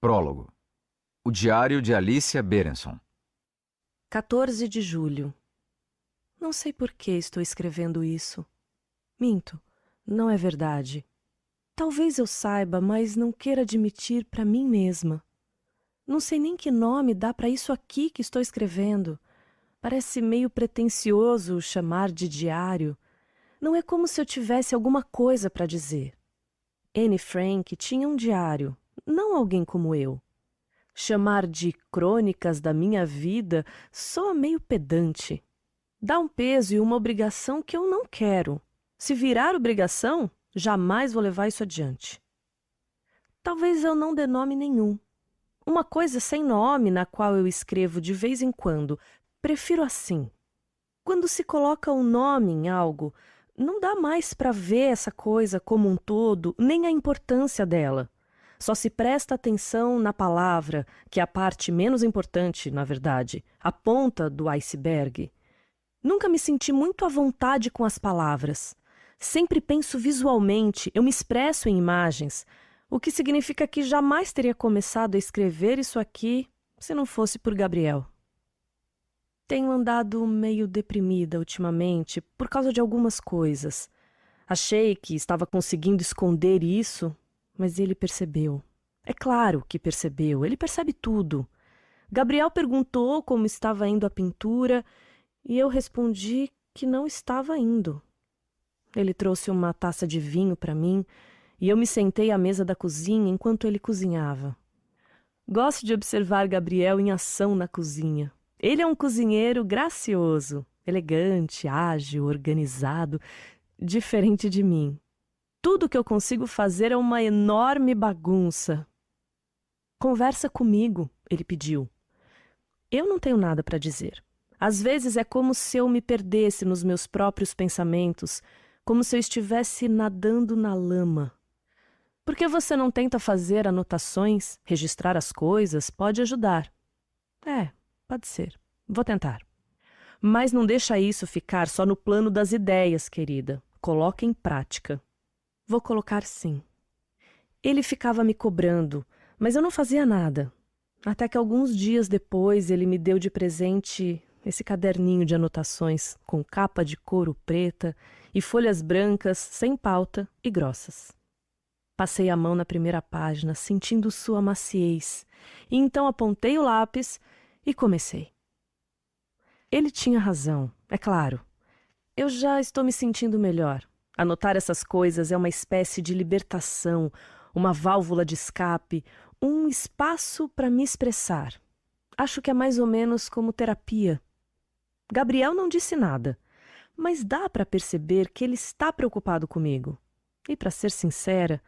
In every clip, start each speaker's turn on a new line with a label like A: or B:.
A: Prólogo. O diário de Alicia Berenson.
B: 14 de julho. Não sei por que estou escrevendo isso. Minto, não é verdade. Talvez eu saiba, mas não queira admitir para mim mesma. Não sei nem que nome dá para isso aqui que estou escrevendo. Parece meio pretensioso chamar de diário. Não é como se eu tivesse alguma coisa para dizer. Anne Frank tinha um diário, não alguém como eu. Chamar de crônicas da minha vida só meio pedante. Dá um peso e uma obrigação que eu não quero. Se virar obrigação, jamais vou levar isso adiante. Talvez eu não dê nome nenhum. Uma coisa sem nome na qual eu escrevo de vez em quando. Prefiro assim. Quando se coloca um nome em algo, não dá mais para ver essa coisa como um todo, nem a importância dela. Só se presta atenção na palavra, que é a parte menos importante, na verdade, a ponta do iceberg. Nunca me senti muito à vontade com as palavras. Sempre penso visualmente, eu me expresso em imagens, o que significa que jamais teria começado a escrever isso aqui se não fosse por Gabriel. Tenho andado meio deprimida ultimamente por causa de algumas coisas. Achei que estava conseguindo esconder isso mas ele percebeu. É claro que percebeu, ele percebe tudo. Gabriel perguntou como estava indo a pintura e eu respondi que não estava indo. Ele trouxe uma taça de vinho para mim e eu me sentei à mesa da cozinha enquanto ele cozinhava. Gosto de observar Gabriel em ação na cozinha. Ele é um cozinheiro gracioso, elegante, ágil, organizado, diferente de mim. Tudo que eu consigo fazer é uma enorme bagunça. Conversa comigo, ele pediu. Eu não tenho nada para dizer. Às vezes é como se eu me perdesse nos meus próprios pensamentos, como se eu estivesse nadando na lama. Por que você não tenta fazer anotações, registrar as coisas? Pode ajudar. É, pode ser. Vou tentar. Mas não deixa isso ficar só no plano das ideias, querida. Coloque em prática. Vou colocar sim. Ele ficava me cobrando, mas eu não fazia nada. Até que alguns dias depois ele me deu de presente esse caderninho de anotações com capa de couro preta e folhas brancas sem pauta e grossas. Passei a mão na primeira página, sentindo sua maciez, e então apontei o lápis e comecei. Ele tinha razão, é claro. Eu já estou me sentindo melhor. Anotar essas coisas é uma espécie de libertação, uma válvula de escape, um espaço para me expressar. Acho que é mais ou menos como terapia. Gabriel não disse nada, mas dá para perceber que ele está preocupado comigo. E para ser sincera,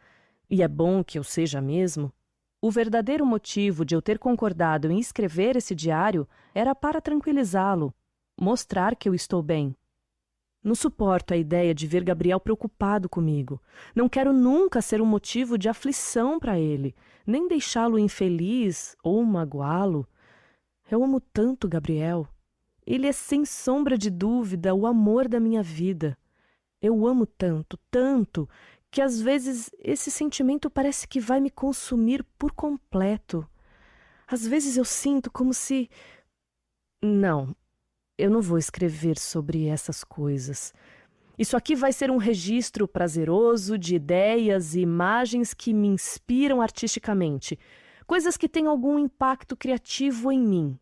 B: e é bom que eu seja mesmo, o verdadeiro motivo de eu ter concordado em escrever esse diário era para tranquilizá-lo, mostrar que eu estou bem. Não suporto a ideia de ver Gabriel preocupado comigo. Não quero nunca ser um motivo de aflição para ele, nem deixá-lo infeliz ou magoá-lo. Eu amo tanto Gabriel. Ele é sem sombra de dúvida o amor da minha vida. Eu amo tanto, tanto, que às vezes esse sentimento parece que vai me consumir por completo. Às vezes eu sinto como se. Não, eu não vou escrever sobre essas coisas. Isso aqui vai ser um registro prazeroso de ideias e imagens que me inspiram artisticamente, coisas que têm algum impacto criativo em mim.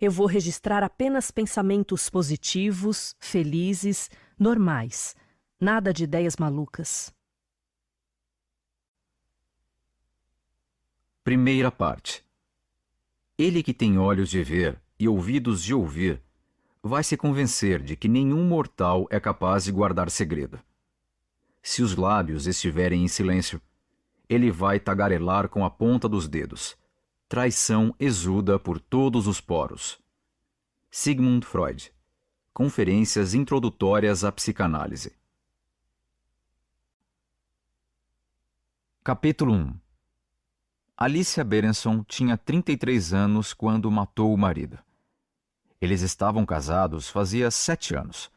B: Eu vou registrar apenas pensamentos positivos, felizes, normais, nada de ideias malucas.
A: Primeira parte. Ele que tem olhos de ver e ouvidos de ouvir vai se convencer de que nenhum mortal é capaz de guardar segredo. Se os lábios estiverem em silêncio, ele vai tagarelar com a ponta dos dedos. Traição exuda por todos os poros. Sigmund Freud. Conferências introdutórias à psicanálise. Capítulo 1 Alicia Berenson tinha 33 anos quando matou o marido. Eles estavam casados fazia sete anos.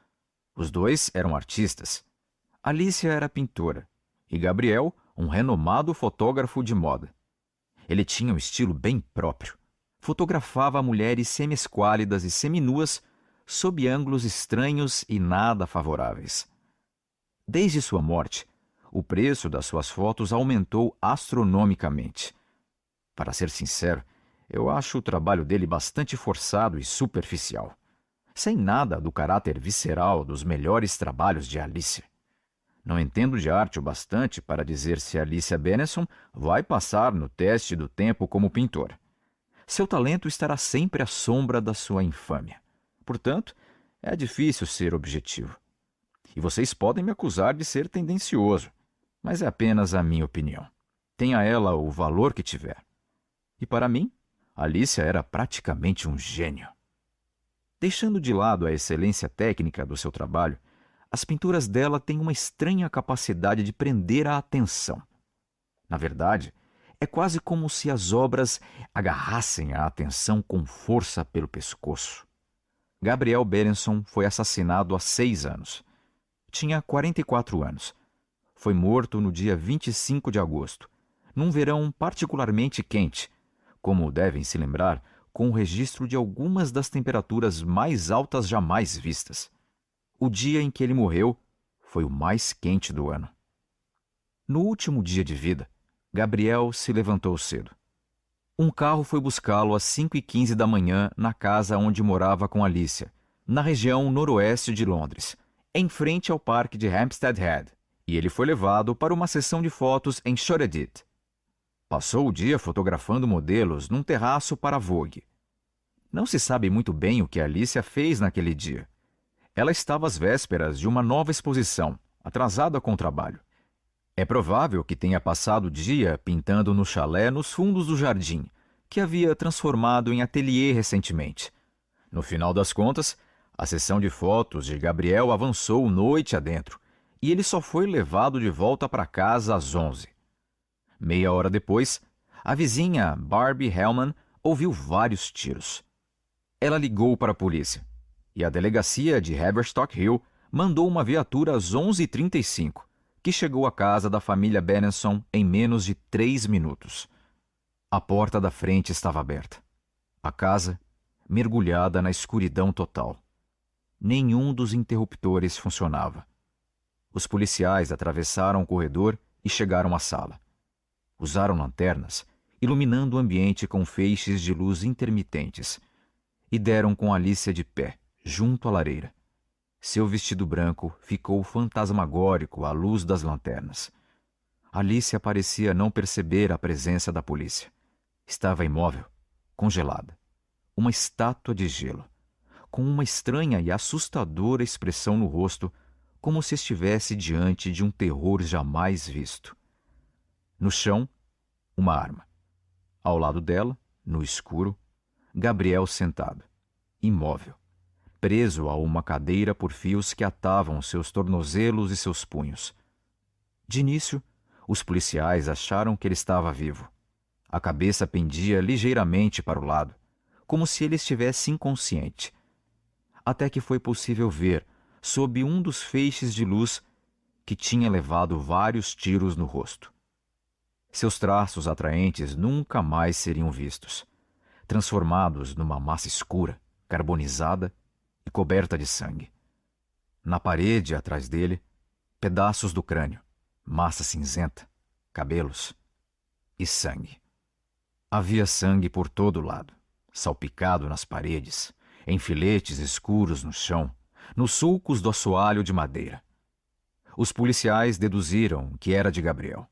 A: Os dois eram artistas. Alicia era pintora e Gabriel, um renomado fotógrafo de moda. Ele tinha um estilo bem próprio. Fotografava mulheres semi-esquálidas e seminuas sob ângulos estranhos e nada favoráveis. Desde sua morte, o preço das suas fotos aumentou astronomicamente. Para ser sincero, eu acho o trabalho dele bastante forçado e superficial, sem nada do caráter visceral dos melhores trabalhos de Alice. Não entendo de arte o bastante para dizer se Alicia Benison vai passar no teste do tempo como pintor. Seu talento estará sempre à sombra da sua infâmia. Portanto, é difícil ser objetivo. E vocês podem me acusar de ser tendencioso, mas é apenas a minha opinião. Tenha ela o valor que tiver. E para mim, Alicia era praticamente um gênio. Deixando de lado a excelência técnica do seu trabalho, as pinturas dela têm uma estranha capacidade de prender a atenção. Na verdade, é quase como se as obras agarrassem a atenção com força pelo pescoço. Gabriel Berenson foi assassinado há seis anos. Tinha 44 anos. Foi morto no dia 25 de agosto, num verão particularmente quente, como devem se lembrar, com o registro de algumas das temperaturas mais altas jamais vistas. O dia em que ele morreu foi o mais quente do ano. No último dia de vida, Gabriel se levantou cedo. Um carro foi buscá-lo às 5 e 15 da manhã na casa onde morava com Alicia, na região noroeste de Londres, em frente ao parque de Hampstead Head, e ele foi levado para uma sessão de fotos em Shoreditch, Passou o dia fotografando modelos num terraço para Vogue. Não se sabe muito bem o que Alicia fez naquele dia. Ela estava às vésperas de uma nova exposição, atrasada com o trabalho. É provável que tenha passado o dia pintando no chalé nos fundos do jardim, que havia transformado em ateliê recentemente. No final das contas, a sessão de fotos de Gabriel avançou noite adentro, e ele só foi levado de volta para casa às onze. Meia hora depois, a vizinha, Barbie Hellman, ouviu vários tiros. Ela ligou para a polícia e a delegacia de Haverstock Hill mandou uma viatura às 11h35, que chegou à casa da família Benenson em menos de três minutos. A porta da frente estava aberta. A casa mergulhada na escuridão total. Nenhum dos interruptores funcionava. Os policiais atravessaram o corredor e chegaram à sala. Usaram lanternas, iluminando o ambiente com feixes de luz intermitentes, e deram com Alicia de pé, junto à lareira. Seu vestido branco ficou fantasmagórico à luz das lanternas. Alicia parecia não perceber a presença da polícia. Estava imóvel, congelada, uma estátua de gelo, com uma estranha e assustadora expressão no rosto, como se estivesse diante de um terror jamais visto. No chão, uma arma. Ao lado dela, no escuro, Gabriel sentado, imóvel, preso a uma cadeira por fios que atavam seus tornozelos e seus punhos. De início, os policiais acharam que ele estava vivo. A cabeça pendia ligeiramente para o lado, como se ele estivesse inconsciente. Até que foi possível ver, sob um dos feixes de luz, que tinha levado vários tiros no rosto. Seus traços atraentes nunca mais seriam vistos, transformados numa massa escura, carbonizada e coberta de sangue. Na parede atrás dele, pedaços do crânio, massa cinzenta, cabelos e sangue. Havia sangue por todo lado, salpicado nas paredes, em filetes escuros no chão, nos sulcos do assoalho de madeira. Os policiais deduziram que era de Gabriel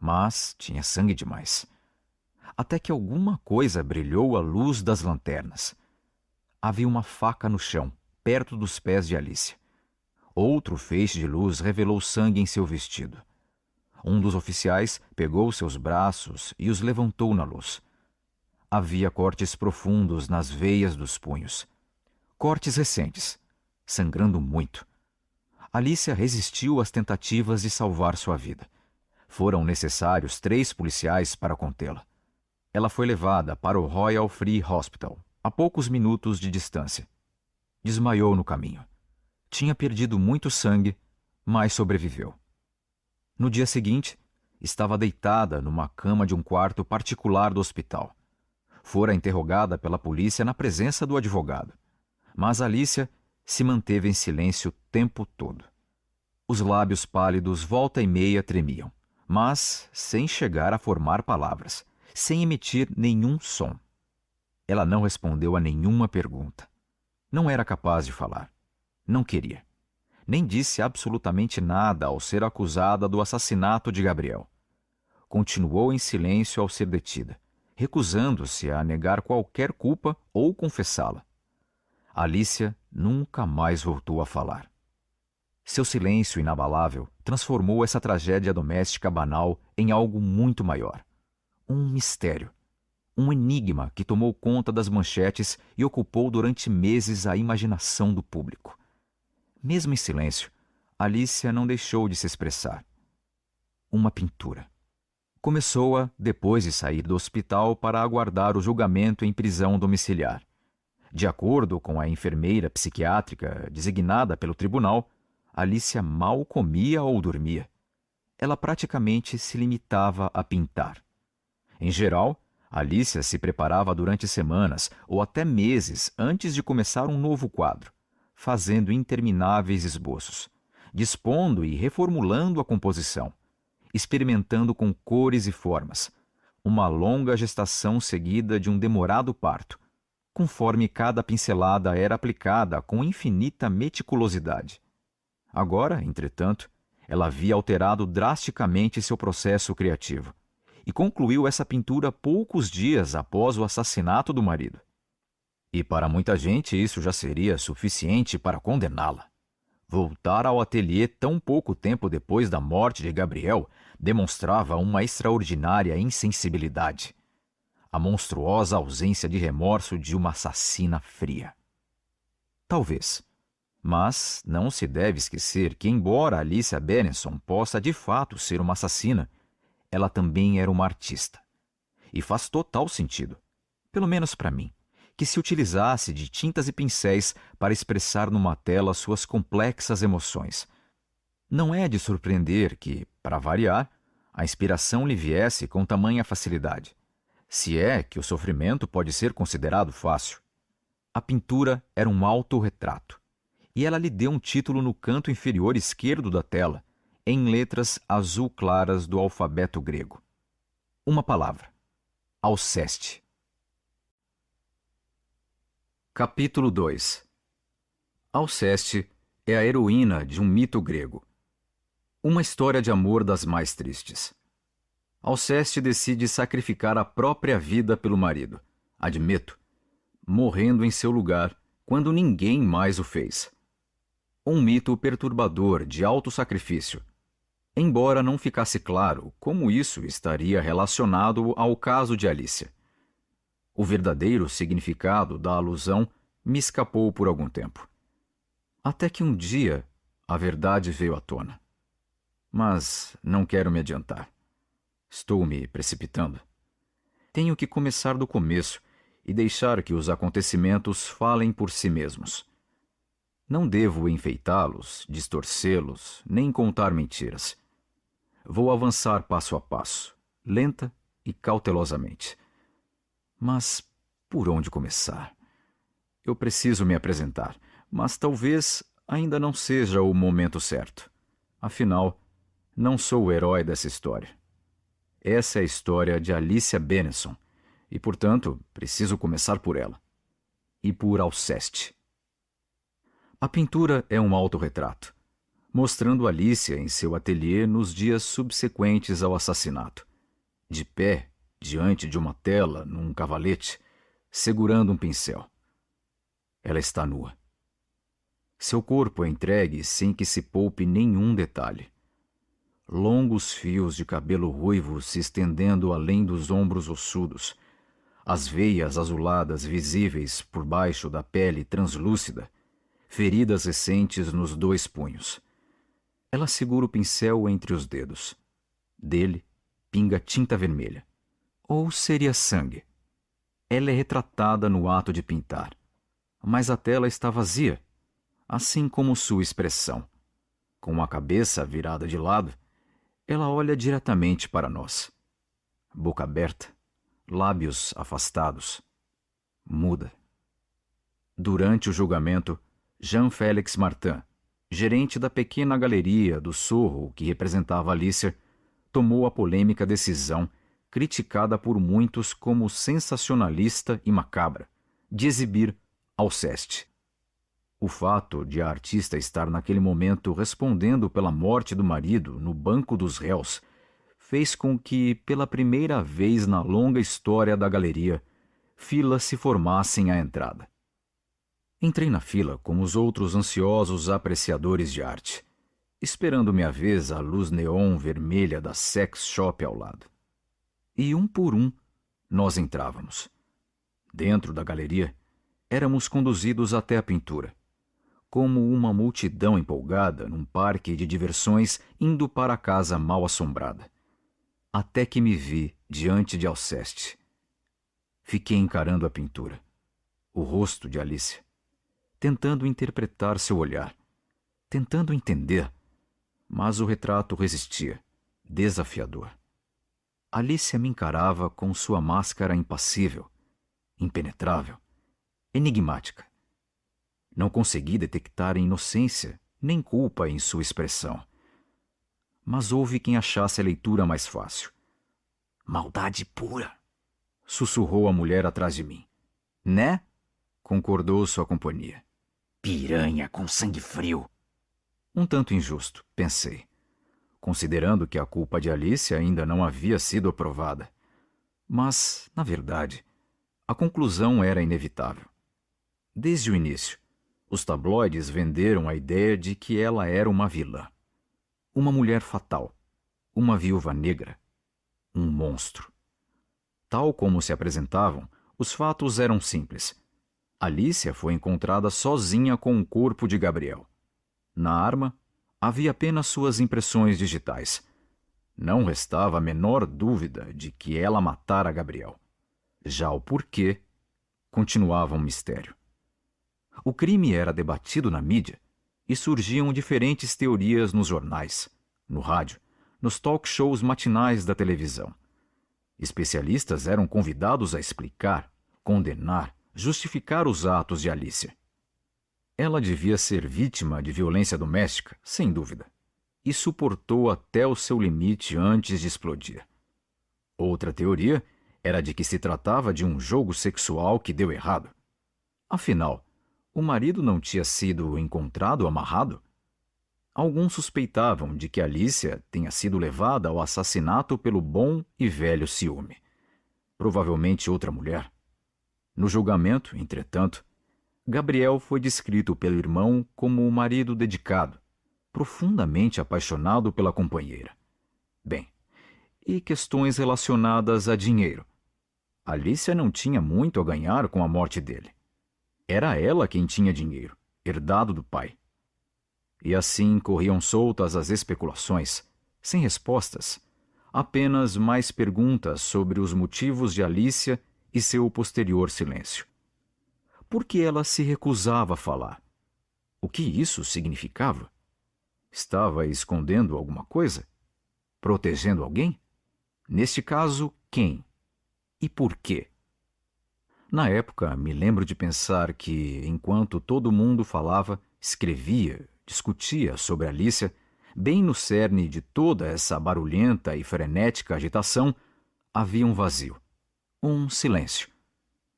A: mas tinha sangue demais. Até que alguma coisa brilhou à luz das lanternas. Havia uma faca no chão, perto dos pés de Alice. Outro feixe de luz revelou sangue em seu vestido. Um dos oficiais pegou seus braços e os levantou na luz. Havia cortes profundos nas veias dos punhos. Cortes recentes, sangrando muito. Alicia resistiu às tentativas de salvar sua vida. Foram necessários três policiais para contê-la. Ela foi levada para o Royal Free Hospital, a poucos minutos de distância. Desmaiou no caminho. Tinha perdido muito sangue, mas sobreviveu. No dia seguinte, estava deitada numa cama de um quarto particular do hospital. Fora interrogada pela polícia na presença do advogado. Mas Alicia se manteve em silêncio o tempo todo. Os lábios pálidos volta e meia tremiam mas sem chegar a formar palavras, sem emitir nenhum som. Ela não respondeu a nenhuma pergunta. Não era capaz de falar. Não queria. Nem disse absolutamente nada ao ser acusada do assassinato de Gabriel. Continuou em silêncio ao ser detida, recusando-se a negar qualquer culpa ou confessá-la. Alicia nunca mais voltou a falar. Seu silêncio inabalável transformou essa tragédia doméstica banal em algo muito maior. Um mistério. Um enigma que tomou conta das manchetes e ocupou durante meses a imaginação do público. Mesmo em silêncio, Alicia não deixou de se expressar. Uma pintura. Começou-a depois de sair do hospital para aguardar o julgamento em prisão domiciliar. De acordo com a enfermeira psiquiátrica designada pelo tribunal, Alicia mal comia ou dormia. Ela praticamente se limitava a pintar. Em geral, Alicia se preparava durante semanas ou até meses antes de começar um novo quadro, fazendo intermináveis esboços, dispondo e reformulando a composição, experimentando com cores e formas, uma longa gestação seguida de um demorado parto, conforme cada pincelada era aplicada com infinita meticulosidade. Agora, entretanto, ela havia alterado drasticamente seu processo criativo e concluiu essa pintura poucos dias após o assassinato do marido. E para muita gente isso já seria suficiente para condená-la. Voltar ao ateliê tão pouco tempo depois da morte de Gabriel demonstrava uma extraordinária insensibilidade. A monstruosa ausência de remorso de uma assassina fria. Talvez. Mas não se deve esquecer que, embora Alicia Berenson possa de fato ser uma assassina, ela também era uma artista. E faz total sentido, pelo menos para mim, que se utilizasse de tintas e pincéis para expressar numa tela suas complexas emoções. Não é de surpreender que, para variar, a inspiração lhe viesse com tamanha facilidade, se é que o sofrimento pode ser considerado fácil. A pintura era um autorretrato e ela lhe deu um título no canto inferior esquerdo da tela, em letras azul claras do alfabeto grego. Uma palavra: Alceste. Capítulo 2 Alceste é a heroína de um mito grego. Uma história de amor das mais tristes. Alceste decide sacrificar a própria vida pelo marido, admito, morrendo em seu lugar quando ninguém mais o fez um mito perturbador de alto sacrifício. Embora não ficasse claro como isso estaria relacionado ao caso de Alicia. O verdadeiro significado da alusão me escapou por algum tempo. Até que um dia a verdade veio à tona. Mas não quero me adiantar. Estou me precipitando. Tenho que começar do começo e deixar que os acontecimentos falem por si mesmos. Não devo enfeitá-los, distorcê-los, nem contar mentiras. Vou avançar passo a passo, lenta e cautelosamente. Mas por onde começar? Eu preciso me apresentar, mas talvez ainda não seja o momento certo. Afinal, não sou o herói dessa história. Essa é a história de Alicia Benison, e, portanto, preciso começar por ela. E por Alceste. A pintura é um autorretrato, mostrando Alicia em seu ateliê nos dias subsequentes ao assassinato, de pé diante de uma tela num cavalete, segurando um pincel. Ela está nua. Seu corpo é entregue sem que se poupe nenhum detalhe. Longos fios de cabelo ruivo se estendendo além dos ombros ossudos, as veias azuladas visíveis por baixo da pele translúcida feridas recentes nos dois punhos. Ela segura o pincel entre os dedos. Dele, pinga tinta vermelha. Ou seria sangue. Ela é retratada no ato de pintar. Mas a tela está vazia, assim como sua expressão. Com a cabeça virada de lado, ela olha diretamente para nós. Boca aberta, lábios afastados. Muda. Durante o julgamento, Jean-Félix Martin, gerente da pequena galeria do Sorro que representava Alícer, tomou a polêmica decisão, criticada por muitos como sensacionalista e macabra, de exibir Alceste. O fato de a artista estar naquele momento respondendo pela morte do marido no banco dos réus fez com que, pela primeira vez na longa história da galeria, filas se formassem à entrada. Entrei na fila com os outros ansiosos apreciadores de arte, esperando minha vez à luz neon vermelha da sex shop ao lado. E um por um, nós entrávamos. Dentro da galeria, éramos conduzidos até a pintura, como uma multidão empolgada num parque de diversões indo para a casa mal assombrada. Até que me vi diante de Alceste. Fiquei encarando a pintura, o rosto de Alice tentando interpretar seu olhar, tentando entender. Mas o retrato resistia, desafiador. Alicia me encarava com sua máscara impassível, impenetrável, enigmática. Não consegui detectar inocência nem culpa em sua expressão. Mas houve quem achasse a leitura mais fácil. Maldade pura!
C: sussurrou
A: a mulher atrás de mim. Né? concordou sua companhia.
D: Piranha com sangue frio.
A: Um tanto injusto, pensei, considerando que a culpa de Alice ainda não havia sido aprovada. Mas, na verdade, a conclusão era inevitável. Desde o início, os tabloides venderam a ideia de que ela era uma vilã. Uma mulher fatal. Uma viúva negra. Um monstro. Tal como se apresentavam, os fatos eram simples. Alicia foi encontrada sozinha com o corpo de Gabriel. Na arma, havia apenas suas impressões digitais. Não restava a menor dúvida de que ela matara Gabriel. Já o porquê continuava um mistério. O crime era debatido na mídia e surgiam diferentes teorias nos jornais, no rádio, nos talk shows matinais da televisão. Especialistas eram convidados a explicar, condenar, justificar os atos de Alicia. Ela devia ser vítima de violência doméstica, sem dúvida, e suportou até o seu limite antes de explodir. Outra teoria era de que se tratava de um jogo sexual que deu errado. Afinal, o marido não tinha sido encontrado amarrado? Alguns suspeitavam de que Alicia tenha sido levada ao assassinato pelo bom e velho ciúme. Provavelmente outra mulher. No julgamento, entretanto, Gabriel foi descrito pelo irmão como um marido dedicado, profundamente apaixonado pela companheira. Bem, e questões relacionadas a dinheiro. Alicia não tinha muito a ganhar com a morte dele. Era ela quem tinha dinheiro, herdado do pai. E assim corriam soltas as especulações, sem respostas, apenas mais perguntas sobre os motivos de Alicia e seu posterior silêncio. Por que ela se recusava a falar? O que isso significava? Estava escondendo alguma coisa? Protegendo alguém? Neste caso, quem? E por quê? Na época, me lembro de pensar que, enquanto todo mundo falava, escrevia, discutia sobre Alicia, bem no cerne de toda essa barulhenta e frenética agitação, havia um vazio um silêncio,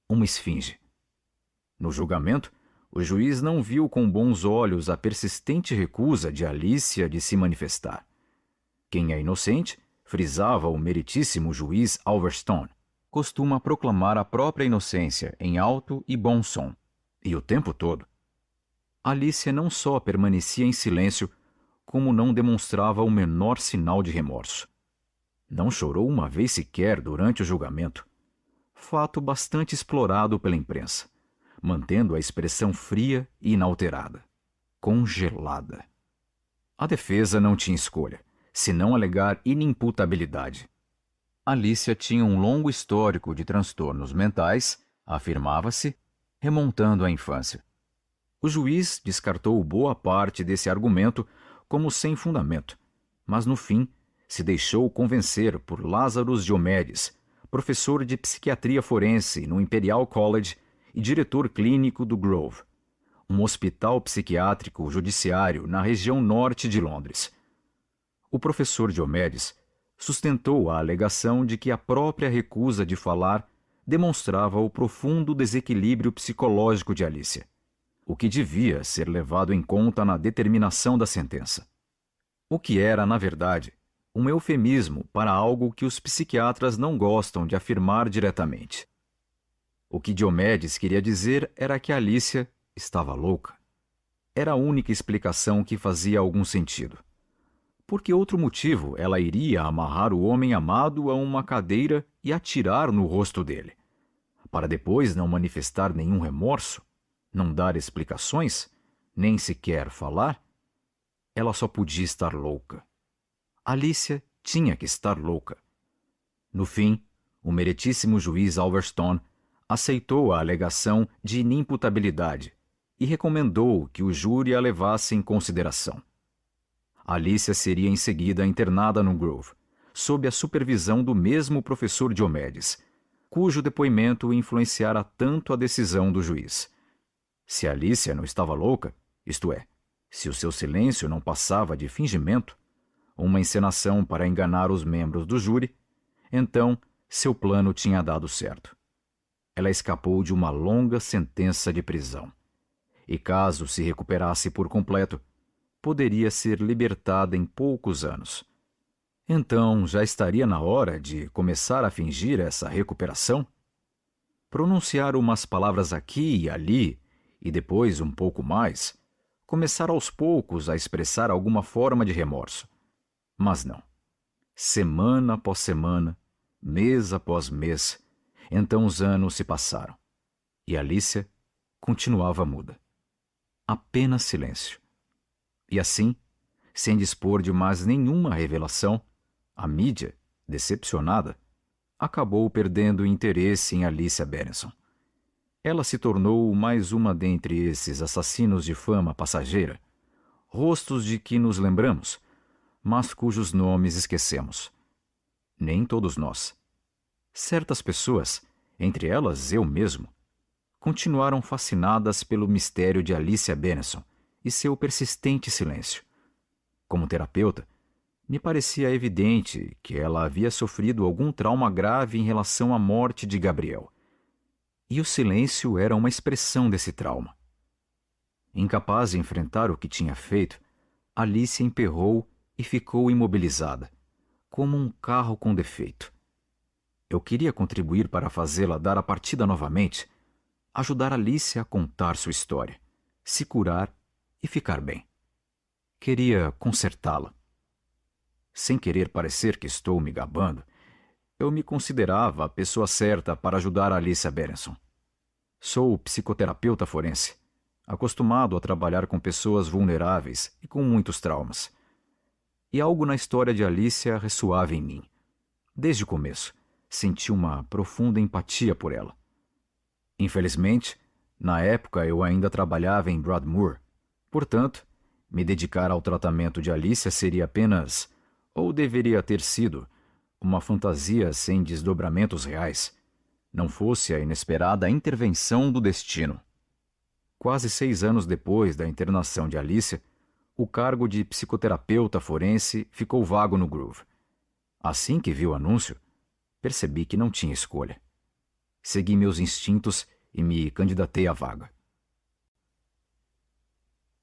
A: uma esfinge. No julgamento, o juiz não viu com bons olhos a persistente recusa de Alicia de se manifestar. Quem é inocente, frisava o meritíssimo juiz Alverstone, costuma proclamar a própria inocência em alto e bom som, e o tempo todo. Alicia não só permanecia em silêncio, como não demonstrava o menor sinal de remorso. Não chorou uma vez sequer durante o julgamento fato bastante explorado pela imprensa, mantendo a expressão fria e inalterada congelada. A defesa não tinha escolha, senão alegar inimputabilidade. Alicia tinha um longo histórico de transtornos mentais, afirmava-se, remontando à infância. O juiz descartou boa parte desse argumento como sem fundamento, mas no fim se deixou convencer por Lázaro Diomedes, professor de psiquiatria forense no Imperial College e diretor clínico do Grove, um hospital psiquiátrico judiciário na região norte de Londres. O professor Diomedes sustentou a alegação de que a própria recusa de falar demonstrava o profundo desequilíbrio psicológico de Alicia, o que devia ser levado em conta na determinação da sentença. O que era, na verdade, um eufemismo para algo que os psiquiatras não gostam de afirmar diretamente. O que Diomedes queria dizer era que Alicia estava louca. Era a única explicação que fazia algum sentido. Por que outro motivo ela iria amarrar o homem amado a uma cadeira e atirar no rosto dele? Para depois não manifestar nenhum remorso? Não dar explicações? Nem sequer falar? Ela só podia estar louca Alicia tinha que estar louca. No fim, o meritíssimo juiz Alverstone aceitou a alegação de inimputabilidade e recomendou que o júri a levasse em consideração. Alicia seria em seguida internada no Grove, sob a supervisão do mesmo professor Diomedes, cujo depoimento influenciara tanto a decisão do juiz. Se Alicia não estava louca, isto é, se o seu silêncio não passava de fingimento, uma encenação para enganar os membros do júri, então seu plano tinha dado certo. Ela escapou de uma longa sentença de prisão. E caso se recuperasse por completo, poderia ser libertada em poucos anos. Então já estaria na hora de começar a fingir essa recuperação? Pronunciar umas palavras aqui e ali, e depois um pouco mais, começar aos poucos a expressar alguma forma de remorso. Mas não. Semana após semana, mês após mês, então os anos se passaram. E Alicia continuava muda. Apenas silêncio. E assim, sem dispor de mais nenhuma revelação, a mídia, decepcionada, acabou perdendo interesse em Alicia Berenson. Ela se tornou mais uma dentre esses assassinos de fama passageira, rostos de que nos lembramos, mas cujos nomes esquecemos. Nem todos nós. Certas pessoas, entre elas eu mesmo, continuaram fascinadas pelo mistério de Alicia Benison e seu persistente silêncio. Como terapeuta, me parecia evidente que ela havia sofrido algum trauma grave em relação à morte de Gabriel. E o silêncio era uma expressão desse trauma. Incapaz de enfrentar o que tinha feito, Alice emperrou e ficou imobilizada, como um carro com defeito. Eu queria contribuir para fazê-la dar a partida novamente, ajudar Alice a contar sua história, se curar e ficar bem. Queria consertá-la. Sem querer parecer que estou me gabando, eu me considerava a pessoa certa para ajudar Alice Berenson. Sou psicoterapeuta forense, acostumado a trabalhar com pessoas vulneráveis e com muitos traumas e algo na história de Alicia ressoava em mim. Desde o começo, senti uma profunda empatia por ela. Infelizmente, na época eu ainda trabalhava em Broadmoor, portanto, me dedicar ao tratamento de Alicia seria apenas, ou deveria ter sido, uma fantasia sem desdobramentos reais, não fosse a inesperada intervenção do destino. Quase seis anos depois da internação de Alicia, o cargo de psicoterapeuta forense ficou vago no Groove. Assim que vi o anúncio, percebi que não tinha escolha. Segui meus instintos e me candidatei à vaga.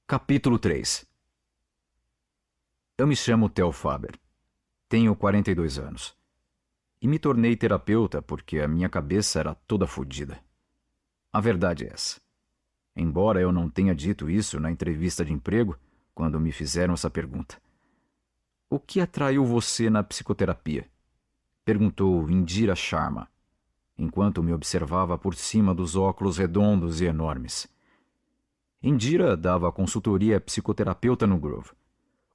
A: Capítulo 3 Eu me chamo Theo Faber. Tenho 42 anos. E me tornei terapeuta porque a minha cabeça era toda fodida. A verdade é essa. Embora eu não tenha dito isso na entrevista de emprego, quando me fizeram essa pergunta. O que atraiu você na psicoterapia? perguntou Indira Sharma, enquanto me observava por cima dos óculos redondos e enormes. Indira dava consultoria psicoterapeuta no Grove.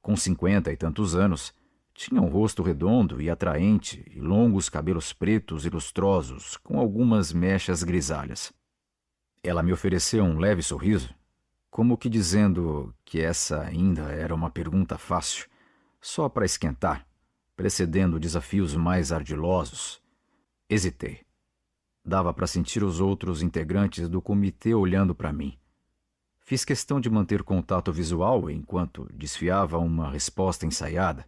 A: Com cinquenta e tantos anos, tinha um rosto redondo e atraente e longos cabelos pretos e lustrosos com algumas mechas grisalhas. Ela me ofereceu um leve sorriso como que dizendo que essa ainda era uma pergunta fácil, só para esquentar, precedendo desafios mais ardilosos. Hesitei. Dava para sentir os outros integrantes do comitê olhando para mim. Fiz questão de manter contato visual enquanto desfiava uma resposta ensaiada,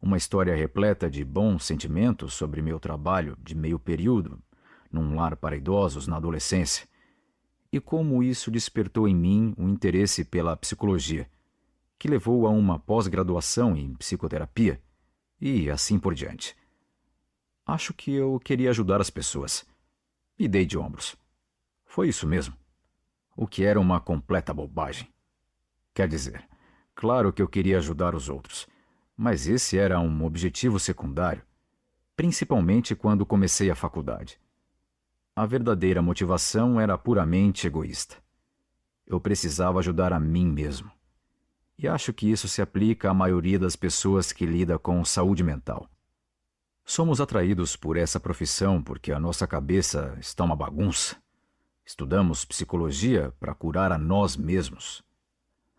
A: uma história repleta de bons sentimentos sobre meu trabalho de meio período num lar para idosos na adolescência e como isso despertou em mim o um interesse pela psicologia, que levou a uma pós-graduação em psicoterapia e assim por diante. Acho que eu queria ajudar as pessoas. Me dei de ombros. Foi isso mesmo. O que era uma completa bobagem. Quer dizer, claro que eu queria ajudar os outros, mas esse era um objetivo secundário, principalmente quando comecei a faculdade. A verdadeira motivação era puramente egoísta. Eu precisava ajudar a mim mesmo. E acho que isso se aplica à maioria das pessoas que lida com saúde mental. Somos atraídos por essa profissão porque a nossa cabeça está uma bagunça. Estudamos psicologia para curar a nós mesmos.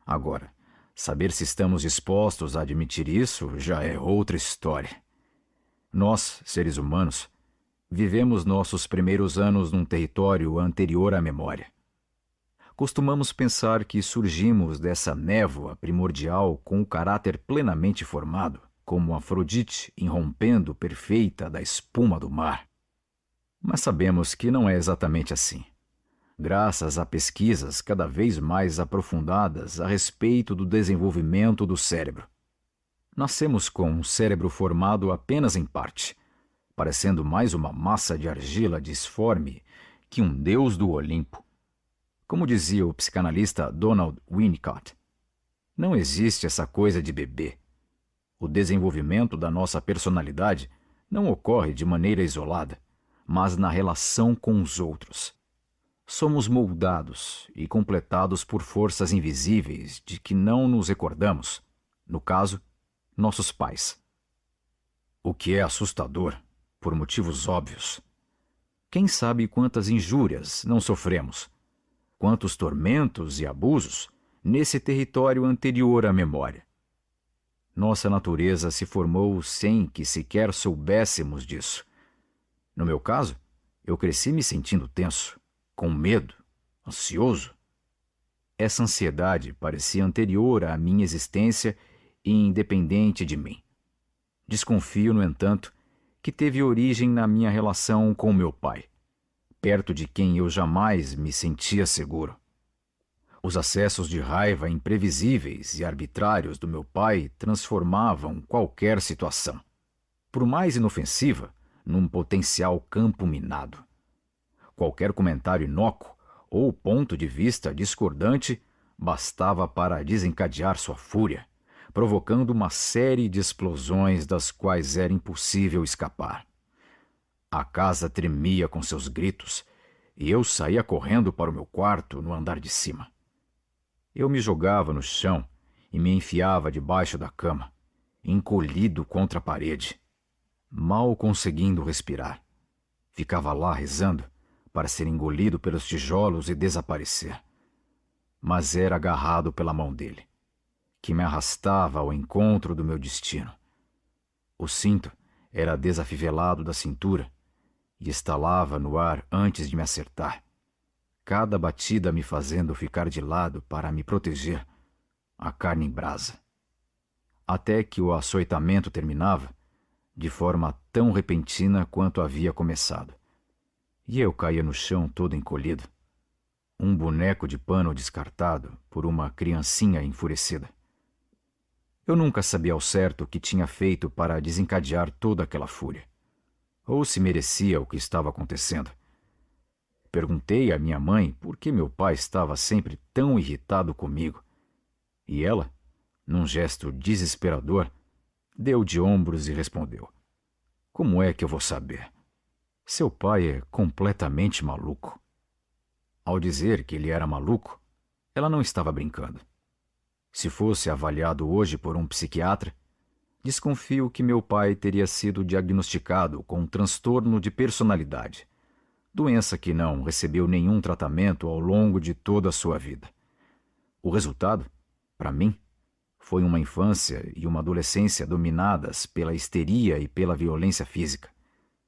A: Agora, saber se estamos dispostos a admitir isso já é outra história. Nós, seres humanos, Vivemos nossos primeiros anos num território anterior à memória. Costumamos pensar que surgimos dessa névoa primordial com o caráter plenamente formado, como Afrodite irrompendo perfeita da espuma do mar. Mas sabemos que não é exatamente assim. Graças a pesquisas cada vez mais aprofundadas a respeito do desenvolvimento do cérebro. Nascemos com um cérebro formado apenas em parte parecendo mais uma massa de argila disforme que um deus do Olimpo. Como dizia o psicanalista Donald Winnicott, não existe essa coisa de bebê. O desenvolvimento da nossa personalidade não ocorre de maneira isolada, mas na relação com os outros. Somos moldados e completados por forças invisíveis de que não nos recordamos, no caso, nossos pais. O que é assustador por motivos óbvios. Quem sabe quantas injúrias não sofremos, quantos tormentos e abusos nesse território anterior à memória. Nossa natureza se formou sem que sequer soubéssemos disso. No meu caso, eu cresci me sentindo tenso, com medo, ansioso. Essa ansiedade parecia anterior à minha existência e independente de mim. Desconfio, no entanto, que teve origem na minha relação com meu pai, perto de quem eu jamais me sentia seguro. Os acessos de raiva imprevisíveis e arbitrários do meu pai transformavam qualquer situação, por mais inofensiva, num potencial campo minado. Qualquer comentário inócuo ou ponto de vista discordante bastava para desencadear sua fúria provocando uma série de explosões das quais era impossível escapar. A casa tremia com seus gritos e eu saía correndo para o meu quarto no andar de cima. Eu me jogava no chão e me enfiava debaixo da cama, encolhido contra a parede, mal conseguindo respirar. Ficava lá rezando para ser engolido pelos tijolos e desaparecer. Mas era agarrado pela mão dele que me arrastava ao encontro do meu destino. O cinto era desafivelado da cintura e estalava no ar antes de me acertar, cada batida me fazendo ficar de lado para me proteger, a carne em brasa. Até que o açoitamento terminava, de forma tão repentina quanto havia começado. E eu caía no chão todo encolhido, um boneco de pano descartado por uma criancinha enfurecida. Eu nunca sabia ao certo o que tinha feito para desencadear toda aquela fúria, ou se merecia o que estava acontecendo. Perguntei à minha mãe por que meu pai estava sempre tão irritado comigo, e ela, num gesto desesperador, deu de ombros e respondeu: Como é que eu vou saber? Seu pai é completamente maluco. Ao dizer que ele era maluco, ela não estava brincando. Se fosse avaliado hoje por um psiquiatra, desconfio que meu pai teria sido diagnosticado com um transtorno de personalidade, doença que não recebeu nenhum tratamento ao longo de toda a sua vida. O resultado, para mim, foi uma infância e uma adolescência dominadas pela histeria e pela violência física,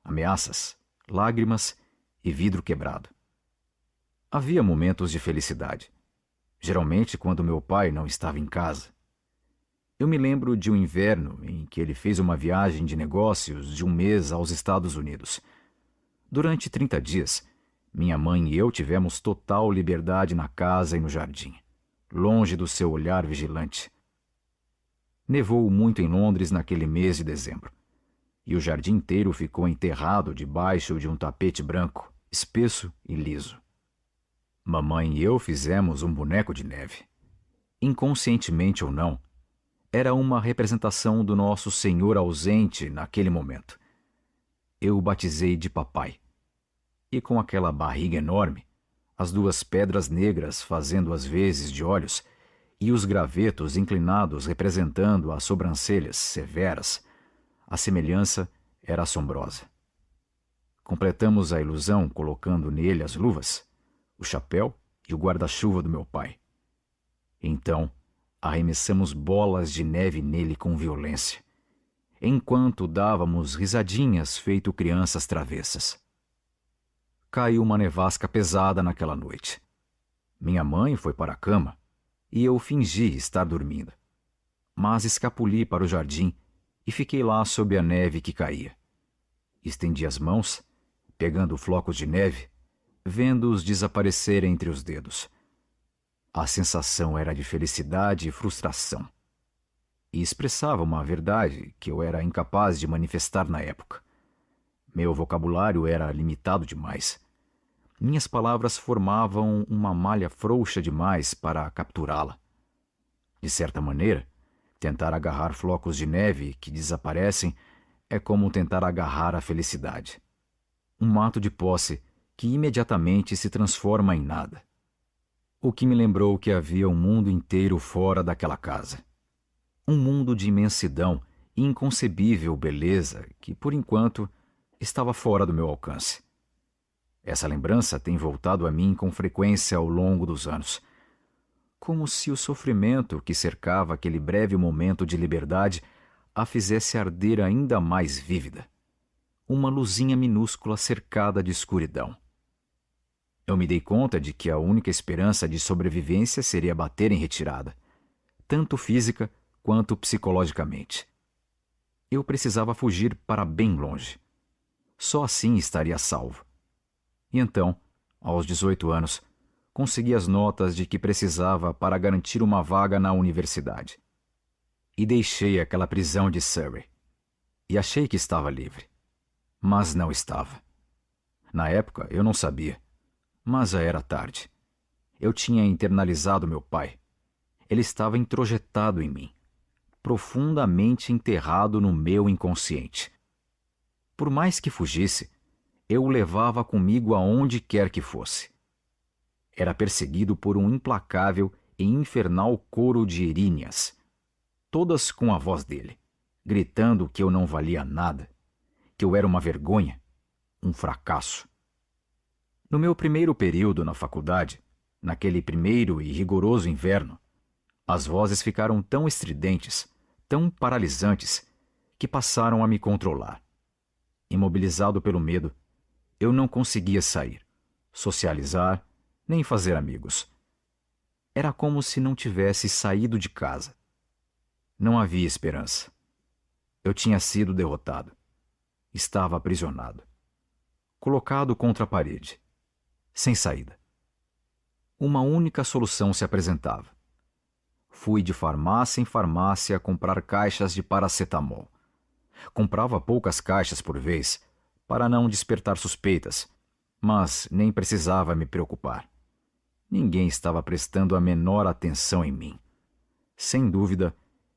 A: ameaças, lágrimas e vidro quebrado. Havia momentos de felicidade geralmente quando meu pai não estava em casa. Eu me lembro de um inverno em que ele fez uma viagem de negócios de um mês aos Estados Unidos. Durante 30 dias, minha mãe e eu tivemos total liberdade na casa e no jardim, longe do seu olhar vigilante. Nevou muito em Londres naquele mês de dezembro, e o jardim inteiro ficou enterrado debaixo de um tapete branco, espesso e liso. Mamãe e eu fizemos um boneco de neve. Inconscientemente ou não, era uma representação do nosso Senhor ausente naquele momento. Eu o batizei de papai. E com aquela barriga enorme, as duas pedras negras fazendo as vezes de olhos, e os gravetos inclinados representando as sobrancelhas severas, a semelhança era assombrosa. Completamos a ilusão colocando nele as luvas o chapéu e o guarda-chuva do meu pai. Então, arremessamos bolas de neve nele com violência, enquanto dávamos risadinhas feito crianças travessas. Caiu uma nevasca pesada naquela noite. Minha mãe foi para a cama e eu fingi estar dormindo. Mas escapuli para o jardim e fiquei lá sob a neve que caía. Estendi as mãos, pegando flocos de neve vendo-os desaparecer entre os dedos. A sensação era de felicidade e frustração. E expressava uma verdade que eu era incapaz de manifestar na época. Meu vocabulário era limitado demais. Minhas palavras formavam uma malha frouxa demais para capturá-la. De certa maneira, tentar agarrar flocos de neve que desaparecem é como tentar agarrar a felicidade. Um mato de posse que imediatamente se transforma em nada. O que me lembrou que havia um mundo inteiro fora daquela casa. Um mundo de imensidão e inconcebível beleza que, por enquanto, estava fora do meu alcance. Essa lembrança tem voltado a mim com frequência ao longo dos anos. Como se o sofrimento que cercava aquele breve momento de liberdade a fizesse arder ainda mais vívida. Uma luzinha minúscula cercada de escuridão. Eu me dei conta de que a única esperança de sobrevivência seria bater em retirada, tanto física quanto psicologicamente. Eu precisava fugir para bem longe. Só assim estaria salvo. E então, aos 18 anos, consegui as notas de que precisava para garantir uma vaga na universidade. E deixei aquela prisão de Surrey. E achei que estava livre. Mas não estava. Na época, eu não sabia mas já era tarde. Eu tinha internalizado meu pai. Ele estava introjetado em mim, profundamente enterrado no meu inconsciente. Por mais que fugisse, eu o levava comigo aonde quer que fosse. Era perseguido por um implacável e infernal coro de eríneas, todas com a voz dele, gritando que eu não valia nada, que eu era uma vergonha, um fracasso no meu primeiro período na faculdade, naquele primeiro e rigoroso inverno, as vozes ficaram tão estridentes, tão paralisantes, que passaram a me controlar. Imobilizado pelo medo, eu não conseguia sair, socializar, nem fazer amigos. Era como se não tivesse saído de casa. Não havia esperança. Eu tinha sido derrotado. Estava aprisionado. Colocado contra a parede sem saída. Uma única solução se apresentava. Fui de farmácia em farmácia comprar caixas de paracetamol. Comprava poucas caixas por vez, para não despertar suspeitas, mas nem precisava me preocupar. Ninguém estava prestando a menor atenção em mim. Sem dúvida,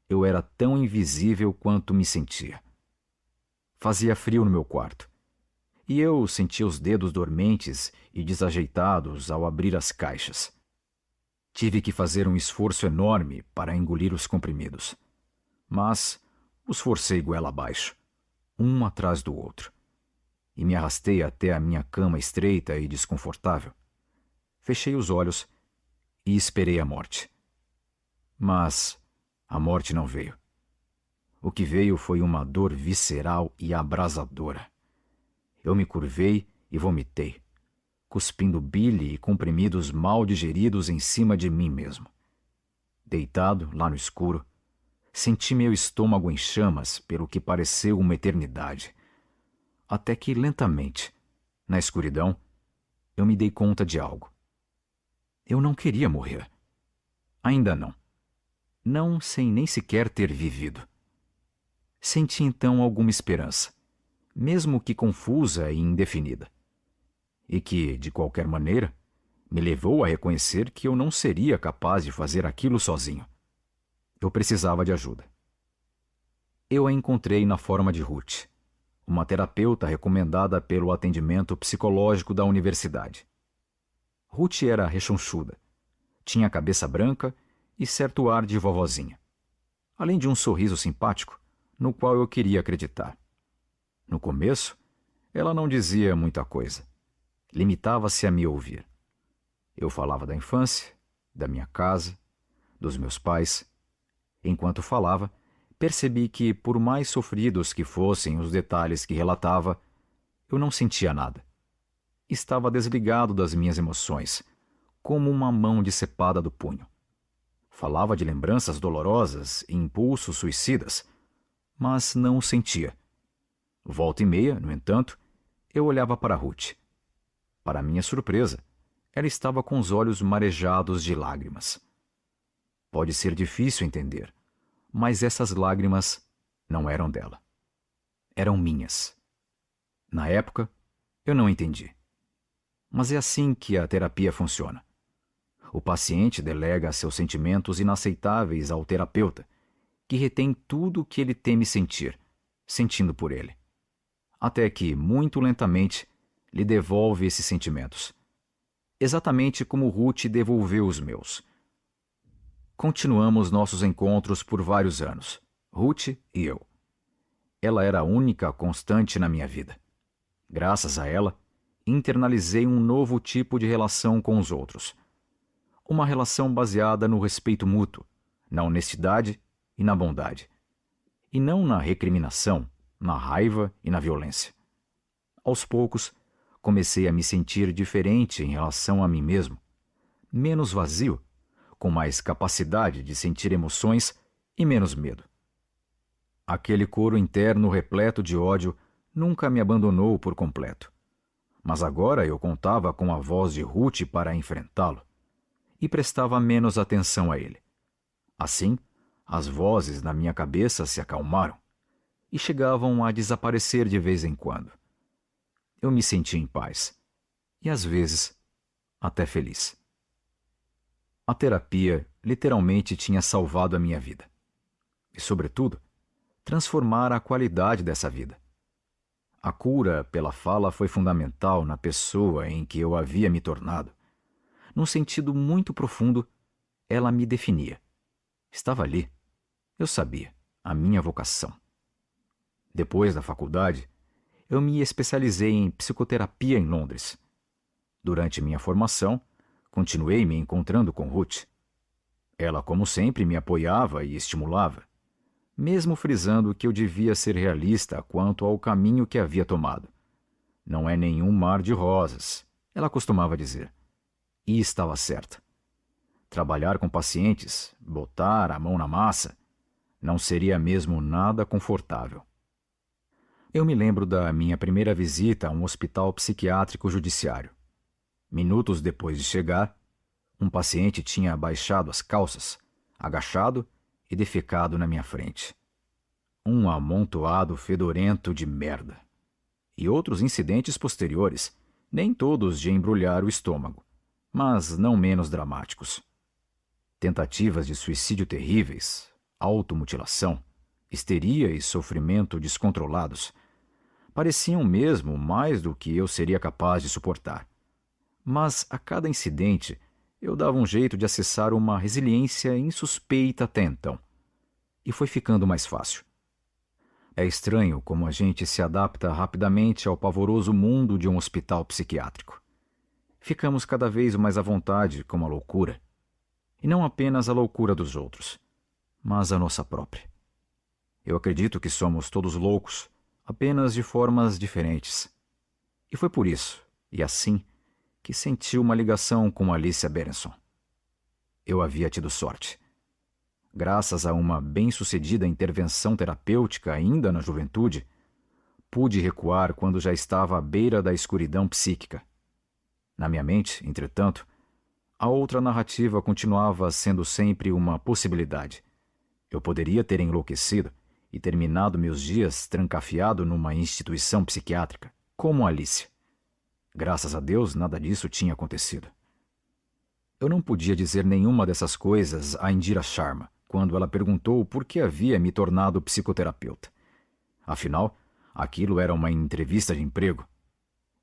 A: eu era tão invisível quanto me sentia. Fazia frio no meu quarto e eu sentia os dedos dormentes e desajeitados ao abrir as caixas. Tive que fazer um esforço enorme para engolir os comprimidos. Mas os forcei goela abaixo, um atrás do outro, e me arrastei até a minha cama estreita e desconfortável. Fechei os olhos e esperei a morte. Mas a morte não veio. O que veio foi uma dor visceral e abrasadora. Eu me curvei e vomitei, cuspindo bile e comprimidos mal digeridos em cima de mim mesmo. Deitado, lá no escuro, senti meu estômago em chamas pelo que pareceu uma eternidade. Até que, lentamente, na escuridão, eu me dei conta de algo. Eu não queria morrer. Ainda não. Não sem nem sequer ter vivido. Senti então alguma esperança mesmo que confusa e indefinida, e que, de qualquer maneira, me levou a reconhecer que eu não seria capaz de fazer aquilo sozinho. Eu precisava de ajuda. Eu a encontrei na forma de Ruth, uma terapeuta recomendada pelo atendimento psicológico da universidade. Ruth era rechonchuda, tinha a cabeça branca e certo ar de vovozinha, além de um sorriso simpático, no qual eu queria acreditar. No começo, ela não dizia muita coisa. Limitava-se a me ouvir. Eu falava da infância, da minha casa, dos meus pais. Enquanto falava, percebi que, por mais sofridos que fossem os detalhes que relatava, eu não sentia nada. Estava desligado das minhas emoções, como uma mão decepada do punho. Falava de lembranças dolorosas e impulsos suicidas, mas não sentia. Volta e meia, no entanto, eu olhava para Ruth. Para minha surpresa, ela estava com os olhos marejados de lágrimas. Pode ser difícil entender, mas essas lágrimas não eram dela. Eram minhas. Na época, eu não entendi. Mas é assim que a terapia funciona. O paciente delega seus sentimentos inaceitáveis ao terapeuta, que retém tudo o que ele teme sentir, sentindo por ele até que, muito lentamente, lhe devolve esses sentimentos. Exatamente como Ruth devolveu os meus. Continuamos nossos encontros por vários anos, Ruth e eu. Ela era a única constante na minha vida. Graças a ela, internalizei um novo tipo de relação com os outros. Uma relação baseada no respeito mútuo, na honestidade e na bondade. E não na recriminação, na raiva e na violência. Aos poucos, comecei a me sentir diferente em relação a mim mesmo, menos vazio, com mais capacidade de sentir emoções e menos medo. Aquele coro interno repleto de ódio nunca me abandonou por completo. Mas agora eu contava com a voz de Ruth para enfrentá-lo e prestava menos atenção a ele. Assim, as vozes na minha cabeça se acalmaram e chegavam a desaparecer de vez em quando. Eu me sentia em paz e, às vezes, até feliz. A terapia literalmente tinha salvado a minha vida e, sobretudo, transformara a qualidade dessa vida. A cura pela fala foi fundamental na pessoa em que eu havia me tornado. Num sentido muito profundo, ela me definia. Estava ali. Eu sabia a minha vocação. Depois da faculdade, eu me especializei em psicoterapia em Londres. Durante minha formação, continuei me encontrando com Ruth. Ela, como sempre, me apoiava e estimulava, mesmo frisando que eu devia ser realista quanto ao caminho que havia tomado. Não é nenhum mar de rosas, ela costumava dizer. E estava certa. Trabalhar com pacientes, botar a mão na massa, não seria mesmo nada confortável. Eu me lembro da minha primeira visita a um hospital psiquiátrico judiciário. Minutos depois de chegar, um paciente tinha baixado as calças, agachado e defecado na minha frente. Um amontoado fedorento de merda. E outros incidentes posteriores, nem todos de embrulhar o estômago, mas não menos dramáticos. Tentativas de suicídio terríveis, automutilação, histeria e sofrimento descontrolados pareciam mesmo mais do que eu seria capaz de suportar. Mas a cada incidente, eu dava um jeito de acessar uma resiliência insuspeita até então. E foi ficando mais fácil. É estranho como a gente se adapta rapidamente ao pavoroso mundo de um hospital psiquiátrico. Ficamos cada vez mais à vontade com a loucura. E não apenas a loucura dos outros, mas a nossa própria. Eu acredito que somos todos loucos, apenas de formas diferentes. E foi por isso, e assim, que senti uma ligação com Alicia Berenson. Eu havia tido sorte. Graças a uma bem-sucedida intervenção terapêutica ainda na juventude, pude recuar quando já estava à beira da escuridão psíquica. Na minha mente, entretanto, a outra narrativa continuava sendo sempre uma possibilidade. Eu poderia ter enlouquecido, e terminado meus dias trancafiado numa instituição psiquiátrica, como Alice. Graças a Deus, nada disso tinha acontecido. Eu não podia dizer nenhuma dessas coisas a Indira Sharma quando ela perguntou por que havia me tornado psicoterapeuta. Afinal, aquilo era uma entrevista de emprego.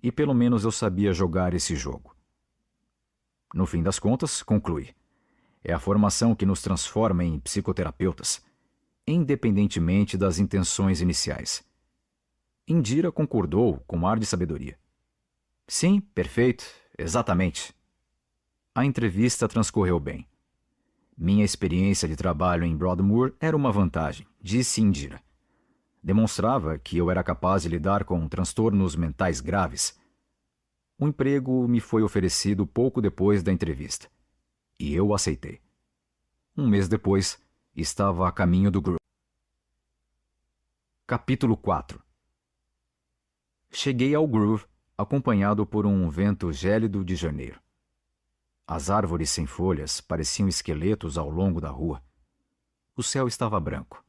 A: E pelo menos eu sabia jogar esse jogo. No fim das contas, conclui. É a formação que nos transforma em psicoterapeutas independentemente das intenções iniciais. Indira concordou com um ar de sabedoria. Sim, perfeito, exatamente. A entrevista transcorreu bem. Minha experiência de trabalho em Broadmoor era uma vantagem, disse Indira. Demonstrava que eu era capaz de lidar com transtornos mentais graves. O emprego me foi oferecido pouco depois da entrevista. E eu aceitei. Um mês depois, estava a caminho do grupo. Capítulo 4 Cheguei ao Groove, acompanhado por um vento gélido de janeiro. As árvores sem folhas pareciam esqueletos ao longo da rua. O céu estava branco,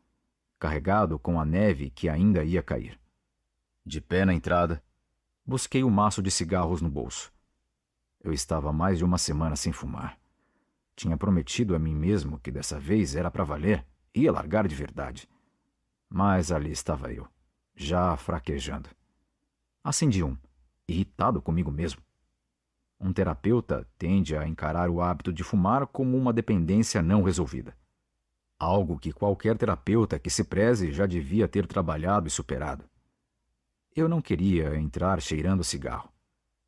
A: carregado com a neve que ainda ia cair. De pé na entrada, busquei o um maço de cigarros no bolso. Eu estava mais de uma semana sem fumar. Tinha prometido a mim mesmo que dessa vez era para valer, ia largar de verdade. Mas ali estava eu, já fraquejando. Acendi um, irritado comigo mesmo. Um terapeuta tende a encarar o hábito de fumar como uma dependência não resolvida. Algo que qualquer terapeuta que se preze já devia ter trabalhado e superado. Eu não queria entrar cheirando cigarro.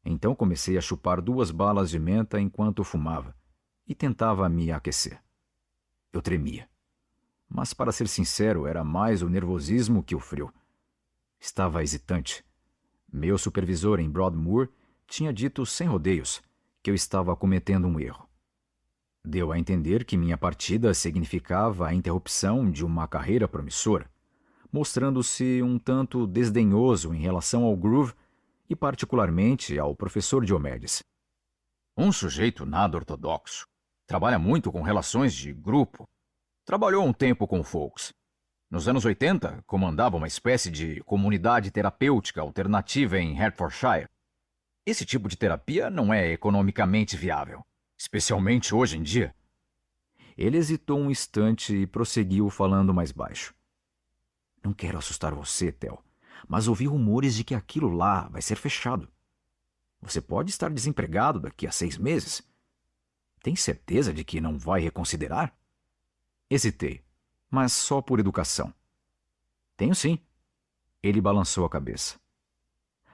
A: Então comecei a chupar duas balas de menta enquanto fumava e tentava me aquecer. Eu tremia mas para ser sincero, era mais o nervosismo que o frio. Estava hesitante. Meu supervisor em Broadmoor tinha dito sem rodeios que eu estava cometendo um erro. Deu a entender que minha partida significava a interrupção de uma carreira promissora, mostrando-se um tanto desdenhoso em relação ao Groove e, particularmente, ao professor Diomedes. Um sujeito nada ortodoxo. Trabalha muito com relações de grupo Trabalhou um tempo com Folks. Nos anos 80, comandava uma espécie de comunidade terapêutica alternativa em Hertfordshire. Esse tipo de terapia não é economicamente viável, especialmente hoje em dia. Ele hesitou um instante e prosseguiu falando mais baixo. Não quero assustar você, Tel, mas ouvi rumores de que aquilo lá vai ser fechado. Você pode estar desempregado daqui a seis meses. Tem certeza de que não vai reconsiderar? Hesitei, mas só por educação. Tenho sim. Ele balançou a cabeça.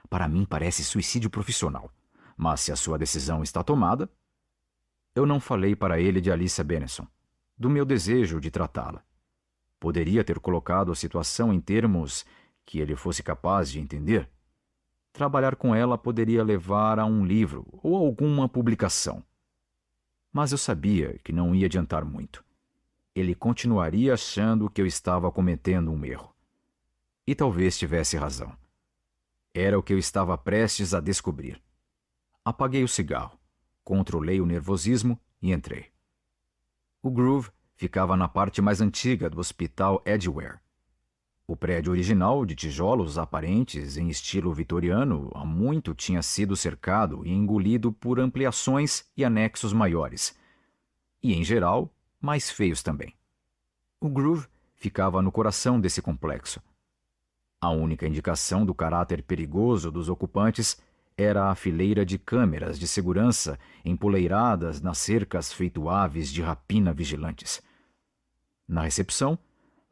A: Para mim parece suicídio profissional, mas se a sua decisão está tomada. Eu não falei para ele de Alicia Benson, do meu desejo de tratá-la. Poderia ter colocado a situação em termos que ele fosse capaz de entender. Trabalhar com ela poderia levar a um livro ou alguma publicação. Mas eu sabia que não ia adiantar muito ele continuaria achando que eu estava cometendo um erro. E talvez tivesse razão. Era o que eu estava prestes a descobrir. Apaguei o cigarro, controlei o nervosismo e entrei. O Groove ficava na parte mais antiga do Hospital Edgware. O prédio original, de tijolos aparentes em estilo vitoriano, há muito tinha sido cercado e engolido por ampliações e anexos maiores. E, em geral, mas feios também. O groove ficava no coração desse complexo. A única indicação do caráter perigoso dos ocupantes era a fileira de câmeras de segurança empoleiradas nas cercas feito aves de rapina vigilantes. Na recepção,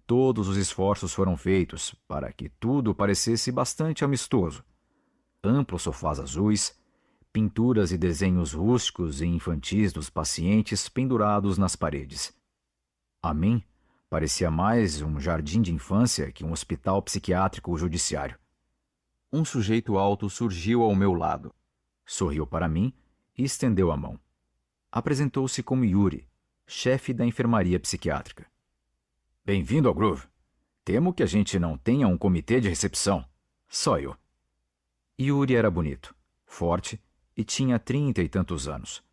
A: todos os esforços foram feitos para que tudo parecesse bastante amistoso. Amplos sofás azuis, pinturas e desenhos rústicos e infantis dos pacientes pendurados nas paredes. A mim, parecia mais um jardim de infância que um hospital psiquiátrico judiciário. Um sujeito alto surgiu ao meu lado. Sorriu para mim e estendeu a mão. Apresentou-se como Yuri, chefe da enfermaria psiquiátrica. Bem-vindo ao Groove. Temo que a gente não tenha um comitê de recepção. Só eu. Yuri era bonito, forte e tinha trinta e tantos anos.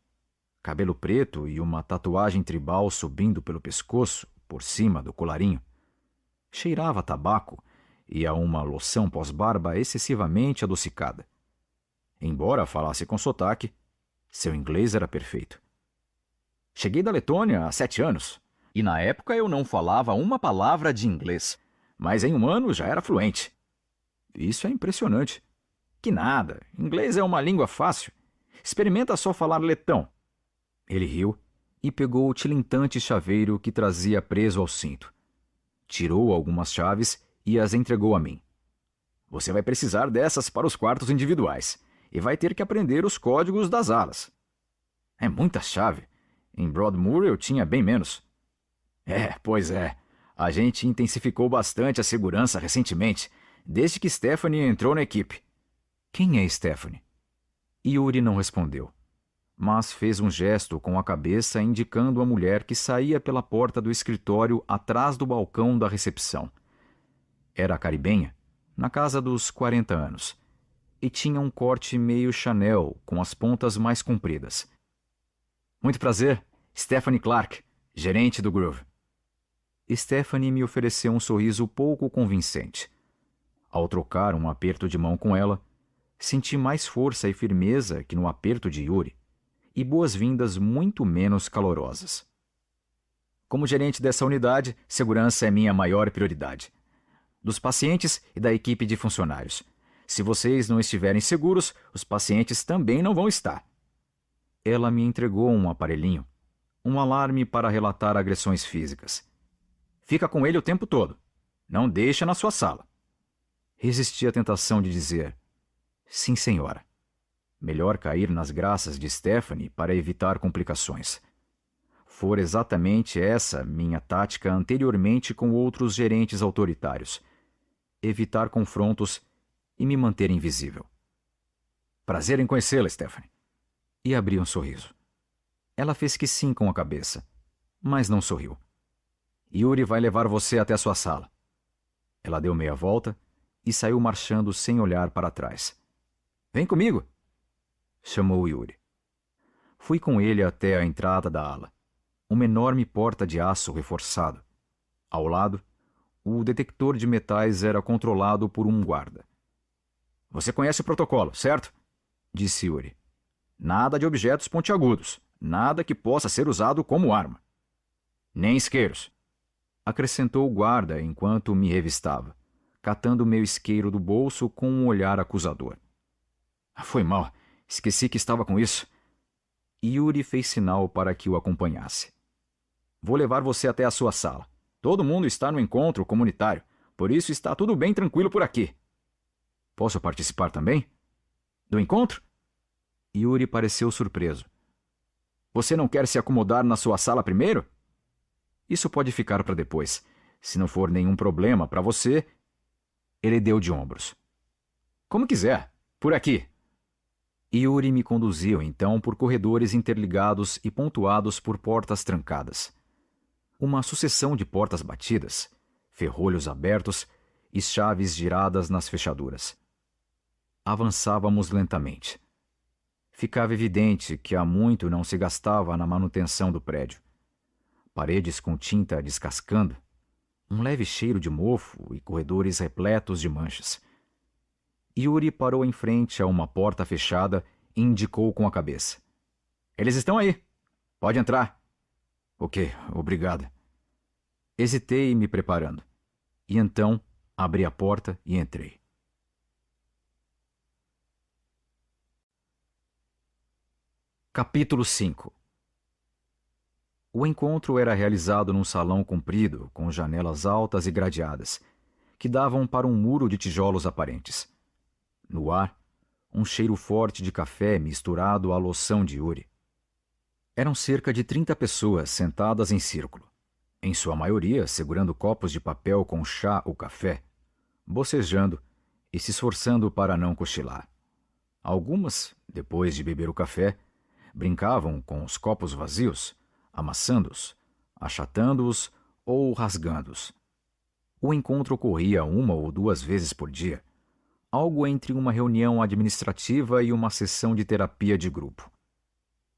A: Cabelo preto e uma tatuagem tribal subindo pelo pescoço, por cima do colarinho. Cheirava a tabaco e a uma loção pós-barba excessivamente adocicada. Embora falasse com sotaque, seu inglês era perfeito. Cheguei da Letônia há sete anos, e na época eu não falava uma palavra de inglês, mas em um ano já era fluente. Isso é impressionante. Que nada, inglês é uma língua fácil. Experimenta só falar letão. Ele riu e pegou o tilintante chaveiro que trazia preso ao cinto. Tirou algumas chaves e as entregou a mim. Você vai precisar dessas para os quartos individuais e vai ter que aprender os códigos das alas. É muita chave. Em Broadmoor eu tinha bem menos. É, pois é. A gente intensificou bastante a segurança recentemente, desde que Stephanie entrou na equipe. Quem é Stephanie? Yuri não respondeu, mas fez um gesto com a cabeça indicando a mulher que saía pela porta do escritório atrás do balcão da recepção. Era a caribenha, na casa dos 40 anos, e tinha um corte meio Chanel, com as pontas mais compridas. Muito prazer, Stephanie Clark, gerente do Groove. Stephanie me ofereceu um sorriso pouco convincente. Ao trocar um aperto de mão com ela, Senti mais força e firmeza que no aperto de Yuri, e boas-vindas muito menos calorosas. Como gerente dessa unidade, segurança é minha maior prioridade. Dos pacientes e da equipe de funcionários. Se vocês não estiverem seguros, os pacientes também não vão estar. Ela me entregou um aparelhinho, um alarme para relatar agressões físicas. Fica com ele o tempo todo. Não deixa na sua sala. Resisti à tentação de dizer: Sim, senhora. Melhor cair nas graças de Stephanie para evitar complicações. Fora exatamente essa minha tática anteriormente com outros gerentes autoritários: evitar confrontos e me manter invisível. Prazer em conhecê-la, Stephanie. E abri um sorriso. Ela fez que sim com a cabeça, mas não sorriu. Yuri vai levar você até a sua sala. Ela deu meia volta e saiu marchando sem olhar para trás. Vem comigo! chamou Yuri. Fui com ele até a entrada da ala. Uma enorme porta de aço reforçado. Ao lado, o detector de metais era controlado por um guarda. Você conhece o protocolo, certo? disse Yuri. Nada de objetos pontiagudos, nada que possa ser usado como arma. Nem isqueiros, acrescentou o guarda enquanto me revistava, catando meu isqueiro do bolso com um olhar acusador. Ah, foi mal. Esqueci que estava com isso. Yuri fez sinal para que o acompanhasse. Vou levar você até a sua sala. Todo mundo está no encontro comunitário, por isso está tudo bem tranquilo por aqui. Posso participar também? Do encontro? Yuri pareceu surpreso. Você não quer se acomodar na sua sala primeiro? Isso pode ficar para depois. Se não for nenhum problema para você. Ele deu de ombros. Como quiser, por aqui. Yuri me conduziu então por corredores interligados e pontuados por portas trancadas. Uma sucessão de portas batidas, ferrolhos abertos e chaves giradas nas fechaduras. Avançávamos lentamente. Ficava evidente que há muito não se gastava na manutenção do prédio. Paredes com tinta descascando, um leve cheiro de mofo e corredores repletos de manchas. Yuri parou em frente a uma porta fechada e indicou com a cabeça. Eles estão aí. Pode entrar. Ok, obrigado. Hesitei me preparando. E então abri a porta e entrei. Capítulo 5 O encontro era realizado num salão comprido, com janelas altas e gradeadas, que davam para um muro de tijolos aparentes. No ar, um cheiro forte de café misturado à loção de Yuri. Eram cerca de 30 pessoas sentadas em círculo, em sua maioria segurando copos de papel com chá ou café, bocejando e se esforçando para não cochilar. Algumas, depois de beber o café, brincavam com os copos vazios, amassando-os, achatando-os ou rasgando-os. O encontro ocorria uma ou duas vezes por dia algo entre uma reunião administrativa e uma sessão de terapia de grupo.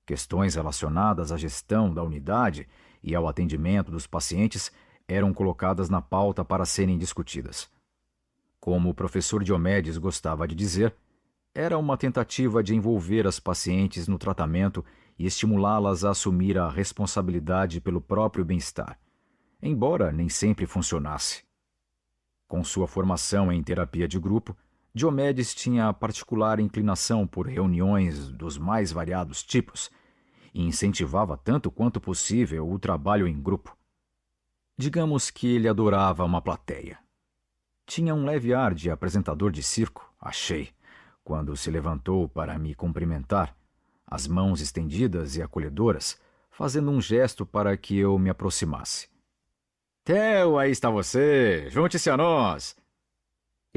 A: Questões relacionadas à gestão da unidade e ao atendimento dos pacientes eram colocadas na pauta para serem discutidas. Como o professor Diomedes gostava de dizer, era uma tentativa de envolver as pacientes no tratamento e estimulá-las a assumir a responsabilidade pelo próprio bem-estar, embora nem sempre funcionasse. Com sua formação em terapia de grupo, Diomedes tinha particular inclinação por reuniões dos mais variados tipos e incentivava tanto quanto possível o trabalho em grupo. Digamos que ele adorava uma plateia. Tinha um leve ar de apresentador de circo, achei, quando se levantou para me cumprimentar, as mãos estendidas e acolhedoras, fazendo um gesto para que eu me aproximasse. Theo, aí está você! Junte-se a nós!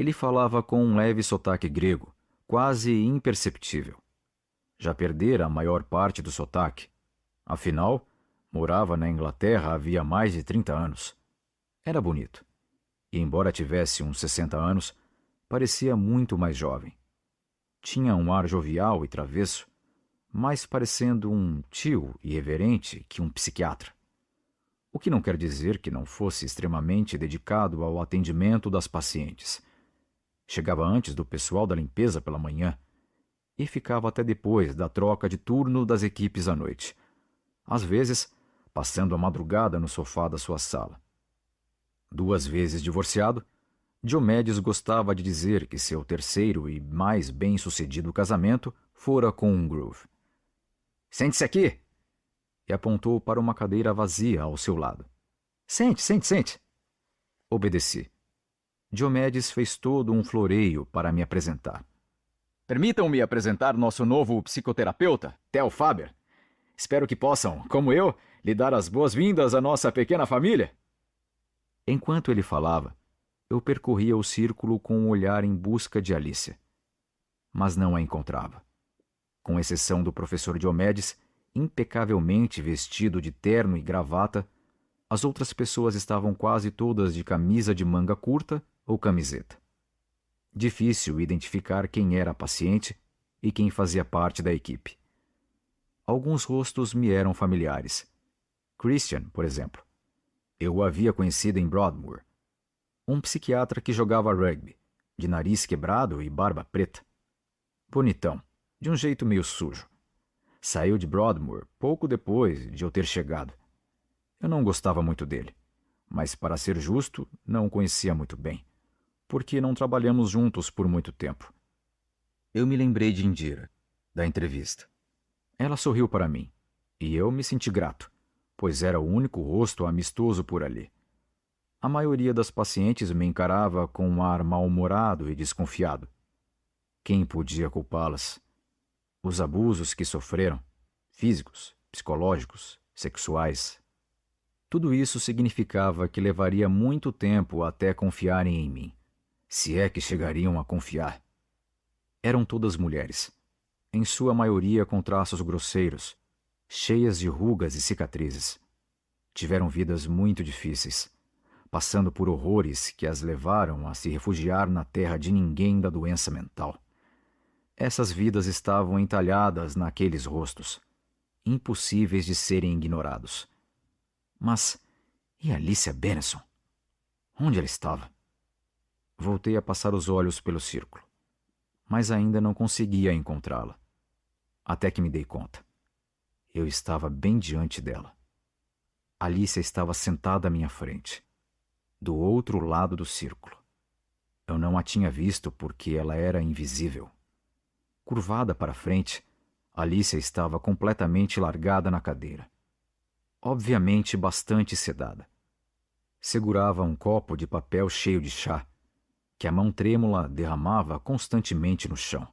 A: Ele falava com um leve sotaque grego, quase imperceptível. Já perdera a maior parte do sotaque. Afinal, morava na Inglaterra havia mais de 30 anos. Era bonito. E, embora tivesse uns 60 anos, parecia muito mais jovem. Tinha um ar jovial e travesso, mais parecendo um tio irreverente que um psiquiatra. O que não quer dizer que não fosse extremamente dedicado ao atendimento das pacientes Chegava antes do pessoal da limpeza pela manhã e ficava até depois da troca de turno das equipes à noite. Às vezes, passando a madrugada no sofá da sua sala. Duas vezes divorciado, Diomedes gostava de dizer que seu terceiro e mais bem-sucedido casamento fora com um groove. Sente-se aqui! E apontou para uma cadeira vazia ao seu lado. Sente, sente, sente! Obedeci. Diomedes fez todo um floreio para me apresentar. Permitam-me apresentar nosso novo psicoterapeuta, Theo Faber. Espero que possam, como eu, lhe dar as boas-vindas à nossa pequena família. Enquanto ele falava, eu percorria o círculo com um olhar em busca de Alicia. Mas não a encontrava. Com exceção do professor Diomedes, impecavelmente vestido de terno e gravata, as outras pessoas estavam quase todas de camisa de manga curta ou camiseta. Difícil identificar quem era a paciente e quem fazia parte da equipe. Alguns rostos me eram familiares. Christian, por exemplo. Eu o havia conhecido em Broadmoor. Um psiquiatra que jogava rugby, de nariz quebrado e barba preta. Bonitão, de um jeito meio sujo. Saiu de Broadmoor pouco depois de eu ter chegado. Eu não gostava muito dele, mas, para ser justo, não o conhecia muito bem porque não trabalhamos juntos por muito tempo. Eu me lembrei de Indira, da entrevista. Ela sorriu para mim, e eu me senti grato, pois era o único rosto amistoso por ali. A maioria das pacientes me encarava com um ar mal-humorado e desconfiado. Quem podia culpá-las? Os abusos que sofreram, físicos, psicológicos, sexuais. Tudo isso significava que levaria muito tempo até confiarem em mim se é que chegariam a confiar. Eram todas mulheres, em sua maioria com traços grosseiros, cheias de rugas e cicatrizes. Tiveram vidas muito difíceis, passando por horrores que as levaram a se refugiar na terra de ninguém da doença mental. Essas vidas estavam entalhadas naqueles rostos, impossíveis de serem ignorados.
D: Mas e
A: Alicia Benson? Onde ela estava? Voltei a passar os olhos pelo círculo, mas ainda não conseguia encontrá-la. Até que me dei conta. Eu estava bem diante dela. Alicia estava sentada à minha frente, do outro lado do círculo. Eu não a tinha visto porque ela era invisível. Curvada para frente, Alicia estava completamente largada na cadeira. Obviamente bastante sedada. Segurava um copo de papel cheio de chá que a mão trêmula derramava constantemente no chão.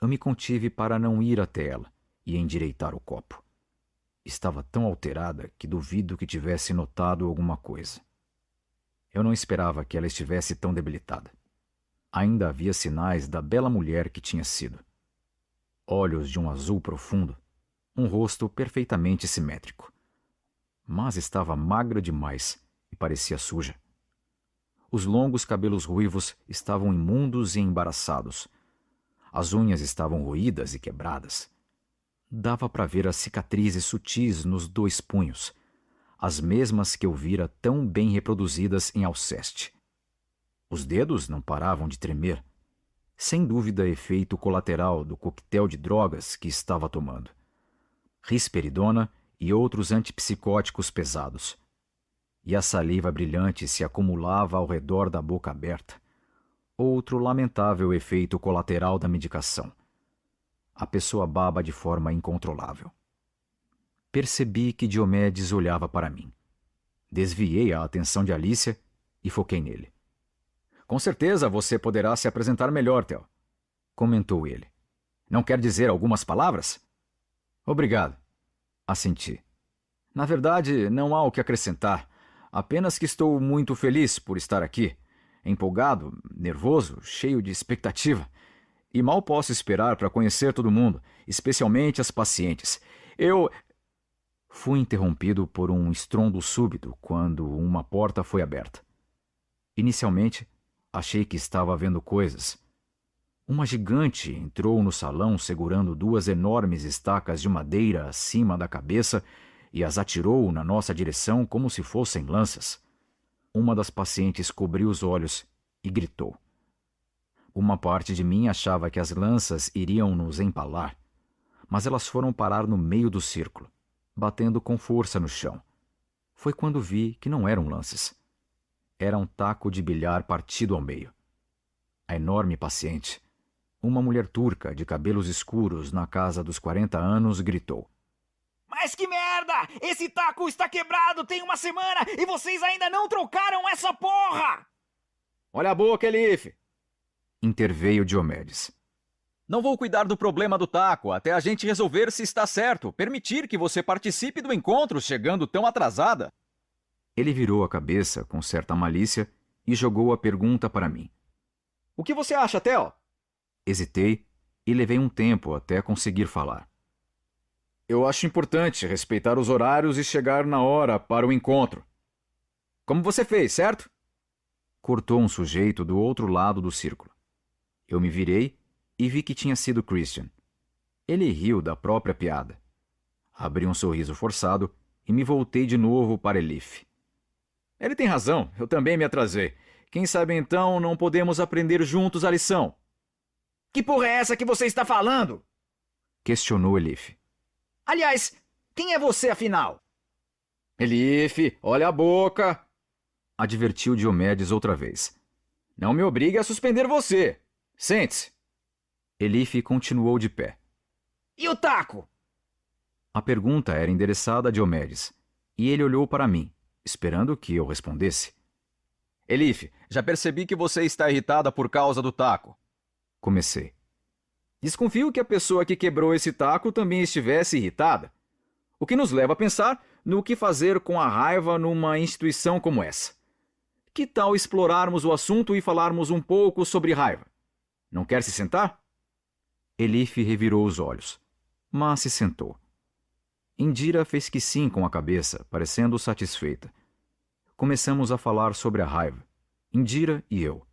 A: Eu me contive para não ir até ela e endireitar o copo. Estava tão alterada que duvido que tivesse notado alguma coisa. Eu não esperava que ela estivesse tão debilitada. Ainda havia sinais da bela mulher que tinha sido. Olhos de um azul profundo, um rosto perfeitamente simétrico. Mas estava magra demais e parecia suja. Os longos cabelos ruivos estavam imundos e embaraçados. As unhas estavam roídas e quebradas. Dava para ver as cicatrizes sutis nos dois punhos, as mesmas que eu vira tão bem reproduzidas em Alceste. Os dedos não paravam de tremer, sem dúvida efeito colateral do coquetel de drogas que estava tomando. Risperidona e outros antipsicóticos pesados e a saliva brilhante se acumulava ao redor da boca aberta. Outro lamentável efeito colateral da medicação. A pessoa baba de forma incontrolável. Percebi que Diomedes olhava para mim. Desviei a atenção de Alicia e foquei nele. Com certeza você poderá se apresentar melhor, Theo, comentou ele. Não quer dizer algumas palavras? Obrigado, assenti. Na verdade, não há o que acrescentar. Apenas que estou muito feliz por estar aqui. Empolgado, nervoso, cheio de expectativa. E mal posso esperar para conhecer todo mundo, especialmente as pacientes. Eu. Fui interrompido por um estrondo súbito quando uma porta foi aberta. Inicialmente, achei que estava vendo coisas. Uma gigante entrou no salão segurando duas enormes estacas de madeira acima da cabeça e as atirou na nossa direção como se fossem lanças. Uma das pacientes cobriu os olhos e gritou. Uma parte de mim achava que as lanças iriam nos empalar, mas elas foram parar no meio do círculo, batendo com força no chão. Foi quando vi que não eram lanças. Era um taco de bilhar partido ao meio. A enorme paciente, uma mulher turca de cabelos escuros na casa dos 40 anos, gritou:
D: mas que merda! Esse taco está quebrado tem uma semana e vocês ainda não trocaram essa porra!
A: Olha a boca, Elif! Interveio Diomedes. Não vou cuidar do problema do taco até a gente resolver se está certo. Permitir que você participe do encontro chegando tão atrasada. Ele virou a cabeça com certa malícia e jogou a pergunta para mim. O que você acha, Theo? Hesitei e levei um tempo até conseguir falar. Eu acho importante respeitar os horários e chegar na hora para o encontro. Como você fez, certo? Cortou um sujeito do outro lado do círculo. Eu me virei e vi que tinha sido Christian. Ele riu da própria piada. Abri um sorriso forçado e me voltei de novo para Elif. Ele tem razão, eu também me atrasei. Quem sabe então não podemos aprender juntos a lição? Que porra é essa que você está falando? Questionou Elif.
D: Aliás, quem é você, afinal?
A: Elife, olha a boca! Advertiu Diomedes outra vez. Não me obrigue a suspender você. Sente-se. Elife continuou de pé. E o taco? A pergunta era endereçada a Diomedes, e ele olhou para mim, esperando que eu respondesse. Elife, já percebi que você está irritada por causa do taco. Comecei. Desconfio que a pessoa que quebrou esse taco também estivesse irritada. O que nos leva a pensar no que fazer com a raiva numa instituição como essa. Que tal explorarmos o assunto e falarmos um pouco sobre raiva? Não quer se sentar? Elife revirou os olhos, mas se sentou. Indira fez que sim com a cabeça, parecendo satisfeita. Começamos a falar sobre a raiva, Indira e eu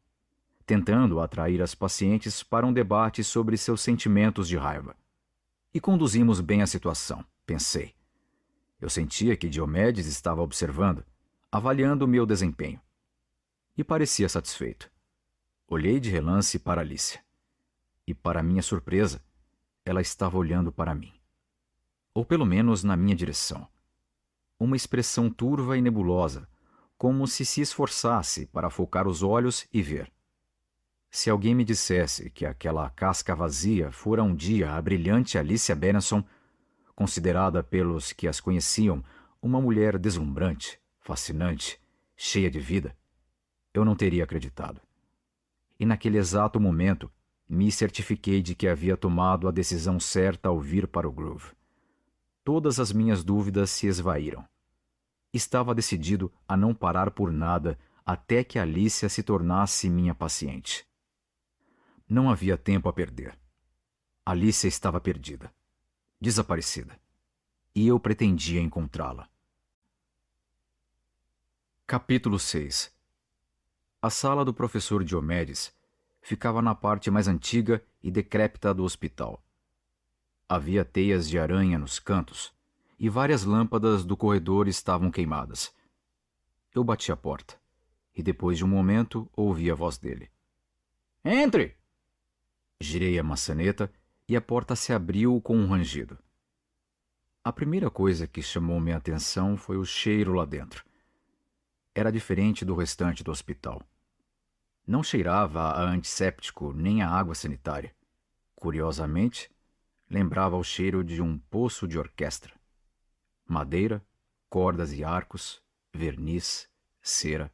A: tentando atrair as pacientes para um debate sobre seus sentimentos de raiva. E conduzimos bem a situação, pensei. Eu sentia que Diomedes estava observando, avaliando o meu desempenho. E parecia satisfeito. Olhei de relance para Alicia. E, para minha surpresa, ela estava olhando para mim. Ou pelo menos na minha direção. Uma expressão turva e nebulosa, como se se esforçasse para focar os olhos e ver. Se alguém me dissesse que aquela casca vazia fora um dia a brilhante Alicia Bennison, considerada pelos que as conheciam uma mulher deslumbrante, fascinante, cheia de vida, eu não teria acreditado. E naquele exato momento, me certifiquei de que havia tomado a decisão certa ao vir para o Groove. Todas as minhas dúvidas se esvaíram. Estava decidido a não parar por nada até que Alicia se tornasse minha paciente. Não havia tempo a perder. Alice estava perdida, desaparecida, e eu pretendia encontrá-la. Capítulo 6 A sala do professor Diomedes ficava na parte mais antiga e decrépita do hospital. Havia teias de aranha nos cantos e várias lâmpadas do corredor estavam queimadas. Eu bati a porta e, depois de um momento, ouvi a voz dele: Entre! Girei a maçaneta e a porta se abriu com um rangido. A primeira coisa que chamou minha atenção foi o cheiro lá dentro. Era diferente do restante do hospital. Não cheirava a antisséptico nem a água sanitária. Curiosamente, lembrava o cheiro de um poço de orquestra. Madeira, cordas e arcos, verniz, cera.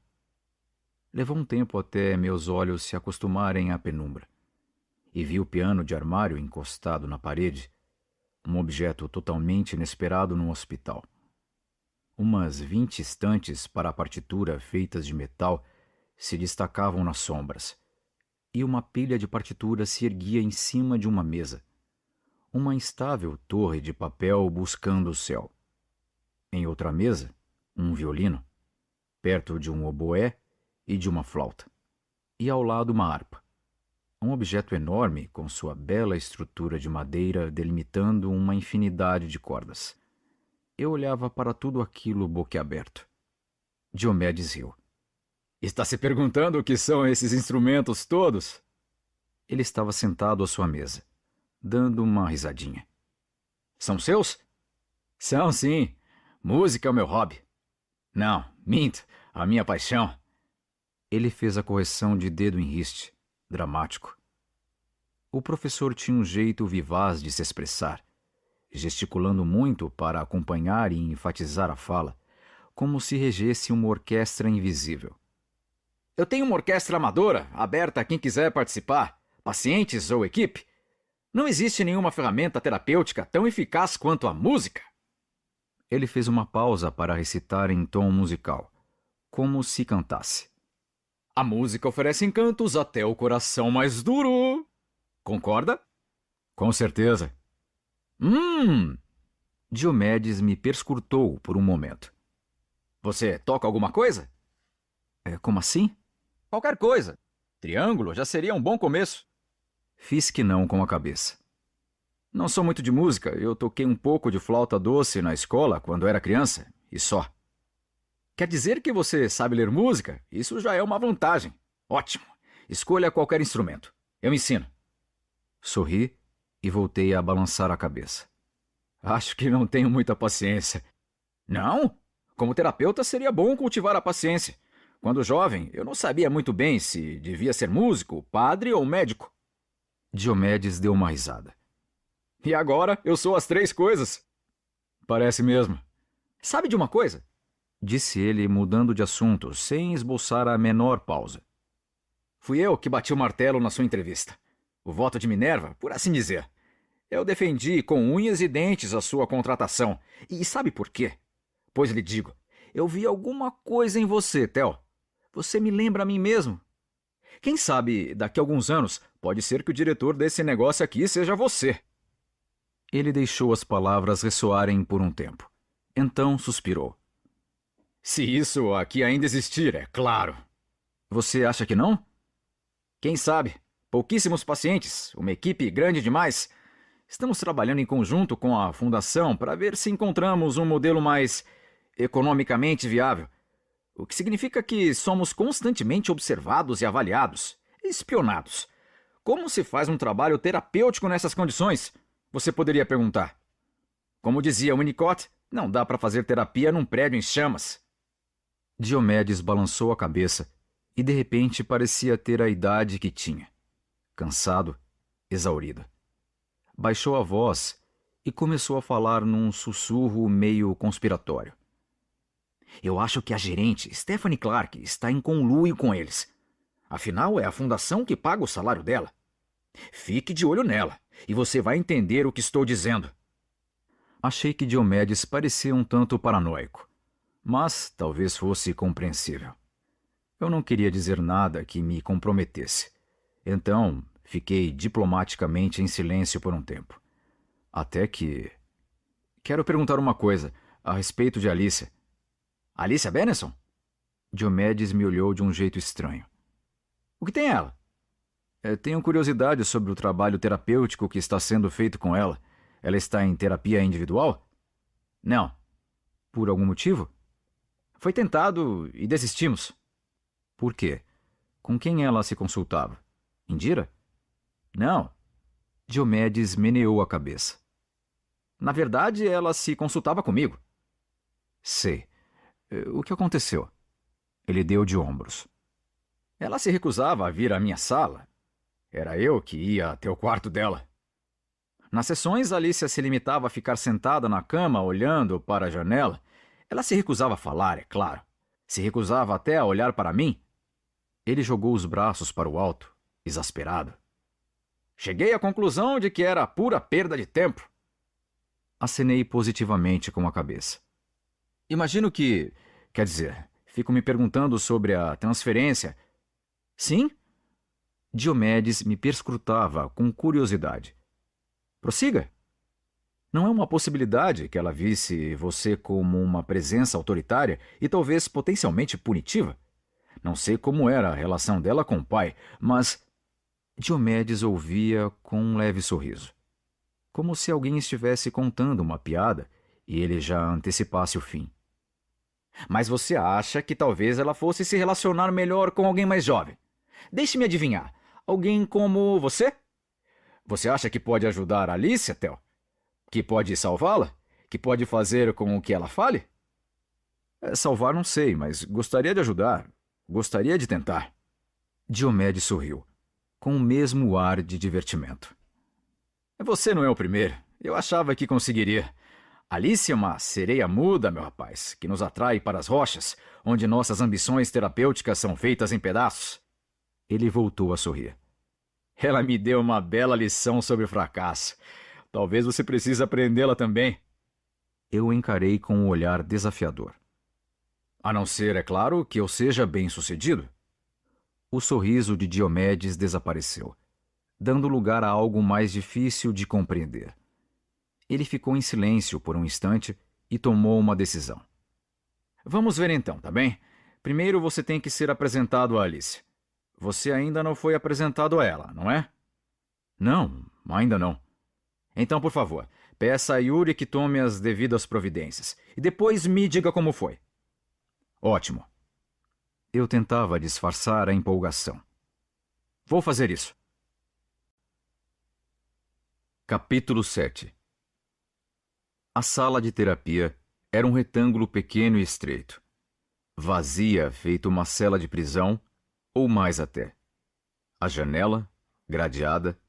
A: Levou um tempo até meus olhos se acostumarem à penumbra e vi o piano de armário encostado na parede, um objeto totalmente inesperado num hospital. Umas vinte estantes para a partitura feitas de metal se destacavam nas sombras, e uma pilha de partituras se erguia em cima de uma mesa, uma instável torre de papel buscando o céu. Em outra mesa, um violino, perto de um oboé e de uma flauta, e ao lado uma harpa um objeto enorme com sua bela estrutura de madeira delimitando uma infinidade de cordas. Eu olhava para tudo aquilo boquiaberto. Diomedes riu. Está se perguntando o que são esses instrumentos todos? Ele estava sentado à sua mesa, dando uma risadinha. São seus? São sim. Música é o meu hobby. Não, minto, a minha paixão. Ele fez a correção de dedo em riste dramático. O professor tinha um jeito vivaz de se expressar, gesticulando muito para acompanhar e enfatizar a fala, como se regesse uma orquestra invisível. Eu tenho uma orquestra amadora, aberta a quem quiser participar, pacientes ou equipe. Não existe nenhuma ferramenta terapêutica tão eficaz quanto a música. Ele fez uma pausa para recitar em tom musical, como se cantasse. A música oferece encantos até o coração mais duro. Concorda? Com certeza. Hum! Diomedes me perscrutou por um momento. Você toca alguma coisa? É, como assim? Qualquer coisa. Triângulo já seria um bom começo. Fiz que não com a cabeça. Não sou muito de música, eu toquei um pouco de flauta doce na escola quando era criança, e só. Quer dizer que você sabe ler música? Isso já é uma vantagem. Ótimo. Escolha qualquer instrumento. Eu ensino. Sorri e voltei a balançar a cabeça. Acho que não tenho muita paciência. Não? Como terapeuta, seria bom cultivar a paciência. Quando jovem, eu não sabia muito bem se devia ser músico, padre ou médico. Diomedes deu uma risada. E agora eu sou as três coisas. Parece mesmo. Sabe de uma coisa? disse ele, mudando de assunto, sem esboçar a menor pausa. Fui eu que bati o martelo na sua entrevista. O voto de Minerva, por assim dizer. Eu defendi com unhas e dentes a sua contratação. E sabe por quê? Pois lhe digo, eu vi alguma coisa em você, Theo. Você me lembra a mim mesmo. Quem sabe, daqui a alguns anos, pode ser que o diretor desse negócio aqui seja você. Ele deixou as palavras ressoarem por um tempo. Então suspirou. Se isso aqui ainda existir, é claro. Você acha que não? Quem sabe? Pouquíssimos pacientes, uma equipe grande demais. Estamos trabalhando em conjunto com a fundação para ver se encontramos um modelo mais economicamente viável. O que significa que somos constantemente observados e avaliados, espionados. Como se faz um trabalho terapêutico nessas condições? Você poderia perguntar. Como dizia Winnicott, não dá para fazer terapia num prédio em chamas. Diomedes balançou a cabeça e de repente parecia ter a idade que tinha. Cansado, exaurido. Baixou a voz e começou a falar num sussurro meio conspiratório. Eu acho que a gerente, Stephanie Clark, está em conluio com eles. Afinal, é a fundação que paga o salário dela. Fique de olho nela e você vai entender o que estou dizendo. Achei que Diomedes parecia um tanto paranoico mas talvez fosse compreensível. Eu não queria dizer nada que me comprometesse. Então, fiquei diplomaticamente em silêncio por um tempo. Até que. Quero perguntar uma coisa a respeito de Alicia. Alicia Benison? Diomedes me olhou de um jeito estranho. O que tem ela? É, tenho curiosidade sobre o trabalho terapêutico que está sendo feito com ela. Ela está em terapia individual? Não. Por algum motivo? Foi tentado e desistimos. Por quê? Com quem ela se consultava? Indira? Não. Diomedes meneou a cabeça. Na verdade, ela se consultava comigo. Sei. O que aconteceu? Ele deu de ombros. Ela se recusava a vir à minha sala. Era eu que ia até o quarto dela. Nas sessões, Alicia se limitava a ficar sentada na cama olhando para a janela ela se recusava a falar, é claro. Se recusava até a olhar para mim. Ele jogou os braços para o alto, exasperado. Cheguei à conclusão de que era pura perda de tempo. Acenei positivamente com a cabeça. Imagino que. Quer dizer, fico me perguntando sobre a transferência. Sim? Diomedes me perscrutava com curiosidade. Prossiga. Não é uma possibilidade que ela visse você como uma presença autoritária e talvez potencialmente punitiva? Não sei como era a relação dela com o pai, mas. Diomedes ouvia com um leve sorriso. Como se alguém estivesse contando uma piada e ele já antecipasse o fim. Mas você acha que talvez ela fosse se relacionar melhor com alguém mais jovem? Deixe-me adivinhar. Alguém como você? Você acha que pode ajudar Alice, Theo? que pode salvá-la? Que pode fazer com que ela fale? É, salvar não sei, mas gostaria de ajudar. Gostaria de tentar. Diomedes sorriu, com o mesmo ar de divertimento. Você não é o primeiro. Eu achava que conseguiria. Alice é uma sereia muda, meu rapaz, que nos atrai para as rochas, onde nossas ambições terapêuticas são feitas em pedaços. Ele voltou a sorrir. Ela me deu uma bela lição sobre fracasso. Talvez você precise aprendê-la também. Eu encarei com um olhar desafiador. A não ser, é claro, que eu seja bem-sucedido. O sorriso de Diomedes desapareceu, dando lugar a algo mais difícil de compreender. Ele ficou em silêncio por um instante e tomou uma decisão. Vamos ver então, tá bem? Primeiro você tem que ser apresentado a Alice. Você ainda não foi apresentado a ela, não é? Não, ainda não. Então, por favor, peça a Yuri que tome as devidas providências e depois me diga como foi. Ótimo. Eu tentava disfarçar a empolgação. Vou fazer isso. Capítulo 7 A sala de terapia era um retângulo pequeno e estreito. Vazia, feito uma cela de prisão, ou mais até. A janela, gradeada,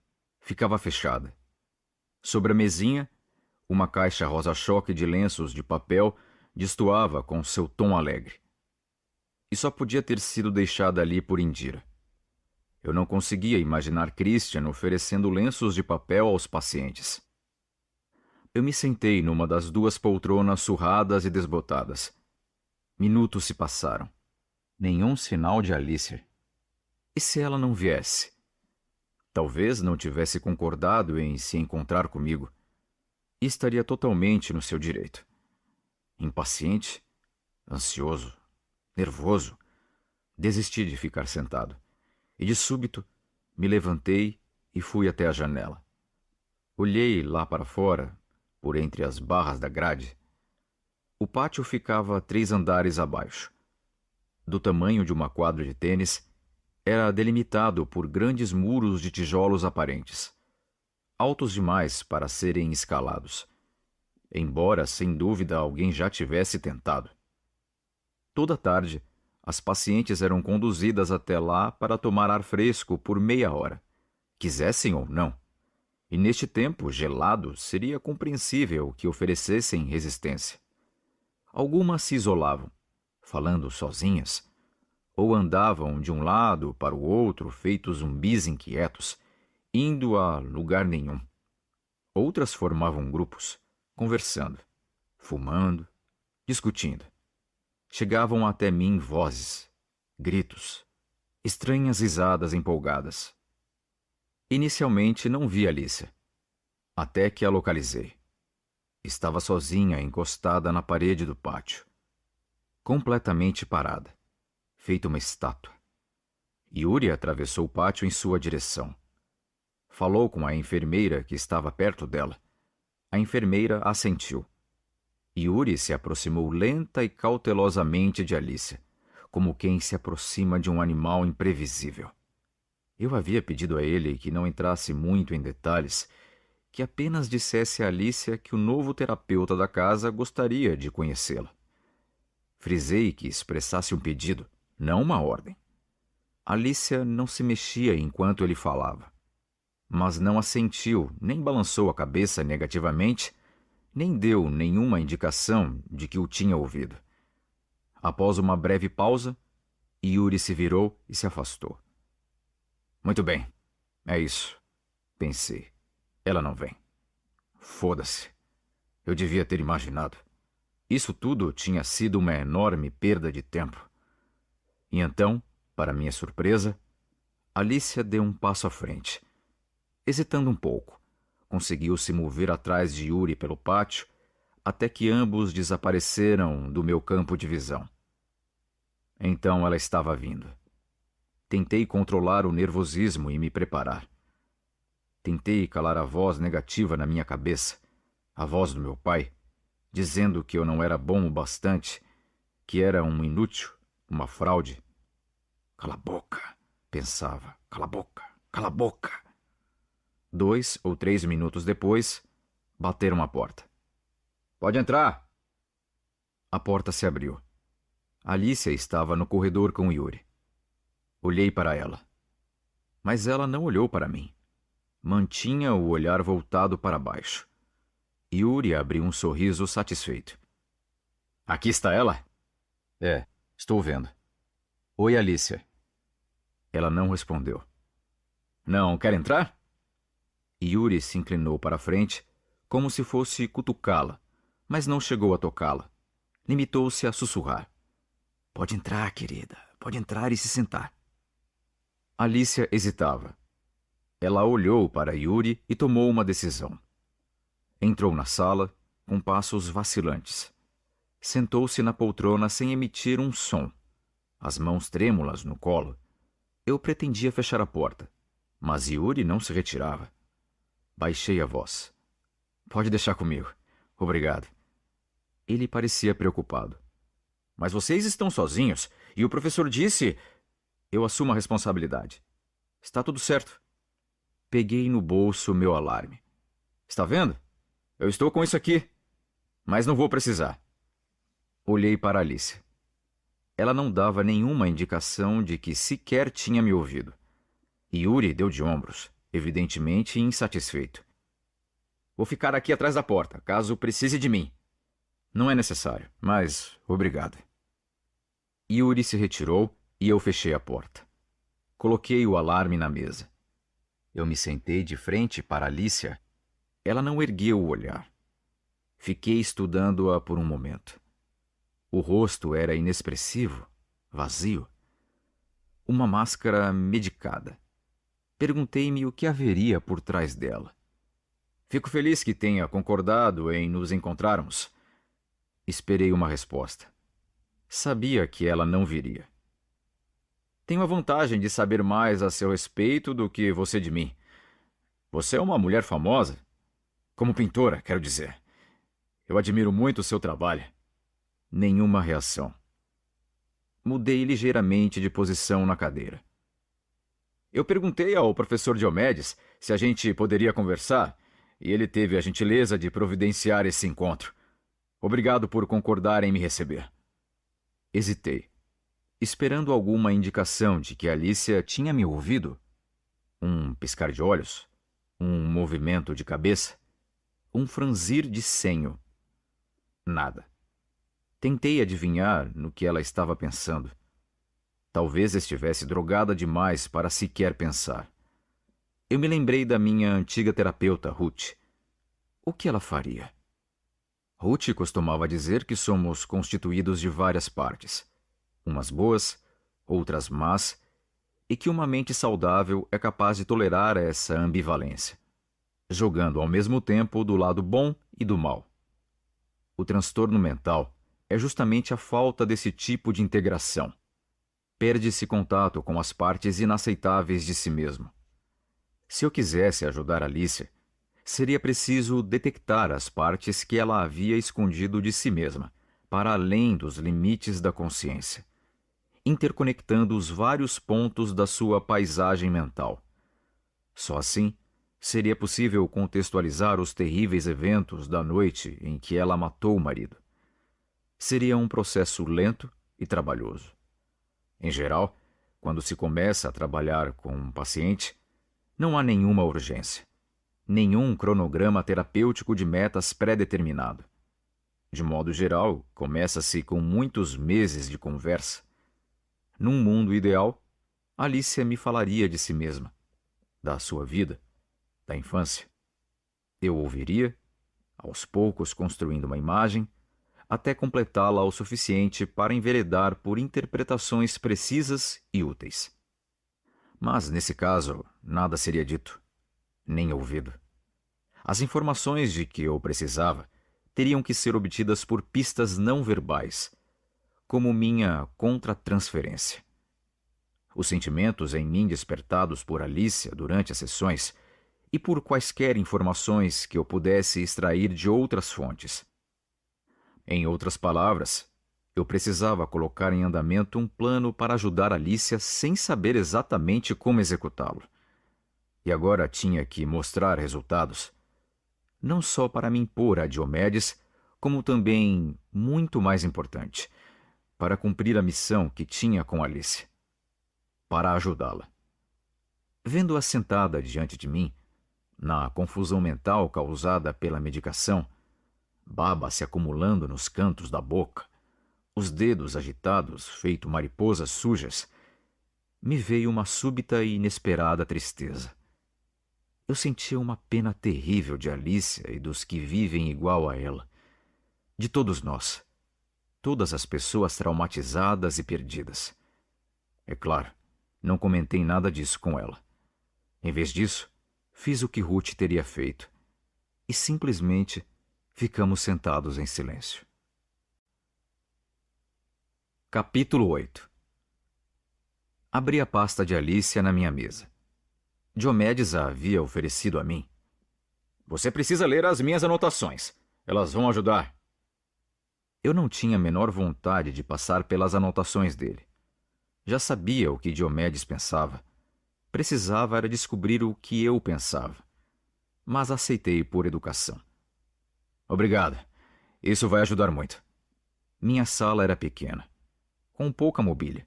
A: ficava fechada. Sobre a mesinha, uma caixa rosa-choque de lenços de papel destoava com seu tom alegre. E só podia ter sido deixada ali por Indira. Eu não conseguia imaginar Christian oferecendo lenços de papel aos pacientes. Eu me sentei numa das duas poltronas surradas e desbotadas. Minutos se passaram. Nenhum sinal de Alice. E se ela não viesse? Talvez não tivesse concordado em se encontrar comigo. E estaria totalmente no seu direito. Impaciente, ansioso, nervoso, desisti de ficar sentado. E de súbito, me levantei e fui até a janela. Olhei lá para fora, por entre as barras da grade. O pátio ficava três andares abaixo. Do tamanho de uma quadra de tênis, era delimitado por grandes muros de tijolos aparentes, altos demais para serem escalados, embora sem dúvida alguém já tivesse tentado. Toda tarde, as pacientes eram conduzidas até lá para tomar ar fresco por meia hora, quisessem ou não. E neste tempo gelado seria compreensível que oferecessem resistência. Algumas se isolavam, falando sozinhas ou andavam de um lado para o outro, feitos zumbis inquietos, indo a lugar nenhum. Outras formavam grupos, conversando, fumando, discutindo. Chegavam até mim vozes, gritos, estranhas risadas empolgadas. Inicialmente não vi Alicia, até que a localizei. Estava sozinha, encostada na parede do pátio, completamente parada feita uma estátua. Yuri atravessou o pátio em sua direção. Falou com a enfermeira que estava perto dela. A enfermeira assentiu. Yuri se aproximou lenta e cautelosamente de Alicia, como quem se aproxima de um animal imprevisível. Eu havia pedido a ele que não entrasse muito em detalhes, que apenas dissesse a Alicia que o novo terapeuta da casa gostaria de conhecê-la. Frisei que expressasse um pedido, não uma ordem. Alicia não se mexia enquanto ele falava, mas não assentiu, nem balançou a cabeça negativamente, nem deu nenhuma indicação de que o tinha ouvido. Após uma breve pausa, Yuri se virou e se afastou. Muito bem, é isso, pensei. Ela não vem. Foda-se. Eu devia ter imaginado. Isso tudo tinha sido uma enorme perda de tempo. E então, para minha surpresa, Alicia deu um passo à frente. Hesitando um pouco, conseguiu se mover atrás de Yuri pelo pátio, até que ambos desapareceram do meu campo de visão. Então ela estava vindo. Tentei controlar o nervosismo e me preparar. Tentei calar a voz negativa na minha cabeça, a voz do meu pai, dizendo que eu não era bom o bastante, que era um inútil, uma fraude. Cala a boca, pensava. Cala a boca, cala a boca. Dois ou três minutos depois, bateram a porta. Pode entrar! A porta se abriu. Alicia estava no corredor com Yuri. Olhei para ela. Mas ela não olhou para mim. Mantinha o olhar voltado para baixo. Yuri abriu um sorriso satisfeito. Aqui está ela? É, estou vendo. Oi, Alicia. Ela não respondeu. Não quer entrar? Yuri se inclinou para a frente, como se fosse cutucá-la, mas não chegou a tocá-la. Limitou-se a sussurrar. Pode entrar, querida. Pode entrar e se sentar. Alicia hesitava. Ela olhou para Yuri e tomou uma decisão. Entrou na sala, com passos vacilantes. Sentou-se na poltrona sem emitir um som, as mãos trêmulas no colo, eu pretendia fechar a porta, mas Yuri não se retirava. Baixei a voz. Pode deixar comigo. Obrigado. Ele parecia preocupado. Mas vocês estão sozinhos e o professor disse. Eu assumo a responsabilidade. Está tudo certo. Peguei no bolso meu alarme. Está vendo? Eu estou com isso aqui. Mas não vou precisar. Olhei para Alice. Ela não dava nenhuma indicação de que sequer tinha me ouvido. Yuri deu de ombros, evidentemente insatisfeito. Vou ficar aqui atrás da porta, caso precise de mim. Não é necessário, mas obrigado. Yuri se retirou e eu fechei a porta. Coloquei o alarme na mesa. Eu me sentei de frente para Alicia. Ela não ergueu o olhar. Fiquei estudando-a por um momento. O rosto era inexpressivo, vazio. Uma máscara medicada. Perguntei-me o que haveria por trás dela. Fico feliz que tenha concordado em nos encontrarmos. Esperei uma resposta. Sabia que ela não viria. Tenho a vantagem de saber mais a seu respeito do que você de mim. Você é uma mulher famosa. Como pintora, quero dizer. Eu admiro muito o seu trabalho nenhuma reação. Mudei ligeiramente de posição na cadeira. Eu perguntei ao professor Diomedes se a gente poderia conversar e ele teve a gentileza de providenciar esse encontro. Obrigado por concordar em me receber. Hesitei, esperando alguma indicação de que Alicia tinha me ouvido. Um piscar de olhos, um movimento de cabeça, um franzir de senho. Nada. Tentei adivinhar no que ela estava pensando. Talvez estivesse drogada demais para sequer pensar. Eu me lembrei da minha antiga terapeuta, Ruth. O que ela faria? Ruth costumava dizer que somos constituídos de várias partes, umas boas, outras más, e que uma mente saudável é capaz de tolerar essa ambivalência, jogando ao mesmo tempo do lado bom e do mal. O transtorno mental é justamente a falta desse tipo de integração. Perde-se contato com as partes inaceitáveis de si mesmo. Se eu quisesse ajudar Alice, seria preciso detectar as partes que ela havia escondido de si mesma, para além dos limites da consciência, interconectando os vários pontos da sua paisagem mental. Só assim seria possível contextualizar os terríveis eventos da noite em que ela matou o marido seria um processo lento e trabalhoso. Em geral, quando se começa a trabalhar com um paciente, não há nenhuma urgência, nenhum cronograma terapêutico de metas pré-determinado. De modo geral, começa-se com muitos meses de conversa. Num mundo ideal, Alicia me falaria de si mesma, da sua vida, da infância. Eu ouviria, aos poucos construindo uma imagem, até completá-la o suficiente para enveredar por interpretações precisas e úteis. Mas, nesse caso, nada seria dito, nem ouvido. As informações de que eu precisava teriam que ser obtidas por pistas não verbais, como minha contratransferência. Os sentimentos em mim despertados por Alicia durante as sessões e por quaisquer informações que eu pudesse extrair de outras fontes em outras palavras, eu precisava colocar em andamento um plano para ajudar Alicia sem saber exatamente como executá-lo. E agora tinha que mostrar resultados, não só para me impor a Diomedes, como também, muito mais importante, para cumprir a missão que tinha com Alice para ajudá-la. Vendo-a sentada diante de mim, na confusão mental causada pela medicação, baba se acumulando nos cantos da boca, os dedos agitados, feito mariposas sujas, me veio uma súbita e inesperada tristeza. Eu sentia uma pena terrível de Alicia e dos que vivem igual a ela, de todos nós, todas as pessoas traumatizadas e perdidas. É claro, não comentei nada disso com ela. Em vez disso, fiz o que Ruth teria feito e simplesmente Ficamos sentados em silêncio. Capítulo 8 Abri a pasta de Alicia na minha mesa. Diomedes a havia oferecido a mim. Você precisa ler as minhas anotações. Elas vão ajudar. Eu não tinha a menor vontade de passar pelas anotações dele. Já sabia o que Diomedes pensava. Precisava era descobrir o que eu pensava. Mas aceitei por educação. Obrigado. Isso vai ajudar muito. Minha sala era pequena, com pouca mobília,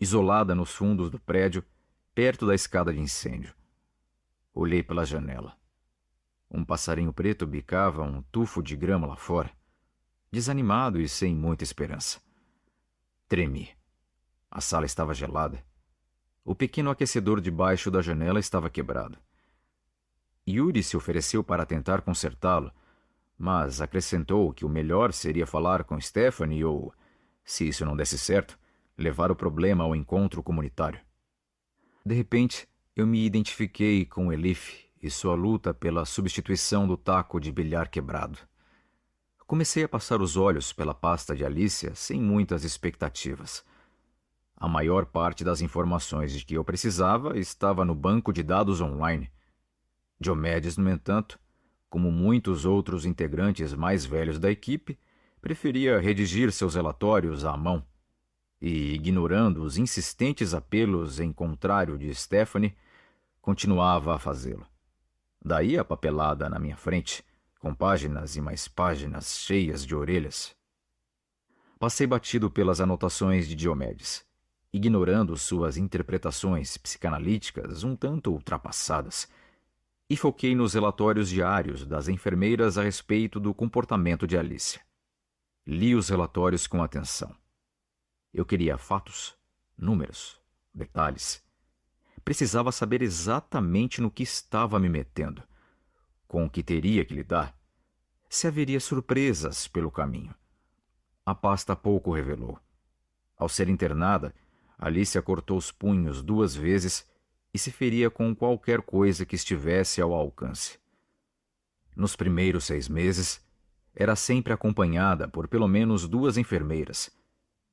A: isolada nos fundos do prédio, perto da escada de incêndio. Olhei pela janela. Um passarinho preto bicava um tufo de grama lá fora, desanimado e sem muita esperança. Tremi. A sala estava gelada. O pequeno aquecedor debaixo da janela estava quebrado. Yuri se ofereceu para tentar consertá-lo mas acrescentou que o melhor seria falar com Stephanie ou, se isso não desse certo, levar o problema ao encontro comunitário. De repente, eu me identifiquei com Elif e sua luta pela substituição do taco de bilhar quebrado. Comecei a passar os olhos pela pasta de Alicia sem muitas expectativas. A maior parte das informações de que eu precisava estava no banco de dados online. Diomedes, no entanto, como muitos outros integrantes mais velhos da equipe, preferia redigir seus relatórios à mão. E, ignorando os insistentes apelos em contrário de Stephanie, continuava a fazê-lo. Daí a papelada na minha frente, com páginas e mais páginas cheias de orelhas. Passei batido pelas anotações de Diomedes, ignorando suas interpretações psicanalíticas um tanto ultrapassadas e foquei nos relatórios diários das enfermeiras a respeito do comportamento de Alice. Li os relatórios com atenção. Eu queria fatos, números, detalhes. Precisava saber exatamente no que estava me metendo, com o que teria que lidar, se haveria surpresas pelo caminho. A pasta pouco revelou. Ao ser internada, Alicia cortou os punhos duas vezes e se feria com qualquer coisa que estivesse ao alcance. Nos primeiros seis meses, era sempre acompanhada por pelo menos duas enfermeiras,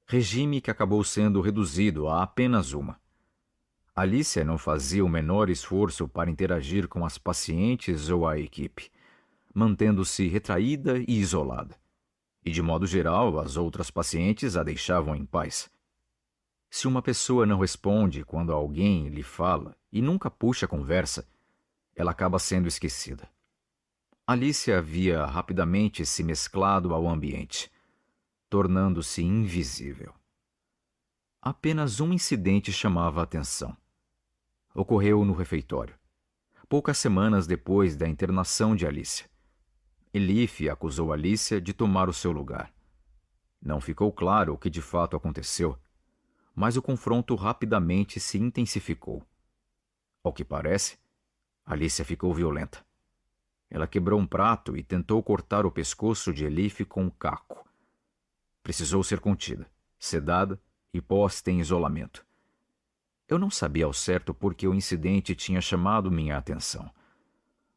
A: regime que acabou sendo reduzido a apenas uma. Alicia não fazia o menor esforço para interagir com as pacientes ou a equipe, mantendo-se retraída e isolada. E de modo geral, as outras pacientes a deixavam em paz. Se uma pessoa não responde quando alguém lhe fala e nunca puxa a conversa, ela acaba sendo esquecida. Alice havia rapidamente se mesclado ao ambiente, tornando-se invisível. Apenas um incidente chamava a atenção. Ocorreu no refeitório, poucas semanas depois da internação de Alice. Elife acusou Alice de tomar o seu lugar. Não ficou claro o que de fato aconteceu mas o confronto rapidamente se intensificou. Ao que parece, Alicia ficou violenta. Ela quebrou um prato e tentou cortar o pescoço de Elife com um caco. Precisou ser contida, sedada e posta em isolamento. Eu não sabia ao certo por que o incidente tinha chamado minha atenção,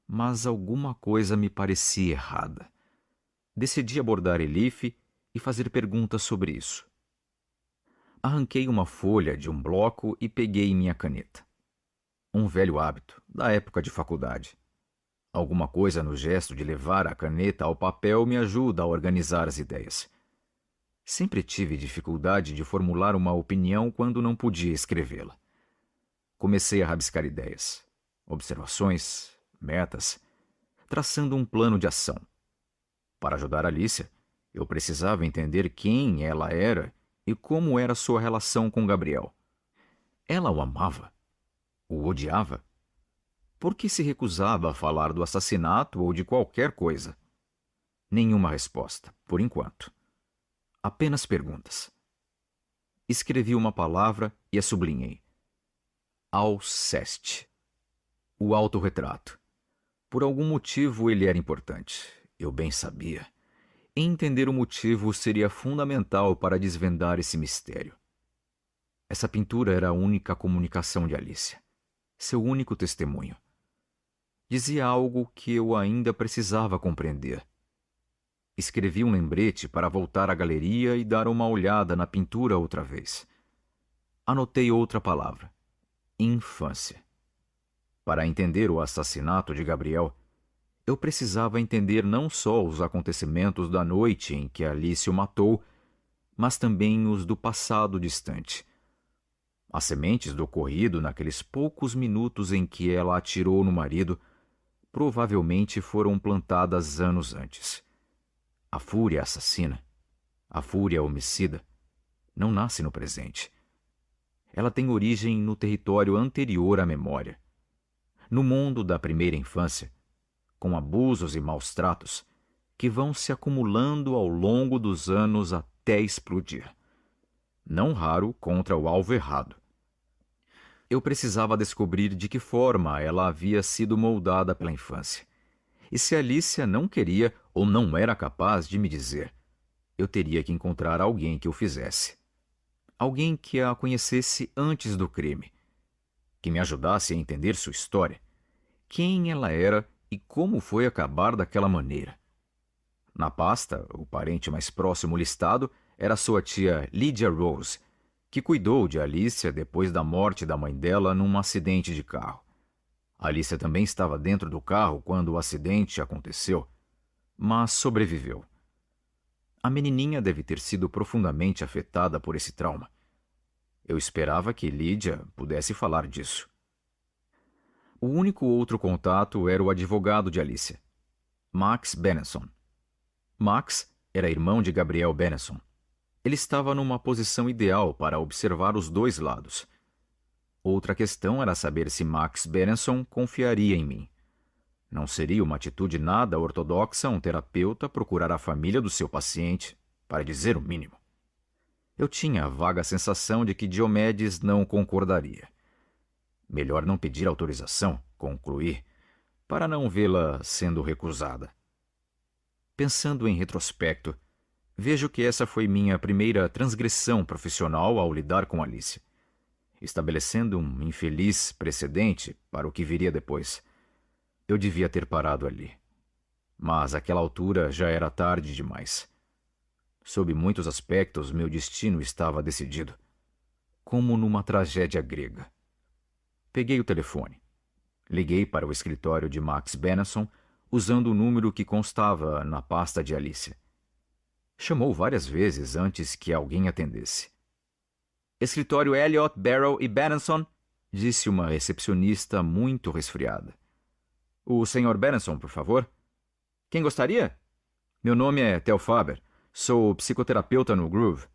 A: mas alguma coisa me parecia errada. Decidi abordar Elife e fazer perguntas sobre isso arranquei uma folha de um bloco e peguei minha caneta. Um velho hábito, da época de faculdade. Alguma coisa no gesto de levar a caneta ao papel me ajuda a organizar as ideias. Sempre tive dificuldade de formular uma opinião quando não podia escrevê-la. Comecei a rabiscar ideias, observações, metas, traçando um plano de ação. Para ajudar Alicia, eu precisava entender quem ela era e como era sua relação com Gabriel. Ela o amava? O odiava? Por que se recusava a falar do assassinato ou de qualquer coisa? Nenhuma resposta, por enquanto. Apenas perguntas. Escrevi uma palavra e a sublinhei. Alceste. O autorretrato. Por algum motivo ele era importante. Eu bem sabia. Entender o motivo seria fundamental para desvendar esse mistério. Essa pintura era a única comunicação de Alicia, seu único testemunho. Dizia algo que eu ainda precisava compreender. Escrevi um lembrete para voltar à galeria e dar uma olhada na pintura outra vez. Anotei outra palavra: infância. Para entender o assassinato de Gabriel, eu precisava entender não só os acontecimentos da noite em que Alice o matou, mas também os do passado distante. As sementes do ocorrido naqueles poucos minutos em que ela atirou no marido provavelmente foram plantadas anos antes. A fúria assassina, a fúria homicida, não nasce no presente. Ela tem origem no território anterior à memória. No mundo da primeira infância, com abusos e maus tratos, que vão se acumulando ao longo dos anos até explodir. Não raro contra o alvo errado. Eu precisava descobrir de que forma ela havia sido moldada pela infância. E se Alicia não queria ou não era capaz de me dizer, eu teria que encontrar alguém que o fizesse. Alguém que a conhecesse antes do crime, que me ajudasse a entender sua história, quem ela era e como foi acabar daquela maneira? Na pasta, o parente mais próximo listado era sua tia Lydia Rose, que cuidou de Alicia depois da morte da mãe dela num acidente de carro. Alicia também estava dentro do carro quando o acidente aconteceu, mas sobreviveu. A menininha deve ter sido profundamente afetada por esse trauma. Eu esperava que Lydia pudesse falar disso. O único outro contato era o advogado de Alicia, Max Benenson. Max era irmão de Gabriel Benenson. Ele estava numa posição ideal para observar os dois lados. Outra questão era saber se Max Benenson confiaria em mim. Não seria uma atitude nada ortodoxa um terapeuta procurar a família do seu paciente, para dizer o mínimo. Eu tinha a vaga sensação de que Diomedes não concordaria. Melhor não pedir autorização, concluí, para não vê-la sendo recusada. Pensando em retrospecto, vejo que essa foi minha primeira transgressão profissional ao lidar com Alice, estabelecendo um infeliz precedente para o que viria depois. Eu devia ter parado ali. Mas àquela altura já era tarde demais. Sob muitos aspectos, meu destino estava decidido, como numa tragédia grega. Peguei o telefone. Liguei para o escritório de Max Benasson usando o número que constava na pasta de Alice. Chamou várias vezes antes que alguém atendesse. Escritório Elliot, Barrow e Benenson, disse uma recepcionista muito resfriada. O Sr. Benenson, por favor. Quem gostaria? Meu nome é Theo Faber. Sou psicoterapeuta no Groove.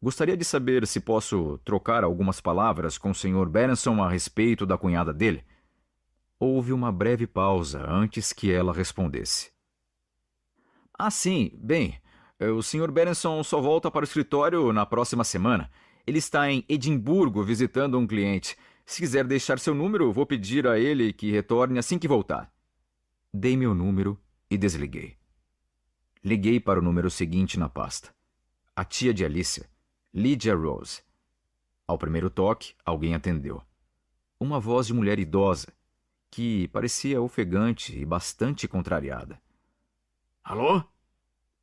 A: Gostaria de saber se posso trocar algumas palavras com o Sr. Berenson a respeito da cunhada dele. Houve uma breve pausa antes que ela respondesse. Ah, sim, bem. Eh, o Sr. Berenson só volta para o escritório na próxima semana. Ele está em Edimburgo visitando um cliente. Se quiser deixar seu número, vou pedir a ele que retorne assim que voltar. Dei meu número e desliguei. Liguei para o número seguinte na pasta. A tia de Alicia Lydia Rose. Ao primeiro toque, alguém atendeu. Uma voz de mulher idosa, que parecia ofegante e bastante contrariada. Alô?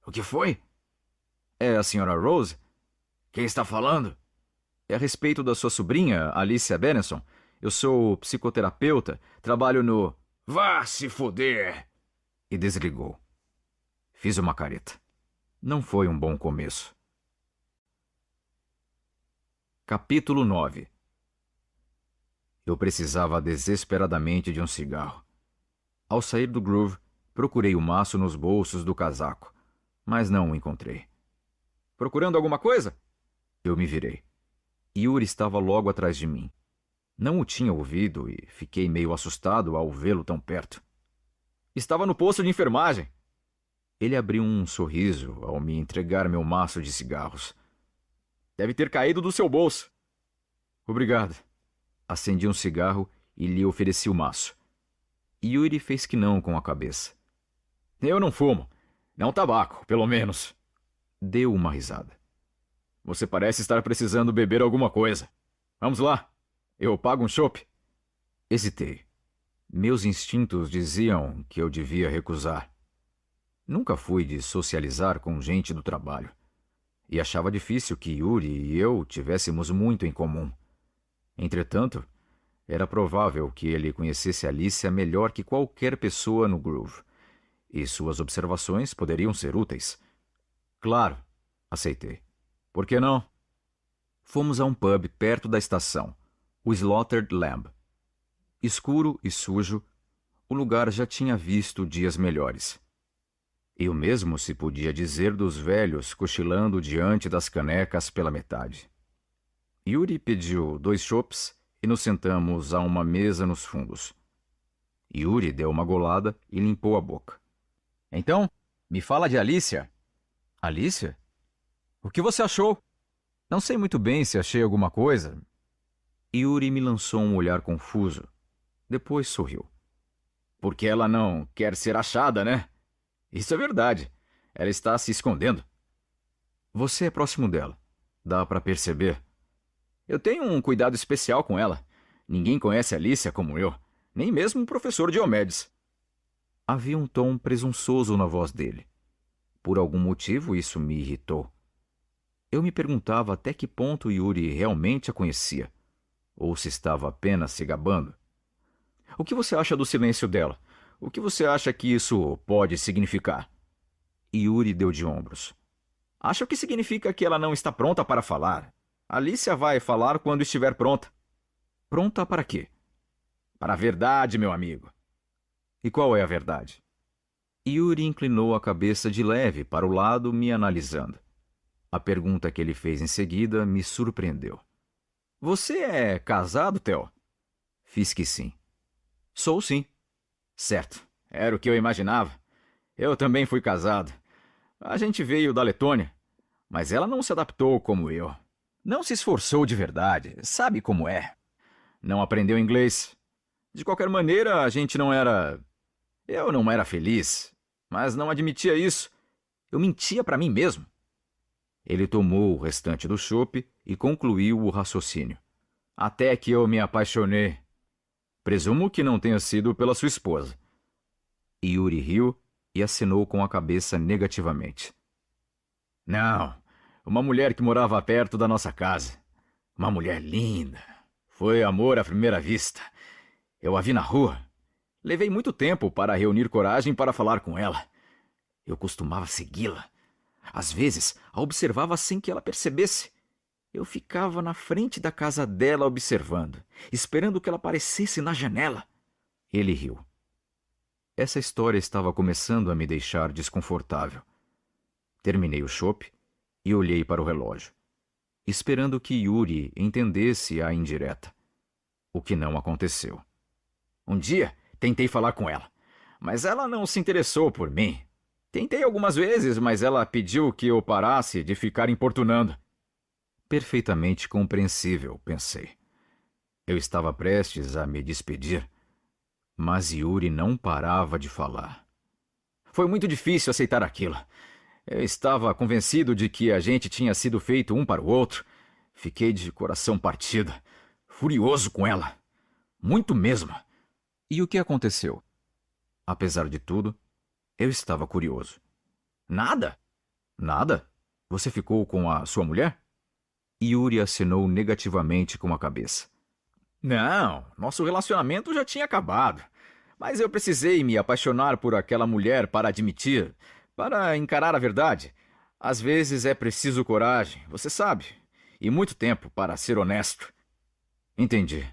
A: O que foi? É a senhora Rose? Quem está falando? É a respeito da sua sobrinha, Alicia Benenson. Eu sou psicoterapeuta, trabalho no.
D: Vá se fuder!
A: E desligou. Fiz uma careta. Não foi um bom começo. Capítulo 9 Eu precisava desesperadamente de um cigarro. Ao sair do groove, procurei o maço nos bolsos do casaco, mas não o encontrei. Procurando alguma coisa? Eu me virei. Yuri estava logo atrás de mim. Não o tinha ouvido e fiquei meio assustado ao vê-lo tão perto. Estava no posto de enfermagem. Ele abriu um sorriso ao me entregar meu maço de cigarros. Deve ter caído do seu bolso. Obrigado. Acendi um cigarro e lhe ofereci o maço. Yuri fez que não com a cabeça. Eu não fumo. Não tabaco, pelo menos. Deu uma risada. Você parece estar precisando beber alguma coisa. Vamos lá. Eu pago um chope. Hesitei. Meus instintos diziam que eu devia recusar. Nunca fui de socializar com gente do trabalho e achava difícil que Yuri e eu tivéssemos muito em comum. Entretanto, era provável que ele conhecesse Alicia melhor que qualquer pessoa no Groove, e suas observações poderiam ser úteis. Claro, aceitei. Por que não? Fomos a um pub perto da estação, o Slaughtered Lamb. Escuro e sujo, o lugar já tinha visto dias melhores. E o mesmo se podia dizer dos velhos cochilando diante das canecas pela metade. Yuri pediu dois chopes e nos sentamos a uma mesa nos fundos. Yuri deu uma golada e limpou a boca. Então, me fala de Alicia. Alicia? O que você achou? Não sei muito bem se achei alguma coisa. Yuri me lançou um olhar confuso. Depois sorriu. Porque ela não quer ser achada, né? Isso é verdade. Ela está se escondendo. Você é próximo dela. Dá para perceber. Eu tenho um cuidado especial com ela. Ninguém conhece Alicia como eu, nem mesmo o professor Diomedes. Havia um tom presunçoso na voz dele. Por algum motivo, isso me irritou. Eu me perguntava até que ponto Yuri realmente a conhecia, ou se estava apenas se gabando. O que você acha do silêncio dela? O que você acha que isso pode significar? Yuri deu de ombros. Acho que significa que ela não está pronta para falar. Alicia vai falar quando estiver pronta. Pronta para quê? Para a verdade, meu amigo. E qual é a verdade? Yuri inclinou a cabeça de leve para o lado, me analisando. A pergunta que ele fez em seguida me surpreendeu. Você é casado, Theo? Fiz que sim. Sou sim. Certo, era o que eu imaginava. Eu também fui casado. A gente veio da Letônia, mas ela não se adaptou como eu. Não se esforçou de verdade, sabe como é. Não aprendeu inglês. De qualquer maneira, a gente não era. Eu não era feliz, mas não admitia isso. Eu mentia para mim mesmo. Ele tomou o restante do chope e concluiu o raciocínio. Até que eu me apaixonei. Presumo que não tenha sido pela sua esposa. Yuri riu e assinou com a cabeça negativamente. Não, uma mulher que morava perto da nossa casa. Uma mulher linda. Foi amor à primeira vista. Eu a vi na rua. Levei muito tempo para reunir coragem para falar com ela. Eu costumava segui-la. Às vezes, a observava sem que ela percebesse. Eu ficava na frente da casa dela observando, esperando que ela aparecesse na janela. Ele riu. Essa história estava começando a me deixar desconfortável. Terminei o chopp e olhei para o relógio, esperando que Yuri entendesse a indireta. O que não aconteceu. Um dia tentei falar com ela, mas ela não se interessou por mim. Tentei algumas vezes, mas ela pediu que eu parasse de ficar importunando perfeitamente compreensível, pensei. Eu estava prestes a me despedir, mas Yuri não parava de falar. Foi muito difícil aceitar aquilo. Eu estava convencido de que a gente tinha sido feito um para o outro. Fiquei de coração partido, furioso com ela. Muito mesmo. E o que aconteceu? Apesar de tudo, eu estava curioso. Nada? Nada? Você ficou com a sua mulher? Yuri assinou negativamente com a cabeça. Não, nosso relacionamento já tinha acabado. Mas eu precisei me apaixonar por aquela mulher para admitir, para encarar a verdade. Às vezes é preciso coragem, você sabe, e muito tempo para ser honesto. Entendi.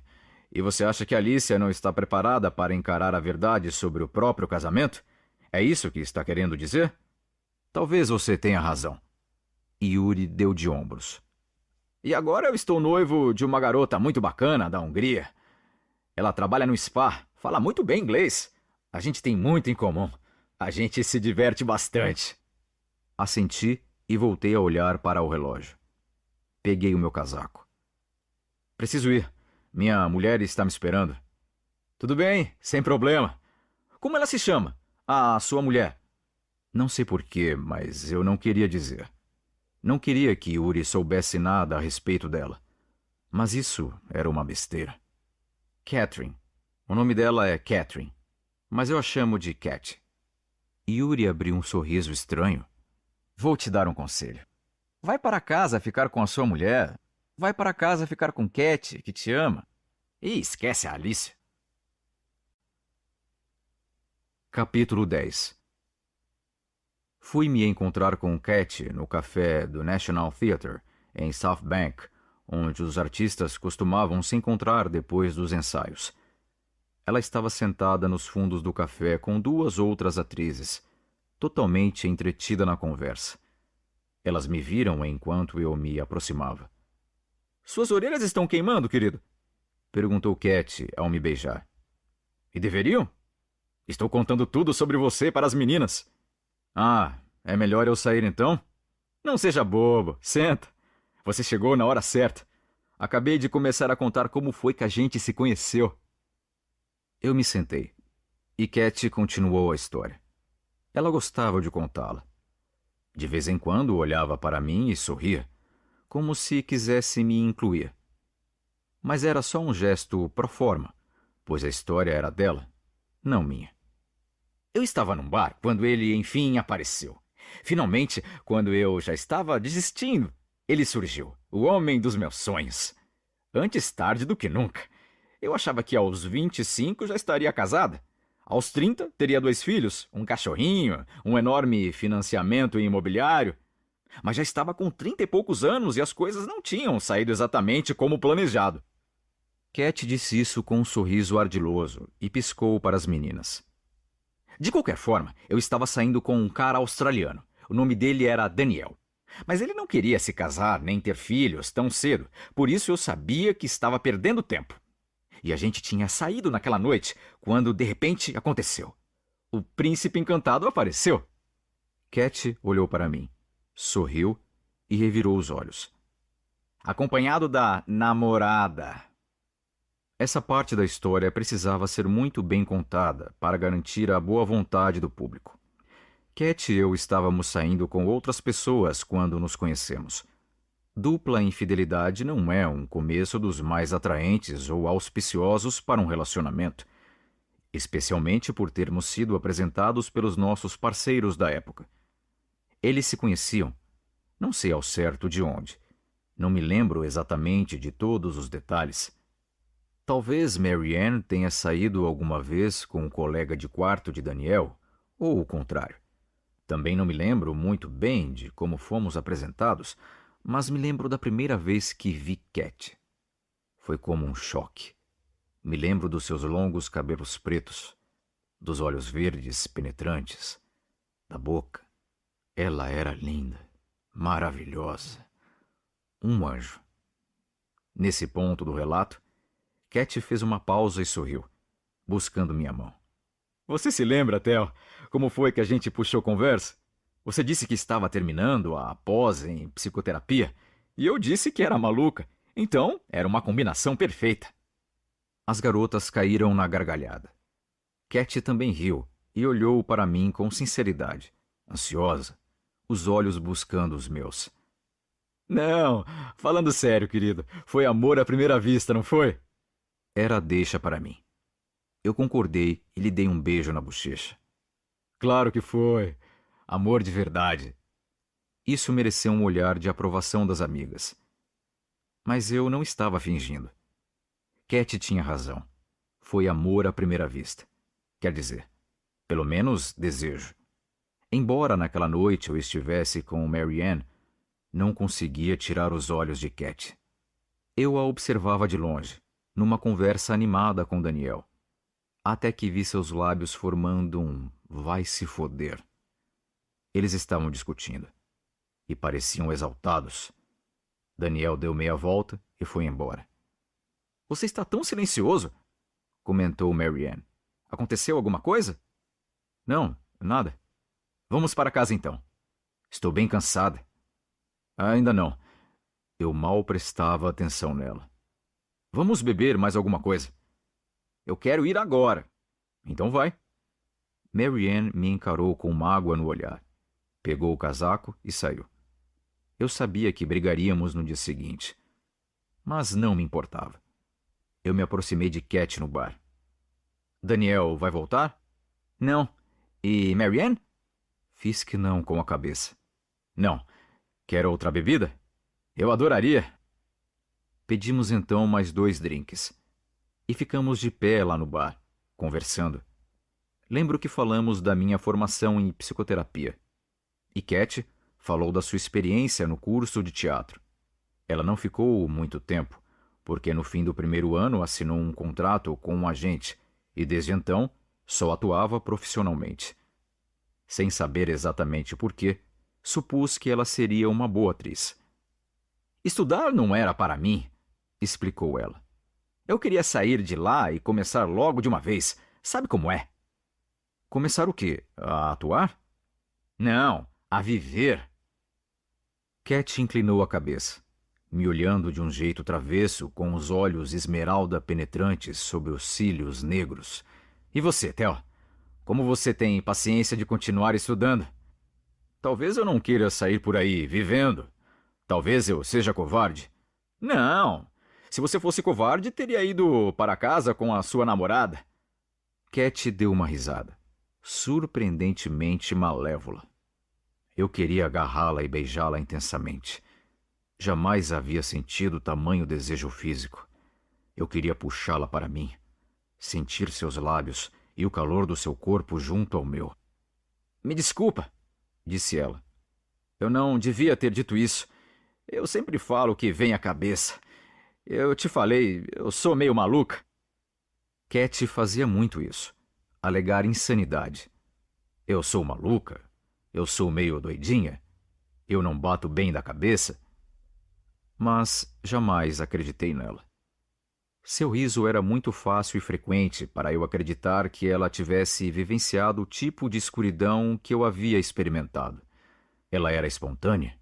A: E você acha que Alicia não está preparada para encarar a verdade sobre o próprio casamento? É isso que está querendo dizer? Talvez você tenha razão. Yuri deu de ombros. E agora eu estou noivo de uma garota muito bacana da Hungria. Ela trabalha no spa, fala muito bem inglês. A gente tem muito em comum. A gente se diverte bastante. Assenti e voltei a olhar para o relógio. Peguei o meu casaco. Preciso ir. Minha mulher está me esperando. Tudo bem, sem problema. Como ela se chama? A sua mulher. Não sei porquê, mas eu não queria dizer. Não queria que Yuri soubesse nada a respeito dela. Mas isso era uma besteira. Catherine. O nome dela é Catherine. Mas eu a chamo de Cat. Yuri abriu um sorriso estranho. Vou te dar um conselho. Vai para casa ficar com a sua mulher. Vai para casa ficar com Cat, que te ama. E esquece a Alice. Capítulo 10 Fui me encontrar com Cat no café do National Theatre, em South Bank, onde os artistas costumavam se encontrar depois dos ensaios. Ela estava sentada nos fundos do café com duas outras atrizes, totalmente entretida na conversa. Elas me viram enquanto eu me aproximava. Suas orelhas estão queimando, querido? perguntou Cat ao me beijar. E deveriam? Estou contando tudo sobre você para as meninas. Ah, é melhor eu sair então? Não seja bobo, senta. Você chegou na hora certa. Acabei de começar a contar como foi que a gente se conheceu. Eu me sentei. E Cat continuou a história. Ela gostava de contá-la. De vez em quando olhava para mim e sorria, como se quisesse me incluir. Mas era só um gesto pro forma, pois a história era dela, não minha. Eu estava num bar quando ele, enfim, apareceu. Finalmente, quando eu já estava desistindo, ele surgiu, o homem dos meus sonhos. Antes tarde do que nunca. Eu achava que aos 25 já estaria casada. Aos 30 teria dois filhos, um cachorrinho, um enorme financiamento imobiliário. Mas já estava com trinta e poucos anos e as coisas não tinham saído exatamente como planejado. Cat disse isso com um sorriso ardiloso e piscou para as meninas. De qualquer forma, eu estava saindo com um cara australiano. O nome dele era Daniel. Mas ele não queria se casar nem ter filhos tão cedo, por isso eu sabia que estava perdendo tempo. E a gente tinha saído naquela noite quando de repente aconteceu. O príncipe encantado apareceu. Cat olhou para mim, sorriu e revirou os olhos. Acompanhado da namorada. Essa parte da história precisava ser muito bem contada para garantir a boa vontade do público. Cat e eu estávamos saindo com outras pessoas quando nos conhecemos. Dupla infidelidade não é um começo dos mais atraentes ou auspiciosos para um relacionamento, especialmente por termos sido apresentados pelos nossos parceiros da época. Eles se conheciam, não sei ao certo de onde. Não me lembro exatamente de todos os detalhes. Talvez Mary Anne tenha saído alguma vez com um colega de quarto de Daniel, ou o contrário. Também não me lembro muito bem de como fomos apresentados, mas me lembro da primeira vez que vi Cat. Foi como um choque. Me lembro dos seus longos cabelos pretos, dos olhos verdes penetrantes, da boca. Ela era linda, maravilhosa. Um anjo. Nesse ponto do relato, Cat fez uma pausa e sorriu, buscando minha mão. Você se lembra, Theo, como foi que a gente puxou conversa? Você disse que estava terminando a pós em psicoterapia e eu disse que era maluca. Então, era uma combinação perfeita. As garotas caíram na gargalhada. Cat também riu e olhou para mim com sinceridade, ansiosa, os olhos buscando os meus. Não, falando sério, querido, foi amor à primeira vista, não foi? Era deixa para mim. Eu concordei e lhe dei um beijo na bochecha. Claro que foi. Amor de verdade. Isso mereceu um olhar de aprovação das amigas. Mas eu não estava fingindo. Cat tinha razão. Foi amor à primeira vista. Quer dizer, pelo menos desejo. Embora naquela noite eu estivesse com Marianne, não conseguia tirar os olhos de Cat. Eu a observava de longe, numa conversa animada com Daniel. Até que vi seus lábios formando um vai se foder. Eles estavam discutindo e pareciam exaltados. Daniel deu meia volta e foi embora. Você está tão silencioso, comentou Marianne. Aconteceu alguma coisa? Não, nada. Vamos para casa então. Estou bem cansada. Ainda não. Eu mal prestava atenção nela. Vamos beber mais alguma coisa. Eu quero ir agora. Então vai. Marianne me encarou com mágoa no olhar. Pegou o casaco e saiu. Eu sabia que brigaríamos no dia seguinte, mas não me importava. Eu me aproximei de Cat no bar. Daniel vai voltar? Não. E Marianne? Fiz que não com a cabeça. Não. Quer outra bebida? Eu adoraria. Pedimos então mais dois drinks. E ficamos de pé lá no bar, conversando. Lembro que falamos da minha formação em psicoterapia. E Cat falou da sua experiência no curso de teatro. Ela não ficou muito tempo, porque no fim do primeiro ano assinou um contrato com um agente e desde então só atuava profissionalmente. Sem saber exatamente porquê, supus que ela seria uma boa atriz. Estudar não era para mim, explicou ela. Eu queria sair de lá e começar logo de uma vez. Sabe como é? Começar o quê? A atuar? Não, a viver. Cat inclinou a cabeça, me olhando de um jeito travesso, com os olhos esmeralda penetrantes sobre os cílios negros. E você, Theo? Como você tem paciência de continuar estudando? Talvez eu não queira sair por aí vivendo. Talvez eu seja covarde. Não, se você fosse covarde, teria ido para casa com a sua namorada. Cat deu uma risada, surpreendentemente malévola. Eu queria agarrá-la e beijá-la intensamente. Jamais havia sentido tamanho desejo físico. Eu queria puxá-la para mim, sentir seus lábios e o calor do seu corpo junto ao meu. Me desculpa, disse ela. Eu não devia ter dito isso. Eu sempre falo o que vem à cabeça. Eu te falei, eu sou meio maluca. Cat fazia muito isso, alegar insanidade. Eu sou maluca, eu sou meio doidinha, eu não bato bem da cabeça. Mas jamais acreditei nela. Seu riso era muito fácil e frequente para eu acreditar que ela tivesse vivenciado o tipo de escuridão que eu havia experimentado. Ela era espontânea,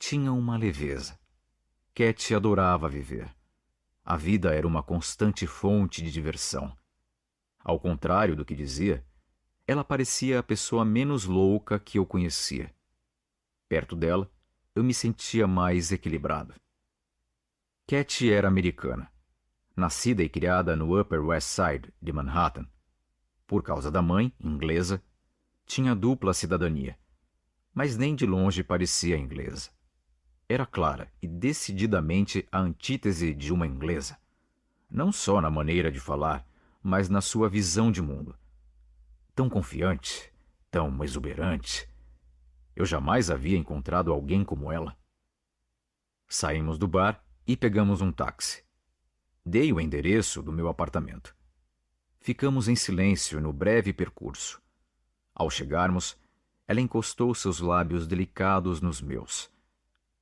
A: tinha uma leveza. Cat adorava viver. A vida era uma constante fonte de diversão. Ao contrário do que dizia, ela parecia a pessoa menos louca que eu conhecia. Perto dela, eu me sentia mais equilibrado. Cat era americana, nascida e criada no Upper West Side de Manhattan. Por causa da mãe, inglesa, tinha dupla cidadania, mas nem de longe parecia inglesa era clara e decididamente a antítese de uma inglesa. Não só na maneira de falar, mas na sua visão de mundo. Tão confiante, tão exuberante. Eu jamais havia encontrado alguém como ela. Saímos do bar e pegamos um táxi. Dei o endereço do meu apartamento. Ficamos em silêncio no breve percurso. Ao chegarmos, ela encostou seus lábios delicados nos meus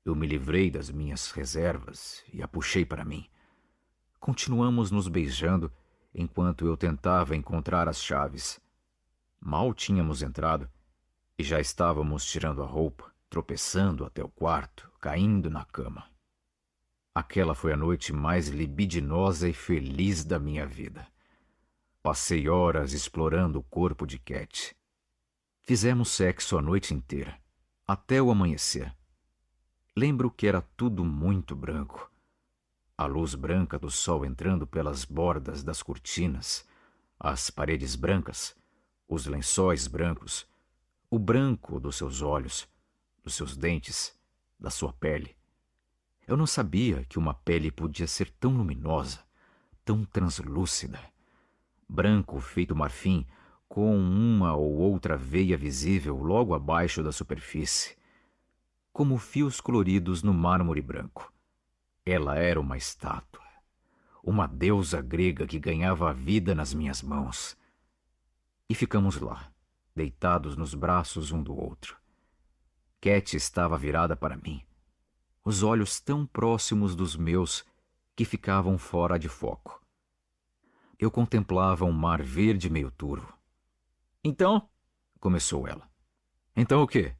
A: eu me livrei das minhas reservas e a puxei para mim. Continuamos nos beijando enquanto eu tentava encontrar as chaves. Mal tínhamos entrado e já estávamos tirando a roupa, tropeçando até o quarto, caindo na cama. Aquela foi a noite mais libidinosa e feliz da minha vida. Passei horas explorando o corpo de Cat. Fizemos sexo a noite inteira, até o amanhecer lembro que era tudo muito branco. A luz branca do sol entrando pelas bordas das cortinas, as paredes brancas, os lençóis brancos, o branco dos seus olhos, dos seus dentes, da sua pele. Eu não sabia que uma pele podia ser tão luminosa, tão translúcida. Branco feito marfim, com uma ou outra veia visível logo abaixo da superfície como fios coloridos no mármore branco. Ela era uma estátua, uma deusa grega que ganhava a vida nas minhas mãos. E ficamos lá, deitados nos braços um do outro. Cat estava virada para mim, os olhos tão próximos dos meus que ficavam fora de foco. Eu contemplava um mar verde meio turvo. Então, começou ela. Então o quê?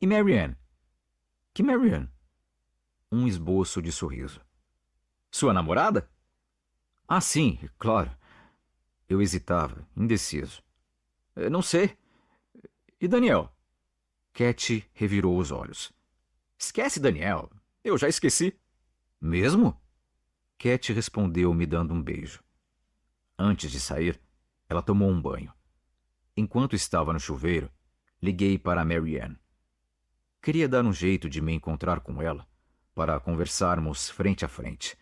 A: E Marianne? Que Marian? Um esboço de sorriso. Sua namorada? Ah, sim, claro. Eu hesitava, indeciso. Eh, não sei. E Daniel? Cat revirou os olhos. Esquece, Daniel. Eu já esqueci. Mesmo? Cat respondeu me dando um beijo. Antes de sair, ela tomou um banho. Enquanto estava no chuveiro, liguei para Marianne. Queria dar um jeito de me encontrar com ela, para conversarmos frente a frente.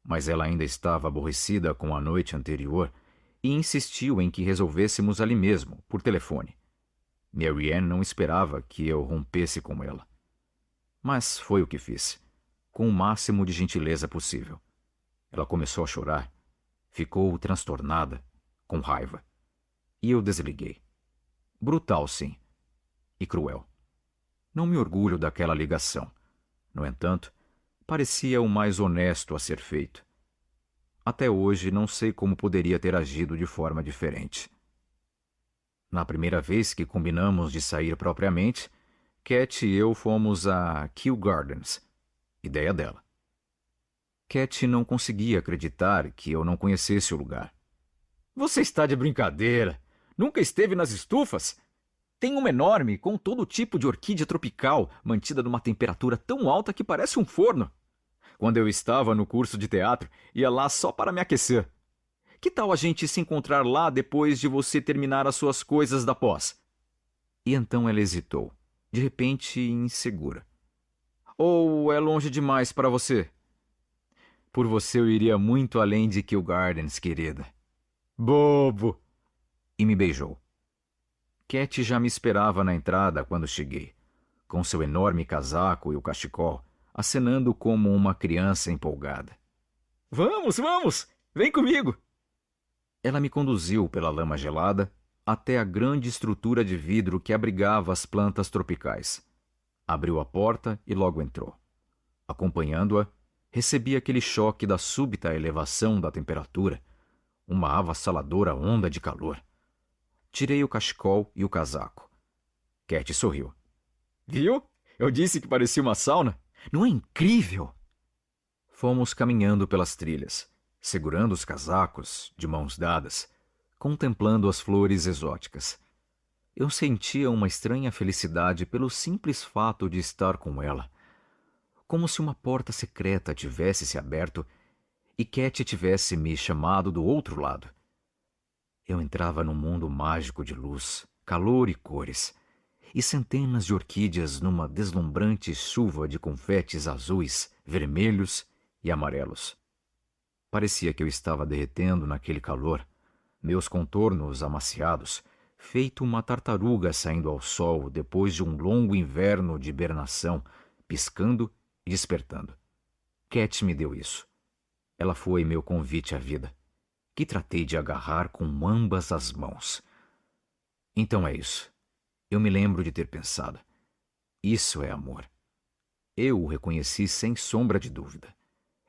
A: Mas ela ainda estava aborrecida com a noite anterior e insistiu em que resolvêssemos ali mesmo, por telefone. Marianne não esperava que eu rompesse com ela. Mas foi o que fiz, com o máximo de gentileza possível. Ela começou a chorar, ficou transtornada, com raiva. E eu desliguei. Brutal, sim, e cruel. Não me orgulho daquela ligação. No entanto, parecia o mais honesto a ser feito. Até hoje não sei como poderia ter agido de forma diferente. Na primeira vez que combinamos de sair propriamente, Cat e eu fomos a Kew Gardens, ideia dela. Cat não conseguia acreditar que eu não conhecesse o lugar. Você está de brincadeira! Nunca esteve nas estufas? Tem uma enorme com todo tipo de orquídea tropical, mantida numa temperatura tão alta que parece um forno. Quando eu estava no curso de teatro, ia lá só para me aquecer. Que tal a gente se encontrar lá depois de você terminar as suas coisas da pós? E então ela hesitou, de repente insegura. Ou é longe demais para você? Por você eu iria muito além de Kew Gardens, querida. Bobo! E me beijou. Cat já me esperava na entrada quando cheguei, com seu enorme casaco e o cachecol, acenando como uma criança empolgada. Vamos, vamos! Vem comigo! Ela me conduziu pela lama gelada até a grande estrutura de vidro que abrigava as plantas tropicais. Abriu a porta e logo entrou. Acompanhando-a, recebi aquele choque da súbita elevação da temperatura, uma avassaladora onda de calor. Tirei o cachecol e o casaco. Cat sorriu. Viu? Eu disse que parecia uma sauna. Não é incrível? Fomos caminhando pelas trilhas, segurando os casacos, de mãos dadas, contemplando as flores exóticas. Eu sentia uma estranha felicidade pelo simples fato de estar com ela. Como se uma porta secreta tivesse se aberto e Cat tivesse me chamado do outro lado. Eu entrava num mundo mágico de luz, calor e cores, e centenas de orquídeas numa deslumbrante chuva de confetes azuis, vermelhos e amarelos. Parecia que eu estava derretendo naquele calor, meus contornos amaciados, feito uma tartaruga saindo ao sol depois de um longo inverno de hibernação, piscando e despertando. Cat me deu isso. Ela foi meu convite à vida que tratei de agarrar com ambas as mãos. Então é isso. Eu me lembro de ter pensado: isso é amor. Eu o reconheci sem sombra de dúvida,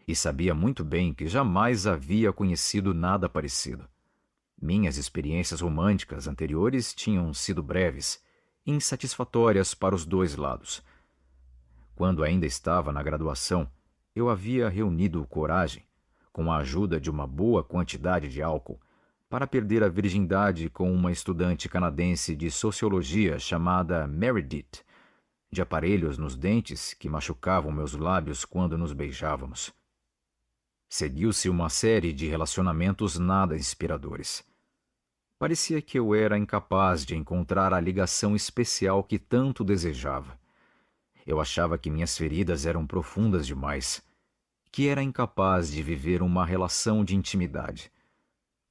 A: e sabia muito bem que jamais havia conhecido nada parecido. Minhas experiências românticas anteriores tinham sido breves, insatisfatórias para os dois lados. Quando ainda estava na graduação, eu havia reunido coragem com a ajuda de uma boa quantidade de álcool, para perder a virgindade com uma estudante canadense de sociologia chamada Meredith, de aparelhos nos dentes que machucavam meus lábios quando nos beijávamos. Seguiu-se uma série de relacionamentos nada inspiradores. Parecia que eu era incapaz de encontrar a ligação especial que tanto desejava. Eu achava que minhas feridas eram profundas demais que era incapaz de viver uma relação de intimidade.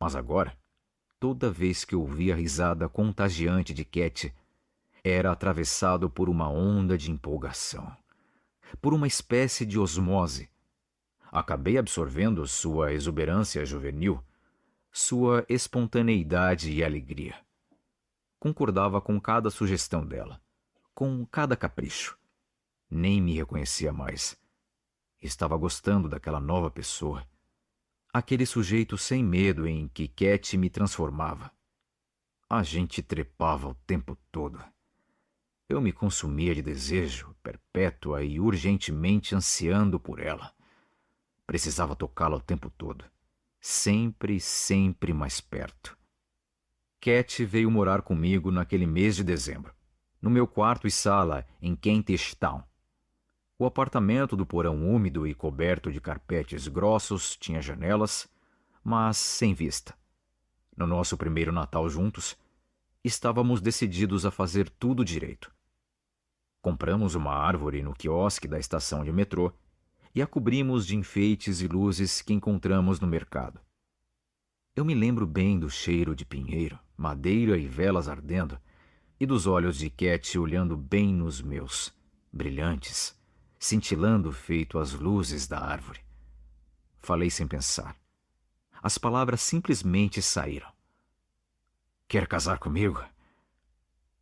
A: Mas agora, toda vez que ouvia a risada contagiante de Cat, era atravessado por uma onda de empolgação, por uma espécie de osmose. Acabei absorvendo sua exuberância juvenil, sua espontaneidade e alegria. Concordava com cada sugestão dela, com cada capricho. Nem me reconhecia mais Estava gostando daquela nova pessoa. Aquele sujeito sem medo em que Cat me transformava. A gente trepava o tempo todo. Eu me consumia de desejo, perpétua e urgentemente ansiando por ela. Precisava tocá-la o tempo todo. Sempre, sempre mais perto. Cat veio morar comigo naquele mês de dezembro, no meu quarto e sala em Kentish Town. O apartamento do porão úmido e coberto de carpetes grossos tinha janelas, mas sem vista. No nosso primeiro Natal juntos, estávamos decididos a fazer tudo direito. Compramos uma árvore no quiosque da estação de metrô e a cobrimos de enfeites e luzes que encontramos no mercado. Eu me lembro bem do cheiro de pinheiro, madeira e velas ardendo, e dos olhos de Cat olhando bem nos meus, brilhantes cintilando feito as luzes da árvore. Falei sem pensar. As palavras simplesmente saíram. Quer casar comigo?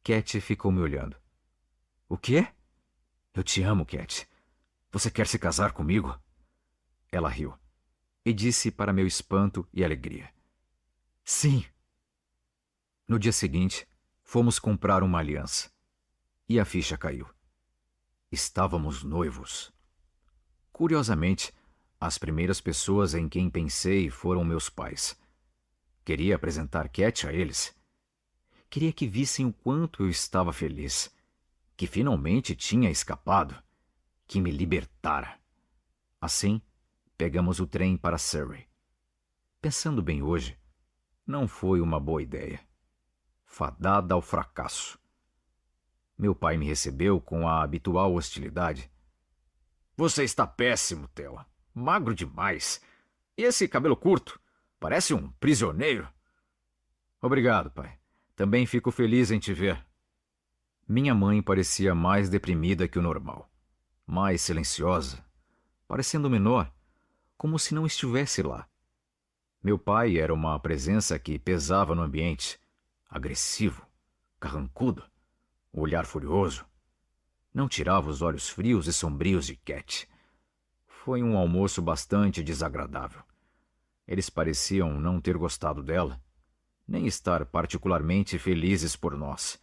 A: Cat ficou me olhando. O quê? Eu te amo, Cat. Você quer se casar comigo? Ela riu e disse para meu espanto e alegria: Sim. No dia seguinte, fomos comprar uma aliança e a ficha caiu. Estávamos noivos. Curiosamente, as primeiras pessoas em quem pensei foram meus pais. Queria apresentar Cat a eles. Queria que vissem o quanto eu estava feliz, que finalmente tinha escapado, que me libertara. Assim, pegamos o trem para Surrey. Pensando bem hoje, não foi uma boa ideia. Fadada ao fracasso. Meu pai me recebeu com a habitual hostilidade. Você está péssimo, tela Magro demais. E esse cabelo curto? Parece um prisioneiro. Obrigado, pai. Também fico feliz em te ver. Minha mãe parecia mais deprimida que o normal, mais silenciosa, parecendo menor, como se não estivesse lá. Meu pai era uma presença que pesava no ambiente, agressivo, carrancudo o olhar furioso. Não tirava os olhos frios e sombrios de Cat. Foi um almoço bastante desagradável. Eles pareciam não ter gostado dela, nem estar particularmente felizes por nós.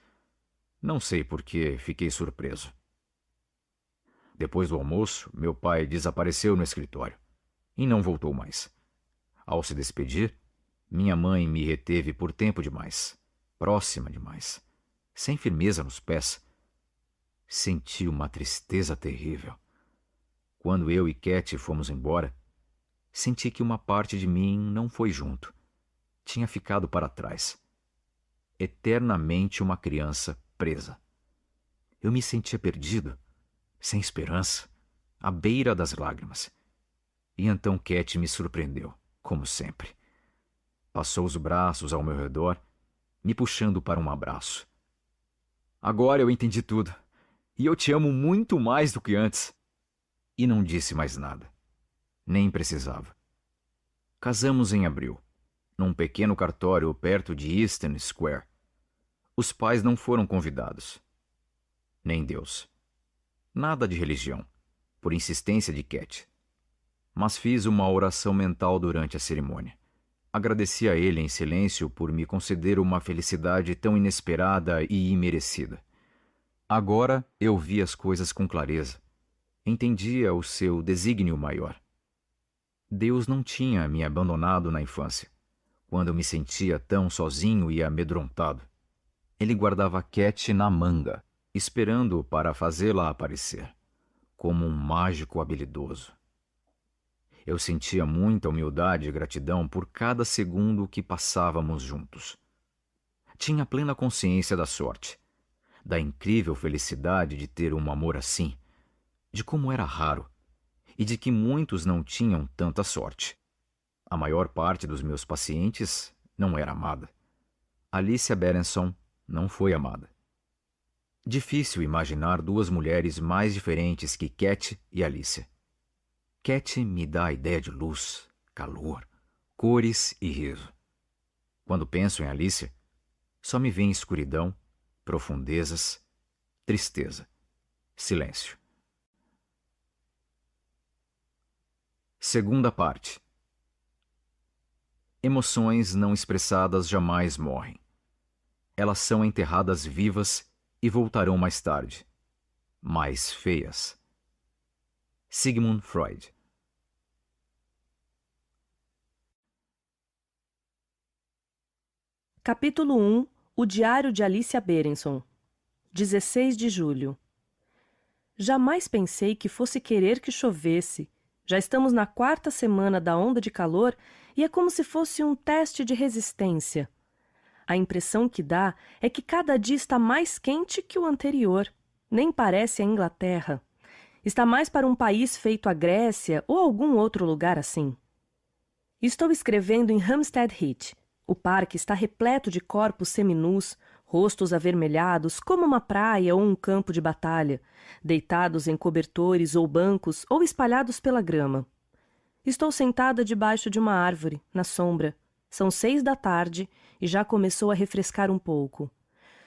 A: Não sei por que fiquei surpreso. Depois do almoço, meu pai desapareceu no escritório e não voltou mais. Ao se despedir, minha mãe me reteve por tempo demais, próxima demais sem firmeza nos pés. Senti uma tristeza terrível. Quando eu e Kate fomos embora, senti que uma parte de mim não foi junto. Tinha ficado para trás. Eternamente uma criança presa. Eu me sentia perdido, sem esperança, à beira das lágrimas. E então Cat me surpreendeu, como sempre. Passou os braços ao meu redor, me puxando para um abraço. Agora eu entendi tudo. E eu te amo muito mais do que antes. E não disse mais nada. Nem precisava. Casamos em abril, num pequeno cartório perto de Easton Square. Os pais não foram convidados. Nem Deus. Nada de religião, por insistência de Cat. Mas fiz uma oração mental durante a cerimônia. Agradeci a ele em silêncio por me conceder uma felicidade tão inesperada e imerecida. Agora eu vi as coisas com clareza. Entendia o seu desígnio maior. Deus não tinha me abandonado na infância, quando eu me sentia tão sozinho e amedrontado. Ele guardava Cat na manga, esperando para fazê-la aparecer, como um mágico habilidoso. Eu sentia muita humildade e gratidão por cada segundo que passávamos juntos. Tinha plena consciência da sorte, da incrível felicidade de ter um amor assim, de como era raro e de que muitos não tinham tanta sorte. A maior parte dos meus pacientes não era amada. Alicia Berenson não foi amada. Difícil imaginar duas mulheres mais diferentes que Cat e Alicia. Cat me dá a ideia de luz, calor, cores e riso. Quando penso em Alice, só me vem escuridão, profundezas, tristeza, silêncio. Segunda parte. Emoções não expressadas jamais morrem. Elas são enterradas vivas e voltarão mais tarde, mais feias. Sigmund Freud.
B: Capítulo 1 O Diário de Alicia Berenson 16 de julho Jamais pensei que fosse querer que chovesse. Já estamos na quarta semana da onda de calor e é como se fosse um teste de resistência. A impressão que dá é que cada dia está mais quente que o anterior. Nem parece a Inglaterra. Está mais para um país feito a Grécia ou algum outro lugar assim. Estou escrevendo em Hampstead Heath o parque está repleto de corpos seminus, rostos avermelhados, como uma praia ou um campo de batalha, deitados em cobertores ou bancos ou espalhados pela grama. Estou sentada debaixo de uma árvore, na sombra. São seis da tarde e já começou a refrescar um pouco.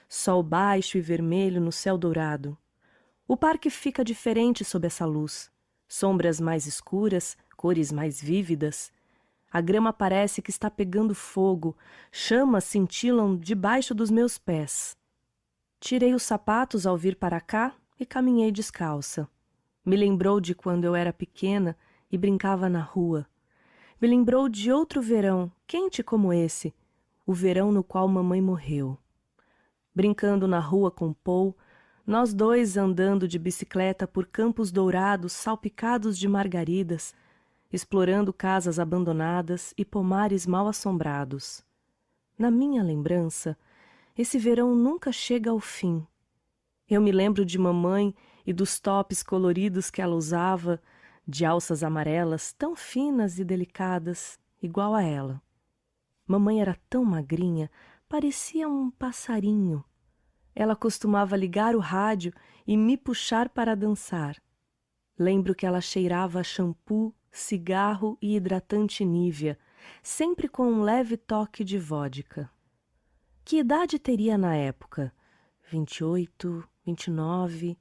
B: Sol baixo e vermelho no céu dourado. O parque fica diferente sob essa luz. Sombras mais escuras, cores mais vívidas, a grama parece que está pegando fogo, chamas cintilam debaixo dos meus pés. Tirei os sapatos ao vir para cá e caminhei descalça. Me lembrou de quando eu era pequena e brincava na rua. Me lembrou de outro verão, quente como esse, o verão no qual mamãe morreu. Brincando na rua com Paul, nós dois andando de bicicleta por campos dourados salpicados de margaridas, explorando casas abandonadas e pomares mal assombrados. Na minha lembrança, esse verão nunca chega ao fim. Eu me lembro de mamãe e dos tops coloridos que ela usava, de alças amarelas tão finas e delicadas, igual a ela. Mamãe era tão magrinha, parecia um passarinho. Ela costumava ligar o rádio e me puxar para dançar. Lembro que ela cheirava a shampoo cigarro e hidratante Nivea, sempre com um leve toque de vodka. Que idade teria na época? 28, 29.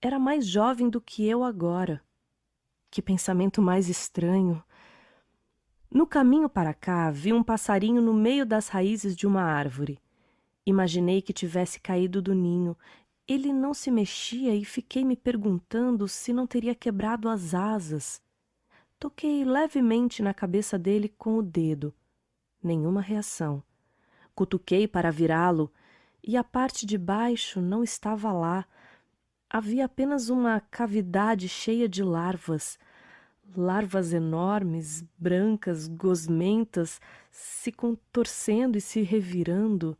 B: Era mais jovem do que eu agora. Que pensamento mais estranho. No caminho para cá, vi um passarinho no meio das raízes de uma árvore. Imaginei que tivesse caído do ninho. Ele não se mexia e fiquei me perguntando se não teria quebrado as asas. Toquei levemente na cabeça dele com o dedo. Nenhuma reação. Cutuquei para virá-lo e a parte de baixo não estava lá. Havia apenas uma cavidade cheia de larvas. Larvas enormes, brancas, gosmentas, se contorcendo e se revirando.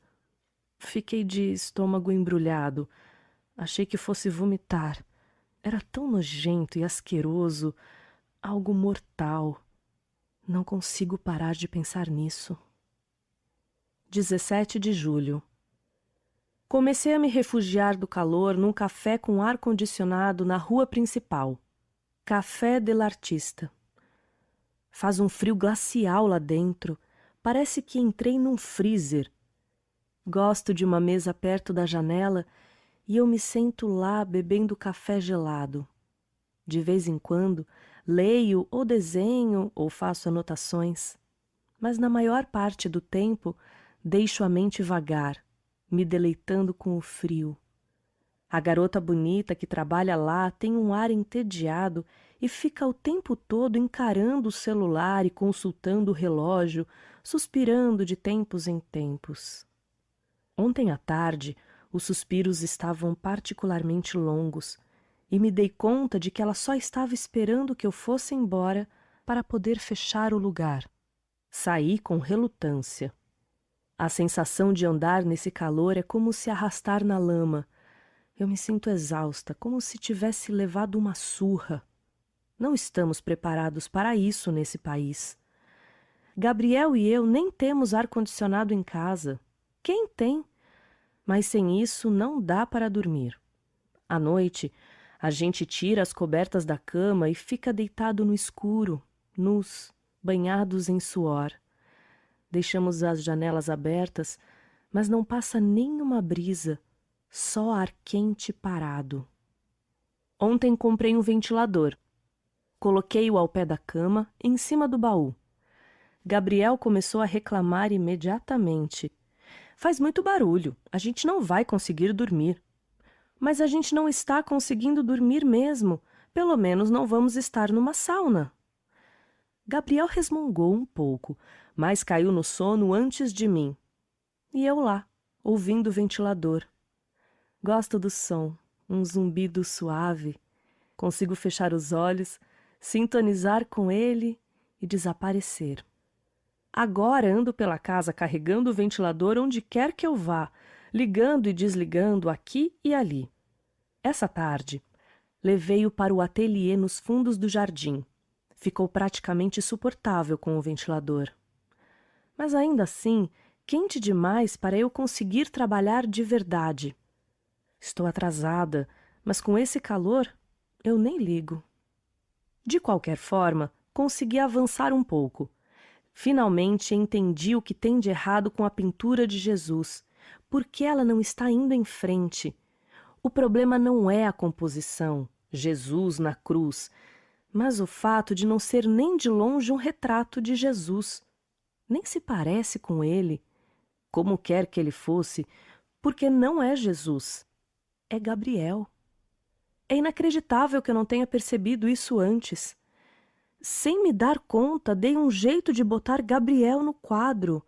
B: Fiquei de estômago embrulhado. Achei que fosse vomitar. Era tão nojento e asqueroso algo mortal. Não consigo parar de pensar nisso. 17 de julho. Comecei a me refugiar do calor num café com ar condicionado na rua principal. Café del Artista. Faz um frio glacial lá dentro. Parece que entrei num freezer. Gosto de uma mesa perto da janela e eu me sento lá bebendo café gelado. De vez em quando, leio ou desenho ou faço anotações, mas na maior parte do tempo deixo a mente vagar, me deleitando com o frio. A garota bonita que trabalha lá tem um ar entediado e fica o tempo todo encarando o celular e consultando o relógio, suspirando de tempos em tempos. Ontem à tarde, os suspiros estavam particularmente longos, e me dei conta de que ela só estava esperando que eu fosse embora para poder fechar o lugar. Saí com relutância. A sensação de andar nesse calor é como se arrastar na lama. Eu me sinto exausta, como se tivesse levado uma surra. Não estamos preparados para isso nesse país. Gabriel e eu nem temos ar-condicionado em casa. Quem tem? Mas sem isso não dá para dormir. À noite, a gente tira as cobertas da cama e fica deitado no escuro, nus, banhados em suor. Deixamos as janelas abertas, mas não passa nenhuma brisa, só ar quente parado. Ontem comprei um ventilador. Coloquei-o ao pé da cama, em cima do baú. Gabriel começou a reclamar imediatamente. Faz muito barulho, a gente não vai conseguir dormir. Mas a gente não está conseguindo dormir mesmo. Pelo menos não vamos estar numa sauna. Gabriel resmungou um pouco, mas caiu no sono antes de mim. E eu lá, ouvindo o ventilador. Gosto do som, um zumbido suave. Consigo fechar os olhos, sintonizar com ele e desaparecer. Agora ando pela casa carregando o ventilador onde quer que eu vá, ligando e desligando aqui e ali. Essa tarde, levei-o para o ateliê nos fundos do jardim. Ficou praticamente suportável com o ventilador. Mas ainda assim, quente demais para eu conseguir trabalhar de verdade. Estou atrasada, mas com esse calor, eu nem ligo. De qualquer forma, consegui avançar um pouco. Finalmente entendi o que tem de errado com a pintura de Jesus por que ela não está indo em frente. O problema não é a composição, Jesus na cruz, mas o fato de não ser nem de longe um retrato de Jesus. Nem se parece com ele, como quer que ele fosse, porque não é Jesus, é Gabriel. É inacreditável que eu não tenha percebido isso antes. Sem me dar conta, dei um jeito de botar Gabriel no quadro.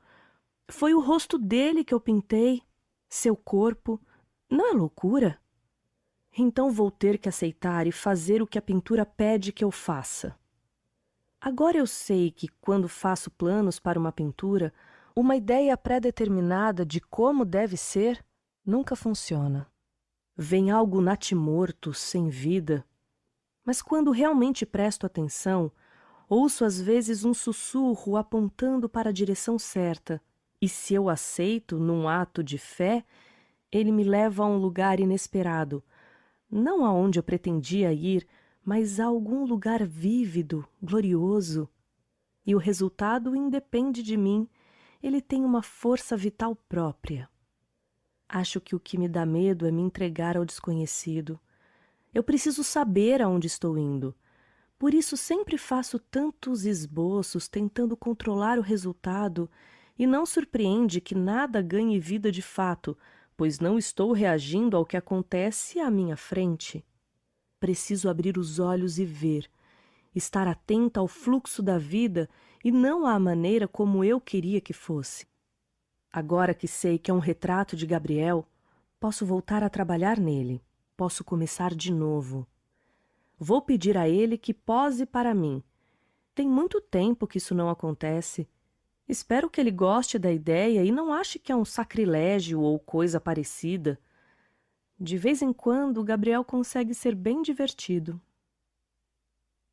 B: Foi o rosto dele que eu pintei seu corpo, não é loucura? Então vou ter que aceitar e fazer o que a pintura pede que eu faça. Agora eu sei que, quando faço planos para uma pintura, uma ideia pré-determinada de como deve ser nunca funciona. Vem algo natimorto, sem vida. Mas quando realmente presto atenção, ouço às vezes um sussurro apontando para a direção certa, e se eu aceito num ato de fé, ele me leva a um lugar inesperado, não aonde eu pretendia ir, mas a algum lugar vívido, glorioso. E o resultado independe de mim, ele tem uma força vital própria. Acho que o que me dá medo é me entregar ao desconhecido. Eu preciso saber aonde estou indo. Por isso sempre faço tantos esboços tentando controlar o resultado e não surpreende que nada ganhe vida de fato, pois não estou reagindo ao que acontece à minha frente. Preciso abrir os olhos e ver, estar atenta ao fluxo da vida e não à maneira como eu queria que fosse. Agora que sei que é um retrato de Gabriel, posso voltar a trabalhar nele, posso começar de novo. Vou pedir a ele que pose para mim. Tem muito tempo que isso não acontece. Espero que ele goste da ideia e não ache que é um sacrilégio ou coisa parecida. De vez em quando, Gabriel consegue ser bem divertido.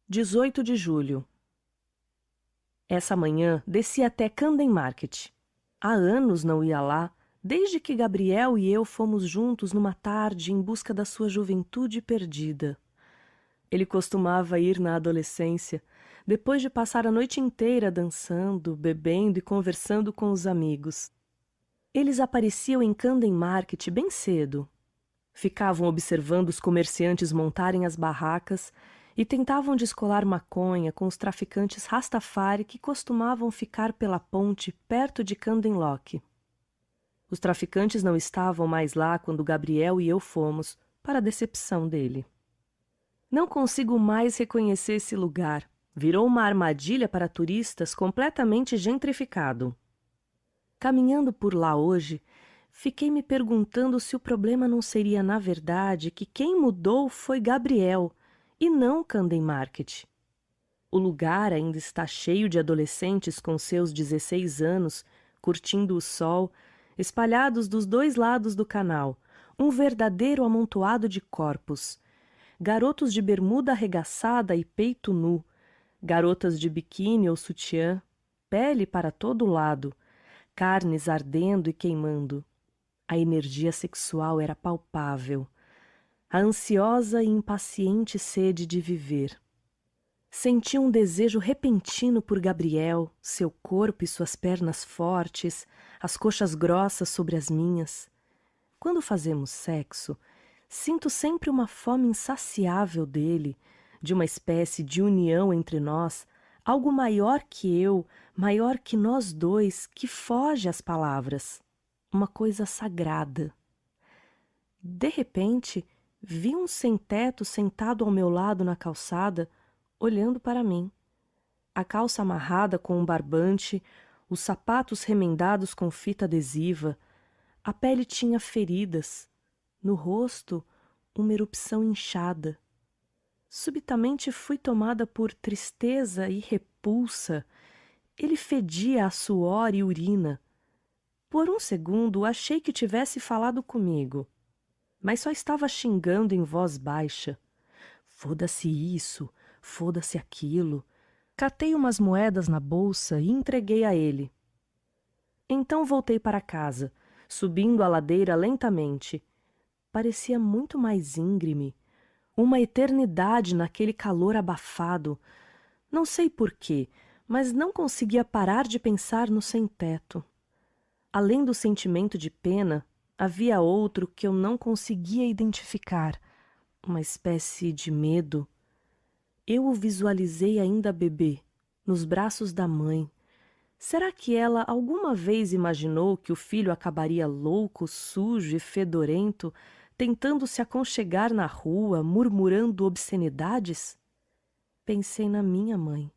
B: 18 de julho. Essa manhã desci até Camden Market. Há anos não ia lá, desde que Gabriel e eu fomos juntos numa tarde em busca da sua juventude perdida. Ele costumava ir na adolescência, depois de passar a noite inteira dançando, bebendo e conversando com os amigos. Eles apareciam em Camden Market bem cedo. Ficavam observando os comerciantes montarem as barracas e tentavam descolar maconha com os traficantes Rastafari que costumavam ficar pela ponte perto de Camden Lock. Os traficantes não estavam mais lá quando Gabriel e eu fomos, para a decepção dele. Não consigo mais reconhecer esse lugar virou uma armadilha para turistas completamente gentrificado. Caminhando por lá hoje, fiquei me perguntando se o problema não seria, na verdade, que quem mudou foi Gabriel e não Camden Market. O lugar ainda está cheio de adolescentes com seus 16 anos, curtindo o sol, espalhados dos dois lados do canal, um verdadeiro amontoado de corpos. Garotos de bermuda arregaçada e peito nu, garotas de biquíni ou sutiã, pele para todo lado, carnes ardendo e queimando. A energia sexual era palpável, a ansiosa e impaciente sede de viver. Senti um desejo repentino por Gabriel, seu corpo e suas pernas fortes, as coxas grossas sobre as minhas. Quando fazemos sexo, sinto sempre uma fome insaciável dele, de uma espécie de união entre nós, algo maior que eu, maior que nós dois, que foge às palavras, uma coisa sagrada. De repente, vi um sem-teto sentado ao meu lado na calçada, olhando para mim. A calça amarrada com um barbante, os sapatos remendados com fita adesiva, a pele tinha feridas, no rosto, uma erupção inchada. Subitamente fui tomada por tristeza e repulsa. Ele fedia a suor e urina. Por um segundo achei que tivesse falado comigo, mas só estava xingando em voz baixa. Foda-se isso, foda-se aquilo. Catei umas moedas na bolsa e entreguei a ele. Então voltei para casa, subindo a ladeira lentamente. Parecia muito mais íngreme uma eternidade naquele calor abafado. Não sei porquê, mas não conseguia parar de pensar no sem-teto. Além do sentimento de pena, havia outro que eu não conseguia identificar uma espécie de medo. Eu o visualizei ainda bebê, nos braços da mãe. Será que ela alguma vez imaginou que o filho acabaria louco, sujo e fedorento, tentando se aconchegar na rua, murmurando obscenidades? Pensei na minha mãe.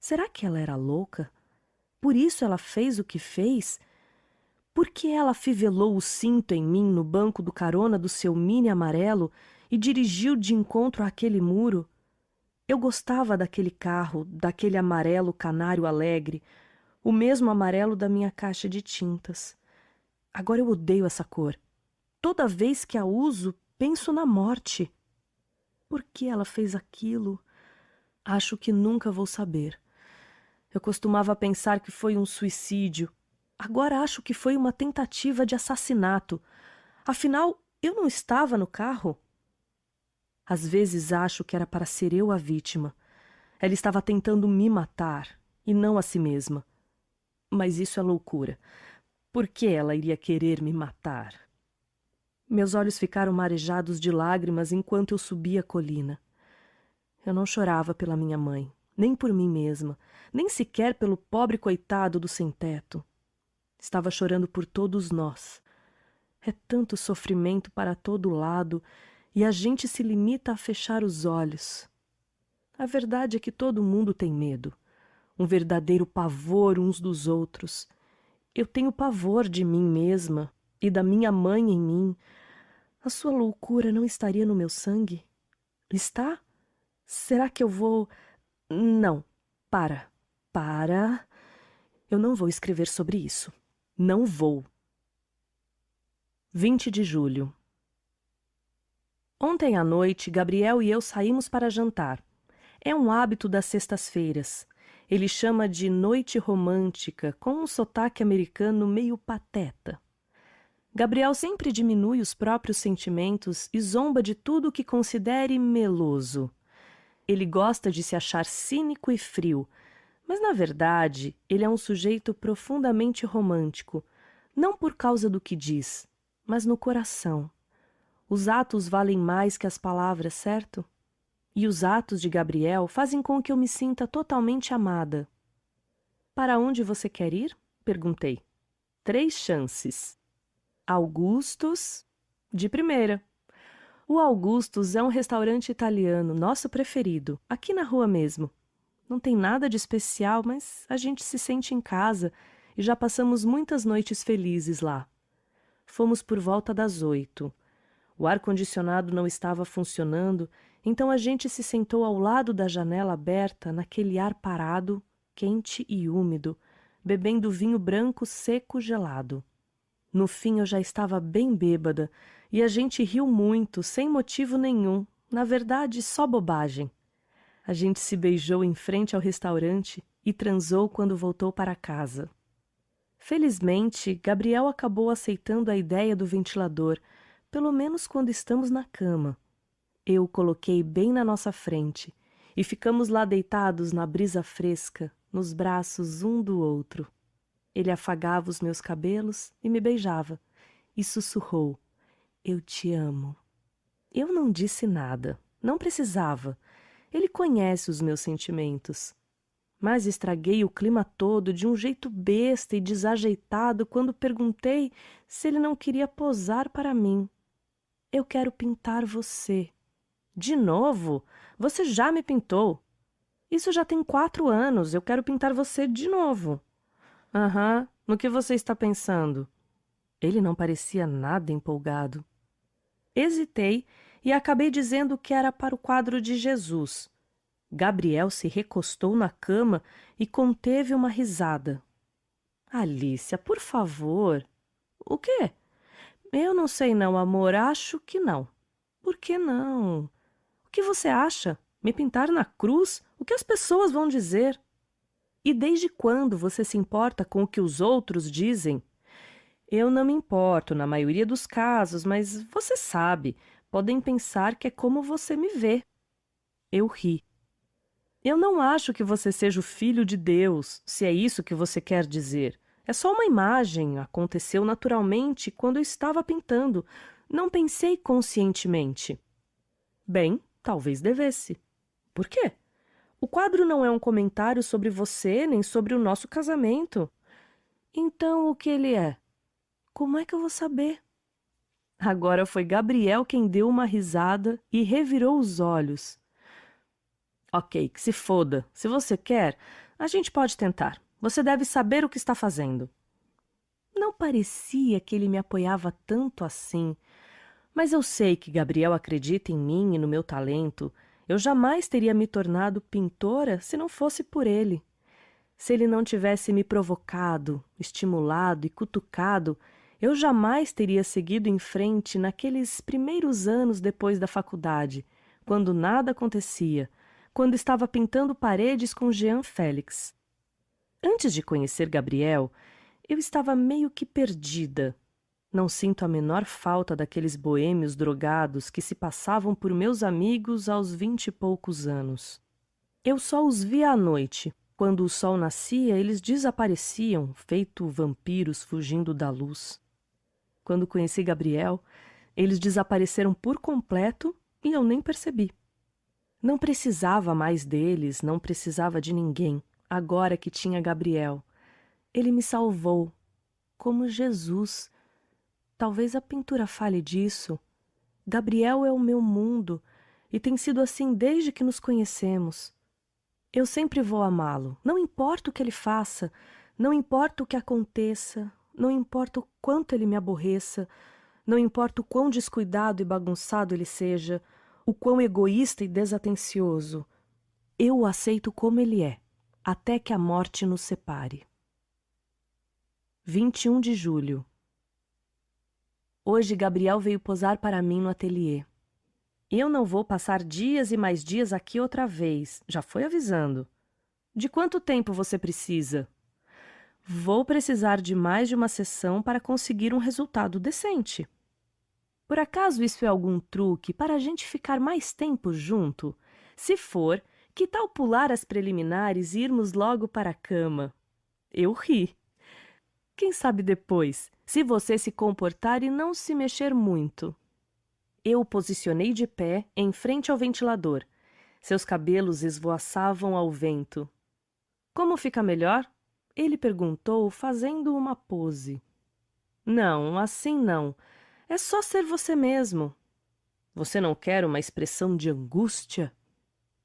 B: Será que ela era louca? Por isso ela fez o que fez? Por que ela fivelou o cinto em mim no banco do carona do seu mini amarelo e dirigiu de encontro àquele muro? Eu gostava daquele carro, daquele amarelo canário alegre, o mesmo amarelo da minha caixa de tintas. Agora eu odeio essa cor. Toda vez que a uso, penso na morte. Por que ela fez aquilo? Acho que nunca vou saber. Eu costumava pensar que foi um suicídio. Agora acho que foi uma tentativa de assassinato. Afinal, eu não estava no carro. Às vezes acho que era para ser eu a vítima. Ela estava tentando me matar e não a si mesma. Mas isso é loucura. Por que ela iria querer me matar? Meus olhos ficaram marejados de lágrimas enquanto eu subia a colina. Eu não chorava pela minha mãe, nem por mim mesma, nem sequer pelo pobre coitado do sem-teto. Estava chorando por todos nós. É tanto sofrimento para todo lado e a gente se limita a fechar os olhos. A verdade é que todo mundo tem medo, um verdadeiro pavor uns dos outros. Eu tenho pavor de mim mesma e da minha mãe em mim, a sua loucura não estaria no meu sangue? Está? Será que eu vou. Não. Para. Para. Eu não vou escrever sobre isso. Não vou. 20 de julho. Ontem à noite, Gabriel e eu saímos para jantar. É um hábito das sextas-feiras. Ele chama de noite romântica, com um sotaque americano meio pateta. Gabriel sempre diminui os próprios sentimentos e zomba de tudo o que considere meloso. Ele gosta de se achar cínico e frio, mas na verdade ele é um sujeito profundamente romântico, não por causa do que diz, mas no coração. Os atos valem mais que as palavras, certo? E os atos de Gabriel fazem com que eu me sinta totalmente amada. Para onde você quer ir? perguntei. Três chances. Augustus de primeira. O Augustus é um restaurante italiano, nosso preferido, aqui na rua mesmo. Não tem nada de especial, mas a gente se sente em casa e já passamos muitas noites felizes lá. Fomos por volta das oito. O ar-condicionado não estava funcionando, então a gente se sentou ao lado da janela aberta, naquele ar parado, quente e úmido, bebendo vinho branco seco gelado. No fim, eu já estava bem bêbada e a gente riu muito, sem motivo nenhum, na verdade, só bobagem. A gente se beijou em frente ao restaurante e transou quando voltou para casa. Felizmente, Gabriel acabou aceitando a ideia do ventilador, pelo menos quando estamos na cama. Eu o coloquei bem na nossa frente e ficamos lá deitados na brisa fresca, nos braços um do outro. Ele afagava os meus cabelos e me beijava, e sussurrou: Eu te amo. Eu não disse nada, não precisava. Ele conhece os meus sentimentos. Mas estraguei o clima todo de um jeito besta e desajeitado quando perguntei se ele não queria posar para mim. Eu quero pintar você. De novo? Você já me pintou. Isso já tem quatro anos. Eu quero pintar você de novo. Aham, no que você está pensando? Ele não parecia nada empolgado. Hesitei e acabei dizendo que era para o quadro de Jesus. Gabriel se recostou na cama e conteve uma risada. Alicia, por favor. O quê? Eu não sei não, amor, acho que não. Por que não? O que você acha? Me pintar na cruz? O que as pessoas vão dizer? E desde quando você se importa com o que os outros dizem? Eu não me importo na maioria dos casos, mas você sabe, podem pensar que é como você me vê. Eu ri. Eu não acho que você seja o filho de Deus, se é isso que você quer dizer. É só uma imagem, aconteceu naturalmente quando eu estava pintando. Não pensei conscientemente. Bem, talvez devesse. Por quê? O quadro não é um comentário sobre você nem sobre o nosso casamento. Então, o que ele é? Como é que eu vou saber? Agora foi Gabriel quem deu uma risada e revirou os olhos. Ok, que se foda. Se você quer, a gente pode tentar. Você deve saber o que está fazendo. Não parecia que ele me apoiava tanto assim. Mas eu sei que Gabriel acredita em mim e no meu talento eu jamais teria me tornado pintora se não fosse por ele. Se ele não tivesse me provocado, estimulado e cutucado, eu jamais teria seguido em frente naqueles primeiros anos depois da faculdade, quando nada acontecia, quando estava pintando paredes com Jean Félix. Antes de conhecer Gabriel, eu estava meio que perdida, não sinto a menor falta daqueles boêmios drogados que se passavam por meus amigos aos vinte e poucos anos. Eu só os via à noite. Quando o sol nascia, eles desapareciam, feito vampiros fugindo da luz. Quando conheci Gabriel, eles desapareceram por completo e eu nem percebi. Não precisava mais deles, não precisava de ninguém, agora que tinha Gabriel. Ele me salvou, como Jesus Talvez a pintura fale disso. Gabriel é o meu mundo e tem sido assim desde que nos conhecemos. Eu sempre vou amá-lo, não importa o que ele faça, não importa o que aconteça, não importa o quanto ele me aborreça, não importa o quão descuidado e bagunçado ele seja, o quão egoísta e desatencioso. Eu o aceito como ele é, até que a morte nos separe. 21 de julho Hoje Gabriel veio posar para mim no ateliê. Eu não vou passar dias e mais dias aqui outra vez, já foi avisando. De quanto tempo você precisa? Vou precisar de mais de uma sessão para conseguir um resultado decente. Por acaso isso é algum truque para a gente ficar mais tempo junto? Se for, que tal pular as preliminares e irmos logo para a cama? Eu ri. Quem sabe depois? se você se comportar e não se mexer muito. Eu o posicionei de pé em frente ao ventilador. Seus cabelos esvoaçavam ao vento. Como fica melhor? Ele perguntou, fazendo uma pose. Não, assim não. É só ser você mesmo. Você não quer uma expressão de angústia?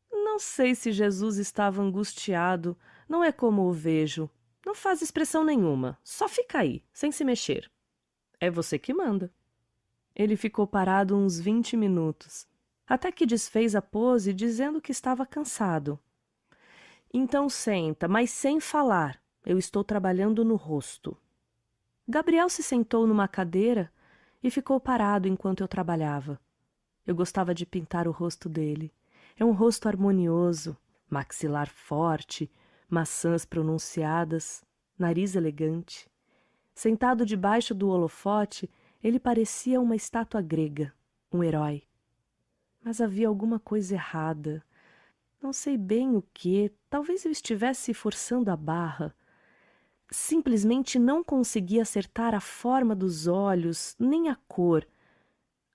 B: Não sei se Jesus estava angustiado, não é como o vejo. Não faz expressão nenhuma, só fica aí, sem se mexer. É você que manda. Ele ficou parado uns vinte minutos, até que desfez a pose dizendo que estava cansado. Então senta, mas sem falar. Eu estou trabalhando no rosto. Gabriel se sentou numa cadeira e ficou parado enquanto eu trabalhava. Eu gostava de pintar o rosto dele. É um rosto harmonioso, maxilar forte, maçãs pronunciadas, nariz elegante. Sentado debaixo do holofote, ele parecia uma estátua grega, um herói. Mas havia alguma coisa errada. Não sei bem o que, talvez eu estivesse forçando a barra. Simplesmente não conseguia acertar a forma dos olhos, nem a cor.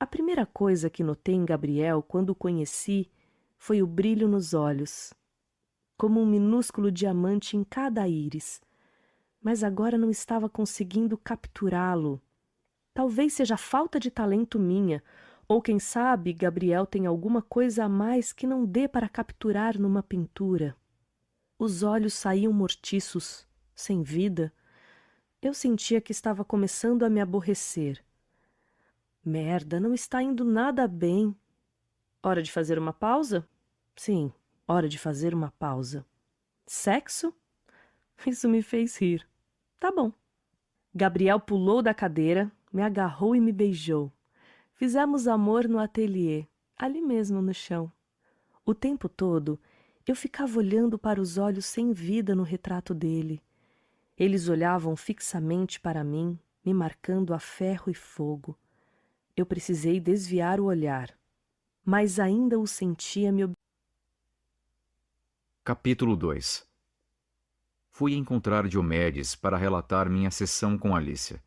B: A primeira coisa que notei em Gabriel quando o conheci foi o brilho nos olhos como um minúsculo diamante em cada íris. Mas agora não estava conseguindo capturá-lo. Talvez seja falta de talento minha, ou quem sabe Gabriel tem alguma coisa a mais que não dê para capturar numa pintura. Os olhos saíam mortiços, sem vida. Eu sentia que estava começando a me aborrecer. Merda, não está indo nada bem. Hora de fazer uma pausa? Sim, Hora de fazer uma pausa. Sexo? Isso me fez rir. Tá bom. Gabriel pulou da cadeira, me agarrou e me beijou. Fizemos amor no ateliê, ali mesmo no chão. O tempo todo, eu ficava olhando para os olhos sem vida no retrato dele. Eles olhavam fixamente para mim, me marcando a ferro e fogo. Eu precisei desviar o olhar, mas ainda o sentia me
A: Capítulo 2 Fui encontrar Diomedes para relatar minha sessão com Alicia.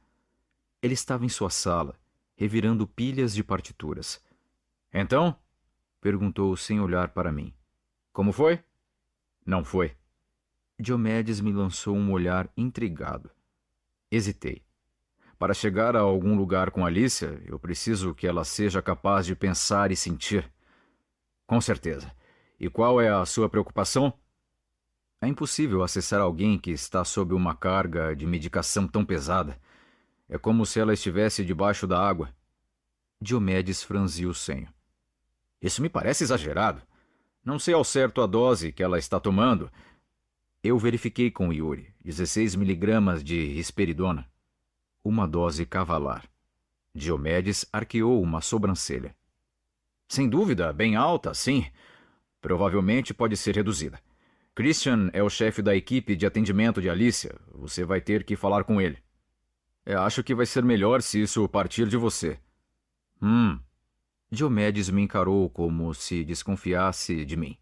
A: Ele estava em sua sala, revirando pilhas de partituras. Então? perguntou sem olhar para mim. Como foi? Não foi. Diomedes me lançou um olhar intrigado. Hesitei. Para chegar a algum lugar com Alicia, eu preciso que ela seja capaz de pensar e sentir. Com certeza. E qual é a sua preocupação? É impossível acessar alguém que está sob uma carga de medicação tão pesada. É como se ela estivesse debaixo da água. Diomedes franziu o senho. Isso me parece exagerado. Não sei ao certo a dose que ela está tomando. Eu verifiquei com Yuri, 16 miligramas de risperidona. Uma dose cavalar. Diomedes arqueou uma sobrancelha. Sem dúvida, bem alta, sim. Provavelmente pode ser reduzida. Christian é o chefe da equipe de atendimento de Alicia. Você vai ter que falar com ele. Eu acho que vai ser melhor se isso partir de você. Hum. Diomedes me encarou como se desconfiasse de mim.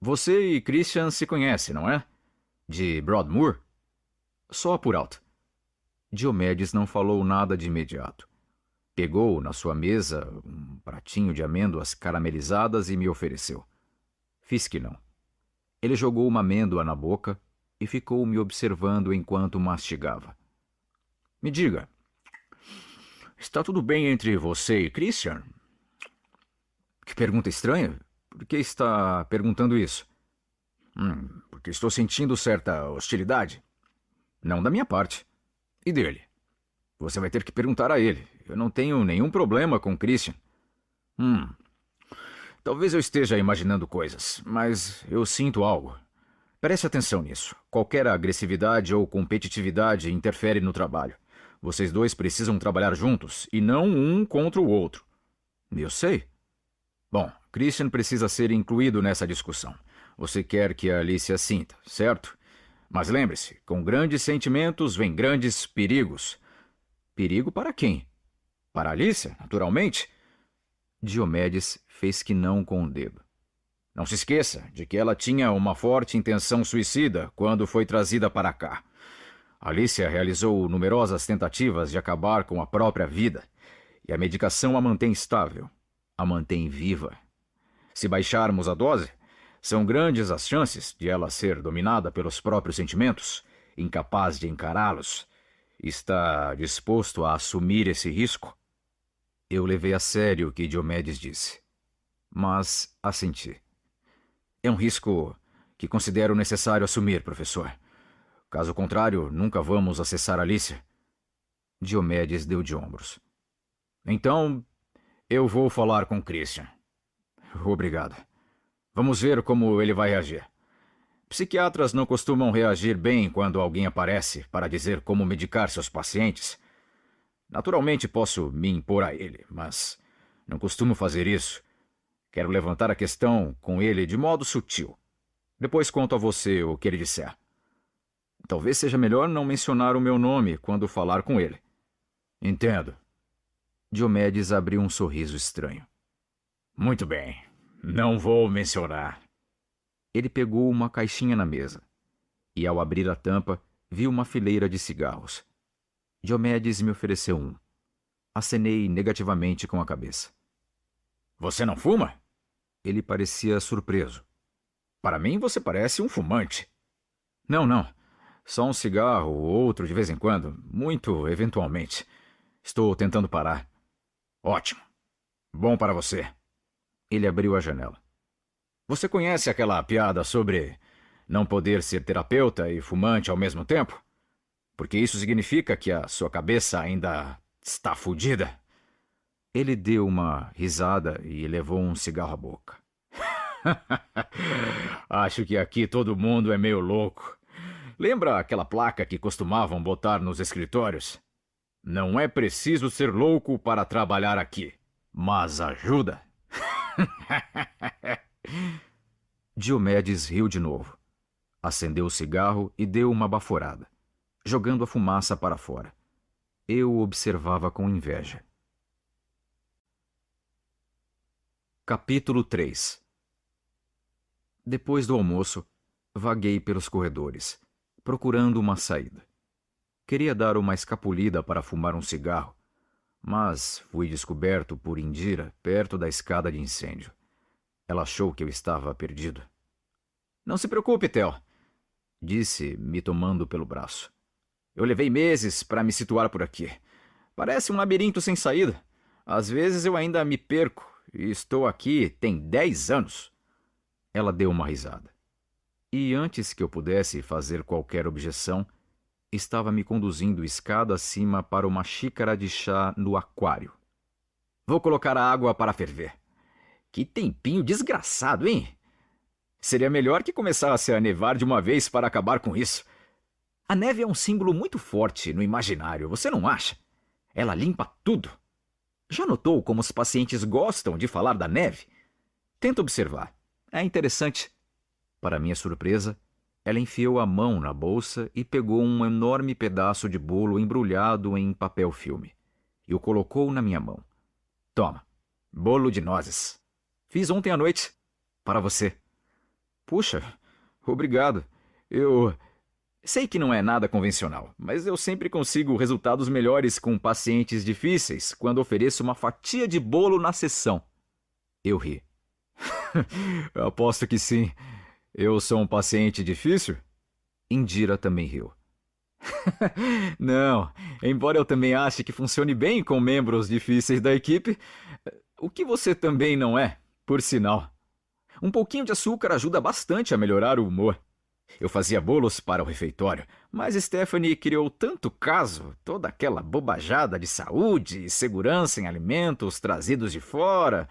A: Você e Christian se conhecem, não é? De Broadmoor? Só por alto. Diomedes não falou nada de imediato. Pegou na sua mesa um pratinho de amêndoas caramelizadas e me ofereceu. Fiz que não. Ele jogou uma amêndoa na boca e ficou me observando enquanto mastigava. Me diga, está tudo bem entre você e Christian? Que pergunta estranha. Por que está perguntando isso? Hum, porque estou sentindo certa hostilidade. Não da minha parte. E dele? Você vai ter que perguntar a ele. Eu não tenho nenhum problema com Christian. Hum, Talvez eu esteja imaginando coisas, mas eu sinto algo. Preste atenção nisso. Qualquer agressividade ou competitividade interfere no trabalho. Vocês dois precisam trabalhar juntos e não um contra o outro. Eu sei. Bom, Christian precisa ser incluído nessa discussão. Você quer que a Alicia sinta, certo? Mas lembre-se, com grandes sentimentos vem grandes perigos. Perigo para quem? Para Alicia, naturalmente. Diomedes fez que não com o dedo. Não se esqueça de que ela tinha uma forte intenção suicida quando foi trazida para cá. Alicia realizou numerosas tentativas de acabar com a própria vida, e a medicação a mantém estável, a mantém viva. Se baixarmos a dose, são grandes as chances de ela ser dominada pelos próprios sentimentos, incapaz de encará-los. Está disposto a assumir esse risco? Eu levei a sério o que Diomedes disse, mas assenti. É um risco que considero necessário assumir, professor. Caso contrário, nunca vamos acessar Alicia. Diomedes deu de ombros. Então, eu vou falar com Christian. Obrigado. Vamos ver como ele vai reagir. Psiquiatras não costumam reagir bem quando alguém aparece para dizer como medicar seus pacientes Naturalmente posso me impor a ele, mas não costumo fazer isso. Quero levantar a questão com ele de modo sutil. Depois conto a você o que ele disser. Talvez seja melhor não mencionar o meu nome quando falar com ele. Entendo. Diomedes abriu um sorriso estranho. Muito bem. Não vou mencionar. Ele pegou uma caixinha na mesa e, ao abrir a tampa, viu uma fileira de cigarros. Diomedes me ofereceu um. Acenei negativamente com a cabeça. Você não fuma? Ele parecia surpreso. Para mim, você parece um fumante. Não, não. Só um cigarro ou outro de vez em quando, muito eventualmente. Estou tentando parar. Ótimo. Bom para você. Ele abriu a janela. Você conhece aquela piada sobre não poder ser terapeuta e fumante ao mesmo tempo? porque isso significa que a sua cabeça ainda está fodida. Ele deu uma risada e levou um cigarro à boca. Acho que aqui todo mundo é meio louco. Lembra aquela placa que costumavam botar nos escritórios? Não é preciso ser louco para trabalhar aqui, mas ajuda. Diomedes riu de novo. Acendeu o cigarro e deu uma baforada jogando a fumaça para fora. Eu observava com inveja. Capítulo 3 Depois do almoço, vaguei pelos corredores, procurando uma saída. Queria dar uma escapulida para fumar um cigarro, mas fui descoberto por Indira perto da escada de incêndio. Ela achou que eu estava perdido. Não se preocupe, Theo, disse, me tomando pelo braço. Eu levei meses para me situar por aqui. Parece um labirinto sem saída. Às vezes eu ainda me perco e estou aqui tem dez anos. Ela deu uma risada. E antes que eu pudesse fazer qualquer objeção, estava me conduzindo escada acima para uma xícara de chá no aquário. Vou colocar a água para ferver. Que tempinho desgraçado, hein? Seria melhor que começasse a nevar de uma vez para acabar com isso. A neve é um símbolo muito forte no imaginário, você não acha? Ela limpa tudo. Já notou como os pacientes gostam de falar da neve? Tenta observar. É interessante. Para minha surpresa, ela enfiou a mão na bolsa e pegou um enorme pedaço de bolo embrulhado em papel filme e o colocou na minha mão. Toma, bolo de nozes. Fiz ontem à noite. Para você. Puxa, obrigado. Eu. Sei que não é nada convencional, mas eu sempre consigo resultados melhores com pacientes difíceis quando ofereço uma fatia de bolo na sessão. Eu ri. eu aposto que sim. Eu sou um paciente difícil? Indira também riu. não, embora eu também ache que funcione bem com membros difíceis da equipe, o que você também não é, por sinal. Um pouquinho de açúcar ajuda bastante a melhorar o humor. Eu fazia bolos para o refeitório, mas Stephanie criou tanto caso, toda aquela bobajada de saúde e segurança em alimentos trazidos de fora.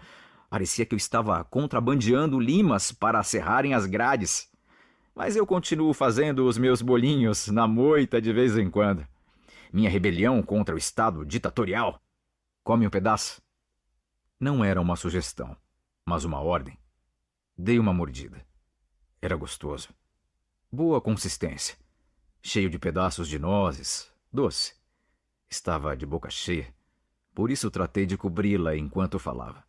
A: Parecia que eu estava contrabandeando limas para acerrarem as grades. Mas eu continuo fazendo os meus bolinhos na moita de vez em quando. Minha rebelião contra o Estado ditatorial. Come um pedaço? Não era uma sugestão, mas uma ordem. Dei uma mordida. Era gostoso boa consistência, cheio de pedaços de nozes, doce. Estava de boca cheia, por isso tratei de cobri-la enquanto falava.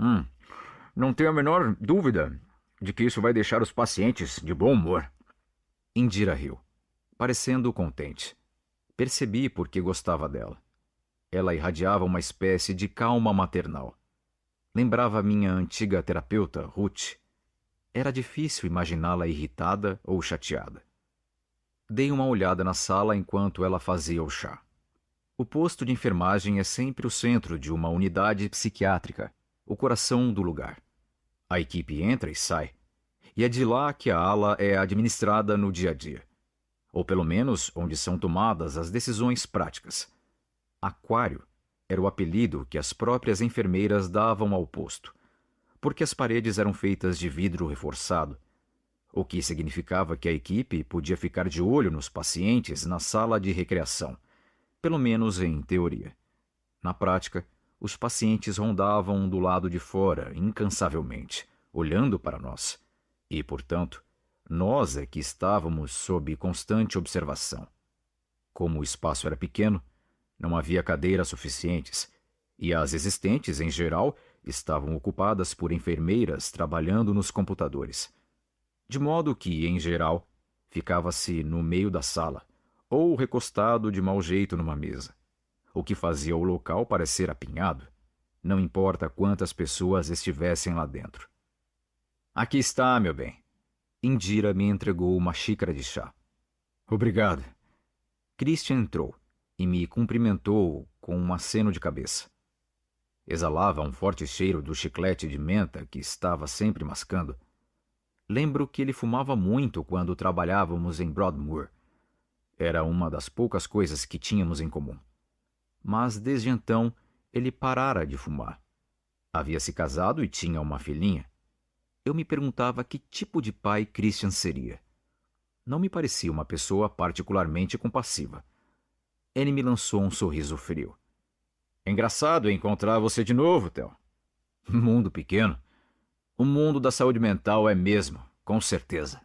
A: Hum, não tenho a menor dúvida de que isso vai deixar os pacientes de bom humor. Indira riu, parecendo contente. Percebi porque gostava dela. Ela irradiava uma espécie de calma maternal. Lembrava minha antiga terapeuta, Ruth, era difícil imaginá-la irritada ou chateada. Dei uma olhada na sala enquanto ela fazia o chá. O posto de enfermagem é sempre o centro de uma unidade psiquiátrica, o coração do lugar. A equipe entra e sai, e é de lá que a ala é administrada no dia a dia, ou pelo menos onde são tomadas as decisões práticas. Aquário era o apelido que as próprias enfermeiras davam ao posto porque as paredes eram feitas de vidro reforçado, o que significava que a equipe podia ficar de olho nos pacientes na sala de recreação, pelo menos em teoria. Na prática, os pacientes rondavam do lado de fora, incansavelmente, olhando para nós, e, portanto, nós é que estávamos sob constante observação. Como o espaço era pequeno, não havia cadeiras suficientes, e as existentes, em geral, estavam ocupadas por enfermeiras trabalhando nos computadores. De modo que, em geral, ficava-se no meio da sala, ou recostado de mau jeito numa mesa, o que fazia o local parecer apinhado, não importa quantas pessoas estivessem lá dentro. Aqui está, meu bem. Indira me entregou uma xícara de chá. Obrigado. Christian entrou e me cumprimentou com um aceno de cabeça. Exalava um forte cheiro do chiclete de menta que estava sempre mascando. Lembro que ele fumava muito quando trabalhávamos em Broadmoor. Era uma das poucas coisas que tínhamos em comum. Mas desde então ele parara de fumar. Havia se casado e tinha uma filhinha. Eu me perguntava que tipo de pai Christian seria. Não me parecia uma pessoa particularmente compassiva. Ele me lançou um sorriso frio. É engraçado encontrar você de novo, Theo. Mundo pequeno. O mundo da saúde mental é mesmo, com certeza.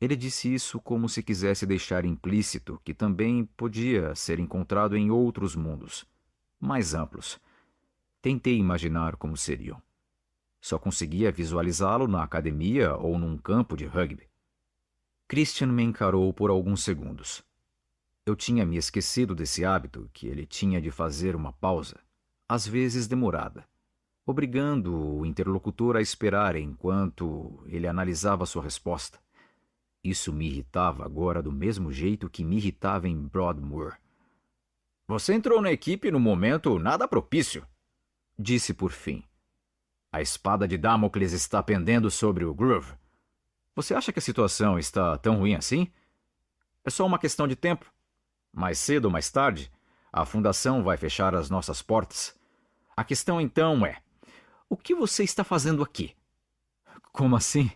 A: Ele disse isso como se quisesse deixar implícito que também podia ser encontrado em outros mundos, mais amplos. Tentei imaginar como seriam. Só conseguia visualizá-lo na academia ou num campo de rugby. Christian me encarou por alguns segundos. Eu tinha me esquecido desse hábito que ele tinha de fazer uma pausa, às vezes demorada, obrigando o interlocutor a esperar enquanto ele analisava sua resposta. Isso me irritava agora do mesmo jeito que me irritava em Broadmoor. Você entrou na equipe no momento nada propício, disse por fim. A espada de Damocles está pendendo sobre o Groove. Você acha que a situação está tão ruim assim? É só uma questão de tempo. Mais cedo ou mais tarde, a fundação vai fechar as nossas portas. A questão então é: o que você está fazendo aqui? Como assim?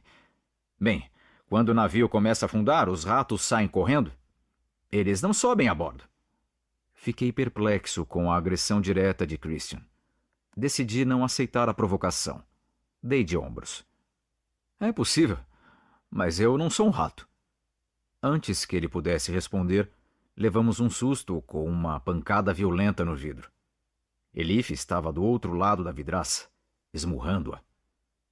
A: Bem, quando o navio começa a afundar, os ratos saem correndo. Eles não sobem a bordo. Fiquei perplexo com a agressão direta de Christian. Decidi não aceitar a provocação. Dei de ombros. É possível, mas eu não sou um rato. Antes que ele pudesse responder, Levamos um susto com uma pancada violenta no vidro. Elif estava do outro lado da vidraça, esmurrando-a.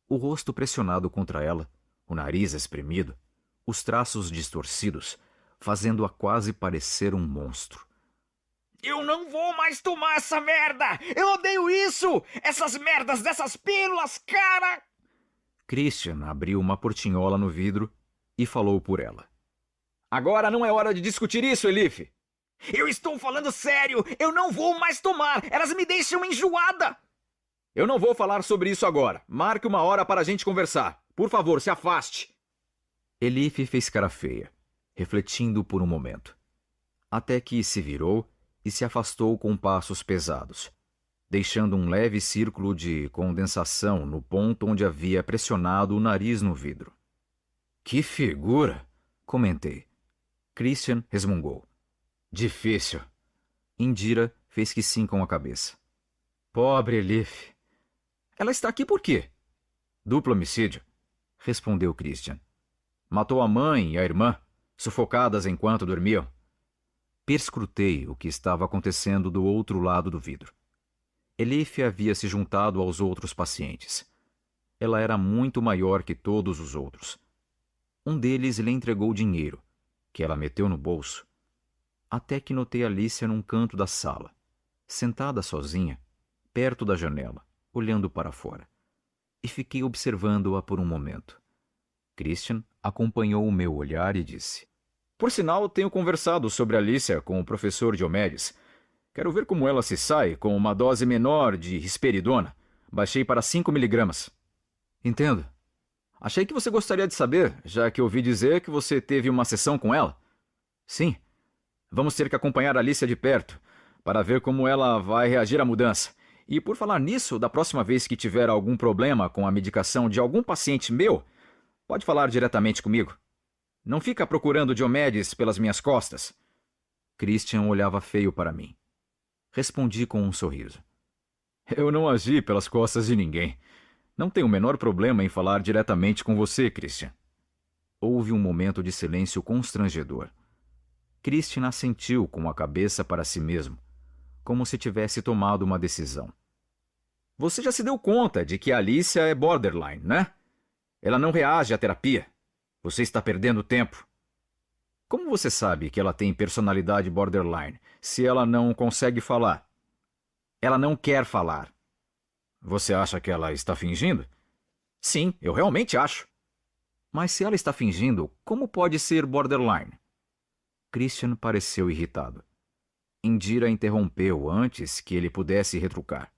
A: O rosto pressionado contra ela, o nariz espremido, os traços distorcidos, fazendo-a quase parecer um monstro.
D: Eu não vou mais tomar essa merda! Eu odeio isso! Essas merdas dessas pílulas, cara!
A: Christian abriu uma portinhola no vidro e falou por ela. Agora não é hora de discutir isso, Elif.
D: Eu estou falando sério! Eu não vou mais tomar! Elas me deixam enjoada!
A: Eu não vou falar sobre isso agora. Marque uma hora para a gente conversar. Por favor, se afaste. Elif fez cara feia, refletindo por um momento. Até que se virou e se afastou com passos pesados, deixando um leve círculo de condensação no ponto onde havia pressionado o nariz no vidro. Que figura! comentei Christian resmungou. Difícil. Indira fez que sim com a cabeça. Pobre Elife. Ela está aqui por quê? Duplo homicídio, respondeu Christian. Matou a mãe e a irmã, sufocadas enquanto dormiam. Perscrutei o que estava acontecendo do outro lado do vidro. Elif havia se juntado aos outros pacientes. Ela era muito maior que todos os outros. Um deles lhe entregou dinheiro, que ela meteu no bolso, até que notei Alicia num canto da sala, sentada sozinha, perto da janela, olhando para fora, e fiquei observando-a por um momento. Christian acompanhou o meu olhar e disse: Por sinal, tenho conversado sobre Alicia com o professor Diomedes. Quero ver como ela se sai com uma dose menor de risperidona. Baixei para 5 miligramas. Entendo, Achei que você gostaria de saber, já que ouvi dizer que você teve uma sessão com ela. Sim. Vamos ter que acompanhar Alicia de perto, para ver como ela vai reagir à mudança. E por falar nisso, da próxima vez que tiver algum problema com a medicação de algum paciente meu, pode falar diretamente comigo. Não fica procurando Diomedes pelas minhas costas. Christian olhava feio para mim. Respondi com um sorriso. Eu não agi pelas costas de ninguém. Não tenho o menor problema em falar diretamente com você, Christian. Houve um momento de silêncio constrangedor. Christian assentiu com a cabeça para si mesmo, como se tivesse tomado uma decisão. Você já se deu conta de que a Alicia é borderline, né? Ela não reage à terapia. Você está perdendo tempo. Como você sabe que ela tem personalidade borderline se ela não consegue falar? Ela não quer falar. Você acha que ela está fingindo? Sim, eu realmente acho. Mas se ela está fingindo, como pode ser borderline? Christian pareceu irritado. Indira interrompeu antes que ele pudesse retrucar.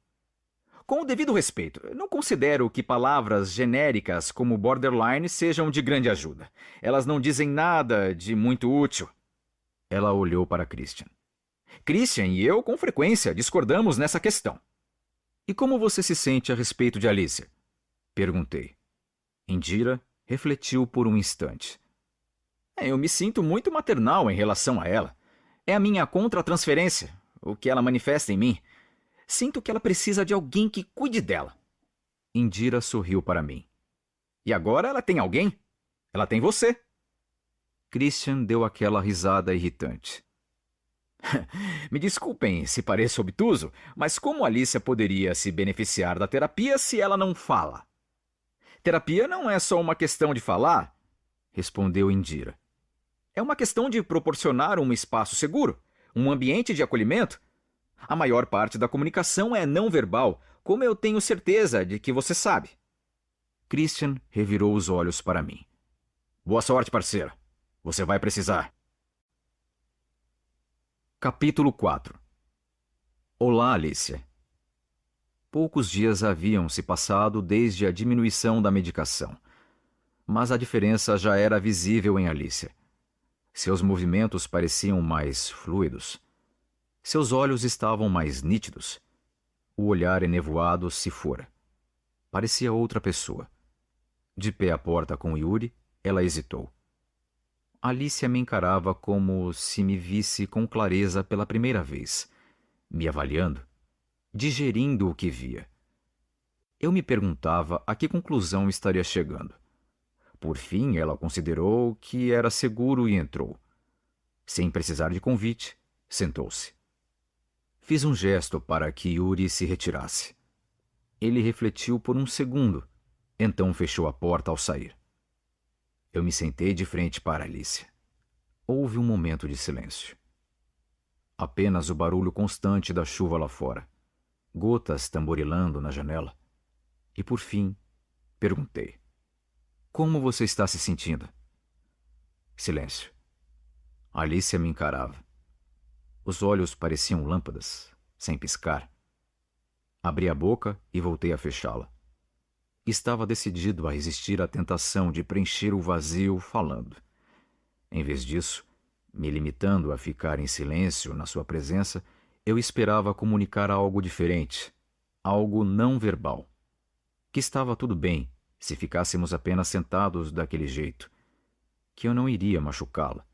A: Com o devido respeito, não considero que palavras genéricas como borderline sejam de grande ajuda. Elas não dizem nada de muito útil. Ela olhou para Christian. Christian e eu, com frequência, discordamos nessa questão. E como você se sente a respeito de Alicia? Perguntei. Indira refletiu por um instante. É, eu me sinto muito maternal em relação a ela. É a minha contra-transferência, o que ela manifesta em mim. Sinto que ela precisa de alguém que cuide dela. Indira sorriu para mim. E agora ela tem alguém? Ela tem você. Christian deu aquela risada irritante. Me desculpem se pareço obtuso, mas como Alicia poderia se beneficiar da terapia se ela não fala? Terapia não é só uma questão de falar, respondeu Indira. É uma questão de proporcionar um espaço seguro, um ambiente de acolhimento. A maior parte da comunicação é não verbal, como eu tenho certeza de que você sabe. Christian revirou os olhos para mim. Boa sorte, parceiro. Você vai precisar. Capítulo 4 Olá, Alicia. Poucos dias haviam se passado desde a diminuição da medicação, mas a diferença já era visível em Alicia. Seus movimentos pareciam mais fluidos. Seus olhos estavam mais nítidos. O olhar enevoado se fora. Parecia outra pessoa. De pé à porta com Yuri, ela hesitou. Alicia me encarava como se me visse com clareza pela primeira vez, me avaliando, digerindo o que via. Eu me perguntava a que conclusão estaria chegando. Por fim, ela considerou que era seguro e entrou. Sem precisar de convite, sentou-se. Fiz um gesto para que Yuri se retirasse. Ele refletiu por um segundo, então fechou a porta ao sair. Eu me sentei de frente para Alice. Houve um momento de silêncio. Apenas o barulho constante da chuva lá fora, gotas tamborilando na janela. E por fim, perguntei: Como você está se sentindo? Silêncio. Alice me encarava. Os olhos pareciam lâmpadas, sem piscar. Abri a boca e voltei a fechá-la estava decidido a resistir à tentação de preencher o vazio falando. Em vez disso, me limitando a ficar em silêncio na sua presença, eu esperava comunicar algo diferente, algo não verbal. Que estava tudo bem se ficássemos apenas sentados daquele jeito, que eu não iria machucá-la,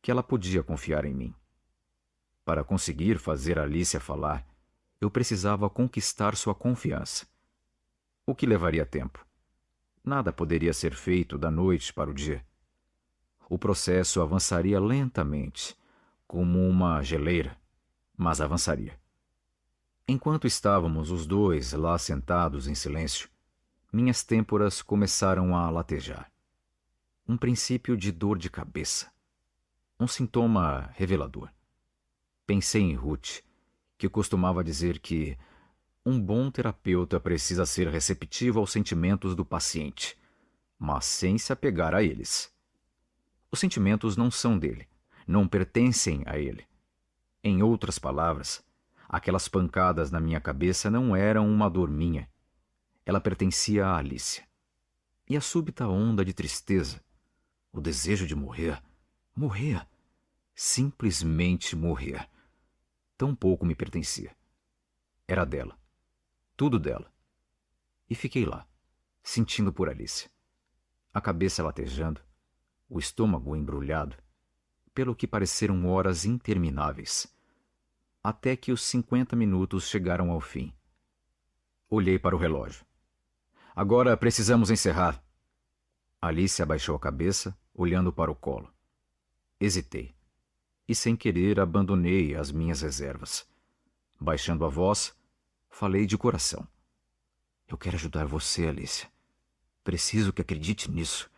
A: que ela podia confiar em mim. Para conseguir fazer Alicia falar, eu precisava conquistar sua confiança o que levaria tempo. Nada poderia ser feito da noite para o dia. O processo avançaria lentamente, como uma geleira, mas avançaria. Enquanto estávamos os dois lá sentados em silêncio, minhas têmporas começaram a latejar. Um princípio de dor de cabeça. Um sintoma revelador. Pensei em Ruth, que costumava dizer que um bom terapeuta precisa ser receptivo aos sentimentos do paciente, mas sem se apegar a eles. Os sentimentos não são dele, não pertencem a ele. Em outras palavras, aquelas pancadas na minha cabeça não eram uma dor minha. Ela pertencia a Alicia. E a súbita onda de tristeza, o desejo de morrer, morrer, simplesmente morrer, tampouco me pertencia. Era dela tudo dela. E fiquei lá, sentindo por Alice. A cabeça latejando, o estômago embrulhado, pelo que pareceram horas intermináveis, até que os cinquenta minutos chegaram ao fim. Olhei para o relógio. Agora precisamos encerrar. Alice abaixou a cabeça, olhando para o colo. Hesitei. E sem querer abandonei as minhas reservas. Baixando a voz, Falei de coração. Eu quero ajudar você, Alicia. Preciso que acredite nisso.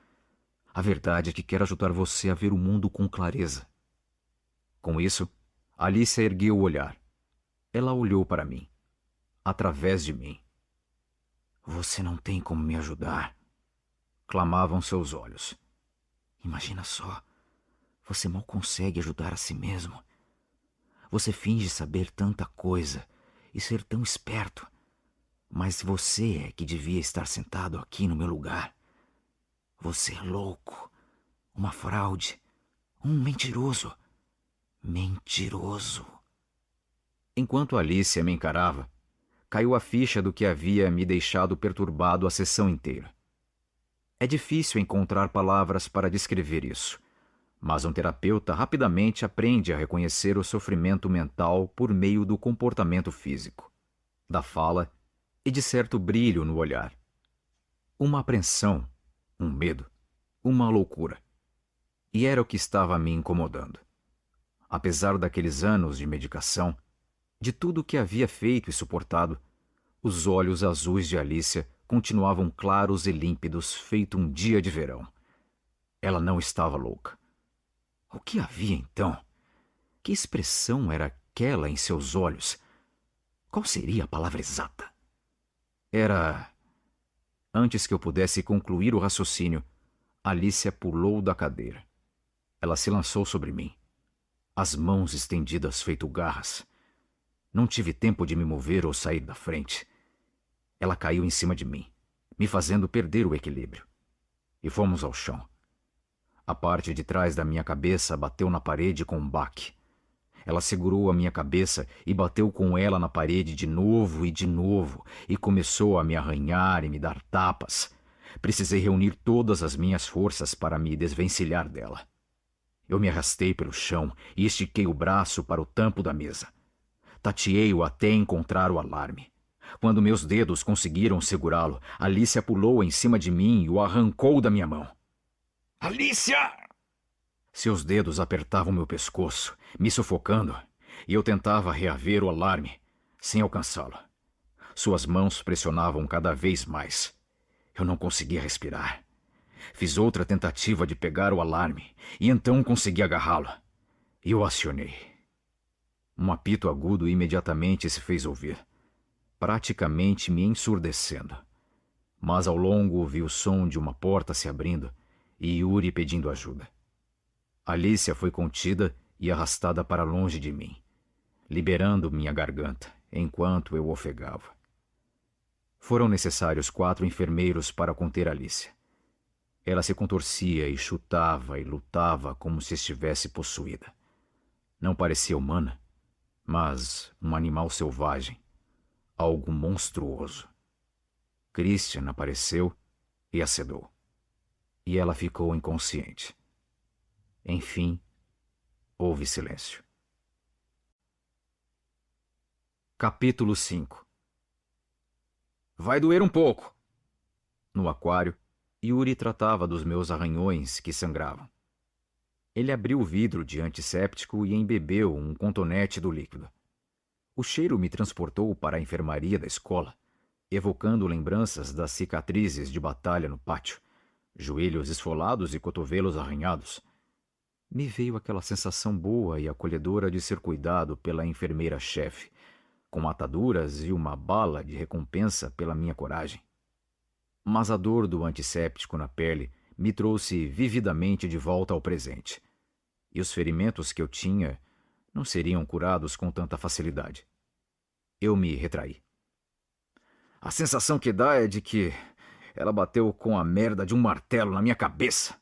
A: A verdade é que quero ajudar você a ver o mundo com clareza. Com isso, Alicia ergueu o olhar. Ela olhou para mim, através de mim. Você não tem como me ajudar, clamavam
D: seus olhos. Imagina só. Você mal consegue ajudar a si mesmo. Você finge saber tanta coisa e ser tão esperto. Mas você é que devia estar sentado aqui no meu lugar. Você é louco, uma fraude, um mentiroso.
A: Mentiroso. Enquanto Alicia me encarava, caiu a ficha do que havia me deixado perturbado a sessão inteira. É difícil encontrar palavras para descrever isso mas um terapeuta rapidamente aprende a reconhecer o sofrimento mental por meio do comportamento físico, da fala e de certo brilho no olhar. Uma apreensão, um medo, uma loucura. E era o que estava me incomodando. Apesar daqueles anos de medicação, de tudo o que havia feito e suportado, os olhos azuis de Alicia continuavam claros e límpidos, feito um dia de verão. Ela não estava louca o que havia então? Que expressão era aquela em seus olhos? Qual seria a palavra exata? Era. Antes que eu pudesse concluir o raciocínio, Alicia pulou da cadeira. Ela se lançou sobre mim, as mãos estendidas feito garras. Não tive tempo de me mover ou sair da frente. Ela caiu em cima de mim, me fazendo perder o equilíbrio. E fomos ao chão. A parte de trás da minha cabeça bateu na parede com um baque. Ela segurou a minha cabeça e bateu com ela na parede de novo e de novo, e começou a me arranhar e me dar tapas. Precisei reunir todas as minhas forças para me desvencilhar dela. Eu me arrastei pelo chão e estiquei o braço para o tampo da mesa. Tateei-o até encontrar o alarme. Quando meus dedos conseguiram segurá-lo, Alicia pulou em cima de mim e o arrancou da minha
D: mão. Alicia!
A: Seus dedos apertavam meu pescoço, me sufocando, e eu tentava reaver o alarme, sem alcançá-lo. Suas mãos pressionavam cada vez mais. Eu não conseguia respirar. Fiz outra tentativa de pegar o alarme e então consegui agarrá-lo. E o acionei. Um apito agudo imediatamente se fez ouvir, praticamente me ensurdecendo. Mas ao longo ouvi o som de uma porta se abrindo e Yuri pedindo ajuda. Alicia foi contida e arrastada para longe de mim, liberando minha garganta enquanto eu ofegava. Foram necessários quatro enfermeiros para conter Alicia. Ela se contorcia e chutava e lutava como se estivesse possuída. Não parecia humana, mas um animal selvagem, algo monstruoso. Christian apareceu e acedou e ela ficou inconsciente. Enfim, houve silêncio. Capítulo 5 Vai doer um pouco. No aquário, Yuri tratava dos meus arranhões que sangravam. Ele abriu o vidro de antisséptico e embebeu um contonete do líquido. O cheiro me transportou para a enfermaria da escola, evocando lembranças das cicatrizes de batalha no pátio joelhos esfolados e cotovelos arranhados. Me veio aquela sensação boa e acolhedora de ser cuidado pela enfermeira-chefe, com ataduras e uma bala de recompensa pela minha coragem. Mas a dor do antisséptico na pele me trouxe vividamente de volta ao presente. E os ferimentos que eu tinha não seriam curados com tanta facilidade. Eu me retraí. A sensação que dá é de que ela bateu com a merda de um martelo na minha cabeça.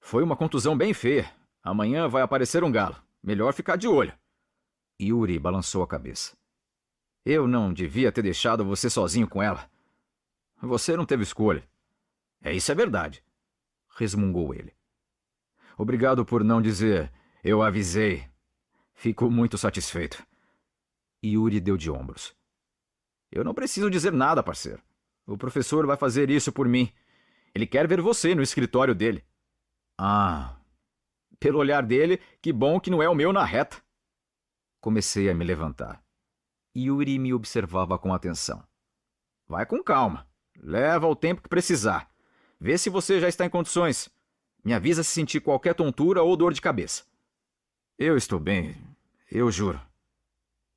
A: Foi uma contusão bem feia. Amanhã vai aparecer um galo. Melhor ficar de olho. Yuri balançou a cabeça. Eu não devia ter deixado você sozinho com ela. Você não teve escolha. É isso é verdade, resmungou ele. Obrigado por não dizer eu avisei. Fico muito satisfeito. Yuri deu de ombros. Eu não preciso dizer nada, parceiro. O professor vai fazer isso por mim. Ele quer ver você no escritório dele. Ah. Pelo olhar dele, que bom que não é o meu na reta. Comecei a me levantar. Yuri me observava com atenção. Vai com calma. Leva o tempo que precisar. Vê se você já está em condições. Me avisa se sentir qualquer tontura ou dor de cabeça. Eu estou bem, eu juro.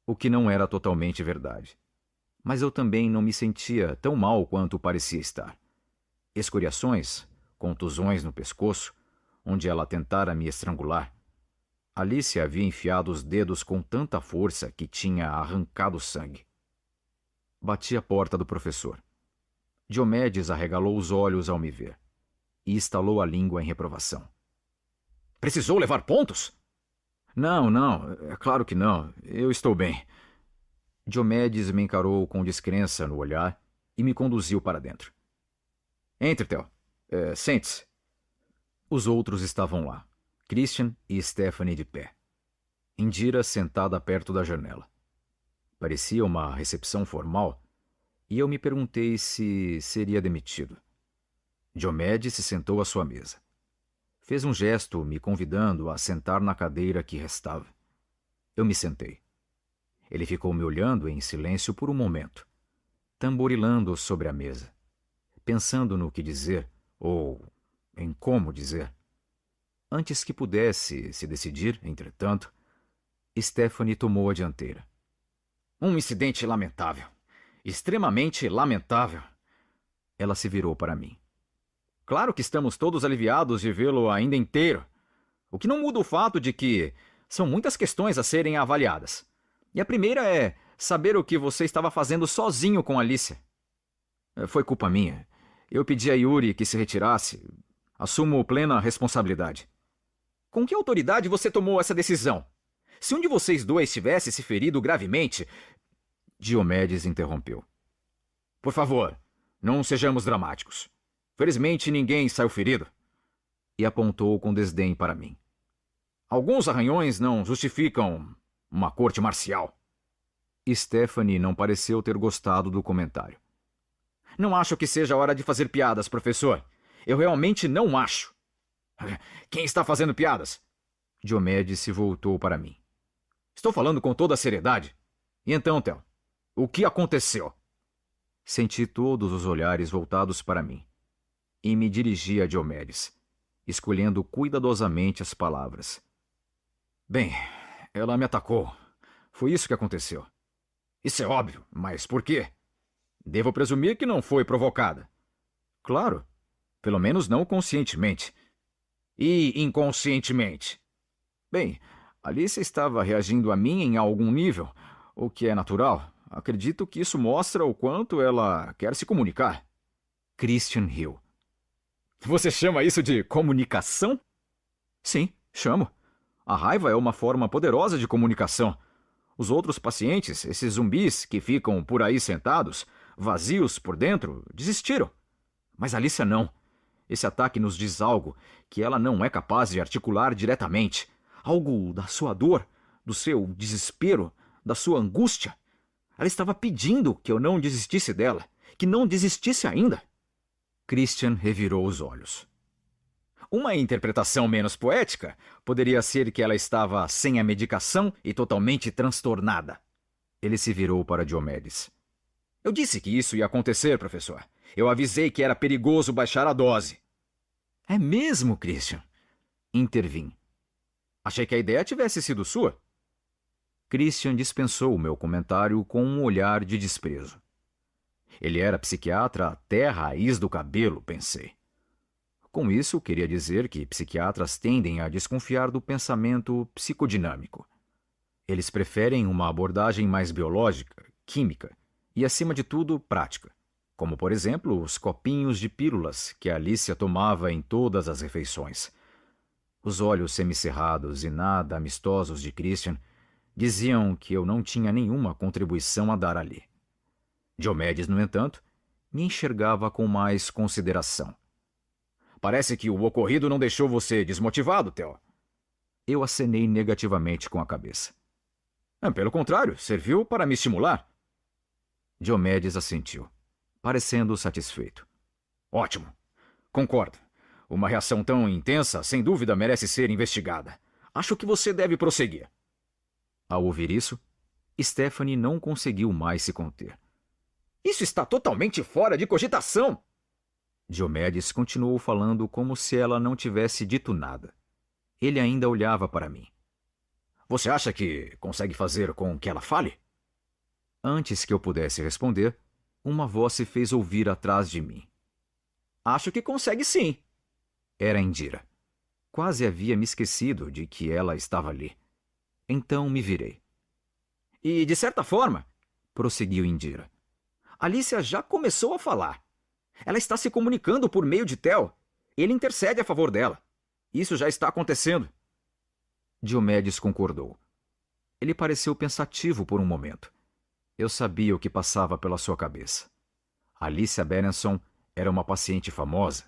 A: O que não era totalmente verdade mas eu também não me sentia tão mal quanto parecia estar. Escoriações, contusões no pescoço, onde ela tentara me estrangular. Alice havia enfiado os dedos com tanta força que tinha arrancado sangue. Bati a porta do professor. Diomedes arregalou os olhos ao me ver e estalou a língua em reprovação. Precisou levar pontos? Não, não, é claro que não. Eu estou bem. Diomedes me encarou com descrença no olhar e me conduziu para dentro. Entre, Theo. É, Sente-se. Os outros estavam lá, Christian e Stephanie de pé. Indira sentada perto da janela. Parecia uma recepção formal, e eu me perguntei se seria demitido. Diomedes se sentou à sua mesa. Fez um gesto me convidando a sentar na cadeira que restava. Eu me sentei. Ele ficou me olhando em silêncio por um momento, tamborilando sobre a mesa, pensando no que dizer ou em como dizer. Antes que pudesse se decidir, entretanto, Stephanie tomou a dianteira. Um incidente lamentável. Extremamente lamentável. Ela se virou para mim. Claro que estamos todos aliviados de vê-lo ainda inteiro. O que não muda o fato de que são muitas questões a serem avaliadas. E a primeira é saber o que você estava fazendo sozinho com Alicia. É, foi culpa minha. Eu pedi a Yuri que se retirasse. Assumo plena responsabilidade. Com que autoridade você tomou essa decisão? Se um de vocês dois tivesse se ferido gravemente. Diomedes interrompeu. Por favor, não sejamos dramáticos. Felizmente ninguém saiu ferido. E apontou com desdém para mim. Alguns arranhões não justificam uma corte marcial. Stephanie não pareceu ter gostado do comentário. Não acho que seja hora de fazer piadas, professor. Eu realmente não acho. Quem está fazendo piadas? Diomedes se voltou para mim. Estou falando com toda a seriedade. E então, Tel, o que aconteceu? Senti todos os olhares voltados para mim. E me dirigi a Diomedes, escolhendo cuidadosamente as palavras. Bem, ela me atacou. Foi isso que aconteceu. Isso é óbvio, mas por quê? Devo presumir que não foi provocada. Claro. Pelo menos não conscientemente. E inconscientemente? Bem, Alice estava reagindo a mim em algum nível, o que é natural. Acredito que isso mostra o quanto ela quer se comunicar. Christian riu. Você chama isso de comunicação? Sim, chamo. A raiva é uma forma poderosa de comunicação. Os outros pacientes, esses zumbis que ficam por aí sentados, vazios por dentro, desistiram. Mas Alicia não. Esse ataque nos diz algo que ela não é capaz de articular diretamente. Algo da sua dor, do seu desespero, da sua angústia. Ela estava pedindo que eu não desistisse dela, que não desistisse ainda. Christian revirou os olhos. Uma interpretação menos poética poderia ser que ela estava sem a medicação e totalmente transtornada. Ele se virou para Diomedes. Eu disse que isso ia acontecer, professor. Eu avisei que era perigoso baixar a dose. É mesmo, Christian? Intervim. Achei que a ideia tivesse sido sua. Christian dispensou o meu comentário com um olhar de desprezo. Ele era psiquiatra até a raiz do cabelo, pensei. Com isso, queria dizer que psiquiatras tendem a desconfiar do pensamento psicodinâmico. Eles preferem uma abordagem mais biológica, química e, acima de tudo, prática, como, por exemplo, os copinhos de pílulas que Alicia tomava em todas as refeições. Os olhos semicerrados e nada amistosos de Christian diziam que eu não tinha nenhuma contribuição a dar ali. Diomedes, no entanto, me enxergava com mais consideração. Parece que o ocorrido não deixou você desmotivado, Theo. Eu acenei negativamente com a cabeça. Ah, pelo contrário, serviu para me estimular. Diomedes assentiu, parecendo satisfeito. Ótimo. Concordo. Uma reação tão intensa, sem dúvida, merece ser investigada. Acho que você deve prosseguir. Ao ouvir isso, Stephanie não conseguiu mais se conter. Isso está totalmente fora de cogitação! Diomedes continuou falando como se ela não tivesse dito nada. Ele ainda olhava para mim. Você acha que consegue fazer com que ela fale? Antes que eu pudesse responder, uma voz se fez ouvir atrás de mim. Acho que consegue sim. Era Indira. Quase havia me esquecido de que ela estava ali. Então me virei. E, de certa forma, prosseguiu Indira, Alicia já começou a falar. Ela está se comunicando por meio de Tel. Ele intercede a favor dela. Isso já está acontecendo. Diomedes concordou. Ele pareceu pensativo por um momento. Eu sabia o que passava pela sua cabeça. Alicia Berenson era uma paciente famosa.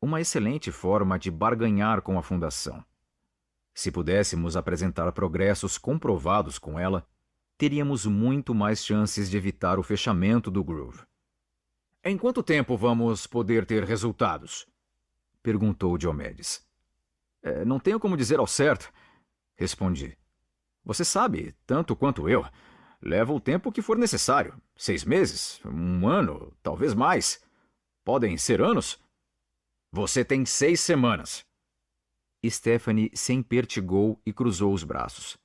A: Uma excelente forma de barganhar com a fundação. Se pudéssemos apresentar progressos comprovados com ela, teríamos muito mais chances de evitar o fechamento do Groove. Em quanto tempo vamos poder ter resultados? perguntou Diomedes. É, não tenho como dizer ao certo, respondi. Você sabe, tanto quanto eu. Leva o tempo que for necessário. Seis meses, um ano, talvez mais. Podem ser anos? Você tem seis semanas. Stephanie se empertigou e cruzou os braços.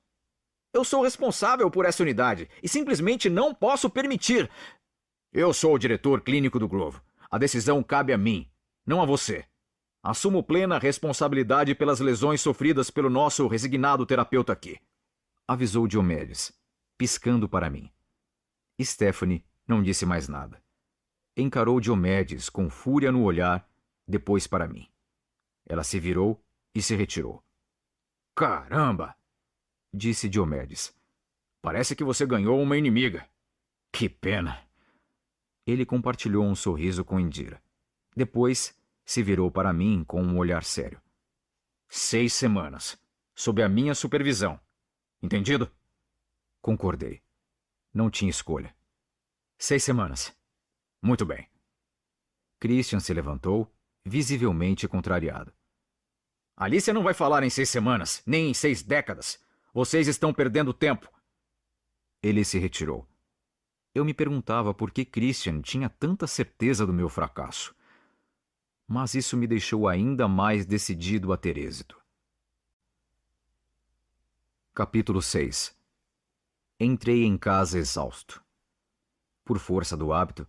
A: Eu sou responsável por essa unidade e simplesmente não posso permitir. Eu sou o diretor clínico do Globo. A decisão cabe a mim, não a você. Assumo plena responsabilidade pelas lesões sofridas pelo nosso resignado terapeuta aqui. Avisou Diomedes, piscando para mim. Stephanie não disse mais nada. Encarou Diomedes com fúria no olhar, depois para mim. Ela se virou e se retirou. Caramba! disse Diomedes. Parece que você ganhou uma inimiga. Que pena! Ele compartilhou um sorriso com Indira. Depois, se virou para mim com um olhar sério. Seis semanas. Sob a minha supervisão. Entendido? Concordei. Não tinha escolha. Seis semanas. Muito bem. Christian se levantou, visivelmente contrariado. Alicia não vai falar em seis semanas, nem em seis décadas. Vocês estão perdendo tempo. Ele se retirou. Eu me perguntava por que Christian tinha tanta certeza do meu fracasso. Mas isso me deixou ainda mais decidido a ter êxito. Capítulo 6 Entrei em casa exausto. Por força do hábito,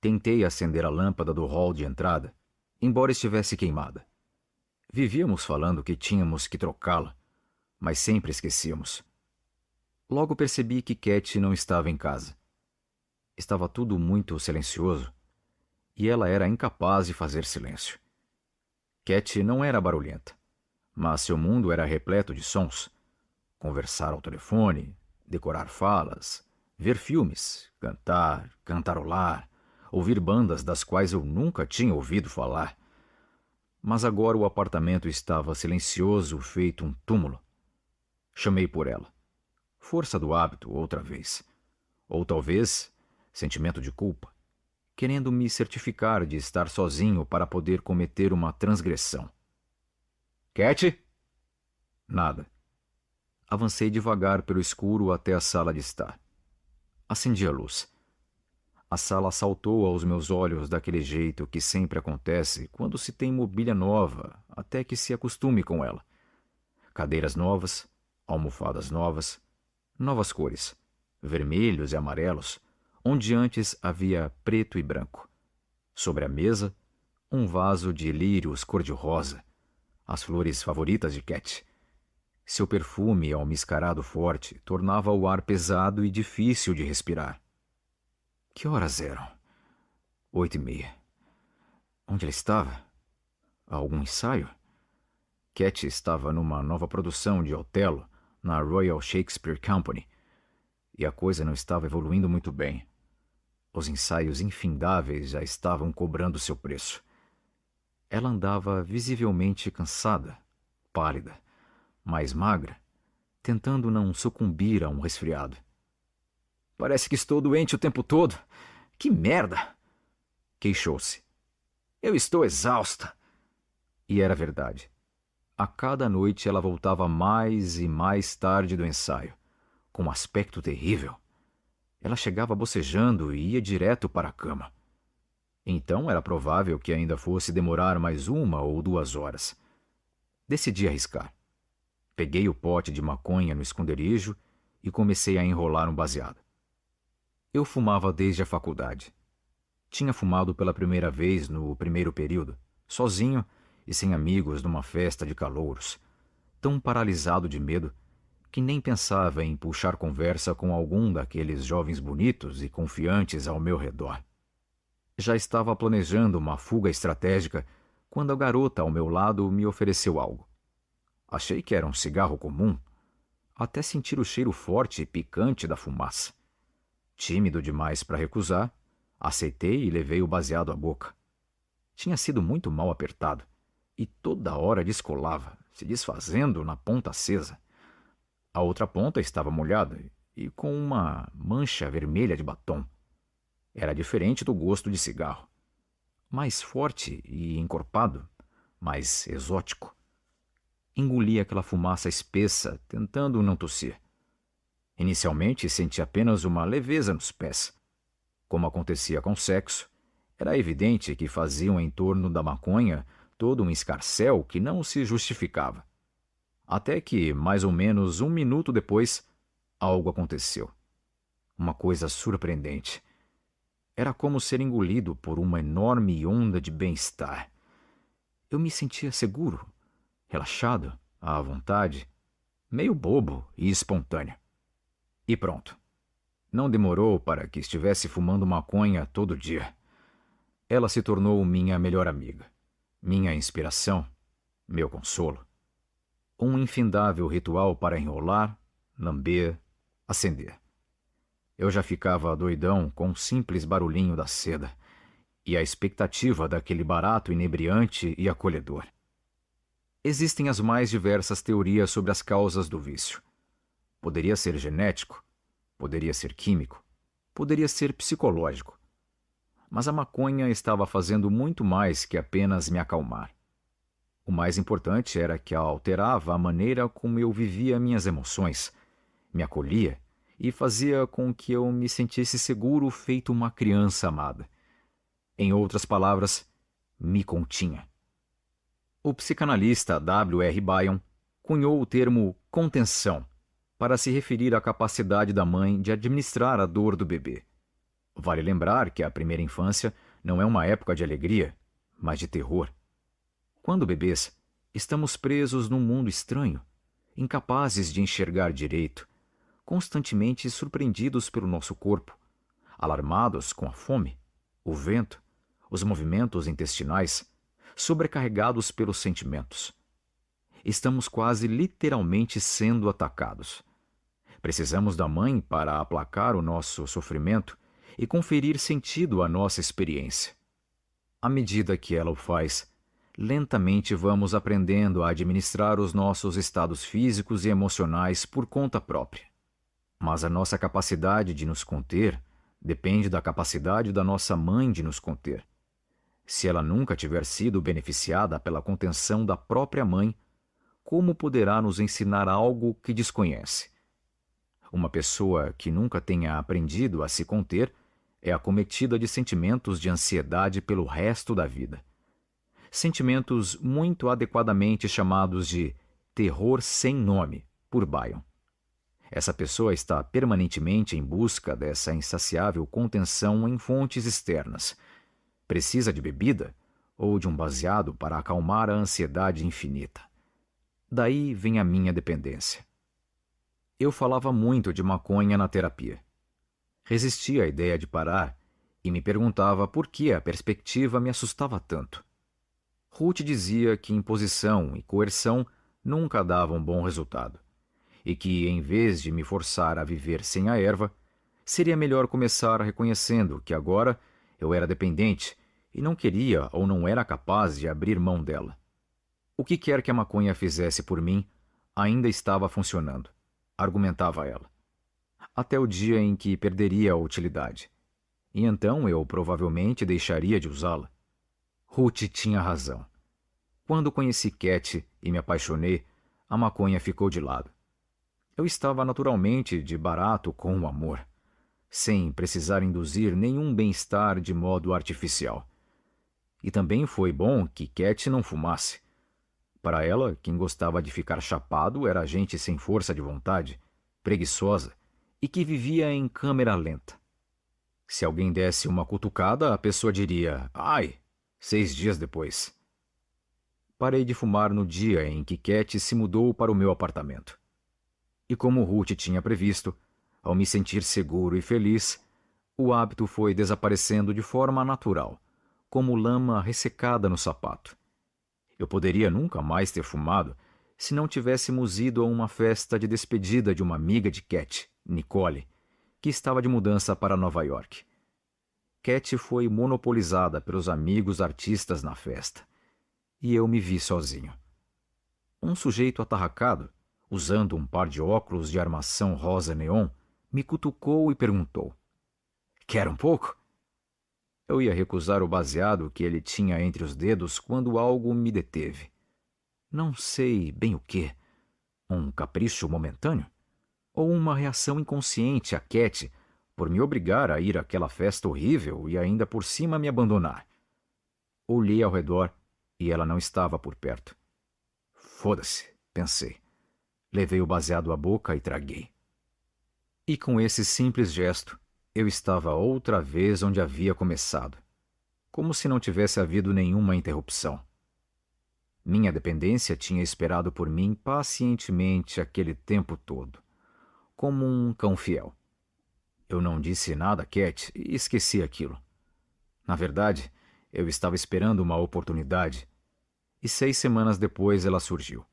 A: tentei acender a lâmpada do hall de entrada, embora estivesse queimada. Vivíamos falando que tínhamos que trocá-la, mas sempre esquecíamos. Logo percebi que Cat não estava em casa. Estava tudo muito silencioso e ela era incapaz de fazer silêncio. Cat não era barulhenta, mas seu mundo era repleto de sons. Conversar ao telefone, decorar falas, ver filmes, cantar, cantarolar, ouvir bandas das quais eu nunca tinha ouvido falar. Mas agora o apartamento estava silencioso, feito um túmulo. Chamei por ela. Força do hábito, outra vez. Ou talvez sentimento de culpa, querendo me certificar de estar sozinho para poder cometer uma transgressão. Cat? Nada. Avancei devagar pelo escuro até a sala de estar. Acendi a luz. A sala saltou aos meus olhos daquele jeito que sempre acontece quando se tem mobília nova, até que se acostume com ela. Cadeiras novas, almofadas novas, novas cores, vermelhos e amarelos, onde antes havia preto e branco. Sobre a mesa, um vaso de lírios cor-de-rosa, as flores favoritas de Cat. Seu perfume almiscarado forte tornava o ar pesado e difícil de respirar. Que horas eram? Oito e meia. Onde ela estava? Algum ensaio? Cat estava numa nova produção de Otelo na Royal Shakespeare Company e a coisa não estava evoluindo muito bem. Os ensaios infindáveis já estavam cobrando seu preço. Ela andava visivelmente cansada, pálida, mais magra, tentando não sucumbir a um resfriado. Parece que estou doente o tempo todo. Que merda! Queixou-se. Eu estou exausta. E era verdade. A cada noite ela voltava mais e mais tarde do ensaio, com um aspecto terrível, ela chegava bocejando e ia direto para a cama. Então era provável que ainda fosse demorar mais uma ou duas horas. Decidi arriscar. Peguei o pote de maconha no esconderijo e comecei a enrolar um baseado. Eu fumava desde a faculdade. Tinha fumado pela primeira vez no primeiro período, sozinho e sem amigos numa festa de calouros, tão paralisado de medo que nem pensava em puxar conversa com algum daqueles jovens bonitos e confiantes ao meu redor. Já estava planejando uma fuga estratégica quando a garota ao meu lado me ofereceu algo. Achei que era um cigarro comum, até sentir o cheiro forte e picante da fumaça. Tímido demais para recusar, aceitei e levei o baseado à boca. Tinha sido muito mal apertado e toda hora descolava, se desfazendo na ponta acesa. A outra ponta estava molhada e com uma mancha vermelha de batom. Era diferente do gosto de cigarro. Mais forte e encorpado, mais exótico. Engoli aquela fumaça espessa, tentando não tossir. Inicialmente senti apenas uma leveza nos pés. Como acontecia com o sexo, era evidente que faziam em torno da maconha todo um escarcel que não se justificava até que, mais ou menos um minuto depois, algo aconteceu. Uma coisa surpreendente. Era como ser engolido por uma enorme onda de bem-estar. Eu me sentia seguro, relaxado, à vontade, meio bobo e espontâneo. E pronto. Não demorou para que estivesse fumando maconha todo dia. Ela se tornou minha melhor amiga, minha inspiração, meu consolo um infindável ritual para enrolar, lamber, acender. Eu já ficava doidão com o um simples barulhinho da seda e a expectativa daquele barato inebriante e acolhedor. Existem as mais diversas teorias sobre as causas do vício. Poderia ser genético, poderia ser químico, poderia ser psicológico. Mas a maconha estava fazendo muito mais que apenas me acalmar. O mais importante era que a alterava a maneira como eu vivia minhas emoções, me acolhia e fazia com que eu me sentisse seguro feito uma criança amada. Em outras palavras, me continha. O psicanalista W. R. Byron cunhou o termo contenção para se referir à capacidade da mãe de administrar a dor do bebê. Vale lembrar que a primeira infância não é uma época de alegria, mas de terror. Quando bebês, estamos presos num mundo estranho, incapazes de enxergar direito, constantemente surpreendidos pelo nosso corpo, alarmados com a fome, o vento, os movimentos intestinais, sobrecarregados pelos sentimentos. Estamos quase literalmente sendo atacados. Precisamos da mãe para aplacar o nosso sofrimento e conferir sentido à nossa experiência. À medida que ela o faz, lentamente vamos aprendendo a administrar os nossos estados físicos e emocionais por conta própria. Mas a nossa capacidade de nos conter depende da capacidade da nossa mãe de nos conter. Se ela nunca tiver sido beneficiada pela contenção da própria mãe, como poderá nos ensinar algo que desconhece? Uma pessoa que nunca tenha aprendido a se conter é acometida de sentimentos de ansiedade pelo resto da vida sentimentos muito adequadamente chamados de terror sem nome por Byron. Essa pessoa está permanentemente em busca dessa insaciável contenção em fontes externas. Precisa de bebida ou de um baseado para acalmar a ansiedade infinita. Daí vem a minha dependência. Eu falava muito de maconha na terapia. Resistia à ideia de parar e me perguntava por que a perspectiva me assustava tanto. Ruth dizia que imposição e coerção nunca davam bom resultado, e que, em vez de me forçar a viver sem a erva, seria melhor começar reconhecendo que agora eu era dependente e não queria ou não era capaz de abrir mão dela. O que quer que a maconha fizesse por mim ainda estava funcionando, argumentava ela. Até o dia em que perderia a utilidade. E então eu provavelmente deixaria de usá-la. Ruth tinha razão. Quando conheci Cat e me apaixonei, a maconha ficou de lado. Eu estava naturalmente de barato com o amor, sem precisar induzir nenhum bem-estar de modo artificial. E também foi bom que Cat não fumasse. Para ela, quem gostava de ficar chapado era gente sem força de vontade, preguiçosa e que vivia em câmera lenta. Se alguém desse uma cutucada, a pessoa diria: Ai! seis dias depois. Parei de fumar no dia em que Cat se mudou para o meu apartamento. E como Ruth tinha previsto, ao me sentir seguro e feliz, o hábito foi desaparecendo de forma natural, como lama ressecada no sapato. Eu poderia nunca mais ter fumado se não tivéssemos ido a uma festa de despedida de uma amiga de Cat, Nicole, que estava de mudança para Nova York. Cat foi monopolizada pelos amigos artistas na festa. E eu me vi sozinho. Um sujeito atarracado, usando um par de óculos de armação rosa neon, me cutucou e perguntou: Quer um pouco? Eu ia recusar o baseado que ele tinha entre os dedos quando algo me deteve. Não sei bem o que. Um capricho momentâneo? Ou uma reação inconsciente a Cat por me obrigar a ir àquela festa horrível e ainda por cima me abandonar. Olhei ao redor e ela não estava por perto. Foda-se, pensei. Levei o baseado à boca e traguei. E com esse simples gesto, eu estava outra vez onde havia começado, como se não tivesse havido nenhuma interrupção. Minha dependência tinha esperado por mim pacientemente aquele tempo todo, como um cão fiel. Eu não disse nada a Cat e esqueci aquilo. Na verdade, eu estava esperando uma oportunidade. E seis semanas depois ela surgiu.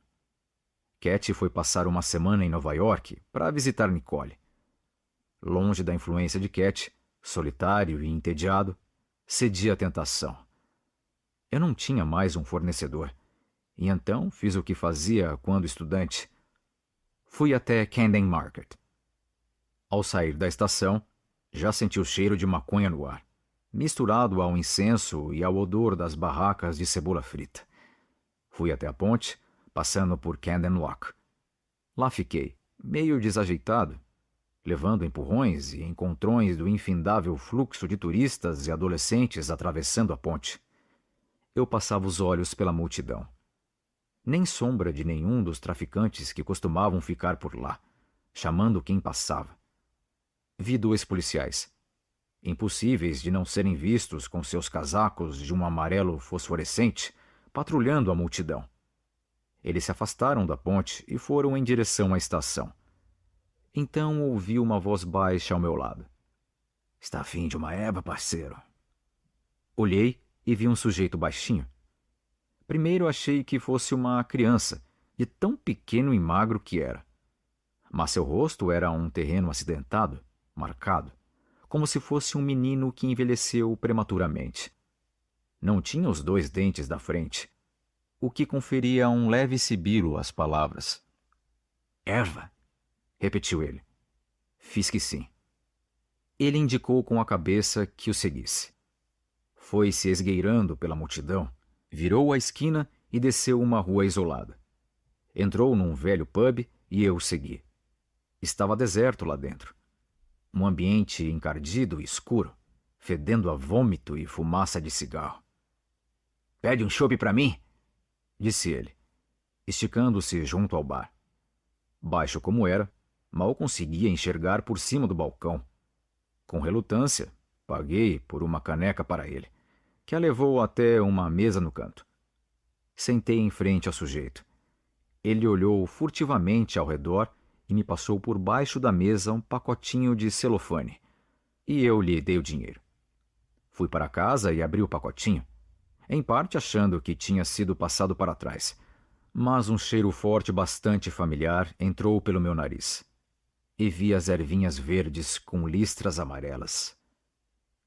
A: Cat foi passar uma semana em Nova York para visitar Nicole. Longe da influência de Cat, solitário e entediado, cedi à tentação. Eu não tinha mais um fornecedor, e então fiz o que fazia quando estudante. Fui até Camden Market. Ao sair da estação, já senti o cheiro de maconha no ar, misturado ao incenso e ao odor das barracas de cebola frita. Fui até a ponte, passando por Camden Lock. Lá fiquei, meio desajeitado, levando empurrões e encontrões do infindável fluxo de turistas e adolescentes atravessando a ponte. Eu passava os olhos pela multidão. Nem sombra de nenhum dos traficantes que costumavam ficar por lá, chamando quem passava vi dois policiais. Impossíveis de não serem vistos com seus casacos de um amarelo fosforescente, patrulhando a multidão. Eles se afastaram da ponte e foram em direção à estação. Então ouvi uma voz baixa ao meu lado. Está afim de uma eva, parceiro? Olhei e vi um sujeito baixinho. Primeiro achei que fosse uma criança, de tão pequeno e magro que era. Mas seu rosto era um terreno acidentado marcado, como se fosse um menino que envelheceu prematuramente. Não tinha os dois dentes da frente, o que conferia um leve sibilo às palavras. Erva? repetiu ele. Fiz que sim. Ele indicou com a cabeça que o seguisse. Foi se esgueirando pela multidão, virou a esquina e desceu uma rua isolada. Entrou num velho pub e eu o segui. Estava deserto lá dentro. Um ambiente encardido e escuro, fedendo a vômito e fumaça de cigarro. Pede um chope para mim, disse ele, esticando-se junto ao bar. Baixo como era, mal conseguia enxergar por cima do balcão. Com relutância, paguei por uma caneca para ele, que a levou até uma mesa no canto. Sentei em frente ao sujeito. Ele olhou furtivamente ao redor e me passou por baixo da mesa um pacotinho de celofane. E eu lhe dei o dinheiro. Fui para casa e abri o pacotinho, em parte achando que tinha sido passado para trás, mas um cheiro forte bastante familiar entrou pelo meu nariz. E vi as ervinhas verdes com listras amarelas.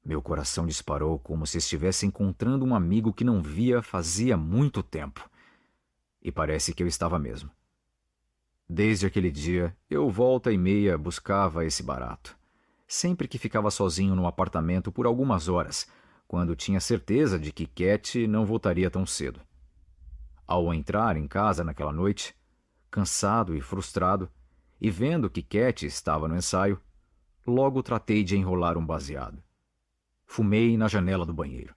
A: Meu coração disparou como se estivesse encontrando um amigo que não via fazia muito tempo. E parece que eu estava mesmo. Desde aquele dia, eu volta e meia buscava esse barato. Sempre que ficava sozinho no apartamento por algumas horas, quando tinha certeza de que Cat não voltaria tão cedo. Ao entrar em casa naquela noite, cansado e frustrado, e vendo que Cat estava no ensaio, logo tratei de enrolar um baseado. Fumei na janela do banheiro.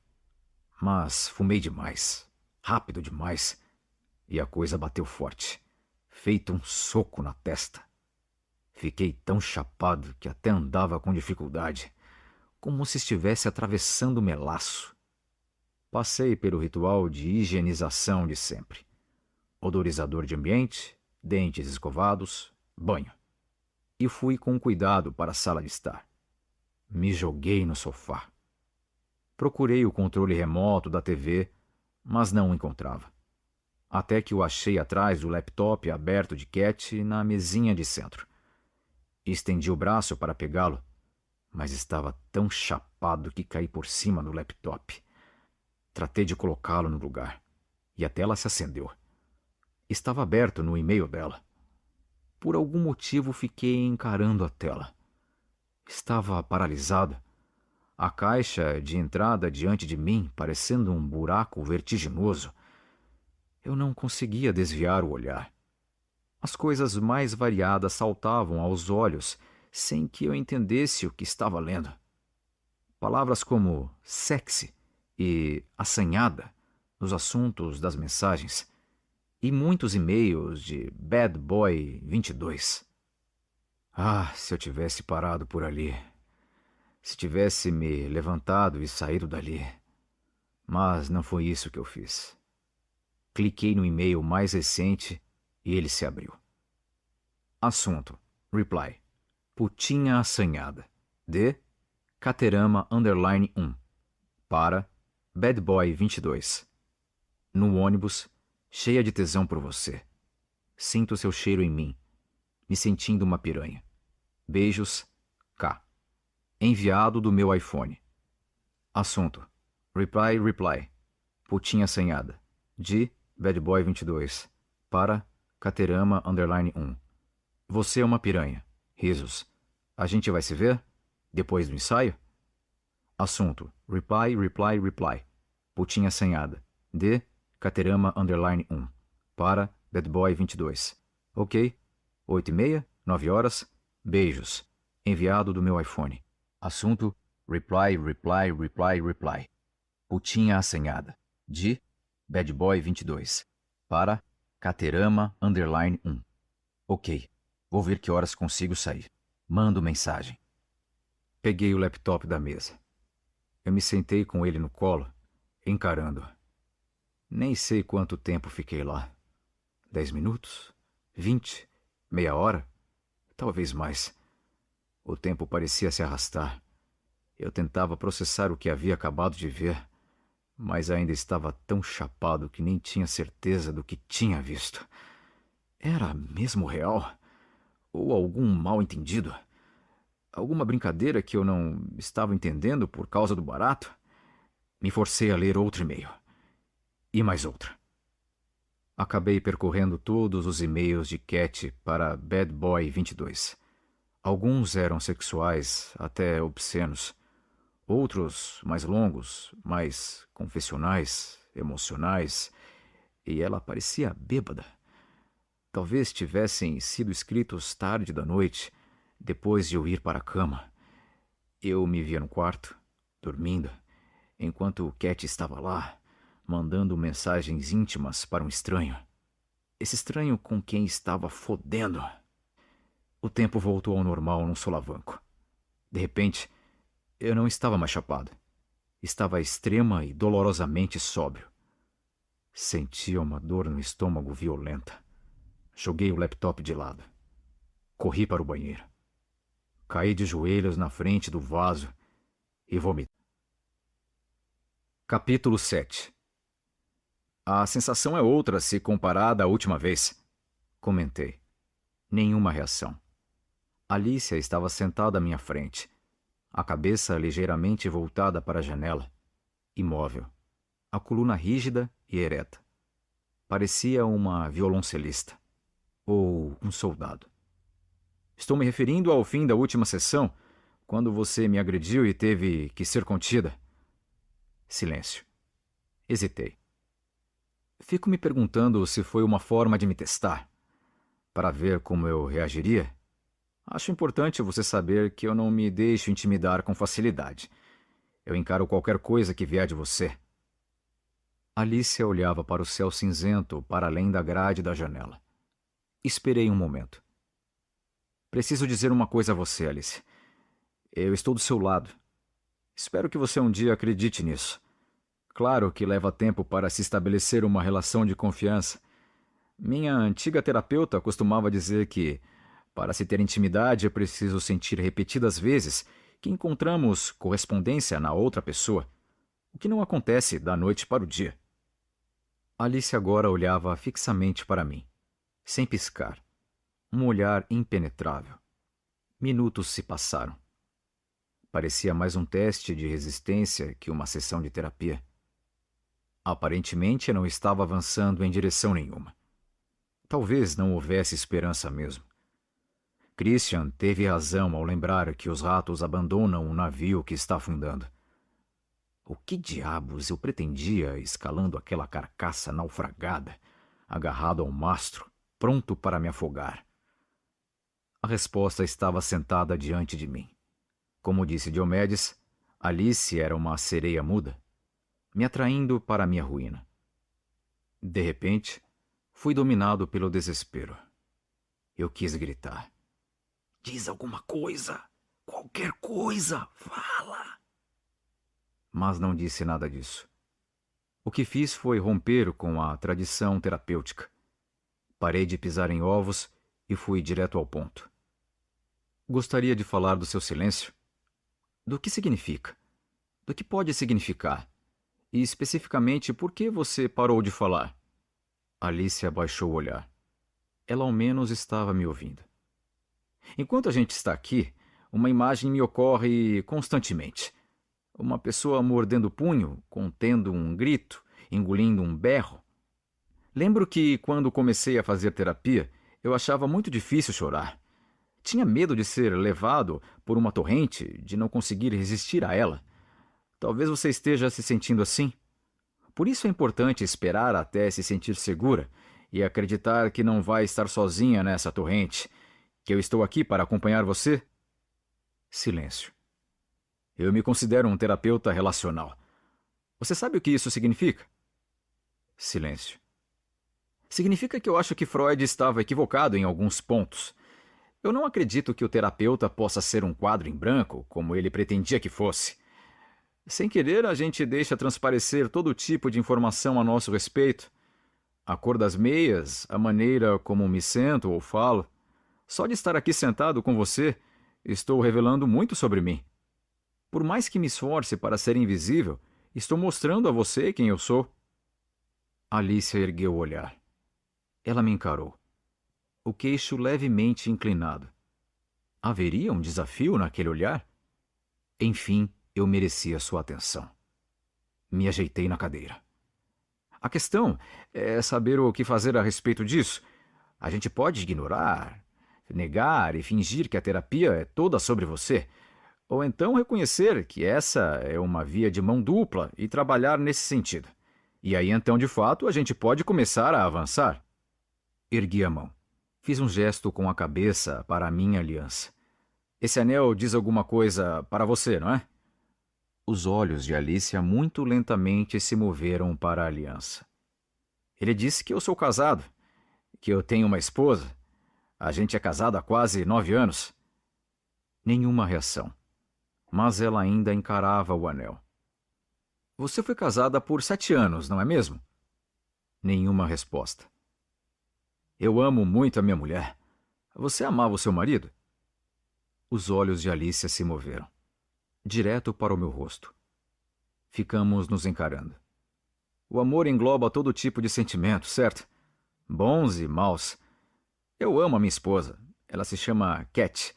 A: Mas fumei demais, rápido demais, e a coisa bateu forte feito um soco na testa. Fiquei tão chapado que até andava com dificuldade, como se estivesse atravessando melaço. Passei pelo ritual de higienização de sempre: odorizador de ambiente, dentes escovados, banho. E fui com cuidado para a sala de estar. Me joguei no sofá. Procurei o controle remoto da TV, mas não o encontrava até que o achei atrás do laptop aberto de Cat na mesinha de centro. Estendi o braço para pegá-lo, mas estava tão chapado que caí por cima do laptop. Tratei de colocá-lo no lugar, e a tela se acendeu. Estava aberto no e-mail dela. Por algum motivo fiquei encarando a tela. Estava paralisada. A caixa de entrada diante de mim, parecendo um buraco vertiginoso, eu não conseguia desviar o olhar. As coisas mais variadas saltavam aos olhos sem que eu entendesse o que estava lendo. Palavras como sexy e assanhada nos assuntos das mensagens, e muitos e-mails de Bad Boy 22. Ah, se eu tivesse parado por ali. Se tivesse me levantado e saído dali. Mas não foi isso que eu fiz. Cliquei no e-mail mais recente e ele se abriu. Assunto: Reply. Putinha assanhada. De Caterama underline 1. Para Bad Boy 22. No ônibus, cheia de tesão por você. Sinto seu cheiro em mim, me sentindo uma piranha. Beijos, K. Enviado do meu iPhone. Assunto: Reply, reply. Putinha assanhada. De Boy 22 para Caterama underline 1. Você é uma piranha. Risos. A gente vai se ver? Depois do ensaio? Assunto: Reply, reply, reply. Putinha assanhada. De 1 para Boy 22 Ok. 8 e meia, 9 horas. Beijos. Enviado do meu iPhone. Assunto: Reply, reply, reply, reply. Putinha assanhada. De Bad Boy 22 para caterama 1. Ok, vou ver que horas consigo sair. Mando mensagem. Peguei o laptop da mesa. Eu me sentei com ele no colo, encarando. Nem sei quanto tempo fiquei lá. Dez minutos? Vinte? Meia hora? Talvez mais. O tempo parecia se arrastar. Eu tentava processar o que havia acabado de ver mas ainda estava tão chapado que nem tinha certeza do que tinha visto. Era mesmo real? Ou algum mal-entendido? Alguma brincadeira que eu não estava entendendo por causa do barato? Me forcei a ler outro e-mail. E mais outra. Acabei percorrendo todos os e-mails de Cat para Bad Boy 22. Alguns eram sexuais, até obscenos outros mais longos, mais confessionais, emocionais, e ela parecia bêbada. Talvez tivessem sido escritos tarde da noite, depois de eu ir para a cama. Eu me via no quarto, dormindo, enquanto Cat estava lá, mandando mensagens íntimas para um estranho. Esse estranho com quem estava fodendo. O tempo voltou ao normal num solavanco. De repente, eu não estava mais chapado. Estava extrema e dolorosamente sóbrio. Sentia uma dor no estômago violenta. Joguei o laptop de lado. Corri para o banheiro. Caí de joelhos na frente do vaso e vomitei. Capítulo 7 A sensação é outra se comparada à última vez. Comentei. Nenhuma reação. Alicia estava sentada à minha frente, a cabeça ligeiramente voltada para a janela, imóvel, a coluna rígida e ereta. Parecia uma violoncelista ou um soldado. Estou me referindo ao fim da última sessão, quando você me agrediu e teve que ser contida. Silêncio. Hesitei. Fico me perguntando se foi uma forma de me testar, para ver como eu reagiria Acho importante você saber que eu não me deixo intimidar com facilidade. Eu encaro qualquer coisa que vier de você. Alicia olhava para o céu cinzento para além da grade da janela. Esperei um momento. Preciso dizer uma coisa a você, Alice. Eu estou do seu lado. Espero que você um dia acredite nisso. Claro que leva tempo para se estabelecer uma relação de confiança. Minha antiga terapeuta costumava dizer que para se ter intimidade, é preciso sentir repetidas vezes que encontramos correspondência na outra pessoa, o que não acontece da noite para o dia. Alice agora olhava fixamente para mim, sem piscar, um olhar impenetrável. Minutos se passaram. Parecia mais um teste de resistência que uma sessão de terapia. Aparentemente não estava avançando em direção nenhuma. Talvez não houvesse esperança mesmo. Christian teve razão ao lembrar que os ratos abandonam o navio que está afundando. O que diabos eu pretendia escalando aquela carcaça naufragada, agarrado ao mastro, pronto para me afogar? A resposta estava sentada diante de mim. Como disse Diomedes, Alice era uma sereia muda, me atraindo para minha ruína. De repente, fui dominado pelo desespero. Eu quis gritar.
D: Diz alguma coisa. Qualquer coisa. Fala.
A: Mas não disse nada disso. O que fiz foi romper com a tradição terapêutica. Parei de pisar em ovos e fui direto ao ponto. Gostaria de falar do seu silêncio? Do que significa? Do que pode significar? E especificamente, por que você parou de falar? Alice abaixou o olhar. Ela ao menos estava me ouvindo. Enquanto a gente está aqui, uma imagem me ocorre constantemente. Uma pessoa mordendo o punho, contendo um grito, engolindo um berro. Lembro que, quando comecei a fazer terapia, eu achava muito difícil chorar. Tinha medo de ser levado por uma torrente, de não conseguir resistir a ela. Talvez você esteja se sentindo assim. Por isso é importante esperar até se sentir segura e acreditar que não vai estar sozinha nessa torrente que eu estou aqui para acompanhar você? Silêncio. Eu me considero um terapeuta relacional. Você sabe o que isso significa? Silêncio. Significa que eu acho que Freud estava equivocado em alguns pontos. Eu não acredito que o terapeuta possa ser um quadro em branco, como ele pretendia que fosse. Sem querer, a gente deixa transparecer todo tipo de informação a nosso respeito. A cor das meias, a maneira como me sento ou falo, só de estar aqui sentado com você, estou revelando muito sobre mim. Por mais que me esforce para ser invisível, estou mostrando a você quem eu sou. Alicia ergueu o olhar. Ela me encarou, o queixo levemente inclinado. Haveria um desafio naquele olhar? Enfim, eu merecia sua atenção. Me ajeitei na cadeira. A questão é saber o que fazer a respeito disso. A gente pode ignorar, negar e fingir que a terapia é toda sobre você. Ou então reconhecer que essa é uma via de mão dupla e trabalhar nesse sentido. E aí então, de fato, a gente pode começar a avançar. Ergui a mão. Fiz um gesto com a cabeça para a minha aliança. Esse anel diz alguma coisa para você, não é? Os olhos de Alicia muito lentamente se moveram para a aliança. Ele disse que eu sou casado, que eu tenho uma esposa a gente é casado há quase nove anos. Nenhuma reação. Mas ela ainda encarava o anel. Você foi casada por sete anos, não é mesmo? Nenhuma resposta. Eu amo muito a minha mulher. Você amava o seu marido? Os olhos de Alicia se moveram, direto para o meu rosto. Ficamos nos encarando. O amor engloba todo tipo de sentimento, certo? Bons e maus, eu amo a minha esposa. Ela se chama Cat.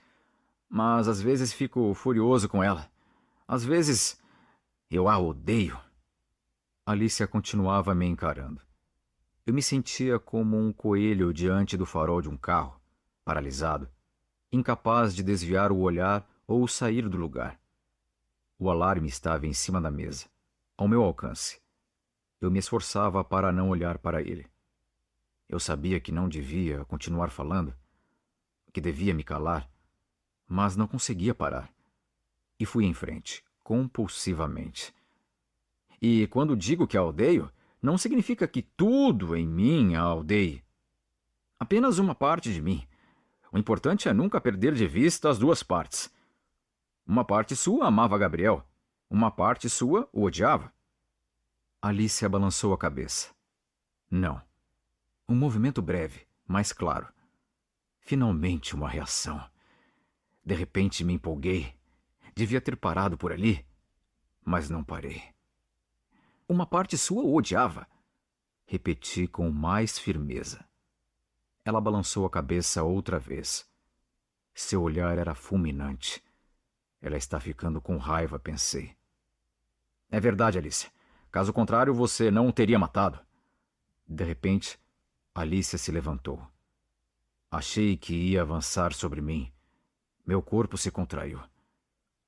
A: Mas às vezes fico furioso com ela. Às vezes eu a odeio. Alicia continuava me encarando. Eu me sentia como um coelho diante do farol de um carro, paralisado, incapaz de desviar o olhar ou sair do lugar. O alarme estava em cima da mesa, ao meu alcance. Eu me esforçava para não olhar para ele. Eu sabia que não devia continuar falando, que devia me calar, mas não conseguia parar. E fui em frente, compulsivamente. E quando digo que a aldeio, não significa que tudo em mim a é aldeie. Apenas uma parte de mim. O importante é nunca perder de vista as duas partes. Uma parte sua amava Gabriel, uma parte sua o odiava. Alice abalançou a cabeça. Não. Um movimento breve, mais claro. Finalmente uma reação. De repente me empolguei. Devia ter parado por ali, mas não parei. Uma parte sua o odiava, repeti com mais firmeza. Ela balançou a cabeça outra vez. Seu olhar era fulminante. Ela está ficando com raiva, pensei. É verdade, Alice. Caso contrário, você não o teria matado. De repente, Alicia se levantou. Achei que ia avançar sobre mim. Meu corpo se contraiu.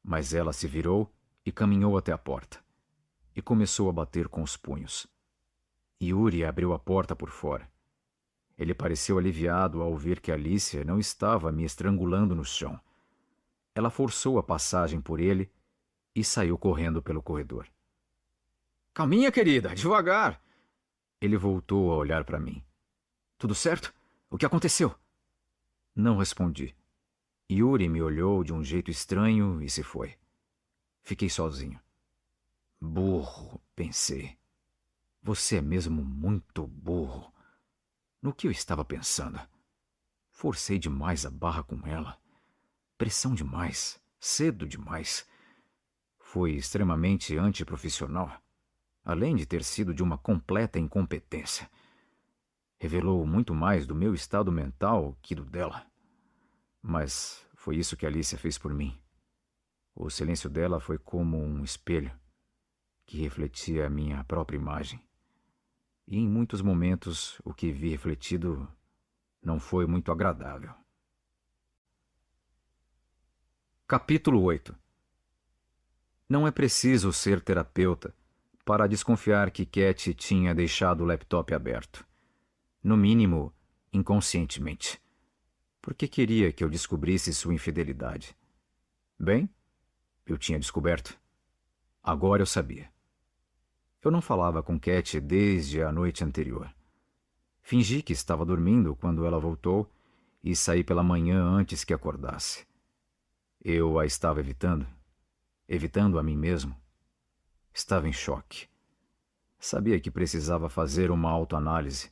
A: Mas ela se virou e caminhou até a porta. E começou a bater com os punhos. Yuri abriu a porta por fora. Ele pareceu aliviado ao ver que Alicia não estava me estrangulando no chão. Ela forçou a passagem por ele e saiu correndo pelo corredor. Calminha, querida, devagar! Ele voltou a olhar para mim. Tudo certo? O que aconteceu? Não respondi. Yuri me olhou de um jeito estranho e se foi. Fiquei sozinho. Burro, pensei. Você é mesmo muito burro. No que eu estava pensando? Forcei demais a barra com ela. Pressão demais, cedo demais. Fui extremamente antiprofissional, além de ter sido de uma completa incompetência revelou muito mais do meu estado mental que do dela. Mas foi isso que Alicia fez por mim. O silêncio dela foi como um espelho que refletia a minha própria imagem. E em muitos momentos o que vi refletido não foi muito agradável. Capítulo 8 Não é preciso ser terapeuta para desconfiar que Cat tinha deixado o laptop aberto no mínimo, inconscientemente. Porque queria que eu descobrisse sua infidelidade. Bem, eu tinha descoberto. Agora eu sabia. Eu não falava com Cat desde a noite anterior. Fingi que estava dormindo quando ela voltou e saí pela manhã antes que acordasse. Eu a estava evitando, evitando a mim mesmo. Estava em choque. Sabia que precisava fazer uma autoanálise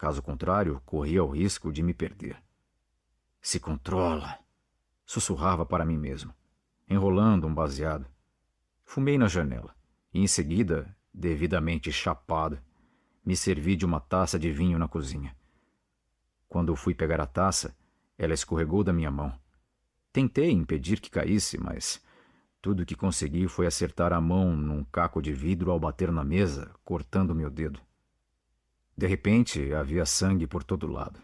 A: Caso contrário, corria o risco de me perder. Se controla! Sussurrava para mim mesmo, enrolando um baseado. Fumei na janela e, em seguida, devidamente chapada, me servi de uma taça de vinho na cozinha. Quando fui pegar a taça, ela escorregou da minha mão. Tentei impedir que caísse, mas tudo que consegui foi acertar a mão num caco de vidro ao bater na mesa, cortando meu dedo. De repente, havia sangue por todo lado,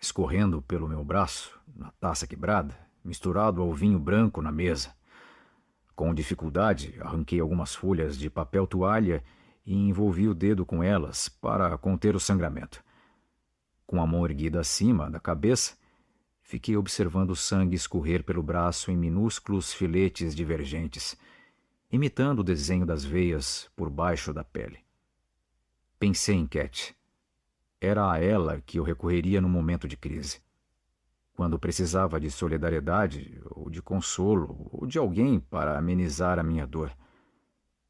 A: escorrendo pelo meu braço, na taça quebrada, misturado ao vinho branco na mesa. Com dificuldade, arranquei algumas folhas de papel toalha e envolvi o dedo com elas para conter o sangramento. Com a mão erguida acima da cabeça, fiquei observando o sangue escorrer pelo braço em minúsculos filetes divergentes, imitando o desenho das veias por baixo da pele. Pensei em Cat era a ela que eu recorreria no momento de crise. Quando precisava de solidariedade, ou de consolo, ou de alguém para amenizar a minha dor.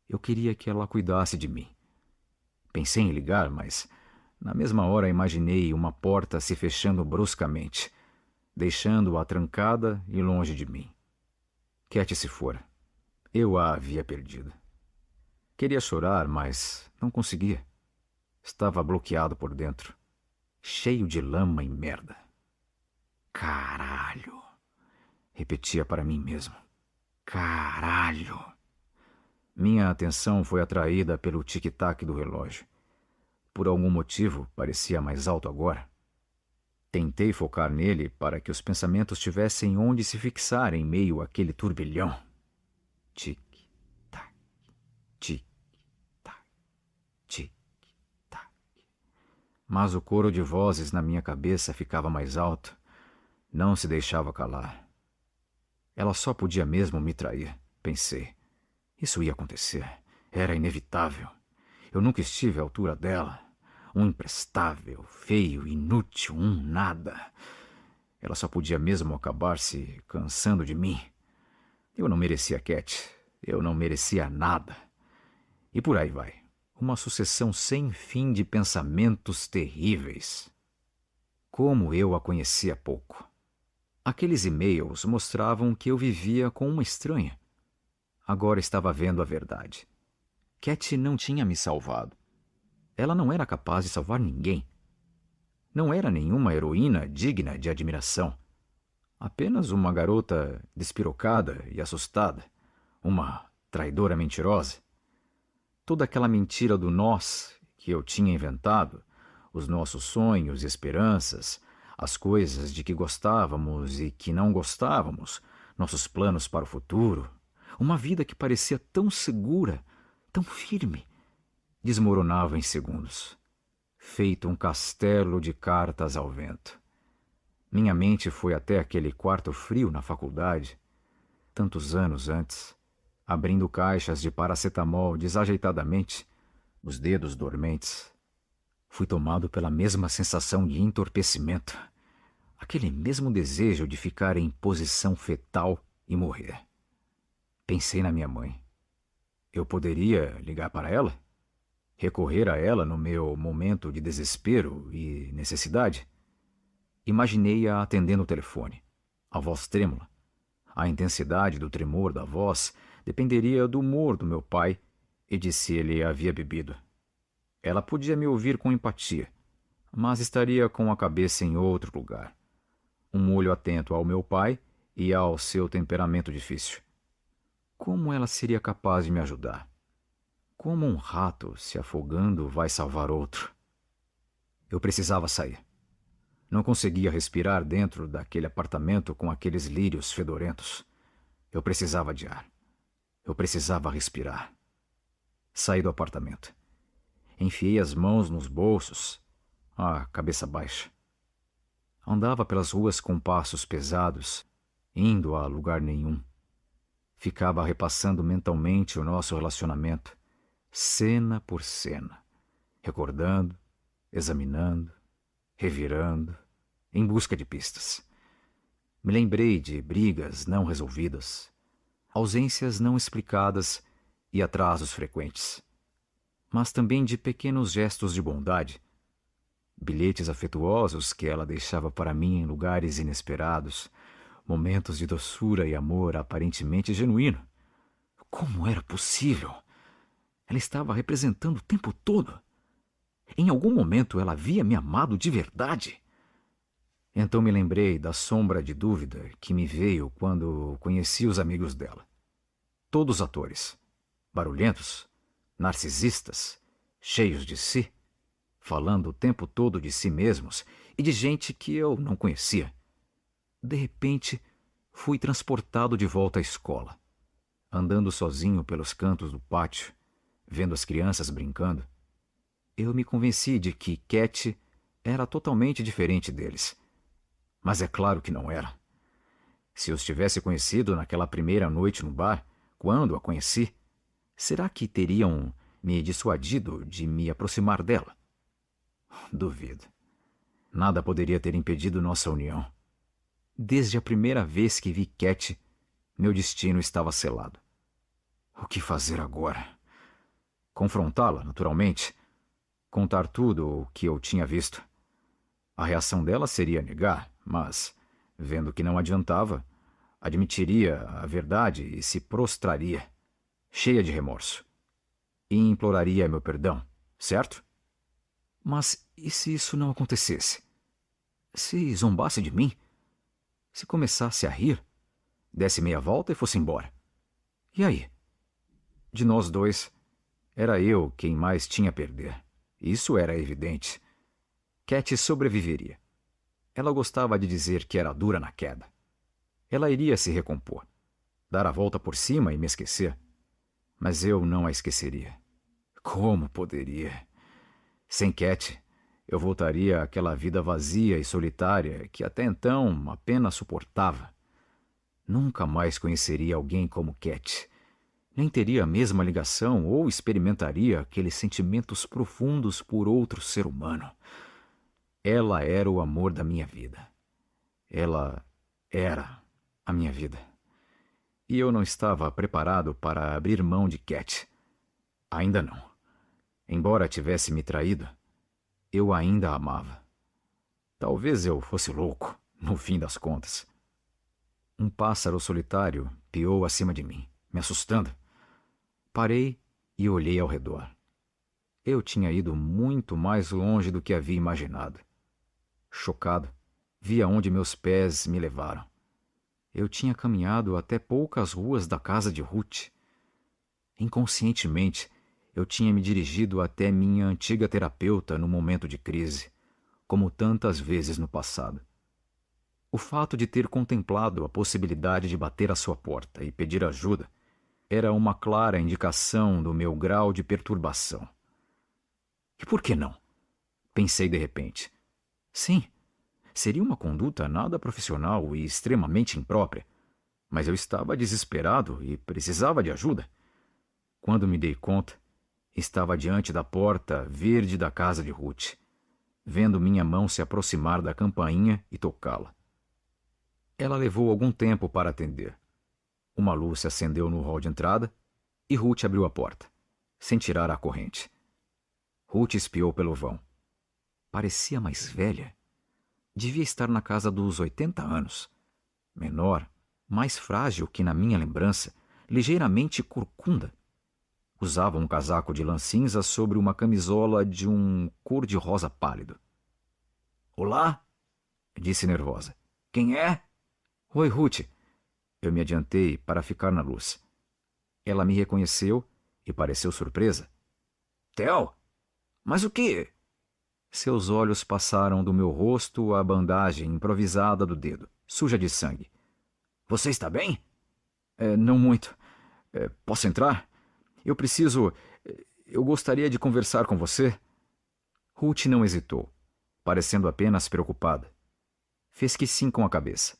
A: Eu queria que ela cuidasse de mim. Pensei em ligar, mas na mesma hora imaginei uma porta se fechando bruscamente, deixando-a trancada e longe de mim. Quiete se for. Eu a havia perdido. Queria chorar, mas não conseguia. Estava bloqueado por dentro, cheio de lama e merda. Caralho! Repetia para mim mesmo. Caralho! Minha atenção foi atraída pelo tic-tac do relógio. Por algum motivo, parecia mais alto agora. Tentei focar nele para que os pensamentos tivessem onde se fixar em meio àquele turbilhão. Tic mas o coro de vozes na minha cabeça ficava mais alto, não se deixava calar. Ela só podia mesmo me trair, pensei. Isso ia acontecer, era inevitável. Eu nunca estive à altura dela. Um imprestável, feio, inútil, um nada. Ela só podia mesmo acabar se cansando de mim. Eu não merecia Cat. Eu não merecia nada. E por aí vai uma sucessão sem fim de pensamentos terríveis. Como eu a conhecia pouco. Aqueles e-mails mostravam que eu vivia com uma estranha. Agora estava vendo a verdade. Cat não tinha me salvado. Ela não era capaz de salvar ninguém. Não era nenhuma heroína digna de admiração. Apenas uma garota despirocada e assustada, uma traidora mentirosa. Toda aquela mentira do nós que eu tinha inventado, os nossos sonhos e esperanças, as coisas de que gostávamos e que não gostávamos, nossos planos para o futuro, uma vida que parecia tão segura, tão firme, desmoronava em segundos, feito um castelo de cartas ao vento. Minha mente foi até aquele quarto frio na faculdade, tantos anos antes, abrindo caixas de paracetamol desajeitadamente, os dedos dormentes. Fui tomado pela mesma sensação de entorpecimento, aquele mesmo desejo de ficar em posição fetal e morrer. Pensei na minha mãe. Eu poderia ligar para ela? Recorrer a ela no meu momento de desespero e necessidade? Imaginei-a atendendo o telefone, a voz trêmula. A intensidade do tremor da voz dependeria do humor do meu pai e de se ele havia bebido. Ela podia me ouvir com empatia, mas estaria com a cabeça em outro lugar. Um olho atento ao meu pai e ao seu temperamento difícil. Como ela seria capaz de me ajudar? Como um rato se afogando vai salvar outro? Eu precisava sair. Não conseguia respirar dentro daquele apartamento com aqueles lírios fedorentos. Eu precisava de ar. Eu precisava respirar. Saí do apartamento. Enfiei as mãos nos bolsos. Ah, cabeça baixa. Andava pelas ruas com passos pesados, indo a lugar nenhum. Ficava repassando mentalmente o nosso relacionamento, cena por cena, recordando, examinando, revirando, em busca de pistas. Me lembrei de brigas não resolvidas, ausências não explicadas e atrasos frequentes, mas também de pequenos gestos de bondade, bilhetes afetuosos que ela deixava para mim em lugares inesperados, momentos de doçura e amor aparentemente genuíno. Como era possível? Ela estava representando o tempo todo. Em algum momento ela havia me amado de verdade. Então me lembrei da sombra de dúvida que me veio quando conheci os amigos dela todos atores, barulhentos, narcisistas, cheios de si, falando o tempo todo de si mesmos e de gente que eu não conhecia. De repente, fui transportado de volta à escola, andando sozinho pelos cantos do pátio, vendo as crianças brincando. Eu me convenci de que Cat era totalmente diferente deles. Mas é claro que não era. Se os tivesse conhecido naquela primeira noite no bar, quando a conheci, será que teriam me dissuadido de me aproximar dela? Duvido. Nada poderia ter impedido nossa união. Desde a primeira vez que vi Cat, meu destino estava selado. O que fazer agora? Confrontá-la, naturalmente. Contar tudo o que eu tinha visto. A reação dela seria negar, mas, vendo que não adiantava, admitiria a verdade e se prostraria, cheia de remorso. E imploraria meu perdão, certo? Mas e se isso não acontecesse? Se zombasse de mim? Se começasse a rir? Desse meia volta e fosse embora? E aí? De nós dois, era eu quem mais tinha a perder. Isso era evidente. Cat sobreviveria. Ela gostava de dizer que era dura na queda. Ela iria se recompor, dar a volta por cima e me esquecer. Mas eu não a esqueceria. Como poderia? Sem Cat, eu voltaria àquela vida vazia e solitária que até então apenas suportava. Nunca mais conheceria alguém como Cat. Nem teria a mesma ligação ou experimentaria aqueles sentimentos profundos por outro ser humano. Ela era o amor da minha vida. Ela era a minha vida. E eu não estava preparado para abrir mão de Cat. Ainda não. Embora tivesse me traído, eu ainda a amava. Talvez eu fosse louco, no fim das contas. Um pássaro solitário piou acima de mim, me assustando. Parei e olhei ao redor. Eu tinha ido muito mais longe do que havia imaginado. Chocado, vi aonde meus pés me levaram eu tinha caminhado até poucas ruas da casa de Ruth. Inconscientemente, eu tinha me dirigido até minha antiga terapeuta no momento de crise, como tantas vezes no passado. O fato de ter contemplado a possibilidade de bater à sua porta e pedir ajuda era uma clara indicação do meu grau de perturbação. E por que não? Pensei de repente. Sim, Seria uma conduta nada profissional e extremamente imprópria. Mas eu estava desesperado e precisava de ajuda. Quando me dei conta, estava diante da porta verde da casa de Ruth, vendo minha mão se aproximar da campainha e tocá-la. Ela levou algum tempo para atender. Uma luz se acendeu no hall de entrada e Ruth abriu a porta, sem tirar a corrente. Ruth espiou pelo vão. Parecia mais velha devia estar na casa dos 80 anos. Menor, mais frágil que na minha lembrança, ligeiramente corcunda. Usava um casaco de lã cinza sobre uma camisola de um cor-de-rosa pálido. Olá! disse nervosa. Quem é? Oi, Ruth. Eu me adiantei para ficar na luz. Ela me reconheceu e pareceu surpresa. Theo? Mas o que? Seus olhos passaram do meu rosto à bandagem improvisada do dedo, suja de sangue. Você está bem? É, não muito. É, posso entrar? Eu preciso. É, eu gostaria de conversar com você. Ruth não hesitou, parecendo apenas preocupada. Fez que sim com a cabeça.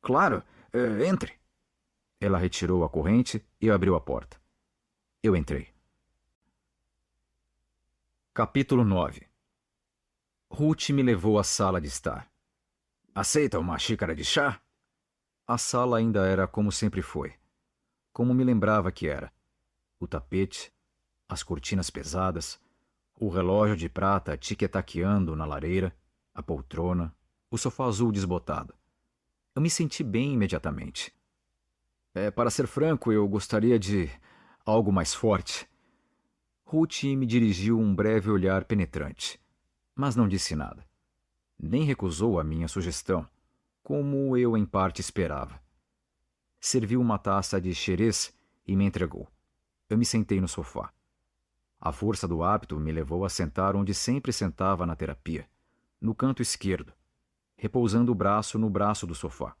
A: Claro, é, entre. Ela retirou a corrente e abriu a porta. Eu entrei. Capítulo 9 Ruth me levou à sala de estar. Aceita uma xícara de chá? A sala ainda era como sempre foi, como me lembrava que era. O tapete, as cortinas pesadas, o relógio de prata tique-taqueando na lareira, a poltrona, o sofá azul desbotado. Eu me senti bem imediatamente. É, para ser franco, eu gostaria de algo mais forte. Ruth me dirigiu um breve olhar penetrante mas não disse nada. Nem recusou a minha sugestão, como eu em parte esperava. Serviu uma taça de xerez e me entregou. Eu me sentei no sofá. A força do hábito me levou a sentar onde sempre sentava na terapia, no canto esquerdo, repousando o braço no braço do sofá.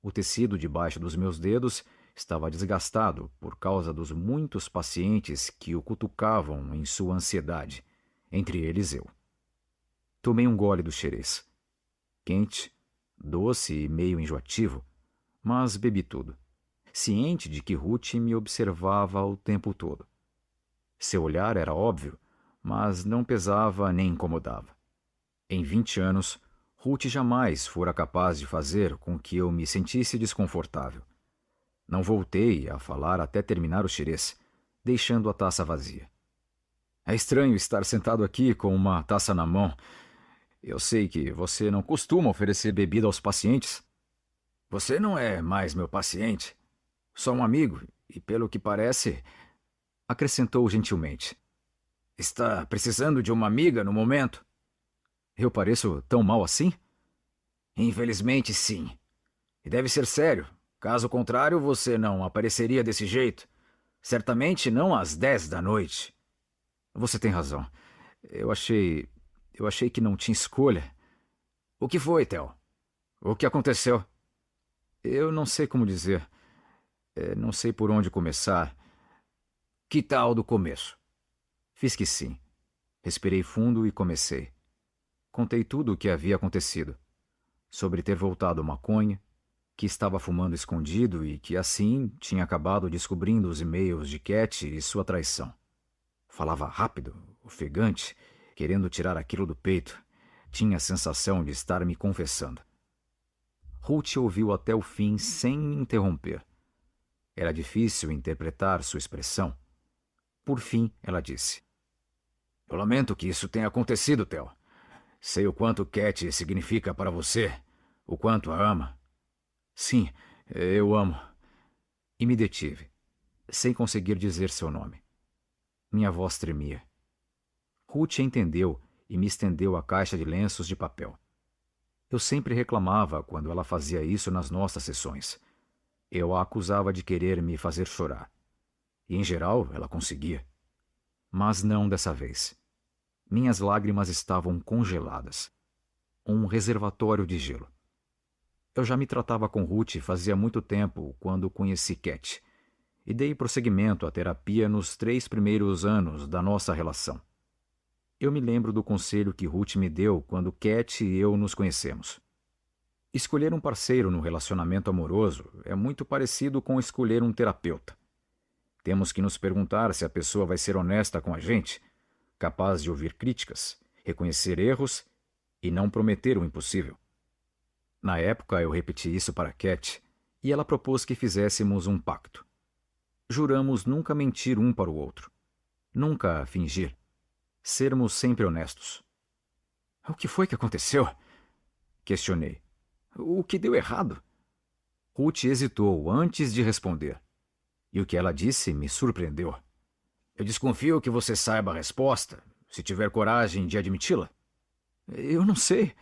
A: O tecido debaixo dos meus dedos estava desgastado por causa dos muitos pacientes que o cutucavam em sua ansiedade, entre eles eu. Tomei um gole do xerez. Quente, doce e meio enjoativo, mas bebi tudo, ciente de que Ruth me observava o tempo todo. Seu olhar era óbvio, mas não pesava nem incomodava. Em vinte anos, Ruth jamais fora capaz de fazer com que eu me sentisse desconfortável. Não voltei a falar até terminar o xerez, deixando a taça vazia. É estranho estar sentado aqui com uma taça na mão, eu sei que você não costuma oferecer bebida aos pacientes. Você não é mais meu paciente, só um amigo, e pelo que parece, acrescentou gentilmente. Está precisando de uma amiga no momento? Eu pareço tão mal assim? Infelizmente, sim. E deve ser sério. Caso contrário, você não apareceria desse jeito. Certamente não às dez da noite. Você tem razão. Eu achei eu achei que não tinha escolha. O que foi, Theo? O que aconteceu? Eu não sei como dizer. É, não sei por onde começar. Que tal do começo? Fiz que sim. Respirei fundo e comecei. Contei tudo o que havia acontecido. Sobre ter voltado a maconha, que estava fumando escondido e que assim tinha acabado descobrindo os e-mails de Cat e sua traição. Falava rápido, ofegante querendo tirar aquilo do peito. Tinha a sensação de estar me confessando. Ruth ouviu até o fim sem me interromper. Era difícil interpretar sua expressão. Por fim, ela disse: Eu lamento que isso tenha acontecido, Theo. Sei o quanto Cat significa para você, o quanto a ama. Sim, eu amo. E me detive, sem conseguir dizer seu nome. Minha voz tremia. Ruth entendeu e me estendeu a caixa de lenços de papel. Eu sempre reclamava quando ela fazia isso nas nossas sessões. Eu a acusava de querer me fazer chorar. E, em geral, ela conseguia. Mas não dessa vez. Minhas lágrimas estavam congeladas um reservatório de gelo. Eu já me tratava com Ruth fazia muito tempo quando conheci Cat, e dei prosseguimento à terapia nos três primeiros anos da nossa relação. Eu me lembro do conselho que Ruth me deu quando Cat e eu nos conhecemos. Escolher um parceiro no relacionamento amoroso é muito parecido com escolher um terapeuta. Temos que nos perguntar se a pessoa vai ser honesta com a gente, capaz de ouvir críticas, reconhecer erros e não prometer o impossível. Na época, eu repeti isso para Cat e ela propôs que fizéssemos um pacto. Juramos nunca mentir um para o outro, nunca fingir, sermos sempre honestos. O que foi que aconteceu? Questionei. O que deu errado? Ruth hesitou antes de responder. E o que ela disse me surpreendeu. Eu desconfio que você saiba a resposta, se tiver coragem de admiti-la. Eu não sei.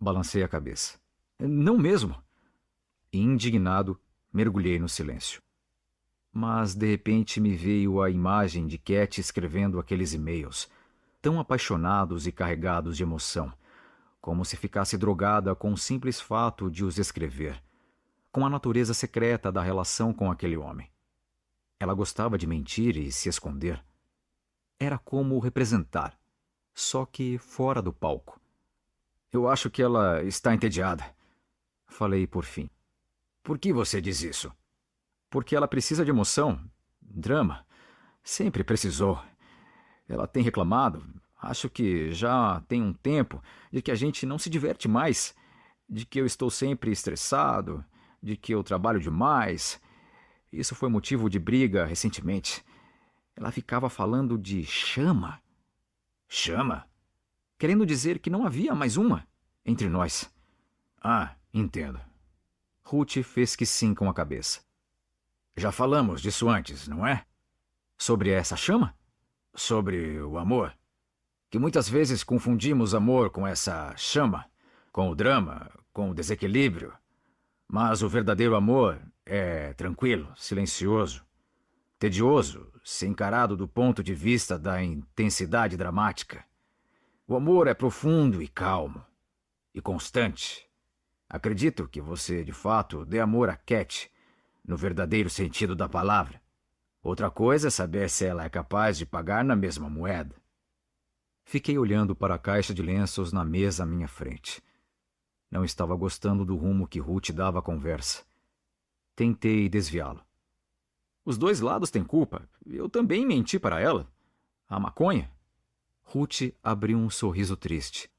A: Balancei a cabeça. Não mesmo. Indignado, mergulhei no silêncio. Mas de repente me veio a imagem de Cat escrevendo aqueles e-mails tão apaixonados e carregados de emoção, como se ficasse drogada com o simples fato de os escrever, com a natureza secreta da relação com aquele homem. Ela gostava de mentir e se esconder. Era como representar, só que fora do palco. Eu acho que ela está entediada. Falei por fim. Por que você diz isso? Porque ela precisa de emoção, drama. Sempre precisou. Ela tem reclamado, acho que já tem um tempo, de que a gente não se diverte mais, de que eu estou sempre estressado, de que eu trabalho demais. Isso foi motivo de briga recentemente. Ela ficava falando de chama. Chama? Querendo dizer que não havia mais uma entre nós. Ah, entendo. Ruth fez que sim com a cabeça. Já falamos disso antes, não é? Sobre essa chama? sobre o amor, que muitas vezes confundimos amor com essa chama, com o drama, com o desequilíbrio. Mas o verdadeiro amor é tranquilo, silencioso, tedioso, se encarado do ponto de vista da intensidade dramática. O amor é profundo e calmo, e constante. Acredito que você, de fato, dê amor a Cat, no verdadeiro sentido da palavra. Outra coisa é saber se ela é capaz de pagar na mesma moeda. Fiquei olhando para a caixa de lenços na mesa à minha frente. Não estava gostando do rumo que Ruth dava à conversa. Tentei desviá-lo. Os dois lados têm culpa. Eu também menti para ela. A maconha? Ruth abriu um sorriso triste.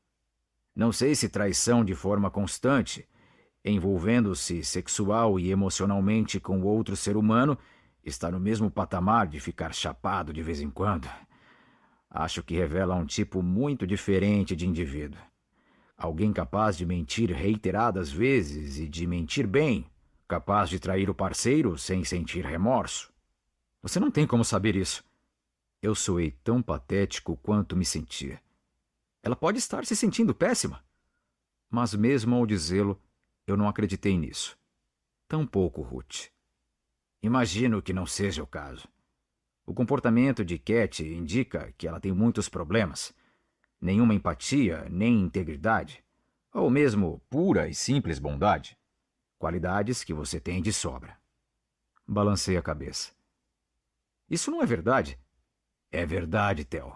A: Não sei se traição de forma constante, envolvendo-se sexual e emocionalmente com outro ser humano, Está no mesmo patamar de ficar chapado de vez em quando. Acho que revela um tipo muito diferente de indivíduo. Alguém capaz de mentir reiteradas vezes e de mentir bem, capaz de trair o parceiro sem sentir remorso. Você não tem como saber isso. Eu soei tão patético quanto me sentia. Ela pode estar se sentindo péssima. Mas, mesmo ao dizê-lo, eu não acreditei nisso. Tampouco Ruth. Imagino que não seja o caso. O comportamento de Cat indica que ela tem muitos problemas. Nenhuma empatia, nem integridade, ou mesmo pura e simples bondade. Qualidades que você tem de sobra. Balancei a cabeça. Isso não é verdade. É verdade, Theo.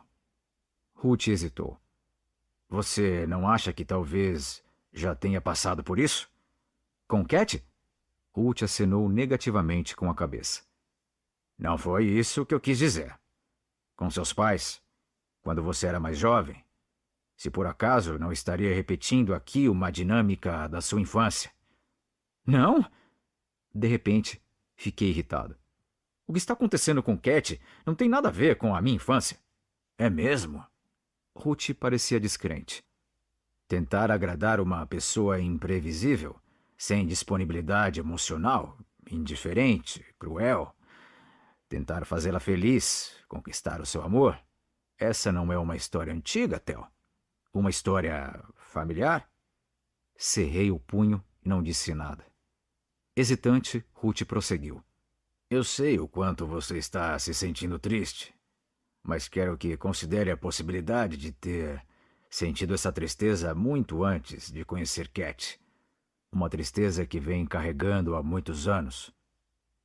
A: Ruth hesitou. Você não acha que talvez já tenha passado por isso? Com Cat? Ruth acenou negativamente com a cabeça. Não foi isso que eu quis dizer. Com seus pais, quando você era mais jovem, se por acaso não estaria repetindo aqui uma dinâmica da sua infância. Não? De repente, fiquei irritado. O que está acontecendo com Cat não tem nada a ver com a minha infância. É mesmo? Ruth parecia descrente. Tentar agradar uma pessoa imprevisível sem disponibilidade emocional, indiferente, cruel. Tentar fazê-la feliz, conquistar o seu amor. Essa não é uma história antiga, Theo? Uma história familiar? Cerrei o punho e não disse nada. Hesitante, Ruth prosseguiu. Eu sei o quanto você está se sentindo triste, mas quero que considere a possibilidade de ter sentido essa tristeza muito antes de conhecer Cat. Uma tristeza que vem carregando há muitos anos.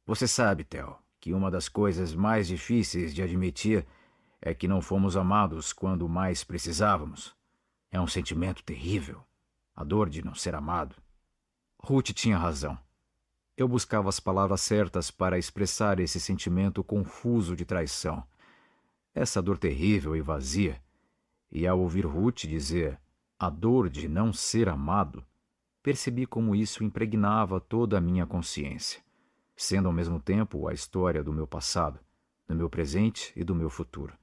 A: Você sabe, Theo, que uma das coisas mais difíceis de admitir é que não fomos amados quando mais precisávamos. É um sentimento terrível. A dor de não ser amado. Ruth tinha razão. Eu buscava as palavras certas para expressar esse sentimento confuso de traição. Essa dor terrível e vazia. E ao ouvir Ruth dizer a dor de não ser amado, Percebi como isso impregnava toda a minha consciência, sendo ao mesmo tempo a história do meu passado, do meu presente e do meu futuro.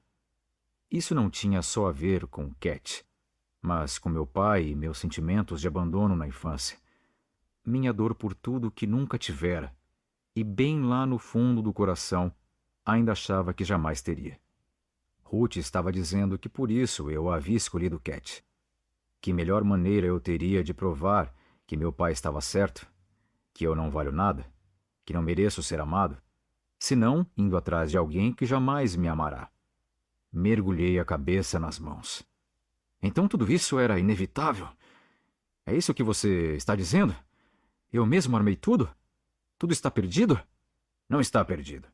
A: Isso não tinha só a ver com Cat, mas com meu pai e meus sentimentos de abandono na infância. Minha dor por tudo que nunca tivera, e bem lá no fundo do coração, ainda achava que jamais teria. Ruth estava dizendo que por isso eu havia escolhido Cat. Que melhor maneira eu teria de provar que meu pai estava certo, que eu não valho nada, que não mereço ser amado, senão indo atrás de alguém que jamais me amará. Mergulhei a cabeça nas mãos. Então tudo isso era inevitável? É isso que você está dizendo? Eu mesmo armei tudo? Tudo está perdido? Não está perdido.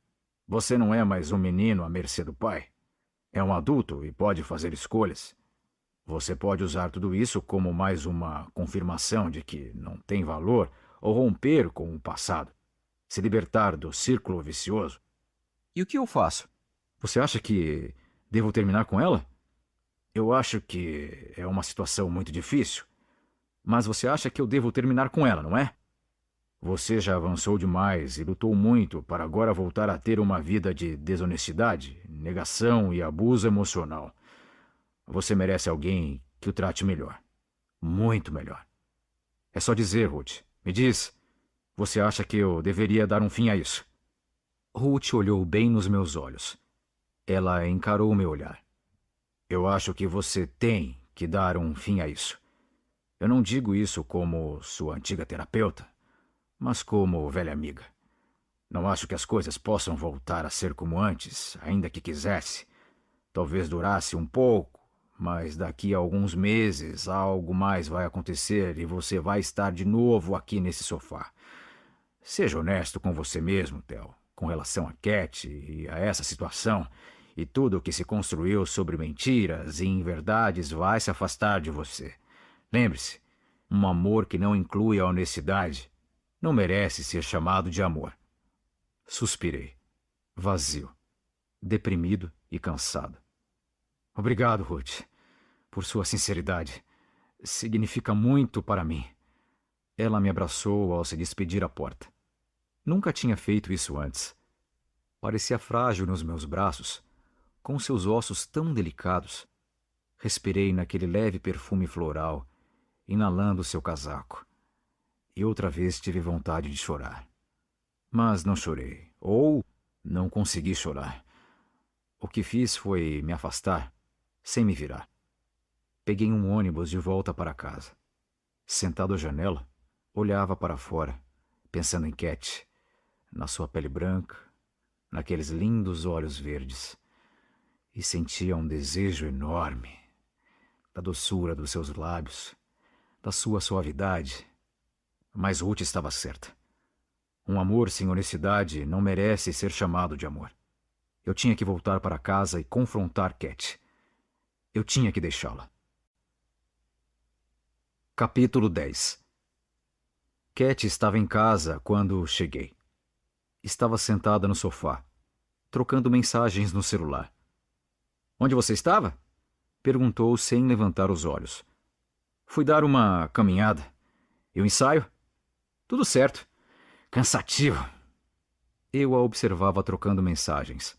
A: Você não é mais um menino à mercê do pai. É um adulto e pode fazer escolhas. Você pode usar tudo isso como mais uma confirmação de que não tem valor ou romper com o passado, se libertar do círculo vicioso. E o que eu faço? Você acha que devo terminar com ela? Eu acho que é uma situação muito difícil. Mas você acha que eu devo terminar com ela, não é? Você já avançou demais e lutou muito para agora voltar a ter uma vida de desonestidade, negação e abuso emocional. Você merece alguém que o trate melhor. Muito melhor. É só dizer, Ruth. Me diz, você acha que eu deveria dar um fim a isso? Ruth olhou bem nos meus olhos. Ela encarou meu olhar. Eu acho que você tem que dar um fim a isso. Eu não digo isso como sua antiga terapeuta, mas como velha amiga. Não acho que as coisas possam voltar a ser como antes, ainda que quisesse. Talvez durasse um pouco mas daqui a alguns meses algo mais vai acontecer e você vai estar de novo aqui nesse sofá. Seja honesto com você mesmo, Theo, com relação a Cat e a essa situação, e tudo o que se construiu sobre mentiras e inverdades vai se afastar de você. Lembre-se, um amor que não inclui a honestidade não merece ser chamado de amor. Suspirei, vazio, deprimido e cansado. Obrigado, Ruth por sua sinceridade. Significa muito para mim. Ela me abraçou ao se despedir à porta. Nunca tinha feito isso antes. Parecia frágil nos meus braços, com seus ossos tão delicados. Respirei naquele leve perfume floral, inalando seu casaco. E outra vez tive vontade de chorar. Mas não chorei, ou não consegui chorar. O que fiz foi me afastar, sem me virar peguei um ônibus de volta para casa. Sentado à janela, olhava para fora, pensando em Cat, na sua pele branca, naqueles lindos olhos verdes, e sentia um desejo enorme da doçura dos seus lábios, da sua suavidade. Mas Ruth estava certa. Um amor sem honestidade não merece ser chamado de amor. Eu tinha que voltar para casa e confrontar Cat. Eu tinha que deixá-la. Capítulo 10 Cat estava em casa quando cheguei. Estava sentada no sofá, trocando mensagens no celular. Onde você estava? perguntou sem levantar os olhos. Fui dar uma caminhada. E o ensaio? Tudo certo. Cansativo. Eu a observava trocando mensagens,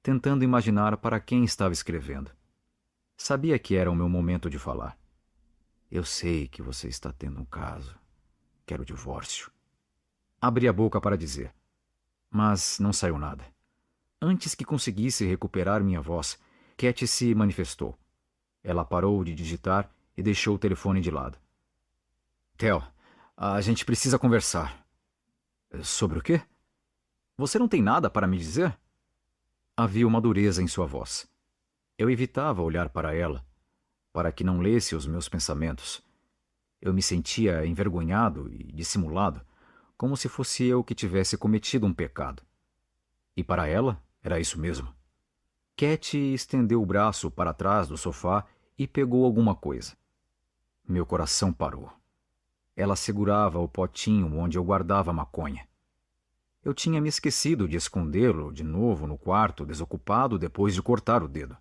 A: tentando imaginar para quem estava escrevendo. Sabia que era o meu momento de falar. Eu sei que você está tendo um caso. Quero o divórcio. Abri a boca para dizer. Mas não saiu nada. Antes que conseguisse recuperar minha voz, Cat se manifestou. Ela parou de digitar e deixou o telefone de lado. Theo, a gente precisa conversar. Sobre o quê? Você não tem nada para me dizer? Havia uma dureza em sua voz. Eu evitava olhar para ela para que não lesse os meus pensamentos. Eu me sentia envergonhado e dissimulado, como se fosse eu que tivesse cometido um pecado. E para ela, era isso mesmo. Cat estendeu o braço para trás do sofá e pegou alguma coisa. Meu coração parou. Ela segurava o potinho onde eu guardava a maconha. Eu tinha me esquecido de escondê-lo de novo no quarto desocupado depois de cortar o dedo.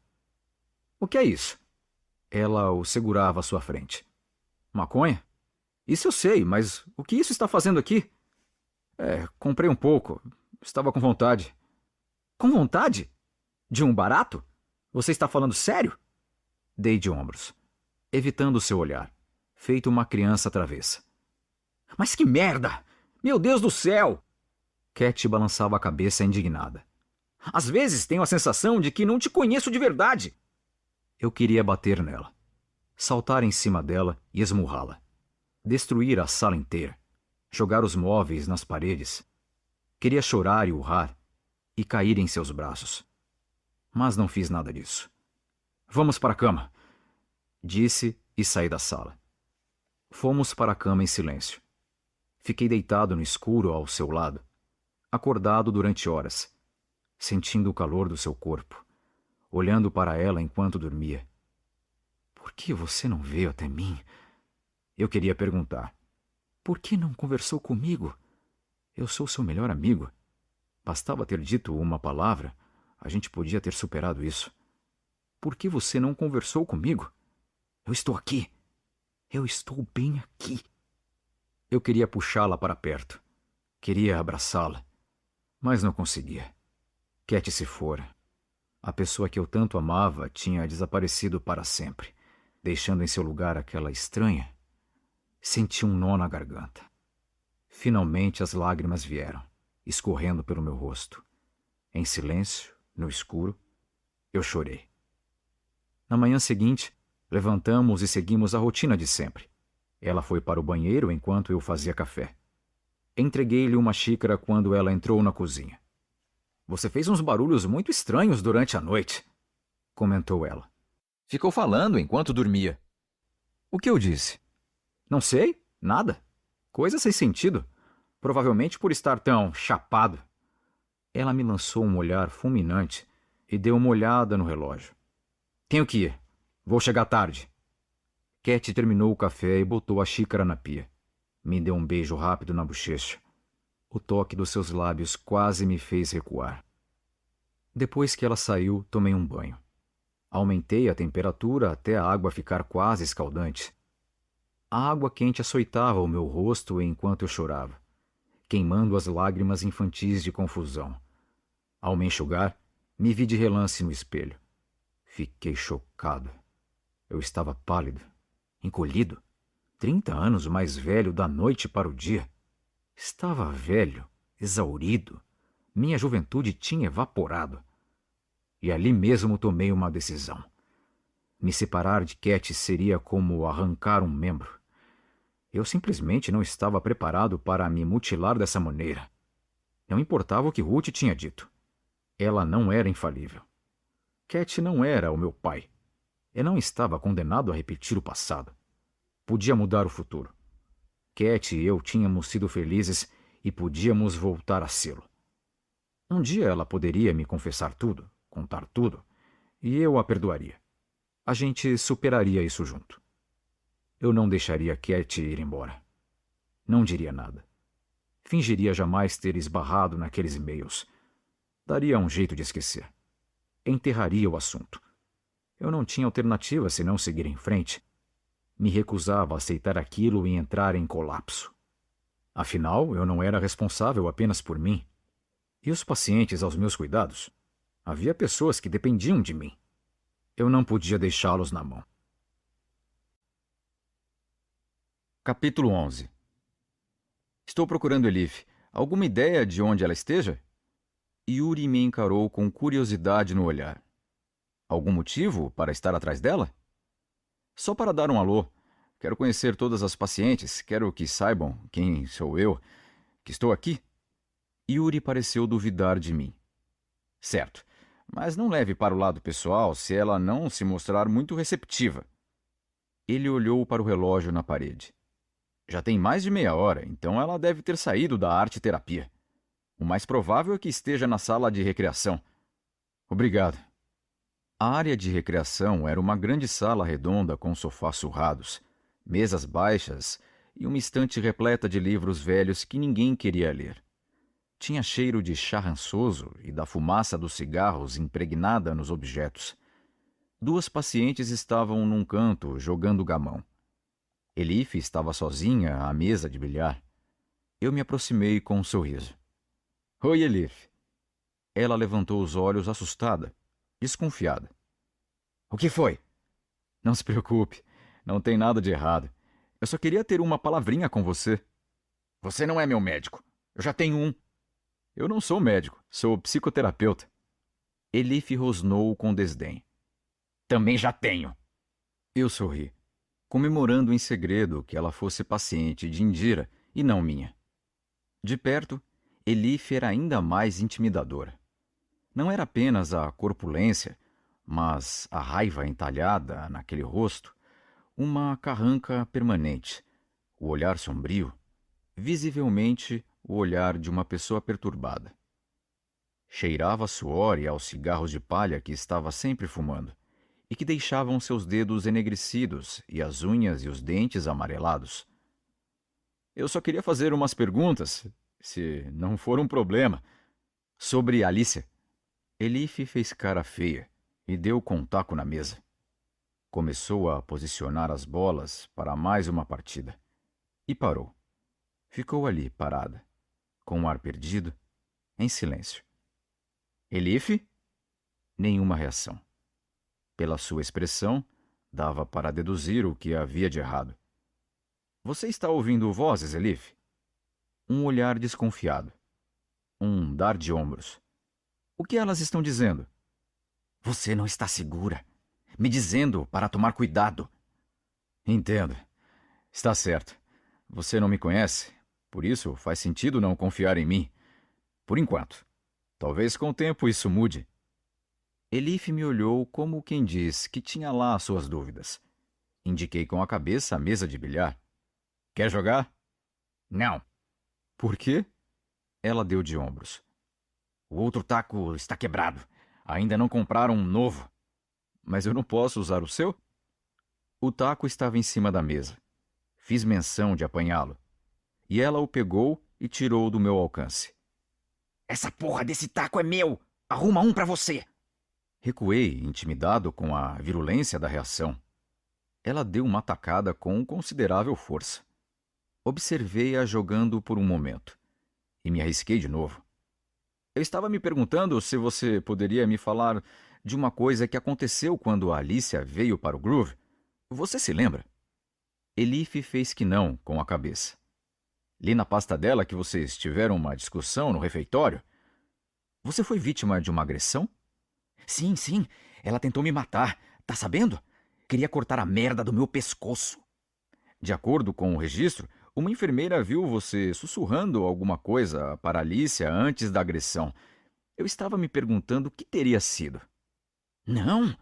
A: O que é isso? Ela o segurava à sua frente. Maconha? Isso eu sei, mas o que isso está fazendo aqui? É, comprei um pouco. Estava com vontade. Com vontade? De um barato? Você está falando sério? Dei de ombros, evitando seu olhar, feito uma criança travessa. Mas que merda! Meu Deus do céu! Cat balançava a cabeça indignada. Às vezes tenho a sensação de que não te conheço de verdade. Eu queria bater nela, saltar em cima dela e esmurrá-la, destruir a sala inteira, jogar os móveis nas paredes. Queria chorar e urrar e cair em seus braços. Mas não fiz nada disso. Vamos para a cama, disse e saí da sala. Fomos para a cama em silêncio. Fiquei deitado no escuro ao seu lado, acordado durante horas, sentindo o calor do seu corpo olhando para ela enquanto dormia. Por que você não veio até mim? Eu queria perguntar. Por que não conversou comigo? Eu sou seu melhor amigo. Bastava ter dito uma palavra, a gente podia ter superado isso. Por que você não conversou comigo? Eu estou aqui. Eu estou bem aqui. Eu queria puxá-la para perto. Queria abraçá-la. Mas não conseguia. Quete se fora. A pessoa que eu tanto amava tinha desaparecido para sempre, deixando em seu lugar aquela estranha. Senti um nó na garganta. Finalmente as lágrimas vieram, escorrendo pelo meu rosto. Em silêncio, no escuro, eu chorei. Na manhã seguinte, levantamos e seguimos a rotina de sempre. Ela foi para o banheiro enquanto eu fazia café. Entreguei-lhe uma xícara quando ela entrou na cozinha. Você fez uns barulhos muito estranhos durante a noite, comentou ela. Ficou falando enquanto dormia. O que eu disse? Não sei, nada. Coisa sem sentido. Provavelmente por estar tão chapado. Ela me lançou um olhar fulminante e deu uma olhada no relógio. Tenho que ir. Vou chegar tarde. Cat terminou o café e botou a xícara na pia. Me deu um beijo rápido na bochecha o toque dos seus lábios quase me fez recuar. Depois que ela saiu, tomei um banho. Aumentei a temperatura até a água ficar quase escaldante. A água quente açoitava o meu rosto enquanto eu chorava, queimando as lágrimas infantis de confusão. Ao me enxugar, me vi de relance no espelho. Fiquei chocado. Eu estava pálido, encolhido, trinta anos o mais velho da noite para o dia. Estava velho, exaurido. Minha juventude tinha evaporado. E ali mesmo tomei uma decisão. Me separar de Cat seria como arrancar um membro. Eu simplesmente não estava preparado para me mutilar dessa maneira. Não importava o que Ruth tinha dito. Ela não era infalível. Cat não era o meu pai. Eu não estava condenado a repetir o passado. Podia mudar o futuro. Cat e eu tínhamos sido felizes e podíamos voltar a sê-lo. Um dia ela poderia me confessar tudo, contar tudo, e eu a perdoaria. A gente superaria isso junto. Eu não deixaria Cat ir embora. Não diria nada. Fingiria jamais ter esbarrado naqueles e-mails. Daria um jeito de esquecer. Enterraria o assunto. Eu não tinha alternativa senão seguir em frente me recusava a aceitar aquilo e entrar em colapso. Afinal, eu não era responsável apenas por mim. E os pacientes aos meus cuidados? Havia pessoas que dependiam de mim. Eu não podia deixá-los na mão. Capítulo 11 Estou procurando Elif. Alguma ideia de onde ela esteja? Yuri me encarou com curiosidade no olhar. Algum motivo para estar atrás dela? Só para dar um alô. Quero conhecer todas as pacientes, quero que saibam quem sou eu, que estou aqui. Yuri pareceu duvidar de mim. Certo, mas não leve para o lado pessoal se ela não se mostrar muito receptiva. Ele olhou para o relógio na parede. Já tem mais de meia hora, então ela deve ter saído da arte-terapia. O mais provável é que esteja na sala de recreação. Obrigado. A área de recreação era uma grande sala redonda com sofás surrados, mesas baixas e uma estante repleta de livros velhos que ninguém queria ler. Tinha cheiro de chá rançoso e da fumaça dos cigarros impregnada nos objetos. Duas pacientes estavam num canto jogando gamão. Elife estava sozinha à mesa de bilhar. Eu me aproximei com um sorriso. Oi, Elife. Ela levantou os olhos assustada desconfiada. O que foi? Não se preocupe, não tem nada de errado. Eu só queria ter uma palavrinha com você. Você não é meu médico. Eu já tenho um. Eu não sou médico, sou psicoterapeuta. Elif rosnou com desdém. Também já tenho. Eu sorri, comemorando em segredo que ela fosse paciente de Indira e não minha. De perto, Elif era ainda mais intimidadora. Não era apenas a corpulência, mas a raiva entalhada naquele rosto, uma carranca permanente, o olhar sombrio, visivelmente o olhar de uma pessoa perturbada. Cheirava suor e aos cigarros de palha que estava sempre fumando, e que deixavam seus dedos enegrecidos e as unhas e os dentes amarelados. Eu só queria fazer umas perguntas, se não for um problema, sobre Alicia. Elife fez cara feia e deu com um taco na mesa. Começou a posicionar as bolas para mais uma partida. E parou. Ficou ali, parada, com o um ar perdido, em silêncio. Elife? Nenhuma reação. Pela sua expressão, dava para deduzir o que havia de errado. Você está ouvindo vozes, Elife? Um olhar desconfiado. Um dar de ombros. O que elas estão dizendo? Você não está segura. Me dizendo para tomar cuidado. Entendo. Está certo. Você não me conhece, por isso faz sentido não confiar em mim. Por enquanto. Talvez com o tempo isso mude. Elif me olhou como quem diz que tinha lá as suas dúvidas. Indiquei com a cabeça a mesa de bilhar. Quer jogar? Não. Por quê? Ela deu de ombros. O outro taco está quebrado. Ainda não compraram um novo. Mas eu não posso usar o seu? O taco estava em cima da mesa. Fiz menção de apanhá-lo. E ela o pegou e tirou do meu alcance.
D: Essa porra desse taco é meu! Arruma um para você!
A: Recuei, intimidado com a virulência da reação. Ela deu uma tacada com considerável força. Observei-a jogando por um momento. E me arrisquei de novo. Eu estava me perguntando se você poderia me falar de uma coisa que aconteceu quando a Alicia veio para o Groove. Você se lembra? Elife fez que não com a cabeça. Li na pasta dela que vocês tiveram uma discussão no refeitório. Você foi vítima de uma agressão? Sim, sim. Ela tentou me matar. Tá sabendo? Queria cortar a merda do meu pescoço. De acordo com o registro, uma enfermeira viu você sussurrando alguma coisa para Alicia antes da agressão. Eu estava me perguntando o que teria sido. Não!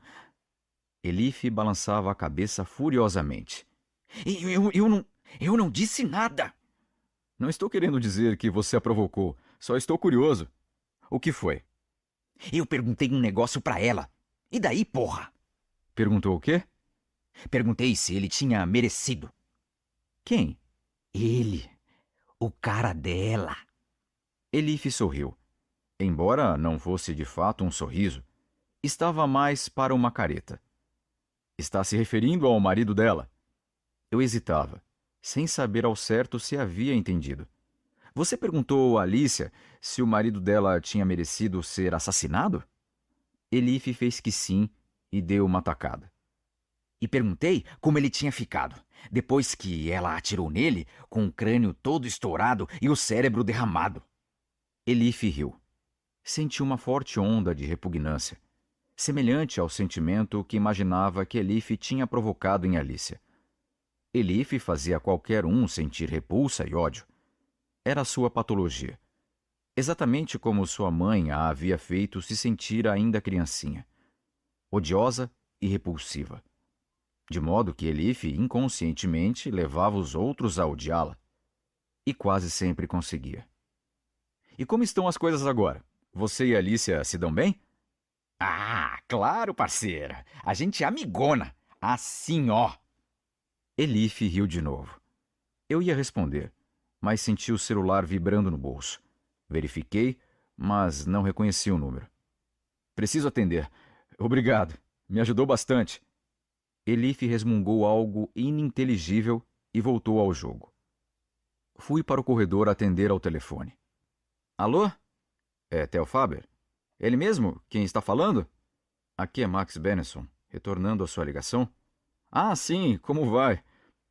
A: Elife balançava a cabeça furiosamente.
D: Eu, eu, eu, não,
A: eu não disse nada! Não estou querendo dizer que você a provocou, só estou curioso. O que foi? Eu perguntei um negócio para ela. E daí, porra? Perguntou o quê? Perguntei se ele tinha merecido. Quem? Ele, o cara dela. Elife sorriu. Embora não fosse de fato um sorriso, estava mais para uma careta. Está se referindo ao marido dela? Eu hesitava, sem saber ao certo se havia entendido. Você perguntou a Alicia se o marido dela tinha merecido ser assassinado? Elife fez que sim e deu uma tacada e perguntei como ele tinha ficado, depois que ela atirou nele, com o crânio todo estourado e o cérebro derramado. Elif riu. Senti uma forte onda de repugnância, semelhante ao sentimento que imaginava que Elif tinha provocado em Alicia. Elif fazia qualquer um sentir repulsa e ódio. Era sua patologia. Exatamente como sua mãe a havia feito se sentir ainda criancinha. Odiosa e repulsiva de modo que Elife inconscientemente levava os outros a odiá-la. E quase sempre conseguia. E como estão as coisas agora? Você e Alicia se dão bem? Ah, claro, parceira. A gente é amigona. Assim, ó. Elife riu de novo. Eu ia responder, mas senti o celular vibrando no bolso. Verifiquei, mas não reconheci o número. Preciso atender. Obrigado. Me ajudou bastante. Elif resmungou algo ininteligível e voltou ao jogo. Fui para o corredor atender ao telefone. Alô? É Theo Faber? Ele mesmo? Quem está falando? Aqui é Max Bennison. retornando à sua ligação. Ah, sim, como vai?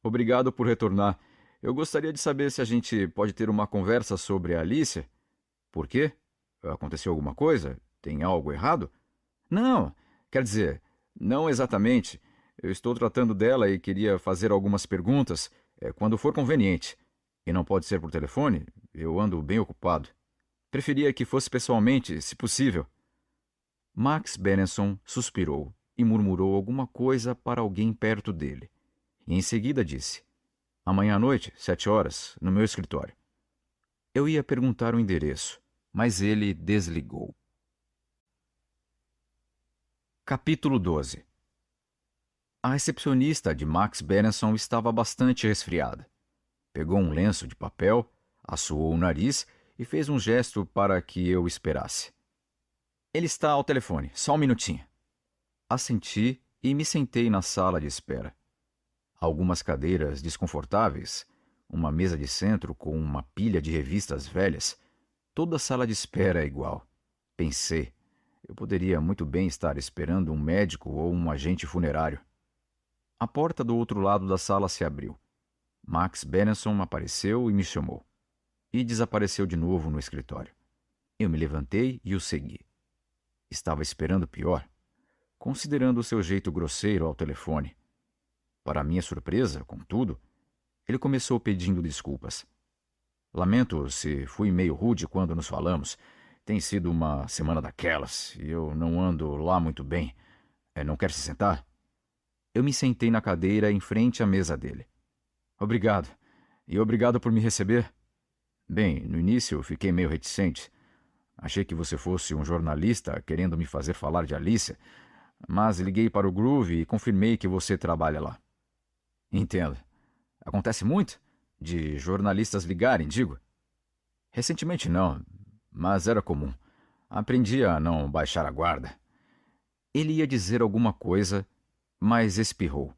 A: Obrigado por retornar. Eu gostaria de saber se a gente pode ter uma conversa sobre a Alice. Por quê? Aconteceu alguma coisa? Tem algo errado? Não, quer dizer, não exatamente. Eu estou tratando dela e queria fazer algumas perguntas é, quando for conveniente. E não pode ser por telefone? Eu ando bem ocupado. Preferia que fosse pessoalmente, se possível. Max Berenson suspirou e murmurou alguma coisa para alguém perto dele. E em seguida disse: Amanhã à noite, sete horas, no meu escritório. Eu ia perguntar o endereço, mas ele desligou. Capítulo 12 a recepcionista de Max Berenson estava bastante resfriada. Pegou um lenço de papel, assoou o nariz e fez um gesto para que eu esperasse. Ele está ao telefone, só um minutinho. Assenti e me sentei na sala de espera. Algumas cadeiras desconfortáveis, uma mesa de centro com uma pilha de revistas velhas, toda a sala de espera é igual. Pensei, eu poderia muito bem estar esperando um médico ou um agente funerário. A porta do outro lado da sala se abriu. Max Benenson apareceu e me chamou. E desapareceu de novo no escritório. Eu me levantei e o segui. Estava esperando pior, considerando o seu jeito grosseiro ao telefone. Para minha surpresa, contudo, ele começou pedindo desculpas. Lamento se fui meio rude quando nos falamos. Tem sido uma semana daquelas e eu não ando lá muito bem. É, não quer se sentar? Eu me sentei na cadeira em frente à mesa dele. Obrigado. E obrigado por me receber. Bem, no início eu fiquei meio reticente. Achei que você fosse um jornalista querendo me fazer falar de Alice, mas liguei para o Groove e confirmei que você trabalha lá. Entendo. Acontece muito? De jornalistas ligarem, digo? Recentemente não, mas era comum. Aprendi a não baixar a guarda. Ele ia dizer alguma coisa mas espirrou.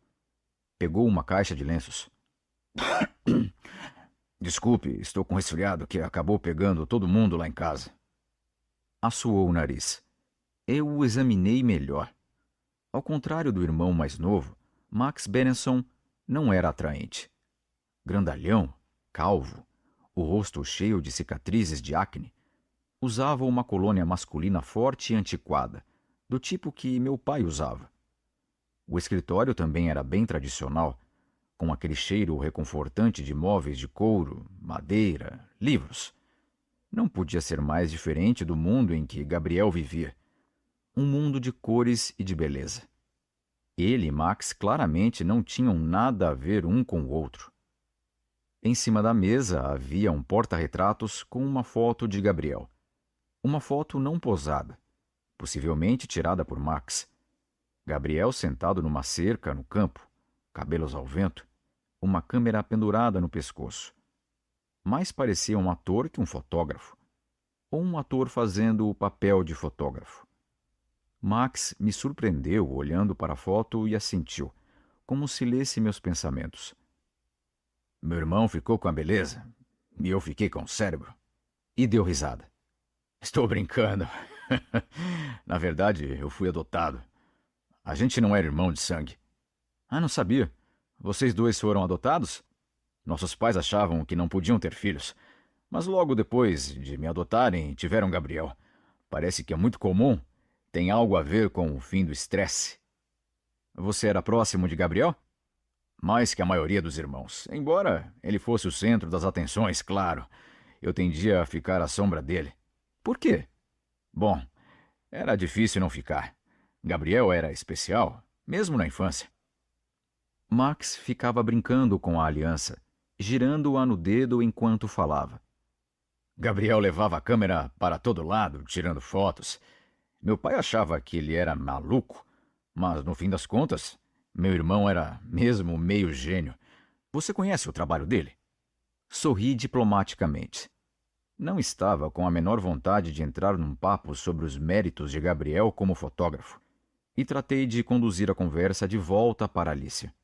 A: Pegou uma caixa de lenços. Desculpe, estou com resfriado que acabou pegando todo mundo lá em casa. Assoou o nariz. Eu o examinei melhor. Ao contrário do irmão mais novo, Max Berenson não era atraente. Grandalhão, calvo, o rosto cheio de cicatrizes de acne, usava uma colônia masculina forte e antiquada, do tipo que meu pai usava. O escritório também era bem tradicional, com aquele cheiro reconfortante de móveis de couro, madeira, livros. Não podia ser mais diferente do mundo em que Gabriel vivia. Um mundo de cores e de beleza. Ele e Max claramente não tinham nada a ver um com o outro. Em cima da mesa havia um porta-retratos com uma foto de Gabriel. Uma foto não posada, possivelmente tirada por Max Gabriel sentado numa cerca no campo, cabelos ao vento, uma câmera pendurada no pescoço. Mais parecia um ator que um fotógrafo, ou um ator fazendo o papel de fotógrafo. Max me surpreendeu olhando para a foto e assentiu, como se lesse meus pensamentos. Meu irmão ficou com a beleza e eu fiquei com o cérebro. E deu risada. Estou brincando. Na verdade, eu fui adotado. A gente não era irmão de sangue. Ah, não sabia. Vocês dois foram adotados? Nossos pais achavam que não podiam ter filhos, mas logo depois de me adotarem, tiveram Gabriel. Parece que é muito comum. Tem algo a ver com o fim do estresse. Você era próximo de Gabriel? Mais que a maioria dos irmãos. Embora ele fosse o centro das atenções, claro. Eu tendia a ficar à sombra dele. Por quê? Bom, era difícil não ficar. Gabriel era especial, mesmo na infância. Max ficava brincando com a aliança, girando-a no dedo enquanto falava. Gabriel levava a câmera para todo lado, tirando fotos. Meu pai achava que ele era maluco, mas no fim das contas, meu irmão era mesmo meio gênio. Você conhece o trabalho dele? Sorri diplomaticamente. Não estava com a menor vontade de entrar num papo sobre os méritos de Gabriel como fotógrafo e tratei de conduzir a conversa de volta para Alicia.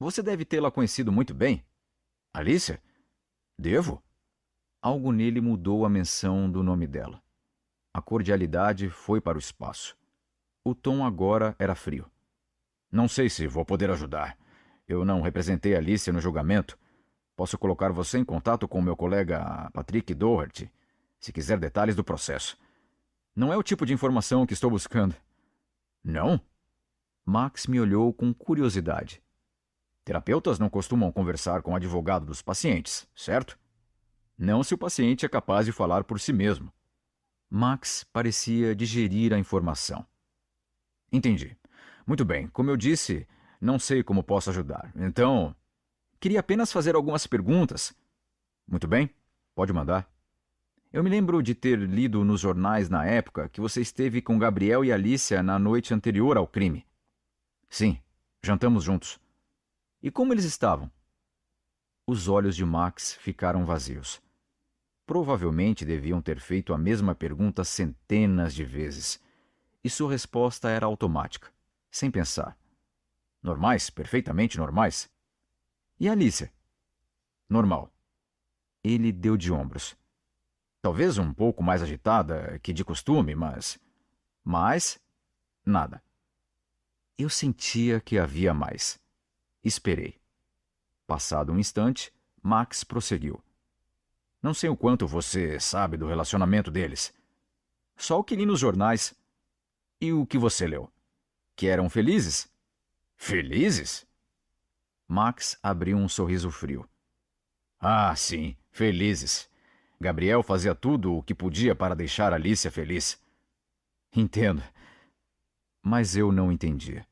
A: Você deve tê-la conhecido muito bem. Alicia? Devo? Algo nele mudou a menção do nome dela. A cordialidade foi para o espaço. O tom agora era frio. Não sei se vou poder ajudar. Eu não representei Alicia no julgamento. Posso colocar você em contato com meu colega Patrick Doherty, se quiser detalhes do processo. Não é o tipo de informação que estou buscando. Não? Max me olhou com curiosidade. Terapeutas não costumam conversar com o advogado dos pacientes, certo? Não se o paciente é capaz de falar por si mesmo. Max parecia digerir a informação. Entendi. Muito bem, como eu disse, não sei como posso ajudar. Então, queria apenas fazer algumas perguntas. Muito bem, pode mandar. Eu me lembro de ter lido nos jornais na época que você esteve com Gabriel e Alicia na noite anterior ao crime. Sim, jantamos juntos. E como eles estavam? Os olhos de Max ficaram vazios. Provavelmente deviam ter feito a mesma pergunta centenas de vezes. E sua resposta era automática, sem pensar. Normais, perfeitamente normais. E Alicia? Normal. Ele deu de ombros. Talvez um pouco mais agitada que de costume, mas. Mas. nada. Eu sentia que havia mais. Esperei. Passado um instante, Max prosseguiu. Não sei o quanto você sabe do relacionamento deles. Só o que li nos jornais. E o que você leu? Que eram felizes? Felizes? Max abriu um sorriso frio. Ah, sim, felizes. Gabriel fazia tudo o que podia para deixar Alicia feliz. Entendo. Mas eu não entendi.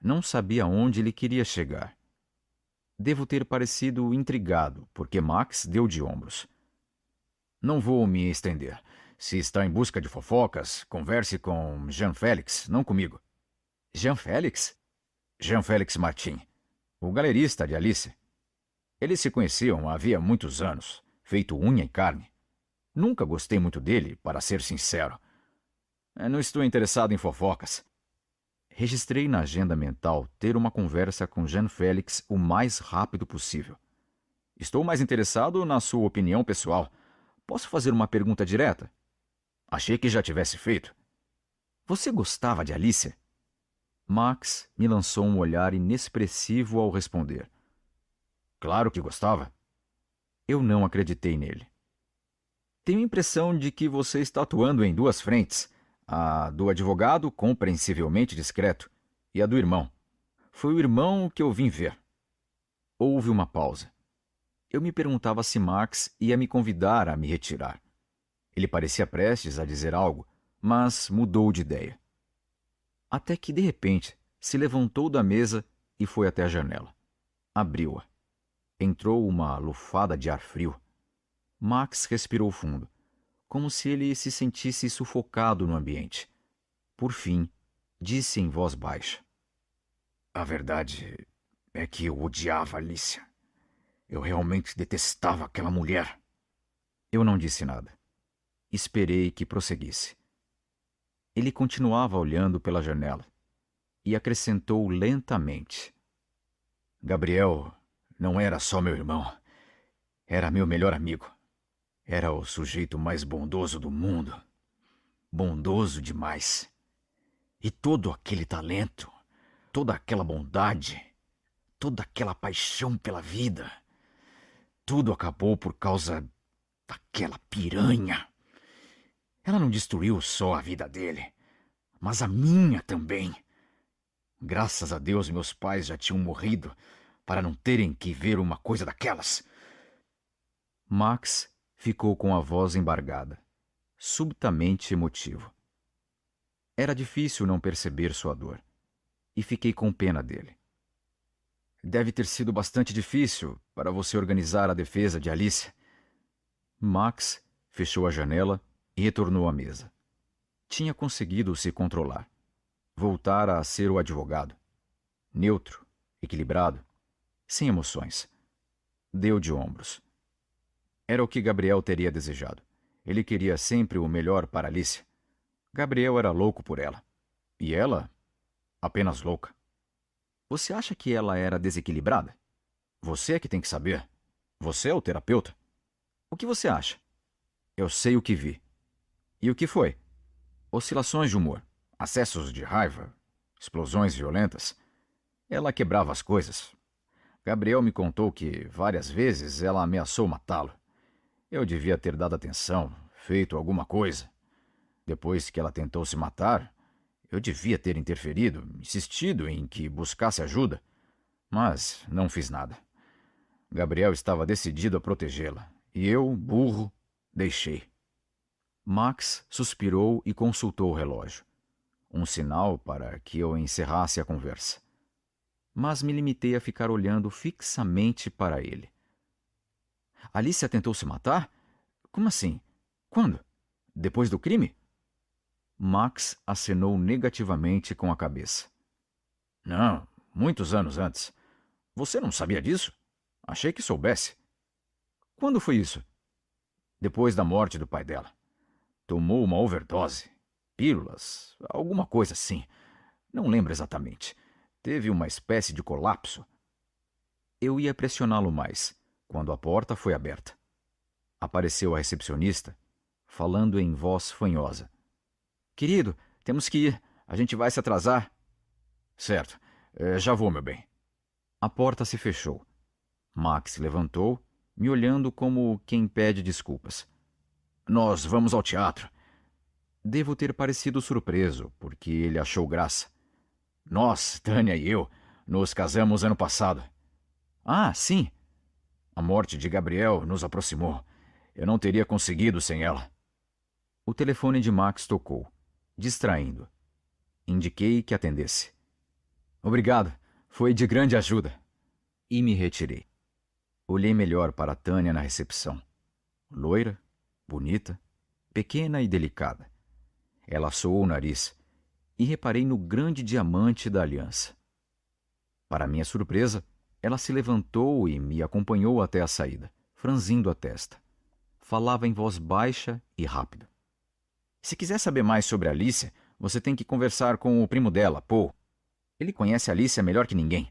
A: Não sabia onde ele queria chegar. Devo ter parecido intrigado, porque Max deu de ombros. Não vou me estender. Se está em busca de fofocas, converse com Jean Félix, não comigo. Jean Félix? Jean Félix Martin, o galerista de Alice. Eles se conheciam havia muitos anos feito unha e carne. Nunca gostei muito dele, para ser sincero. É, não estou interessado em fofocas. Registrei na agenda mental ter uma conversa com Jean Félix o mais rápido possível. Estou mais interessado na sua opinião pessoal. Posso fazer uma pergunta direta? Achei que já tivesse feito. Você gostava de Alicia? Max me lançou um olhar inexpressivo ao responder. Claro que gostava. Eu não acreditei nele. Tenho a impressão de que você está atuando em duas frentes: a do advogado, compreensivelmente discreto, e a do irmão. Foi o irmão que eu vim ver. Houve uma pausa. Eu me perguntava se Max ia me convidar a me retirar. Ele parecia prestes a dizer algo, mas mudou de ideia. Até que, de repente, se levantou da mesa e foi até a janela. Abriu-a. Entrou uma lufada de ar frio. Max respirou fundo, como se ele se sentisse sufocado no ambiente. Por fim, disse em voz baixa:
D: A verdade é que eu odiava Alicia.
A: Eu realmente detestava aquela mulher. Eu não disse nada. Esperei que prosseguisse. Ele continuava olhando pela janela e acrescentou lentamente: Gabriel não era só meu irmão. Era meu melhor amigo. Era o sujeito mais bondoso do mundo.
D: Bondoso demais. E todo aquele talento, toda aquela bondade, toda aquela paixão pela vida, tudo acabou por causa daquela piranha. Ela não destruiu só a vida dele, mas a minha também.
A: Graças a Deus, meus pais já tinham morrido para não terem que ver uma coisa daquelas. Max ficou com a voz embargada, subitamente emotivo. Era difícil não perceber sua dor, e fiquei com pena dele. Deve ter sido bastante difícil para você organizar a defesa de Alice. Max fechou a janela e retornou à mesa. Tinha conseguido se controlar. Voltara a ser o advogado. Neutro, equilibrado, sem emoções. Deu de ombros. Era o que Gabriel teria desejado. Ele queria sempre o melhor para Alice. Gabriel era louco por ela. E ela, apenas louca. Você acha que ela era desequilibrada? Você é que tem que saber. Você é o terapeuta. O que você acha? Eu sei o que vi. E o que foi? Oscilações de humor, acessos de raiva, explosões violentas. Ela quebrava as coisas, Gabriel me contou que, várias vezes, ela ameaçou matá-lo. Eu devia ter dado atenção, feito alguma coisa. Depois que ela tentou se matar, eu devia ter interferido, insistido em que buscasse ajuda, mas não fiz nada. Gabriel estava decidido a protegê-la, e eu, burro, deixei. Max suspirou e consultou o relógio. Um sinal para que eu encerrasse a conversa mas me limitei a ficar olhando fixamente para ele. Alicia tentou se matar? Como assim? Quando? Depois do crime? Max acenou negativamente com a cabeça. Não, muitos anos antes. Você não sabia disso? Achei que soubesse. Quando foi isso? Depois da morte do pai dela. Tomou uma overdose. Pílulas, alguma coisa assim. Não lembro exatamente. Teve uma espécie de colapso. Eu ia pressioná-lo mais, quando a porta foi aberta. Apareceu a recepcionista, falando em voz fanhosa. Querido, temos que ir. A gente vai se atrasar. Certo. É, já vou, meu bem. A porta se fechou. Max levantou, me olhando como quem pede desculpas. Nós vamos ao teatro. Devo ter parecido surpreso, porque ele achou graça. Nós, Tânia e eu, nos casamos ano passado. Ah, sim. A morte de Gabriel nos aproximou. Eu não teria conseguido sem ela. O telefone de Max tocou, distraindo. Indiquei que atendesse. Obrigado, foi de grande ajuda. E me retirei. Olhei melhor para Tânia na recepção. Loira, bonita, pequena e delicada. Ela soou o nariz, e reparei no grande diamante da aliança. Para minha surpresa, ela se levantou e me acompanhou até a saída, franzindo a testa. Falava em voz baixa e rápido. Se quiser saber mais sobre Alicia, você tem que conversar com o primo dela, Paul. Ele conhece Alicia melhor que ninguém.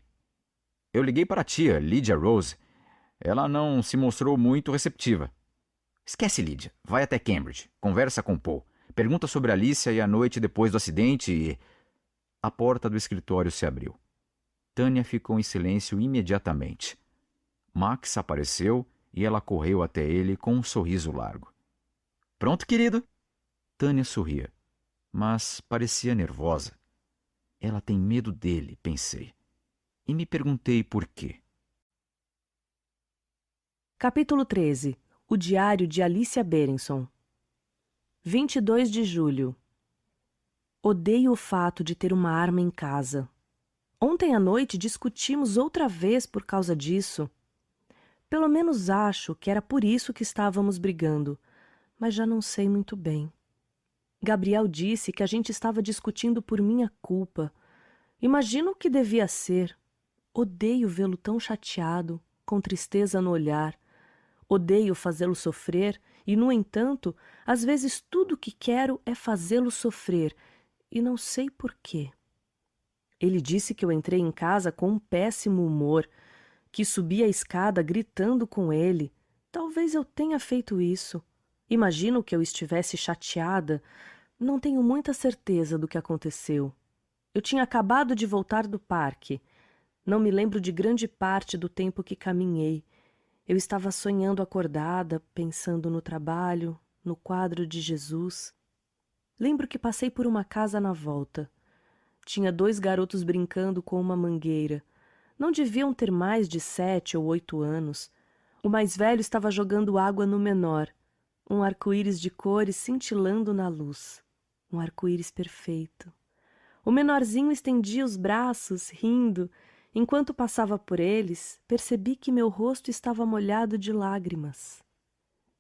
A: Eu liguei para a tia, Lydia Rose. Ela não se mostrou muito receptiva. Esquece Lydia, vai até Cambridge, conversa com Paul. Pergunta sobre Alicia e a noite depois do acidente e. A porta do escritório se abriu. Tânia ficou em silêncio imediatamente. Max apareceu e ela correu até ele com um sorriso largo. Pronto, querido? Tânia sorria, mas parecia nervosa. Ela tem medo dele, pensei. E me perguntei por quê.
B: Capítulo 13 O Diário de Alicia Berenson 22 de julho. Odeio o fato de ter uma arma em casa. Ontem à noite discutimos outra vez por causa disso. Pelo menos acho que era por isso que estávamos brigando, mas já não sei muito bem. Gabriel disse que a gente estava discutindo por minha culpa. Imagino o que devia ser. Odeio vê-lo tão chateado, com tristeza no olhar Odeio fazê-lo sofrer e, no entanto, às vezes tudo o que quero é fazê-lo sofrer e não sei por quê. Ele disse que eu entrei em casa com um péssimo humor, que subi a escada gritando com ele. Talvez eu tenha feito isso. Imagino que eu estivesse chateada. Não tenho muita certeza do que aconteceu. Eu tinha acabado de voltar do parque. Não me lembro de grande parte do tempo que caminhei eu estava sonhando acordada, pensando no trabalho, no quadro de Jesus. Lembro que passei por uma casa na volta. Tinha dois garotos brincando com uma mangueira. Não deviam ter mais de sete ou oito anos. O mais velho estava jogando água no menor, um arco-íris de cores cintilando na luz. Um arco-íris perfeito. O menorzinho estendia os braços, rindo, Enquanto passava por eles, percebi que meu rosto estava molhado de lágrimas.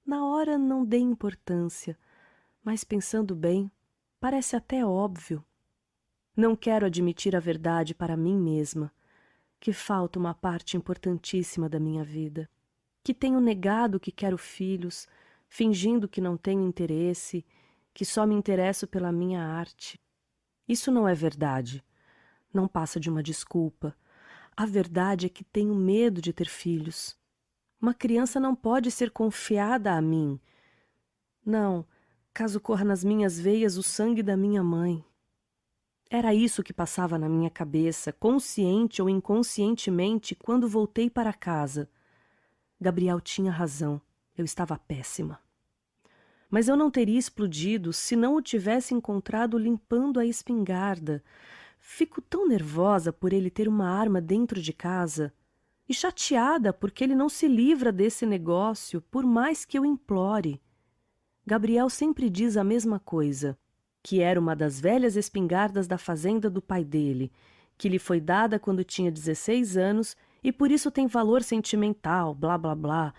B: Na hora não dei importância, mas pensando bem, parece até óbvio. Não quero admitir a verdade para mim mesma, que falta uma parte importantíssima da minha vida, que tenho negado que quero filhos, fingindo que não tenho interesse, que só me interesso pela minha arte. Isso não é verdade. Não passa de uma desculpa a verdade é que tenho medo de ter filhos. Uma criança não pode ser confiada a mim. Não, caso corra nas minhas veias o sangue da minha mãe. Era isso que passava na minha cabeça, consciente ou inconscientemente, quando voltei para casa. Gabriel tinha razão. Eu estava péssima. Mas eu não teria explodido se não o tivesse encontrado limpando a espingarda, Fico tão nervosa por ele ter uma arma dentro de casa e chateada porque ele não se livra desse negócio por mais que eu implore. Gabriel sempre diz a mesma coisa, que era uma das velhas espingardas da fazenda do pai dele, que lhe foi dada quando tinha 16 anos e por isso tem valor sentimental, blá blá blá.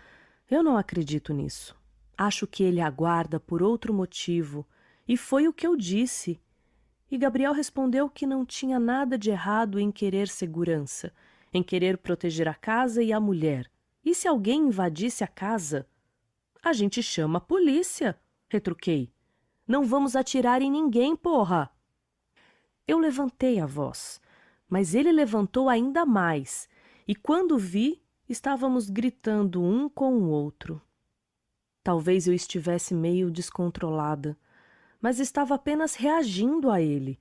B: Eu não acredito nisso. Acho que ele aguarda por outro motivo, e foi o que eu disse. E Gabriel respondeu que não tinha nada de errado em querer segurança, em querer proteger a casa e a mulher. E se alguém invadisse a casa? A gente chama a polícia, retruquei. Não vamos atirar em ninguém, porra! Eu levantei a voz, mas ele levantou ainda mais, e quando vi, estávamos gritando um com o outro. Talvez eu estivesse meio descontrolada mas estava apenas reagindo a ele.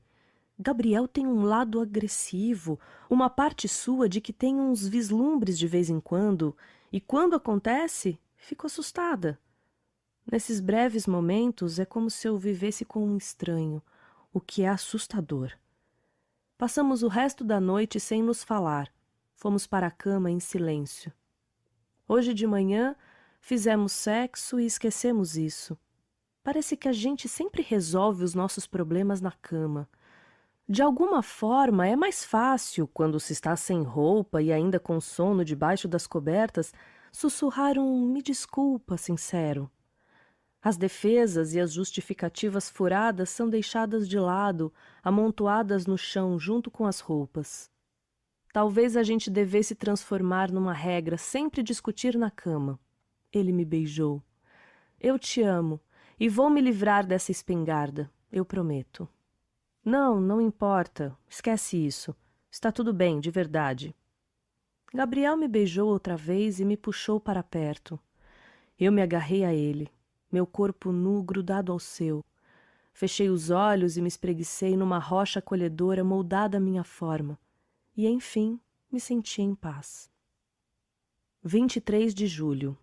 B: Gabriel tem um lado agressivo, uma parte sua de que tem uns vislumbres de vez em quando, e quando acontece, fico assustada. Nesses breves momentos é como se eu vivesse com um estranho, o que é assustador. Passamos o resto da noite sem nos falar. Fomos para a cama em silêncio. Hoje de manhã fizemos sexo e esquecemos isso. Parece que a gente sempre resolve os nossos problemas na cama. De alguma forma, é mais fácil, quando se está sem roupa e ainda com sono debaixo das cobertas, sussurrar um me desculpa sincero. As defesas e as justificativas furadas são deixadas de lado, amontoadas no chão junto com as roupas. Talvez a gente devesse transformar numa regra sempre discutir na cama. Ele me beijou. Eu te amo. E vou me livrar dessa espingarda, eu prometo. Não, não importa, esquece isso. Está tudo bem, de verdade. Gabriel me beijou outra vez e me puxou para perto. Eu me agarrei a ele, meu corpo nu grudado ao seu. Fechei os olhos e me espreguicei numa rocha acolhedora moldada à minha forma. E, enfim, me senti em paz. 23 de julho.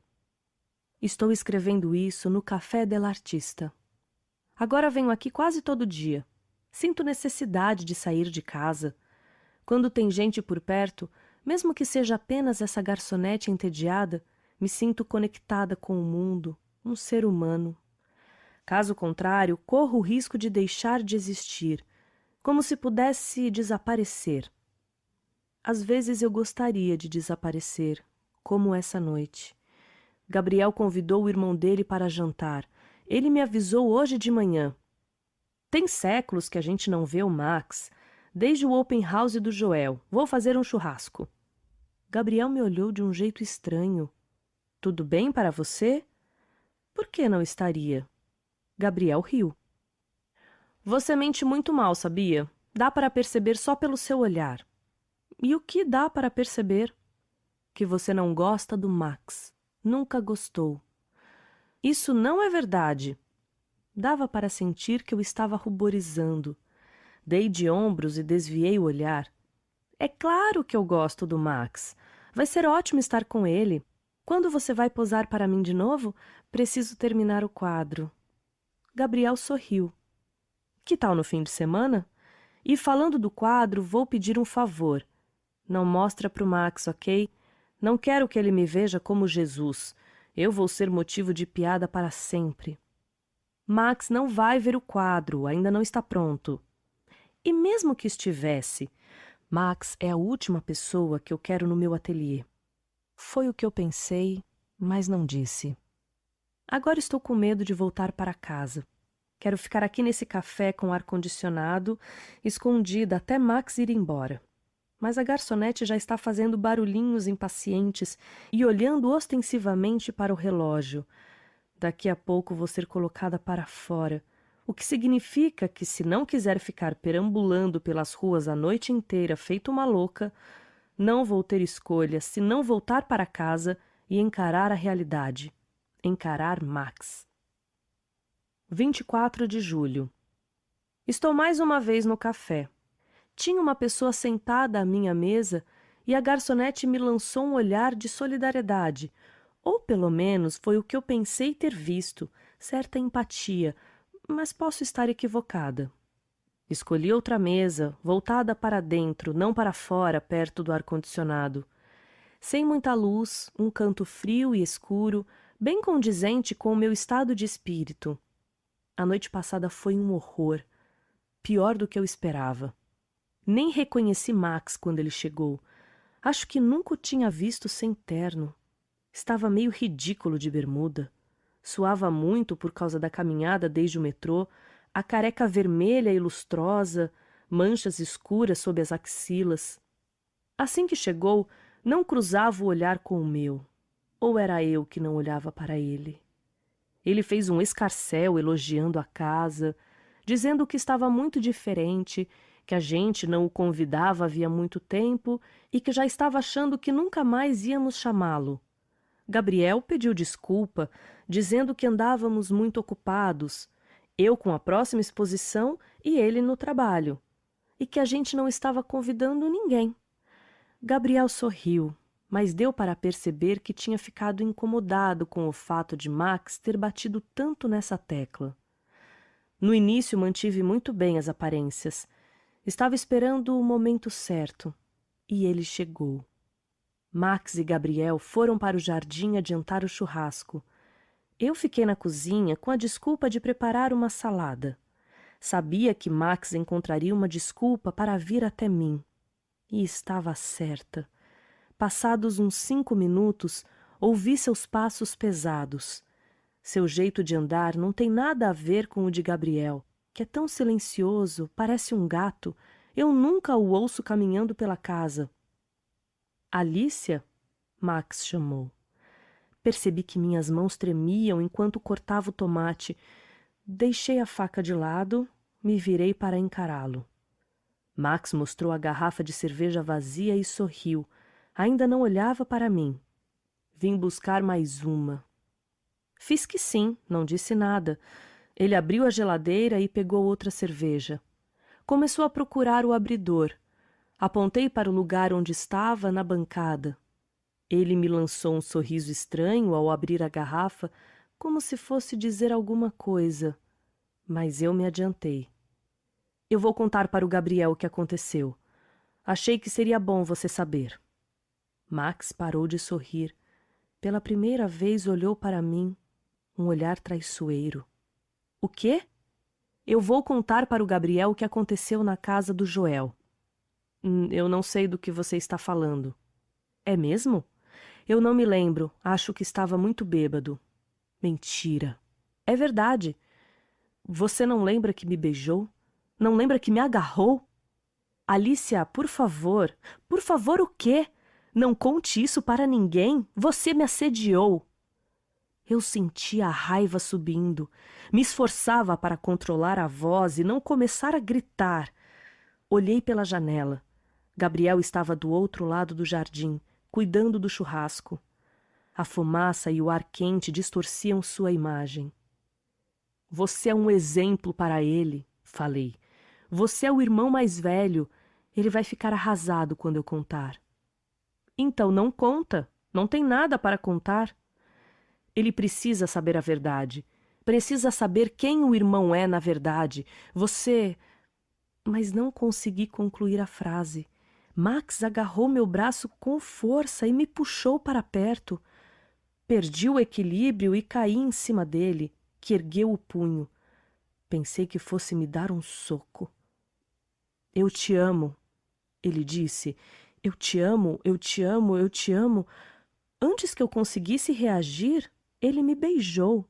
B: Estou escrevendo isso no Café del Artista. Agora venho aqui quase todo dia. Sinto necessidade de sair de casa. Quando tem gente por perto, mesmo que seja apenas essa garçonete entediada, me sinto conectada com o mundo, um ser humano. Caso contrário, corro o risco de deixar de existir, como se pudesse desaparecer. Às vezes eu gostaria de desaparecer, como essa noite. Gabriel convidou o irmão dele para jantar. Ele me avisou hoje de manhã. Tem séculos que a gente não vê o Max. Desde o open house do Joel. Vou fazer um churrasco. Gabriel me olhou de um jeito estranho. Tudo bem para você? Por que não estaria? Gabriel riu. Você mente muito mal, sabia? Dá para perceber só pelo seu olhar. E o que dá para perceber? Que você não gosta do Max nunca gostou. Isso não é verdade. Dava para sentir que eu estava ruborizando. Dei de ombros e desviei o olhar. É claro que eu gosto do Max. Vai ser ótimo estar com ele. Quando você vai posar para mim de novo? Preciso terminar o quadro. Gabriel sorriu. Que tal no fim de semana? E falando do quadro, vou pedir um favor. Não mostra para o Max, ok? Não quero que ele me veja como Jesus. Eu vou ser motivo de piada para sempre. Max não vai ver o quadro, ainda não está pronto. E mesmo que estivesse, Max é a última pessoa que eu quero no meu ateliê. Foi o que eu pensei, mas não disse. Agora estou com medo de voltar para casa. Quero ficar aqui nesse café com ar-condicionado, escondida até Max ir embora mas a garçonete já está fazendo barulhinhos impacientes e olhando ostensivamente para o relógio. Daqui a pouco vou ser colocada para fora, o que significa que, se não quiser ficar perambulando pelas ruas a noite inteira feito uma louca, não vou ter escolha se não voltar para casa e encarar a realidade. Encarar Max. 24 de julho. Estou mais uma vez no café tinha uma pessoa sentada à minha mesa e a garçonete me lançou um olhar de solidariedade, ou pelo menos foi o que eu pensei ter visto, certa empatia, mas posso estar equivocada. Escolhi outra mesa, voltada para dentro, não para fora, perto do ar-condicionado. Sem muita luz, um canto frio e escuro, bem condizente com o meu estado de espírito. A noite passada foi um horror, pior do que eu esperava. Nem reconheci Max quando ele chegou. Acho que nunca o tinha visto sem terno. Estava meio ridículo de bermuda. Suava muito por causa da caminhada desde o metrô, a careca vermelha e lustrosa, manchas escuras sob as axilas. Assim que chegou, não cruzava o olhar com o meu. Ou era eu que não olhava para ele? Ele fez um escarcéu elogiando a casa, dizendo que estava muito diferente que a gente não o convidava havia muito tempo e que já estava achando que nunca mais íamos chamá-lo. Gabriel pediu desculpa, dizendo que andávamos muito ocupados, eu com a próxima exposição e ele no trabalho, e que a gente não estava convidando ninguém. Gabriel sorriu, mas deu para perceber que tinha ficado incomodado com o fato de Max ter batido tanto nessa tecla. No início mantive muito bem as aparências, Estava esperando o momento certo e ele chegou. Max e Gabriel foram para o jardim adiantar o churrasco. Eu fiquei na cozinha com a desculpa de preparar uma salada. Sabia que Max encontraria uma desculpa para vir até mim. E estava certa. Passados uns cinco minutos, ouvi seus passos pesados. Seu jeito de andar não tem nada a ver com o de Gabriel que é tão silencioso, parece um gato, eu nunca o ouço caminhando pela casa. Alicia? Max chamou. Percebi que minhas mãos tremiam enquanto cortava o tomate. Deixei a faca de lado, me virei para encará-lo. Max mostrou a garrafa de cerveja vazia e sorriu. Ainda não olhava para mim. Vim buscar mais uma. Fiz que sim, não disse nada. Ele abriu a geladeira e pegou outra cerveja. Começou a procurar o abridor. Apontei para o lugar onde estava, na bancada. Ele me lançou um sorriso estranho ao abrir a garrafa, como se fosse dizer alguma coisa. Mas eu me adiantei. Eu vou contar para o Gabriel o que aconteceu. Achei que seria bom você saber. Max parou de sorrir. Pela primeira vez olhou para mim, um olhar traiçoeiro. O quê? Eu vou contar para o Gabriel o que aconteceu na casa do Joel. Hum, eu não sei do que você está falando. É mesmo? Eu não me lembro. Acho que estava muito bêbado. Mentira. É verdade. Você não lembra que me beijou? Não lembra que me agarrou? Alicia, por favor. Por favor, o quê? Não conte isso para ninguém. Você me assediou. Eu sentia a raiva subindo. Me esforçava para controlar a voz e não começar a gritar. Olhei pela janela. Gabriel estava do outro lado do jardim, cuidando do churrasco. A fumaça e o ar quente distorciam sua imagem. Você é um exemplo para ele, falei. Você é o irmão mais velho. Ele vai ficar arrasado quando eu contar. Então não conta. Não tem nada para contar. Ele precisa saber a verdade. Precisa saber quem o irmão é na verdade. Você. Mas não consegui concluir a frase. Max agarrou meu braço com força e me puxou para perto. Perdi o equilíbrio e caí em cima dele, que ergueu o punho. Pensei que fosse me dar um soco. Eu te amo, ele disse. Eu te amo, eu te amo, eu te amo. Antes que eu conseguisse reagir, ele me beijou.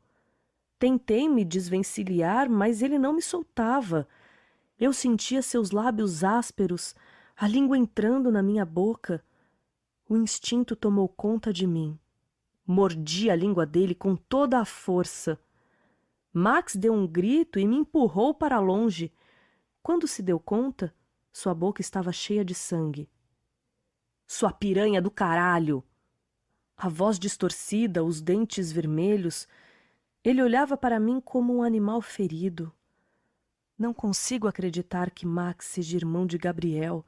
B: Tentei me desvencilhar, mas ele não me soltava. Eu sentia seus lábios ásperos, a língua entrando na minha boca. O instinto tomou conta de mim. Mordi a língua dele com toda a força. Max deu um grito e me empurrou para longe. Quando se deu conta, sua boca estava cheia de sangue. Sua piranha do caralho! a voz distorcida, os dentes vermelhos. Ele olhava para mim como um animal ferido. Não consigo acreditar que Max seja irmão de Gabriel.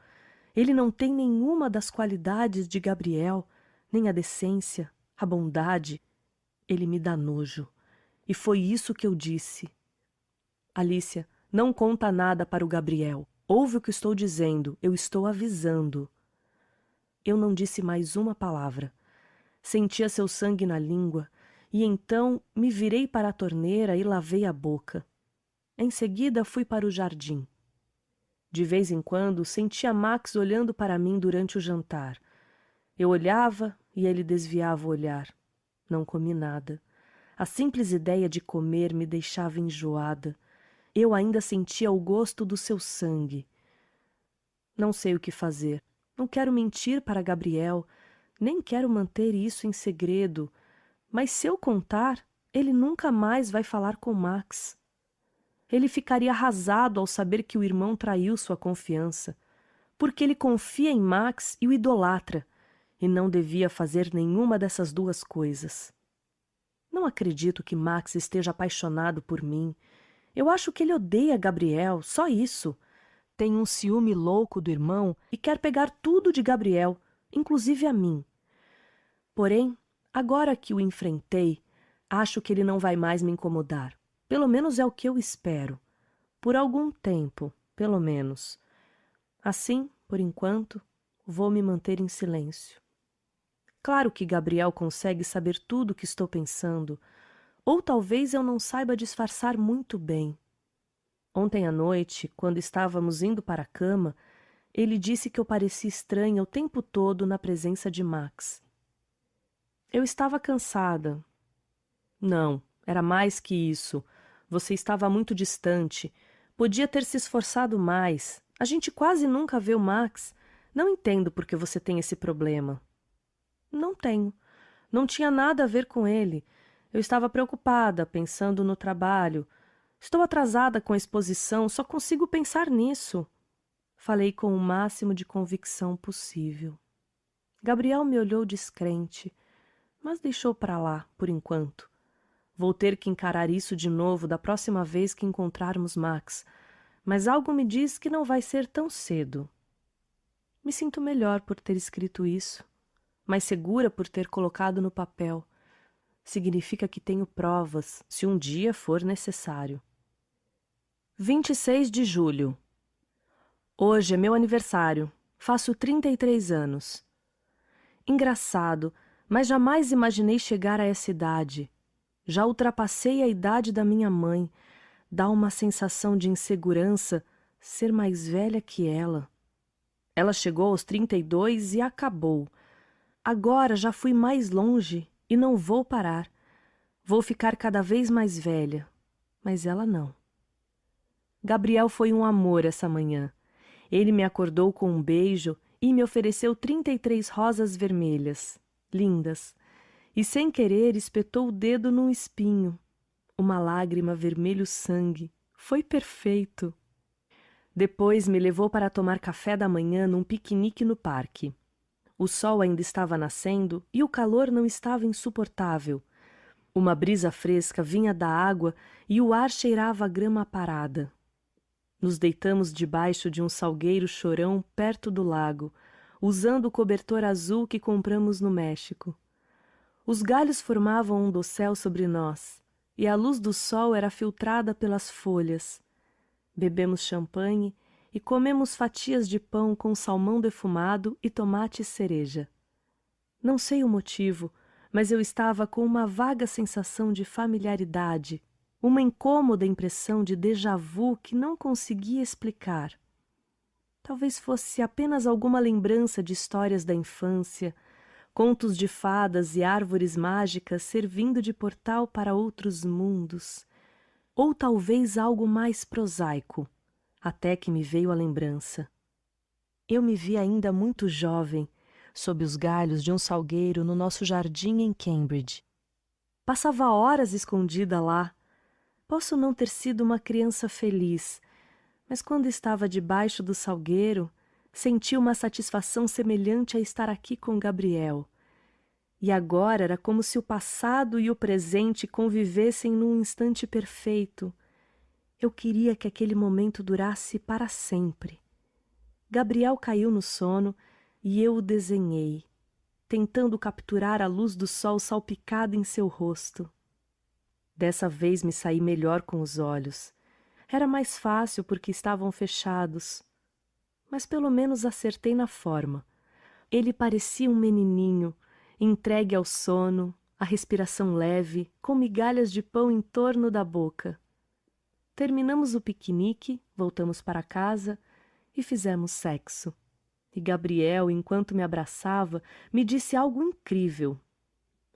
B: Ele não tem nenhuma das qualidades de Gabriel, nem a decência, a bondade. Ele me dá nojo. E foi isso que eu disse. Alícia, não conta nada para o Gabriel. Ouve o que estou dizendo, eu estou avisando. Eu não disse mais uma palavra sentia seu sangue na língua, e então me virei para a torneira e lavei a boca. Em seguida fui para o jardim. De vez em quando sentia Max olhando para mim durante o jantar. Eu olhava e ele desviava o olhar. Não comi nada. A simples ideia de comer me deixava enjoada. Eu ainda sentia o gosto do seu sangue. Não sei o que fazer. Não quero mentir para Gabriel nem quero manter isso em segredo, mas se eu contar, ele nunca mais vai falar com Max. Ele ficaria arrasado ao saber que o irmão traiu sua confiança, porque ele confia em Max e o idolatra, e não devia fazer nenhuma dessas duas coisas. Não acredito que Max esteja apaixonado por mim. Eu acho que ele odeia Gabriel, só isso. Tem um ciúme louco do irmão e quer pegar tudo de Gabriel, inclusive a mim. Porém, agora que o enfrentei, acho que ele não vai mais me incomodar. Pelo menos é o que eu espero. Por algum tempo, pelo menos. Assim, por enquanto, vou me manter em silêncio. Claro que Gabriel consegue saber tudo o que estou pensando, ou talvez eu não saiba disfarçar muito bem. Ontem à noite, quando estávamos indo para a cama, ele disse que eu parecia estranha o tempo todo na presença de Max. Eu estava cansada. Não, era mais que isso. Você estava muito distante. Podia ter se esforçado mais. A gente quase nunca vê o Max. Não entendo por que você tem esse problema. Não tenho. Não tinha nada a ver com ele. Eu estava preocupada, pensando no trabalho. Estou atrasada com a exposição, só consigo pensar nisso. Falei com o máximo de convicção possível. Gabriel me olhou descrente mas deixou para lá, por enquanto. Vou ter que encarar isso de novo da próxima vez que encontrarmos Max, mas algo me diz que não vai ser tão cedo. Me sinto melhor por ter escrito isso, mais segura por ter colocado no papel. Significa que tenho provas, se um dia for necessário. 26 de julho. Hoje é meu aniversário. Faço 33 anos. Engraçado, mas jamais imaginei chegar a essa idade. Já ultrapassei a idade da minha mãe. Dá uma sensação de insegurança ser mais velha que ela. Ela chegou aos 32 e acabou. Agora já fui mais longe e não vou parar. Vou ficar cada vez mais velha. Mas ela não. Gabriel foi um amor essa manhã. Ele me acordou com um beijo e me ofereceu 33 rosas vermelhas lindas, e sem querer espetou o dedo num espinho. Uma lágrima vermelho sangue. Foi perfeito. Depois me levou para tomar café da manhã num piquenique no parque. O sol ainda estava nascendo e o calor não estava insuportável. Uma brisa fresca vinha da água e o ar cheirava a grama parada. Nos deitamos debaixo de um salgueiro chorão perto do lago usando o cobertor azul que compramos no México. Os galhos formavam um dossel sobre nós, e a luz do sol era filtrada pelas folhas. Bebemos champanhe e comemos fatias de pão com salmão defumado e tomate cereja. Não sei o motivo, mas eu estava com uma vaga sensação de familiaridade, uma incômoda impressão de déjà vu que não conseguia explicar. Talvez fosse apenas alguma lembrança de histórias da infância, contos de fadas e árvores mágicas servindo de portal para outros mundos. Ou talvez algo mais prosaico, até que me veio a lembrança. Eu me vi ainda muito jovem, sob os galhos de um salgueiro no nosso jardim em Cambridge. Passava horas escondida lá. Posso não ter sido uma criança feliz, mas quando estava debaixo do salgueiro, senti uma satisfação semelhante a estar aqui com Gabriel. E agora era como se o passado e o presente convivessem num instante perfeito. Eu queria que aquele momento durasse para sempre. Gabriel caiu no sono e eu o desenhei, tentando capturar a luz do sol salpicada em seu rosto. Dessa vez me saí melhor com os olhos. Era mais fácil porque estavam fechados. Mas pelo menos acertei na forma. Ele parecia um menininho, entregue ao sono, a respiração leve, com migalhas de pão em torno da boca. Terminamos o piquenique, voltamos para casa e fizemos sexo. E Gabriel, enquanto me abraçava, me disse algo incrível.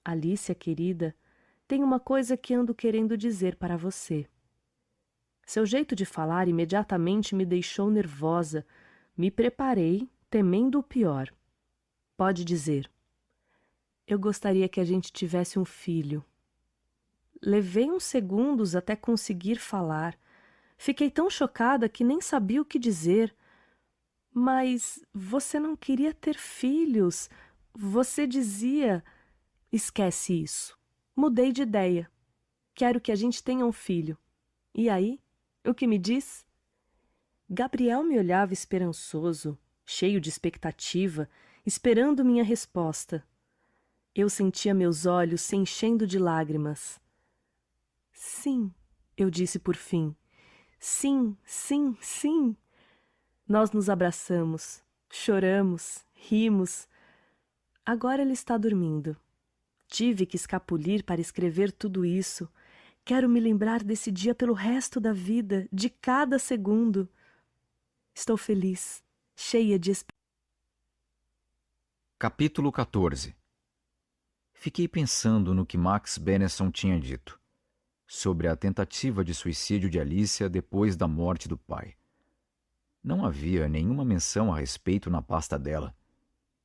B: Alícia, querida, tem uma coisa que ando querendo dizer para você. Seu jeito de falar imediatamente me deixou nervosa. Me preparei, temendo o pior. Pode dizer: Eu gostaria que a gente tivesse um filho. Levei uns segundos até conseguir falar. Fiquei tão chocada que nem sabia o que dizer. Mas você não queria ter filhos. Você dizia. Esquece isso. Mudei de ideia. Quero que a gente tenha um filho. E aí? O que me diz? Gabriel me olhava esperançoso, cheio de expectativa, esperando minha resposta. Eu sentia meus olhos se enchendo de lágrimas. Sim, eu disse por fim. Sim, sim, sim. Nós nos abraçamos, choramos, rimos. Agora ele está dormindo. Tive que escapulir para escrever tudo isso, Quero me lembrar desse dia pelo resto da vida, de cada segundo. Estou feliz, cheia de esperança.
A: Capítulo 14 Fiquei pensando no que Max Benson tinha dito, sobre a tentativa de suicídio de Alicia depois da morte do pai. Não havia nenhuma menção a respeito na pasta dela,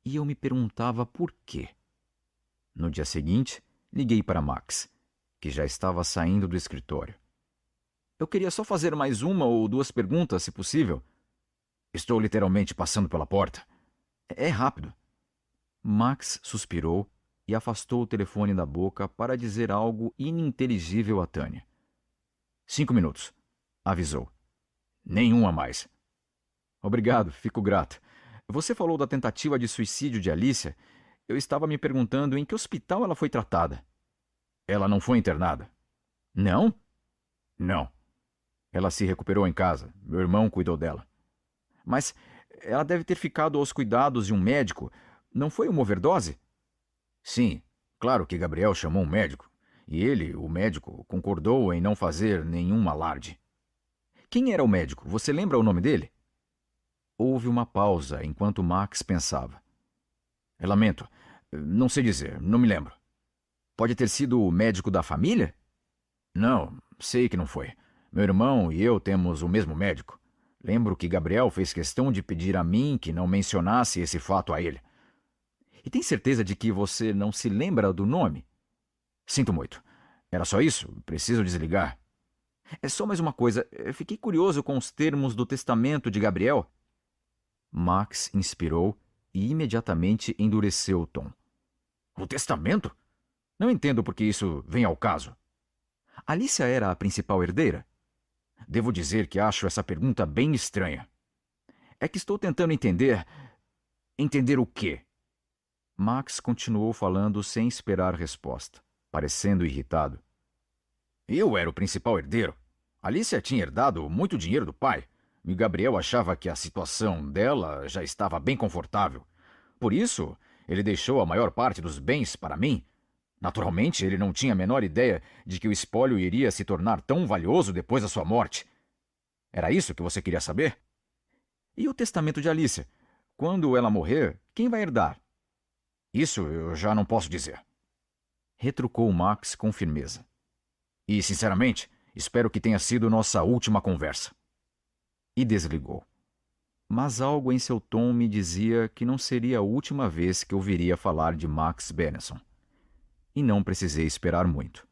A: e eu me perguntava por quê. No dia seguinte, liguei para Max que já estava saindo do escritório. Eu queria só fazer mais uma ou duas perguntas, se possível. Estou literalmente passando pela porta. É, é rápido. Max suspirou e afastou o telefone da boca para dizer algo ininteligível a Tânia. Cinco minutos, avisou. Nenhum a mais. Obrigado, fico grato. Você falou da tentativa de suicídio de Alicia. Eu estava me perguntando em que hospital ela foi tratada. Ela não foi internada. Não? Não. Ela se recuperou em casa. Meu irmão cuidou dela. Mas ela deve ter ficado aos cuidados de um médico. Não foi uma overdose? Sim, claro que Gabriel chamou um médico. E ele, o médico, concordou em não fazer nenhum alarde. Quem era o médico? Você lembra o nome dele? Houve uma pausa enquanto Max pensava. Lamento. Não sei dizer, não me lembro. Pode ter sido o médico da família? Não, sei que não foi. Meu irmão e eu temos o mesmo médico. Lembro que Gabriel fez questão de pedir a mim que não mencionasse esse fato a ele. E tem certeza de que você não se lembra do nome? Sinto muito. Era só isso? Preciso desligar. É só mais uma coisa. Eu fiquei curioso com os termos do testamento de Gabriel. Max inspirou e imediatamente endureceu o tom. O testamento? Não entendo por que isso vem ao caso. Alicia era a principal herdeira? Devo dizer que acho essa pergunta bem estranha. É que estou tentando entender. Entender o quê? Max continuou falando sem esperar resposta, parecendo irritado. Eu era o principal herdeiro. Alicia tinha herdado muito dinheiro do pai, e Gabriel achava que a situação dela já estava bem confortável. Por isso, ele deixou a maior parte dos bens para mim Naturalmente, ele não tinha a menor ideia de que o espólio iria se tornar tão valioso depois da sua morte. Era isso que você queria saber? E o testamento de Alice? Quando ela morrer, quem vai herdar? Isso eu já não posso dizer. Retrucou Max com firmeza. E, sinceramente, espero que tenha sido nossa última conversa. E desligou. Mas algo em seu tom me dizia que não seria a última vez que ouviria falar de Max Benson e não precisei esperar muito.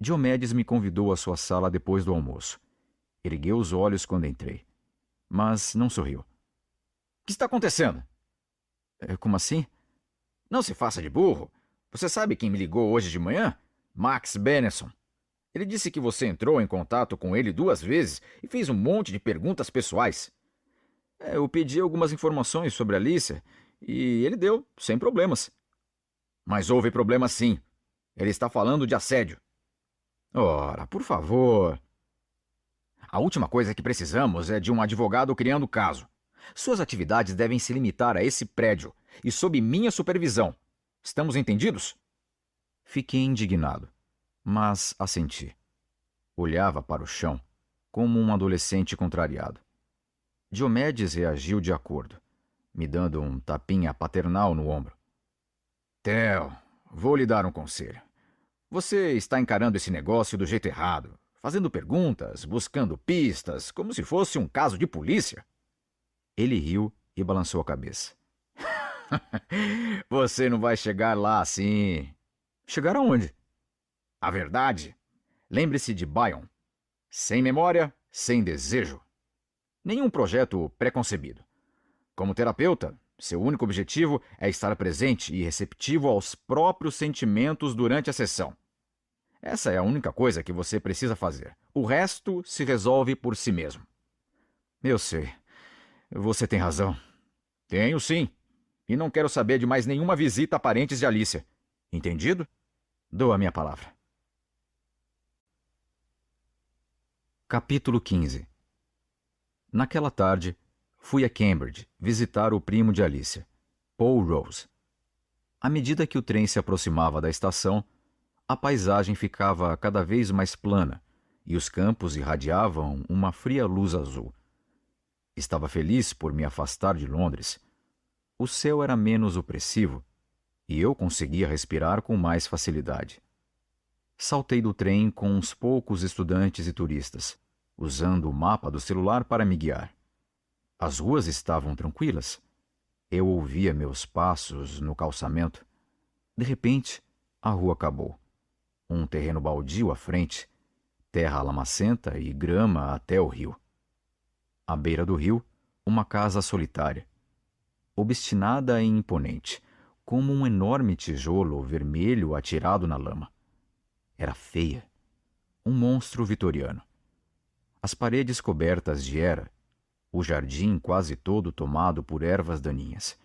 A: Diomedes me convidou à sua sala depois do almoço. Ergueu os olhos quando entrei, mas não sorriu. O que está acontecendo? É, como assim? Não se faça de burro. Você sabe quem me ligou hoje de manhã? Max Benson. Ele disse que você entrou em contato com ele duas vezes e fez um monte de perguntas pessoais. É, eu pedi algumas informações sobre a Alicia e ele deu, sem problemas. Mas houve problema sim. Ele está falando de assédio. Ora, por favor. A última coisa que precisamos é de um advogado criando caso. Suas atividades devem se limitar a esse prédio e sob minha supervisão. Estamos entendidos? Fiquei indignado, mas assenti. Olhava para o chão, como um adolescente contrariado. Diomedes reagiu de acordo, me dando um tapinha paternal no ombro. Theo, vou lhe dar um conselho. Você está encarando esse negócio do jeito errado, fazendo perguntas, buscando pistas, como se fosse um caso de polícia. Ele riu e balançou a cabeça. Você não vai chegar lá assim. Chegar aonde? A verdade. Lembre-se de Bion. Sem memória, sem desejo. Nenhum projeto preconcebido. Como terapeuta, seu único objetivo é estar presente e receptivo aos próprios sentimentos durante a sessão. Essa é a única coisa que você precisa fazer. O resto se resolve por si mesmo. Eu sei. Você tem razão. Tenho sim. E não quero saber de mais nenhuma visita a parentes de Alicia. Entendido? Dou a minha palavra. Capítulo 15 Naquela tarde, Fui a Cambridge visitar o primo de Alicia, Paul Rose. À medida que o trem se aproximava da estação, a paisagem ficava cada vez mais plana e os campos irradiavam uma fria luz azul. Estava feliz por me afastar de Londres. O céu era menos opressivo e eu conseguia respirar com mais facilidade. Saltei do trem com uns poucos estudantes e turistas, usando o mapa do celular para me guiar. As ruas estavam tranquilas. Eu ouvia meus passos no calçamento. De repente, a rua acabou. Um terreno baldio à frente, terra lamacenta e grama até o rio. À beira do rio, uma casa solitária, obstinada e imponente, como um enorme tijolo vermelho atirado na lama. Era feia, um monstro vitoriano. As paredes cobertas de era o jardim quase todo tomado por ervas daninhas.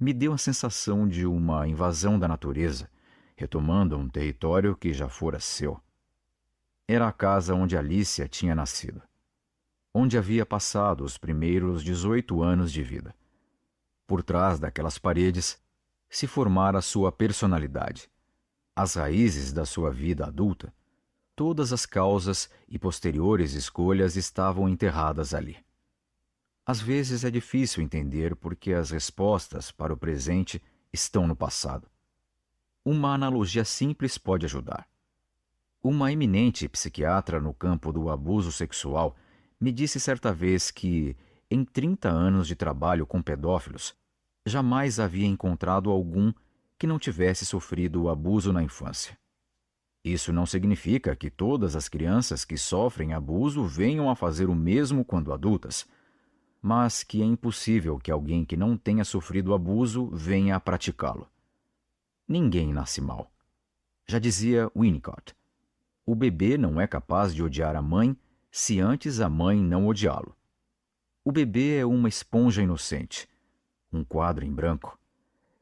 A: Me deu a sensação de uma invasão da natureza, retomando um território que já fora seu. Era a casa onde Alicia tinha nascido, onde havia passado os primeiros dezoito anos de vida. Por trás daquelas paredes se formara sua personalidade, as raízes da sua vida adulta. Todas as causas e posteriores escolhas estavam enterradas ali às vezes é difícil entender porque as respostas para o presente estão no passado. Uma analogia simples pode ajudar. Uma eminente psiquiatra no campo do abuso sexual me disse certa vez que, em 30 anos de trabalho com pedófilos, jamais havia encontrado algum que não tivesse sofrido o abuso na infância. Isso não significa que todas as crianças que sofrem abuso venham a fazer o mesmo quando adultas mas que é impossível que alguém que não tenha sofrido abuso venha a praticá-lo. Ninguém nasce mal. Já dizia Winnicott: o bebê não é capaz de odiar a mãe se antes a mãe não odiá-lo. O bebê é uma esponja inocente, um quadro em branco,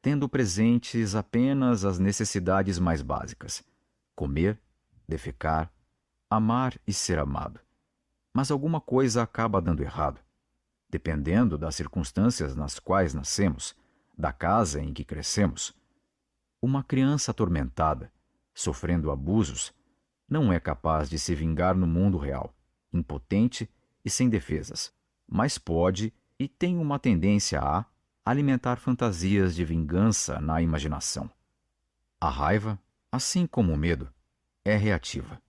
A: tendo presentes apenas as necessidades mais básicas: comer, defecar, amar e ser amado. Mas alguma coisa acaba dando errado dependendo das circunstâncias nas quais nascemos, da casa em que crescemos. Uma criança atormentada, sofrendo abusos, não é capaz de se vingar no mundo real, impotente e sem defesas, mas pode e tem uma tendência a alimentar fantasias de vingança na imaginação. A raiva, assim como o medo, é reativa.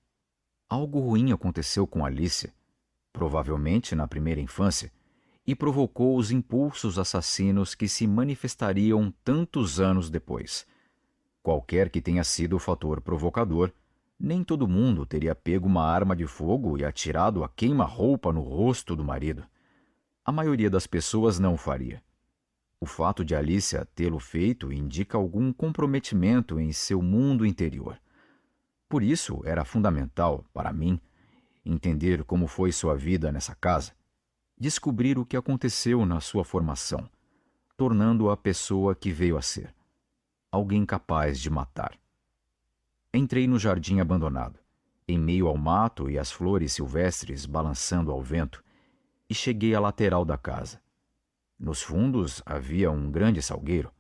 A: Algo ruim aconteceu com Alice, provavelmente na primeira infância, e provocou os impulsos assassinos que se manifestariam tantos anos depois. Qualquer que tenha sido o fator provocador, nem todo mundo teria pego uma arma de fogo e atirado a queima-roupa no rosto do marido. A maioria das pessoas não faria. O fato de Alicia tê-lo feito indica algum comprometimento em seu mundo interior. Por isso, era fundamental, para mim, entender como foi sua vida nessa casa descobrir o que aconteceu na sua formação, tornando-a a pessoa que veio a ser alguém capaz de matar. Entrei no jardim abandonado, em meio ao mato e às flores silvestres balançando ao vento, e cheguei à lateral da casa. Nos fundos havia um grande salgueiro,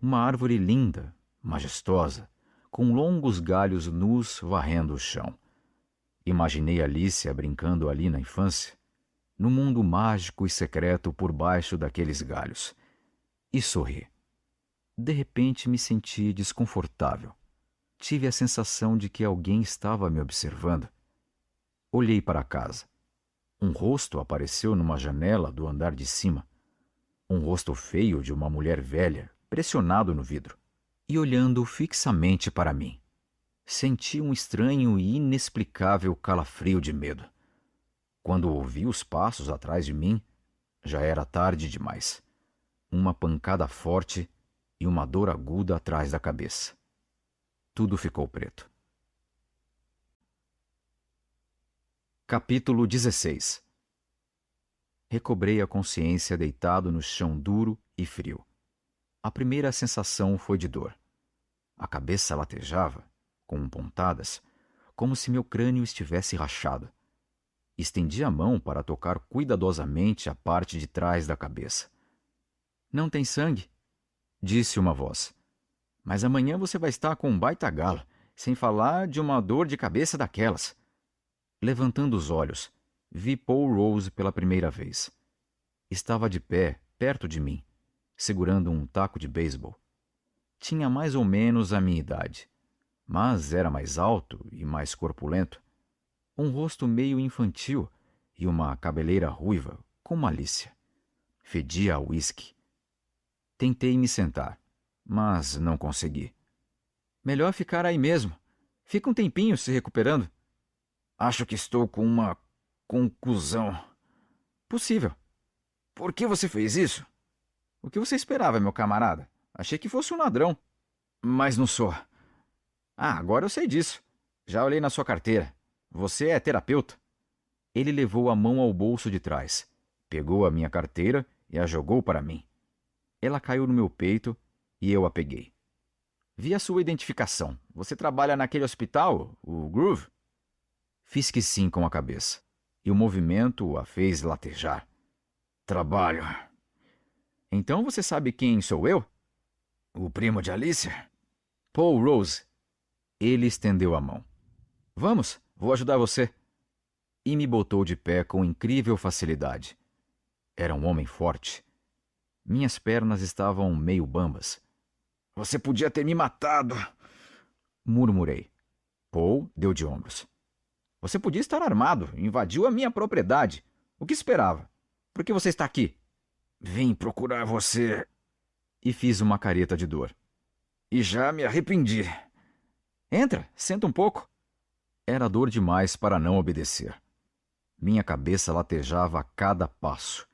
A: uma árvore linda, majestosa, com longos galhos nus varrendo o chão. Imaginei Alicia brincando ali na infância, no mundo mágico e secreto por baixo daqueles galhos. E sorri. De repente me senti desconfortável. Tive a sensação de que alguém estava me observando. Olhei para a casa. Um rosto apareceu numa janela do andar de cima. Um rosto feio de uma mulher velha, pressionado no vidro, e olhando fixamente para mim. Senti um estranho e inexplicável calafrio de medo. Quando ouvi os passos atrás de mim, já era tarde demais. Uma pancada forte e uma dor aguda atrás da cabeça. Tudo ficou preto. Capítulo 16 Recobrei a consciência deitado no chão duro e frio. A primeira sensação foi de dor. A cabeça latejava, com pontadas, como se meu crânio estivesse rachado. Estendi a mão para tocar cuidadosamente a parte de trás da cabeça. Não tem sangue, disse uma voz. Mas amanhã você vai estar com um baita galo, sem falar de uma dor de cabeça daquelas. Levantando os olhos, vi Paul Rose pela primeira vez. Estava de pé, perto de mim, segurando um taco de beisebol. Tinha mais ou menos a minha idade, mas era mais alto e mais corpulento um rosto meio infantil e uma cabeleira ruiva, com malícia. Fedia a uísque. Tentei me sentar, mas não consegui. Melhor ficar aí mesmo. Fica um tempinho se recuperando. Acho que estou com uma conclusão. Possível. Por que você fez isso? O que você esperava, meu camarada? Achei que fosse um ladrão. Mas não sou. Ah, agora eu sei disso. Já olhei na sua carteira. Você é terapeuta? Ele levou a mão ao bolso de trás, pegou a minha carteira e a jogou para mim. Ela caiu no meu peito e eu a peguei. Vi a sua identificação. Você trabalha naquele hospital, o Groove? Fiz que sim com a cabeça, e o movimento a fez latejar. Trabalho. Então você sabe quem sou eu? O primo de Alicia? Paul Rose. Ele estendeu a mão. Vamos? Vou ajudar você. E me botou de pé com incrível facilidade. Era um homem forte. Minhas pernas estavam meio bambas.
D: Você podia ter me matado!
A: Murmurei. Paul deu de ombros. Você podia estar armado, invadiu a minha propriedade. O que esperava? Por que você está aqui? Vim procurar você. E fiz uma careta de dor. E já me arrependi. Entra, senta um pouco. Era dor demais para não obedecer. Minha cabeça latejava a cada passo.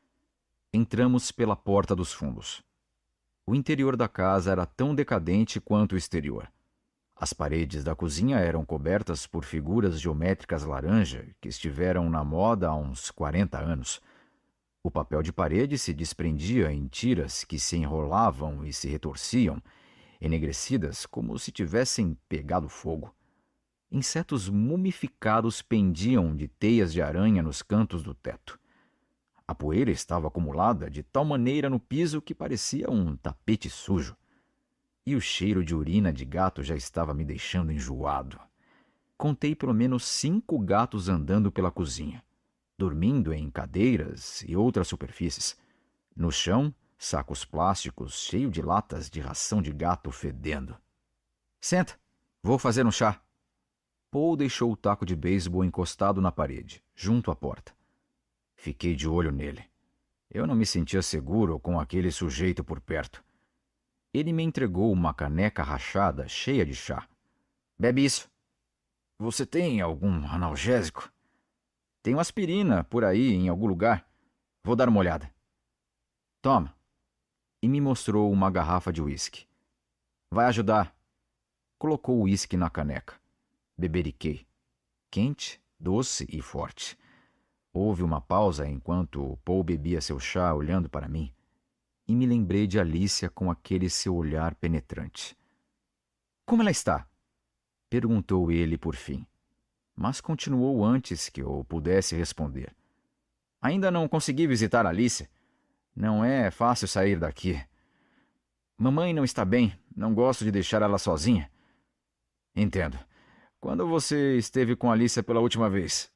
A: Entramos pela porta dos fundos. O interior da casa era tão decadente quanto o exterior. As paredes da cozinha eram cobertas por figuras geométricas laranja que estiveram na moda há uns 40 anos. O papel de parede se desprendia em tiras que se enrolavam e se retorciam, enegrecidas como se tivessem pegado fogo. Insetos mumificados pendiam de teias de aranha nos cantos do teto. A poeira estava acumulada de tal maneira no piso que parecia um tapete sujo. E o cheiro de urina de gato já estava me deixando enjoado. Contei pelo menos cinco gatos andando pela cozinha, dormindo em cadeiras e outras superfícies. No chão, sacos plásticos cheios de latas de ração de gato fedendo. Senta, vou fazer um chá. Paul deixou o taco de beisebol encostado na parede, junto à porta. Fiquei de olho nele. Eu não me sentia seguro com aquele sujeito por perto. Ele me entregou uma caneca rachada cheia de chá. Bebe isso. Você tem algum analgésico? Tenho aspirina por aí em algum lugar. Vou dar uma olhada. Toma. E me mostrou uma garrafa de uísque. Vai ajudar. Colocou o uísque na caneca. Beberiquei. Quente, doce e forte. Houve uma pausa enquanto Paul bebia seu chá olhando para mim, e me lembrei de Alicia com aquele seu olhar penetrante. Como ela está? perguntou ele por fim, mas continuou antes que eu pudesse responder. Ainda não consegui visitar Alicia. Não é fácil sair daqui. Mamãe não está bem, não gosto de deixar ela sozinha. Entendo. Quando você esteve com Alicia pela última vez?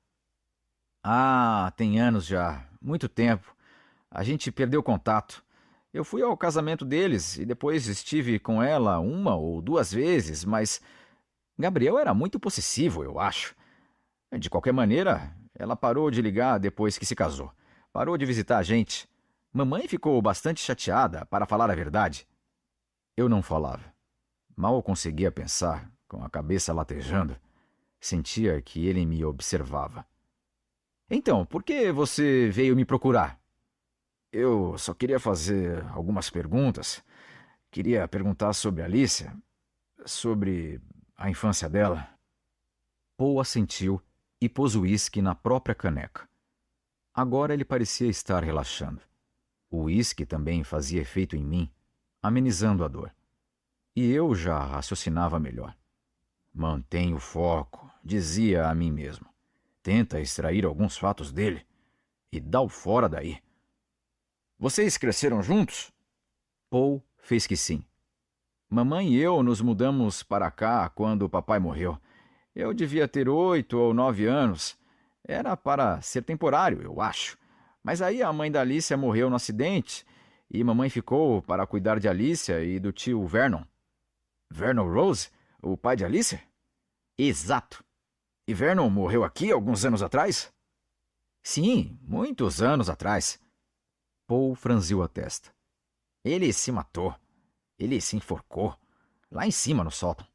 A: Ah, tem anos já. Muito tempo. A gente perdeu contato. Eu fui ao casamento deles e depois estive com ela uma ou duas vezes, mas Gabriel era muito possessivo, eu acho. De qualquer maneira, ela parou de ligar depois que se casou. Parou de visitar a gente. Mamãe ficou bastante chateada, para falar a verdade. Eu não falava. Mal conseguia pensar, com a cabeça latejando. Sentia que ele me observava. Então, por que você veio me procurar? Eu só queria fazer algumas perguntas. Queria perguntar sobre Alicia, sobre a infância dela. Poe assentiu e pôs o uísque na própria caneca. Agora ele parecia estar relaxando. O uísque também fazia efeito em mim, amenizando a dor. E eu já raciocinava melhor. Mantenho o foco, dizia a mim mesmo. Tenta extrair alguns fatos dele e dá o fora daí. Vocês cresceram juntos? Paul fez que sim. Mamãe e eu nos mudamos para cá quando o papai morreu. Eu devia ter oito ou nove anos. Era para ser temporário, eu acho. Mas aí a mãe da Alicia morreu no acidente e mamãe ficou para cuidar de Alicia e do tio Vernon. Vernon Rose? O pai de Alicia? Exato. E Vernon morreu aqui alguns anos atrás? Sim, muitos anos atrás. Paul franziu a testa. Ele se matou. Ele se enforcou. Lá em cima, no sótão.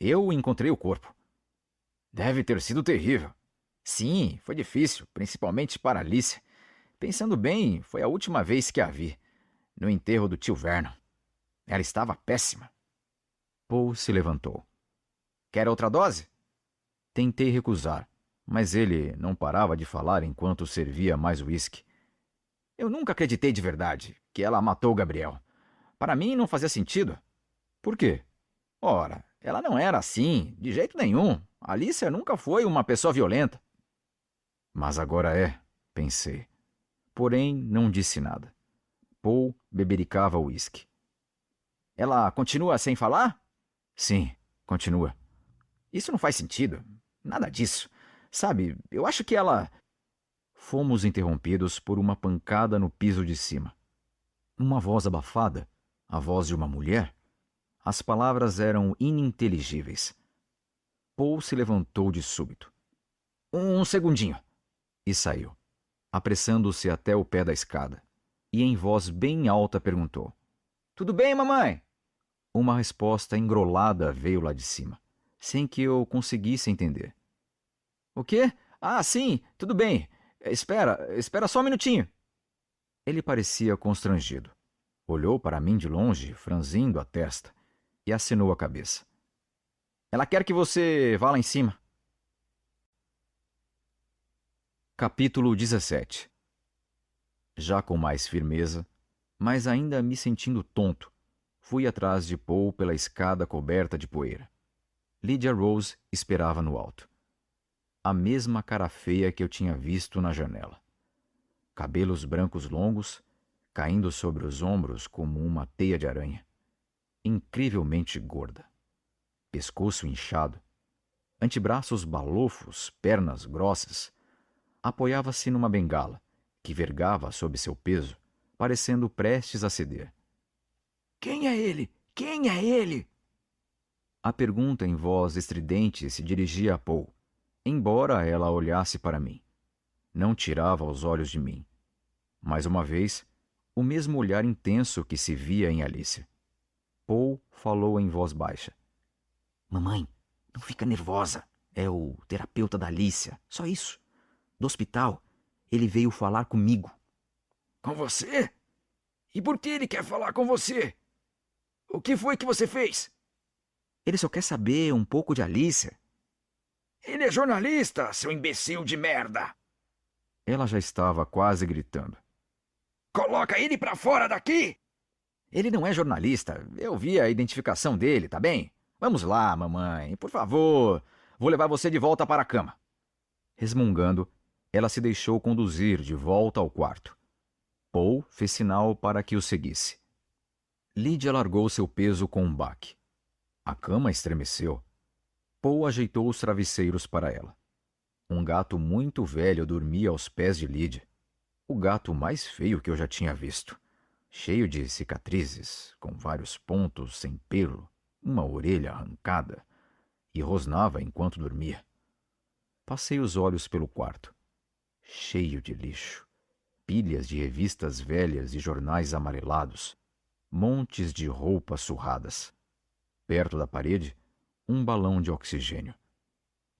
A: Eu encontrei o corpo. Deve ter sido terrível. Sim, foi difícil, principalmente para Alice. Pensando bem, foi a última vez que a vi. No enterro do tio Vernon. Ela estava péssima. Paul se levantou. Quer outra dose? Tentei recusar, mas ele não parava de falar enquanto servia mais uísque. Eu nunca acreditei de verdade que ela matou Gabriel. Para mim não fazia sentido. Por quê? Ora, ela não era assim, de jeito nenhum. Alicia nunca foi uma pessoa violenta. Mas agora é, pensei. Porém, não disse nada. Paul bebericava uísque. Ela continua sem falar? Sim, continua. Isso não faz sentido. Nada disso. Sabe, eu acho que ela. Fomos interrompidos por uma pancada no piso de cima. Uma voz abafada, a voz de uma mulher. As palavras eram ininteligíveis. Paul se levantou de súbito. Um segundinho! E saiu, apressando-se até o pé da escada. E em voz bem alta perguntou: Tudo bem, mamãe? Uma resposta engrolada veio lá de cima sem que eu conseguisse entender. O quê? Ah, sim, tudo bem. Espera, espera só um minutinho. Ele parecia constrangido. Olhou para mim de longe, franzindo a testa, e assinou a cabeça. Ela quer que você vá lá em cima. Capítulo 17 Já com mais firmeza, mas ainda me sentindo tonto, fui atrás de Paul pela escada coberta de poeira. Lydia Rose esperava no alto. A mesma cara feia que eu tinha visto na janela. Cabelos brancos longos, caindo sobre os ombros como uma teia de aranha. Incrivelmente gorda. Pescoço inchado. Antebraços balofos, pernas grossas. Apoiava-se numa bengala, que vergava sob seu peso, parecendo prestes a ceder.
D: Quem é ele? Quem é ele?
A: A pergunta em voz estridente se dirigia a Paul, embora ela olhasse para mim. Não tirava os olhos de mim. Mais uma vez, o mesmo olhar intenso que se via em Alice. Paul falou em voz baixa. Mamãe, não fica nervosa.
D: É o terapeuta da Alicia. Só isso. Do hospital, ele veio falar comigo. Com você? E por que ele quer falar com você? O que foi que você fez? Ele só quer saber um pouco de Alicia. Ele é jornalista, seu imbecil de merda! Ela já estava quase gritando. Coloca ele para fora daqui! Ele não é jornalista.
A: Eu vi a identificação dele, tá bem? Vamos lá, mamãe, por favor. Vou levar você de volta para a cama. Resmungando, ela se deixou conduzir de volta ao quarto. Paul fez sinal para que o seguisse. Lydia largou seu peso com um baque. A cama estremeceu. Paul ajeitou os travesseiros para ela. Um gato muito velho dormia aos pés de Lid. O gato mais feio que eu já tinha visto. Cheio de cicatrizes, com vários pontos sem pelo, uma orelha arrancada, e rosnava enquanto dormia. Passei os olhos pelo quarto. Cheio de lixo pilhas de revistas velhas e jornais amarelados, montes de roupas surradas perto da parede, um balão de oxigênio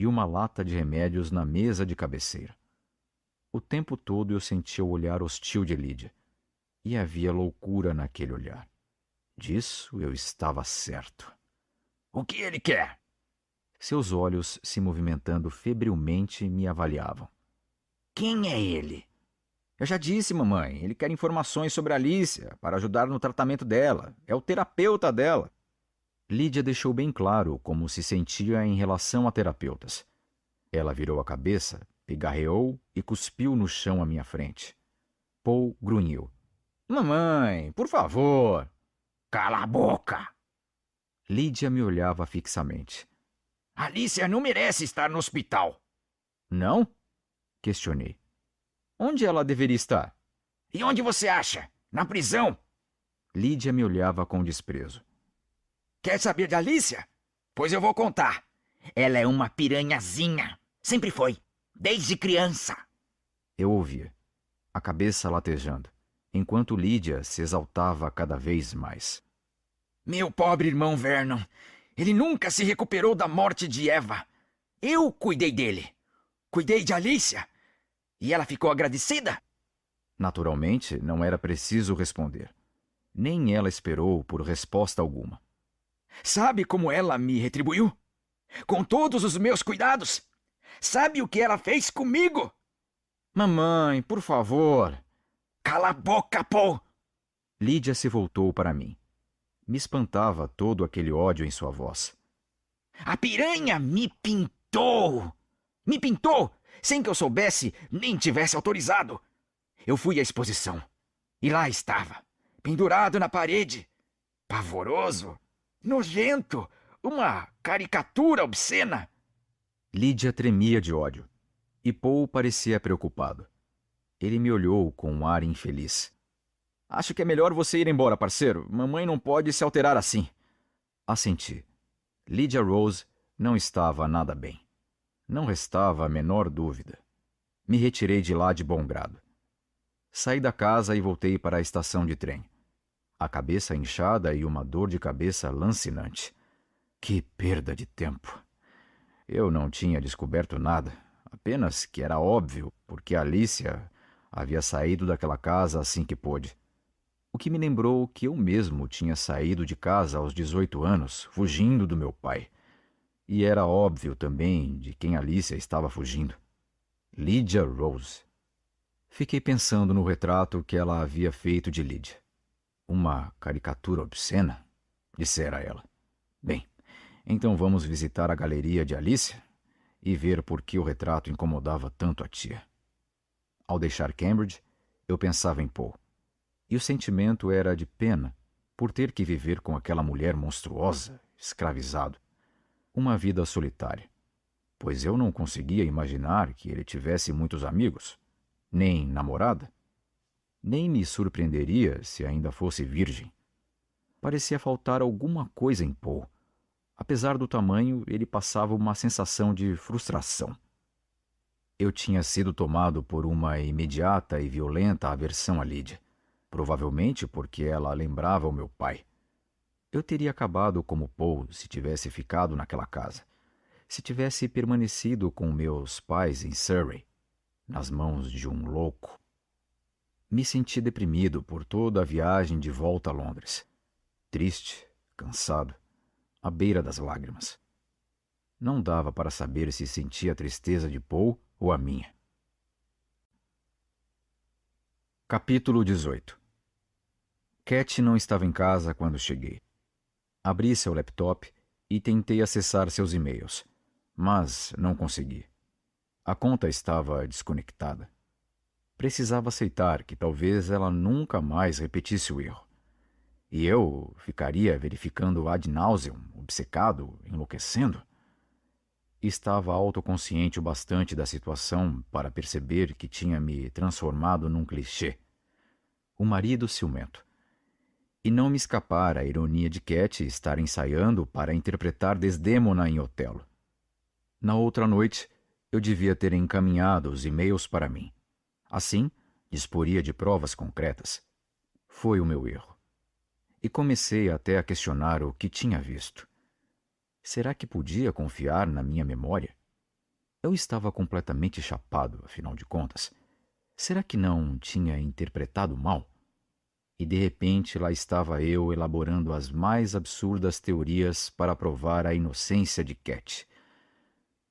A: e uma lata de remédios na mesa de cabeceira. O tempo todo eu sentia o olhar hostil de Lídia, e havia loucura naquele olhar. Disso eu estava certo.
D: O que ele quer?
A: Seus olhos, se movimentando febrilmente, me avaliavam.
D: Quem é ele?
A: Eu já disse, mamãe, ele quer informações sobre a Alicia para ajudar no tratamento dela. É o terapeuta dela. Lídia deixou bem claro como se sentia em relação a terapeutas. Ela virou a cabeça, pigarreou e cuspiu no chão à minha frente. Paul grunhiu. Mamãe, por favor! Cala a boca! Lídia me olhava fixamente.
D: Alicia não merece estar no hospital.
A: Não? Questionei. Onde ela deveria
D: estar? E onde você acha? Na prisão? Lídia me olhava com desprezo. Quer saber de Alicia? Pois eu vou contar. Ela é uma piranhazinha. Sempre foi. Desde criança.
A: Eu ouvia, a cabeça latejando, enquanto Lídia se exaltava cada vez mais.
D: Meu pobre irmão Vernon. Ele nunca se recuperou da morte de Eva. Eu cuidei dele. Cuidei de Alicia. E ela ficou agradecida?
A: Naturalmente, não era preciso responder. Nem ela esperou por resposta alguma.
D: Sabe como ela me retribuiu? Com todos os meus cuidados. Sabe o que ela fez comigo?
A: Mamãe, por favor. Cala a boca, Paul! Lídia se voltou para mim. Me espantava todo aquele ódio em sua voz.
D: A piranha me pintou! Me pintou! Sem que eu soubesse nem tivesse autorizado! Eu fui à exposição. E lá estava, pendurado na parede. Pavoroso! Nojento! Uma caricatura obscena!
A: Lídia tremia de ódio. E Paul parecia preocupado. Ele me olhou com um ar infeliz. Acho que é melhor você ir embora, parceiro. Mamãe não pode se alterar assim. Assenti. Lydia Rose não estava nada bem. Não restava a menor dúvida. Me retirei de lá de bom grado. Saí da casa e voltei para a estação de trem a cabeça inchada e uma dor de cabeça lancinante. Que perda de tempo! Eu não tinha descoberto nada, apenas que era óbvio, porque Alicia havia saído daquela casa assim que pôde. O que me lembrou que eu mesmo tinha saído de casa aos 18 anos, fugindo do meu pai. E era óbvio também de quem Alicia estava fugindo. Lydia Rose. Fiquei pensando no retrato que ela havia feito de Lydia. Uma caricatura obscena? Dissera ela. Bem, então vamos visitar a galeria de Alice e ver por que o retrato incomodava tanto a tia. Ao deixar Cambridge, eu pensava em Paul. E o sentimento era de pena por ter que viver com aquela mulher monstruosa, escravizado. Uma vida solitária. Pois eu não conseguia imaginar que ele tivesse muitos amigos, nem namorada, nem me surpreenderia se ainda fosse virgem. Parecia faltar alguma coisa em Paul. Apesar do tamanho, ele passava uma sensação de frustração. Eu tinha sido tomado por uma imediata e violenta aversão a Lídia, provavelmente porque ela lembrava o meu pai. Eu teria acabado como Paul se tivesse ficado naquela casa, se tivesse permanecido com meus pais em Surrey, nas mãos de um louco me senti deprimido por toda a viagem de volta a Londres. Triste, cansado, à beira das lágrimas. Não dava para saber se sentia a tristeza de Paul ou a minha. Capítulo 18 Cat não estava em casa quando cheguei. Abri seu laptop e tentei acessar seus e-mails, mas não consegui. A conta estava desconectada precisava aceitar que talvez ela nunca mais repetisse o erro. E eu ficaria verificando ad nauseum, obcecado, enlouquecendo. Estava autoconsciente o bastante da situação para perceber que tinha me transformado num clichê. O marido ciumento. E não me escapara a ironia de Cat estar ensaiando para interpretar Desdemona em Otelo. Na outra noite, eu devia ter encaminhado os e-mails para mim. Assim, disporia de provas concretas. Foi o meu erro. E comecei até a questionar o que tinha visto. Será que podia confiar na minha memória? Eu estava completamente chapado, afinal de contas. Será que não tinha interpretado mal? E de repente lá estava eu elaborando as mais absurdas teorias para provar a inocência de Cat.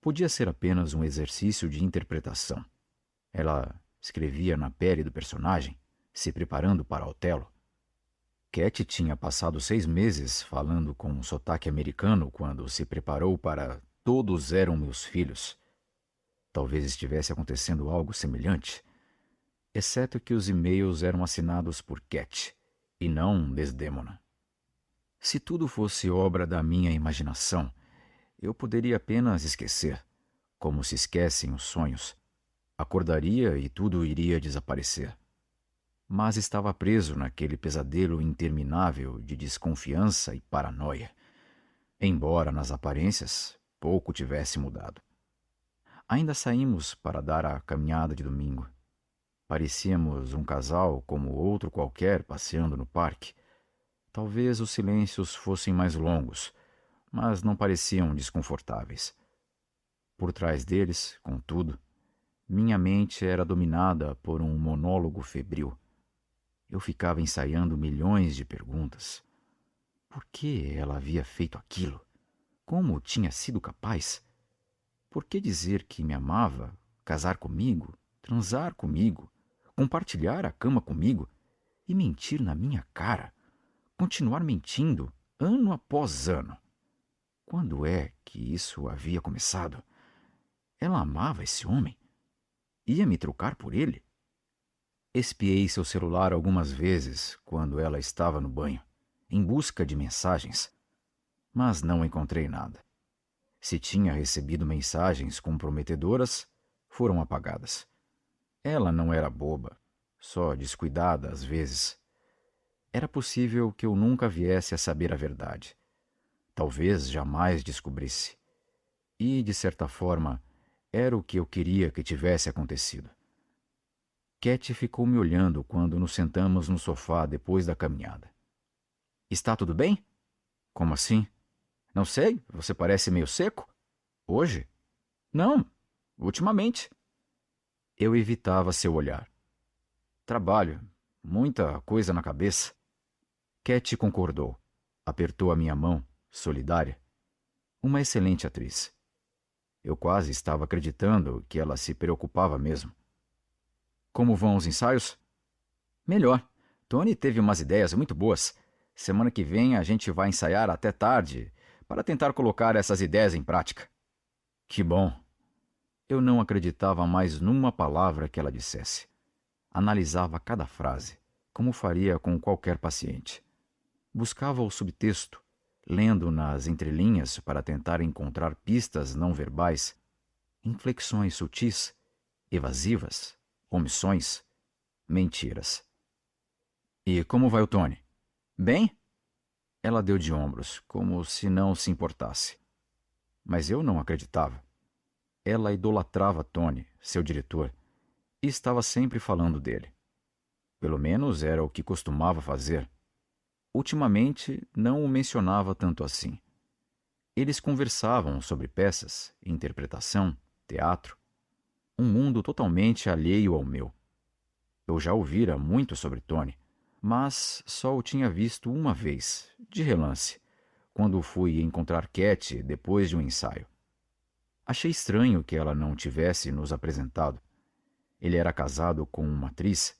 A: Podia ser apenas um exercício de interpretação. Ela Escrevia na pele do personagem, se preparando para Otelo. Cat tinha passado seis meses falando com um sotaque americano quando se preparou para Todos Eram Meus Filhos. Talvez estivesse acontecendo algo semelhante, exceto que os e-mails eram assinados por Cat e não Desdemona. Se tudo fosse obra da minha imaginação, eu poderia apenas esquecer, como se esquecem os sonhos, Acordaria e tudo iria desaparecer. Mas estava preso naquele pesadelo interminável de desconfiança e paranoia. Embora nas aparências pouco tivesse mudado. Ainda saímos para dar a caminhada de domingo. Parecíamos um casal como outro qualquer passeando no parque. Talvez os silêncios fossem mais longos, mas não pareciam desconfortáveis. Por trás deles, contudo, minha mente era dominada por um monólogo febril. Eu ficava ensaiando milhões de perguntas. Por que ela havia feito aquilo? Como tinha sido capaz? Por que dizer que me amava, casar comigo, transar comigo, compartilhar a cama comigo e mentir na minha cara? Continuar mentindo ano após ano. Quando é que isso havia começado? Ela amava esse homem? Ia me trocar por ele? Espiei seu celular algumas vezes quando ela estava no banho, em busca de mensagens, mas não encontrei nada. Se tinha recebido mensagens comprometedoras, foram apagadas. Ela não era boba, só descuidada às vezes. Era possível que eu nunca viesse a saber a verdade. Talvez jamais descobrisse. E, de certa forma, era o que eu queria que tivesse acontecido. Cat ficou me olhando quando nos sentamos no sofá depois da caminhada. Está tudo bem? Como assim? Não sei, você parece meio seco. Hoje? Não, ultimamente. Eu evitava seu olhar. Trabalho, muita coisa na cabeça. Cat concordou. Apertou a minha mão, solidária. Uma excelente atriz. Eu quase estava acreditando que ela se preocupava mesmo. Como vão os ensaios? Melhor. Tony teve umas ideias muito boas. Semana que vem a gente vai ensaiar até tarde para tentar colocar essas ideias em prática. Que bom! Eu não acreditava mais numa palavra que ela dissesse. Analisava cada frase, como faria com qualquer paciente. Buscava o subtexto, lendo nas entrelinhas para tentar encontrar pistas não verbais, inflexões sutis, evasivas, omissões, mentiras. E como vai o Tony? Bem? Ela deu de ombros, como se não se importasse. Mas eu não acreditava. Ela idolatrava Tony, seu diretor, e estava sempre falando dele. Pelo menos era o que costumava fazer ultimamente não o mencionava tanto assim. Eles conversavam sobre peças, interpretação, teatro. Um mundo totalmente alheio ao meu. Eu já ouvira muito sobre Tony, mas só o tinha visto uma vez, de relance, quando fui encontrar Cat depois de um ensaio. Achei estranho que ela não tivesse nos apresentado. Ele era casado com uma atriz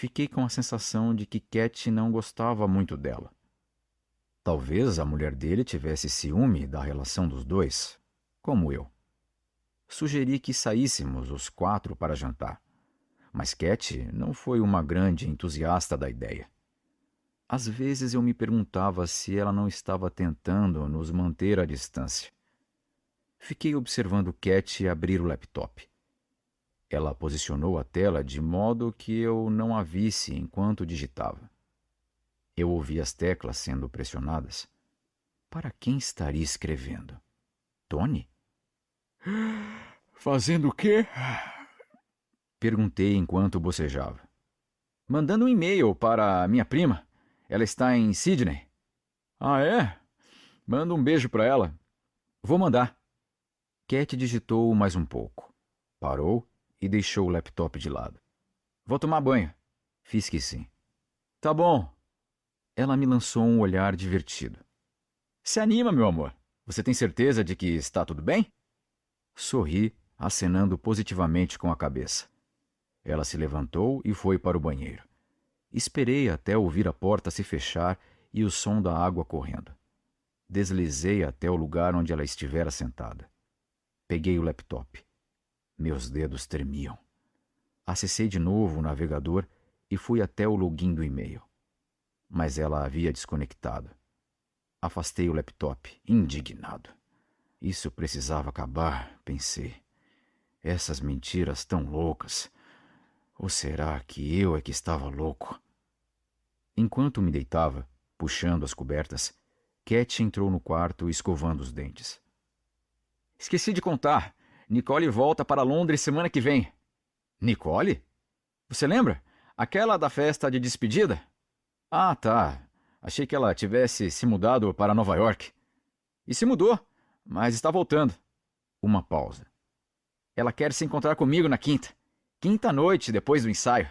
A: fiquei com a sensação de que Cat não gostava muito dela. Talvez a mulher dele tivesse ciúme da relação dos dois, como eu. Sugeri que saíssemos os quatro para jantar, mas Cat não foi uma grande entusiasta da ideia. Às vezes eu me perguntava se ela não estava tentando nos manter à distância. Fiquei observando Cat abrir o laptop. Ela posicionou a tela de modo que eu não a visse enquanto digitava. Eu ouvi as teclas sendo pressionadas. Para quem estaria escrevendo? Tony? Fazendo o quê? Perguntei enquanto bocejava. Mandando um e-mail para minha prima. Ela está em Sydney. Ah, é? Manda um beijo para ela. Vou mandar. Cat digitou mais um pouco. Parou e deixou o laptop de lado. Vou tomar banho. Fiz que sim. Tá bom. Ela me lançou um olhar divertido. Se anima, meu amor. Você tem certeza de que está tudo bem? Sorri, acenando positivamente com a cabeça. Ela se levantou e foi para o banheiro. Esperei até ouvir a porta se fechar e o som da água correndo. Deslizei até o lugar onde ela estivera sentada. Peguei o laptop. Meus dedos tremiam. Acessei de novo o navegador e fui até o login do e-mail. Mas ela havia desconectado. Afastei o laptop, indignado. Isso precisava acabar, pensei. Essas mentiras tão loucas. Ou será que eu é que estava louco? Enquanto me deitava, puxando as cobertas, Cat entrou no quarto escovando os dentes. Esqueci de contar, Nicole volta para Londres semana que vem. Nicole? Você lembra? Aquela da festa de despedida? Ah, tá. Achei que ela tivesse se mudado para Nova York. E se mudou, mas está voltando. Uma pausa. Ela quer se encontrar comigo na quinta. Quinta noite, depois do ensaio.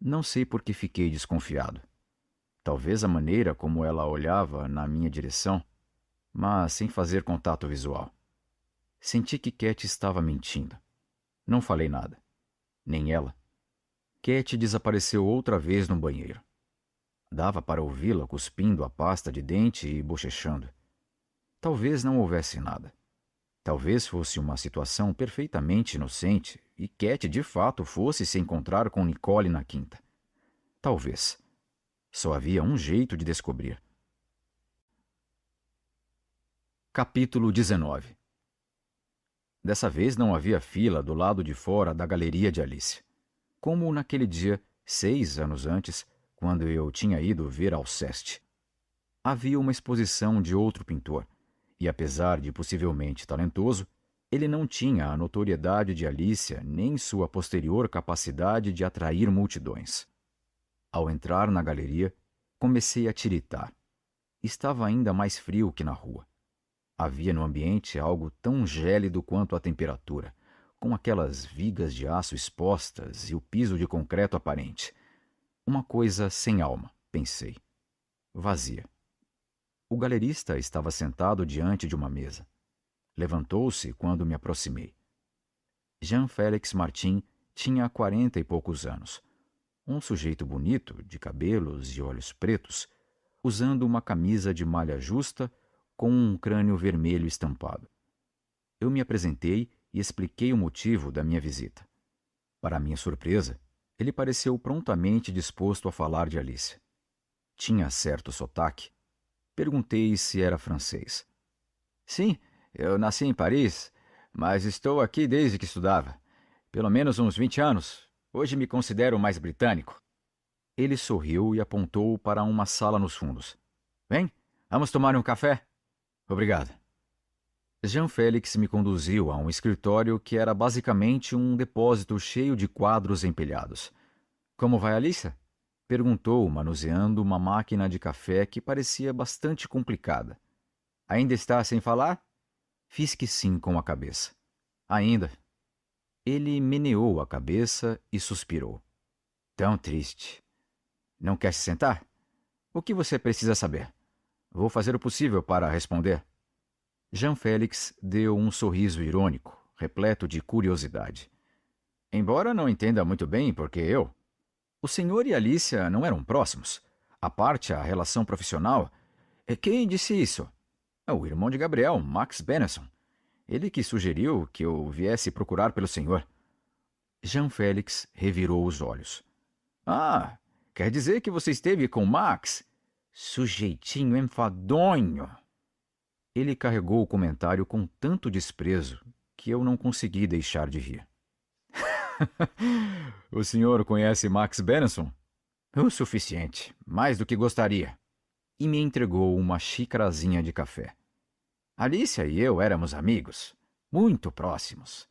A: Não sei por que fiquei desconfiado. Talvez a maneira como ela olhava na minha direção, mas sem fazer contato visual. Senti que Cat estava mentindo. Não falei nada. Nem ela. Cat desapareceu outra vez no banheiro. Dava para ouvi-la cuspindo a pasta de dente e bochechando. Talvez não houvesse nada. Talvez fosse uma situação perfeitamente inocente e Cat de fato fosse se encontrar com Nicole na quinta. Talvez. Só havia um jeito de descobrir. Capítulo 19 Dessa vez não havia fila do lado de fora da galeria de Alice. Como naquele dia, seis anos antes, quando eu tinha ido ver Alceste. Havia uma exposição de outro pintor, e apesar de possivelmente talentoso, ele não tinha a notoriedade de Alicia nem sua posterior capacidade de atrair multidões. Ao entrar na galeria, comecei a tiritar. Estava ainda mais frio que na rua. Havia no ambiente algo tão gélido quanto a temperatura, com aquelas vigas de aço expostas e o piso de concreto aparente. Uma coisa sem alma, pensei. Vazia. O galerista estava sentado diante de uma mesa. Levantou-se quando me aproximei. Jean Félix Martin tinha quarenta e poucos anos. Um sujeito bonito, de cabelos e olhos pretos, usando uma camisa de malha justa com um crânio vermelho estampado. Eu me apresentei e expliquei o motivo da minha visita. Para minha surpresa, ele pareceu prontamente disposto a falar de Alice. Tinha certo sotaque. Perguntei se era francês. Sim, eu nasci em Paris, mas estou aqui desde que estudava. Pelo menos uns vinte anos. Hoje me considero mais britânico. Ele sorriu e apontou para uma sala nos fundos. Vem, vamos tomar um café? Obrigado. Jean Félix me conduziu a um escritório que era basicamente um depósito cheio de quadros empilhados. Como vai a lista? Perguntou, manuseando uma máquina de café que parecia bastante complicada. Ainda está sem falar? Fiz que sim com a cabeça. Ainda. Ele meneou a cabeça e suspirou. Tão triste. Não quer se sentar? O que você precisa saber? Vou fazer o possível para responder. Jean Félix deu um sorriso irônico, repleto de curiosidade. Embora não entenda muito bem porque eu. O senhor e Alicia não eram próximos. A parte a relação profissional. É Quem disse isso? É o irmão de Gabriel, Max Bennerson, Ele que sugeriu que eu viesse procurar pelo senhor. Jean Félix revirou os olhos. Ah, quer dizer que você esteve com Max? Sujeitinho enfadonho! Ele carregou o comentário com tanto desprezo que eu não consegui deixar de rir. o senhor conhece Max Benson? O suficiente, mais do que gostaria. E me entregou uma xicrazinha de café. Alicia e eu éramos amigos, muito próximos.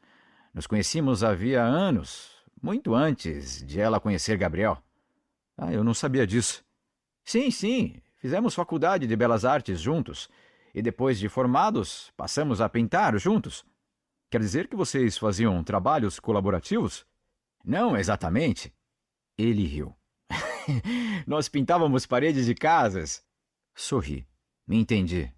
A: Nos conhecíamos havia anos, muito antes de ela conhecer Gabriel. Ah, eu não sabia disso. Sim, sim, fizemos faculdade de belas artes juntos. E depois de formados, passamos a pintar juntos. Quer dizer que vocês faziam trabalhos colaborativos? Não exatamente. Ele riu. Nós pintávamos paredes de casas. Sorri. Me entendi.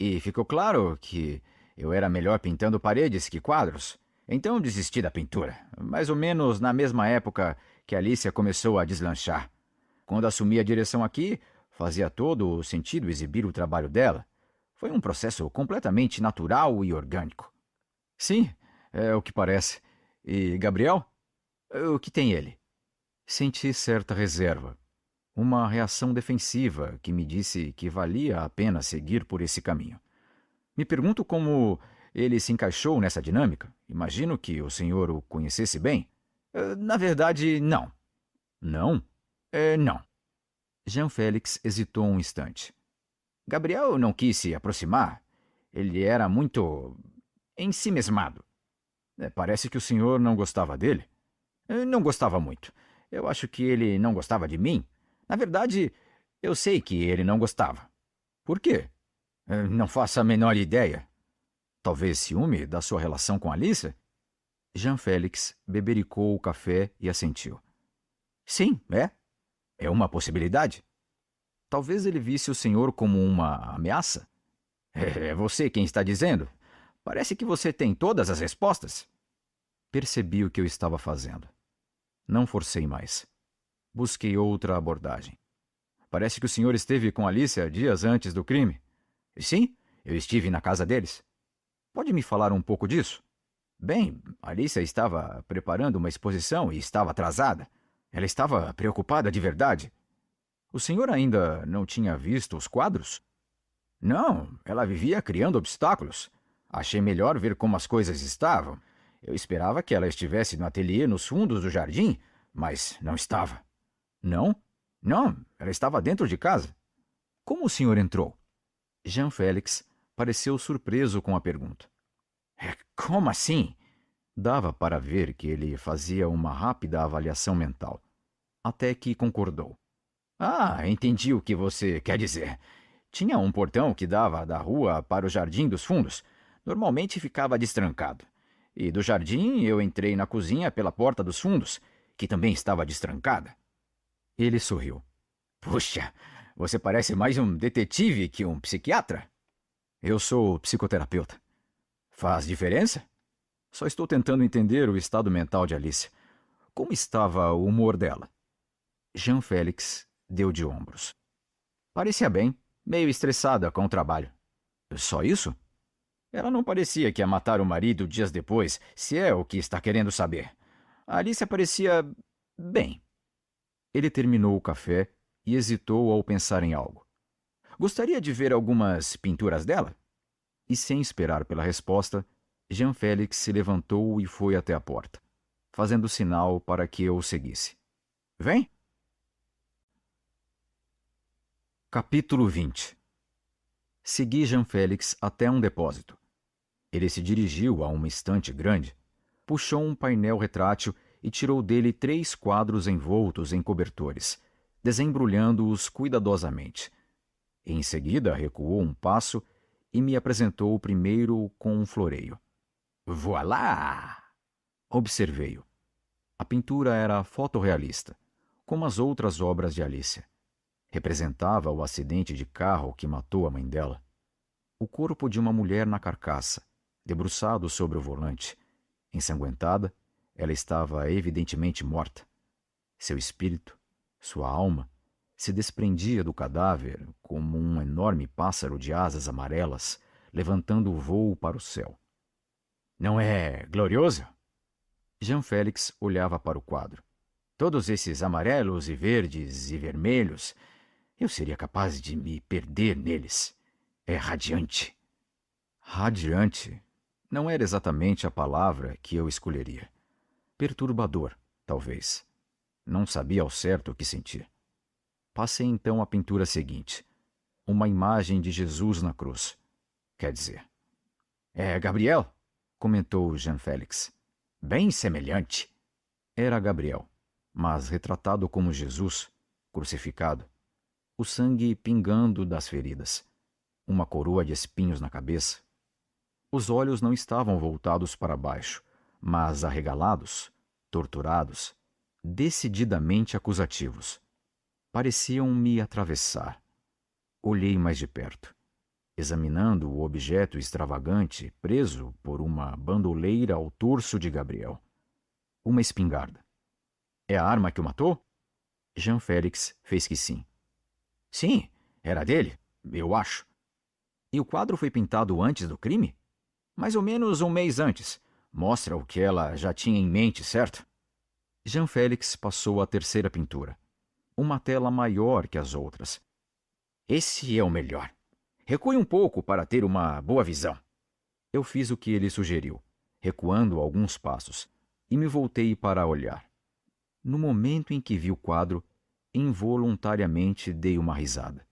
A: E ficou claro que eu era melhor pintando paredes que quadros. Então desisti da pintura, mais ou menos na mesma época que Alicia começou a deslanchar. Quando assumi a direção aqui, fazia todo o sentido exibir o trabalho dela. Foi um processo completamente natural e orgânico. Sim, é o que parece. E Gabriel? O que tem ele? Senti certa reserva. Uma reação defensiva que me disse que valia a pena seguir por esse caminho. Me pergunto como ele se encaixou nessa dinâmica. Imagino que o senhor o conhecesse bem. Na verdade, não. Não? É, não. Jean Félix hesitou um instante. Gabriel não quis se aproximar. Ele era muito. ensimesmado. É, parece que o senhor não gostava dele. É, não gostava muito. Eu acho que ele não gostava de mim. Na verdade, eu sei que ele não gostava. Por quê? É, não faço a menor ideia. Talvez ciúme da sua relação com Alice? Jean Félix bebericou o café e assentiu. Sim, é. É uma possibilidade. Talvez ele visse o senhor como uma ameaça. É, é você quem está dizendo? Parece que você tem todas as respostas. Percebi o que eu estava fazendo. Não forcei mais. Busquei outra abordagem. Parece que o senhor esteve com Alicia dias antes do crime. Sim, eu estive na casa deles. Pode me falar um pouco disso? Bem, Alicia estava preparando uma exposição e estava atrasada. Ela estava preocupada de verdade. O senhor ainda não tinha visto os quadros? Não, ela vivia criando obstáculos. Achei melhor ver como as coisas estavam. Eu esperava que ela estivesse no ateliê nos fundos do jardim, mas não estava. Não? Não, ela estava dentro de casa. Como o senhor entrou? Jean Félix pareceu surpreso com a pergunta. É, como assim? Dava para ver que ele fazia uma rápida avaliação mental. Até que concordou. Ah, entendi o que você quer dizer. Tinha um portão que dava da rua para o Jardim dos Fundos. Normalmente ficava destrancado. E do jardim eu entrei na cozinha pela porta dos fundos, que também estava destrancada. Ele sorriu. Puxa, você parece mais um detetive que um psiquiatra. Eu sou psicoterapeuta. Faz diferença? Só estou tentando entender o estado mental de Alice. Como estava o humor dela? Jean Félix deu de ombros. Parecia bem, meio estressada com o trabalho. Só isso? Ela não parecia que ia matar o marido dias depois, se é o que está querendo saber. A Alice parecia. bem. Ele terminou o café e hesitou ao pensar em algo. Gostaria de ver algumas pinturas dela? E sem esperar pela resposta, Jean Félix se levantou e foi até a porta, fazendo sinal para que eu o seguisse. Vem! Capítulo 20 Segui Jean Félix até um depósito. Ele se dirigiu a uma estante grande, puxou um painel retrátil e tirou dele três quadros envoltos em cobertores, desembrulhando-os cuidadosamente. Em seguida, recuou um passo e me apresentou o primeiro com um floreio. Voilá! Observei-o. A pintura era fotorrealista, como as outras obras de Alicia. Representava o acidente de carro que matou a mãe dela. O corpo de uma mulher na carcaça, debruçado sobre o volante. Ensanguentada, ela estava evidentemente morta. Seu espírito, sua alma, se desprendia do cadáver como um enorme pássaro de asas amarelas, levantando o vôo para o céu. Não é glorioso? Jean Félix olhava para o quadro. Todos esses amarelos e verdes e vermelhos, eu seria capaz de me perder neles. É radiante. Radiante não era exatamente a palavra que eu escolheria. Perturbador, talvez. Não sabia ao certo o que sentir. Passei então à pintura seguinte. Uma imagem de Jesus na cruz. Quer dizer. É Gabriel? comentou Jean Félix. Bem semelhante. Era Gabriel, mas retratado como Jesus, crucificado, o sangue pingando das feridas, uma coroa de espinhos na cabeça. Os olhos não estavam voltados para baixo, mas arregalados, torturados, decididamente acusativos. Pareciam me atravessar. Olhei mais de perto examinando o objeto extravagante preso por uma bandoleira ao torso de Gabriel. Uma espingarda. É a arma que o matou? Jean Félix fez que sim. Sim, era dele, eu acho. E o quadro foi pintado antes do crime? Mais ou menos um mês antes. Mostra o que ela já tinha em mente, certo? Jean Félix passou à terceira pintura. Uma tela maior que as outras. Esse é o melhor. Recue um pouco para ter uma boa visão. Eu fiz o que ele sugeriu, recuando alguns passos, e me voltei para olhar. No momento em que vi o quadro, involuntariamente dei uma risada.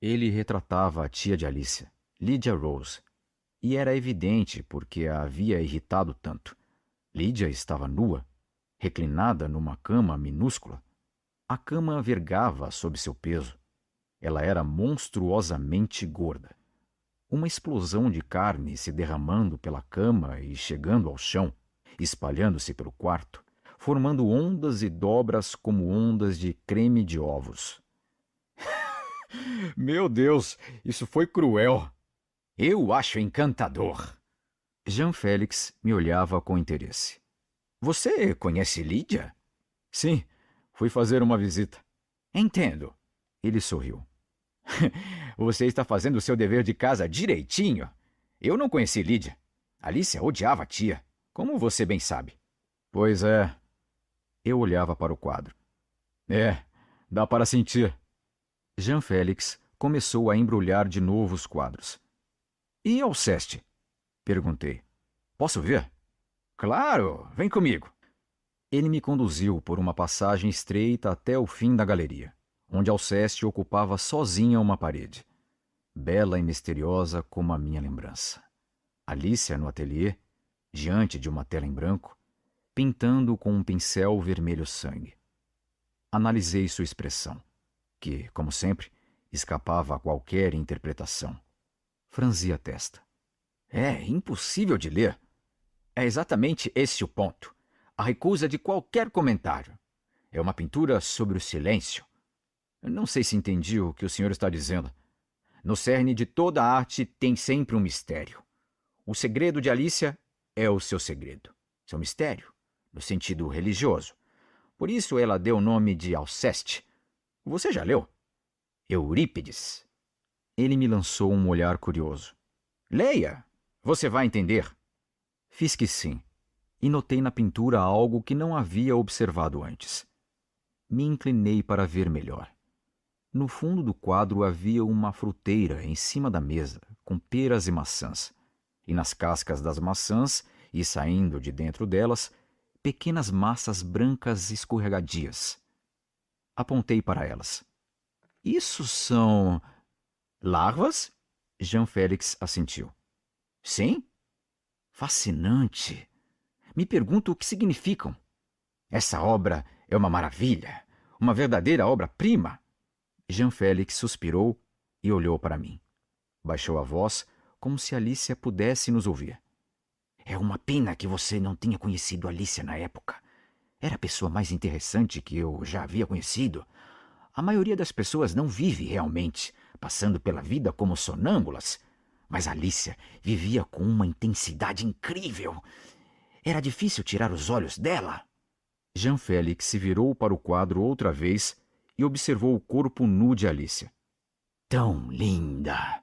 A: Ele retratava a tia de Alicia, Lydia Rose, e era evidente porque a havia irritado tanto. Lydia estava nua, reclinada numa cama minúscula. A cama vergava sob seu peso. Ela era monstruosamente gorda. Uma explosão de carne se derramando pela cama e chegando ao chão, espalhando-se pelo quarto, formando ondas e dobras como ondas de creme de ovos. Meu Deus, isso foi cruel! Eu acho encantador! Jean Félix me olhava com interesse. Você conhece Lídia? Sim, fui fazer uma visita. Entendo. Ele sorriu. Você está fazendo o seu dever de casa direitinho. Eu não conheci Lídia. Alicia odiava a tia, como você bem sabe. Pois é. Eu olhava para o quadro. É, dá para sentir. Jean Félix começou a embrulhar de novo os quadros. E Alceste? Perguntei. Posso ver? Claro, vem comigo. Ele me conduziu por uma passagem estreita até o fim da galeria onde Alceste ocupava sozinha uma parede, bela e misteriosa como a minha lembrança. Alicia no ateliê, diante de uma tela em branco, pintando com um pincel vermelho sangue. Analisei sua expressão, que, como sempre, escapava a qualquer interpretação. Franzi a testa. É impossível de ler. É exatamente esse o ponto. A recusa de qualquer comentário. É uma pintura sobre o silêncio, não sei se entendi o que o senhor está dizendo. No cerne de toda a arte tem sempre um mistério. O segredo de Alicia é o seu segredo, seu mistério, no sentido religioso. Por isso ela deu o nome de Alceste. Você já leu? Eurípides. Ele me lançou um olhar curioso. Leia! Você vai entender. Fiz que sim, e notei na pintura algo que não havia observado antes. Me inclinei para ver melhor. No fundo do quadro havia uma fruteira em cima da mesa, com peras e maçãs, e nas cascas das maçãs, e saindo de dentro delas, pequenas massas brancas escorregadias. Apontei para elas. Isso são. larvas? Jean Félix assentiu. Sim? Fascinante! Me pergunto o que significam. Essa obra é uma maravilha, uma verdadeira obra-prima. Jean Félix suspirou e olhou para mim. Baixou a voz, como se Alicia pudesse nos ouvir. É uma pena que você
D: não tenha conhecido Alicia na época. Era a pessoa mais interessante que eu já havia conhecido. A maioria das pessoas não vive realmente, passando pela vida como sonâmbulas. Mas Alicia vivia com uma intensidade incrível. Era difícil tirar os olhos dela.
A: Jean Félix se virou para o quadro outra vez e observou o corpo nu de Alice. Tão linda!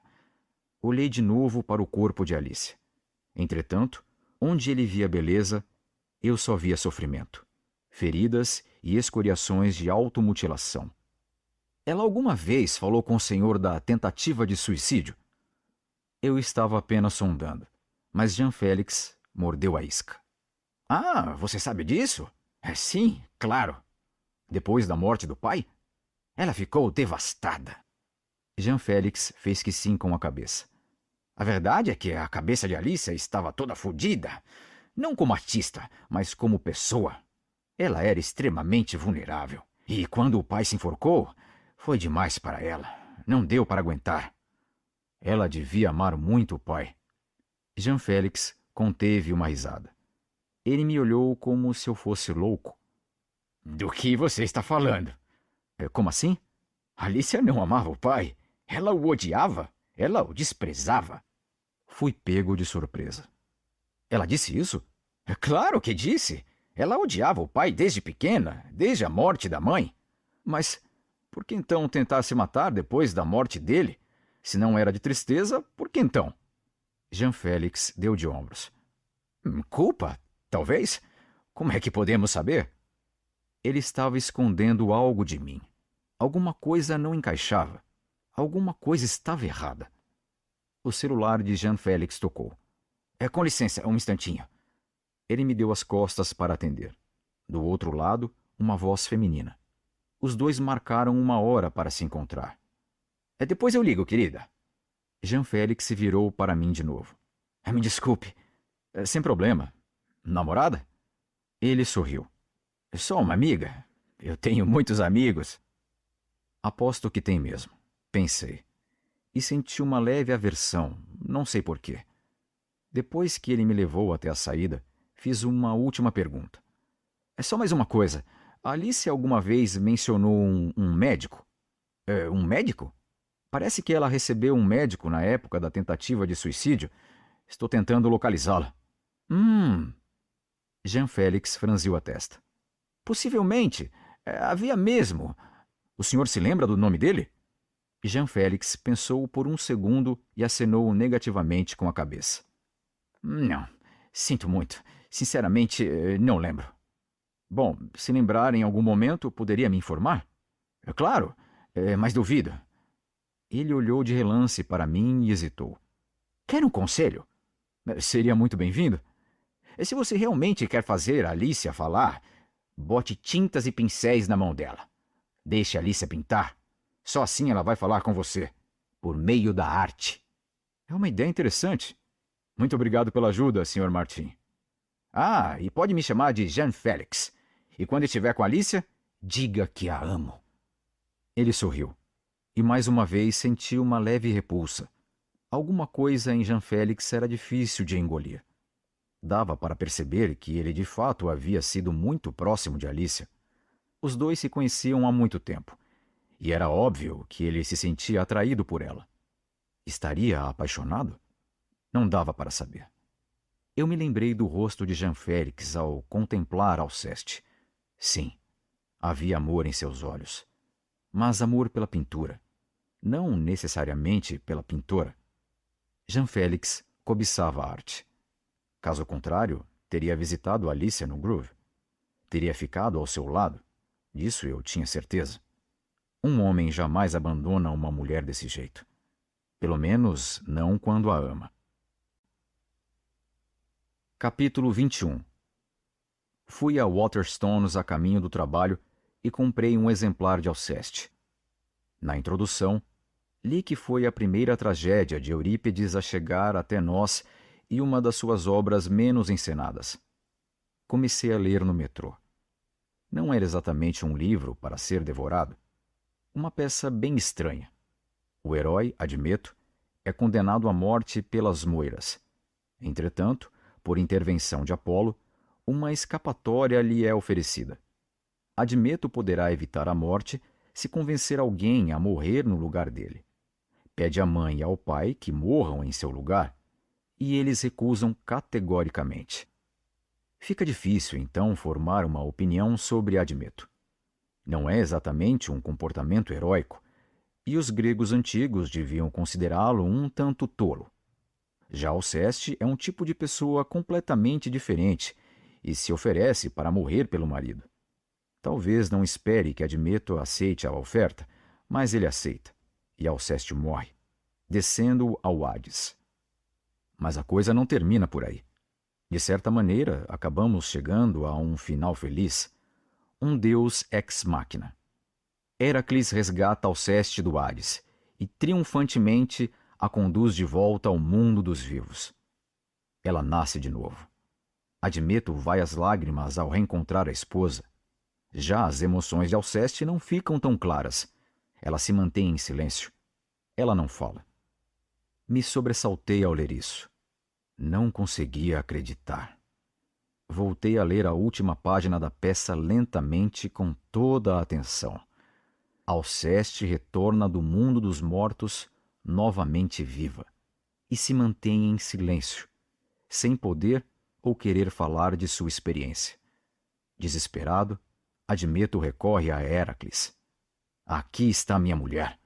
A: Olhei de novo para o corpo de Alice. Entretanto, onde ele via beleza, eu só via sofrimento, feridas e escoriações de automutilação. Ela alguma vez falou com o senhor da tentativa de suicídio? Eu estava apenas sondando, mas Jean Félix mordeu a isca. Ah, você sabe disso? É, sim, claro. Depois da morte do pai? Ela ficou devastada. Jean Félix fez que sim com a cabeça. A verdade é que a cabeça de Alicia estava toda fodida. Não como artista, mas como pessoa. Ela era extremamente vulnerável. E quando o pai se enforcou, foi demais para ela. Não deu para aguentar. Ela devia amar muito o pai. Jean Félix conteve uma risada. Ele me olhou como se eu fosse louco. Do que você está falando? É, como assim? Alicia não amava o pai. Ela o odiava. Ela o desprezava. Fui pego de surpresa. Ela disse isso? É claro que disse. Ela odiava o pai desde pequena, desde a morte da mãe. Mas por que então tentar se matar depois da morte dele? Se não era de tristeza, por que então? Jean Félix deu de ombros. Hum, culpa, talvez? Como é que podemos saber? Ele estava escondendo algo de mim. Alguma coisa não encaixava. Alguma coisa estava errada. O celular de Jean Félix tocou. É com licença, um instantinho. Ele me deu as costas para atender. Do outro lado, uma voz feminina. Os dois marcaram uma hora para se encontrar. É depois eu ligo, querida. Jean Félix se virou para mim de novo. Ah, me desculpe. É, sem problema. Namorada? Ele sorriu. sou uma amiga. Eu tenho muitos amigos. Aposto que tem mesmo, pensei. E senti uma leve aversão, não sei porquê. Depois que ele me levou até a saída, fiz uma última pergunta. É só mais uma coisa. Alice alguma vez mencionou um, um médico? É, um médico? Parece que ela recebeu um médico na época da tentativa de suicídio. Estou tentando localizá-la. Hum. Jean Félix franziu a testa. Possivelmente. É, havia mesmo. O senhor se lembra do nome dele? Jean Félix pensou por um segundo e acenou negativamente com a cabeça. Não, sinto muito. Sinceramente, eh, não lembro. Bom, se lembrar em algum momento, poderia me informar? É claro, é, mas duvido. Ele olhou de relance para mim e hesitou. Quer um conselho? Eh, seria muito bem-vindo. Se você realmente quer fazer a Alicia falar, bote tintas e pincéis na mão dela. Deixe Alicia pintar. Só assim ela vai falar com você. Por meio da arte. É uma ideia interessante. Muito obrigado pela ajuda, Sr. Martin. Ah, e pode me chamar de Jean Félix. E quando estiver com Alicia, diga que a amo. Ele sorriu. E mais uma vez sentiu uma leve repulsa. Alguma coisa em Jean Félix era difícil de engolir. Dava para perceber que ele de fato havia sido muito próximo de Alicia os dois se conheciam há muito tempo, e era óbvio que ele se sentia atraído por ela. Estaria apaixonado? Não dava para saber. Eu me lembrei do rosto de Jean Félix ao contemplar Alceste. Sim, havia amor em seus olhos, mas amor pela pintura, não necessariamente pela pintora. Jean Félix cobiçava a arte. Caso contrário, teria visitado Alicia no Groove. Teria ficado ao seu lado. Isso eu tinha certeza. Um homem jamais abandona uma mulher desse jeito. Pelo menos não quando a ama. Capítulo 21 Fui a Waterstones a caminho do trabalho e comprei um exemplar de Alceste. Na introdução, li que foi a primeira tragédia de Eurípides a chegar até nós e uma das suas obras menos encenadas. Comecei a ler no metrô. Não era exatamente um livro para ser devorado. Uma peça bem estranha. O herói, admito, é condenado à morte pelas moiras. Entretanto, por intervenção de Apolo, uma escapatória lhe é oferecida. Admeto poderá evitar a morte se convencer alguém a morrer no lugar dele. Pede à mãe e ao pai que morram em seu lugar, e eles recusam categoricamente. Fica difícil, então, formar uma opinião sobre Admeto. Não é exatamente um comportamento heróico, e os gregos antigos deviam considerá-lo um tanto tolo. Já Alceste é um tipo de pessoa completamente diferente e se oferece para morrer pelo marido. Talvez não espere que Admeto aceite a oferta, mas ele aceita, e Alceste morre, descendo ao Hades. Mas a coisa não termina por aí. De certa maneira, acabamos chegando a um final feliz. Um deus ex machina. Heracles resgata Alceste do Ares e triunfantemente a conduz de volta ao mundo dos vivos. Ela nasce de novo. Admeto vai às lágrimas ao reencontrar a esposa. Já as emoções de Alceste não ficam tão claras. Ela se mantém em silêncio. Ela não fala. Me sobressaltei ao ler isso. Não conseguia acreditar. Voltei a ler a última página da peça lentamente, com toda a atenção. Alceste retorna do mundo dos mortos, novamente viva, e se mantém em silêncio, sem poder ou querer falar de sua experiência. Desesperado, Admeto recorre a Heracles. Aqui está minha mulher.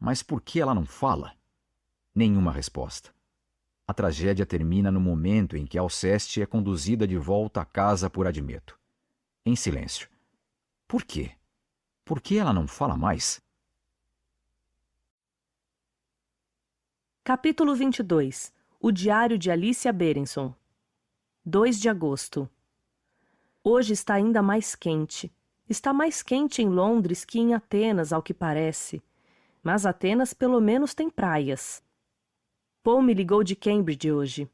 A: Mas por que ela não fala? Nenhuma resposta. A tragédia termina no momento em que Alceste é conduzida de volta à casa por Admeto. Em silêncio. Por quê? Por que ela não fala mais?
B: Capítulo 22 O Diário de Alicia Berenson 2 de agosto Hoje está ainda mais quente. Está mais quente em Londres que em Atenas, ao que parece. Mas Atenas pelo menos tem praias. Paul me ligou de Cambridge hoje.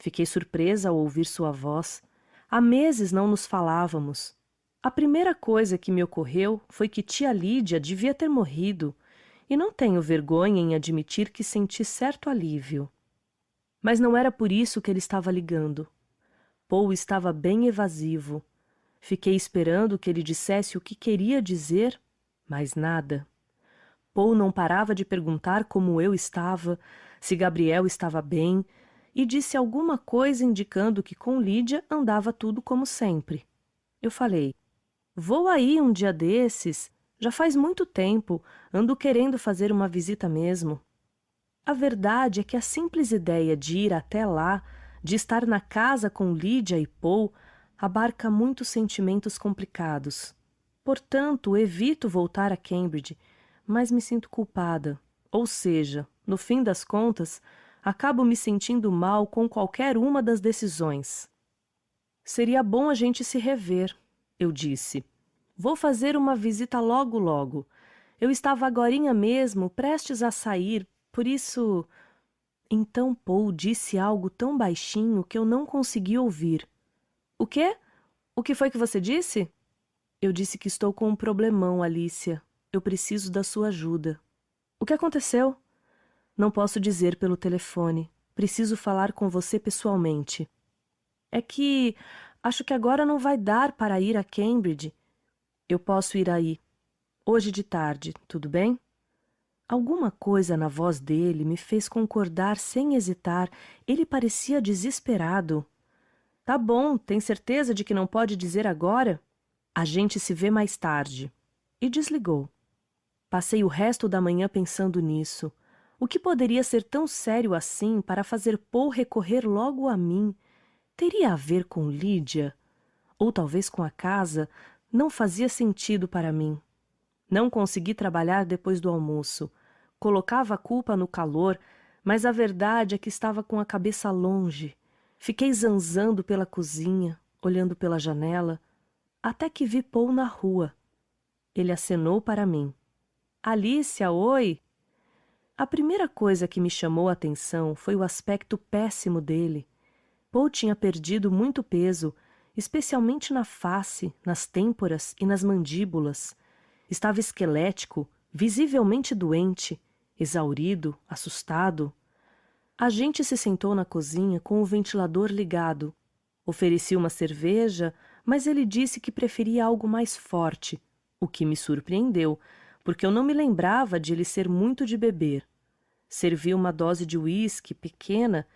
B: Fiquei surpresa ao ouvir sua voz. Há meses não nos falávamos. A primeira coisa que me ocorreu foi que tia Lídia devia ter morrido, e não tenho vergonha em admitir que senti certo alívio. Mas não era por isso que ele estava ligando. Paul estava bem evasivo. Fiquei esperando que ele dissesse o que queria dizer, mas nada. Paul não parava de perguntar como eu estava, se Gabriel estava bem e disse alguma coisa indicando que com Lídia andava tudo como sempre. Eu falei: Vou aí um dia desses. Já faz muito tempo, ando querendo fazer uma visita mesmo. A verdade é que a simples ideia de ir até lá, de estar na casa com Lídia e Paul, abarca muitos sentimentos complicados. Portanto, evito voltar a Cambridge, mas me sinto culpada. Ou seja, no fim das contas, acabo me sentindo mal com qualquer uma das decisões. Seria bom a gente se rever, eu disse. Vou fazer uma visita logo logo. Eu estava agorinha mesmo, prestes a sair, por isso. Então Paul disse algo tão baixinho que eu não consegui ouvir. O quê? O que foi que você disse? Eu disse que estou com um problemão, Alicia. Eu preciso da sua ajuda. O que aconteceu? Não posso dizer pelo telefone. Preciso falar com você pessoalmente. É que acho que agora não vai dar para ir a Cambridge. Eu posso ir aí. Hoje de tarde, tudo bem? Alguma coisa na voz dele me fez concordar sem hesitar. Ele parecia desesperado. Tá bom, tem certeza de que não pode dizer agora? A gente se vê mais tarde. E desligou. Passei o resto da manhã pensando nisso. O que poderia ser tão sério assim para fazer Paul recorrer logo a mim? Teria a ver com Lídia? Ou talvez com a casa? Não fazia sentido para mim. Não consegui trabalhar depois do almoço. Colocava a culpa no calor, mas a verdade é que estava com a cabeça longe. Fiquei zanzando pela cozinha, olhando pela janela, até que vi Paul na rua. Ele acenou para mim. Alicia, oi! A primeira coisa que me chamou a atenção foi o aspecto péssimo dele. Paul tinha perdido muito peso, especialmente na face, nas têmporas e nas mandíbulas. Estava esquelético, visivelmente doente, exaurido, assustado. A gente se sentou na cozinha com o ventilador ligado. Ofereci uma cerveja, mas ele disse que preferia algo mais forte, o que me surpreendeu, porque eu não me lembrava de ele ser muito de beber. Serviu uma dose de uísque pequena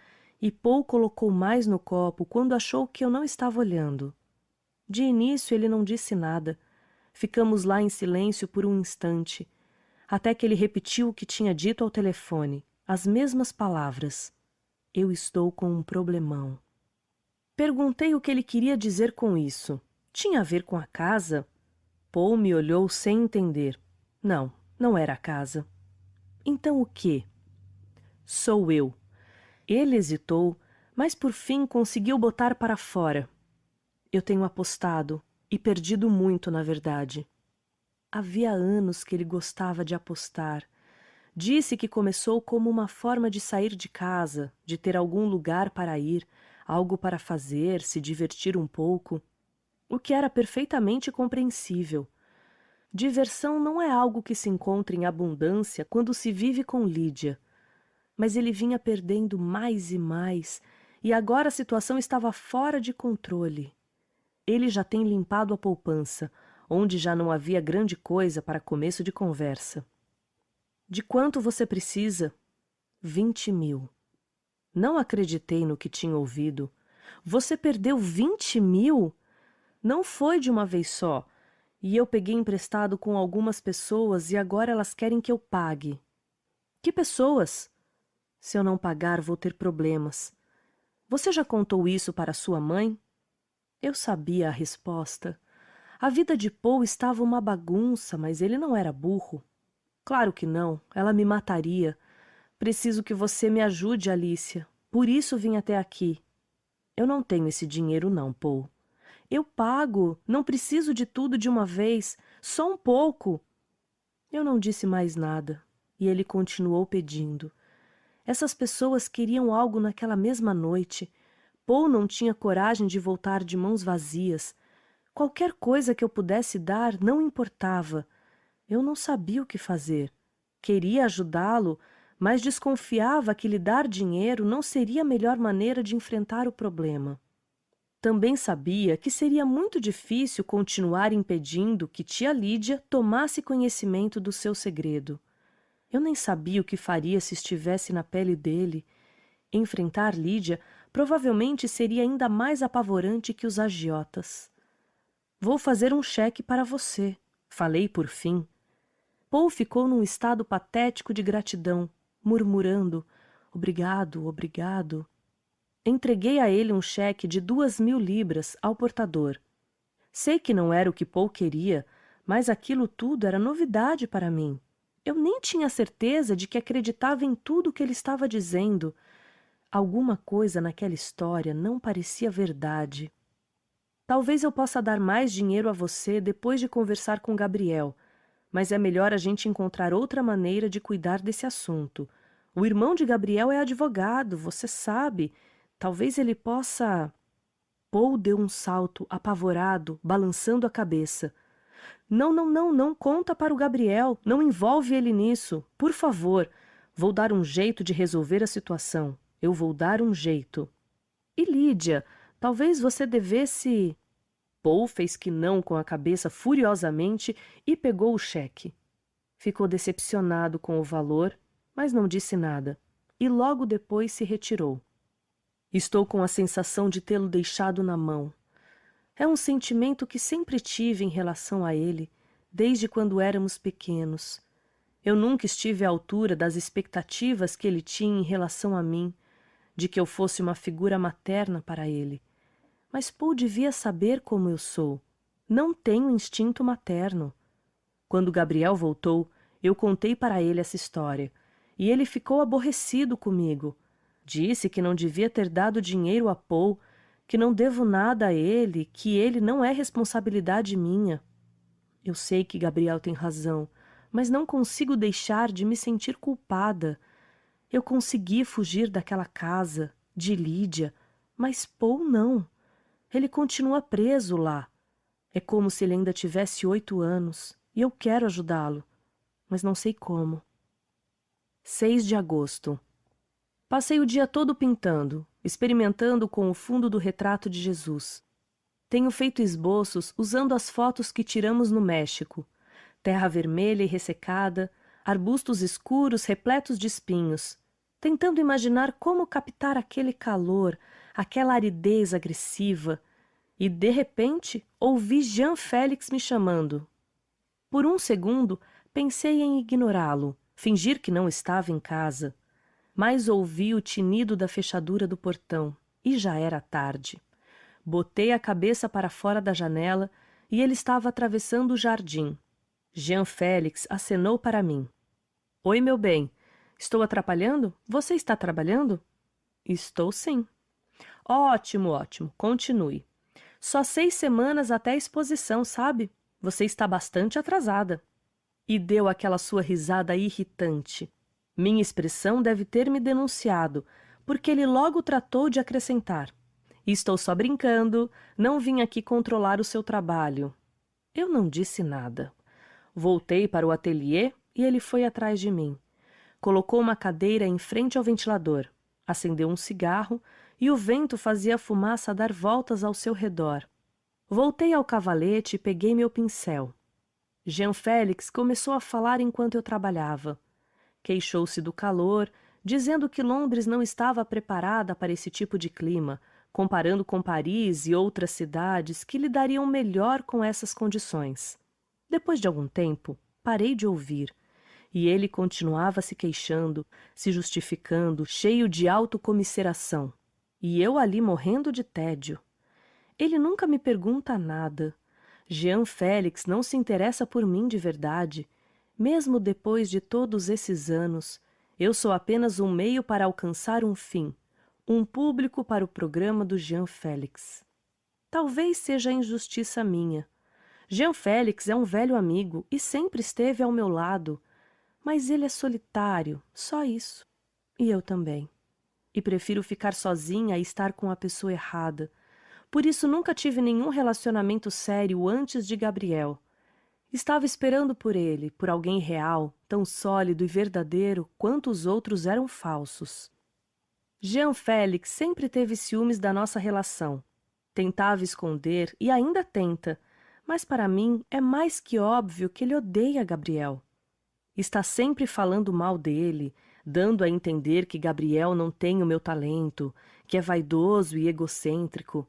B: e Paul colocou mais no copo quando achou que eu não estava olhando. De início ele não disse nada. Ficamos lá em silêncio por um instante, até que ele repetiu o que tinha dito ao telefone, as mesmas palavras. Eu estou com um problemão. Perguntei o que ele queria dizer com isso. Tinha a ver com a casa? Paul me olhou sem entender. Não, não era a casa. Então o que? Sou eu. Ele hesitou, mas por fim conseguiu botar para fora. Eu tenho apostado e perdido muito, na verdade. Havia anos que ele gostava de apostar. Disse que começou como uma forma de sair de casa, de ter algum lugar para ir, algo para fazer, se divertir um pouco, o que era perfeitamente compreensível. Diversão não é algo que se encontra em abundância quando se vive com Lídia. Mas ele vinha perdendo mais e mais, e agora a situação estava fora de controle. Ele já tem limpado a poupança, onde já não havia grande coisa para começo de conversa. De quanto você precisa? Vinte mil. Não acreditei no que tinha ouvido. Você perdeu vinte mil? Não foi de uma vez só e eu peguei emprestado com algumas pessoas e agora elas querem que eu pague. Que pessoas? Se eu não pagar, vou ter problemas. Você já contou isso para sua mãe? Eu sabia a resposta. A vida de Paul estava uma bagunça, mas ele não era burro. Claro que não, ela me mataria. Preciso que você me ajude, Alicia. Por isso vim até aqui. Eu não tenho esse dinheiro, não, Paul. Eu pago, não preciso de tudo de uma vez, só um pouco. Eu não disse mais nada e ele continuou pedindo. Essas pessoas queriam algo naquela mesma noite. Paul não tinha coragem de voltar de mãos vazias. Qualquer coisa que eu pudesse dar não importava. Eu não sabia o que fazer. Queria ajudá-lo, mas desconfiava que lhe dar dinheiro não seria a melhor maneira de enfrentar o problema. Também sabia que seria muito difícil continuar impedindo que tia Lídia tomasse conhecimento do seu segredo. Eu nem sabia o que faria se estivesse na pele dele. Enfrentar Lídia provavelmente seria ainda mais apavorante que os agiotas. Vou fazer um cheque para você, falei por fim. Paul ficou num estado patético de gratidão, murmurando: Obrigado, obrigado. Entreguei a ele um cheque de duas mil libras ao portador. Sei que não era o que Paul queria, mas aquilo tudo era novidade para mim. Eu nem tinha certeza de que acreditava em tudo o que ele estava dizendo. Alguma coisa naquela história não parecia verdade. Talvez eu possa dar mais dinheiro a você depois de conversar com Gabriel, mas é melhor a gente encontrar outra maneira de cuidar desse assunto. O irmão de Gabriel é advogado, você sabe, Talvez ele possa. Paul deu um salto, apavorado, balançando a cabeça. Não, não, não, não conta para o Gabriel. Não envolve ele nisso. Por favor. Vou dar um jeito de resolver a situação. Eu vou dar um jeito. E Lídia, talvez você devesse. Paul fez que não com a cabeça furiosamente e pegou o cheque. Ficou decepcionado com o valor, mas não disse nada, e logo depois se retirou. Estou com a sensação de tê-lo deixado na mão. É um sentimento que sempre tive em relação a ele, desde quando éramos pequenos. Eu nunca estive à altura das expectativas que ele tinha em relação a mim, de que eu fosse uma figura materna para ele. Mas Paul devia saber como eu sou. Não tenho instinto materno. Quando Gabriel voltou, eu contei para ele essa história, e ele ficou aborrecido comigo, Disse que não devia ter dado dinheiro a Paul, que não devo nada a ele, que ele não é responsabilidade minha. Eu sei que Gabriel tem razão, mas não consigo deixar de me sentir culpada. Eu consegui fugir daquela casa, de Lídia, mas Paul não. Ele continua preso lá. É como se ele ainda tivesse oito anos, e eu quero ajudá-lo, mas não sei como. 6 de agosto. Passei o dia todo pintando, experimentando com o fundo do retrato de Jesus. Tenho feito esboços usando as fotos que tiramos no México: terra vermelha e ressecada, arbustos escuros repletos de espinhos, tentando imaginar como captar aquele calor, aquela aridez agressiva. E de repente ouvi Jean Félix me chamando. Por um segundo pensei em ignorá-lo, fingir que não estava em casa mas ouvi o tinido da fechadura do portão e já era tarde. Botei a cabeça para fora da janela e ele estava atravessando o jardim. Jean Félix acenou para mim. Oi, meu bem. Estou atrapalhando? Você está trabalhando? Estou sim. Ótimo, ótimo. Continue. Só seis semanas até a exposição, sabe? Você está bastante atrasada. E deu aquela sua risada irritante. Minha expressão deve ter me denunciado, porque ele logo tratou de acrescentar: Estou só brincando, não vim aqui controlar o seu trabalho. Eu não disse nada. Voltei para o ateliê e ele foi atrás de mim. Colocou uma cadeira em frente ao ventilador, acendeu um cigarro e o vento fazia a fumaça dar voltas ao seu redor. Voltei ao cavalete e peguei meu pincel. Jean Félix começou a falar enquanto eu trabalhava. Queixou-se do calor, dizendo que Londres não estava preparada para esse tipo de clima, comparando com Paris e outras cidades que lidariam melhor com essas condições. Depois de algum tempo, parei de ouvir. E ele continuava se queixando, se justificando, cheio de autocomisseração. E eu ali morrendo de tédio. Ele nunca me pergunta nada. Jean Félix não se interessa por mim de verdade mesmo depois de todos esses anos, eu sou apenas um meio para alcançar um fim, um público para o programa do Jean Félix. Talvez seja injustiça minha. Jean Félix é um velho amigo e sempre esteve ao meu lado, mas ele é solitário, só isso. E eu também. E prefiro ficar sozinha e estar com a pessoa errada. Por isso nunca tive nenhum relacionamento sério antes de Gabriel. Estava esperando por ele, por alguém real, tão sólido e verdadeiro quanto os outros eram falsos. Jean Félix sempre teve ciúmes da nossa relação. Tentava esconder e ainda tenta, mas para mim é mais que óbvio que ele odeia Gabriel. Está sempre falando mal dele, dando a entender que Gabriel não tem o meu talento, que é vaidoso e egocêntrico.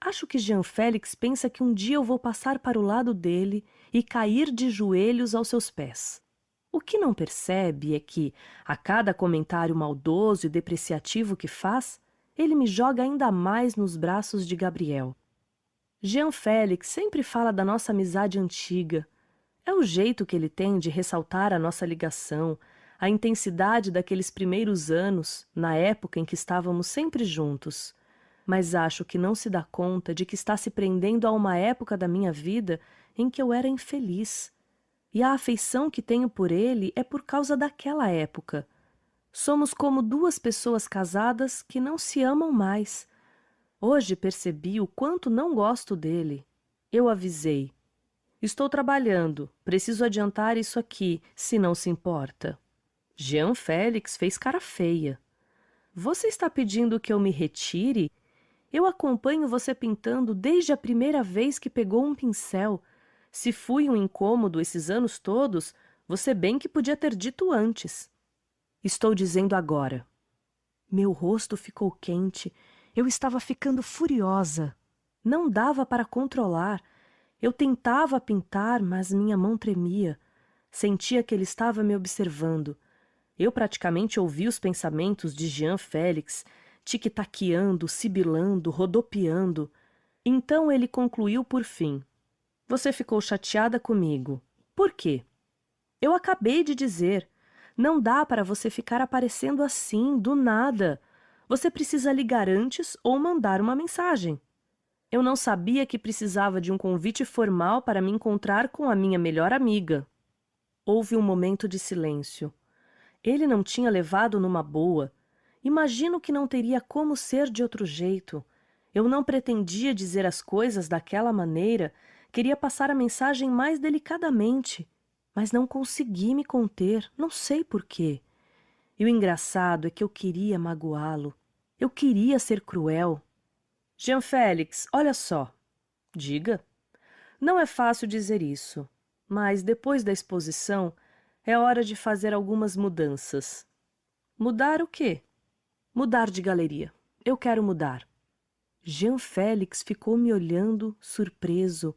B: Acho que Jean Félix pensa que um dia eu vou passar para o lado dele e cair de joelhos aos seus pés. O que não percebe é que, a cada comentário maldoso e depreciativo que faz, ele me joga ainda mais nos braços de Gabriel. Jean Félix sempre fala da nossa amizade antiga. É o jeito que ele tem de ressaltar a nossa ligação, a intensidade daqueles primeiros anos, na época em que estávamos sempre juntos mas acho que não se dá conta de que está se prendendo a uma época da minha vida em que eu era infeliz. E a afeição que tenho por ele é por causa daquela época. Somos como duas pessoas casadas que não se amam mais. Hoje percebi o quanto não gosto dele. Eu avisei. Estou trabalhando, preciso adiantar isso aqui, se não se importa. Jean Félix fez cara feia. Você está pedindo que eu me retire? Eu acompanho você pintando desde a primeira vez que pegou um pincel. Se fui um incômodo esses anos todos, você bem que podia ter dito antes. Estou dizendo agora. Meu rosto ficou quente. Eu estava ficando furiosa. Não dava para controlar. Eu tentava pintar, mas minha mão tremia. Sentia que ele estava me observando. Eu praticamente ouvi os pensamentos de Jean Félix tic-taqueando, sibilando, rodopiando. Então ele concluiu por fim: Você ficou chateada comigo. Por quê? Eu acabei de dizer. Não dá para você ficar aparecendo assim, do nada. Você precisa ligar antes ou mandar uma mensagem. Eu não sabia que precisava de um convite formal para me encontrar com a minha melhor amiga. Houve um momento de silêncio. Ele não tinha levado numa boa. Imagino que não teria como ser de outro jeito. Eu não pretendia dizer as coisas daquela maneira, queria passar a mensagem mais delicadamente, mas não consegui me conter, não sei porquê. E o engraçado é que eu queria magoá-lo. Eu queria ser cruel. Jean Félix, olha só. Diga. Não é fácil dizer isso, mas depois da exposição é hora de fazer algumas mudanças. Mudar o quê? Mudar de galeria. Eu quero mudar. Jean Félix ficou me olhando, surpreso.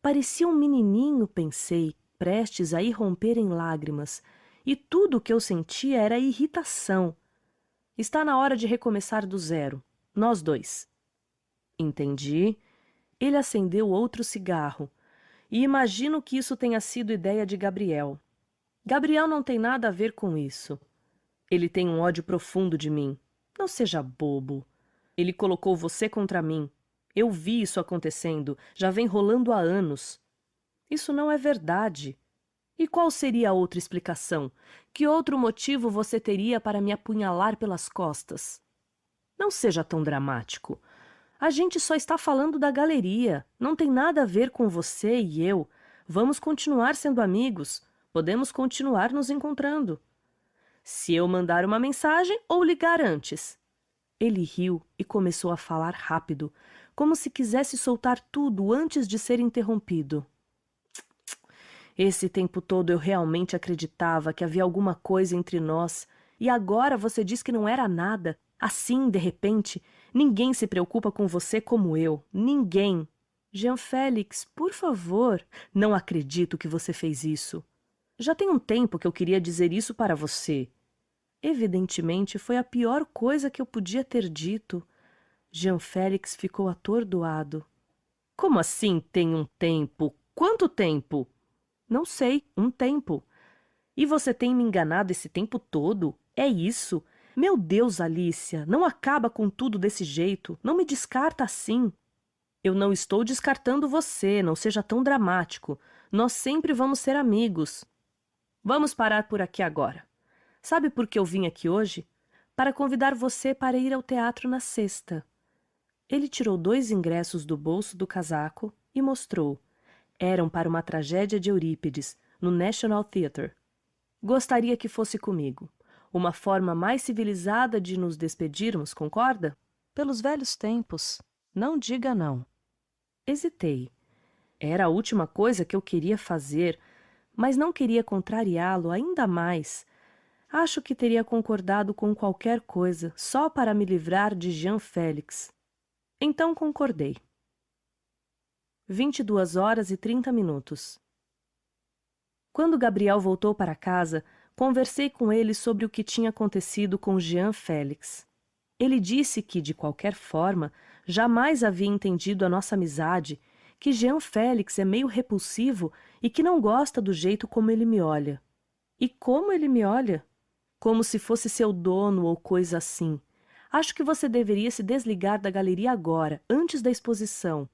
B: Parecia um menininho, pensei, prestes a irromper em lágrimas, e tudo o que eu sentia era irritação. Está na hora de recomeçar do zero, nós dois. Entendi. Ele acendeu outro cigarro. E imagino que isso tenha sido ideia de Gabriel. Gabriel não tem nada a ver com isso. Ele tem um ódio profundo de mim. Não seja bobo. Ele colocou você contra mim. Eu vi isso acontecendo, já vem rolando há anos. Isso não é verdade. E qual seria a outra explicação? Que outro motivo você teria para me apunhalar pelas costas? Não seja tão dramático. A gente só está falando da galeria. Não tem nada a ver com você e eu. Vamos continuar sendo amigos. Podemos continuar nos encontrando se eu mandar uma mensagem ou ligar antes. Ele riu e começou a falar rápido, como se quisesse soltar tudo antes de ser interrompido. Esse tempo todo eu realmente acreditava que havia alguma coisa entre nós, e agora você diz que não era nada. Assim, de repente, ninguém se preocupa com você como eu. Ninguém. Jean Félix, por favor, não acredito que você fez isso. Já tem um tempo que eu queria dizer isso para você, Evidentemente foi a pior coisa que eu podia ter dito. Jean Félix ficou atordoado. Como assim tem um tempo? Quanto tempo? Não sei, um tempo. E você tem me enganado esse tempo todo? É isso? Meu Deus, Alicia, não acaba com tudo desse jeito. Não me descarta assim. Eu não estou descartando você, não seja tão dramático. Nós sempre vamos ser amigos. Vamos parar por aqui agora. Sabe por que eu vim aqui hoje? Para convidar você para ir ao teatro na sexta. Ele tirou dois ingressos do bolso do casaco e mostrou. Eram para uma tragédia de Eurípides, no National Theatre. Gostaria que fosse comigo. Uma forma mais civilizada de nos despedirmos, concorda? Pelos velhos tempos. Não diga não. Hesitei. Era a última coisa que eu queria fazer, mas não queria contrariá-lo ainda mais Acho que teria concordado com qualquer coisa só para me livrar de Jean Félix. Então concordei. 22 horas e 30 minutos. Quando Gabriel voltou para casa, conversei com ele sobre o que tinha acontecido com Jean Félix. Ele disse que, de qualquer forma, jamais havia entendido a nossa amizade, que Jean Félix é meio repulsivo e que não gosta do jeito como ele me olha. E como ele me olha? como se fosse seu dono ou coisa assim. Acho que você deveria se desligar da galeria agora, antes da exposição.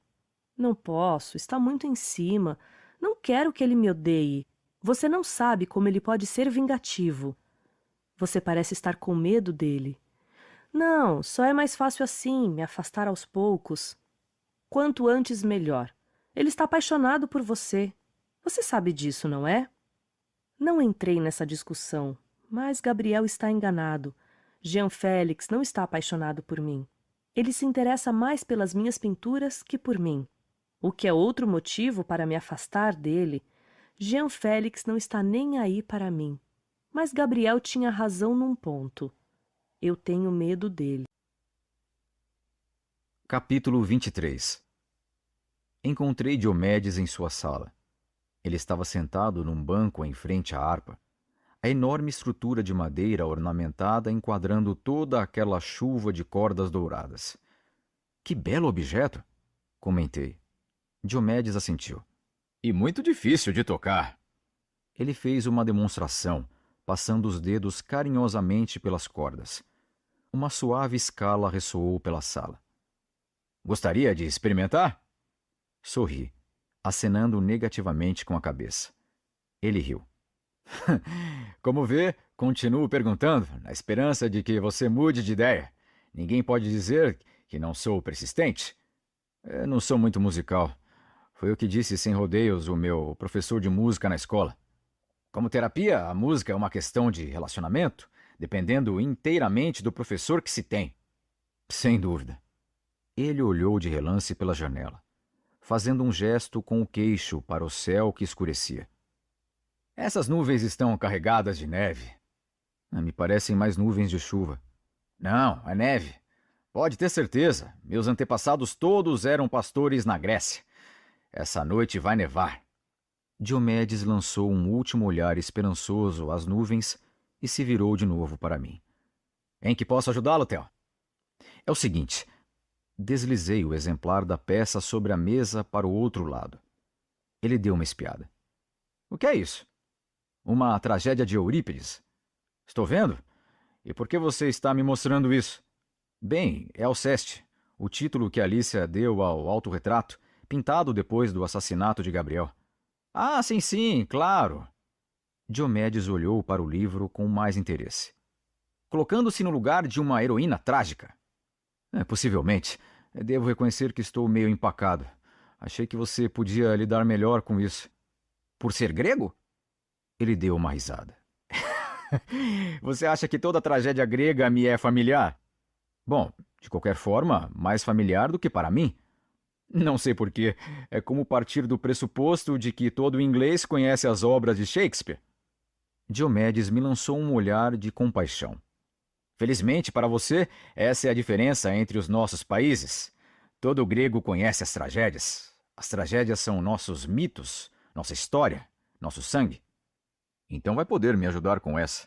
B: Não posso, está muito em cima. Não quero que ele me odeie. Você não sabe como ele pode ser vingativo. Você parece estar com medo dele. Não, só é mais fácil assim, me afastar aos poucos. Quanto antes, melhor. Ele está apaixonado por você. Você sabe disso, não é? Não entrei nessa discussão. Mas Gabriel está enganado. Jean Félix não está apaixonado por mim. Ele se interessa mais pelas minhas pinturas que por mim. O que é outro motivo para me afastar dele. Jean Félix não está nem aí para mim. Mas Gabriel tinha razão num ponto. Eu tenho medo dele.
A: Capítulo 23 Encontrei Diomedes em sua sala. Ele estava sentado num banco em frente à harpa a enorme estrutura de madeira ornamentada enquadrando toda aquela chuva de cordas douradas. Que belo objeto! comentei. Diomedes assentiu. E muito difícil de tocar. Ele fez uma demonstração, passando os dedos carinhosamente pelas cordas. Uma suave escala ressoou pela sala. Gostaria de experimentar? Sorri, acenando negativamente com a cabeça. Ele riu. Como vê, continuo perguntando, na esperança de que você mude de ideia. Ninguém pode dizer que não sou persistente. Eu não sou muito musical. Foi o que disse sem rodeios o meu professor de música na escola. Como terapia, a música é uma questão de relacionamento, dependendo inteiramente do professor que se tem. Sem dúvida. Ele olhou de relance pela janela, fazendo um gesto com o queixo para o céu que escurecia. Essas nuvens estão carregadas de neve. Ah, me parecem mais nuvens de chuva. Não, é neve. Pode ter certeza. Meus antepassados todos eram pastores na Grécia. Essa noite vai nevar. Diomedes lançou um último olhar esperançoso às nuvens e se virou de novo para mim. Em que posso ajudá-lo, Theo? É o seguinte. Deslizei o exemplar da peça sobre a mesa para o outro lado. Ele deu uma espiada. O que é isso? Uma tragédia de Eurípides. Estou vendo? E por que você está me mostrando isso? Bem, é Alceste, o título que Alicia deu ao autorretrato, pintado depois do assassinato de Gabriel. Ah, sim, sim, claro. Diomedes olhou para o livro com mais interesse, colocando-se no lugar de uma heroína trágica. É, possivelmente. Devo reconhecer que estou meio empacado. Achei que você podia lidar melhor com isso. Por ser grego? Ele deu uma risada. Você acha que toda tragédia grega me é familiar? Bom, de qualquer forma, mais familiar do que para mim. Não sei porquê, é como partir do pressuposto de que todo inglês conhece as obras de Shakespeare. Diomedes me lançou um olhar de compaixão. Felizmente para você, essa é a diferença entre os nossos países. Todo grego conhece as tragédias. As tragédias são nossos mitos, nossa história, nosso sangue. Então vai poder me ajudar com essa.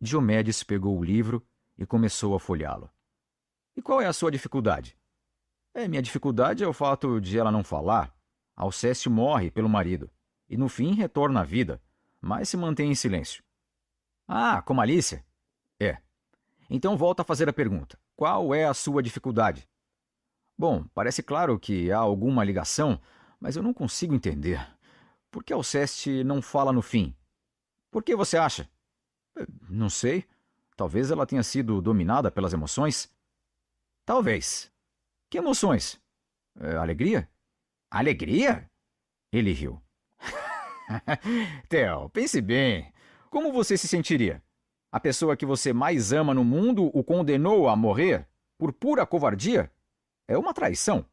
A: Diomedes pegou o livro e começou a folhá-lo. E qual é a sua dificuldade? É, minha dificuldade é o fato de ela não falar. Alceste morre pelo marido e no fim retorna à vida, mas se mantém em silêncio. Ah, com malícia? É. Então volta a fazer a pergunta. Qual é a sua dificuldade? Bom, parece claro que há alguma ligação, mas eu não consigo entender. Por que Alceste não fala no fim? Por que você acha? Eh, não sei. Talvez ela tenha sido dominada pelas emoções. Talvez. Que emoções? Eh, alegria? Alegria? Ele riu. Theo, pense bem. Como você se sentiria? A pessoa que você mais ama no mundo o condenou a morrer por pura covardia? É uma traição.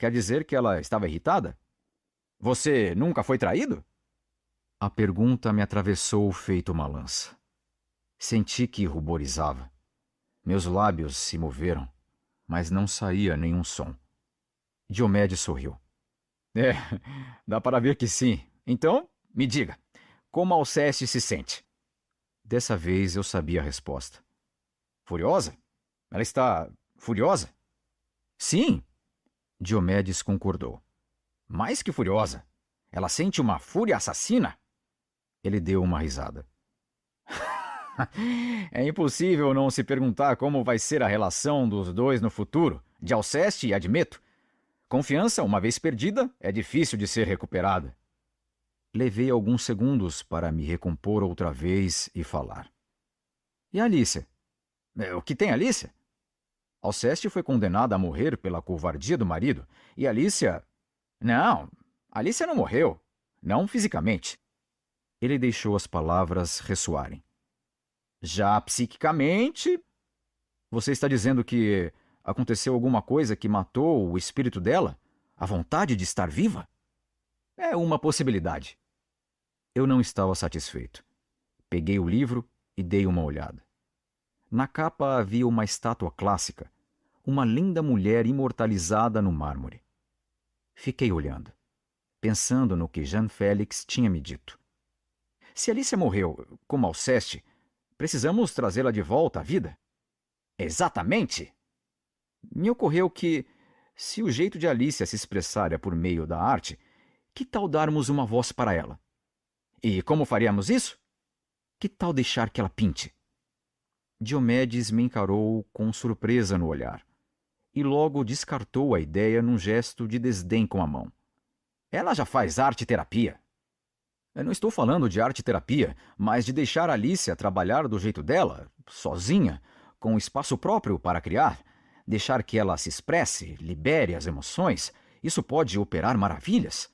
A: Quer dizer que ela estava irritada? Você nunca foi traído? A pergunta me atravessou feito uma lança. Senti que ruborizava. Meus lábios se moveram, mas não saía nenhum som. Diomedes sorriu. É, dá para ver que sim. Então, me diga, como Alceste se sente? Dessa vez eu sabia a resposta. Furiosa? Ela está furiosa? Sim! Diomedes concordou. Mais que furiosa. Ela sente uma fúria assassina? Ele deu uma risada. é impossível não se perguntar como vai ser a relação dos dois no futuro. De Alceste, e Admeto. Confiança, uma vez perdida, é difícil de ser recuperada. Levei alguns segundos para me recompor outra vez e falar. E a Alicia? É, o que tem Alicia? Alceste foi condenada a morrer pela covardia do marido, e Alicia. Não, Alicia não morreu. Não fisicamente. Ele deixou as palavras ressoarem. Já psiquicamente, você está dizendo que aconteceu alguma coisa que matou o espírito dela? A vontade de estar viva? É uma possibilidade. Eu não estava satisfeito. Peguei o livro e dei uma olhada. Na capa havia uma estátua clássica, uma linda mulher imortalizada no mármore. Fiquei olhando, pensando no que Jean Félix tinha me dito se Alicia morreu, como Alceste, precisamos trazê-la de volta à vida? Exatamente! Me ocorreu que, se o jeito de Alicia se expressar é por meio da arte, que tal darmos uma voz para ela? E como faríamos isso? Que tal deixar que ela pinte? Diomedes me encarou com surpresa no olhar e logo descartou a ideia num gesto de desdém com a mão. Ela já faz arte-terapia. Eu não estou falando de arte-terapia, mas de deixar Alicia trabalhar do jeito dela, sozinha, com espaço próprio para criar, deixar que ela se expresse, libere as emoções. Isso pode operar maravilhas.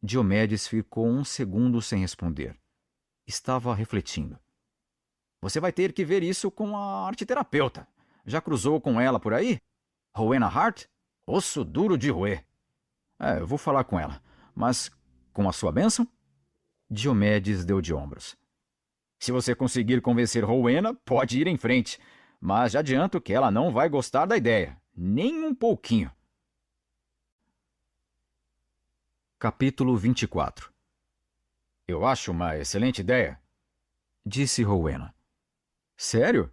A: Diomedes ficou um segundo sem responder. Estava refletindo. Você vai ter que ver isso com a arteterapeuta. Já cruzou com ela por aí? Rowena Hart? Osso duro de roer. É, eu vou falar com ela, mas com a sua bênção? Diomedes deu de ombros. Se você conseguir convencer Rowena, pode ir em frente, mas já adianto que ela não vai gostar da ideia, nem um pouquinho. Capítulo 24 Eu acho uma excelente ideia, disse Rowena. Sério?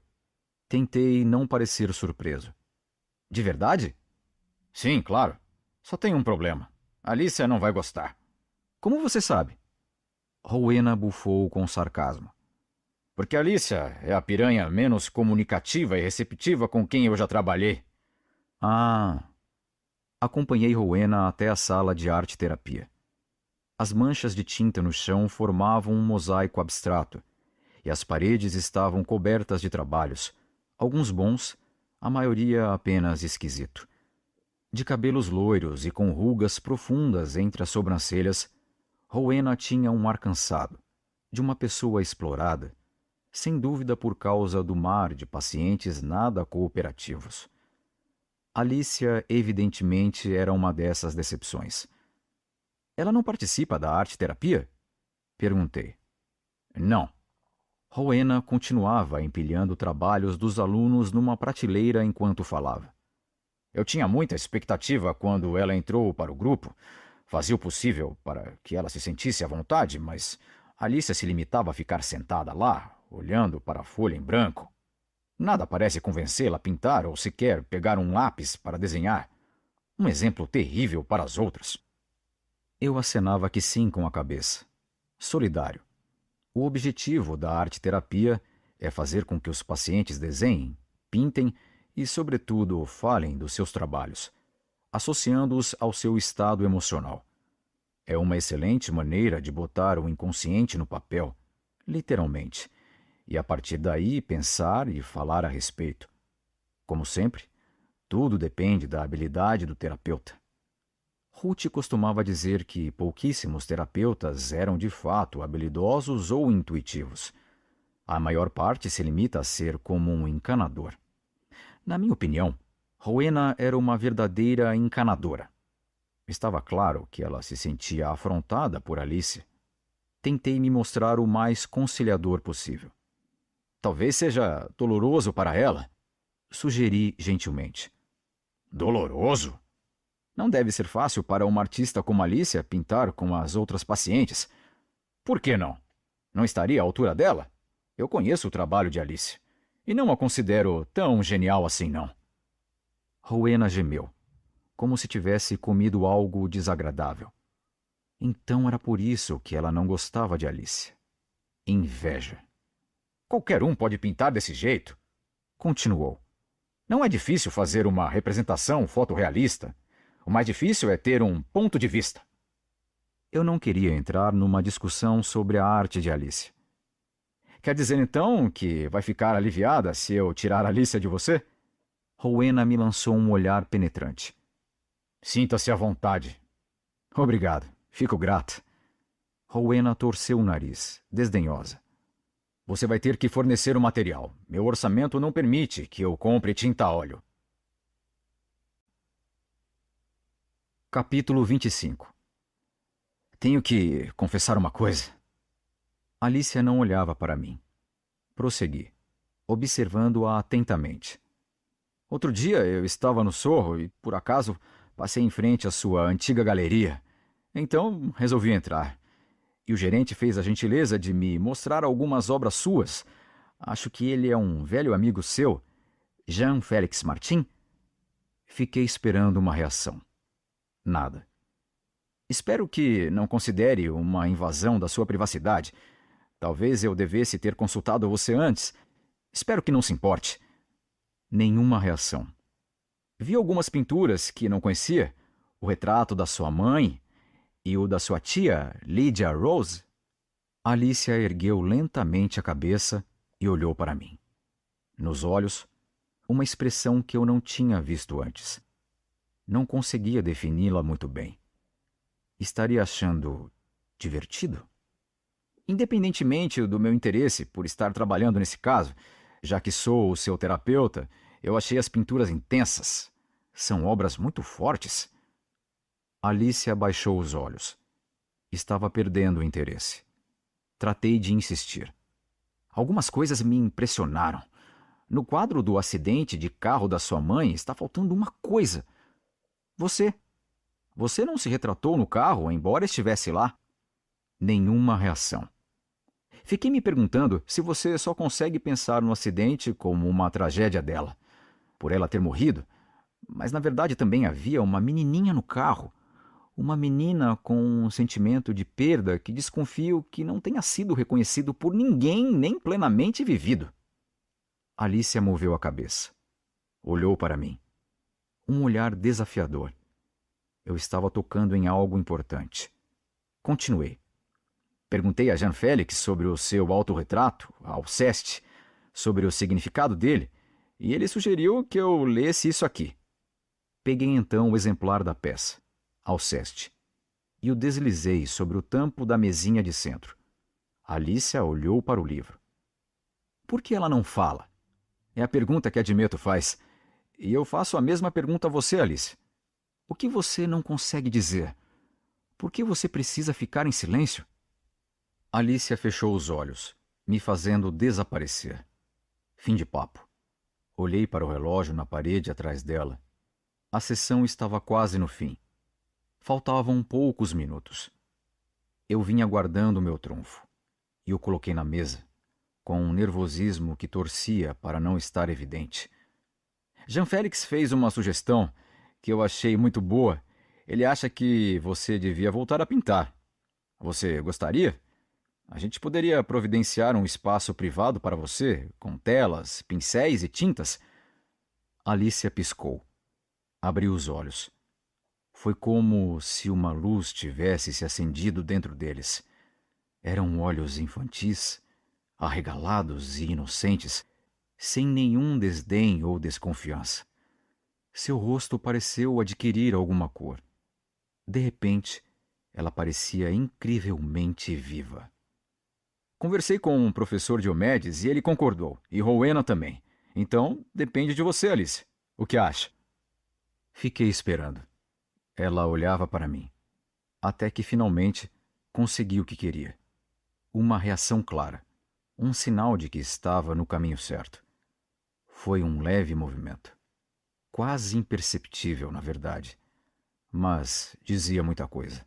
A: Tentei não parecer surpreso. De verdade? Sim, claro. Só tem um problema. Alicia não vai gostar. Como você sabe? Rowena bufou com sarcasmo. Porque Alicia é a piranha menos comunicativa e receptiva com quem eu já trabalhei. Ah. Acompanhei Rowena até a sala de arte-terapia. As manchas de tinta no chão formavam um mosaico abstrato, e as paredes estavam cobertas de trabalhos, alguns bons, a maioria apenas esquisito. De cabelos loiros e com rugas profundas entre as sobrancelhas, Rowena tinha um ar cansado, de uma pessoa explorada, sem dúvida por causa do mar de pacientes nada cooperativos. Alicia, evidentemente, era uma dessas decepções. Ela não participa da arte-terapia? Perguntei. Não. Rowena continuava empilhando trabalhos dos alunos numa prateleira enquanto falava. Eu tinha muita expectativa quando ela entrou para o grupo, Fazia o possível para que ela se sentisse à vontade, mas Alicia se limitava a ficar sentada lá, olhando para a folha em branco. Nada parece convencê-la a pintar ou sequer pegar um lápis para desenhar. Um exemplo terrível para as outras. Eu acenava que sim com a cabeça. Solidário. O objetivo da arte-terapia é fazer com que os pacientes desenhem, pintem e, sobretudo, falem dos seus trabalhos associando-os ao seu estado emocional. É uma excelente maneira de botar o inconsciente no papel, literalmente, e a partir daí pensar e falar a respeito. Como sempre, tudo depende da habilidade do terapeuta. Ruth costumava dizer que pouquíssimos terapeutas eram de fato habilidosos ou intuitivos. A maior parte se limita a ser como um encanador. Na minha opinião, Rowena era uma verdadeira encanadora. Estava claro que ela se sentia afrontada por Alice. Tentei me mostrar o mais conciliador possível. Talvez seja doloroso para ela, sugeri gentilmente. Doloroso? Não deve ser fácil para uma artista como Alice pintar com as outras pacientes. Por que não? Não estaria à altura dela? Eu conheço o trabalho de Alice e não a considero tão genial assim, não. Rowena gemeu, como se tivesse comido algo desagradável. Então era por isso que ela não gostava de Alice. Inveja. Qualquer um pode pintar desse jeito. Continuou. Não é difícil fazer uma representação fotorrealista. O mais difícil é ter um ponto de vista. Eu não queria entrar numa discussão sobre a arte de Alice. Quer dizer então que vai ficar aliviada se eu tirar Alice de você? Rowena me lançou um olhar penetrante. Sinta-se à vontade. Obrigado. Fico grata. Rowena torceu o nariz, desdenhosa. Você vai ter que fornecer o material. Meu orçamento não permite que eu compre tinta óleo. Capítulo 25 Tenho que confessar uma coisa. Alicia não olhava para mim. Prossegui, observando-a atentamente. Outro dia eu estava no Sorro e, por acaso, passei em frente à sua antiga galeria. Então resolvi entrar. E o gerente fez a gentileza de me mostrar algumas obras suas. Acho que ele é um velho amigo seu, Jean Félix Martin. Fiquei esperando uma reação. Nada. Espero que não considere uma invasão da sua privacidade. Talvez eu devesse ter consultado você antes. Espero que não se importe nenhuma reação. Vi algumas pinturas que não conhecia, o retrato da sua mãe e o da sua tia, Lydia Rose. Alicia ergueu lentamente a cabeça e olhou para mim. Nos olhos, uma expressão que eu não tinha visto antes. Não conseguia defini-la muito bem. Estaria achando divertido? Independentemente do meu interesse por estar trabalhando nesse caso, já que sou o seu terapeuta eu achei as pinturas intensas. São obras muito fortes. Alice abaixou os olhos. Estava perdendo o interesse. Tratei de insistir. Algumas coisas me impressionaram. No quadro do acidente de carro da sua mãe está faltando uma coisa. Você. Você não se retratou no carro, embora estivesse lá? Nenhuma reação. Fiquei me perguntando se você só consegue pensar no acidente como uma tragédia dela por ela ter morrido, mas na verdade também havia uma menininha no carro, uma menina com um sentimento de perda que desconfio que não tenha sido reconhecido por ninguém nem plenamente vivido. Alicia moveu a cabeça. Olhou para mim. Um olhar desafiador. Eu estava tocando em algo importante. Continuei. Perguntei a Jean Félix sobre o seu autorretrato, ao Ceste, sobre o significado dele, e ele sugeriu que eu lesse isso aqui. Peguei então o exemplar da peça, Alceste, e o deslizei sobre o tampo da mesinha de centro. Alicia olhou para o livro. Por que ela não fala? É a pergunta que Admeto faz. E eu faço a mesma pergunta a você, Alice. O que você não consegue dizer? Por que você precisa ficar em silêncio? Alicia fechou os olhos, me fazendo desaparecer. Fim de papo. Olhei para o relógio na parede atrás dela. A sessão estava quase no fim. Faltavam poucos minutos. Eu vinha guardando meu trunfo e o coloquei na mesa, com um nervosismo que torcia para não estar evidente. Jean Félix fez uma sugestão que eu achei muito boa. Ele acha que você devia voltar a pintar. Você gostaria? A gente poderia providenciar um espaço privado para você, com telas, pincéis e tintas. Alicia piscou. Abriu os olhos. Foi como se uma luz tivesse se acendido dentro deles. Eram olhos infantis, arregalados e inocentes, sem nenhum desdém ou desconfiança. Seu rosto pareceu adquirir alguma cor. De repente, ela parecia incrivelmente viva. Conversei com um professor de Omedes e ele concordou, e Rowena também. Então, depende de você, Alice. O que acha? Fiquei esperando. Ela olhava para mim. Até que finalmente consegui o que queria. Uma reação clara. Um sinal de que estava no caminho certo. Foi um leve movimento. Quase imperceptível, na verdade. Mas dizia muita coisa.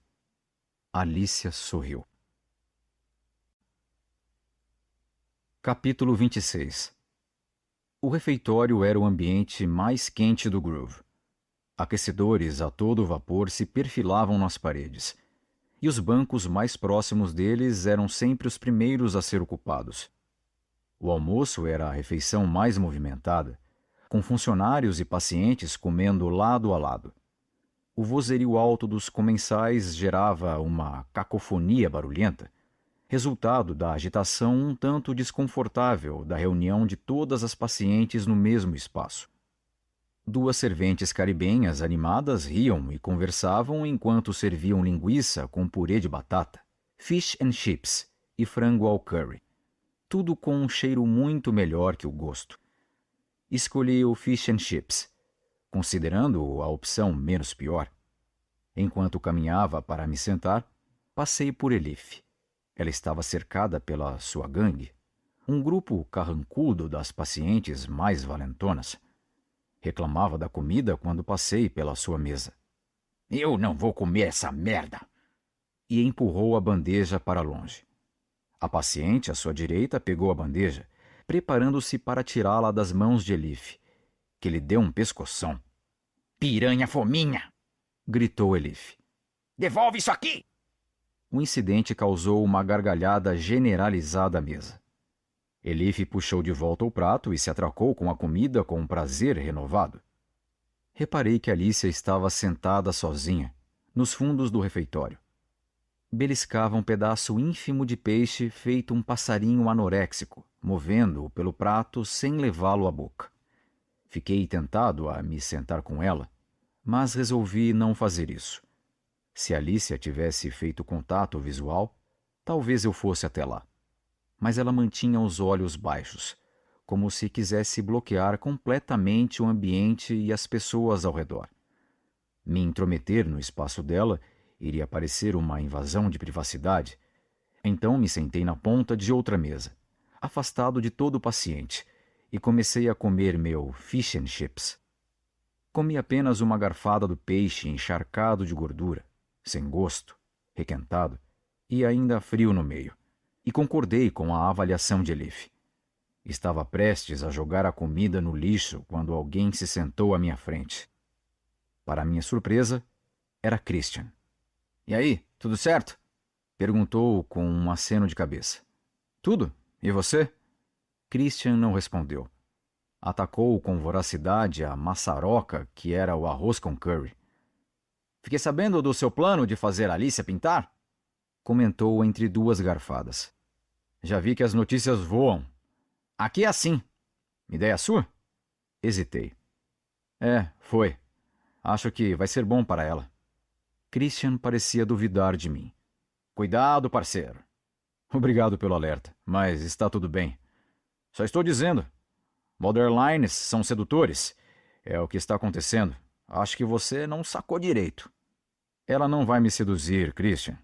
A: Alicia sorriu. Capítulo 26 O refeitório era o ambiente mais quente do Groove. Aquecedores a todo vapor se perfilavam nas paredes, e os bancos mais próximos deles eram sempre os primeiros a ser ocupados. O almoço era a refeição mais movimentada, com funcionários e pacientes comendo lado a lado. O vozerio alto dos comensais gerava uma cacofonia barulhenta resultado da agitação um tanto desconfortável da reunião de todas as pacientes no mesmo espaço. Duas serventes caribenhas animadas riam e conversavam enquanto serviam linguiça com purê de batata, fish and chips e frango ao curry. Tudo com um cheiro muito melhor que o gosto. Escolhi o fish and chips, considerando-o a opção menos pior. Enquanto caminhava para me sentar, passei por Elife ela estava cercada pela sua gangue, um grupo carrancudo das pacientes mais valentonas. Reclamava da comida quando passei pela sua mesa. Eu não vou comer essa merda! E empurrou a bandeja para longe. A paciente à sua direita pegou a bandeja, preparando-se para tirá-la das mãos de Elif, que lhe deu um pescoção. Piranha fominha! gritou Elif.
D: Devolve isso aqui!
A: O incidente causou uma gargalhada generalizada à mesa. Elif puxou de volta o prato e se atracou com a comida com um prazer renovado. Reparei que Alicia estava sentada sozinha, nos fundos do refeitório. Beliscava um pedaço ínfimo de peixe feito um passarinho anoréxico, movendo-o pelo prato sem levá-lo à boca. Fiquei tentado a me sentar com ela, mas resolvi não fazer isso. Se Alicia tivesse feito contato visual, talvez eu fosse até lá. Mas ela mantinha os olhos baixos, como se quisesse bloquear completamente o ambiente e as pessoas ao redor. Me intrometer no espaço dela iria parecer uma invasão de privacidade. Então me sentei na ponta de outra mesa, afastado de todo o paciente, e comecei a comer meu fish and chips. Comi apenas uma garfada do peixe encharcado de gordura sem gosto, requentado e ainda frio no meio, e concordei com a avaliação de Elif. Estava prestes a jogar a comida no lixo quando alguém se sentou à minha frente. Para minha surpresa, era Christian. E aí, tudo certo? perguntou com um aceno de cabeça. Tudo? E você? Christian não respondeu. Atacou com voracidade a maçaroca que era o arroz com curry. Fiquei sabendo do seu plano de fazer Alicia pintar? Comentou entre duas garfadas. Já vi que as notícias voam. Aqui é assim. Ideia sua? Hesitei. É, foi. Acho que vai ser bom para ela. Christian parecia duvidar de mim. Cuidado, parceiro. Obrigado pelo alerta, mas está tudo bem. Só estou dizendo. Borderlines são sedutores. É o que está acontecendo. Acho que você não sacou direito. Ela não vai me seduzir, Christian.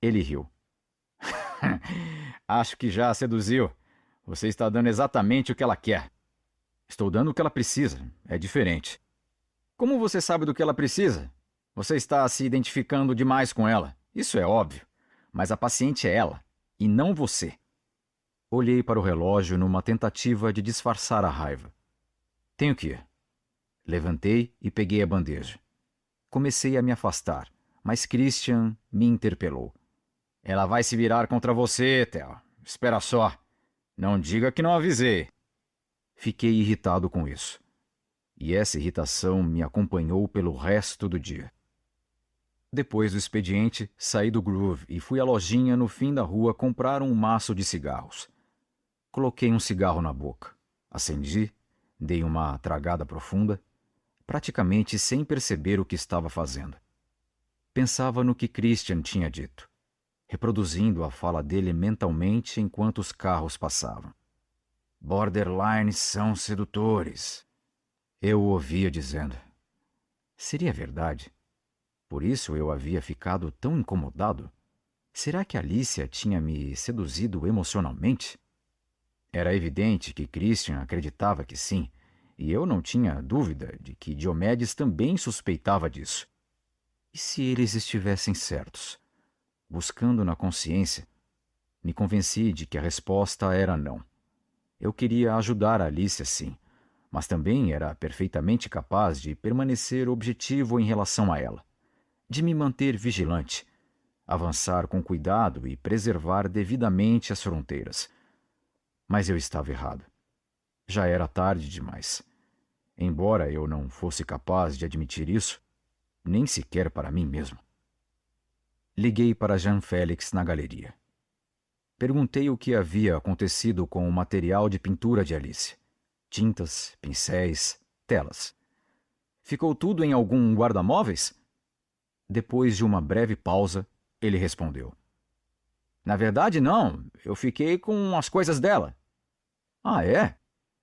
A: Ele riu. Acho que já a seduziu. Você está dando exatamente o que ela quer. Estou dando o que ela precisa. É diferente. Como você sabe do que ela precisa? Você está se identificando demais com ela. Isso é óbvio. Mas a paciente é ela, e não você. Olhei para o relógio numa tentativa de disfarçar a raiva. Tenho que ir. Levantei e peguei a bandeja. Comecei a me afastar, mas Christian me interpelou. Ela vai se virar contra você, Theo. Espera só. Não diga que não avisei. Fiquei irritado com isso. E essa irritação me acompanhou pelo resto do dia. Depois do expediente, saí do groove e fui à lojinha no fim da rua comprar um maço de cigarros. Coloquei um cigarro na boca, acendi, dei uma tragada profunda praticamente sem perceber o que estava fazendo. Pensava no que Christian tinha dito, reproduzindo a fala dele mentalmente enquanto os carros passavam. Borderlines são sedutores. Eu o ouvia dizendo. Seria verdade? Por isso eu havia ficado tão incomodado? Será que Alicia tinha me seduzido emocionalmente? Era evidente que Christian acreditava que sim, e eu não tinha dúvida de que Diomedes também suspeitava disso. E se eles estivessem certos? Buscando na consciência, me convenci de que a resposta era não. Eu queria ajudar a Alice, sim, mas também era perfeitamente capaz de permanecer objetivo em relação a ela, de me manter vigilante, avançar com cuidado e preservar devidamente as fronteiras. Mas eu estava errado. Já era tarde demais embora eu não fosse capaz de admitir isso, nem sequer para mim mesmo. Liguei para Jean Félix na galeria. Perguntei o que havia acontecido com o material de pintura de Alice: tintas, pincéis, telas. Ficou tudo em algum guarda-móveis? Depois de uma breve pausa, ele respondeu: Na verdade, não. Eu fiquei com as coisas dela. Ah, é?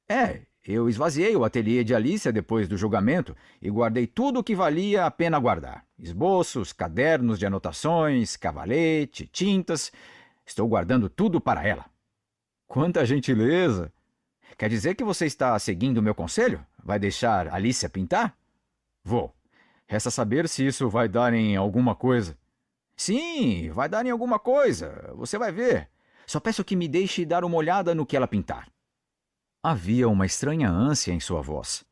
A: É, eu esvaziei o ateliê de Alicia depois do julgamento e guardei tudo o que valia a pena guardar: esboços, cadernos de anotações, cavalete, tintas. Estou guardando tudo para ela. Quanta gentileza! Quer dizer que você está seguindo o meu conselho? Vai deixar Alicia pintar? Vou. Resta saber se isso vai dar em alguma coisa. Sim, vai dar em alguma coisa. Você vai ver. Só peço que me deixe dar uma olhada no que ela pintar. Havia uma estranha ânsia em sua voz.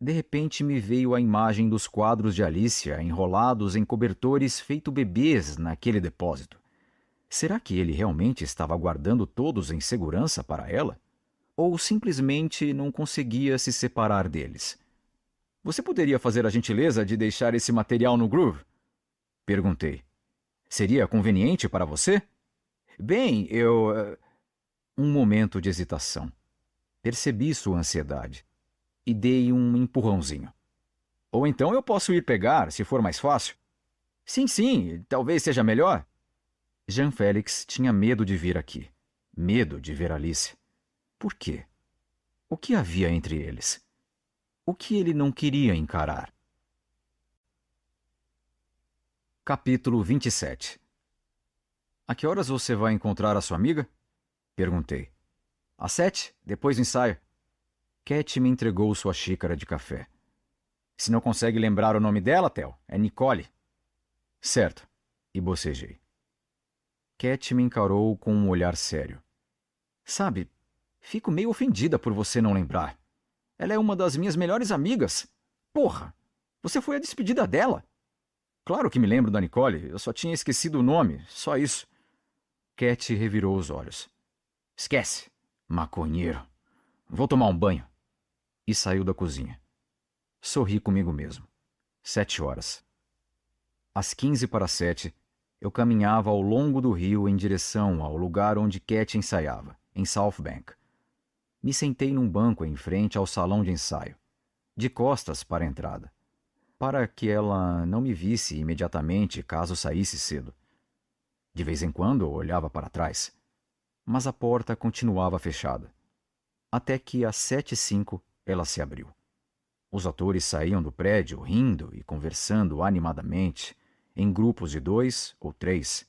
A: De repente me veio a imagem dos quadros de Alicia enrolados em cobertores feito bebês naquele depósito. Será que ele realmente estava guardando todos em segurança para ela? Ou simplesmente não conseguia se separar deles? Você poderia fazer a gentileza de deixar esse material no groove? Perguntei. Seria conveniente para você? Bem, eu. Eh, um momento de hesitação. Percebi sua ansiedade e dei um empurrãozinho. Ou então eu posso ir pegar, se for mais fácil. Sim, sim, talvez seja melhor. Jean Félix tinha medo de vir aqui. Medo de ver Alice. Por quê? O que havia entre eles? O que ele não queria encarar? Capítulo 27 A que horas você vai encontrar a sua amiga? Perguntei. Às sete, depois do ensaio. Cat me entregou sua xícara de café. Se não consegue lembrar o nome dela, Tel, é Nicole. Certo, e bocejei. Cat me encarou com um olhar sério. Sabe, fico meio ofendida por você não lembrar. Ela é uma das minhas melhores amigas. Porra! Você foi a despedida dela. Claro que me lembro da Nicole, eu só tinha esquecido o nome, só isso. Cat revirou os olhos. Esquece, Maconheiro. Vou tomar um banho. E saiu da cozinha. Sorri comigo mesmo. Sete horas. Às quinze para sete, eu caminhava ao longo do rio em direção ao lugar onde Cat ensaiava, em South Bank. Me sentei num banco em frente ao salão de ensaio, de costas para a entrada, para que ela não me visse imediatamente caso saísse cedo. De vez em quando olhava para trás mas a porta continuava fechada. Até que às sete e cinco ela se abriu. Os atores saíam do prédio rindo e conversando animadamente, em grupos de dois ou três.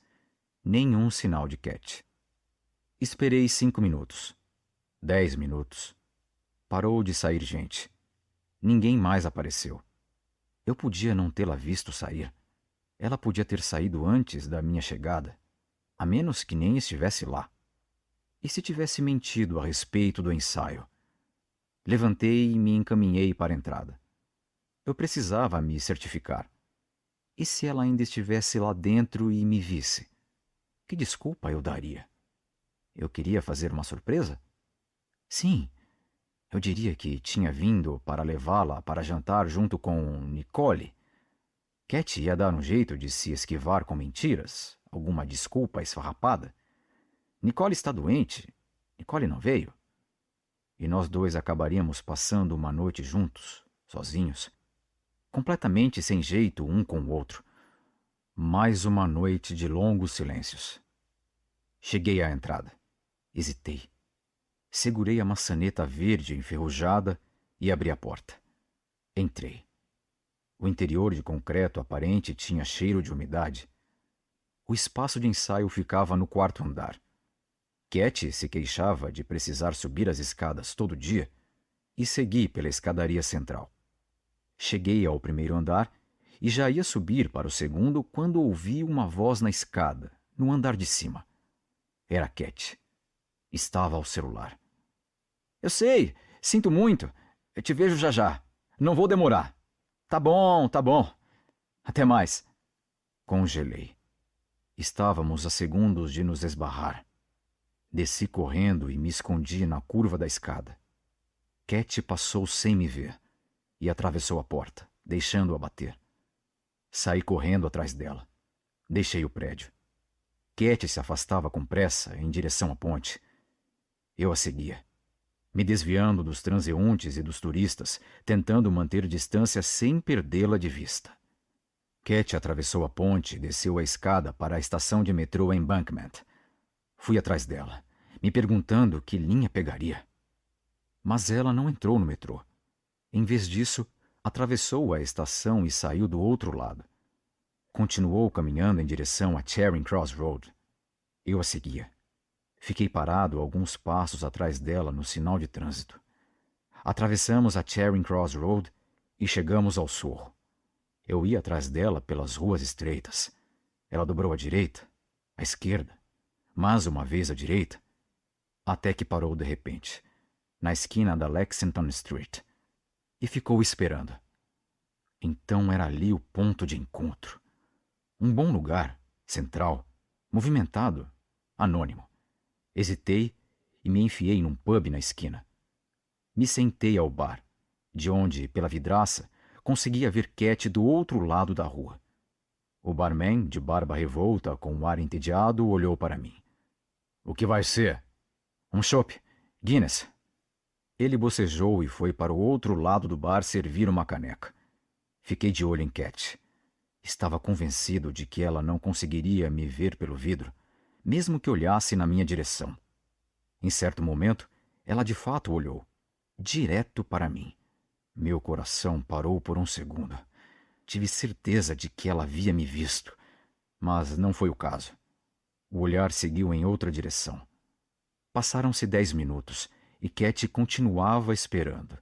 A: Nenhum sinal de Cat. Esperei cinco minutos. Dez minutos. Parou de sair gente. Ninguém mais apareceu. Eu podia não tê-la visto sair. Ela podia ter saído antes da minha chegada, a menos que nem estivesse lá. E se tivesse mentido a respeito do ensaio? Levantei e me encaminhei para a entrada. Eu precisava me certificar. E se ela ainda estivesse lá dentro e me visse? Que desculpa eu daria? Eu queria fazer uma surpresa? Sim, eu diria que tinha vindo para levá-la para jantar junto com Nicole. Cat ia dar um jeito de se esquivar com mentiras, alguma desculpa esfarrapada. Nicole está doente. Nicole não veio. E nós dois acabaríamos passando uma noite juntos, sozinhos, completamente sem jeito um com o outro. Mais uma noite de longos silêncios. Cheguei à entrada. Hesitei. Segurei a maçaneta verde enferrujada e abri a porta. Entrei. O interior de concreto aparente tinha cheiro de umidade. O espaço de ensaio ficava no quarto andar. Cat se queixava de precisar subir as escadas todo dia e segui pela escadaria central. Cheguei ao primeiro andar e já ia subir para o segundo quando ouvi uma voz na escada, no andar de cima. Era Cat. Estava ao celular. Eu sei, sinto muito. Eu te vejo já já. Não vou demorar. Tá bom, tá bom. Até mais. Congelei. Estávamos a segundos de nos esbarrar. Desci correndo e me escondi na curva da escada. Cat passou sem me ver e atravessou a porta, deixando-a bater. Saí correndo atrás dela. Deixei o prédio. Cat se afastava com pressa em direção à ponte. Eu a seguia, me desviando dos transeuntes e dos turistas, tentando manter distância sem perdê-la de vista. Cat atravessou a ponte e desceu a escada para a estação de metrô Embankment. Fui atrás dela, me perguntando que linha pegaria. Mas ela não entrou no metrô. Em vez disso, atravessou a estação e saiu do outro lado. Continuou caminhando em direção a Charing Cross Road. Eu a seguia. Fiquei parado alguns passos atrás dela no sinal de trânsito. Atravessamos a Charing Cross Road e chegamos ao sorro. Eu ia atrás dela pelas ruas estreitas. Ela dobrou à direita, à esquerda, mas uma vez à direita, até que parou de repente, na esquina da Lexington Street, e ficou esperando. Então era ali o ponto de encontro. Um bom lugar, central, movimentado, anônimo. Hesitei e me enfiei num pub na esquina. Me sentei ao bar, de onde, pela vidraça, conseguia ver Cat do outro lado da rua. O barman, de barba revolta, com um ar entediado, olhou para mim. O que vai ser? Um chopp. Guinness. Ele bocejou e foi para o outro lado do bar servir uma caneca. Fiquei de olho em Cat. Estava convencido de que ela não conseguiria me ver pelo vidro, mesmo que olhasse na minha direção. Em certo momento, ela de fato olhou, direto para mim. Meu coração parou por um segundo. Tive certeza de que ela havia me visto, mas não foi o caso. O olhar seguiu em outra direção. Passaram-se dez minutos e Cat continuava esperando.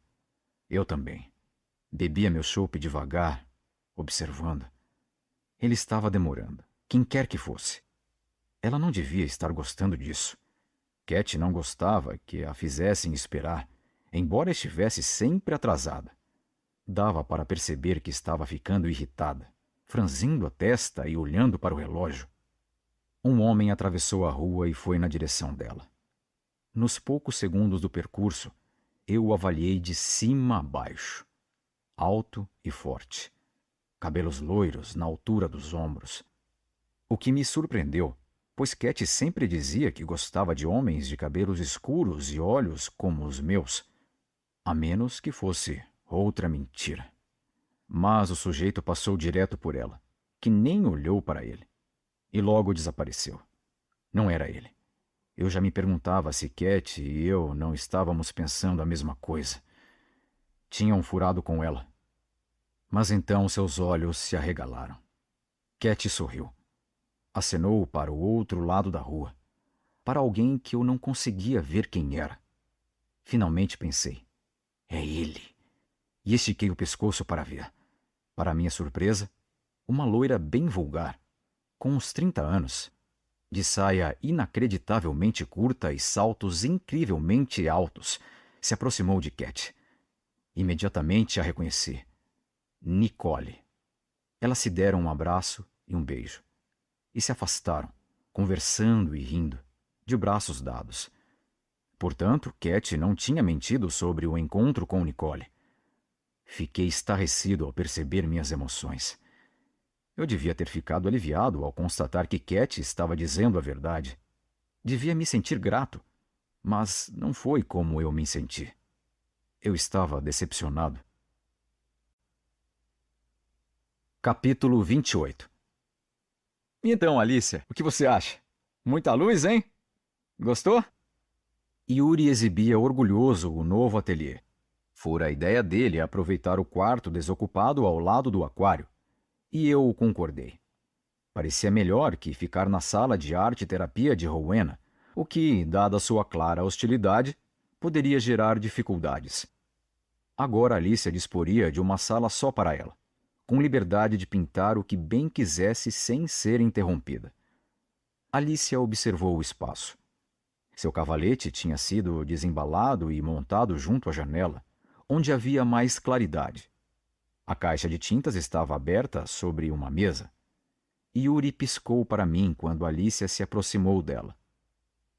A: Eu também. Bebia meu chope devagar, observando. Ele estava demorando, quem quer que fosse. Ela não devia estar gostando disso. Cat não gostava que a fizessem esperar, embora estivesse sempre atrasada. Dava para perceber que estava ficando irritada, franzindo a testa e olhando para o relógio. Um homem atravessou a rua e foi na direção dela. Nos poucos segundos do percurso, eu o avaliei de cima a baixo. Alto e forte. Cabelos loiros na altura dos ombros. O que me surpreendeu, pois Cat sempre dizia que gostava de homens de cabelos escuros e olhos como os meus, a menos que fosse outra mentira. Mas o sujeito passou direto por ela, que nem olhou para ele e logo desapareceu. Não era ele. Eu já me perguntava se Cat e eu não estávamos pensando a mesma coisa. Tinham furado com ela. Mas então seus olhos se arregalaram. Cat sorriu. Acenou para o outro lado da rua, para alguém que eu não conseguia ver quem era. Finalmente pensei: é ele. E estiquei o pescoço para ver. Para minha surpresa, uma loira bem vulgar com uns 30 anos, de saia inacreditavelmente curta e saltos incrivelmente altos, se aproximou de Cat. Imediatamente a reconheci. Nicole. Elas se deram um abraço e um beijo. E se afastaram, conversando e rindo, de braços dados. Portanto, Cat não tinha mentido sobre o encontro com Nicole. Fiquei estarrecido ao perceber minhas emoções. Eu devia ter ficado aliviado ao constatar que Cat estava dizendo a verdade. Devia me sentir grato, mas não foi como eu me senti. Eu estava decepcionado. Capítulo 28 Então, Alicia, o que você acha? Muita luz, hein? Gostou? Yuri exibia orgulhoso o novo ateliê. Fora a ideia dele aproveitar o quarto desocupado ao lado do aquário e eu concordei. Parecia melhor que ficar na sala de arte-terapia de Rowena, o que, dada sua clara hostilidade, poderia gerar dificuldades. Agora Alicia disporia de uma sala só para ela, com liberdade de pintar o que bem quisesse sem ser interrompida. Alicia observou o espaço. Seu cavalete tinha sido desembalado e montado junto à janela, onde havia mais claridade. A caixa de tintas estava aberta sobre uma mesa. Yuri piscou para mim quando Alicia se aproximou dela.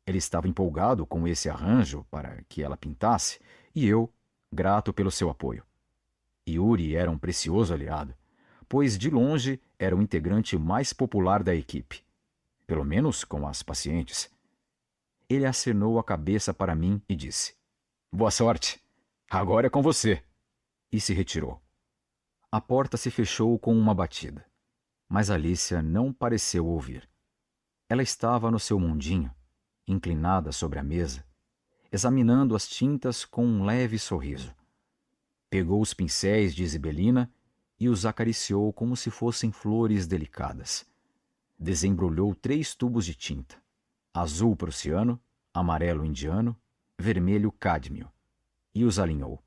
A: Ele estava empolgado com esse arranjo para que ela pintasse e eu, grato pelo seu apoio. Yuri era um precioso aliado, pois de longe era o integrante mais popular da equipe, pelo menos com as pacientes. Ele acenou a cabeça para mim e disse: Boa sorte! Agora é com você! E se retirou. A porta se fechou com uma batida, mas Alicia não pareceu ouvir. Ela estava no seu mundinho, inclinada sobre a mesa, examinando as tintas com um leve sorriso. Pegou os pincéis de Isabelina e os acariciou como se fossem flores delicadas. Desembrulhou três tubos de tinta: azul prussiano, amarelo indiano, vermelho cádmio, e os alinhou.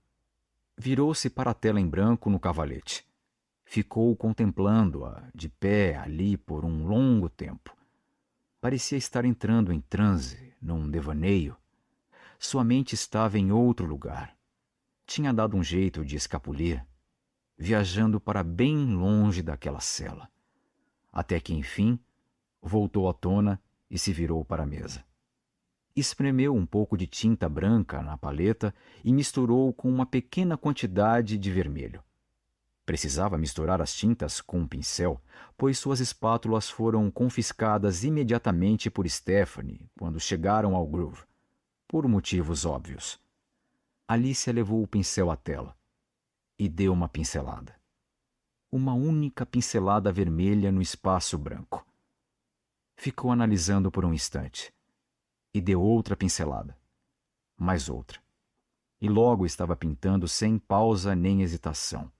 A: Virou-se para a tela em branco no cavalete. Ficou contemplando-a, de pé ali por um longo tempo. Parecia estar entrando em transe, num devaneio. Sua mente estava em outro lugar. Tinha dado um jeito de escapulir, viajando para bem longe daquela cela. Até que, enfim, voltou à tona e se virou para a mesa espremeu um pouco de tinta branca na paleta e misturou com uma pequena quantidade de vermelho. Precisava misturar as tintas com um pincel, pois suas espátulas foram confiscadas imediatamente por Stephanie quando chegaram ao Groove, por motivos óbvios. Alicia levou o pincel à tela e deu uma pincelada. Uma única pincelada vermelha no espaço branco. Ficou analisando por um instante e deu outra pincelada. Mais outra. E logo estava pintando sem pausa nem hesitação,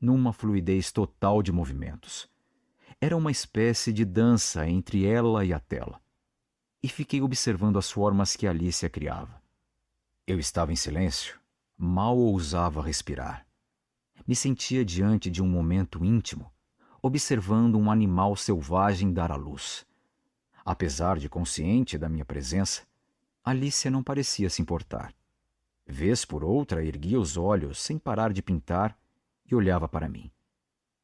A: numa fluidez total de movimentos. Era uma espécie de dança entre ela e a tela. E fiquei observando as formas que Alicia criava. Eu estava em silêncio, mal ousava respirar. Me sentia diante de um momento íntimo, observando um animal selvagem dar à luz Apesar de consciente da minha presença, Alicia não parecia se importar. Vez por outra, erguia os olhos sem parar de pintar e olhava para mim,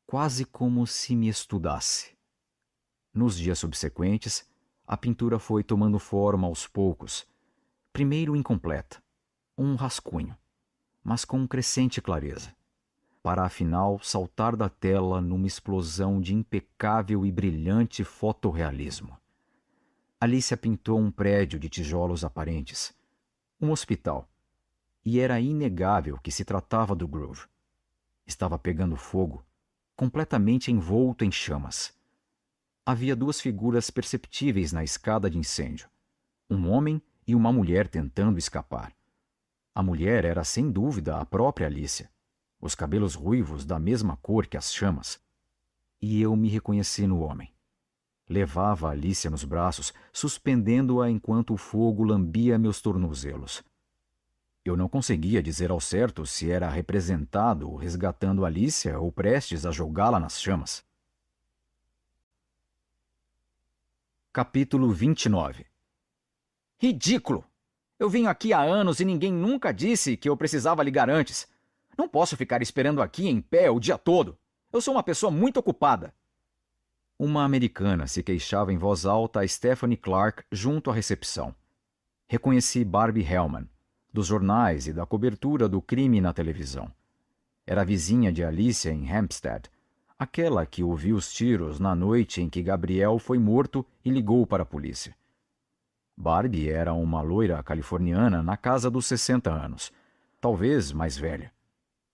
A: quase como se me estudasse. Nos dias subsequentes, a pintura foi tomando forma aos poucos, primeiro incompleta, um rascunho, mas com crescente clareza, para afinal saltar da tela numa explosão de impecável e brilhante fotorrealismo. Alicia pintou um prédio de tijolos aparentes, um hospital, e era inegável que se tratava do Grove. Estava pegando fogo, completamente envolto em chamas. Havia duas figuras perceptíveis na escada de incêndio: um homem e uma mulher tentando escapar. A mulher era sem dúvida a própria Alicia, os cabelos ruivos da mesma cor que as chamas. E eu me reconheci no homem. Levava Alicia nos braços, suspendendo-a enquanto o fogo lambia meus tornozelos. Eu não conseguia dizer ao certo se era representado resgatando Alicia ou prestes a jogá-la nas chamas. Capítulo 29 Ridículo! Eu venho aqui há anos e ninguém nunca disse que eu precisava ligar antes. Não posso ficar esperando aqui em pé o dia todo. Eu sou uma pessoa muito ocupada. Uma americana se queixava em voz alta a Stephanie Clark junto à recepção. Reconheci Barbie Hellman, dos jornais e da cobertura do crime na televisão. Era vizinha de Alicia em Hampstead, aquela que ouviu os tiros na noite em que Gabriel foi morto e ligou para a polícia. Barbie era uma loira californiana na casa dos 60 anos, talvez mais velha.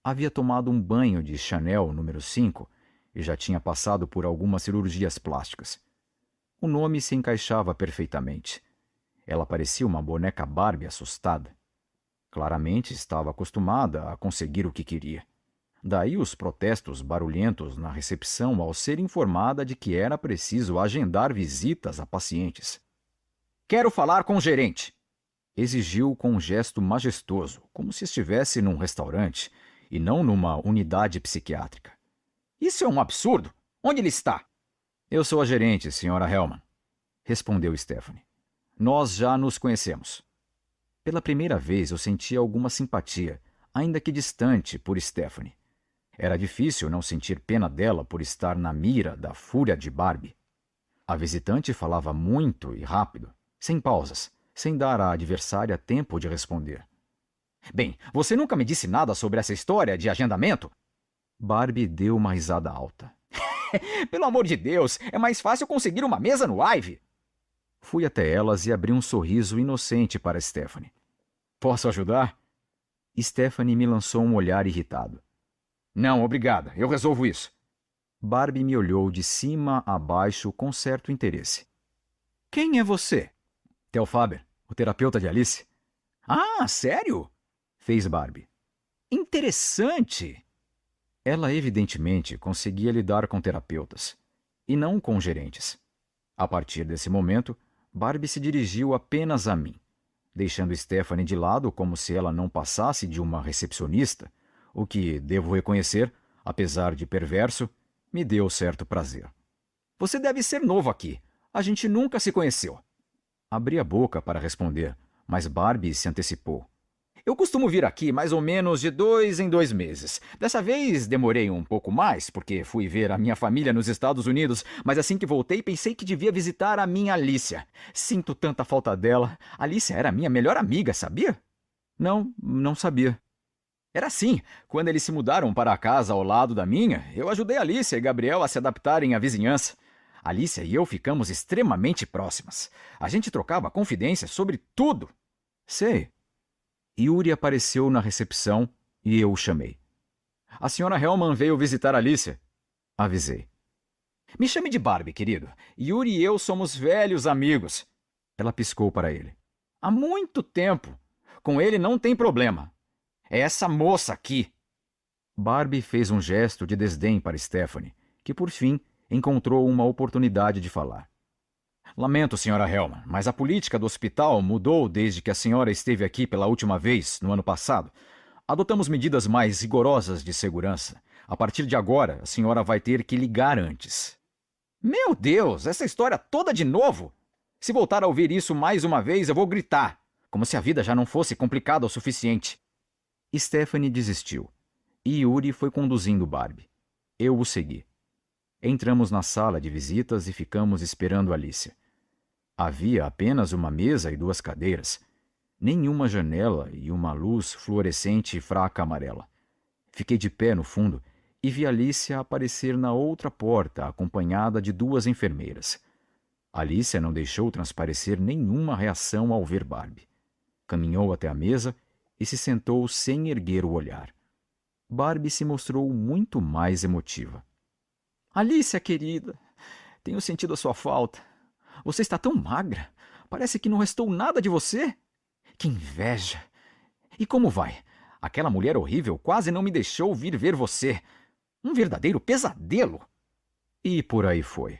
A: Havia tomado um banho de Chanel número 5 e já tinha passado por algumas cirurgias plásticas. O nome se encaixava perfeitamente. Ela parecia uma boneca Barbie assustada. Claramente estava acostumada a conseguir o que queria. Daí os protestos barulhentos na recepção ao ser informada de que era preciso agendar visitas a pacientes. Quero falar com o gerente! Exigiu com um gesto majestoso, como se estivesse num restaurante e não numa unidade psiquiátrica. Isso é um absurdo. Onde ele está? Eu sou a gerente, senhora Hellman, respondeu Stephanie. Nós já nos conhecemos. Pela primeira vez eu sentia alguma simpatia, ainda que distante, por Stephanie. Era difícil não sentir pena dela por estar na mira da fúria de Barbie. A visitante falava muito e rápido, sem pausas, sem dar à adversária tempo de responder. Bem, você nunca me disse nada sobre essa história de agendamento, Barbie deu uma risada alta. Pelo amor de Deus, é mais fácil conseguir uma mesa no live. Fui até elas e abri um sorriso inocente para Stephanie. Posso ajudar? Stephanie me lançou um olhar irritado. Não, obrigada, eu resolvo isso. Barbie me olhou de cima a baixo com certo interesse. Quem é você? Theo Faber, o terapeuta de Alice. Ah, sério? Fez Barbie. Interessante! Ela evidentemente conseguia lidar com terapeutas, e não com gerentes. A partir desse momento, Barbie se dirigiu apenas a mim, deixando Stephanie de lado como se ela não passasse de uma recepcionista, o que, devo reconhecer, apesar de perverso, me deu certo prazer. Você deve ser novo aqui. A gente nunca se conheceu. Abri a boca para responder, mas Barbie se antecipou. Eu costumo vir aqui mais ou menos de dois em dois meses. Dessa vez demorei um pouco mais, porque fui ver a minha família nos Estados Unidos, mas assim que voltei pensei que devia visitar a minha Alicia. Sinto tanta falta dela. Alicia era minha melhor amiga, sabia? Não, não sabia. Era assim. Quando eles se mudaram para a casa ao lado da minha, eu ajudei Alicia e Gabriel a se adaptarem à vizinhança. Alicia e eu ficamos extremamente próximas. A gente trocava confidências sobre tudo. Sei. Yuri apareceu na recepção e eu o chamei. A senhora Hellman veio visitar Alicia. Avisei. Me chame de Barbie, querido. Yuri e eu somos velhos amigos. Ela piscou para ele. Há muito tempo. Com ele não tem problema. É essa moça aqui. Barbie fez um gesto de desdém para Stephanie, que por fim encontrou uma oportunidade de falar. Lamento, senhora Helma, mas a política do hospital mudou desde que a senhora esteve aqui pela última vez, no ano passado. Adotamos medidas mais rigorosas de segurança. A partir de agora, a senhora vai ter que ligar antes. Meu Deus, essa história toda de novo! Se voltar a ouvir isso mais uma vez, eu vou gritar, como se a vida já não fosse complicada o suficiente. Stephanie desistiu, e Yuri foi conduzindo Barbie. Eu o segui. Entramos na sala de visitas e ficamos esperando Alicia. Havia apenas uma mesa e duas cadeiras. Nenhuma janela e uma luz fluorescente e fraca amarela. Fiquei de pé no fundo e vi Alicia aparecer na outra porta, acompanhada de duas enfermeiras. Alicia não deixou transparecer nenhuma reação ao ver Barbie. Caminhou até a mesa e se sentou sem erguer o olhar. Barbie se mostrou muito mais emotiva. Alicia, querida, tenho sentido a sua falta. Você está tão magra. Parece que não restou nada de você. Que inveja! E como vai? Aquela mulher horrível quase não me deixou vir ver você. Um verdadeiro pesadelo! E por aí foi.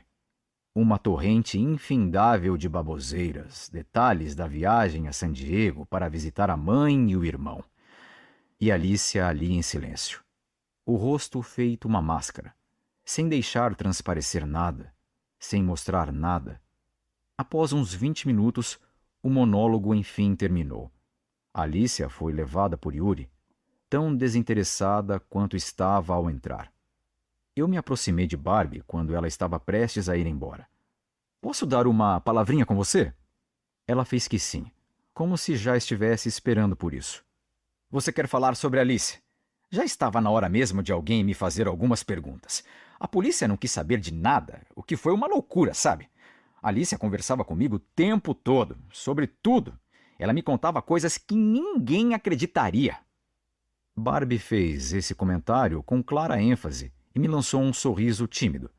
A: Uma torrente infindável de baboseiras, detalhes da viagem a San Diego para visitar a mãe e o irmão. E Alicia ali em silêncio, o rosto feito uma máscara, sem deixar transparecer nada, sem mostrar nada, Após uns vinte minutos, o monólogo enfim terminou. Alicia foi levada por Yuri, tão desinteressada quanto estava ao entrar. Eu me aproximei de Barbie quando ela estava prestes a ir embora. Posso dar uma palavrinha com você? Ela fez que sim, como se já estivesse esperando por isso. Você quer falar sobre Alice? Já estava na hora mesmo de alguém me fazer algumas perguntas. A polícia não quis saber de nada, o que foi uma loucura, sabe? Alicia conversava comigo o tempo todo, sobre tudo. Ela me contava coisas que ninguém acreditaria. Barbie fez esse comentário com clara ênfase e me lançou um sorriso tímido.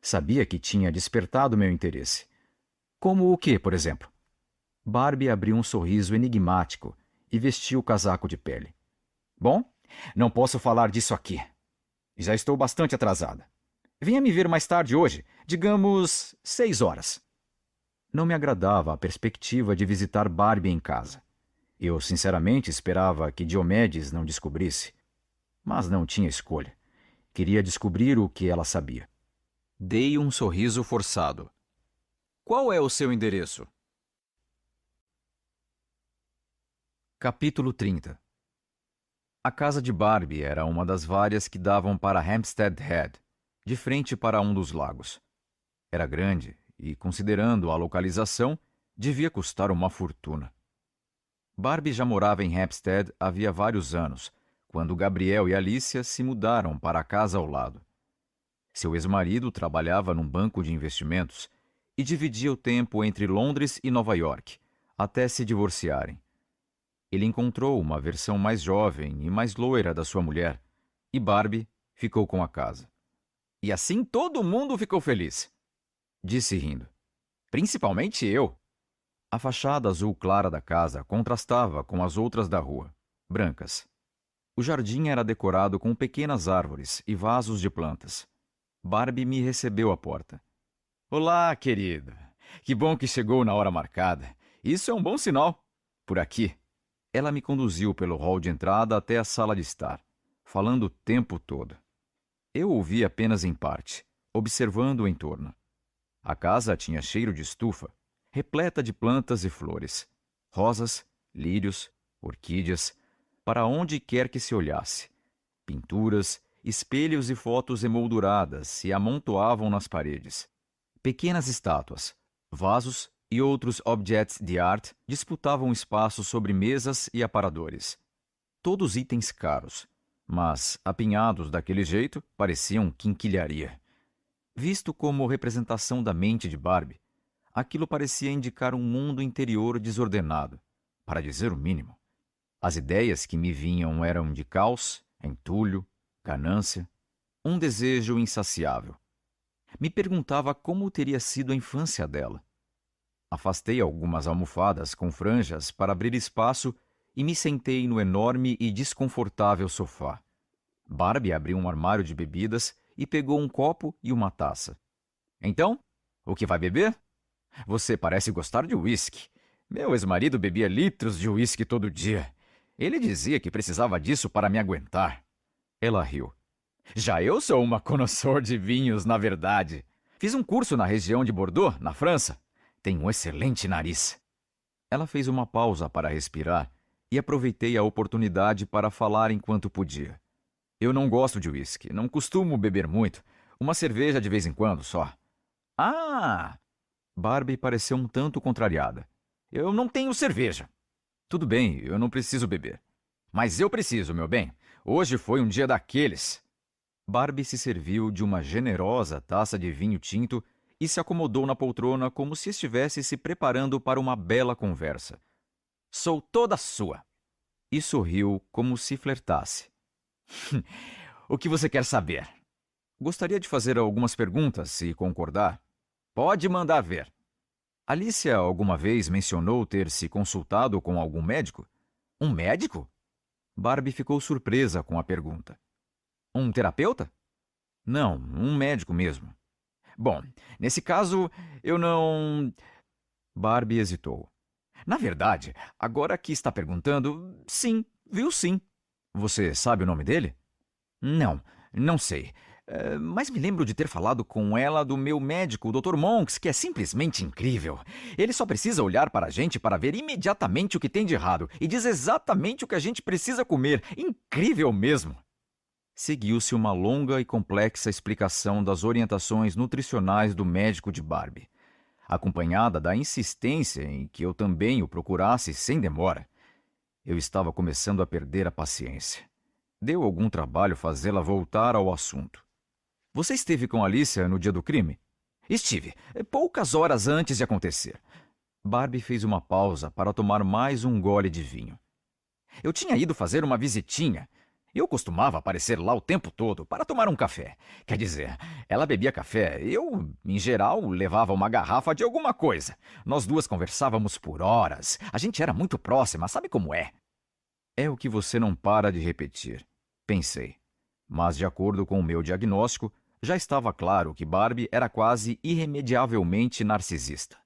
A: Sabia que tinha despertado meu interesse. Como o que, por exemplo? Barbie abriu um sorriso enigmático e vestiu o casaco de pele. Bom, não posso falar disso aqui. Já estou bastante atrasada. Venha me ver mais tarde hoje. Digamos, seis horas. Não me agradava a perspectiva de visitar Barbie em casa. Eu sinceramente esperava que Diomedes não descobrisse. Mas não tinha escolha. Queria descobrir o que ela sabia. Dei um sorriso forçado. Qual é o seu endereço? Capítulo 30 A casa de Barbie era uma das várias que davam para Hampstead Head, de frente para um dos lagos. Era grande e, considerando a localização, devia custar uma fortuna. Barbie já morava em Hampstead havia vários anos, quando Gabriel e Alicia se mudaram para a casa ao lado. Seu ex-marido trabalhava num banco de investimentos e dividia o tempo entre Londres e Nova York, até se divorciarem. Ele encontrou uma versão mais jovem e mais loira da sua mulher, e Barbie ficou com a casa. E assim todo mundo ficou feliz disse rindo. Principalmente eu. A fachada azul clara da casa contrastava com as outras da rua, brancas. O jardim era decorado com pequenas árvores e vasos de plantas. Barbie me recebeu à porta. Olá, querido. Que bom que chegou na hora marcada. Isso é um bom sinal. Por aqui. Ela me conduziu pelo hall de entrada até a sala de estar, falando o tempo todo. Eu ouvi apenas em parte, observando o entorno. A casa tinha cheiro de estufa, repleta de plantas e flores, rosas, lírios, orquídeas, para onde quer que se olhasse. Pinturas, espelhos e fotos emolduradas se amontoavam nas paredes. Pequenas estátuas, vasos e outros objetos de arte disputavam espaço sobre mesas e aparadores. Todos itens caros, mas apinhados daquele jeito pareciam quinquilharia. Visto como representação da mente de Barbie, aquilo parecia indicar um mundo interior desordenado, para dizer o mínimo. As ideias que me vinham eram de caos, entulho, ganância, um desejo insaciável. Me perguntava como teria sido a infância dela. Afastei algumas almofadas com franjas para abrir espaço e me sentei no enorme e desconfortável sofá. Barbie abriu um armário de bebidas e pegou um copo e uma taça. Então, o que vai beber? Você parece gostar de uísque. Meu ex-marido bebia litros de uísque todo dia. Ele dizia que precisava disso para me aguentar. Ela riu. Já eu sou uma connoisseur de vinhos, na verdade. Fiz um curso na região de Bordeaux, na França. Tenho um excelente nariz. Ela fez uma pausa para respirar e aproveitei a oportunidade para falar enquanto podia. Eu não gosto de uísque, não costumo beber muito. Uma cerveja de vez em quando só. Ah! Barbie pareceu um tanto contrariada. Eu não tenho cerveja. Tudo bem, eu não preciso beber. Mas eu preciso, meu bem. Hoje foi um dia daqueles. Barbie se serviu de uma generosa taça de vinho tinto e se acomodou na poltrona como se estivesse se preparando para uma bela conversa. Sou toda sua! E sorriu como se flertasse. o que você quer saber? Gostaria de fazer algumas perguntas, se concordar. Pode mandar ver. Alicia alguma vez mencionou ter se consultado com algum médico? Um médico? Barbie ficou surpresa com a pergunta. Um terapeuta? Não, um médico mesmo. Bom, nesse caso, eu não. Barbie hesitou. Na verdade, agora que está perguntando, sim, viu sim, você sabe o nome dele? Não, não sei. Eh, mas me lembro de ter falado com ela do meu médico, o Dr. Monks, que é simplesmente incrível. Ele só precisa olhar para a gente para ver imediatamente o que tem de errado e diz exatamente o que a gente precisa comer. Incrível mesmo! Seguiu-se uma longa e complexa explicação das orientações nutricionais do médico de Barbie, acompanhada da insistência em que eu também o procurasse sem demora. Eu estava começando a perder a paciência. Deu algum trabalho fazê-la voltar ao assunto. Você esteve com Alicia no dia do crime? Estive, eh, poucas horas antes de acontecer. Barbie fez uma pausa para tomar mais um gole de vinho. Eu tinha ido fazer uma visitinha eu costumava aparecer lá o tempo todo para tomar um café. Quer dizer, ela bebia café, eu, em geral, levava uma garrafa de alguma coisa. Nós duas conversávamos por horas. A gente era muito próxima, sabe como é? É o que você não para de repetir, pensei. Mas, de acordo com o meu diagnóstico, já estava claro que Barbie era quase irremediavelmente narcisista.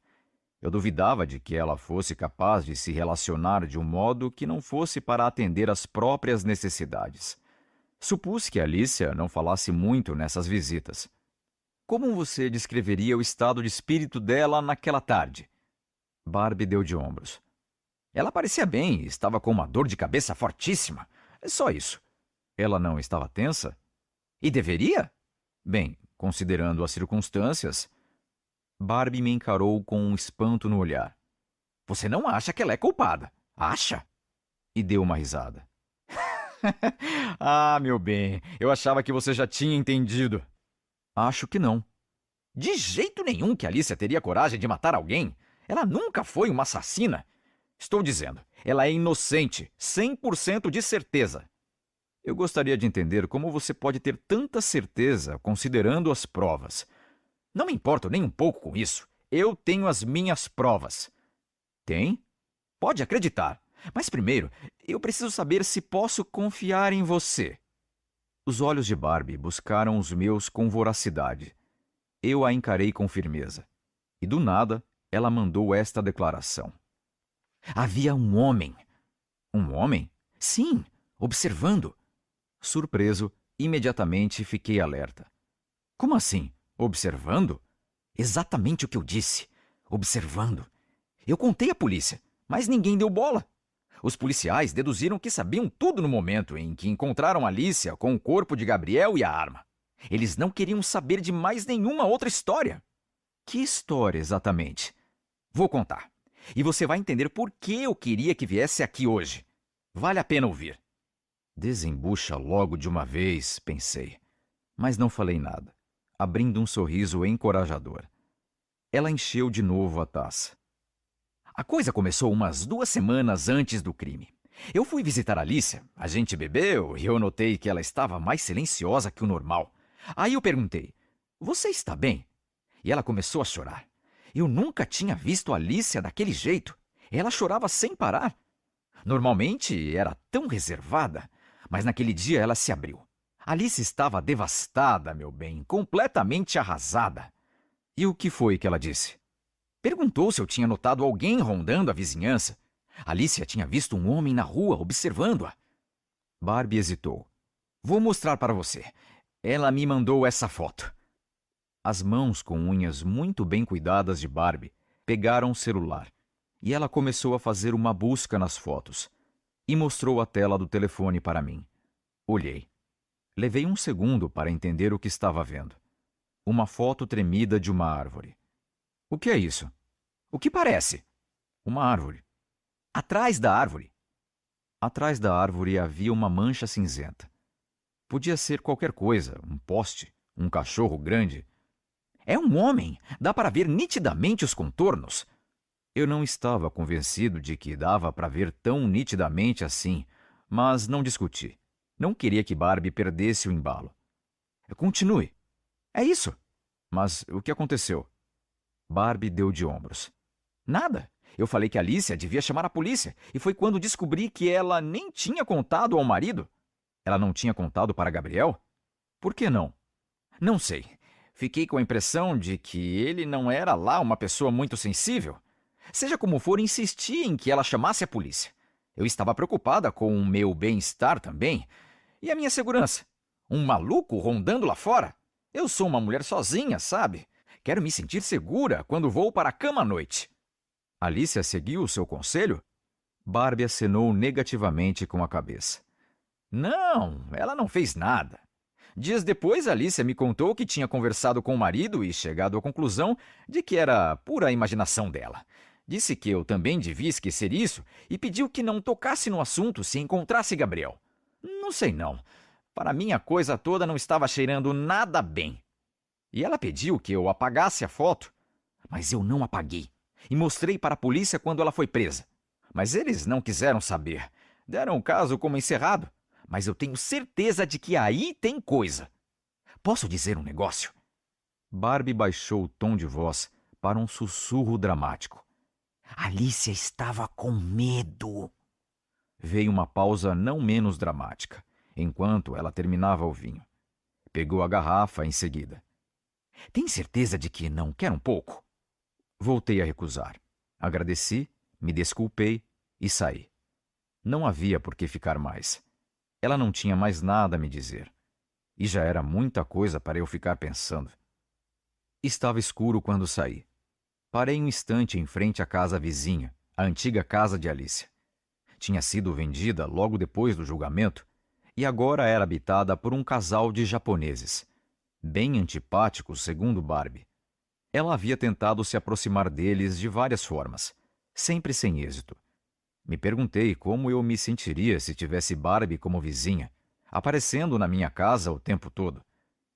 A: Eu duvidava de que ela fosse capaz de se relacionar de um modo que não fosse para atender às próprias necessidades. Supus que Alicia não falasse muito nessas visitas. Como você descreveria o estado de espírito dela naquela tarde? Barbie deu de ombros. Ela parecia bem, estava com uma dor de cabeça fortíssima. É só isso. Ela não estava tensa? E deveria? Bem, considerando as circunstâncias, Barbie me encarou com um espanto no olhar. Você não acha que ela é culpada? Acha? E deu uma risada. ah, meu bem, eu achava que você já tinha entendido. Acho que não. De jeito nenhum que Alicia teria coragem de matar alguém. Ela nunca foi uma assassina. Estou dizendo, ela é inocente, 100% de certeza. Eu gostaria de entender como você pode ter tanta certeza considerando as provas. Não me importo nem um pouco com isso. Eu tenho as minhas provas. Tem? Pode acreditar. Mas primeiro, eu preciso saber se posso confiar em você. Os olhos de Barbie buscaram os meus com voracidade. Eu a encarei com firmeza. E do nada, ela mandou esta declaração. Havia um homem. Um homem? Sim, observando. Surpreso, imediatamente fiquei alerta. Como assim? Observando? Exatamente o que eu disse. Observando. Eu contei à polícia, mas ninguém deu bola. Os policiais deduziram que sabiam tudo no momento em que encontraram Alicia com o corpo de Gabriel e a arma. Eles não queriam saber de mais nenhuma outra história. Que história exatamente? Vou contar. E você vai entender por que eu queria que viesse aqui hoje. Vale a pena ouvir. Desembucha logo de uma vez, pensei. Mas não falei nada abrindo um sorriso encorajador. Ela encheu de novo a taça. A coisa começou umas duas semanas antes do crime. Eu fui visitar Alicia, a gente bebeu e eu notei que ela estava mais silenciosa que o normal. Aí eu perguntei: Você está bem? E ela começou a chorar. Eu nunca tinha visto Alicia daquele jeito. Ela chorava sem parar. Normalmente era tão reservada, mas naquele dia ela se abriu. Alice estava devastada, meu bem, completamente arrasada. E o que foi que ela disse? Perguntou se eu tinha notado alguém rondando a vizinhança. Alicia tinha visto um homem na rua observando-a. Barbie hesitou. Vou mostrar para você. Ela me mandou essa foto. As mãos com unhas muito bem cuidadas de Barbie pegaram o celular e ela começou a fazer uma busca nas fotos e mostrou a tela do telefone para mim. Olhei. Levei um segundo para entender o que estava vendo. Uma foto tremida de uma árvore. O que é isso? O que parece? Uma árvore. Atrás da árvore. Atrás da árvore havia uma mancha cinzenta. Podia ser qualquer coisa, um poste, um cachorro grande. É um homem! Dá para ver nitidamente os contornos. Eu não estava convencido de que dava para ver tão nitidamente assim, mas não discuti. Não queria que Barbie perdesse o embalo. É, continue. É isso. Mas o que aconteceu? Barbie deu de ombros. Nada. Eu falei que Alicia devia chamar a polícia, e foi quando descobri que ela nem tinha contado ao marido. Ela não tinha contado para Gabriel? Por que não? Não sei. Fiquei com a impressão de que ele não era lá uma pessoa muito sensível. Seja como for, insisti em que ela chamasse a polícia. Eu estava preocupada com o meu bem-estar também. E a minha segurança? Um maluco rondando lá fora? Eu sou uma mulher sozinha, sabe? Quero me sentir segura quando vou para a cama à noite. Alicia seguiu o seu conselho? Barbie acenou negativamente com a cabeça. Não, ela não fez nada. Dias depois, Alicia me contou que tinha conversado com o marido e chegado à conclusão de que era pura imaginação dela. Disse que eu também devia esquecer isso e pediu que não tocasse no assunto se encontrasse Gabriel. Não sei não. Para mim a coisa toda não estava cheirando nada bem. E ela pediu que eu apagasse a foto, mas eu não apaguei. E mostrei para a polícia quando ela foi presa. Mas eles não quiseram saber. Deram o caso como encerrado. Mas eu tenho certeza de que aí tem coisa. Posso dizer um negócio? Barbie baixou o tom de voz para um sussurro dramático. Alicia estava com medo veio uma pausa não menos dramática, enquanto ela terminava o vinho. Pegou a garrafa em seguida. Tem certeza de que não quer um pouco? Voltei a recusar. Agradeci, me desculpei e saí. Não havia por que ficar mais. Ela não tinha mais nada a me dizer. E já era muita coisa para eu ficar pensando. Estava escuro quando saí. Parei um instante em frente à casa vizinha, a antiga casa de Alicia tinha sido vendida logo depois do julgamento e agora era habitada por um casal de japoneses, bem antipáticos, segundo Barbie. Ela havia tentado se aproximar deles de várias formas, sempre sem êxito. Me perguntei como eu me sentiria se tivesse Barbie como vizinha, aparecendo na minha casa o tempo todo,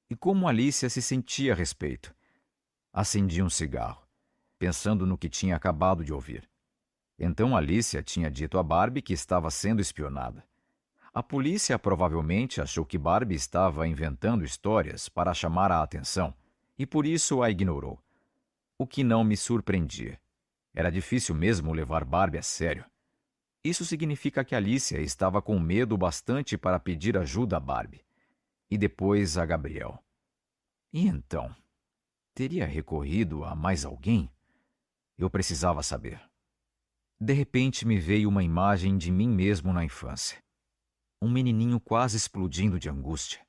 A: e como Alicia se sentia a respeito. Acendi um cigarro, pensando no que tinha acabado de ouvir. Então Alicia tinha dito a Barbie que estava sendo espionada. A polícia provavelmente achou que Barbie estava inventando histórias para chamar a atenção e por isso a ignorou. O que não me surpreendia. Era difícil mesmo levar Barbie a sério. Isso significa que Alicia estava com medo bastante para pedir ajuda a Barbie. E depois a Gabriel. E então? Teria recorrido a mais alguém? Eu precisava saber. De repente me veio uma imagem de mim mesmo na infância. Um menininho quase explodindo de angústia,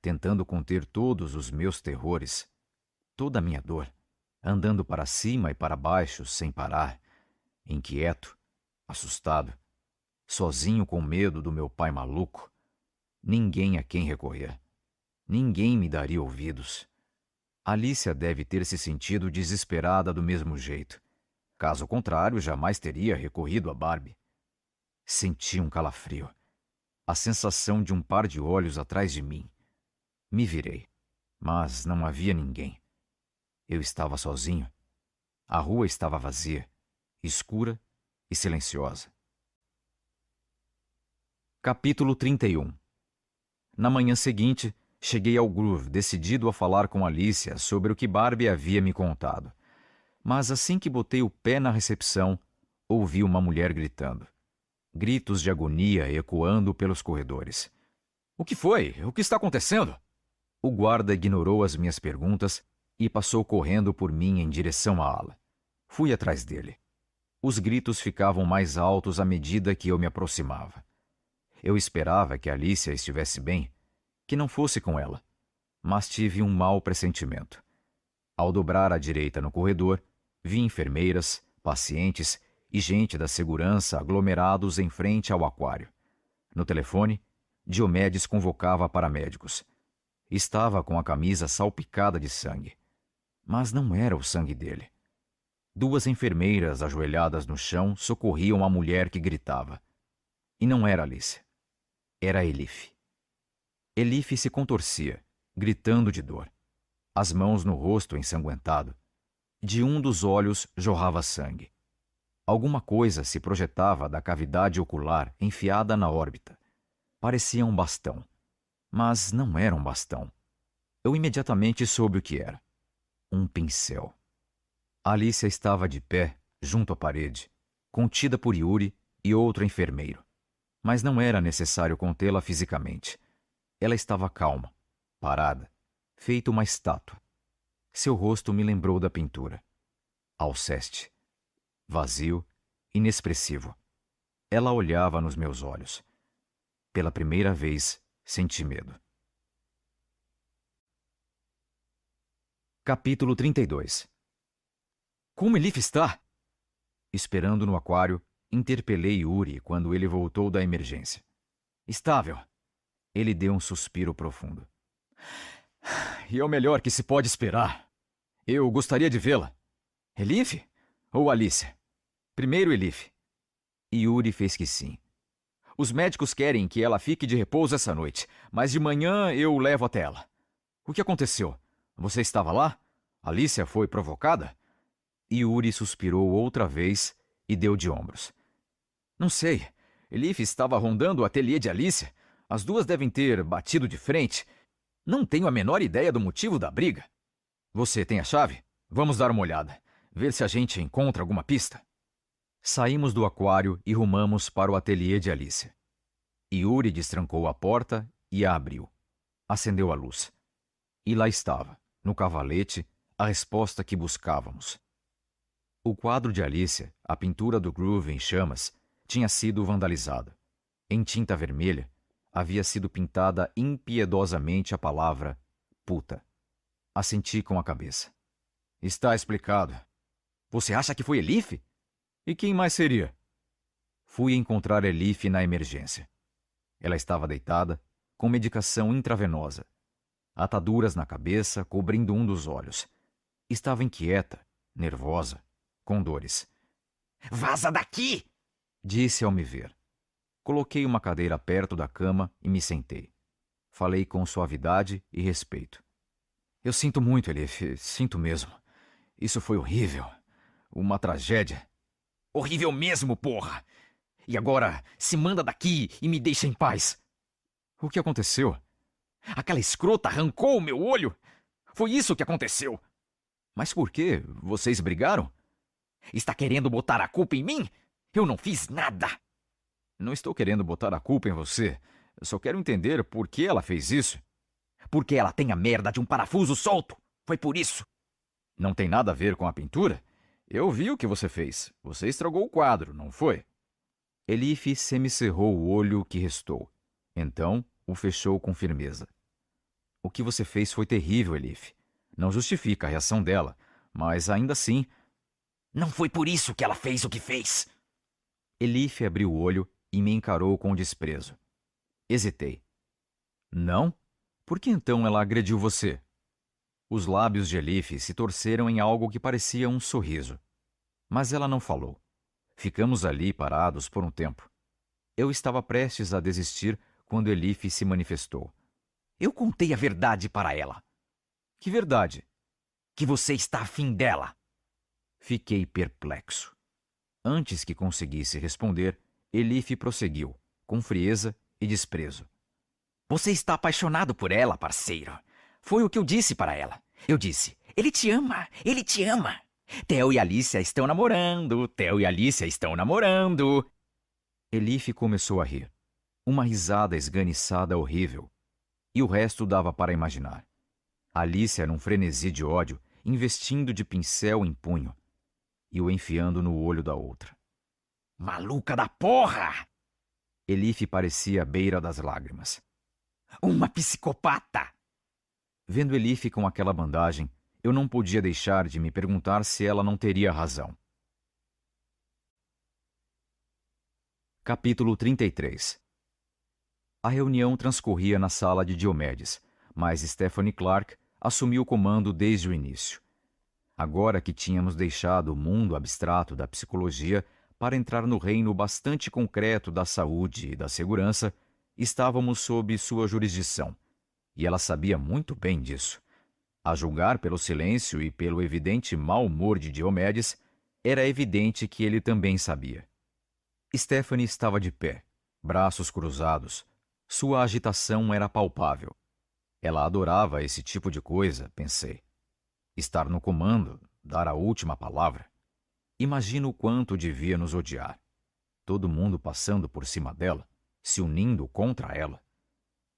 A: tentando conter todos os meus terrores, toda a minha dor, andando para cima e para baixo sem parar, inquieto, assustado, sozinho com medo do meu pai maluco, ninguém a quem recorrer. Ninguém me daria ouvidos. Alicia deve ter se sentido desesperada do mesmo jeito Caso contrário, jamais teria recorrido a Barbie. Senti um calafrio. A sensação de um par de olhos atrás de mim. Me virei, mas não havia ninguém. Eu estava sozinho. A rua estava vazia, escura e silenciosa. Capítulo 31 Na manhã seguinte, cheguei ao Groove decidido a falar com Alicia sobre o que Barbie havia me contado mas assim que botei o pé na recepção, ouvi uma mulher gritando. Gritos de agonia ecoando pelos corredores. O que foi? O que está acontecendo? O guarda ignorou as minhas perguntas e passou correndo por mim em direção à ala. Fui atrás dele. Os gritos ficavam mais altos à medida que eu me aproximava. Eu esperava que Alicia estivesse bem, que não fosse com ela, mas tive um mau pressentimento. Ao dobrar à direita no corredor, Vi enfermeiras, pacientes e gente da segurança aglomerados em frente ao aquário. No telefone, Diomedes convocava paramédicos. Estava com a camisa salpicada de sangue. Mas não era o sangue dele. Duas enfermeiras ajoelhadas no chão socorriam a mulher que gritava. E não era Alice. Era Elife. Elife se contorcia, gritando de dor. As mãos no rosto ensanguentado, de um dos olhos jorrava sangue. Alguma coisa se projetava da cavidade ocular enfiada na órbita. Parecia um bastão. Mas não era um bastão. Eu imediatamente soube o que era. Um pincel. Alicia estava de pé, junto à parede, contida por Yuri e outro enfermeiro. Mas não era necessário contê-la fisicamente. Ela estava calma, parada, feito uma estátua. Seu rosto me lembrou da pintura. Alceste. Vazio, inexpressivo. Ela olhava nos meus olhos. Pela primeira vez, senti medo. Capítulo 32 Como Elif está? Esperando no aquário, interpelei Uri quando ele voltou da emergência. Estável. Ele deu um suspiro profundo. E é o melhor que se pode esperar. Eu gostaria de vê-la. Elif ou Alicia? Primeiro Elif. Yuri fez que sim. Os médicos querem que ela fique de repouso essa noite, mas de manhã eu levo até ela. O que aconteceu? Você estava lá? Alicia foi provocada? Yuri suspirou outra vez e deu de ombros. Não sei. Elif estava rondando o ateliê de Alicia. As duas devem ter batido de frente não tenho a menor ideia do motivo da briga. Você tem a chave? Vamos dar uma olhada, ver se a gente encontra alguma pista. Saímos do aquário e rumamos para o ateliê de Alice. Yuri destrancou a porta e a abriu. Acendeu a luz. E lá estava, no cavalete, a resposta que buscávamos. O quadro de Alice, a pintura do Groove em chamas, tinha sido vandalizado. Em tinta vermelha, havia sido pintada impiedosamente a palavra puta. Assenti com a cabeça. Está explicado. Você acha que foi Elife? E quem mais seria? Fui encontrar Elife na emergência. Ela estava deitada, com medicação intravenosa, ataduras na cabeça cobrindo um dos olhos. Estava inquieta, nervosa, com dores.
D: Vaza daqui!
A: disse ao me ver. Coloquei uma cadeira perto da cama e me sentei. Falei com suavidade e respeito. Eu sinto muito, Elif, sinto mesmo. Isso foi horrível.
D: Uma tragédia. Horrível mesmo, porra! E agora, se manda daqui e me deixa em paz. O que aconteceu? Aquela escrota
A: arrancou o meu olho! Foi isso que aconteceu! Mas por que? Vocês brigaram? Está querendo botar a culpa em mim? Eu não fiz nada! Não estou querendo botar a culpa em você. Eu só quero entender por que ela fez isso. Porque ela tem a merda de um parafuso solto. Foi por isso. Não tem nada a ver com a pintura? Eu vi o que você fez. Você estragou o quadro, não foi? Elife semicerrou o olho que restou. Então o fechou com firmeza. O que você fez foi terrível, Elife. Não justifica a reação dela, mas ainda assim.
D: Não foi por isso que ela fez o que fez!
A: Elife abriu o olho e me encarou com desprezo. Hesitei. Não? Por que então ela agrediu você? Os lábios de Elife se torceram em algo que parecia um sorriso. Mas ela não falou. Ficamos ali parados por um tempo. Eu estava prestes a desistir quando Elife se manifestou. Eu contei a verdade para ela. Que verdade? Que você está afim dela. Fiquei perplexo. Antes que conseguisse responder, Elife prosseguiu, com frieza e desprezo. Você está apaixonado por ela, parceiro.
D: Foi o que eu disse para ela. Eu disse: ele te ama, ele te ama. Theo e Alicia estão namorando, Theo e Alicia estão namorando. Elife
A: começou a rir. Uma risada esganiçada horrível. E o resto dava para imaginar. Alicia era um frenesi de ódio, investindo de pincel em punho e o enfiando no olho da outra. Maluca da porra! Elife parecia à beira das lágrimas. Uma psicopata! Vendo Elife com aquela bandagem, eu não podia deixar de me perguntar se ela não teria razão. Capítulo 33 A reunião transcorria na sala de Diomedes, mas Stephanie Clark assumiu o comando desde o início. Agora que tínhamos deixado o mundo abstrato da psicologia para entrar no reino bastante concreto da saúde e da segurança, estávamos sob sua jurisdição. E ela sabia muito bem disso. A julgar pelo silêncio e pelo evidente mau humor de Diomedes, era evidente que ele também sabia. Stephanie estava de pé, braços cruzados. Sua agitação era palpável. Ela adorava esse tipo de coisa, pensei. Estar no comando, dar a última palavra. Imagina o quanto devia nos odiar. Todo mundo passando por cima dela, se unindo contra ela.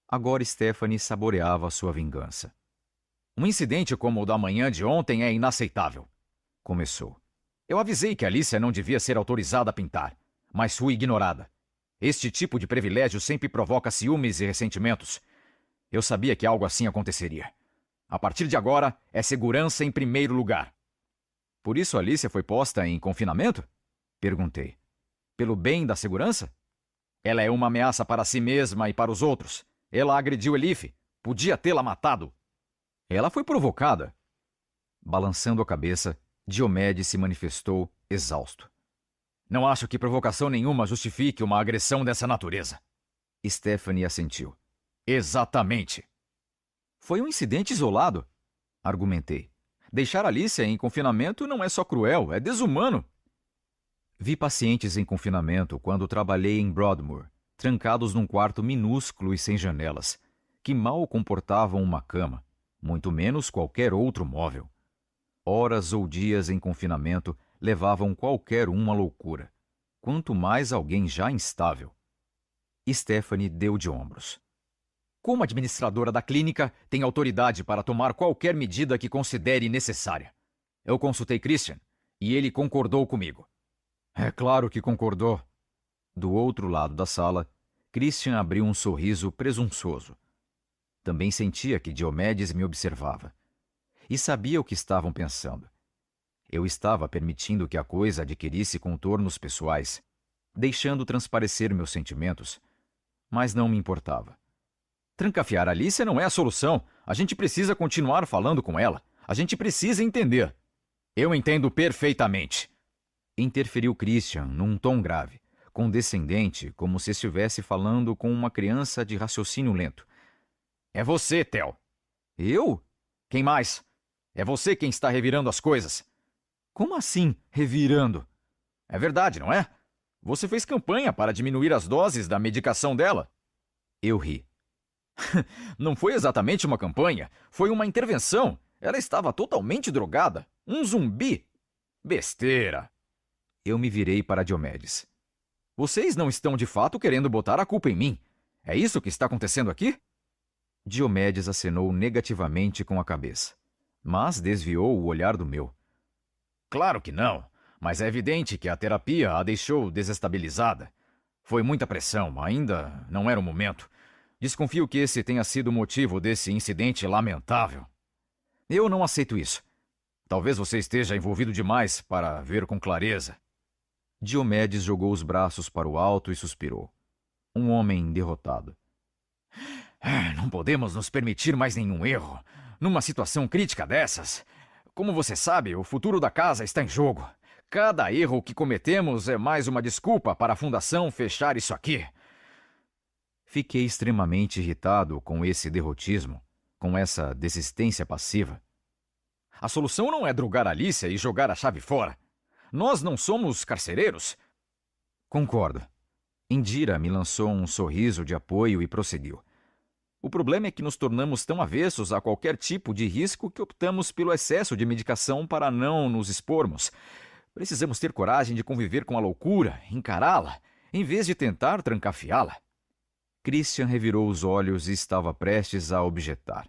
A: Agora Stephanie saboreava sua vingança. Um incidente como o da manhã de ontem é inaceitável. Começou. Eu avisei que Alicia não devia ser autorizada a pintar, mas fui ignorada. Este tipo de privilégio sempre provoca ciúmes e ressentimentos. Eu sabia que algo assim aconteceria. A partir de agora, é segurança em primeiro lugar. Por isso Alicia foi posta em confinamento? Perguntei. Pelo bem da segurança? Ela é uma ameaça para si mesma e para os outros. Ela agrediu Elife. Podia tê-la matado. Ela foi provocada. Balançando a cabeça, Diomedes se manifestou exausto. Não acho que provocação nenhuma justifique uma agressão dessa natureza. Stephanie assentiu. Exatamente. Foi um incidente isolado, argumentei. Deixar Alicia em confinamento não é só cruel, é desumano. Vi pacientes em confinamento quando trabalhei em Broadmoor, trancados num quarto minúsculo e sem janelas, que mal comportavam uma cama, muito menos qualquer outro móvel. Horas ou dias em confinamento levavam qualquer um à loucura, quanto mais alguém já instável. Stephanie deu de ombros como administradora da clínica, tem autoridade para tomar qualquer medida que considere necessária. Eu consultei Christian e ele concordou comigo. É claro que concordou. Do outro lado da sala, Christian abriu um sorriso presunçoso. Também sentia que Diomedes me observava. E sabia o que estavam pensando. Eu estava permitindo que a coisa adquirisse contornos pessoais, deixando transparecer meus sentimentos, mas não me importava. Trancafiar Alice não é a solução. A gente precisa continuar falando com ela. A gente precisa entender. Eu entendo perfeitamente. Interferiu Christian num tom grave, condescendente, como se estivesse falando com uma criança de raciocínio lento. É você, Tel. Eu? Quem mais? É você quem está revirando as coisas. Como assim, revirando? É verdade, não é? Você fez campanha para diminuir as doses da medicação dela. Eu ri. Não foi exatamente uma campanha, foi uma intervenção. Ela estava totalmente drogada. Um zumbi. Besteira. Eu me virei para Diomedes. Vocês não estão de fato querendo botar a culpa em mim. É isso que está acontecendo aqui? Diomedes acenou negativamente com a cabeça, mas desviou o olhar do meu. Claro que não, mas é evidente que a terapia a deixou desestabilizada. Foi muita pressão, ainda não era o momento. Desconfio que esse tenha sido o motivo desse incidente lamentável. Eu não aceito isso. Talvez você esteja envolvido demais para ver com clareza. Diomedes jogou os braços para o alto e suspirou. Um homem derrotado. Ah, não podemos nos permitir mais nenhum erro. Numa situação crítica dessas, como você sabe, o futuro da casa está em jogo. Cada erro que cometemos é mais uma desculpa para a fundação fechar isso aqui. Fiquei extremamente irritado com esse derrotismo, com essa desistência passiva. A solução não é drogar Alicia e jogar a chave fora. Nós não somos carcereiros. Concordo. Indira me lançou um sorriso de apoio e prosseguiu. O problema é que nos tornamos tão avessos a qualquer tipo de risco que optamos pelo excesso de medicação para não nos expormos. Precisamos ter coragem de conviver com a loucura, encará-la, em vez de tentar trancafiá-la. Christian revirou os olhos e estava prestes a objetar.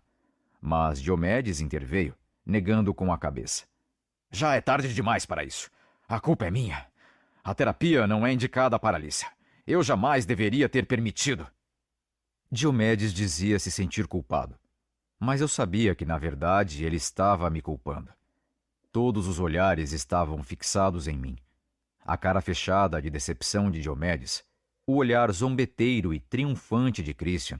A: Mas Diomedes interveio, negando com a cabeça. Já é tarde demais para isso. A culpa é minha. A terapia não é indicada para Alicia. Eu jamais deveria ter permitido. Diomedes dizia se sentir culpado. Mas eu sabia que, na verdade, ele estava me culpando. Todos os olhares estavam fixados em mim. A cara fechada de decepção de Diomedes o olhar zombeteiro e triunfante de Christian,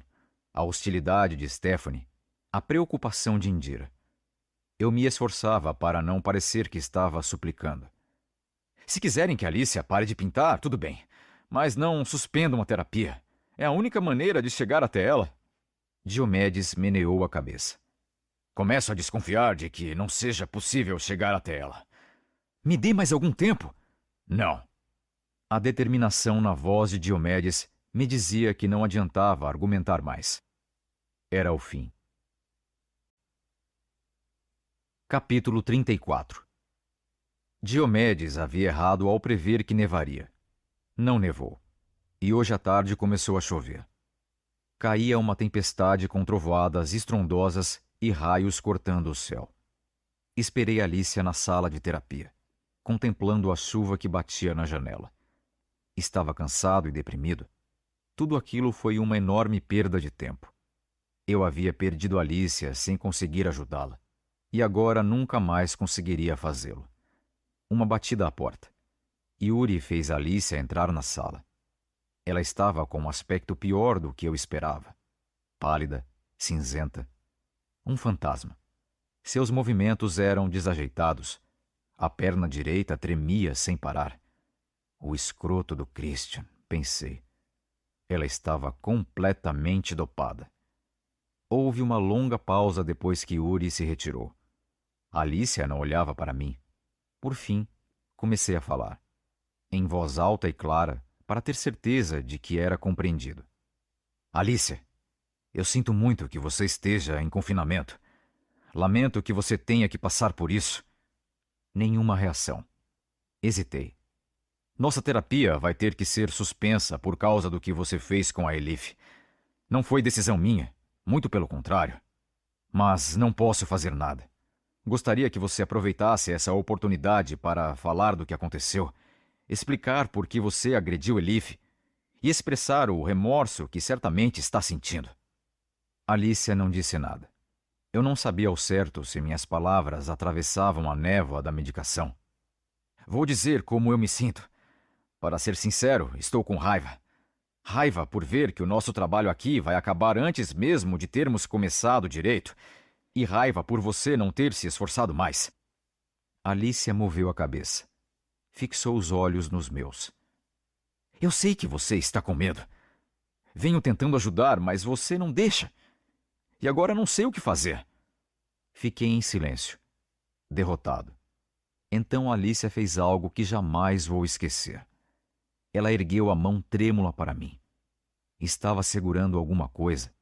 A: a hostilidade de Stephanie, a preocupação de Indira. Eu me esforçava para não parecer que estava suplicando. Se quiserem que Alicia pare de pintar, tudo bem, mas não suspendam a terapia. É a única maneira de chegar até ela. Diomedes meneou a cabeça. Começo a desconfiar de que não seja possível chegar até ela. Me dê mais algum tempo? Não. A determinação na voz de Diomedes me dizia que não adiantava argumentar mais. Era o fim. Capítulo 34 Diomedes havia errado ao prever que nevaria. Não nevou. E hoje à tarde começou a chover. Caía uma tempestade com trovoadas estrondosas e raios cortando o céu. Esperei Alicia na sala de terapia, contemplando a chuva que batia na janela. Estava cansado e deprimido. Tudo aquilo foi uma enorme perda de tempo. Eu havia perdido Alicia sem conseguir ajudá-la, e agora nunca mais conseguiria fazê-lo. Uma batida à porta. Yuri fez Alicia entrar na sala. Ela estava com um aspecto pior do que eu esperava. Pálida, cinzenta. Um fantasma. Seus movimentos eram desajeitados. A perna direita tremia sem parar. O escroto do Christian, pensei. Ela estava completamente dopada. Houve uma longa pausa depois que Uri se retirou. Alicia não olhava para mim. Por fim, comecei a falar, em voz alta e clara, para ter certeza de que era compreendido. Alicia, eu sinto muito que você esteja em confinamento. Lamento que você tenha que passar por isso. Nenhuma reação. Hesitei. Nossa terapia vai ter que ser suspensa por causa do que você fez com a Elif. Não foi decisão minha, muito pelo contrário. Mas não posso fazer nada. Gostaria que você aproveitasse essa oportunidade para falar do que aconteceu, explicar por que você agrediu Elif e expressar o remorso que certamente está sentindo. Alicia não disse nada. Eu não sabia ao certo se minhas palavras atravessavam a névoa da medicação. Vou dizer como eu me sinto. Para ser sincero, estou com raiva. Raiva por ver que o nosso trabalho aqui vai acabar antes mesmo de termos começado direito. E raiva por você não ter se esforçado mais. Alicia moveu a cabeça. Fixou os olhos nos meus. Eu sei que você está com medo. Venho tentando ajudar, mas você não deixa. E agora não sei o que fazer. Fiquei em silêncio, derrotado. Então Alicia fez algo que jamais vou esquecer. Ela ergueu a mão trêmula para mim. Estava segurando alguma coisa.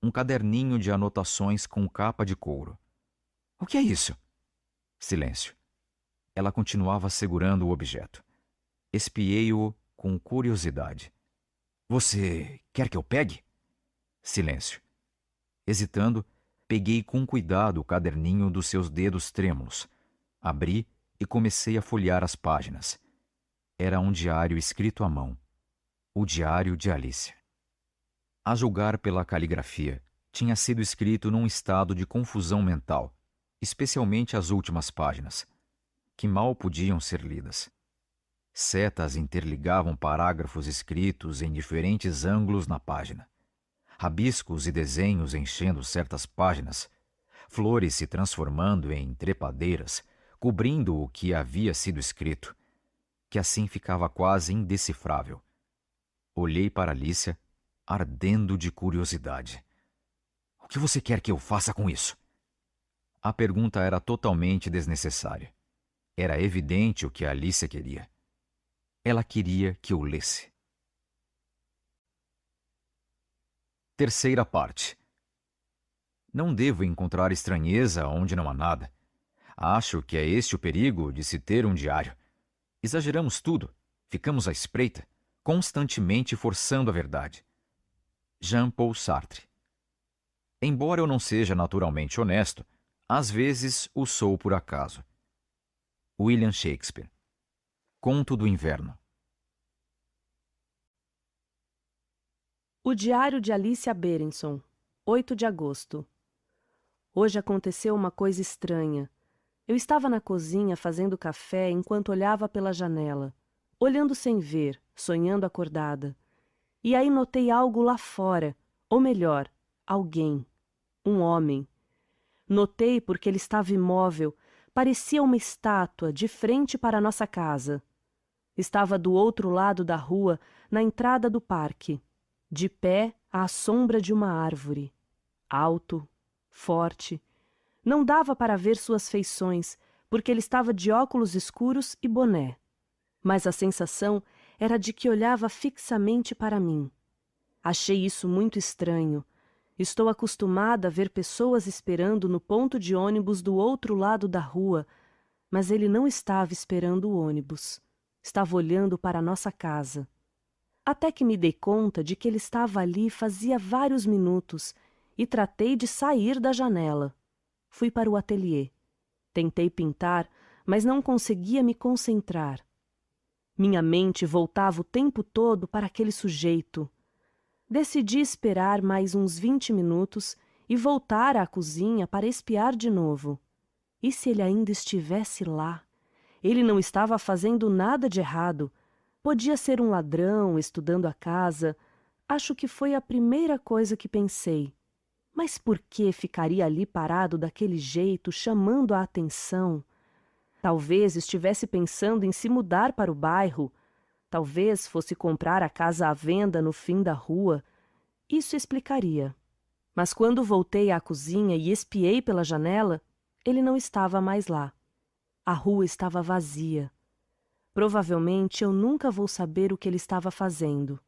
A: Um caderninho de anotações com capa de couro. O que é isso? Silêncio. Ela continuava segurando o objeto. Espiei-o com curiosidade. Você quer que eu pegue? Silêncio. Hesitando, peguei com cuidado o caderninho dos seus dedos trêmulos. Abri e comecei a folhear as páginas era um diário escrito à mão. O diário de Alice. A julgar pela caligrafia, tinha sido escrito num estado de confusão mental, especialmente as últimas páginas, que mal podiam ser lidas. Setas interligavam parágrafos escritos em diferentes ângulos na página. Rabiscos e desenhos enchendo certas páginas, flores se transformando em trepadeiras, cobrindo o que havia sido escrito, que assim ficava quase indecifrável. Olhei para Alicia, ardendo de curiosidade. O que você quer que eu faça com isso? A pergunta era totalmente desnecessária. Era evidente o que Alicia queria. Ela queria que eu lesse. Terceira parte. Não devo encontrar estranheza onde não há nada. Acho que é este o perigo de se ter um diário. Exageramos tudo, ficamos à espreita, constantemente forçando a verdade. Jean-Paul Sartre. Embora eu não seja naturalmente honesto, às vezes o sou por acaso. William Shakespeare. Conto do Inverno.
B: O Diário de Alicia Berenson, 8 de agosto. Hoje aconteceu uma coisa estranha. Eu estava na cozinha fazendo café enquanto olhava pela janela, olhando sem ver, sonhando acordada. E aí notei algo lá fora, ou melhor, alguém, um homem. Notei porque ele estava imóvel, parecia uma estátua de frente para a nossa casa. Estava do outro lado da rua, na entrada do parque, de pé à sombra de uma árvore. Alto, forte, não dava para ver suas feições, porque ele estava de óculos escuros e boné. Mas a sensação era de que olhava fixamente para mim. Achei isso muito estranho. Estou acostumada a ver pessoas esperando no ponto de ônibus do outro lado da rua, mas ele não estava esperando o ônibus. Estava olhando para nossa casa. Até que me dei conta de que ele estava ali fazia vários minutos e tratei de sair da janela. Fui para o ateliê. Tentei pintar, mas não conseguia me concentrar. Minha mente voltava o tempo todo para aquele sujeito. Decidi esperar mais uns vinte minutos e voltar à cozinha para espiar de novo. E se ele ainda estivesse lá? Ele não estava fazendo nada de errado. Podia ser um ladrão estudando a casa. Acho que foi a primeira coisa que pensei. Mas por que ficaria ali parado daquele jeito, chamando a atenção? Talvez estivesse pensando em se mudar para o bairro. Talvez fosse comprar a casa à venda no fim da rua. Isso explicaria. Mas quando voltei à cozinha e espiei pela janela, ele não estava mais lá. A rua estava vazia. Provavelmente eu nunca vou saber o que ele estava fazendo.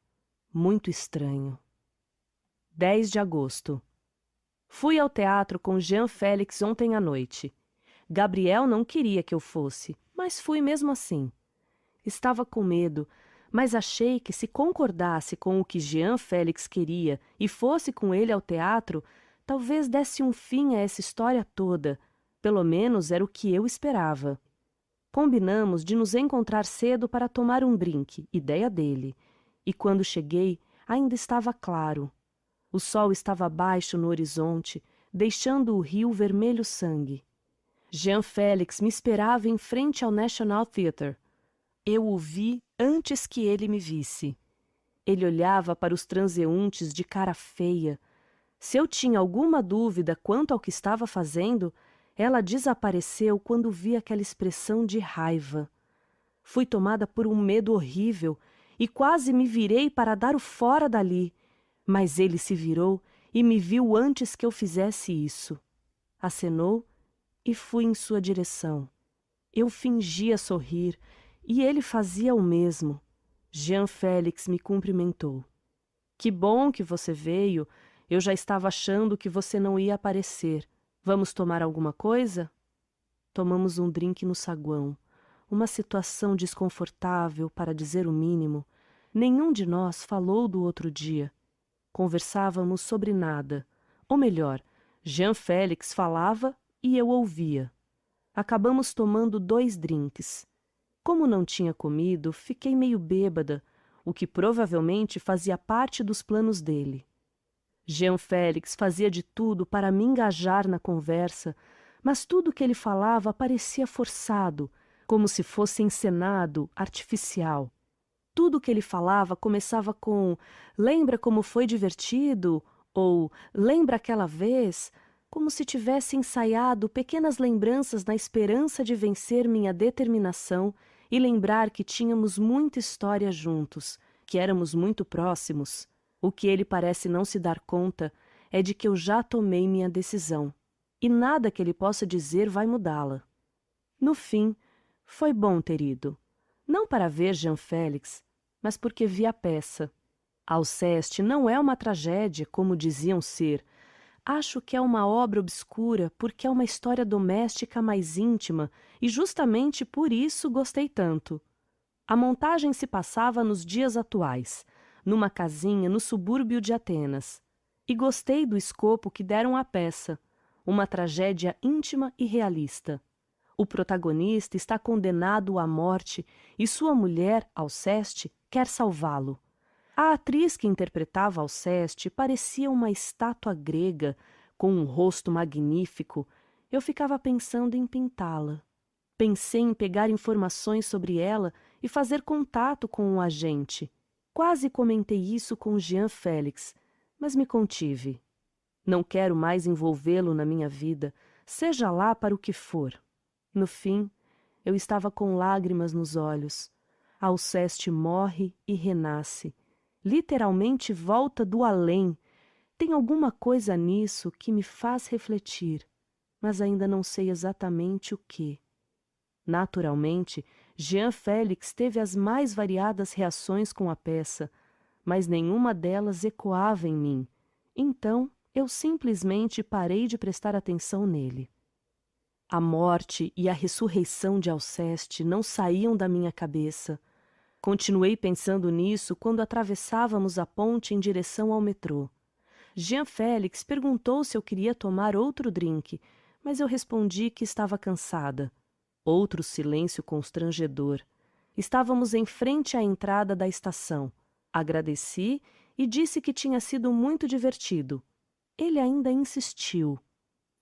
B: Muito estranho. 10 de agosto. Fui ao teatro com Jean Félix ontem à noite. Gabriel não queria que eu fosse, mas fui mesmo assim. Estava com medo, mas achei que se concordasse com o que Jean Félix queria e fosse com ele ao teatro, talvez desse um fim a essa história toda. Pelo menos era o que eu esperava. Combinamos de nos encontrar cedo para tomar um drink, ideia dele. E quando cheguei, ainda estava claro, o sol estava baixo no horizonte, deixando o rio vermelho sangue. Jean Félix me esperava em frente ao National Theatre. Eu o vi antes que ele me visse. Ele olhava para os transeuntes de cara feia. Se eu tinha alguma dúvida quanto ao que estava fazendo, ela desapareceu quando vi aquela expressão de raiva. Fui tomada por um medo horrível e quase me virei para dar o fora dali mas ele se virou e me viu antes que eu fizesse isso. Acenou e fui em sua direção. Eu fingia sorrir e ele fazia o mesmo. Jean Félix me cumprimentou. Que bom que você veio. Eu já estava achando que você não ia aparecer. Vamos tomar alguma coisa? Tomamos um drink no saguão. Uma situação desconfortável, para dizer o mínimo. Nenhum de nós falou do outro dia. Conversávamos sobre nada. Ou melhor, Jean Félix falava e eu ouvia. Acabamos tomando dois drinks. Como não tinha comido, fiquei meio bêbada, o que provavelmente fazia parte dos planos dele. Jean Félix fazia de tudo para me engajar na conversa, mas tudo que ele falava parecia forçado, como se fosse encenado, artificial tudo que ele falava começava com lembra como foi divertido ou lembra aquela vez, como se tivesse ensaiado pequenas lembranças na esperança de vencer minha determinação e lembrar que tínhamos muita história juntos, que éramos muito próximos. O que ele parece não se dar conta é de que eu já tomei minha decisão, e nada que ele possa dizer vai mudá-la. No fim, foi bom ter ido não para ver Jean Félix, mas porque vi a peça. Alceste não é uma tragédia, como diziam ser. Acho que é uma obra obscura porque é uma história doméstica mais íntima e justamente por isso gostei tanto. A montagem se passava nos dias atuais, numa casinha no subúrbio de Atenas. E gostei do escopo que deram à peça, uma tragédia íntima e realista. O protagonista está condenado à morte e sua mulher, Alceste, quer salvá-lo. A atriz que interpretava Alceste parecia uma estátua grega, com um rosto magnífico. Eu ficava pensando em pintá-la. Pensei em pegar informações sobre ela e fazer contato com o um agente. Quase comentei isso com Jean Félix, mas me contive. Não quero mais envolvê-lo na minha vida, seja lá para o que for. No fim, eu estava com lágrimas nos olhos. Alceste morre e renasce. Literalmente volta do além. Tem alguma coisa nisso que me faz refletir, mas ainda não sei exatamente o que. Naturalmente, Jean Félix teve as mais variadas reações com a peça, mas nenhuma delas ecoava em mim. Então, eu simplesmente parei de prestar atenção nele. A morte e a ressurreição de Alceste não saíam da minha cabeça. Continuei pensando nisso quando atravessávamos a ponte em direção ao metrô. Jean Félix perguntou se eu queria tomar outro drink, mas eu respondi que estava cansada. Outro silêncio constrangedor. Estávamos em frente à entrada da estação. Agradeci e disse que tinha sido muito divertido. Ele ainda insistiu.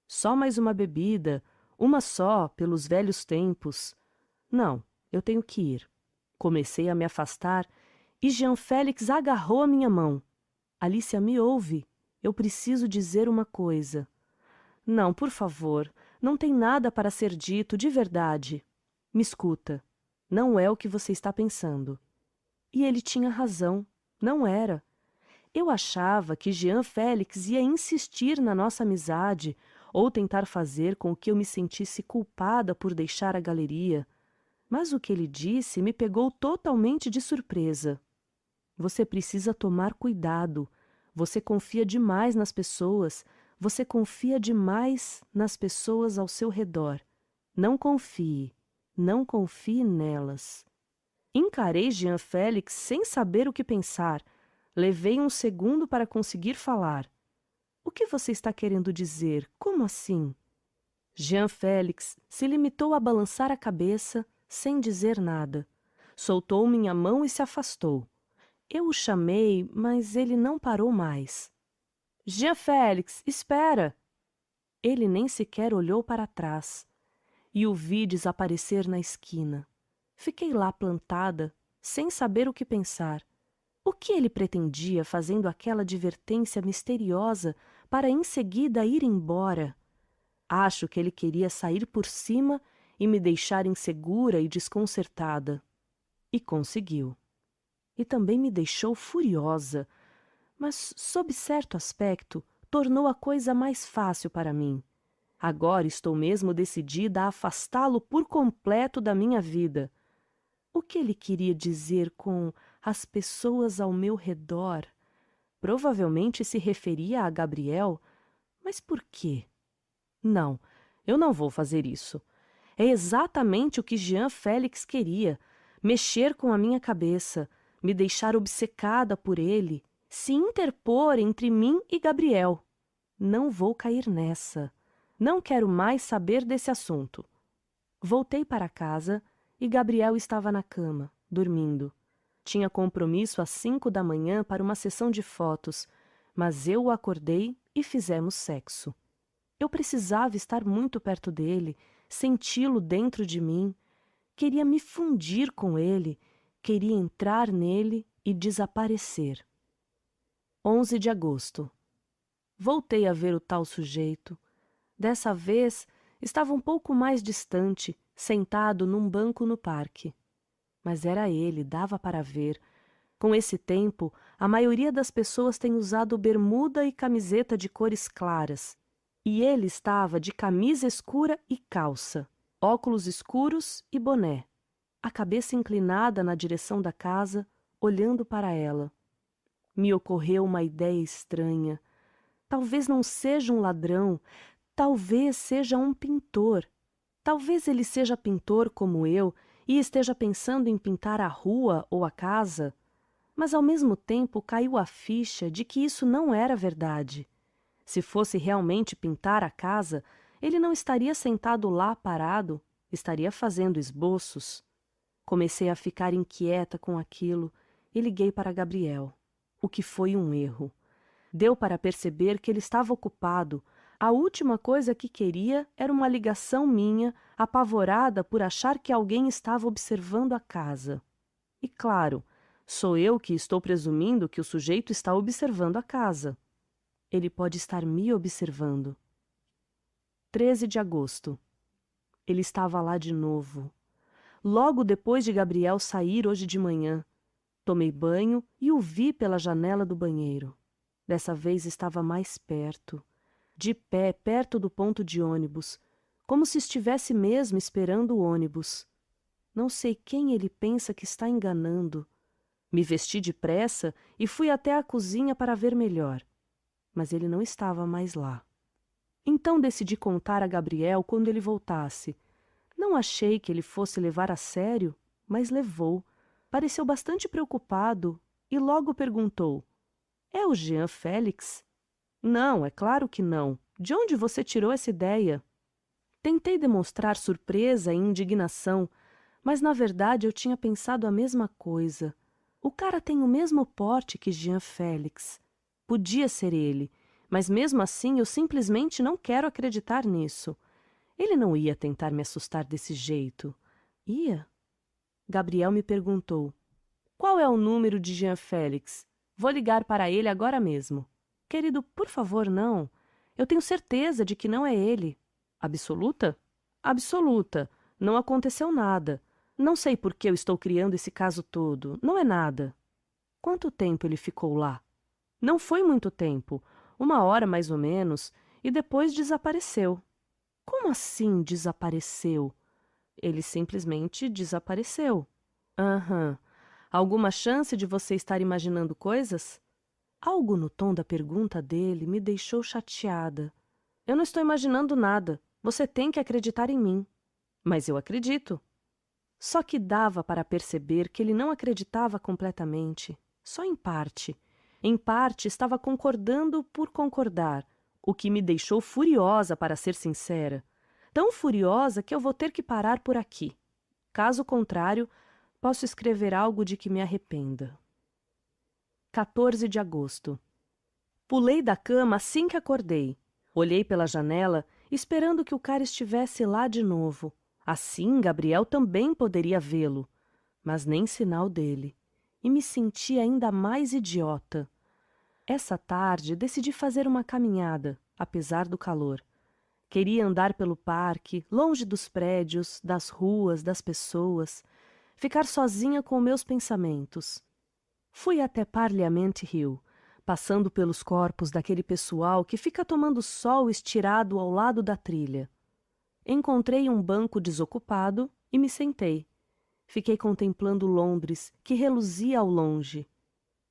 B: Só mais uma bebida, uma só, pelos velhos tempos. Não, eu tenho que ir. Comecei a me afastar e Jean Félix agarrou a minha mão. Alicia, me ouve. Eu preciso dizer uma coisa. Não, por favor, não tem nada para ser dito de verdade. Me escuta. Não é o que você está pensando. E ele tinha razão. Não era. Eu achava que Jean Félix ia insistir na nossa amizade, ou tentar fazer com que eu me sentisse culpada por deixar a galeria, mas o que ele disse me pegou totalmente de surpresa. Você precisa tomar cuidado. Você confia demais nas pessoas, você confia demais nas pessoas ao seu redor. Não confie, não confie nelas. Encarei Jean Félix sem saber o que pensar. Levei um segundo para conseguir falar. O que você está querendo dizer? Como assim? Jean Félix se limitou a balançar a cabeça sem dizer nada. Soltou minha mão e se afastou. Eu o chamei, mas ele não parou mais. Jean Félix, espera! Ele nem sequer olhou para trás. E o vi desaparecer na esquina. Fiquei lá plantada, sem saber o que pensar. O que ele pretendia fazendo aquela advertência misteriosa para em seguida ir embora. Acho que ele queria sair por cima e me deixar insegura e desconcertada. E conseguiu. E também me deixou furiosa, mas, sob certo aspecto, tornou a coisa mais fácil para mim. Agora estou mesmo decidida a afastá-lo por completo da minha vida. O que ele queria dizer com as pessoas ao meu redor? Provavelmente se referia a Gabriel. Mas por quê? Não, eu não vou fazer isso. É exatamente o que Jean Félix queria: mexer com a minha cabeça, me deixar obcecada por ele, se interpor entre mim e Gabriel. Não vou cair nessa. Não quero mais saber desse assunto. Voltei para casa e Gabriel estava na cama, dormindo. Tinha compromisso às cinco da manhã para uma sessão de fotos, mas eu o acordei e fizemos sexo. Eu precisava estar muito perto dele, senti-lo dentro de mim. Queria me fundir com ele, queria entrar nele e desaparecer. 11 de agosto. Voltei a ver o tal sujeito. Dessa vez estava um pouco mais distante, sentado num banco no parque mas era ele, dava para ver. Com esse tempo, a maioria das pessoas tem usado bermuda e camiseta de cores claras, e ele estava de camisa escura e calça, óculos escuros e boné, a cabeça inclinada na direção da casa, olhando para ela. Me ocorreu uma ideia estranha. Talvez não seja um ladrão, talvez seja um pintor. Talvez ele seja pintor como eu e esteja pensando em pintar a rua ou a casa, mas ao mesmo tempo caiu a ficha de que isso não era verdade. Se fosse realmente pintar a casa, ele não estaria sentado lá parado, estaria fazendo esboços. Comecei a ficar inquieta com aquilo e liguei para Gabriel, o que foi um erro. Deu para perceber que ele estava ocupado, a última coisa que queria era uma ligação minha, apavorada por achar que alguém estava observando a casa. E claro, sou eu que estou presumindo que o sujeito está observando a casa. Ele pode estar me observando. 13 de agosto. Ele estava lá de novo. Logo depois de Gabriel sair hoje de manhã, tomei banho e o vi pela janela do banheiro. Dessa vez estava mais perto de pé perto do ponto de ônibus, como se estivesse mesmo esperando o ônibus. Não sei quem ele pensa que está enganando. Me vesti depressa e fui até a cozinha para ver melhor. Mas ele não estava mais lá. Então decidi contar a Gabriel quando ele voltasse. Não achei que ele fosse levar a sério, mas levou. Pareceu bastante preocupado e logo perguntou: É o Jean Félix? Não, é claro que não. De onde você tirou essa ideia? Tentei demonstrar surpresa e indignação, mas na verdade eu tinha pensado a mesma coisa. O cara tem o mesmo porte que Jean Félix. Podia ser ele, mas mesmo assim eu simplesmente não quero acreditar nisso. Ele não ia tentar me assustar desse jeito. Ia? Gabriel me perguntou: Qual é o número de Jean Félix? Vou ligar para ele agora mesmo. Querido, por favor, não. Eu tenho certeza de que não é ele. Absoluta? Absoluta. Não aconteceu nada. Não sei por que eu estou criando esse caso todo. Não é nada. Quanto tempo ele ficou lá? Não foi muito tempo. Uma hora mais ou menos. E depois desapareceu. Como assim desapareceu? Ele simplesmente desapareceu. Aham. Uhum. Alguma chance de você estar imaginando coisas? Algo no tom da pergunta dele me deixou chateada. Eu não estou imaginando nada. Você tem que acreditar em mim. Mas eu acredito. Só que dava para perceber que ele não acreditava completamente, só em parte. Em parte estava concordando por concordar, o que me deixou furiosa, para ser sincera. Tão furiosa que eu vou ter que parar por aqui. Caso contrário, posso escrever algo de que me arrependa. 14 de agosto. Pulei da cama assim que acordei. Olhei pela janela, esperando que o cara estivesse lá de novo. Assim, Gabriel também poderia vê-lo. Mas nem sinal dele. E me senti ainda mais idiota. Essa tarde decidi fazer uma caminhada, apesar do calor. Queria andar pelo parque, longe dos prédios, das ruas, das pessoas, ficar sozinha com meus pensamentos. Fui até Parliament Hill, passando pelos corpos daquele pessoal que fica tomando sol estirado ao lado da trilha. Encontrei um banco desocupado e me sentei. Fiquei contemplando Londres, que reluzia ao longe.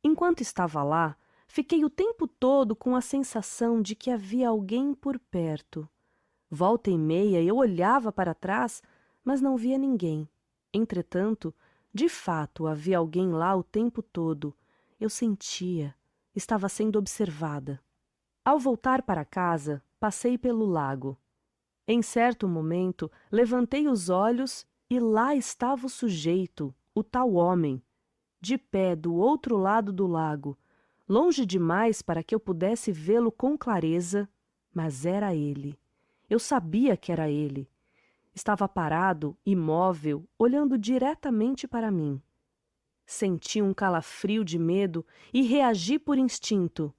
B: Enquanto estava lá, fiquei o tempo todo com a sensação de que havia alguém por perto. Volta e meia eu olhava para trás, mas não via ninguém. Entretanto, de fato, havia alguém lá o tempo todo. Eu sentia. Estava sendo observada. Ao voltar para casa, passei pelo lago. Em certo momento, levantei os olhos e lá estava o sujeito, o tal homem, de pé do outro lado do lago, longe demais para que eu pudesse vê-lo com clareza, mas era ele. Eu sabia que era ele. Estava parado, imóvel, olhando diretamente para mim. Senti um calafrio de medo e reagi por instinto.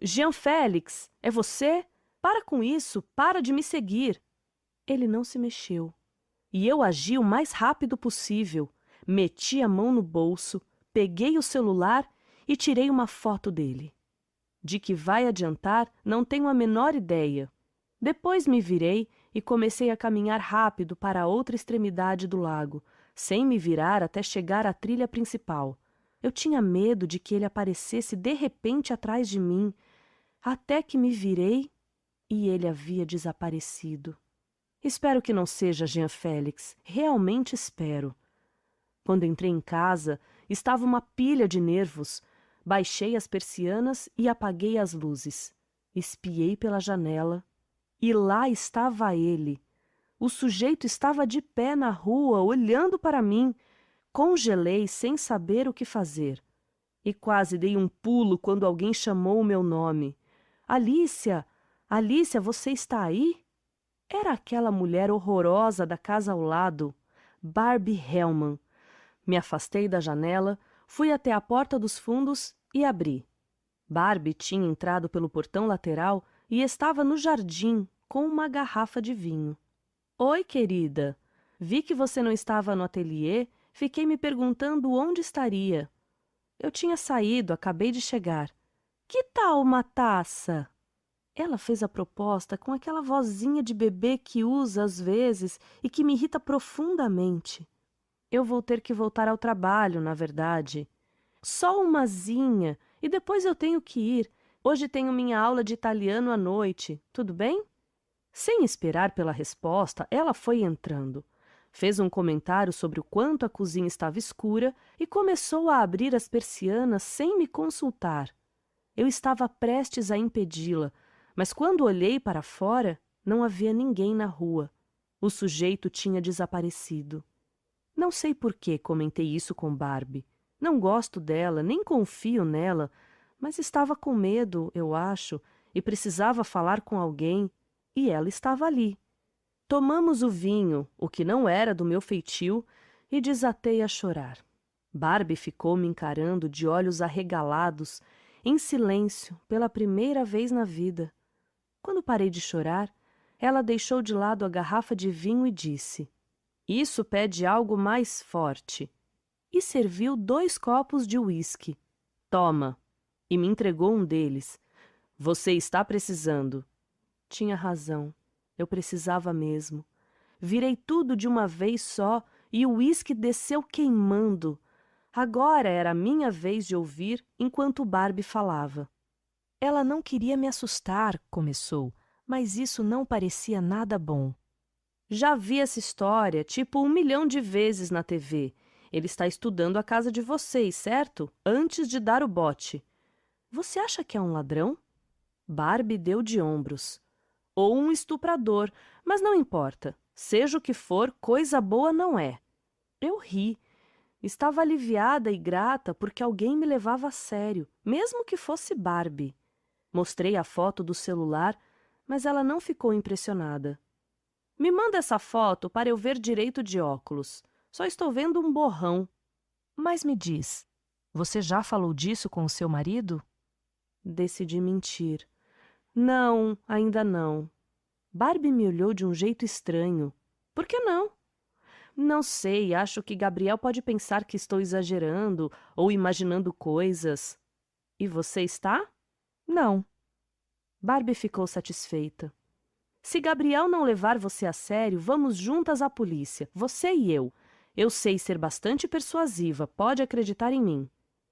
B: Jean Félix, é você? Para com isso, para de me seguir. Ele não se mexeu. E eu agi o mais rápido possível. Meti a mão no bolso, peguei o celular e tirei uma foto dele. De que vai adiantar, não tenho a menor ideia. Depois me virei e comecei a caminhar rápido para a outra extremidade do lago, sem me virar até chegar à trilha principal. Eu tinha medo de que ele aparecesse de repente atrás de mim, até que me virei e ele havia desaparecido. Espero que não seja Jean Félix, realmente espero. Quando entrei em casa, estava uma pilha de nervos. Baixei as persianas e apaguei as luzes. Espiei pela janela e lá estava ele. O sujeito estava de pé na rua, olhando para mim. Congelei sem saber o que fazer. E quase dei um pulo quando alguém chamou o meu nome. Alícia! Alícia, você está aí? Era aquela mulher horrorosa da casa ao lado, Barbie Hellman. Me afastei da janela, fui até a porta dos fundos e abri. Barbie tinha entrado pelo portão lateral e estava no jardim com uma garrafa de vinho. Oi, querida. Vi que você não estava no ateliê, fiquei me perguntando onde estaria. Eu tinha saído, acabei de chegar. Que tal uma taça? Ela fez a proposta com aquela vozinha de bebê que usa às vezes e que me irrita profundamente. Eu vou ter que voltar ao trabalho, na verdade. Só umazinha, e depois eu tenho que ir. Hoje tenho minha aula de italiano à noite, tudo bem? Sem esperar pela resposta, ela foi entrando. Fez um comentário sobre o quanto a cozinha estava escura e começou a abrir as persianas sem me consultar. Eu estava prestes a impedi-la, mas quando olhei para fora, não havia ninguém na rua. O sujeito tinha desaparecido. Não sei por que comentei isso com Barbie. Não gosto dela, nem confio nela, mas estava com medo, eu acho, e precisava falar com alguém, e ela estava ali. Tomamos o vinho, o que não era do meu feitio, e desatei a chorar. Barbie ficou me encarando de olhos arregalados, em silêncio, pela primeira vez na vida. Quando parei de chorar, ela deixou de lado a garrafa de vinho e disse: Isso pede algo mais forte. E serviu dois copos de uísque. Toma! e me entregou um deles. Você está precisando. Tinha razão. Eu precisava mesmo. Virei tudo de uma vez só e o uísque desceu queimando. Agora era a minha vez de ouvir enquanto Barbie falava. Ela não queria me assustar, começou, mas isso não parecia nada bom. Já vi essa história tipo um milhão de vezes na TV. Ele está estudando a casa de vocês, certo? Antes de dar o bote. Você acha que é um ladrão? Barbie deu de ombros. Ou um estuprador, mas não importa. Seja o que for, coisa boa não é. Eu ri. Estava aliviada e grata porque alguém me levava a sério, mesmo que fosse Barbie. Mostrei a foto do celular, mas ela não ficou impressionada. Me manda essa foto para eu ver direito de óculos. Só estou vendo um borrão. Mas me diz, você já falou disso com o seu marido? Decidi mentir. Não, ainda não. Barbie me olhou de um jeito estranho. Por que não? Não sei, acho que Gabriel pode pensar que estou exagerando ou imaginando coisas. E você está? Não. Barbie ficou satisfeita. Se Gabriel não levar você a sério, vamos juntas à polícia, você e eu. Eu sei ser bastante persuasiva, pode acreditar em mim.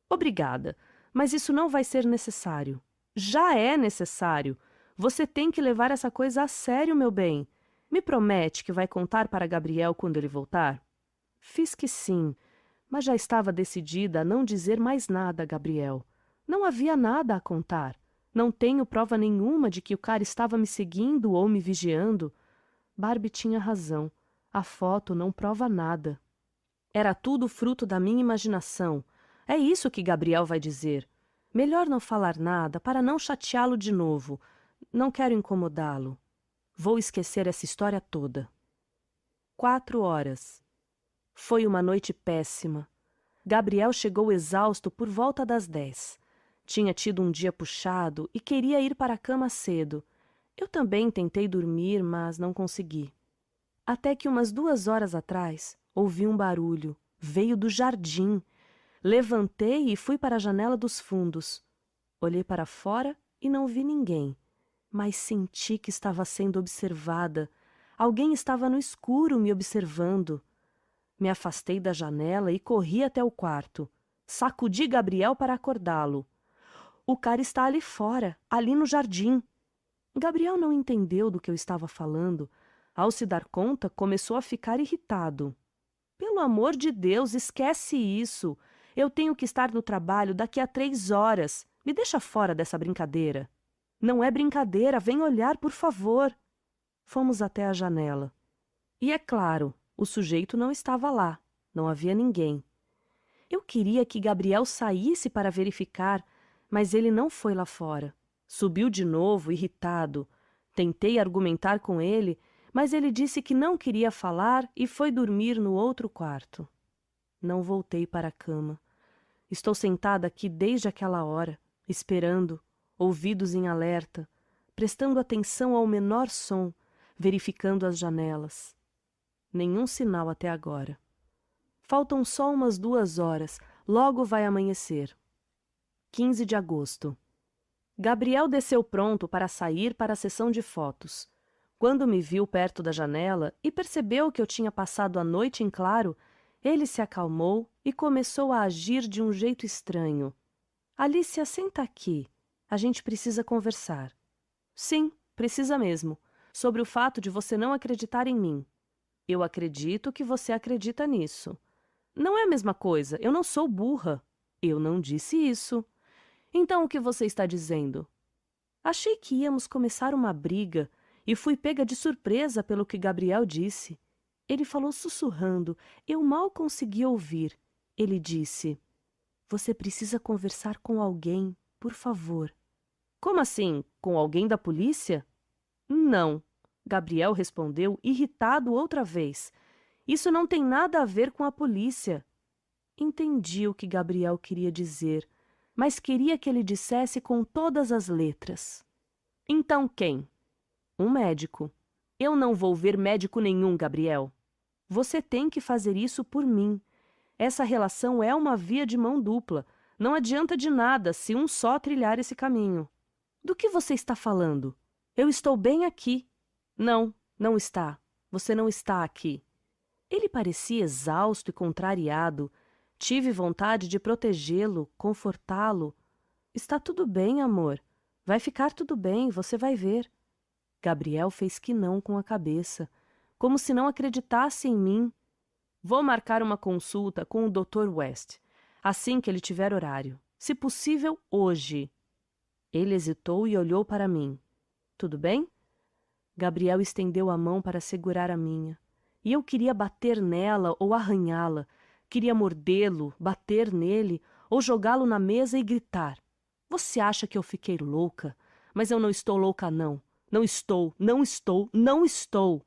B: Obrigada. Mas isso não vai ser necessário. Já é necessário. Você tem que levar essa coisa a sério, meu bem. Me promete que vai contar para Gabriel quando ele voltar? Fiz que sim, mas já estava decidida a não dizer mais nada a Gabriel. Não havia nada a contar. Não tenho prova nenhuma de que o cara estava me seguindo ou me vigiando. Barbie tinha razão. A foto não prova nada. Era tudo fruto da minha imaginação. É isso que Gabriel vai dizer. Melhor não falar nada para não chateá-lo de novo. Não quero incomodá-lo. Vou esquecer essa história toda. Quatro horas. Foi uma noite péssima. Gabriel chegou exausto por volta das dez. Tinha tido um dia puxado e queria ir para a cama cedo. Eu também tentei dormir, mas não consegui. Até que umas duas horas atrás ouvi um barulho. Veio do jardim Levantei e fui para a janela dos fundos. Olhei para fora e não vi ninguém, mas senti que estava sendo observada. Alguém estava no escuro me observando. Me afastei da janela e corri até o quarto. Sacudi Gabriel para acordá-lo. O cara está ali fora, ali no jardim. Gabriel não entendeu do que eu estava falando. Ao se dar conta, começou a ficar irritado. Pelo amor de Deus, esquece isso! Eu tenho que estar no trabalho daqui a três horas. Me deixa fora dessa brincadeira. Não é brincadeira, vem olhar, por favor. Fomos até a janela. E é claro, o sujeito não estava lá, não havia ninguém. Eu queria que Gabriel saísse para verificar, mas ele não foi lá fora. Subiu de novo, irritado. Tentei argumentar com ele, mas ele disse que não queria falar e foi dormir no outro quarto. Não voltei para a cama. Estou sentada aqui desde aquela hora, esperando, ouvidos em alerta, prestando atenção ao menor som, verificando as janelas. Nenhum sinal até agora. Faltam só umas duas horas, logo vai amanhecer. 15 de agosto. Gabriel desceu pronto para sair para a sessão de fotos. Quando me viu perto da janela e percebeu que eu tinha passado a noite em claro, ele se acalmou e começou a agir de um jeito estranho. Alicia, senta aqui. A gente precisa conversar. Sim, precisa mesmo. Sobre o fato de você não acreditar em mim. Eu acredito que você acredita nisso. Não é a mesma coisa. Eu não sou burra. Eu não disse isso. Então o que você está dizendo? Achei que íamos começar uma briga e fui pega de surpresa pelo que Gabriel disse. Ele falou sussurrando. Eu mal consegui ouvir. Ele disse: Você precisa conversar com alguém, por favor. Como assim? Com alguém da polícia? Não, Gabriel respondeu, irritado outra vez. Isso não tem nada a ver com a polícia. Entendi o que Gabriel queria dizer, mas queria que ele dissesse com todas as letras. Então quem? Um médico. Eu não vou ver médico nenhum, Gabriel. Você tem que fazer isso por mim. Essa relação é uma via de mão dupla. Não adianta de nada se um só trilhar esse caminho. Do que você está falando? Eu estou bem aqui. Não, não está. Você não está aqui. Ele parecia exausto e contrariado. Tive vontade de protegê-lo, confortá-lo. Está tudo bem, amor. Vai ficar tudo bem, você vai ver. Gabriel fez que não com a cabeça como se não acreditasse em mim. Vou marcar uma consulta com o Dr. West, assim que ele tiver horário. Se possível, hoje. Ele hesitou e olhou para mim. Tudo bem? Gabriel estendeu a mão para segurar a minha. E eu queria bater nela ou arranhá-la. Queria mordê-lo, bater nele ou jogá-lo na mesa e gritar. Você acha que eu fiquei louca? Mas eu não estou louca, não. Não estou, não estou, não estou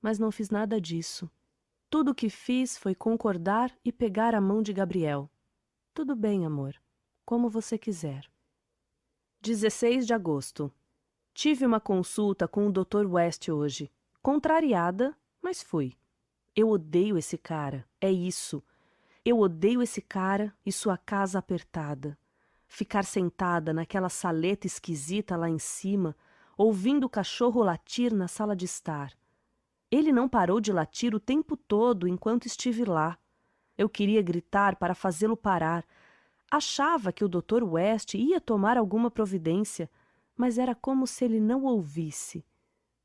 B: mas não fiz nada disso. Tudo o que fiz foi concordar e pegar a mão de Gabriel. Tudo bem, amor. Como você quiser. 16 de agosto. Tive uma consulta com o Dr. West hoje. Contrariada, mas fui. Eu odeio esse cara. É isso. Eu odeio esse cara e sua casa apertada. Ficar sentada naquela saleta esquisita lá em cima, ouvindo o cachorro latir na sala de estar. Ele não parou de latir o tempo todo enquanto estive lá. Eu queria gritar para fazê-lo parar. Achava que o Dr. West ia tomar alguma providência, mas era como se ele não ouvisse.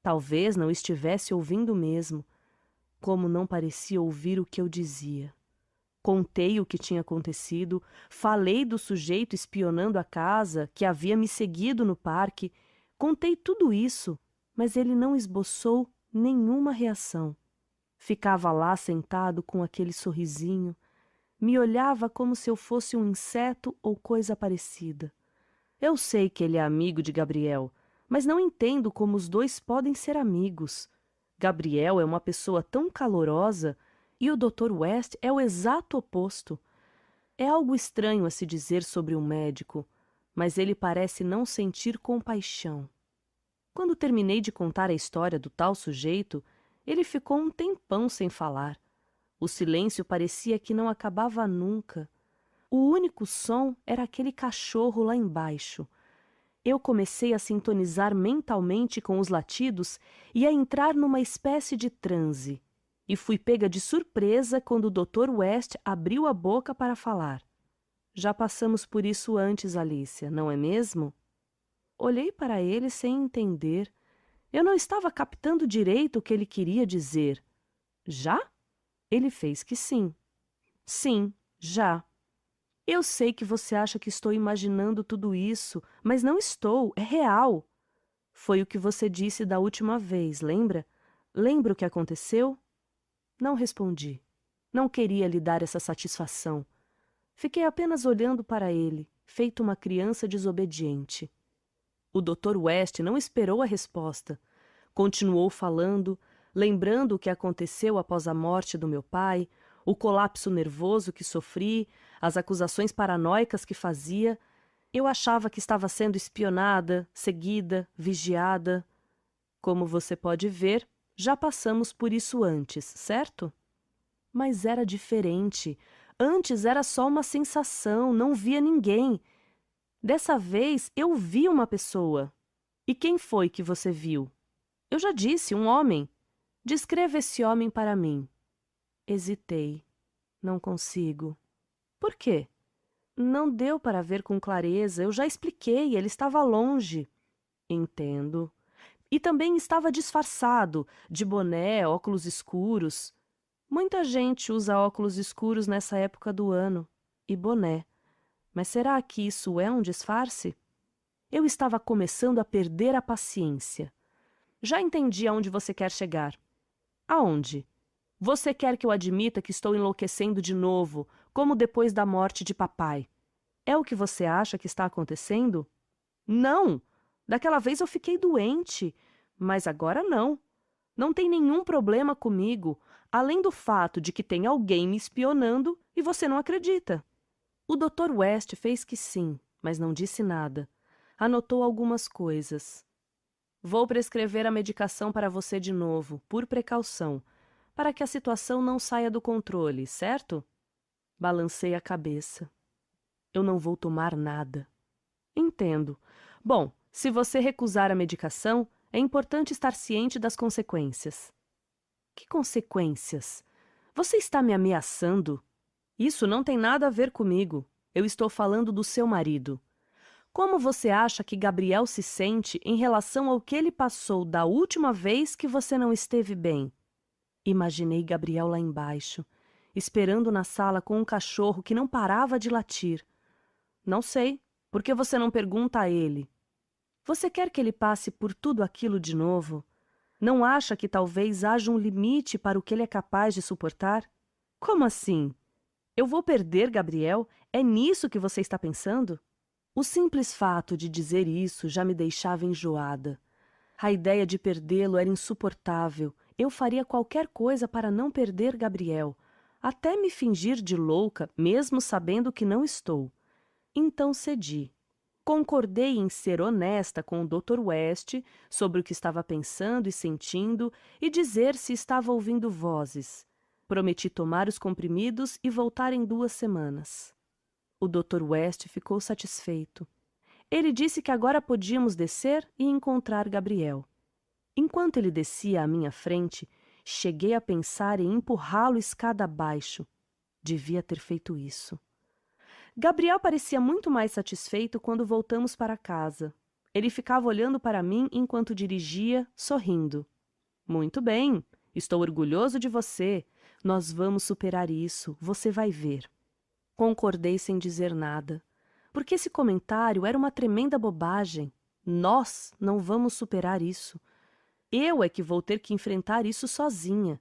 B: Talvez não estivesse ouvindo mesmo, como não parecia ouvir o que eu dizia. Contei o que tinha acontecido, falei do sujeito espionando a casa, que havia me seguido no parque, contei tudo isso, mas ele não esboçou nenhuma reação. Ficava lá sentado com aquele sorrisinho, me olhava como se eu fosse um inseto ou coisa parecida. Eu sei que ele é amigo de Gabriel, mas não entendo como os dois podem ser amigos. Gabriel é uma pessoa tão calorosa e o Dr. West é o exato oposto. É algo estranho a se dizer sobre um médico, mas ele parece não sentir compaixão. Quando terminei de contar a história do tal sujeito, ele ficou um tempão sem falar. O silêncio parecia que não acabava nunca. O único som era aquele cachorro lá embaixo. Eu comecei a sintonizar mentalmente com os latidos e a entrar numa espécie de transe. E fui pega de surpresa quando o Dr. West abriu a boca para falar. Já passamos por isso antes, Alicia, não é mesmo? Olhei para ele sem entender. Eu não estava captando direito o que ele queria dizer. Já? Ele fez que sim. Sim, já. Eu sei que você acha que estou imaginando tudo isso, mas não estou, é real. Foi o que você disse da última vez, lembra? Lembra o que aconteceu? Não respondi. Não queria lhe dar essa satisfação. Fiquei apenas olhando para ele, feito uma criança desobediente. O Dr. West não esperou a resposta. Continuou falando, lembrando o que aconteceu após a morte do meu pai, o colapso nervoso que sofri, as acusações paranoicas que fazia. Eu achava que estava sendo espionada, seguida, vigiada. Como você pode ver, já passamos por isso antes, certo? Mas era diferente. Antes era só uma sensação, não via ninguém. Dessa vez eu vi uma pessoa. E quem foi que você viu? Eu já disse, um homem. Descreva esse homem para mim. Hesitei. Não consigo. Por quê? Não deu para ver com clareza. Eu já expliquei, ele estava longe. Entendo. E também estava disfarçado, de boné, óculos escuros. Muita gente usa óculos escuros nessa época do ano e boné. Mas será que isso é um disfarce? Eu estava começando a perder a paciência. Já entendi aonde você quer chegar. Aonde? Você quer que eu admita que estou enlouquecendo de novo, como depois da morte de papai? É o que você acha que está acontecendo? Não! Daquela vez eu fiquei doente, mas agora não. Não tem nenhum problema comigo, além do fato de que tem alguém me espionando e você não acredita. O Dr. West fez que sim, mas não disse nada. Anotou algumas coisas. Vou prescrever a medicação para você de novo, por precaução, para que a situação não saia do controle, certo? Balancei a cabeça. Eu não vou tomar nada. Entendo. Bom, se você recusar a medicação, é importante estar ciente das consequências. Que consequências? Você está me ameaçando? Isso não tem nada a ver comigo. Eu estou falando do seu marido. Como você acha que Gabriel se sente em relação ao que ele passou da última vez que você não esteve bem? Imaginei Gabriel lá embaixo, esperando na sala com um cachorro que não parava de latir. Não sei, por que você não pergunta a ele? Você quer que ele passe por tudo aquilo de novo? Não acha que talvez haja um limite para o que ele é capaz de suportar? Como assim? Eu vou perder Gabriel? É nisso que você está pensando? O simples fato de dizer isso já me deixava enjoada. A ideia de perdê-lo era insuportável. Eu faria qualquer coisa para não perder Gabriel, até me fingir de louca, mesmo sabendo que não estou. Então cedi. Concordei em ser honesta com o Dr. West sobre o que estava pensando e sentindo e dizer se estava ouvindo vozes. Prometi tomar os comprimidos e voltar em duas semanas. O Dr. West ficou satisfeito. Ele disse que agora podíamos descer e encontrar Gabriel. Enquanto ele descia à minha frente, cheguei a pensar em empurrá-lo escada abaixo. Devia ter feito isso. Gabriel parecia muito mais satisfeito quando voltamos para casa. Ele ficava olhando para mim enquanto dirigia, sorrindo. Muito bem, estou orgulhoso de você. Nós vamos superar isso, você vai ver. Concordei sem dizer nada, porque esse comentário era uma tremenda bobagem. Nós não vamos superar isso. Eu é que vou ter que enfrentar isso sozinha.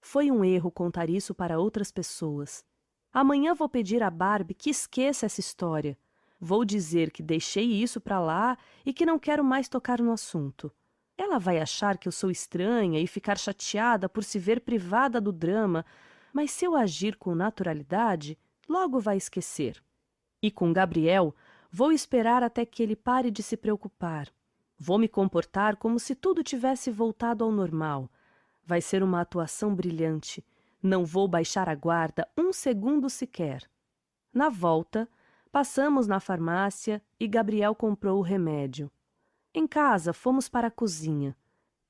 B: Foi um erro contar isso para outras pessoas. Amanhã vou pedir à Barbie que esqueça essa história. Vou dizer que deixei isso para lá e que não quero mais tocar no assunto. Ela vai achar que eu sou estranha e ficar chateada por se ver privada do drama, mas se eu agir com naturalidade, logo vai esquecer. E com Gabriel, vou esperar até que ele pare de se preocupar. Vou me comportar como se tudo tivesse voltado ao normal. Vai ser uma atuação brilhante. Não vou baixar a guarda um segundo sequer. Na volta, passamos na farmácia e Gabriel comprou o remédio. Em casa, fomos para a cozinha.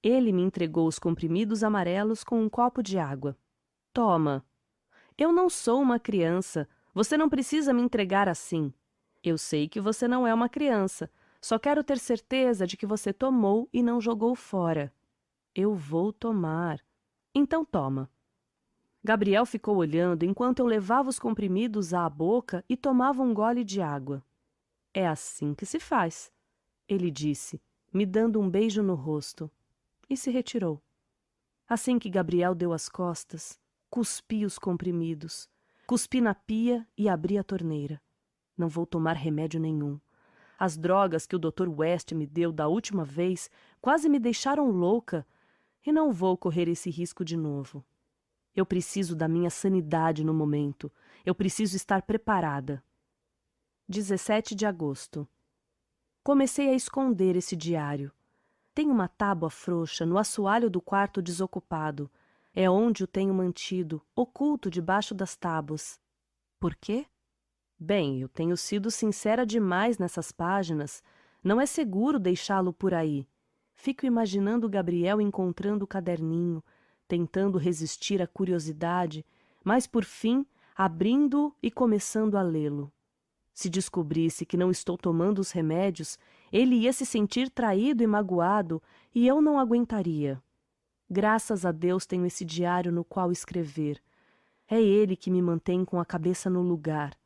B: Ele me entregou os comprimidos amarelos com um copo de água. Toma. Eu não sou uma criança. Você não precisa me entregar assim. Eu sei que você não é uma criança. Só quero ter certeza de que você tomou e não jogou fora. Eu vou tomar. Então toma. Gabriel ficou olhando enquanto eu levava os comprimidos à boca e tomava um gole de água. É assim que se faz ele disse, me dando um beijo no rosto, e se retirou. Assim que Gabriel deu as costas, cuspi os comprimidos, cuspi na pia e abri a torneira. Não vou tomar remédio nenhum. As drogas que o Dr. West me deu da última vez quase me deixaram louca e não vou correr esse risco de novo. Eu preciso da minha sanidade no momento. Eu preciso estar preparada. 17 de agosto comecei a esconder esse diário. Tem uma tábua frouxa no assoalho do quarto desocupado. É onde o tenho mantido, oculto debaixo das tábuas. Por quê? Bem, eu tenho sido sincera demais nessas páginas. Não é seguro deixá-lo por aí. Fico imaginando Gabriel encontrando o caderninho, tentando resistir à curiosidade, mas por fim abrindo o e começando a lê-lo. Se descobrisse que não estou tomando os remédios, ele ia se sentir traído e magoado e eu não aguentaria. Graças a Deus tenho esse diário no qual escrever. É ele que me mantém com a cabeça no lugar.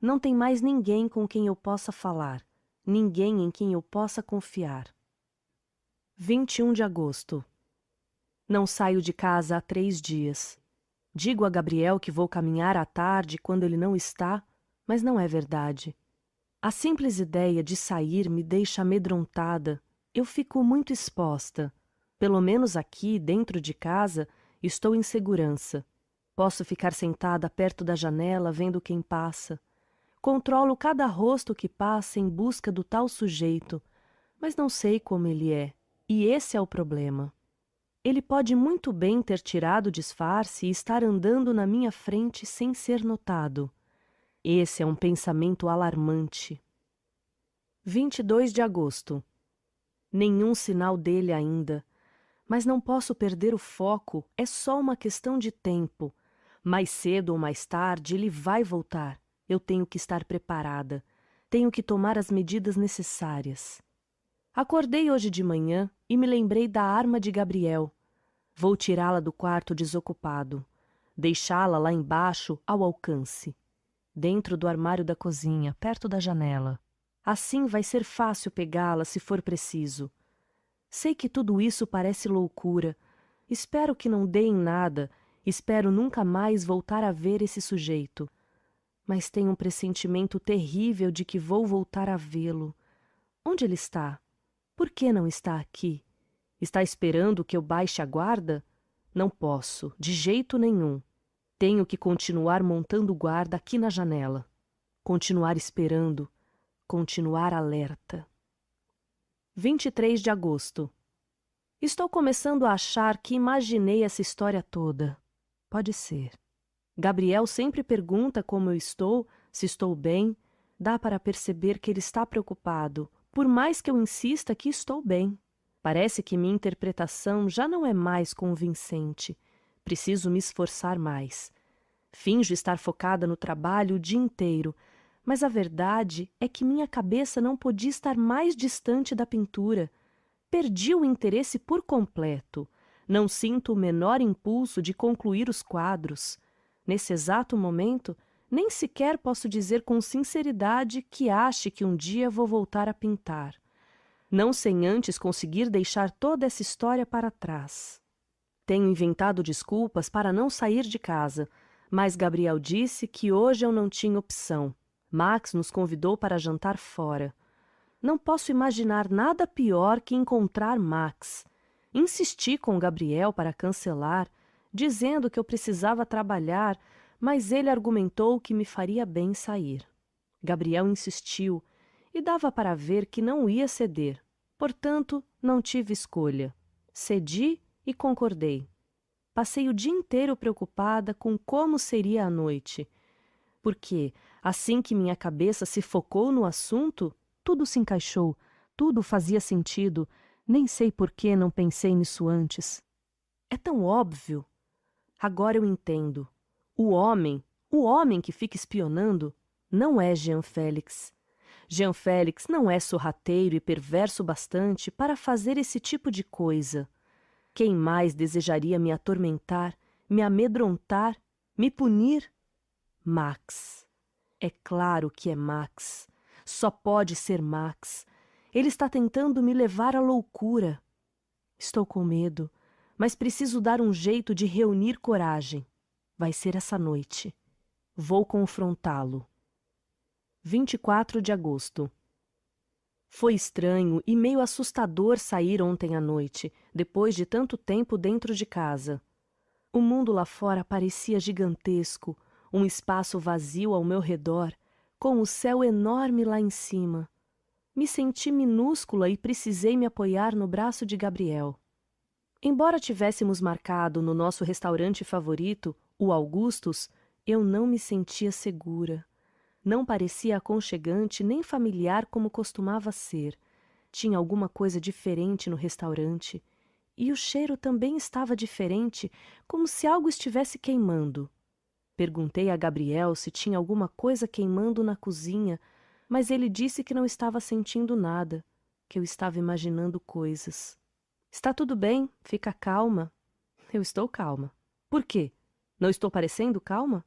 B: Não tem mais ninguém com quem eu possa falar, ninguém em quem eu possa confiar. 21 de agosto. Não saio de casa há três dias. Digo a Gabriel que vou caminhar à tarde quando ele não está mas não é verdade. A simples ideia de sair me deixa amedrontada. Eu fico muito exposta. Pelo menos aqui, dentro de casa, estou em segurança. Posso ficar sentada perto da janela vendo quem passa. Controlo cada rosto que passa em busca do tal sujeito, mas não sei como ele é, e esse é o problema. Ele pode muito bem ter tirado o disfarce e estar andando na minha frente sem ser notado. Esse é um pensamento alarmante. 22 de agosto. Nenhum sinal dele ainda. Mas não posso perder o foco, é só uma questão de tempo. Mais cedo ou mais tarde ele vai voltar. Eu tenho que estar preparada. Tenho que tomar as medidas necessárias. Acordei hoje de manhã e me lembrei da arma de Gabriel. Vou tirá-la do quarto desocupado, deixá-la lá embaixo ao alcance dentro do armário da cozinha, perto da janela. Assim vai ser fácil pegá-la se for preciso. Sei que tudo isso parece loucura. Espero que não dê em nada. Espero nunca mais voltar a ver esse sujeito. Mas tenho um pressentimento terrível de que vou voltar a vê-lo. Onde ele está? Por que não está aqui? Está esperando que eu baixe a guarda? Não posso, de jeito nenhum. Tenho que continuar montando guarda aqui na janela. Continuar esperando. Continuar alerta. 23 de agosto. Estou começando a achar que imaginei essa história toda. Pode ser. Gabriel sempre pergunta como eu estou, se estou bem. Dá para perceber que ele está preocupado, por mais que eu insista que estou bem. Parece que minha interpretação já não é mais convincente Preciso me esforçar mais. Finjo estar focada no trabalho o dia inteiro, mas a verdade é que minha cabeça não podia estar mais distante da pintura. Perdi o interesse por completo. Não sinto o menor impulso de concluir os quadros. Nesse exato momento, nem sequer posso dizer com sinceridade que ache que um dia vou voltar a pintar. Não sem antes conseguir deixar toda essa história para trás. Tenho inventado desculpas para não sair de casa, mas Gabriel disse que hoje eu não tinha opção. Max nos convidou para jantar fora. Não posso imaginar nada pior que encontrar Max. Insisti com Gabriel para cancelar, dizendo que eu precisava trabalhar, mas ele argumentou que me faria bem sair. Gabriel insistiu e dava para ver que não ia ceder. Portanto, não tive escolha. Cedi e concordei. Passei o dia inteiro preocupada com como seria a noite, porque, assim que minha cabeça se focou no assunto, tudo se encaixou, tudo fazia sentido, nem sei por que não pensei nisso antes. É tão óbvio. Agora eu entendo. O homem, o homem que fica espionando, não é Jean Félix. Jean Félix não é sorrateiro e perverso bastante para fazer esse tipo de coisa. Quem mais desejaria me atormentar, me amedrontar, me punir? Max. É claro que é Max. Só pode ser Max. Ele está tentando me levar à loucura. Estou com medo, mas preciso dar um jeito de reunir coragem. Vai ser essa noite. Vou confrontá-lo. 24 de agosto. Foi estranho e meio assustador sair ontem à noite, depois de tanto tempo dentro de casa. O mundo lá fora parecia gigantesco, um espaço vazio ao meu redor, com o céu enorme lá em cima. Me senti minúscula e precisei me apoiar no braço de Gabriel. Embora tivéssemos marcado no nosso restaurante favorito, o Augustus, eu não me sentia segura. Não parecia aconchegante nem familiar como costumava ser. Tinha alguma coisa diferente no restaurante. E o cheiro também estava diferente, como se algo estivesse queimando. Perguntei a Gabriel se tinha alguma coisa queimando na cozinha, mas ele disse que não estava sentindo nada, que eu estava imaginando coisas. Está tudo bem, fica calma. Eu estou calma. Por quê? Não estou parecendo calma?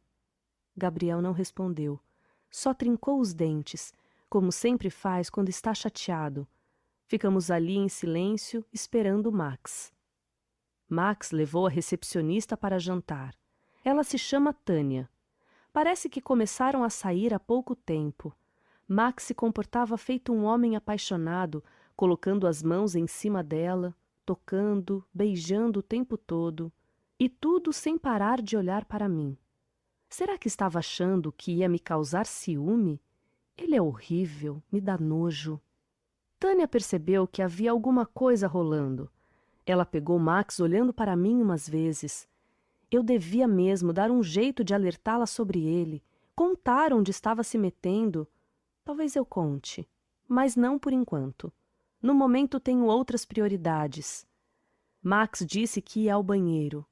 B: Gabriel não respondeu só trincou os dentes, como sempre faz quando está chateado. Ficamos ali em silêncio, esperando Max. Max levou a recepcionista para jantar. Ela se chama Tânia. Parece que começaram a sair há pouco tempo. Max se comportava feito um homem apaixonado, colocando as mãos em cima dela, tocando, beijando o tempo todo, e tudo sem parar de olhar para mim. Será que estava achando que ia me causar ciúme? Ele é horrível, me dá nojo. Tânia percebeu que havia alguma coisa rolando. Ela pegou Max olhando para mim umas vezes. Eu devia mesmo dar um jeito de alertá-la sobre ele, contar onde estava se metendo. Talvez eu conte, mas não por enquanto. No momento tenho outras prioridades. Max disse que ia ao banheiro.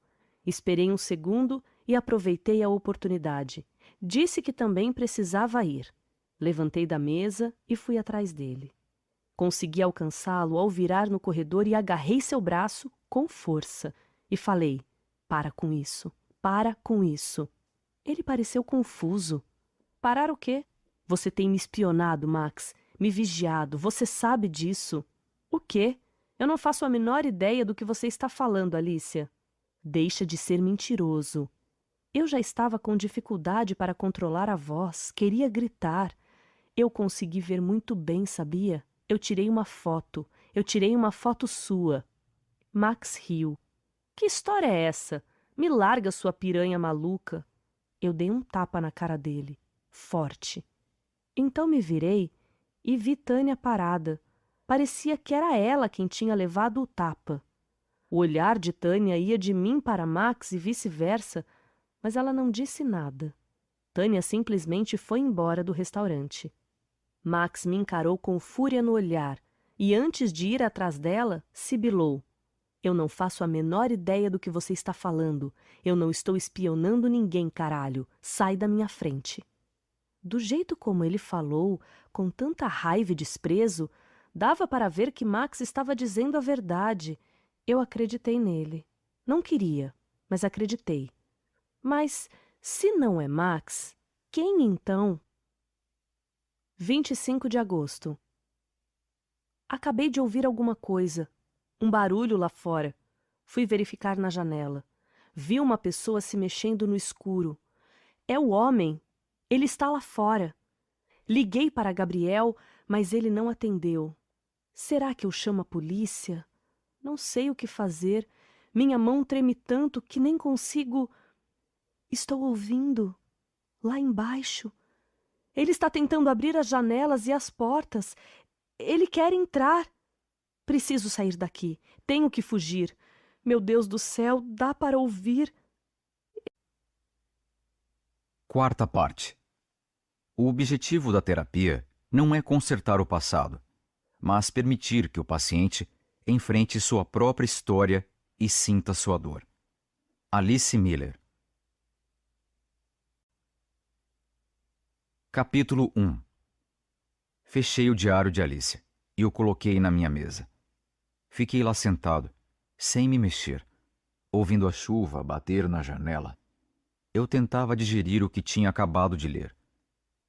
B: Esperei um segundo e aproveitei a oportunidade. Disse que também precisava ir. Levantei da mesa e fui atrás dele. Consegui alcançá-lo ao virar no corredor e agarrei seu braço com força e falei: Para com isso, para com isso. Ele pareceu confuso. Parar o quê? Você tem me espionado, Max, me vigiado, você sabe disso. O quê? Eu não faço a menor ideia do que você está falando, Alicia. Deixa de ser mentiroso. Eu já estava com dificuldade para controlar a voz, queria gritar. Eu consegui ver muito bem, sabia? Eu tirei uma foto. Eu tirei uma foto sua. Max riu. Que história é essa? Me larga, sua piranha maluca. Eu dei um tapa na cara dele, forte. Então me virei e vi Tânia parada. Parecia que era ela quem tinha levado o tapa. O olhar de Tânia ia de mim para Max e vice-versa, mas ela não disse nada. Tânia simplesmente foi embora do restaurante. Max me encarou com fúria no olhar e, antes de ir atrás dela, sibilou. Eu não faço a menor ideia do que você está falando. Eu não estou espionando ninguém, caralho. Sai da minha frente. Do jeito como ele falou, com tanta raiva e desprezo, dava para ver que Max estava dizendo a verdade. Eu acreditei nele. Não queria, mas acreditei. Mas se não é Max, quem então? 25 de agosto. Acabei de ouvir alguma coisa, um barulho lá fora. Fui verificar na janela. Vi uma pessoa se mexendo no escuro. É o homem. Ele está lá fora. Liguei para Gabriel, mas ele não atendeu. Será que eu chamo a polícia? Não sei o que fazer. Minha mão treme tanto que nem consigo. Estou ouvindo. Lá embaixo. Ele está tentando abrir as janelas e as portas. Ele quer entrar. Preciso sair daqui. Tenho que fugir. Meu Deus do céu, dá para ouvir.
A: Quarta parte. O objetivo da terapia não é consertar o passado, mas permitir que o paciente enfrente sua própria história e sinta sua dor. Alice Miller Capítulo 1 Fechei o diário de Alice e o coloquei na minha mesa. Fiquei lá sentado, sem me mexer, ouvindo a chuva bater na janela. Eu tentava digerir o que tinha acabado de ler.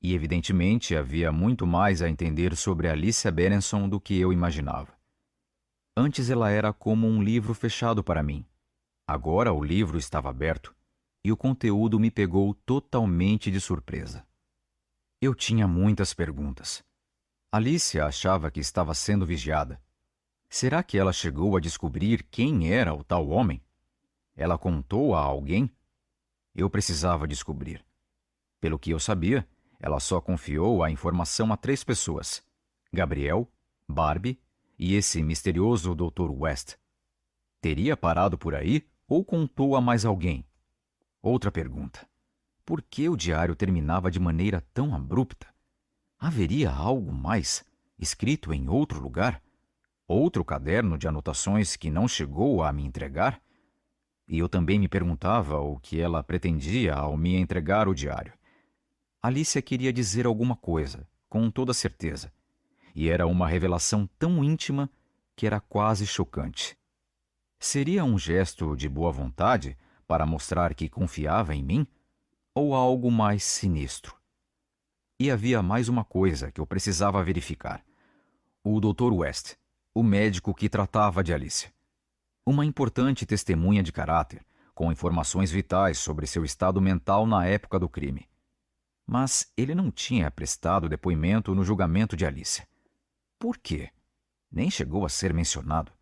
A: E evidentemente havia muito mais a entender sobre Alicia Berenson do que eu imaginava. Antes ela era como um livro fechado para mim. Agora o livro estava aberto e o conteúdo me pegou totalmente de surpresa. Eu tinha muitas perguntas. Alicia achava que estava sendo vigiada. Será que ela chegou a descobrir quem era o tal homem? Ela contou a alguém? Eu precisava descobrir. Pelo que eu sabia, ela só confiou a informação a três pessoas: Gabriel, Barbie e esse misterioso Dr. West. Teria parado por aí ou contou a mais alguém? Outra pergunta. Por que o diário terminava de maneira tão abrupta? Haveria algo mais, escrito em outro lugar? Outro caderno de anotações que não chegou a me entregar? E eu também me perguntava o que ela pretendia ao me entregar o diário. Alicia queria dizer alguma coisa, com toda certeza. E era uma revelação tão íntima que era quase chocante. Seria um gesto de boa vontade para mostrar que confiava em mim? ou algo mais sinistro. E havia mais uma coisa que eu precisava verificar: o Dr. West, o médico que tratava de Alice. Uma importante testemunha de caráter, com informações vitais sobre seu estado mental na época do crime. Mas ele não tinha prestado depoimento no julgamento de Alice. Por quê? Nem chegou a ser mencionado.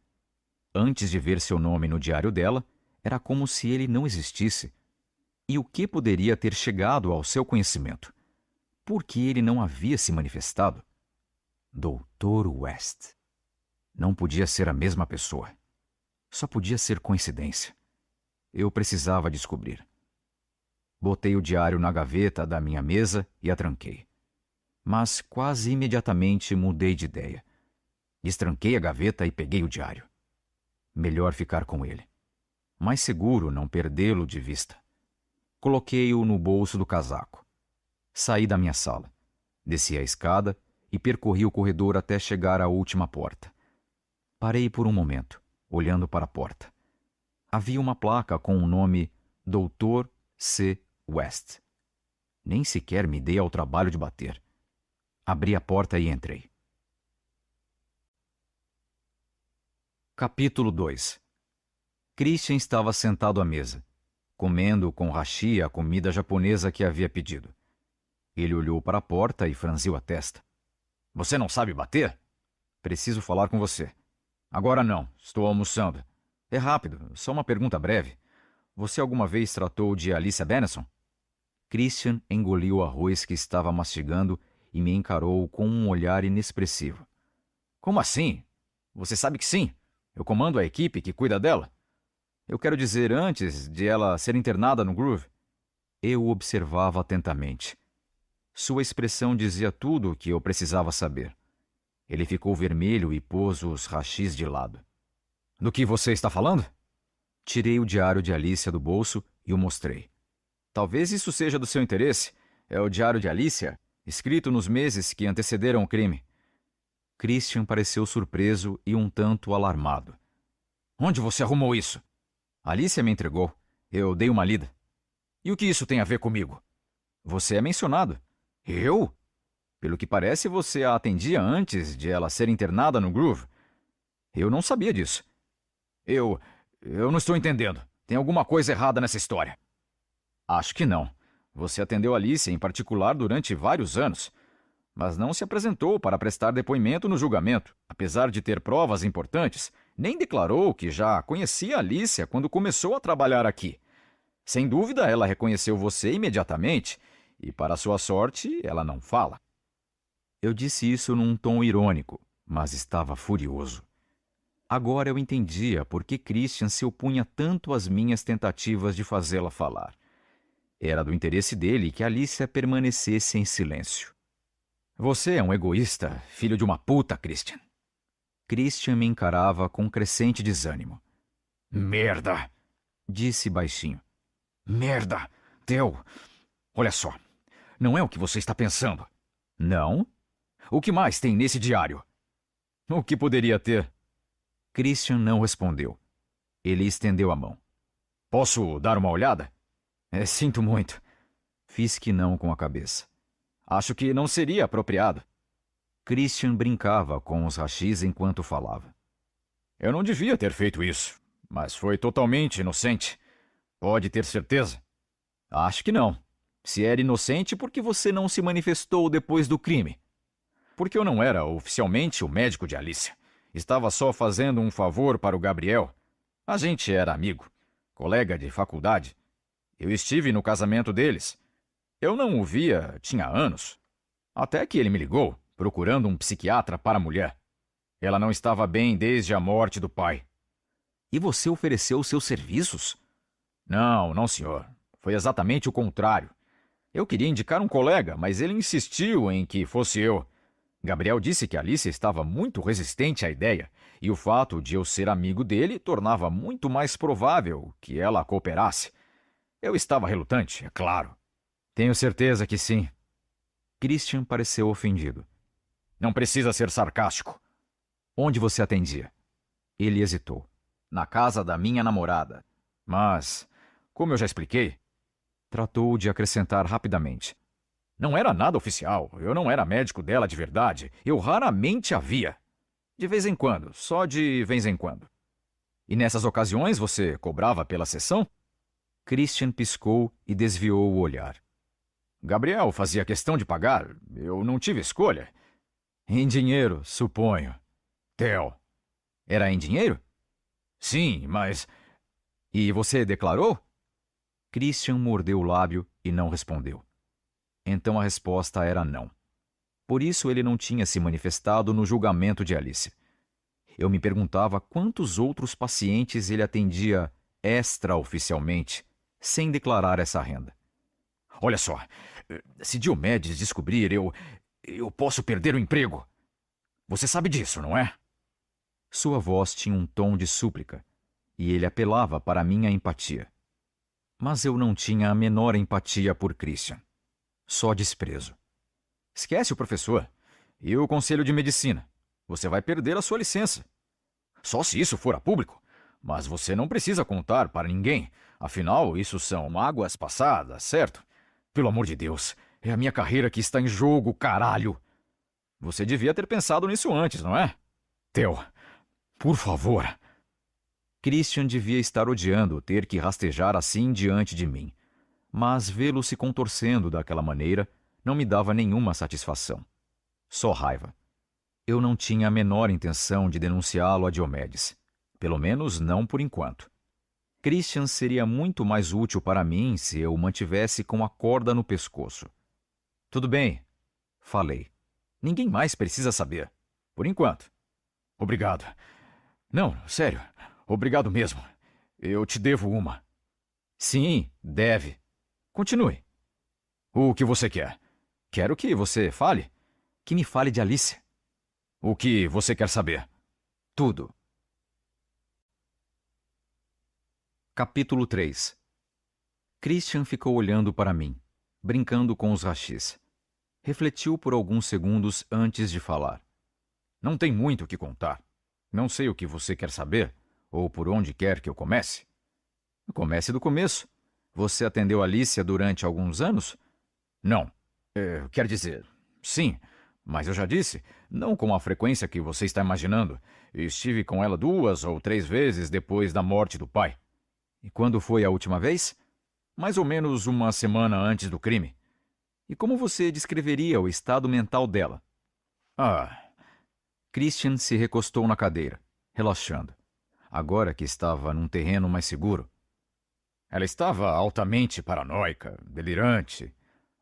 A: Antes de ver seu nome no diário dela, era como se ele não existisse e o que poderia ter chegado ao seu conhecimento. Por que ele não havia se manifestado? Doutor West. Não podia ser a mesma pessoa. Só podia ser coincidência. Eu precisava descobrir. Botei o diário na gaveta da minha mesa e a tranquei. Mas quase imediatamente mudei de ideia. Destranquei a gaveta e peguei o diário. Melhor ficar com ele. Mais seguro não perdê-lo de vista. Coloquei-o no bolso do casaco. Saí da minha sala. Desci a escada e percorri o corredor até chegar à última porta. Parei por um momento, olhando para a porta. Havia uma placa com o nome Dr. C. West. Nem sequer me dei ao trabalho de bater. Abri a porta e entrei. Capítulo 2 Christian estava sentado à mesa, comendo com rachi a comida japonesa que havia pedido. Ele olhou para a porta e franziu a testa. Você não sabe bater? Preciso falar com você. Agora não, estou almoçando. É rápido, só uma pergunta breve. Você alguma vez tratou de Alicia Benison? Christian engoliu o arroz que estava mastigando e me encarou com um olhar inexpressivo. Como assim? Você sabe que sim. Eu comando a equipe que cuida dela. Eu quero dizer, antes de ela ser internada no Groove. Eu o observava atentamente. Sua expressão dizia tudo o que eu precisava saber. Ele ficou vermelho e pôs os rachis de lado. Do que você está falando? Tirei o diário de Alicia do bolso e o mostrei. Talvez isso seja do seu interesse. É o diário de Alicia, escrito nos meses que antecederam o crime. Christian pareceu surpreso e um tanto alarmado. Onde você arrumou isso? Alicia me entregou. Eu dei uma lida. E o que isso tem a ver comigo? Você é mencionado. Eu? Pelo que parece, você a atendia antes de ela ser internada no Groove. Eu não sabia disso. Eu. Eu não estou entendendo. Tem alguma coisa errada nessa história. Acho que não. Você atendeu Alice em particular durante vários anos mas não se apresentou para prestar depoimento no julgamento, apesar de ter provas importantes, nem declarou que já conhecia Alicia quando começou a trabalhar aqui. Sem dúvida, ela reconheceu você imediatamente, e para sua sorte, ela não fala. Eu disse isso num tom irônico, mas estava furioso. Agora eu entendia por que Christian se opunha tanto às minhas tentativas de fazê-la falar. Era do interesse dele que Alicia permanecesse em silêncio. Você é um egoísta, filho de uma puta, Christian. Christian me encarava com crescente desânimo.
D: Merda!
A: Disse baixinho. Merda! Teu! Olha só. Não é o que você está pensando. Não? O que mais tem nesse diário? O que poderia ter? Christian não respondeu. Ele estendeu a mão. Posso dar uma olhada? É, sinto muito. Fiz que não com a cabeça. Acho que não seria apropriado. Christian brincava com os rachis enquanto falava. Eu não devia ter feito isso, mas foi totalmente inocente. Pode ter certeza? Acho que não. Se era inocente, por que você não se manifestou depois do crime? Porque eu não era oficialmente o médico de Alicia. Estava só fazendo um favor para o Gabriel. A gente era amigo, colega de faculdade. Eu estive no casamento deles. Eu não o via tinha anos. Até que ele me ligou, procurando um psiquiatra para a mulher. Ela não estava bem desde a morte do pai. E você ofereceu seus serviços? Não, não, senhor. Foi exatamente o contrário. Eu queria indicar um colega, mas ele insistiu em que fosse eu. Gabriel disse que Alice estava muito resistente à ideia, e o fato de eu ser amigo dele tornava muito mais provável que ela cooperasse. Eu estava relutante, é claro, tenho certeza que sim. Christian pareceu ofendido. Não precisa ser sarcástico. Onde você atendia? Ele hesitou. Na casa da minha namorada. Mas, como eu já expliquei, tratou de acrescentar rapidamente. Não era nada oficial. Eu não era médico dela de verdade. Eu raramente a via. De vez em quando, só de vez em quando. E nessas ocasiões você cobrava pela sessão? Christian piscou e desviou o olhar. Gabriel fazia questão de pagar. Eu não tive escolha. Em dinheiro, suponho. Theo. Era em dinheiro? Sim, mas. E você declarou? Christian mordeu o lábio e não respondeu. Então a resposta era não. Por isso ele não tinha se manifestado no julgamento de Alice. Eu me perguntava quantos outros pacientes ele atendia extraoficialmente, sem declarar essa renda. Olha só, eh, se Diomedes descobrir, eu. eu posso perder o emprego. Você sabe disso, não é? Sua voz tinha um tom de súplica, e ele apelava para minha empatia. Mas eu não tinha a menor empatia por Christian. Só desprezo. Esquece o professor. E o conselho de medicina. Você vai perder a sua licença. Só se isso for a público. Mas você não precisa contar para ninguém. Afinal, isso são mágoas passadas, certo? Pelo amor de Deus, é a minha carreira que está em jogo, caralho! Você devia ter pensado nisso antes, não é? Theo, por favor. Christian devia estar odiando ter que rastejar assim diante de mim, mas vê-lo se contorcendo daquela maneira não me dava nenhuma satisfação. Só raiva. Eu não tinha a menor intenção de denunciá-lo a Diomedes, pelo menos não por enquanto. Christian seria muito mais útil para mim se eu o mantivesse com a corda no pescoço. Tudo bem, falei. Ninguém mais precisa saber. Por enquanto. Obrigado. Não, sério. Obrigado mesmo. Eu te devo uma. Sim, deve. Continue. O que você quer? Quero que você fale. Que me fale de Alice. O que você quer saber? Tudo. Capítulo 3 Christian ficou olhando para mim, brincando com os rachis. Refletiu por alguns segundos antes de falar. Não tem muito o que contar. Não sei o que você quer saber, ou por onde quer que eu comece. Comece do começo. Você atendeu Alicia durante alguns anos? Não. É, quer dizer, sim, mas eu já disse, não com a frequência que você está imaginando. Estive com ela duas ou três vezes depois da morte do pai. E quando foi a última vez? Mais ou menos uma semana antes do crime. E como você descreveria o estado mental dela? Ah. Christian se recostou na cadeira, relaxando. Agora que estava num terreno mais seguro. Ela estava altamente paranoica, delirante,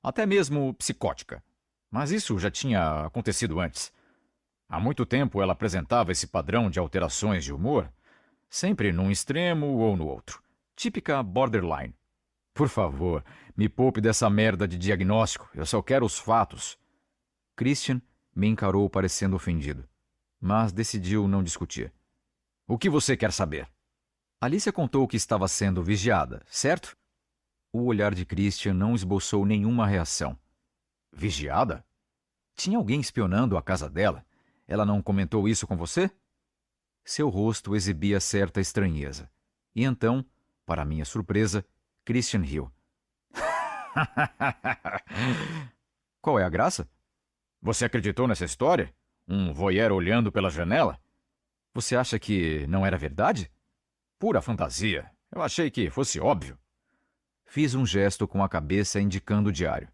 A: até mesmo psicótica. Mas isso já tinha acontecido antes. Há muito tempo ela apresentava esse padrão de alterações de humor, sempre num extremo ou no outro típica borderline. Por favor, me poupe dessa merda de diagnóstico, eu só quero os fatos. Christian me encarou parecendo ofendido, mas decidiu não discutir. O que você quer saber? Alicia contou que estava sendo vigiada, certo? O olhar de Christian não esboçou nenhuma reação. Vigiada? Tinha alguém espionando a casa dela? Ela não comentou isso com você? Seu rosto exibia certa estranheza. E então para minha surpresa, Christian riu. Qual é a graça? Você acreditou nessa história? Um voyeur olhando pela janela? Você acha que não era verdade? Pura fantasia. Eu achei que fosse óbvio. Fiz um gesto com a cabeça indicando o diário.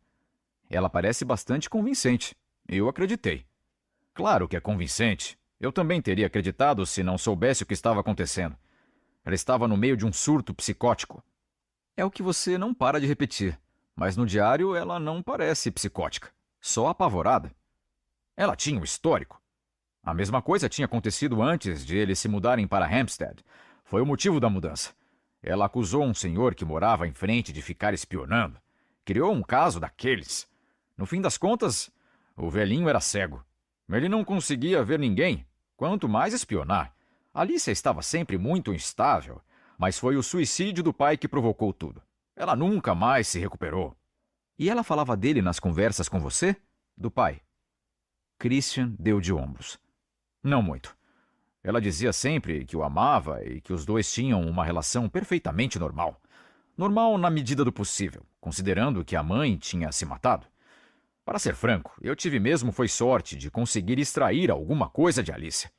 A: Ela parece bastante convincente. Eu acreditei. Claro que é convincente. Eu também teria acreditado se não soubesse o que estava acontecendo. Ela estava no meio de um surto psicótico. É o que você não para de repetir, mas no diário ela não parece psicótica, só apavorada. Ela tinha um histórico. A mesma coisa tinha acontecido antes de eles se mudarem para Hampstead. Foi o motivo da mudança. Ela acusou um senhor que morava em frente de ficar espionando. Criou um caso daqueles. No fim das contas, o velhinho era cego. Ele não conseguia ver ninguém, quanto mais espionar. Alicia estava sempre muito instável, mas foi o suicídio do pai que provocou tudo. Ela nunca mais se recuperou. E ela falava dele nas conversas com você? Do pai? Christian deu de ombros. Não muito. Ela dizia sempre que o amava e que os dois tinham uma relação perfeitamente normal. Normal na medida do possível, considerando que a mãe tinha se matado. Para ser franco, eu tive mesmo foi sorte de conseguir extrair alguma coisa de Alicia.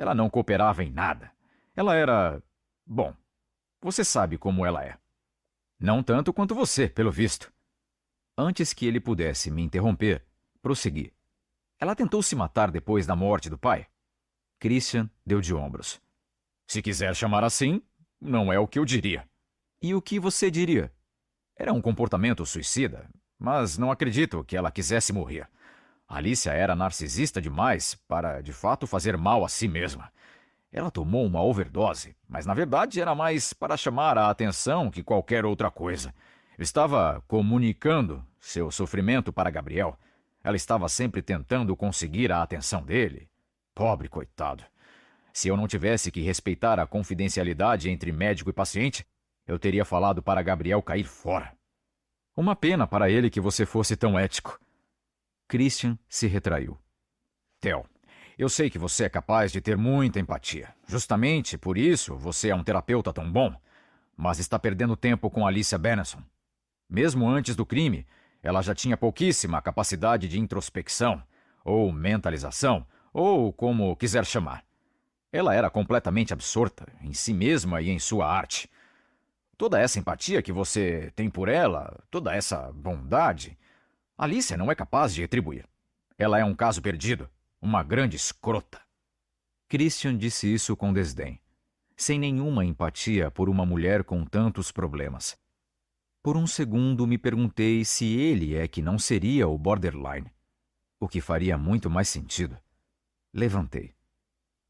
A: Ela não cooperava em nada. Ela era. Bom, você sabe como ela é. Não tanto quanto você, pelo visto. Antes que ele pudesse me interromper, prossegui. Ela tentou se matar depois da morte do pai. Christian deu de ombros. Se quiser chamar assim, não é o que eu diria. E o que você diria? Era um comportamento suicida, mas não acredito que ela quisesse morrer. Alicia era narcisista demais para, de fato, fazer mal a si mesma. Ela tomou uma overdose, mas na verdade era mais para chamar a atenção que qualquer outra coisa. Estava comunicando seu sofrimento para Gabriel. Ela estava sempre tentando conseguir a atenção dele. Pobre coitado. Se eu não tivesse que respeitar a confidencialidade entre médico e paciente, eu teria falado para Gabriel cair fora. Uma pena para ele que você fosse tão ético. Christian se retraiu. Theo, eu sei que você é capaz de ter muita empatia. Justamente por isso você é um terapeuta tão bom. Mas está perdendo tempo com Alicia Benson. Mesmo antes do crime, ela já tinha pouquíssima capacidade de introspecção, ou mentalização, ou como quiser chamar. Ela era completamente absorta em si mesma e em sua arte. Toda essa empatia que você tem por ela, toda essa bondade, Alicia não é capaz de retribuir. Ela é um caso perdido, uma grande escrota. Christian disse isso com desdém, sem nenhuma empatia por uma mulher com tantos problemas. Por um segundo me perguntei se ele é que não seria o borderline, o que faria muito mais sentido. Levantei.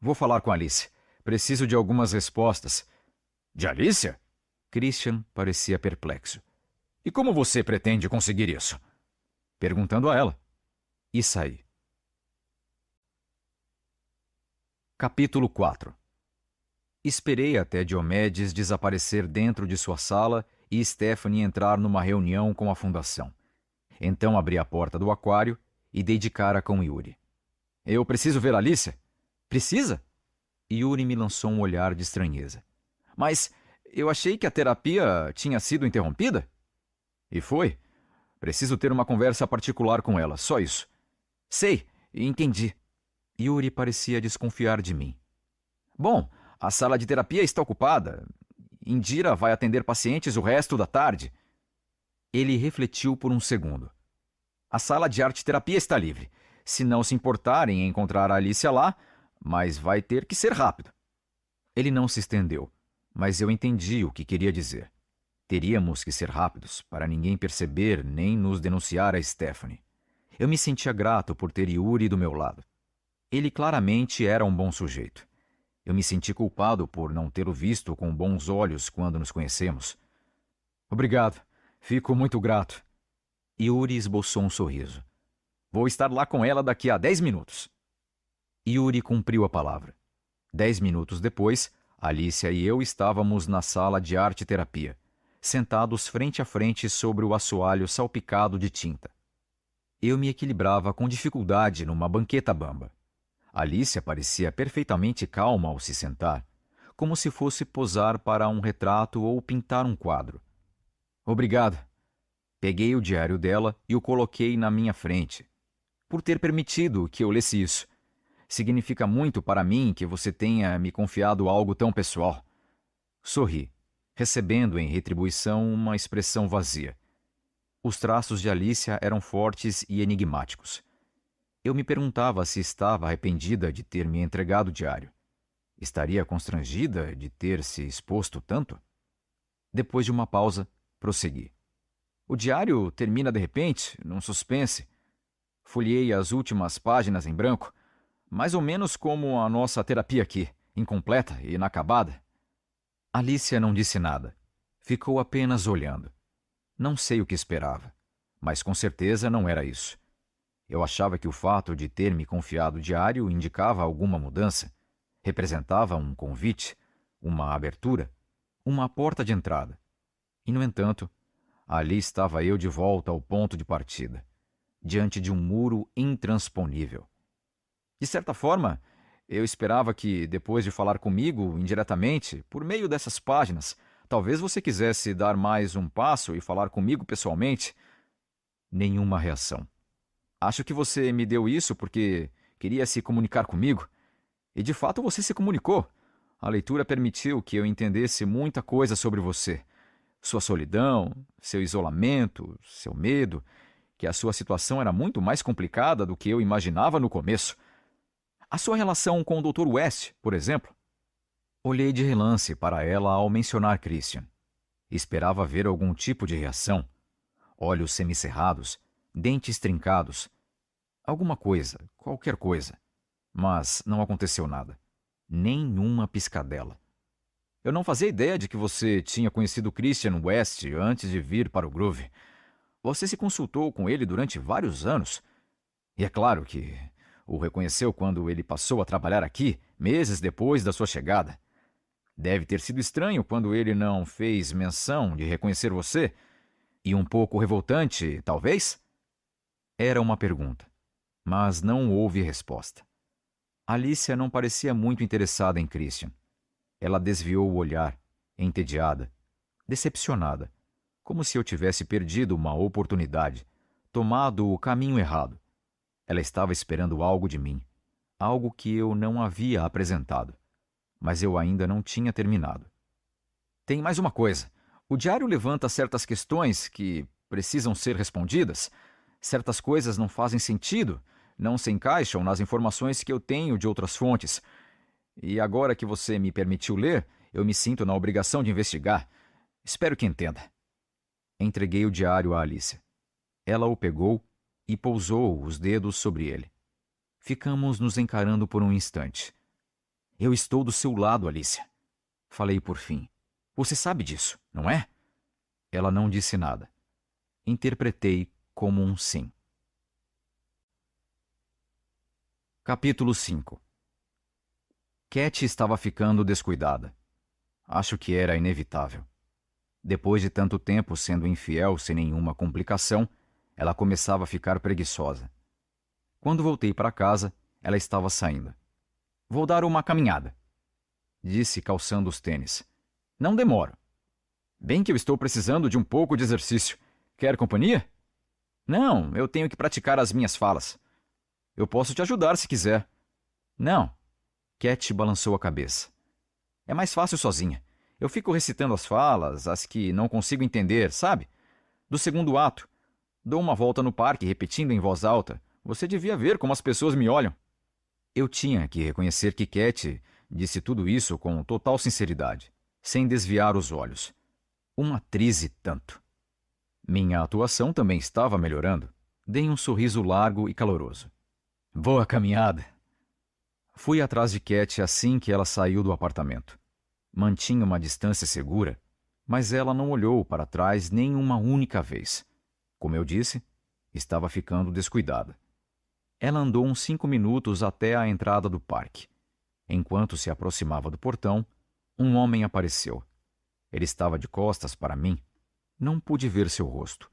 A: Vou falar com Alice. Preciso de algumas respostas. De Alicia? Christian parecia perplexo. E como você pretende conseguir isso? perguntando a ela, e saí. Capítulo 4 Esperei até Diomedes desaparecer dentro de sua sala e Stephanie entrar numa reunião com a fundação. Então abri a porta do aquário e dei de cara com Yuri. Eu preciso ver Alicia? Precisa? Yuri me lançou um olhar de estranheza. Mas eu achei que a terapia tinha sido interrompida? E foi. Preciso ter uma conversa particular com ela, só isso. Sei, entendi. Yuri parecia desconfiar de mim. Bom, a sala de terapia está ocupada. Indira vai atender pacientes o resto da tarde. Ele refletiu por um segundo. A sala de arte-terapia está livre. Se não se importarem em encontrar a Alicia lá, mas vai ter que ser rápido. Ele não se estendeu, mas eu entendi o que queria dizer. Teríamos que ser rápidos para ninguém perceber nem nos denunciar a Stephanie. Eu me sentia grato por ter Yuri do meu lado. Ele claramente era um bom sujeito. Eu me senti culpado por não tê-lo visto com bons olhos quando nos conhecemos. Obrigado. Fico muito grato. Yuri esboçou um sorriso. Vou estar lá com ela daqui a dez minutos. Yuri cumpriu a palavra. Dez minutos depois, Alicia e eu estávamos na sala de arte-terapia sentados frente a frente sobre o assoalho salpicado de tinta. Eu me equilibrava com dificuldade numa banqueta bamba. Alice parecia perfeitamente calma ao se sentar, como se fosse posar para um retrato ou pintar um quadro. Obrigado. Peguei o diário dela e o coloquei na minha frente. Por ter permitido que eu lesse isso. Significa muito para mim que você tenha me confiado algo tão pessoal. Sorri recebendo em retribuição uma expressão vazia. Os traços de Alicia eram fortes e enigmáticos. Eu me perguntava se estava arrependida de ter me entregado o diário. Estaria constrangida de ter se exposto tanto? Depois de uma pausa, prossegui. O diário termina de repente, num suspense. Folhei as últimas páginas em branco, mais ou menos como a nossa terapia aqui, incompleta e inacabada. Alicia não disse nada. Ficou apenas olhando. Não sei o que esperava, mas com certeza não era isso. Eu achava que o fato de ter me confiado o diário indicava alguma mudança, representava um convite, uma abertura, uma porta de entrada. E, no entanto, ali estava eu de volta ao ponto de partida, diante de um muro intransponível. De certa forma, eu esperava que, depois de falar comigo indiretamente, por meio dessas páginas, talvez você quisesse dar mais um passo e falar comigo pessoalmente. Nenhuma reação. Acho que você me deu isso porque queria se comunicar comigo. E de fato você se comunicou. A leitura permitiu que eu entendesse muita coisa sobre você. Sua solidão, seu isolamento, seu medo, que a sua situação era muito mais complicada do que eu imaginava no começo. A sua relação com o Dr. West, por exemplo? Olhei de relance para ela ao mencionar Christian. Esperava ver algum tipo de reação. Olhos semicerrados, dentes trincados. Alguma coisa, qualquer coisa. Mas não aconteceu nada. Nenhuma piscadela. Eu não fazia ideia de que você tinha conhecido Christian West antes de vir para o Groove. Você se consultou com ele durante vários anos. E é claro que o reconheceu quando ele passou a trabalhar aqui, meses depois da sua chegada. Deve ter sido estranho quando ele não fez menção de reconhecer você. E um pouco revoltante, talvez? Era uma pergunta, mas não houve resposta. Alicia não parecia muito interessada em Christian. Ela desviou o olhar, entediada, decepcionada, como se eu tivesse perdido uma oportunidade, tomado o caminho errado. Ela estava esperando algo de mim, algo que eu não havia apresentado, mas eu ainda não tinha terminado. Tem mais uma coisa. O diário levanta certas questões que precisam ser respondidas. Certas coisas não fazem sentido, não se encaixam nas informações que eu tenho de outras fontes. E agora que você me permitiu ler, eu me sinto na obrigação de investigar. Espero que entenda. Entreguei o diário a Alice. Ela o pegou e pousou os dedos sobre ele. Ficamos nos encarando por um instante. Eu estou do seu lado, Alicia. Falei por fim. Você sabe disso, não é? Ela não disse nada. Interpretei como um sim. Capítulo 5 Cat estava ficando descuidada. Acho que era inevitável. Depois de tanto tempo sendo infiel sem nenhuma complicação, ela começava a ficar preguiçosa. Quando voltei para casa, ela estava saindo. Vou dar uma caminhada, disse calçando os tênis. Não demoro. Bem que eu estou precisando de um pouco de exercício. Quer companhia? Não, eu tenho que praticar as minhas falas. Eu posso te ajudar se quiser. Não. Cat balançou a cabeça. É mais fácil sozinha. Eu fico recitando as falas, as que não consigo entender, sabe? Do segundo ato, Dou uma volta no parque, repetindo em voz alta. Você devia ver como as pessoas me olham. Eu tinha que reconhecer que Cat disse tudo isso com total sinceridade, sem desviar os olhos. Uma atriz e tanto. Minha atuação também estava melhorando. Dei um sorriso largo e caloroso. Boa caminhada! Fui atrás de Cat assim que ela saiu do apartamento. Mantinha uma distância segura, mas ela não olhou para trás nem uma única vez. Como eu disse, estava ficando descuidada. Ela andou uns cinco minutos até a entrada do parque. Enquanto se aproximava do portão, um homem apareceu. Ele estava de costas para mim. Não pude ver seu rosto.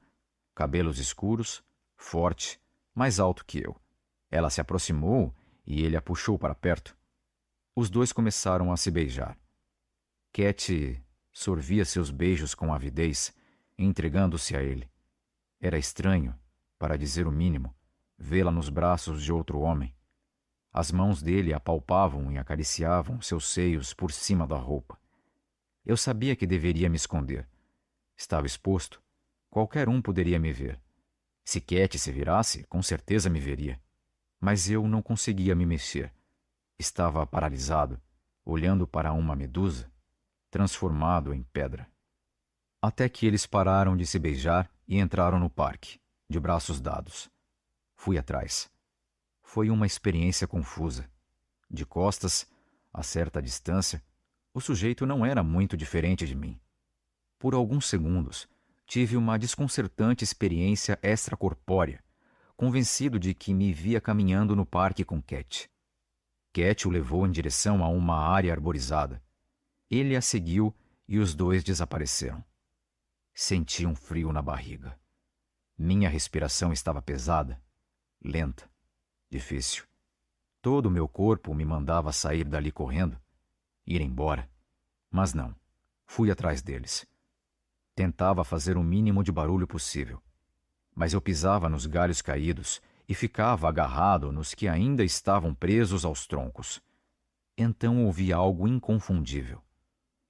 A: Cabelos escuros, forte, mais alto que eu. Ela se aproximou e ele a puxou para perto. Os dois começaram a se beijar. Cat sorvia seus beijos com avidez, entregando-se a ele. Era estranho, para dizer o mínimo, vê-la nos braços de outro homem. As mãos dele apalpavam e acariciavam seus seios por cima da roupa. Eu sabia que deveria me esconder. Estava exposto. Qualquer um poderia me ver. Se Cat se virasse, com certeza me veria. Mas eu não conseguia me mexer. Estava paralisado, olhando para uma medusa, transformado em pedra até que eles pararam de se beijar e entraram no parque, de braços dados. Fui atrás. Foi uma experiência confusa. De costas, a certa distância, o sujeito não era muito diferente de mim. Por alguns segundos, tive uma desconcertante experiência extracorpórea, convencido de que me via caminhando no parque com Cat. Cat o levou em direção a uma área arborizada. Ele a seguiu e os dois desapareceram. Senti um frio na barriga. Minha respiração estava pesada, lenta, difícil. Todo o meu corpo me mandava sair dali correndo, ir embora. Mas não. Fui atrás deles. Tentava fazer o mínimo de barulho possível. Mas eu pisava nos galhos caídos e ficava agarrado nos que ainda estavam presos aos troncos. Então ouvi algo inconfundível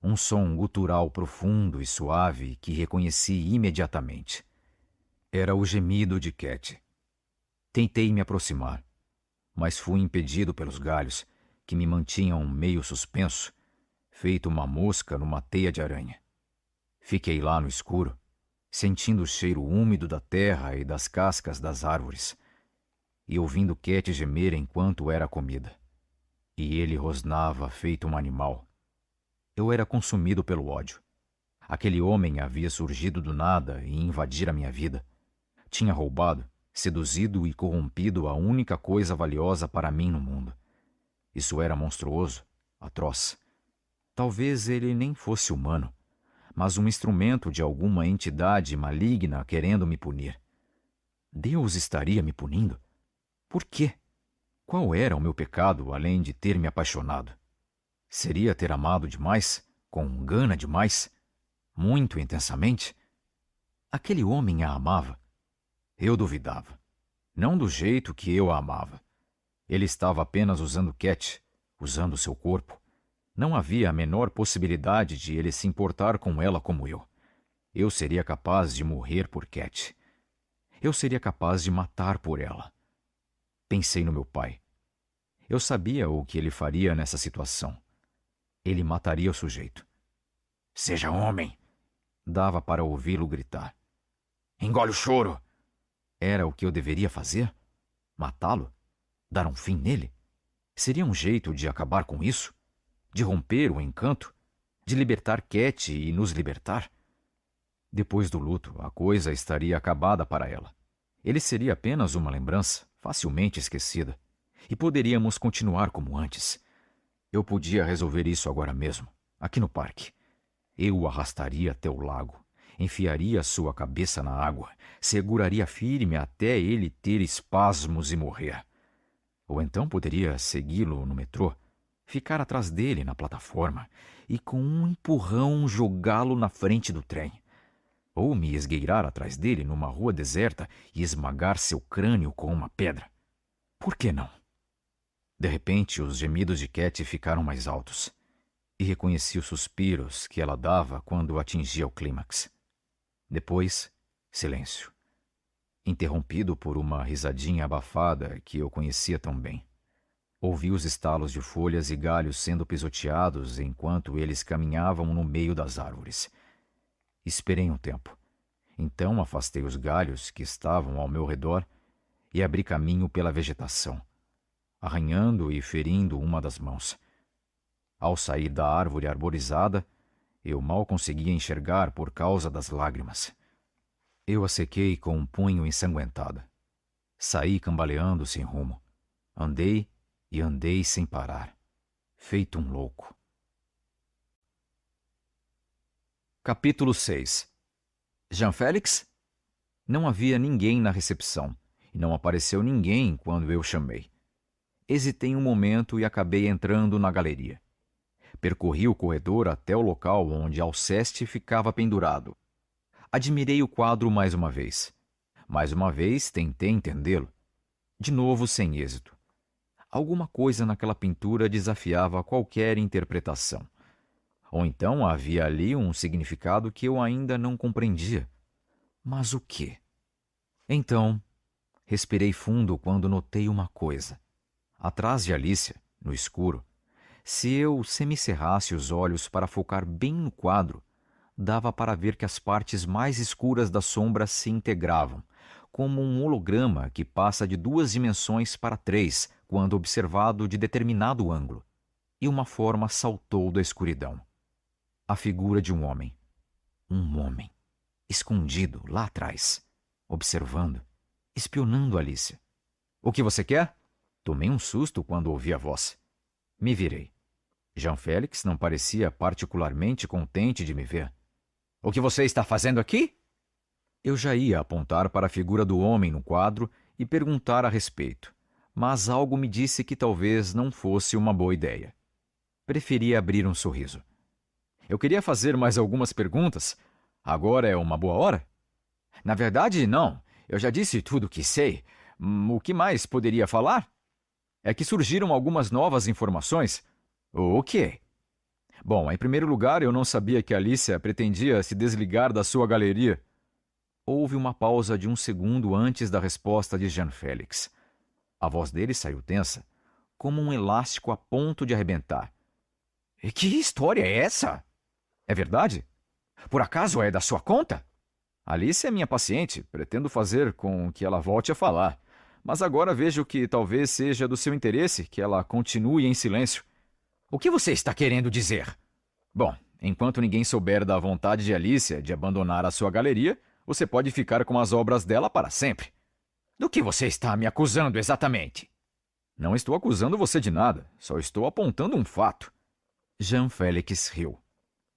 A: um som gutural profundo e suave que reconheci imediatamente. Era o gemido de Cat. Tentei me aproximar, mas fui impedido pelos galhos, que me mantinham meio suspenso, feito uma mosca numa teia de aranha. Fiquei lá no escuro, sentindo o cheiro úmido da terra e das cascas das árvores, e ouvindo Cat gemer enquanto era comida. E ele rosnava feito um animal eu era consumido pelo ódio. Aquele homem havia surgido do nada e a minha vida. Tinha roubado, seduzido e corrompido a única coisa valiosa para mim no mundo. Isso era monstruoso, atroz. Talvez ele nem fosse humano, mas um instrumento de alguma entidade maligna querendo me punir. Deus estaria me punindo? Por quê? Qual era o meu pecado além de ter me apaixonado? Seria ter amado demais, com gana demais, muito intensamente? Aquele homem a amava. Eu duvidava. Não do jeito que eu a amava. Ele estava apenas usando Cat, usando seu corpo. Não havia a menor possibilidade de ele se importar com ela como eu. Eu seria capaz de morrer por Cat. Eu seria capaz de matar por ela. Pensei no meu pai. Eu sabia o que ele faria nessa situação ele mataria o sujeito. Seja homem! Dava para ouvi-lo gritar.
D: Engole o choro!
A: Era o que eu deveria fazer? Matá-lo? Dar um fim nele? Seria um jeito de acabar com isso? De romper o encanto? De libertar Cat e nos libertar? Depois do luto, a coisa estaria acabada para ela. Ele seria apenas uma lembrança, facilmente esquecida. E poderíamos continuar como antes, eu podia resolver isso agora mesmo, aqui no parque. Eu o arrastaria até o lago, enfiaria sua cabeça na água, seguraria firme até ele ter espasmos e morrer. Ou então poderia segui-lo no metrô, ficar atrás dele na plataforma e com um empurrão jogá-lo na frente do trem. Ou me esgueirar atrás dele numa rua deserta e esmagar seu crânio com uma pedra. Por que não? De repente, os gemidos de Cat ficaram mais altos, e reconheci os suspiros que ela dava quando atingia o clímax. Depois, silêncio, interrompido por uma risadinha abafada que eu conhecia tão bem. Ouvi os estalos de folhas e galhos sendo pisoteados enquanto eles caminhavam no meio das árvores. Esperei um tempo. Então afastei os galhos que estavam ao meu redor e abri caminho pela vegetação, arranhando e ferindo uma das mãos. Ao sair da árvore arborizada, eu mal conseguia enxergar por causa das lágrimas. Eu a sequei com um punho ensanguentado. Saí cambaleando sem rumo. Andei e andei sem parar, feito um louco. Capítulo 6 Jean Félix? Não havia ninguém na recepção, e não apareceu ninguém quando eu chamei. Hesitei um momento e acabei entrando na galeria. Percorri o corredor até o local onde Alceste ficava pendurado. Admirei o quadro mais uma vez. Mais uma vez tentei entendê-lo. De novo sem êxito. Alguma coisa naquela pintura desafiava qualquer interpretação. Ou então havia ali um significado que eu ainda não compreendia. Mas o que? Então, respirei fundo quando notei uma coisa atrás de Alicia, no escuro, se eu semicerrasse os olhos para focar bem no quadro, dava para ver que as partes mais escuras da sombra se integravam, como um holograma que passa de duas dimensões para três quando observado de determinado ângulo, e uma forma saltou da escuridão. A figura de um homem. Um homem. Escondido lá atrás, observando, espionando Alicia. O que você quer? Tomei um susto quando ouvi a voz. Me virei. Jean Félix não parecia particularmente contente de me ver. O que você está fazendo aqui? Eu já ia apontar para a figura do homem no quadro e perguntar a respeito, mas algo me disse que talvez não fosse uma boa ideia. Preferi abrir um sorriso. Eu queria fazer mais algumas perguntas. Agora é uma boa hora? Na verdade, não. Eu já disse tudo o que sei. Hum, o que mais poderia falar? é que surgiram algumas novas informações. O quê? Bom, em primeiro lugar, eu não sabia que Alicia pretendia se desligar da sua galeria. Houve uma pausa de um segundo antes da resposta de Jean Félix. A voz dele saiu tensa, como um elástico a ponto de arrebentar. E que história é essa? É verdade? Por acaso é da sua conta? Alice é minha paciente, pretendo fazer com que ela volte a falar. Mas agora vejo que talvez seja do seu interesse que ela continue em silêncio. O que você está querendo dizer? Bom, enquanto ninguém souber da vontade de Alicia de abandonar a sua galeria, você pode ficar com as obras dela para sempre. Do que você está me acusando exatamente? Não estou acusando você de nada, só estou apontando um fato. Jean Félix riu.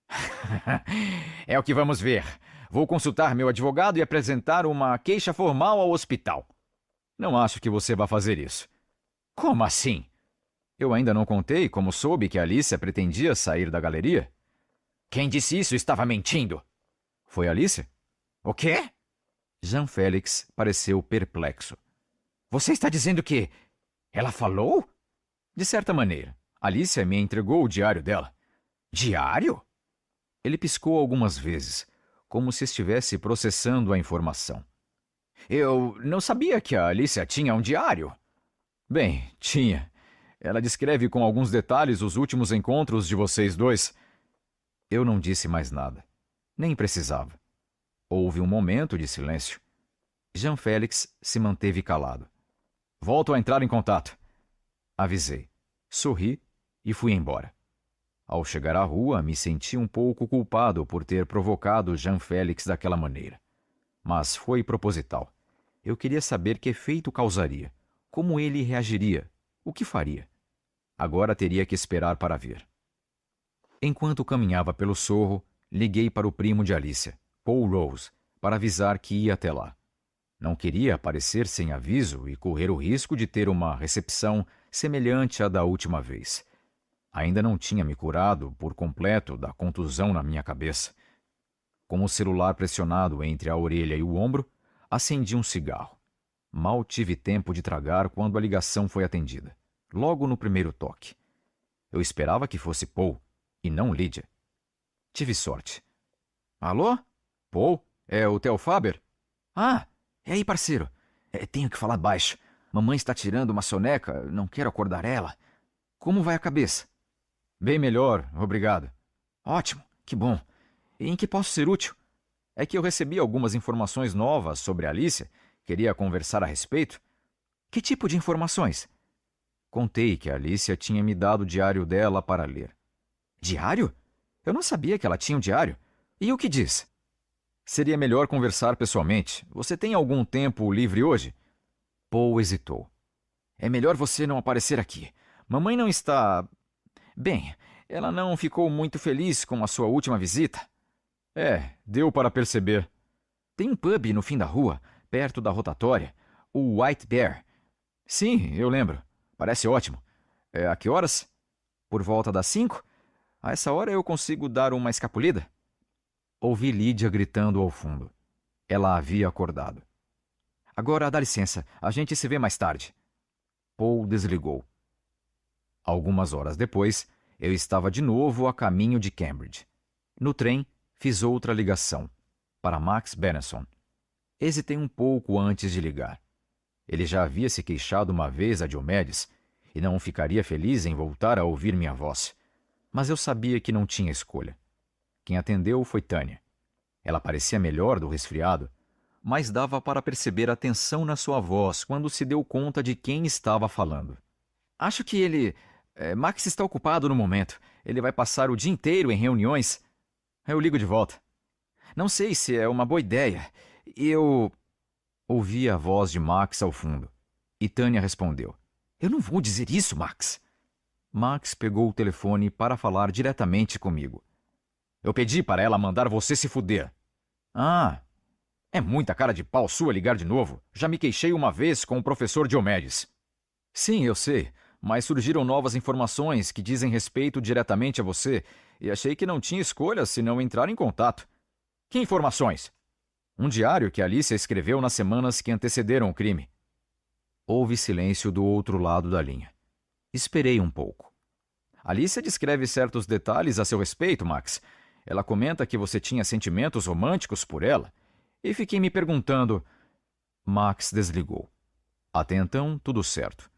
A: é o que vamos ver. Vou consultar meu advogado e apresentar uma queixa formal ao hospital. Não acho que você vá fazer isso. Como assim? Eu ainda não contei como soube que Alicia pretendia sair da galeria. Quem disse isso estava mentindo. Foi Alicia? O quê? Jean Félix pareceu perplexo. Você está dizendo que. Ela falou? De certa maneira. Alicia me entregou o diário dela. Diário? Ele piscou algumas vezes, como se estivesse processando a informação. Eu não sabia que a Alicia tinha um diário. Bem, tinha. Ela descreve com alguns detalhes os últimos encontros de vocês dois. Eu não disse mais nada. Nem precisava. Houve um momento de silêncio. Jean Félix se manteve calado. Volto a entrar em contato. Avisei. Sorri e fui embora. Ao chegar à rua, me senti um pouco culpado por ter provocado Jean Félix daquela maneira mas foi proposital. Eu queria saber que efeito causaria, como ele reagiria, o que faria. Agora teria que esperar para ver. Enquanto caminhava pelo sorro, liguei para o primo de Alicia, Paul Rose, para avisar que ia até lá. Não queria aparecer sem aviso e correr o risco de ter uma recepção semelhante à da última vez. Ainda não tinha me curado por completo da contusão na minha cabeça. Com o celular pressionado entre a orelha e o ombro, acendi um cigarro. Mal tive tempo de tragar quando a ligação foi atendida, logo no primeiro toque. Eu esperava que fosse Paul, e não Lídia. Tive sorte. Alô? Paul? É o Theo Faber? Ah, é aí, parceiro? É, tenho que falar baixo. Mamãe está tirando uma soneca, não quero acordar ela. Como vai a cabeça? Bem melhor, obrigado. Ótimo, que bom. E em que posso ser útil? É que eu recebi algumas informações novas sobre Alice, queria conversar a respeito. Que tipo de informações? Contei que a Alicia tinha me dado o diário dela para ler. Diário? Eu não sabia que ela tinha um diário. E o que diz? Seria melhor conversar pessoalmente. Você tem algum tempo livre hoje? Paul hesitou. É melhor você não aparecer aqui. Mamãe não está. Bem, ela não ficou muito feliz com a sua última visita. É, deu para perceber. Tem um pub no fim da rua, perto da rotatória, o White Bear. Sim, eu lembro. Parece ótimo. É, a que horas? Por volta das cinco? A essa hora eu consigo dar uma escapulida? Ouvi Lídia gritando ao fundo. Ela havia acordado. Agora dá licença, a gente se vê mais tarde. Paul desligou. Algumas horas depois, eu estava de novo a caminho de Cambridge. No trem, fiz outra ligação para Max Benson. Hesitei um pouco antes de ligar. Ele já havia se queixado uma vez a Diomedes e não ficaria feliz em voltar a ouvir minha voz. Mas eu sabia que não tinha escolha. Quem atendeu foi Tânia. Ela parecia melhor do resfriado, mas dava para perceber a tensão na sua voz quando se deu conta de quem estava falando. Acho que ele. Eh, Max está ocupado no momento. Ele vai passar o dia inteiro em reuniões. Eu ligo de volta. Não sei se é uma boa ideia. Eu. Ouvi a voz de Max ao fundo. E Tânia respondeu: Eu não vou dizer isso, Max. Max pegou o telefone para falar diretamente comigo. Eu pedi para ela mandar você se fuder. Ah, é muita cara de pau sua ligar de novo. Já me queixei uma vez com o professor Diomedes. Sim, eu sei, mas surgiram novas informações que dizem respeito diretamente a você e achei que não tinha escolha se não entrar em contato. Que informações? Um diário que Alicia escreveu nas semanas que antecederam o crime. Houve silêncio do outro lado da linha. Esperei um pouco. Alicia descreve certos detalhes a seu respeito, Max. Ela comenta que você tinha sentimentos românticos por ela. E fiquei me perguntando. Max desligou. Até então, tudo certo.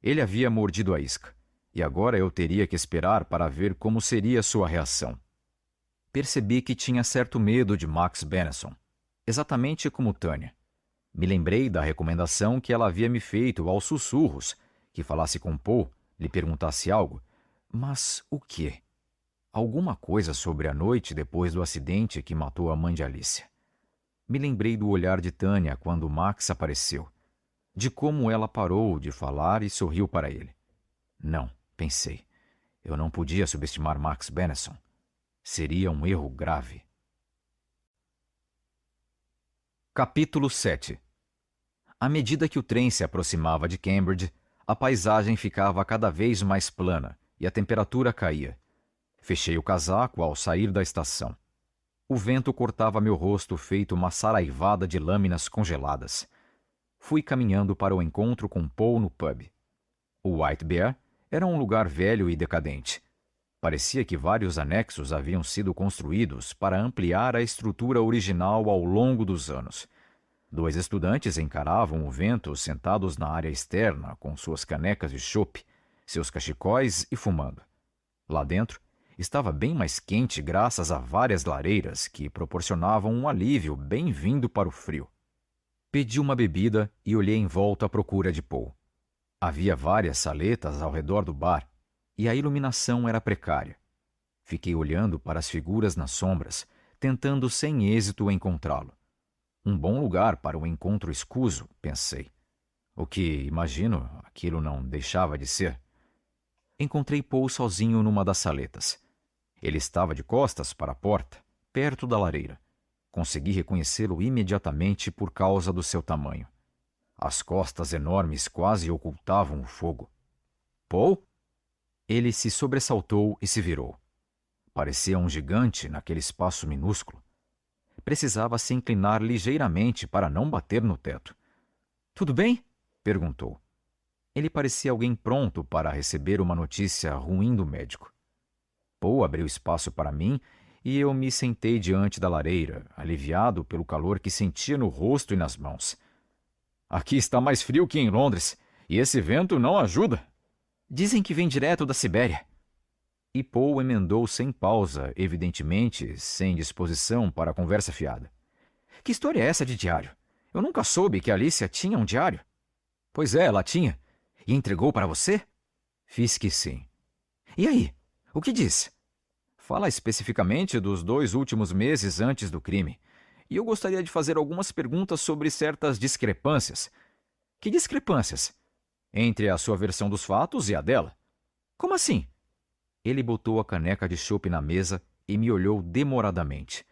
A: Ele havia mordido a isca e agora eu teria que esperar para ver como seria sua reação. Percebi que tinha certo medo de Max Benson, exatamente como Tânia. Me lembrei da recomendação que ela havia me feito aos sussurros, que falasse com Paul, lhe perguntasse algo, mas o que? Alguma coisa sobre a noite depois do acidente que matou a mãe de Alice. Me lembrei do olhar de Tânia quando Max apareceu, de como ela parou de falar e sorriu para ele. Não, Pensei. Eu não podia subestimar Max Benson. Seria um erro grave. Capítulo 7 À medida que o trem se aproximava de Cambridge, a paisagem ficava cada vez mais plana e a temperatura caía. Fechei o casaco ao sair da estação. O vento cortava meu rosto feito uma saraivada de lâminas congeladas. Fui caminhando para o encontro com Paul no pub. O White Bear era um lugar velho e decadente. Parecia que vários anexos haviam sido construídos para ampliar a estrutura original ao longo dos anos. Dois estudantes encaravam o vento sentados na área externa com suas canecas de chope, seus cachecóis e fumando. Lá dentro, estava bem mais quente graças a várias lareiras que proporcionavam um alívio bem-vindo para o frio. Pedi uma bebida e olhei em volta à procura de Paul. Havia várias saletas ao redor do bar e a iluminação era precária. Fiquei olhando para as figuras nas sombras, tentando sem êxito encontrá-lo. Um bom lugar para o um encontro escuso, pensei. O que, imagino, aquilo não deixava de ser. Encontrei Paul sozinho numa das saletas. Ele estava de costas para a porta, perto da lareira. Consegui reconhecê-lo imediatamente por causa do seu tamanho. As costas enormes quase ocultavam o fogo. Paul? Ele se sobressaltou e se virou. Parecia um gigante naquele espaço minúsculo. Precisava se inclinar ligeiramente para não bater no teto. Tudo bem? perguntou. Ele parecia alguém pronto para receber uma notícia ruim do médico. Paul abriu espaço para mim e eu me sentei diante da lareira, aliviado pelo calor que sentia no rosto e nas mãos. Aqui está mais frio que em Londres, e esse vento não ajuda. Dizem que vem direto da Sibéria. E Paul emendou sem pausa, evidentemente sem disposição para a conversa fiada. Que história é essa de diário? Eu nunca soube que Alicia tinha um diário. Pois é, ela tinha. E entregou para você? Fiz que sim. E aí? O que diz? Fala especificamente dos dois últimos meses antes do crime e eu gostaria de fazer algumas perguntas sobre certas discrepâncias. Que discrepâncias? Entre a sua versão dos fatos e a dela. Como assim? Ele botou a caneca de chope na mesa e me olhou demoradamente.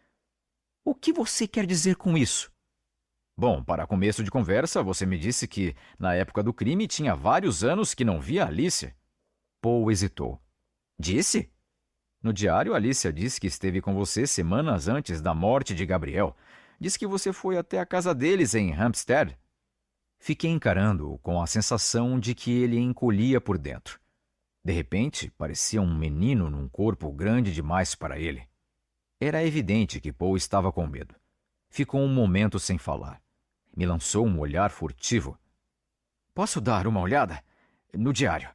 D: O que você quer dizer com
A: isso? Bom, para começo de conversa, você me disse que, na época do crime, tinha vários anos que não via Alicia. Paul hesitou. Disse? No diário, Alicia disse que esteve com você semanas antes da morte de Gabriel. Diz que você foi até a casa deles em Hampstead. Fiquei encarando-o com a sensação de que ele encolhia por dentro. De repente, parecia um menino num corpo grande demais para ele. Era evidente que Paul estava com medo. Ficou um momento sem falar. Me lançou um olhar furtivo. Posso dar uma olhada? No diário.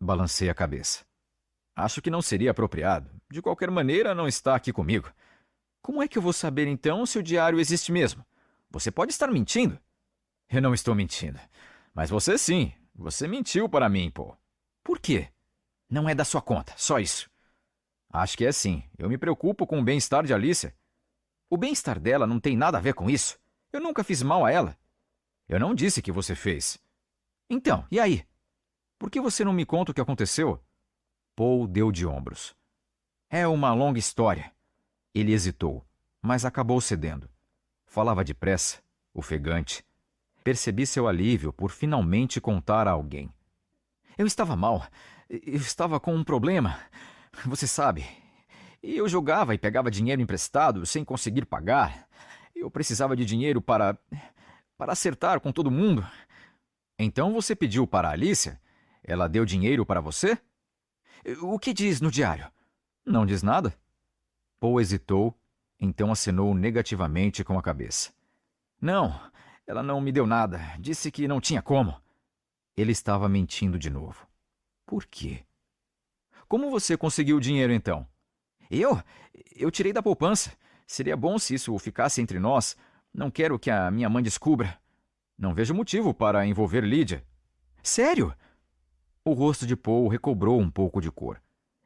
A: Balancei a cabeça. Acho que não seria apropriado. De qualquer maneira, não está aqui comigo. Como é que eu vou saber então se o diário existe mesmo? Você pode estar mentindo. Eu não estou mentindo. Mas você sim. Você mentiu para mim, pô. Por quê? Não é da sua conta, só isso. Acho que é sim. Eu me preocupo com o bem-estar de Alicia. O bem-estar dela não tem nada a ver com isso. Eu nunca fiz mal a ela. Eu não disse que você fez. Então, e aí? Por que você não me conta o que aconteceu? Paul deu de ombros. É uma longa história. Ele hesitou, mas acabou cedendo. Falava depressa, ofegante. Percebi seu alívio por finalmente contar a alguém. Eu estava mal. Eu estava com um problema. Você sabe. E eu jogava e pegava dinheiro emprestado sem conseguir pagar. Eu precisava de dinheiro para. para acertar com todo mundo. Então você pediu para a Alicia? Ela deu dinheiro para você? O que diz no diário? Não diz nada? Poe hesitou, então assinou negativamente com a cabeça. Não, ela não me deu nada. Disse que não tinha como. Ele estava mentindo de novo. Por quê? Como você conseguiu o dinheiro então? Eu? Eu tirei da poupança. Seria bom se isso ficasse entre nós. Não quero que a minha mãe descubra. Não vejo motivo para envolver Lídia. Sério? O rosto de Paul recobrou um pouco de cor.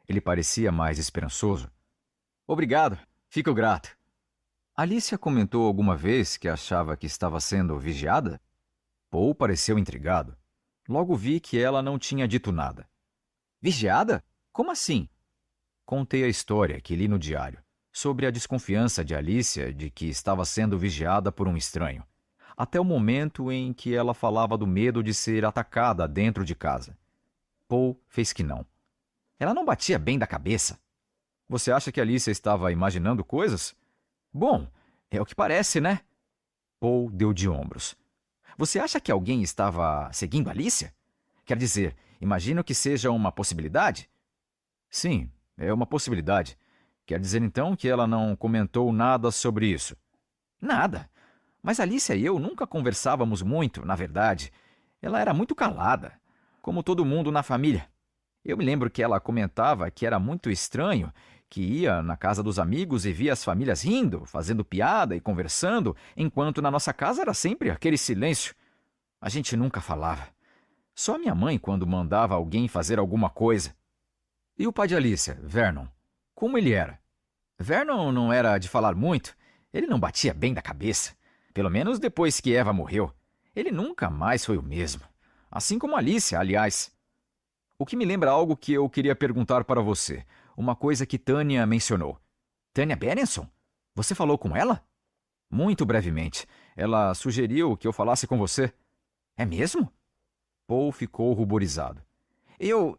A: Ele parecia mais esperançoso. Obrigado, fico grato. Alicia comentou alguma vez que achava que estava sendo vigiada? Paul pareceu intrigado. Logo vi que ela não tinha dito nada. Vigiada? Como assim? Contei a história que li no diário sobre a desconfiança de Alicia de que estava sendo vigiada por um estranho, até o momento em que ela falava do medo de ser atacada dentro de casa. Paul fez que não. Ela não batia bem da cabeça. Você acha que Alicia estava imaginando coisas? Bom, é o que parece, né? Paul deu de ombros. Você acha que alguém estava seguindo Alicia? Quer dizer, imagino que seja uma possibilidade? Sim, é uma possibilidade. Quer dizer então que ela não comentou nada sobre isso? Nada. Mas Alicia e eu nunca conversávamos muito, na verdade. Ela era muito calada, como todo mundo na família. Eu me lembro que ela comentava que era muito estranho que ia na casa dos amigos e via as famílias rindo, fazendo piada e conversando, enquanto na nossa casa era sempre aquele silêncio. A gente nunca falava. Só minha mãe quando mandava alguém fazer alguma coisa. E o pai de Alicia, Vernon, como ele era? Vernon não era de falar muito. Ele não batia bem da cabeça. Pelo menos depois que Eva morreu. Ele nunca mais foi o mesmo. Assim como Alicia, aliás. O que me lembra algo que eu queria perguntar para você uma coisa que Tânia mencionou. Tânia Berenson? Você falou com ela? Muito brevemente. Ela sugeriu que eu falasse com você. É mesmo? Paul ficou ruborizado. Eu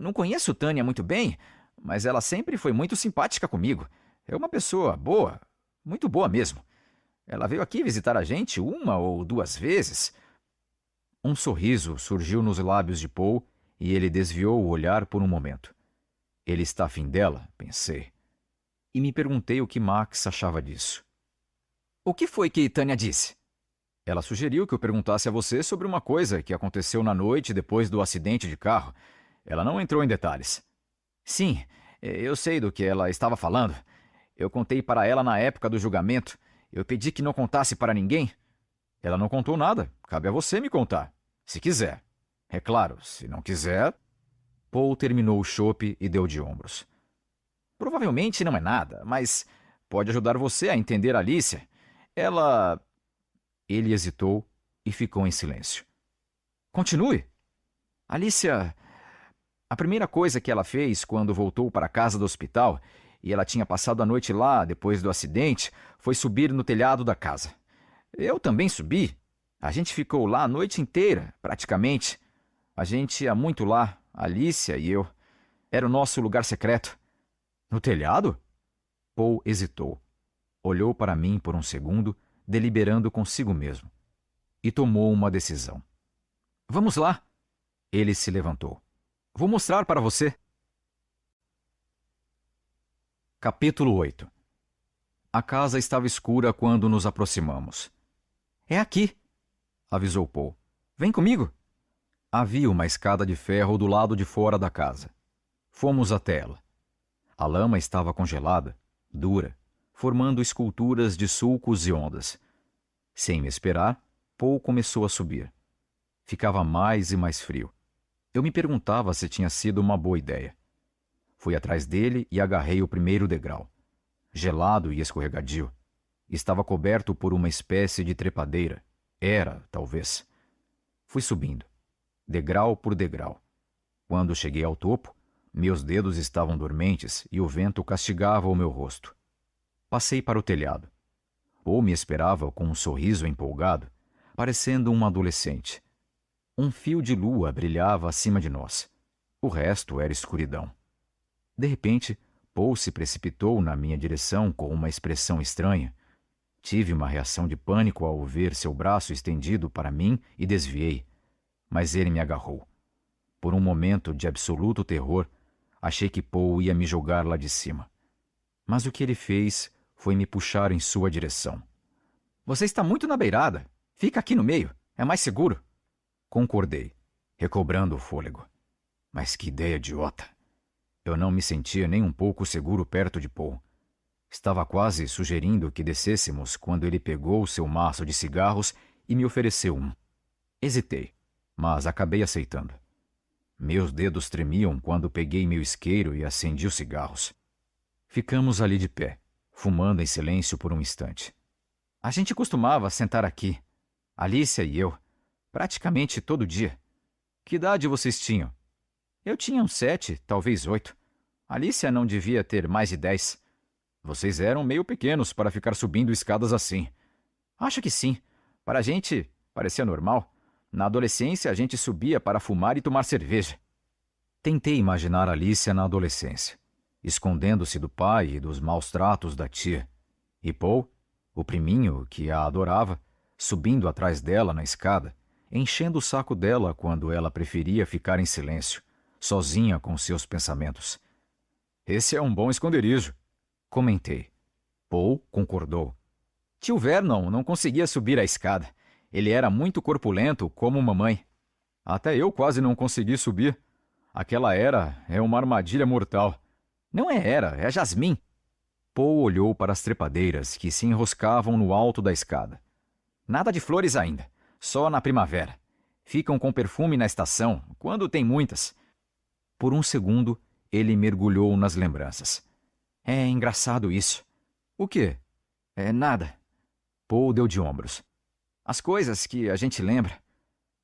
A: não conheço Tânia muito bem, mas ela sempre foi muito simpática comigo. É uma pessoa boa, muito boa mesmo. Ela veio aqui visitar a gente uma ou duas vezes. Um sorriso surgiu nos lábios de Paul e ele desviou o olhar por um momento. Ele está afim dela, pensei. E me perguntei o que Max achava disso. O que foi que Tânia disse? Ela sugeriu que eu perguntasse a você sobre uma coisa que aconteceu na noite depois do acidente de carro. Ela não entrou em detalhes. Sim, eu sei do que ela estava falando. Eu contei para ela na época do julgamento. Eu pedi que não contasse para ninguém. Ela não contou nada. Cabe a você me contar, se quiser. É claro, se não quiser, Paul terminou o chope e deu de ombros. Provavelmente não é nada, mas pode ajudar você a entender Alicia. Ela. Ele hesitou e ficou em silêncio. Continue! Alicia. A primeira coisa que ela fez quando voltou para a casa do hospital, e ela tinha passado a noite lá depois do acidente, foi subir no telhado da casa. Eu também subi. A gente ficou lá a noite inteira, praticamente. A gente ia muito lá Alicia e eu. Era o nosso lugar secreto. No telhado? Paul hesitou. Olhou para mim por um segundo, deliberando consigo mesmo. E tomou uma decisão. Vamos lá! Ele se levantou. Vou mostrar para você. Capítulo 8 A casa estava escura quando nos aproximamos. É aqui, avisou Paul. Vem comigo. Havia uma escada de ferro do lado de fora da casa. Fomos até ela. A lama estava congelada, dura, formando esculturas de sulcos e ondas. Sem me esperar, Paul começou a subir. Ficava mais e mais frio. Eu me perguntava se tinha sido uma boa ideia. Fui atrás dele e agarrei o primeiro degrau. Gelado e escorregadio. Estava coberto por uma espécie de trepadeira. Era, talvez. Fui subindo degrau por degrau. Quando cheguei ao topo, meus dedos estavam dormentes e o vento castigava o meu rosto. Passei para o telhado. Ou me esperava com um sorriso empolgado, parecendo um adolescente. Um fio de lua brilhava acima de nós. O resto era escuridão. De repente, Paul se precipitou na minha direção com uma expressão estranha. Tive uma reação de pânico ao ver seu braço estendido para mim e desviei mas ele me agarrou. Por um momento de absoluto terror, achei que Paul ia me jogar lá de cima. Mas o que ele fez foi me puxar em sua direção. Você está muito na beirada. Fica aqui no meio. É mais seguro. Concordei, recobrando o fôlego. Mas que ideia idiota! Eu não me sentia nem um pouco seguro perto de Paul. Estava quase sugerindo que descêssemos quando ele pegou seu maço de cigarros e me ofereceu um. Hesitei mas acabei aceitando. Meus dedos tremiam quando peguei meu isqueiro e acendi os cigarros. Ficamos ali de pé, fumando em silêncio por um instante. A gente costumava sentar aqui, Alicia e eu, praticamente todo dia. Que idade vocês tinham? Eu tinha uns sete, talvez oito. Alicia não devia ter mais de dez. Vocês eram meio pequenos para ficar subindo escadas assim. Acho que sim. Para a gente, parecia normal. Na adolescência, a gente subia para fumar e tomar cerveja. Tentei imaginar Alicia na adolescência, escondendo-se do pai e dos maus tratos da tia. E Paul, o priminho que a adorava, subindo atrás dela na escada, enchendo o saco dela quando ela preferia ficar em silêncio, sozinha com seus pensamentos. Esse é um bom esconderijo, comentei. Paul concordou. Tio Vernon não conseguia subir a escada. Ele era muito corpulento, como mamãe. Até eu quase não consegui subir. Aquela era é uma armadilha mortal. Não é era, é jasmim. Paul olhou para as trepadeiras que se enroscavam no alto da escada. Nada de flores ainda, só na primavera. Ficam com perfume na estação, quando tem muitas. Por um segundo, ele mergulhou nas lembranças. É engraçado isso. O quê? É nada. Paul deu de ombros. As coisas que a gente lembra.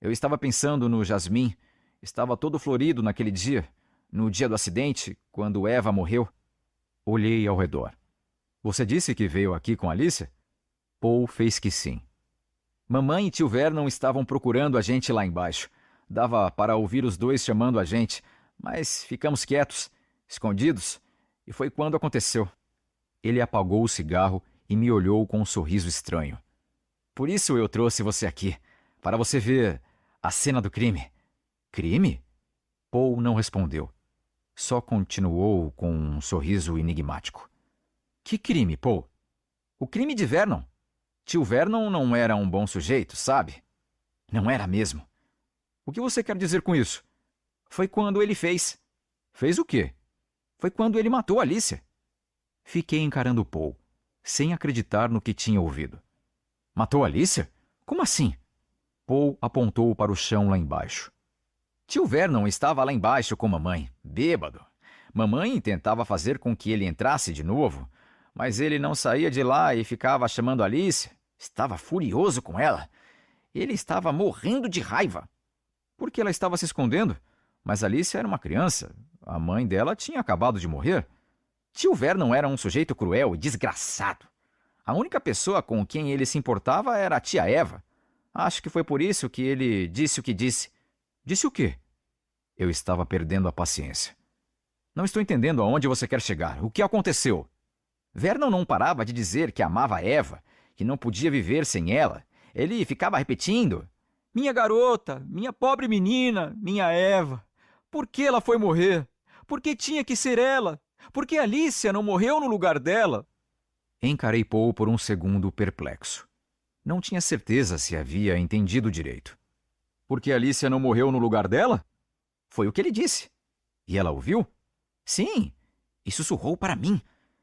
A: Eu estava pensando no jasmim Estava todo florido naquele dia, no dia do acidente, quando Eva morreu. Olhei ao redor. Você disse que veio aqui com Alice? Paul fez que sim. Mamãe e tio Vernon estavam procurando a gente lá embaixo. Dava para ouvir os dois chamando a gente, mas ficamos quietos, escondidos, e foi quando aconteceu. Ele apagou o cigarro e me olhou com um sorriso estranho. Por isso eu trouxe você aqui, para você ver a cena do crime. Crime? Paul não respondeu. Só continuou com um sorriso enigmático. Que crime, Paul? O crime de Vernon. Tio Vernon não era um bom sujeito, sabe? Não era mesmo. O que você quer dizer com isso? Foi quando ele fez. Fez o quê? Foi quando ele matou Alicia. Fiquei encarando Paul, sem acreditar no que tinha ouvido. Matou Alicia? Como assim? Paul apontou para o chão lá embaixo. Tio Vernon estava lá embaixo com mamãe, bêbado. Mamãe tentava fazer com que ele entrasse de novo, mas ele não saía de lá e ficava chamando Alice. Estava furioso com ela. Ele estava morrendo de raiva. Porque ela estava se escondendo? Mas Alice era uma criança. A mãe dela tinha acabado de morrer. Tio Vernon era um sujeito cruel e desgraçado. A única pessoa com quem ele se importava era a tia Eva. Acho que foi por isso que ele disse o que disse. Disse o quê? Eu estava perdendo a paciência. Não estou entendendo aonde você quer chegar. O que aconteceu? Vernon não parava de dizer que amava Eva, que não podia viver sem ela. Ele ficava repetindo: Minha garota, minha pobre menina, minha Eva. Por que ela foi morrer? Por que tinha que ser ela? Por que Alicia não morreu no lugar dela? Encarei Paul por um segundo perplexo. Não tinha certeza se havia entendido direito. Porque Alicia não morreu no lugar dela? Foi o que ele disse. E ela ouviu? Sim, e sussurrou para mim.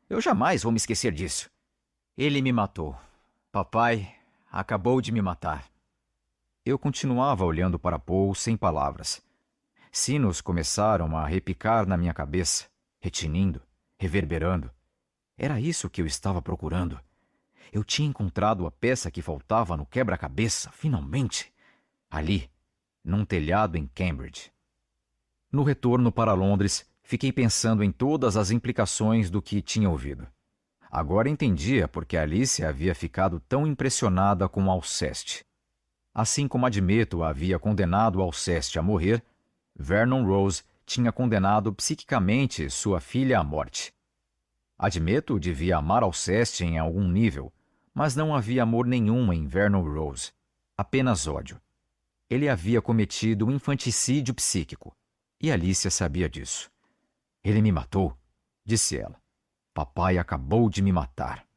A: Eu jamais vou me esquecer disso. Ele me matou. Papai acabou de me matar. Eu continuava olhando para Paul sem palavras. Sinos começaram a repicar na minha cabeça, retinindo, reverberando. Era isso que eu estava procurando. Eu tinha encontrado a peça que faltava no quebra-cabeça, finalmente. Ali, num telhado em Cambridge. No retorno para Londres, fiquei pensando em todas as implicações do que tinha ouvido. Agora entendia porque Alice havia ficado tão impressionada com Alceste. Assim como Admeto havia condenado Alceste a morrer, Vernon Rose tinha condenado psiquicamente sua filha à morte. Admito, devia amar Alceste em algum nível, mas não havia amor nenhum em Vernon Rose, apenas ódio. Ele havia cometido um infanticídio psíquico, e Alicia sabia disso. Ele me matou, disse ela. Papai acabou de me matar.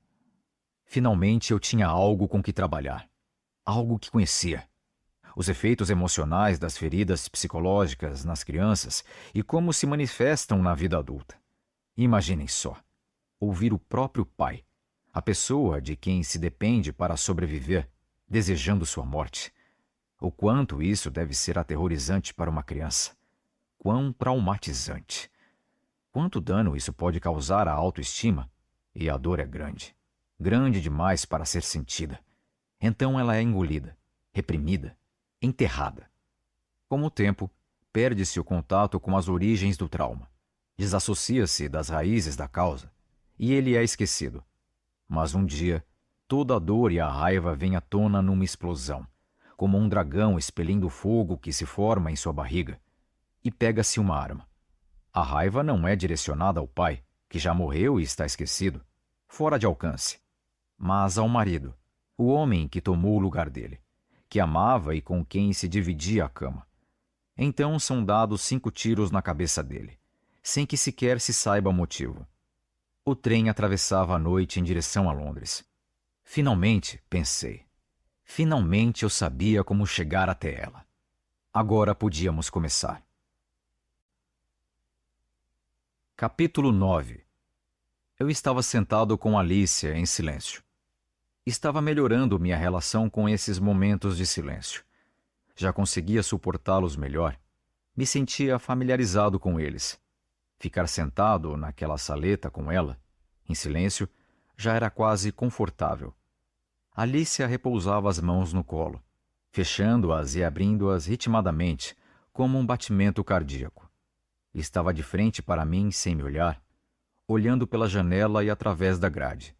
A: Finalmente eu tinha algo com que trabalhar, algo que conhecia. Os efeitos emocionais das feridas psicológicas nas crianças e como se manifestam na vida adulta. Imaginem só ouvir o próprio pai, a pessoa de quem se depende para sobreviver, desejando sua morte. O quanto isso deve ser aterrorizante para uma criança. Quão traumatizante. Quanto dano isso pode causar à autoestima? E a dor é grande. Grande demais para ser sentida. Então ela é engolida, reprimida, enterrada. Com o tempo, perde-se o contato com as origens do trauma. Desassocia-se das raízes da causa e ele é esquecido. Mas um dia, toda a dor e a raiva vêm à tona numa explosão, como um dragão expelindo o fogo que se forma em sua barriga, e pega-se uma arma. A raiva não é direcionada ao pai, que já morreu e está esquecido, fora de alcance, mas ao marido, o homem que tomou o lugar dele, que amava e com quem se dividia a cama. Então são dados cinco tiros na cabeça dele, sem que sequer se saiba o motivo. O trem atravessava a noite em direção a Londres. Finalmente, pensei. Finalmente eu sabia como chegar até ela. Agora podíamos começar. Capítulo 9 Eu estava sentado com Alicia em silêncio. Estava melhorando minha relação com esses momentos de silêncio. Já conseguia suportá-los melhor. Me sentia familiarizado com eles. Ficar sentado naquela saleta com ela, em silêncio, já era quase confortável. Alicia repousava as mãos no colo, fechando-as e abrindo-as ritmadamente, como um batimento cardíaco. Estava de frente para mim sem me olhar, olhando pela janela e através da grade.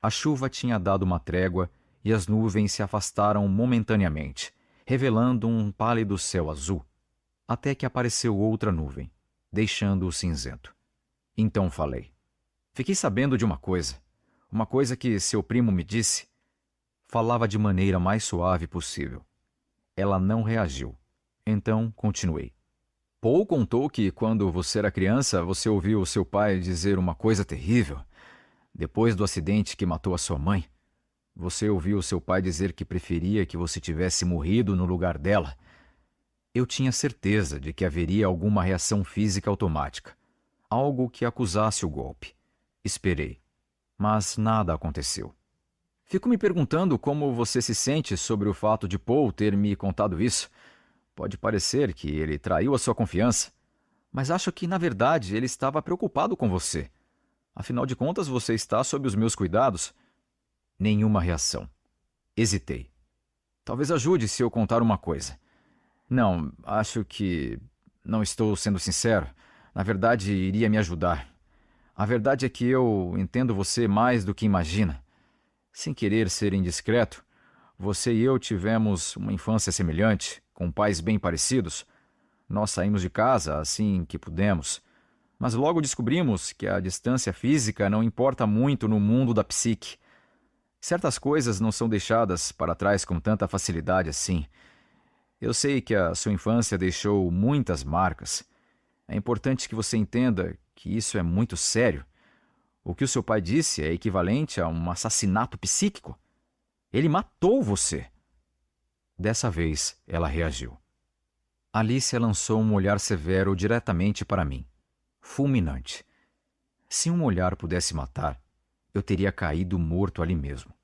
A: A chuva tinha dado uma trégua e as nuvens se afastaram momentaneamente, revelando um pálido céu azul, até que apareceu outra nuvem deixando-o cinzento. Então falei. Fiquei sabendo de uma coisa. Uma coisa que seu primo me disse. Falava de maneira mais suave possível. Ela não reagiu. Então continuei. Paul contou que, quando você era criança, você ouviu seu pai dizer uma coisa terrível. Depois do acidente que matou a sua mãe, você ouviu seu pai dizer que preferia que você tivesse morrido no lugar dela eu tinha certeza de que haveria alguma reação física automática, algo que acusasse o golpe. Esperei, mas nada aconteceu. Fico me perguntando como você se sente sobre o fato de Paul ter me contado isso. Pode parecer que ele traiu a sua confiança, mas acho que, na verdade, ele estava preocupado com você. Afinal de contas, você está sob os meus cuidados. Nenhuma reação. Hesitei. Talvez ajude se eu contar uma coisa. Não, acho que. Não estou sendo sincero. Na verdade, iria me ajudar. A verdade é que eu entendo você mais do que imagina. Sem querer ser indiscreto, você e eu tivemos uma infância semelhante, com pais bem parecidos. Nós saímos de casa assim que pudemos. Mas logo descobrimos que a distância física não importa muito no mundo da psique. Certas coisas não são deixadas para trás com tanta facilidade assim. Eu sei que a sua infância deixou muitas marcas. É importante que você entenda que isso é muito sério. O que o seu pai disse é equivalente a um assassinato psíquico. Ele matou você. Dessa vez, ela reagiu. Alicia lançou um olhar severo diretamente para mim, fulminante. Se um olhar pudesse matar, eu teria caído morto ali mesmo.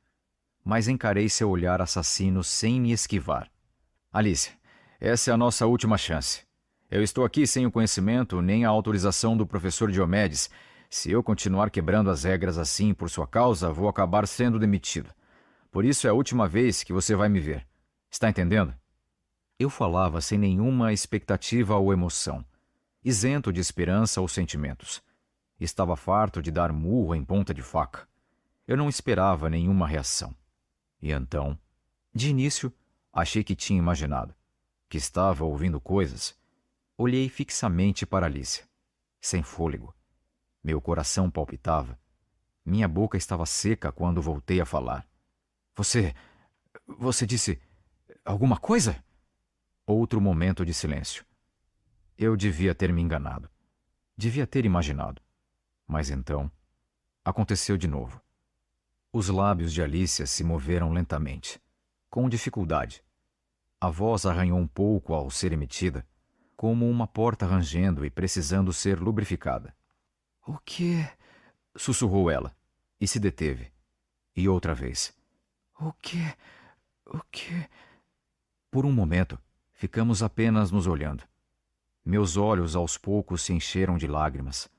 A: Mas encarei seu olhar assassino sem me esquivar. Alice, essa é a nossa última chance. Eu estou aqui sem o conhecimento nem a autorização do professor Diomedes. Se eu continuar quebrando as regras assim por sua causa, vou acabar sendo demitido. Por isso é a última vez que você vai me ver. Está entendendo? Eu falava sem nenhuma expectativa ou emoção, isento de esperança ou sentimentos. Estava farto de dar murro em ponta de faca. Eu não esperava nenhuma reação. E então, de início, Achei que tinha imaginado, que estava ouvindo coisas. Olhei fixamente para Alicia, sem fôlego. Meu coração palpitava. Minha boca estava seca quando voltei a falar. Você. Você disse. alguma coisa? Outro momento de silêncio. Eu devia ter me enganado. Devia ter imaginado. Mas então. aconteceu de novo. Os lábios de Alicia se moveram lentamente, com dificuldade, a voz arranhou um pouco ao ser emitida, como uma porta rangendo e precisando ser lubrificada. O que? sussurrou ela, e se deteve. E outra vez.
D: O que? O que?
A: Por um momento, ficamos apenas nos olhando. Meus olhos aos poucos se encheram de lágrimas.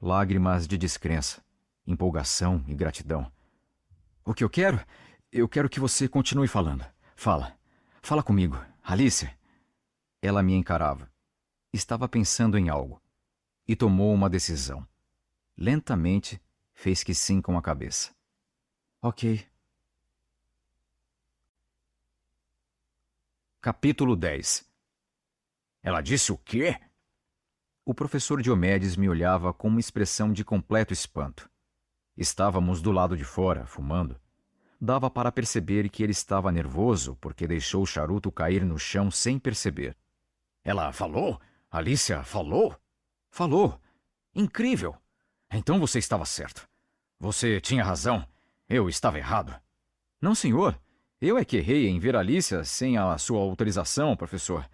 A: Lágrimas de descrença, empolgação e gratidão. O que eu quero? Eu quero que você continue falando. Fala. Fala comigo, Alice. Ela me encarava. Estava pensando em algo. E tomou uma decisão. Lentamente, fez que sim com a cabeça. Ok. Capítulo 10 Ela disse o quê? O professor Diomedes me olhava com uma expressão de completo espanto. Estávamos do lado de fora, fumando dava para perceber que ele estava nervoso porque deixou o charuto cair no chão sem perceber. Ela falou? Alicia falou? Falou. Incrível! Então você estava certo. Você tinha razão. Eu estava errado. Não, senhor. Eu é que errei em ver Alicia sem a sua autorização, professor.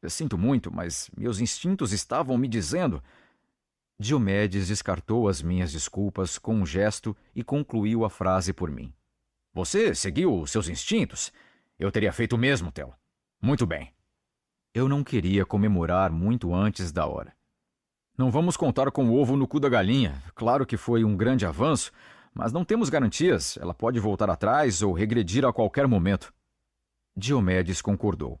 A: Eu sinto muito, mas meus instintos estavam me dizendo. Diomedes descartou as minhas desculpas com um gesto e concluiu a frase por mim. Você seguiu os seus instintos. Eu teria feito o mesmo, Theo. Muito bem. Eu não queria comemorar muito antes da hora. Não vamos contar com o ovo no cu da galinha. Claro que foi um grande avanço, mas não temos garantias. Ela pode voltar atrás ou regredir a qualquer momento. Diomedes concordou.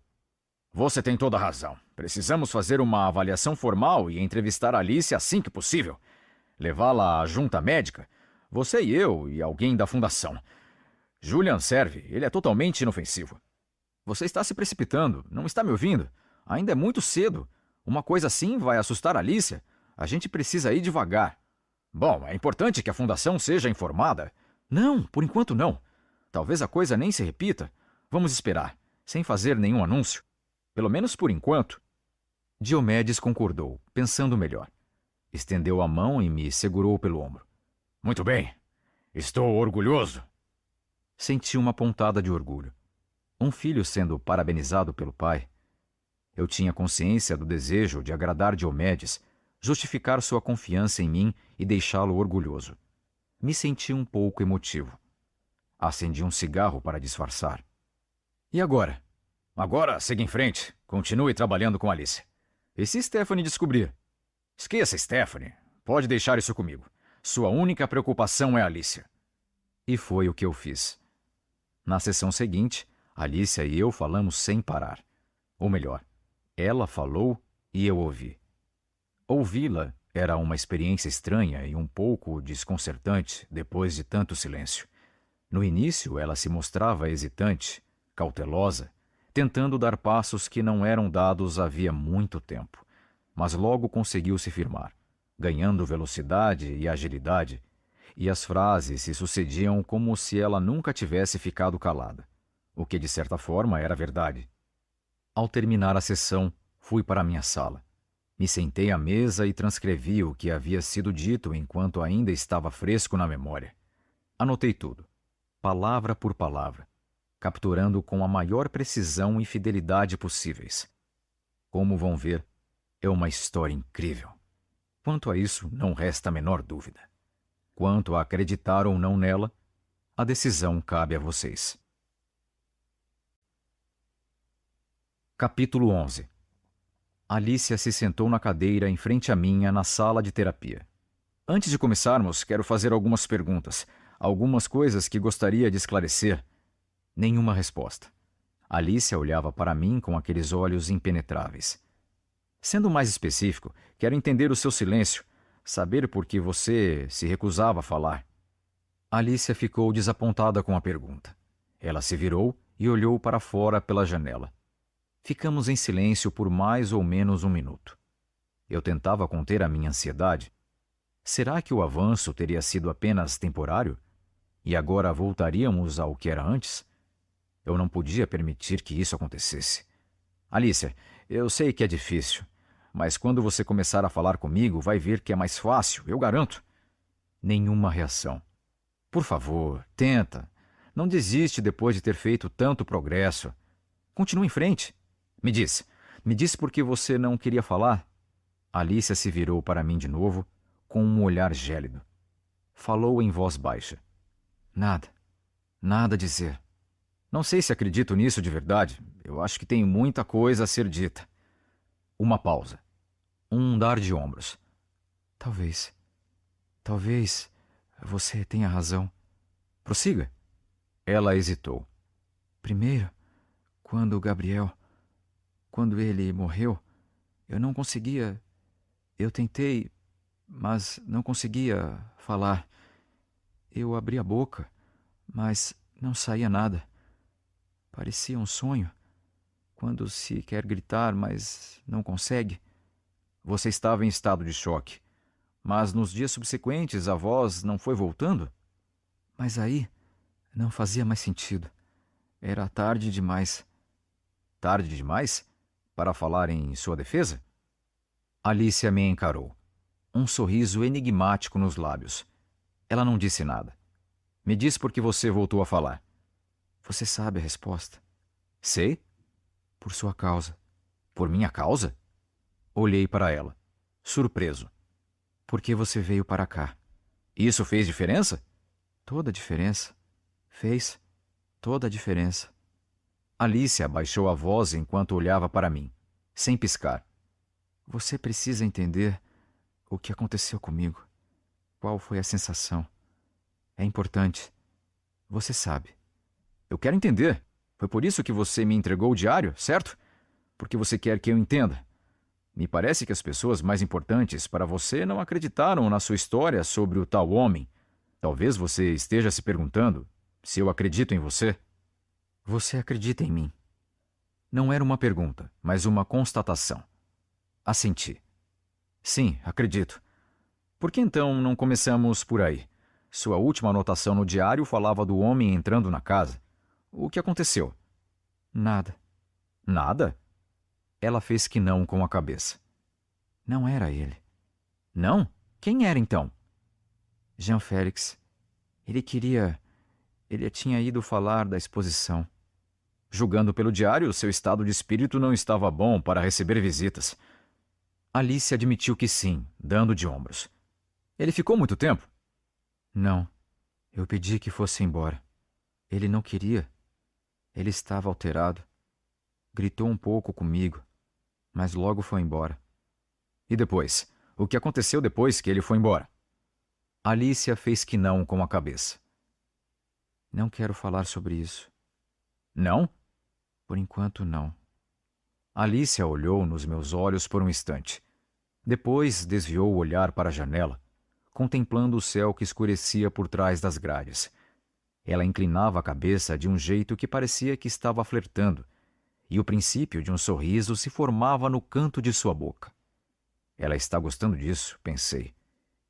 A: Você tem toda a razão. Precisamos fazer uma avaliação formal e entrevistar Alice assim que possível. Levá-la à junta médica, você e eu e alguém da fundação. Julian serve, ele é totalmente inofensivo. Você está se precipitando, não está me ouvindo. Ainda é muito cedo. Uma coisa assim vai assustar Alicia. A gente precisa ir devagar. Bom, é importante que a fundação seja informada. Não, por enquanto não. Talvez a coisa nem se repita. Vamos esperar, sem fazer nenhum anúncio. Pelo menos por enquanto. Diomedes concordou, pensando melhor. Estendeu a mão e me segurou pelo ombro. Muito bem. Estou orgulhoso senti uma pontada de orgulho. Um filho sendo parabenizado pelo pai. Eu tinha consciência do desejo de agradar Diomedes, justificar sua confiança em mim e deixá-lo orgulhoso. Me senti um pouco emotivo. Acendi um cigarro para disfarçar. E agora? Agora, siga em frente. Continue trabalhando com Alice. E se Stephanie descobrir? Esqueça, Stephanie. Pode deixar isso comigo. Sua única preocupação é Alice. E foi o que eu fiz. Na sessão seguinte, Alicia e eu falamos sem parar. Ou melhor, ela falou e eu ouvi. Ouvi-la era uma experiência estranha e um pouco desconcertante depois de tanto silêncio. No início, ela se mostrava hesitante, cautelosa, tentando dar passos que não eram dados havia muito tempo, mas logo conseguiu se firmar, ganhando velocidade e agilidade e as frases se sucediam como se ela nunca tivesse ficado calada, o que de certa forma era verdade. Ao terminar a sessão, fui para minha sala. Me sentei à mesa e transcrevi o que havia sido dito enquanto ainda estava fresco na memória. Anotei tudo, palavra por palavra, capturando com a maior precisão e fidelidade possíveis. Como vão ver, é uma história incrível. Quanto a isso, não resta a menor dúvida quanto a acreditar ou não nela, a decisão cabe a vocês. Capítulo 11 Alicia se sentou na cadeira em frente à minha na sala de terapia. Antes de começarmos, quero fazer algumas perguntas, algumas coisas que gostaria de esclarecer. Nenhuma resposta. Alicia olhava para mim com aqueles olhos impenetráveis. Sendo mais específico, quero entender o seu silêncio, saber por que você se recusava a falar. Alicia ficou desapontada com a pergunta. Ela se virou e olhou para fora pela janela. Ficamos em silêncio por mais ou menos um minuto. Eu tentava conter a minha ansiedade. Será que o avanço teria sido apenas temporário? E agora voltaríamos ao que era antes? Eu não podia permitir que isso acontecesse. Alicia, eu sei que é difícil, mas quando você começar a falar comigo, vai ver que é mais fácil, eu garanto. Nenhuma reação. Por favor, tenta. Não desiste depois de ter feito tanto progresso. Continua em frente. Me diz. Me diz por que você não queria falar? Alicia se virou para mim de novo, com um olhar gélido. Falou em voz baixa. Nada. Nada a dizer. Não sei se acredito nisso de verdade. Eu acho que tem muita coisa a ser dita. Uma pausa um dar de ombros. Talvez. Talvez você tenha razão. Prossiga. Ela hesitou. Primeiro, quando Gabriel. Quando ele morreu, eu não conseguia. Eu tentei, mas não conseguia falar. Eu abri a boca, mas não saía nada. Parecia um sonho. Quando se quer gritar, mas não consegue. Você estava em estado de choque. Mas nos dias subsequentes a voz não foi voltando? Mas aí não fazia mais sentido. Era tarde demais. Tarde demais? Para falar em sua defesa? Alicia me encarou. Um sorriso enigmático nos lábios. Ela não disse nada. Me diz por que você voltou a falar. Você sabe a resposta. Sei? Por sua causa. Por minha causa? Olhei para ela, surpreso. Por que você veio para cá? Isso fez diferença? Toda a diferença. Fez toda a diferença. Alice abaixou a voz enquanto olhava para mim, sem piscar. Você precisa entender o que aconteceu comigo. Qual foi a sensação? É importante. Você sabe. Eu quero entender. Foi por isso que você me entregou o diário, certo? Porque você quer que eu entenda. Me parece que as pessoas mais importantes para você não acreditaram na sua história sobre o tal homem. Talvez você esteja se perguntando se eu acredito em você. Você acredita em mim? Não era uma pergunta, mas uma constatação. Assenti. Sim, acredito. Por que então não começamos por aí? Sua última anotação no diário falava do homem entrando na casa. O que aconteceu? Nada. Nada? Ela fez que não com a cabeça. Não era ele. Não? Quem era então? Jean Félix. Ele queria. Ele tinha ido falar da exposição. Julgando pelo diário, seu estado de espírito não estava bom para receber visitas. Alice admitiu que sim, dando de ombros. Ele ficou muito tempo? Não. Eu pedi que fosse embora. Ele não queria. Ele estava alterado. Gritou um pouco comigo mas logo foi embora. E depois? O que aconteceu depois que ele foi embora? Alicia fez que não com a cabeça. Não quero falar sobre isso. Não? Por enquanto, não. Alicia olhou nos meus olhos por um instante. Depois desviou o olhar para a janela, contemplando o céu que escurecia por trás das grades. Ela inclinava a cabeça de um jeito que parecia que estava flertando, e o princípio de um sorriso se formava no canto de sua boca. Ela está gostando disso, pensei,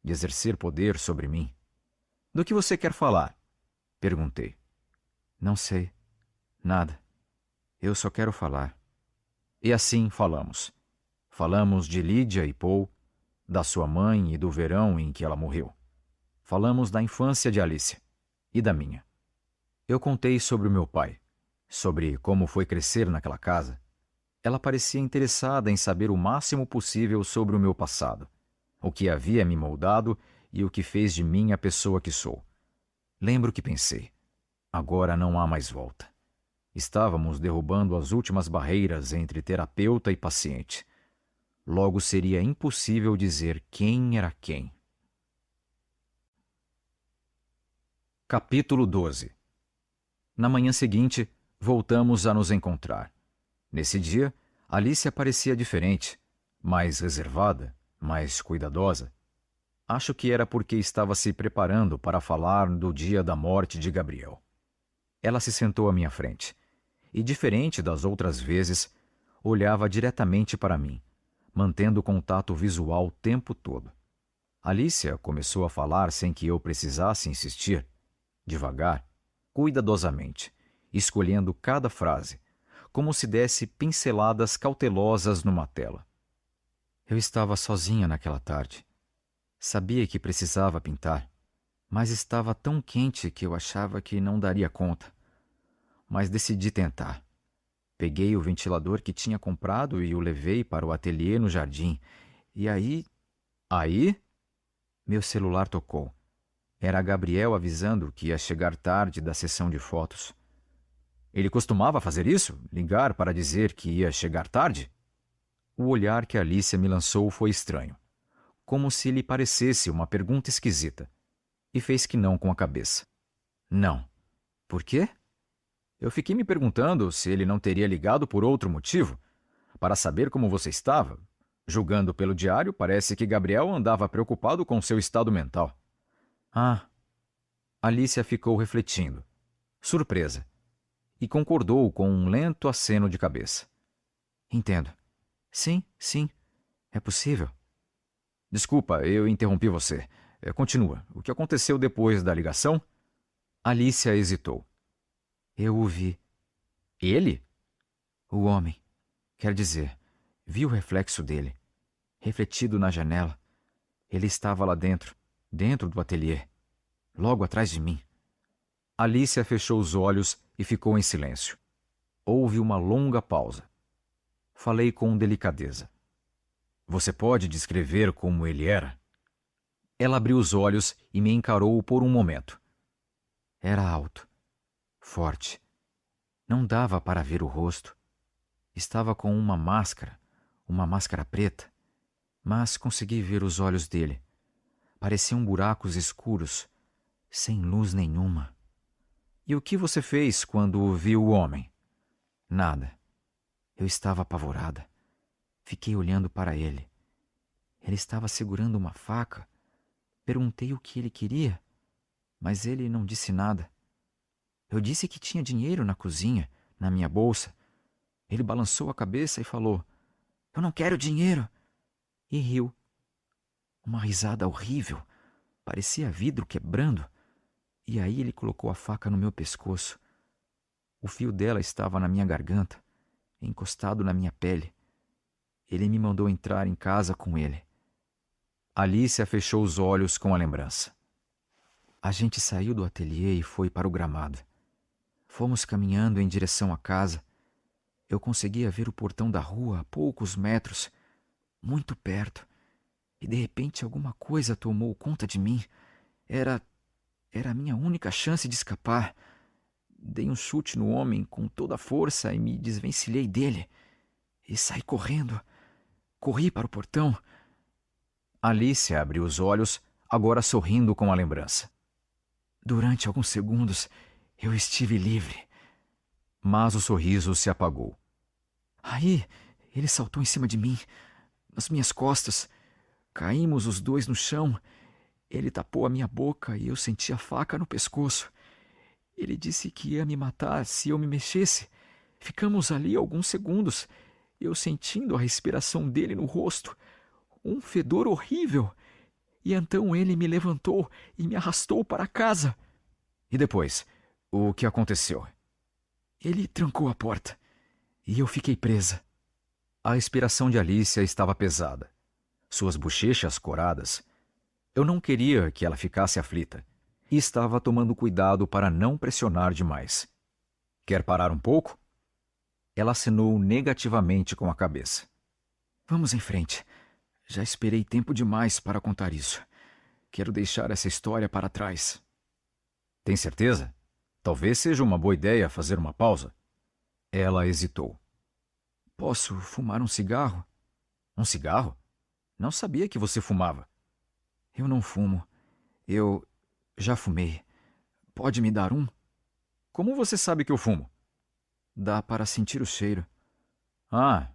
A: de exercer poder sobre mim. Do que você quer falar? perguntei. Não sei. Nada. Eu só quero falar. E assim falamos. Falamos de Lídia e Paul, da sua mãe e do verão em que ela morreu. Falamos da infância de Alice e da minha. Eu contei sobre o meu pai sobre como foi crescer naquela casa, ela parecia interessada em saber o máximo possível sobre o meu passado, o que havia me moldado e o que fez de mim a pessoa que sou. Lembro que pensei: agora não há mais volta. Estávamos derrubando as últimas barreiras entre terapeuta e paciente. Logo seria impossível dizer quem era quem. Capítulo 12 Na manhã seguinte, voltamos a nos encontrar. Nesse dia, Alice parecia diferente, mais reservada, mais cuidadosa. Acho que era porque estava se preparando para falar do dia da morte de Gabriel. Ela se sentou à minha frente e, diferente das outras vezes, olhava diretamente para mim, mantendo contato visual o tempo todo. Alicia começou a falar sem que eu precisasse insistir, devagar, cuidadosamente escolhendo cada frase, como se desse pinceladas cautelosas numa tela. Eu estava sozinha naquela tarde. Sabia que precisava pintar, mas estava tão quente que eu achava que não daria conta. Mas decidi tentar. Peguei o ventilador que tinha comprado e o levei para o ateliê no jardim. E aí. Aí? Meu celular tocou. Era Gabriel avisando que ia chegar tarde da sessão de fotos. Ele costumava fazer isso? Ligar para dizer que ia chegar tarde? O olhar que Alicia me lançou foi estranho, como se lhe parecesse uma pergunta esquisita, e fez que não com a cabeça. Não. Por quê? Eu fiquei me perguntando se ele não teria ligado por outro motivo, para saber como você estava. Julgando pelo diário, parece que Gabriel andava preocupado com seu estado mental. Ah. Alicia ficou refletindo, surpresa e concordou com um lento aceno de cabeça. Entendo. Sim, sim. É possível. Desculpa, eu interrompi você. É, continua. O que aconteceu depois da ligação? Alicia hesitou. Eu o vi. Ele? O homem. Quer dizer, vi o reflexo dele, refletido na janela. Ele estava lá dentro, dentro do ateliê, logo atrás de mim. Alicia fechou os olhos e ficou em silêncio. Houve uma longa pausa. Falei com delicadeza. Você pode descrever como ele era? Ela abriu os olhos e me encarou por um momento. Era alto, forte. Não dava para ver o rosto. Estava com uma máscara, uma máscara preta, mas consegui ver os olhos dele. Pareciam buracos escuros,
D: sem luz nenhuma.
A: E o que você fez quando viu o homem? Nada. Eu estava apavorada. Fiquei olhando para ele. Ele estava segurando uma faca. Perguntei o que ele queria, mas ele não disse nada. Eu disse que tinha dinheiro na cozinha, na minha bolsa. Ele balançou a cabeça e falou: Eu não quero dinheiro! E riu. Uma risada horrível. Parecia vidro quebrando. E aí ele colocou a faca no meu pescoço. O fio dela estava na minha garganta, encostado na minha pele. Ele me mandou entrar em casa com ele. Alicia fechou os olhos com a lembrança. A gente saiu do ateliê e foi para o gramado. Fomos caminhando em direção
D: à casa. Eu conseguia ver o portão da rua a poucos metros, muito perto. E de repente alguma coisa tomou conta de mim. Era era a minha única chance de escapar. Dei um chute no homem com toda a força e me desvencilhei dele. E saí correndo. Corri para o portão.
A: Alice abriu os olhos, agora sorrindo com a lembrança.
D: Durante alguns segundos, eu estive livre.
A: Mas o sorriso se apagou.
D: Aí, ele saltou em cima de mim, nas minhas costas. Caímos os dois no chão ele tapou a minha boca e eu senti a faca no pescoço. Ele disse que ia me matar se eu me mexesse.
A: Ficamos ali alguns segundos, eu sentindo a respiração dele no rosto, um fedor horrível. E então ele me levantou e me arrastou para casa. E depois, o que aconteceu? Ele trancou a porta e eu fiquei presa. A respiração de Alicia estava pesada. Suas bochechas coradas eu não queria que ela ficasse aflita e estava tomando cuidado para não pressionar demais. Quer parar um pouco? Ela assinou negativamente com a cabeça. Vamos em frente. Já esperei tempo demais para contar isso. Quero deixar essa história para trás. Tem certeza? Talvez seja uma boa ideia fazer uma pausa. Ela hesitou. Posso fumar um cigarro? Um cigarro? Não sabia que você fumava. Eu não fumo. Eu já fumei. Pode me dar um? Como você sabe que eu fumo? Dá para sentir o cheiro. Ah,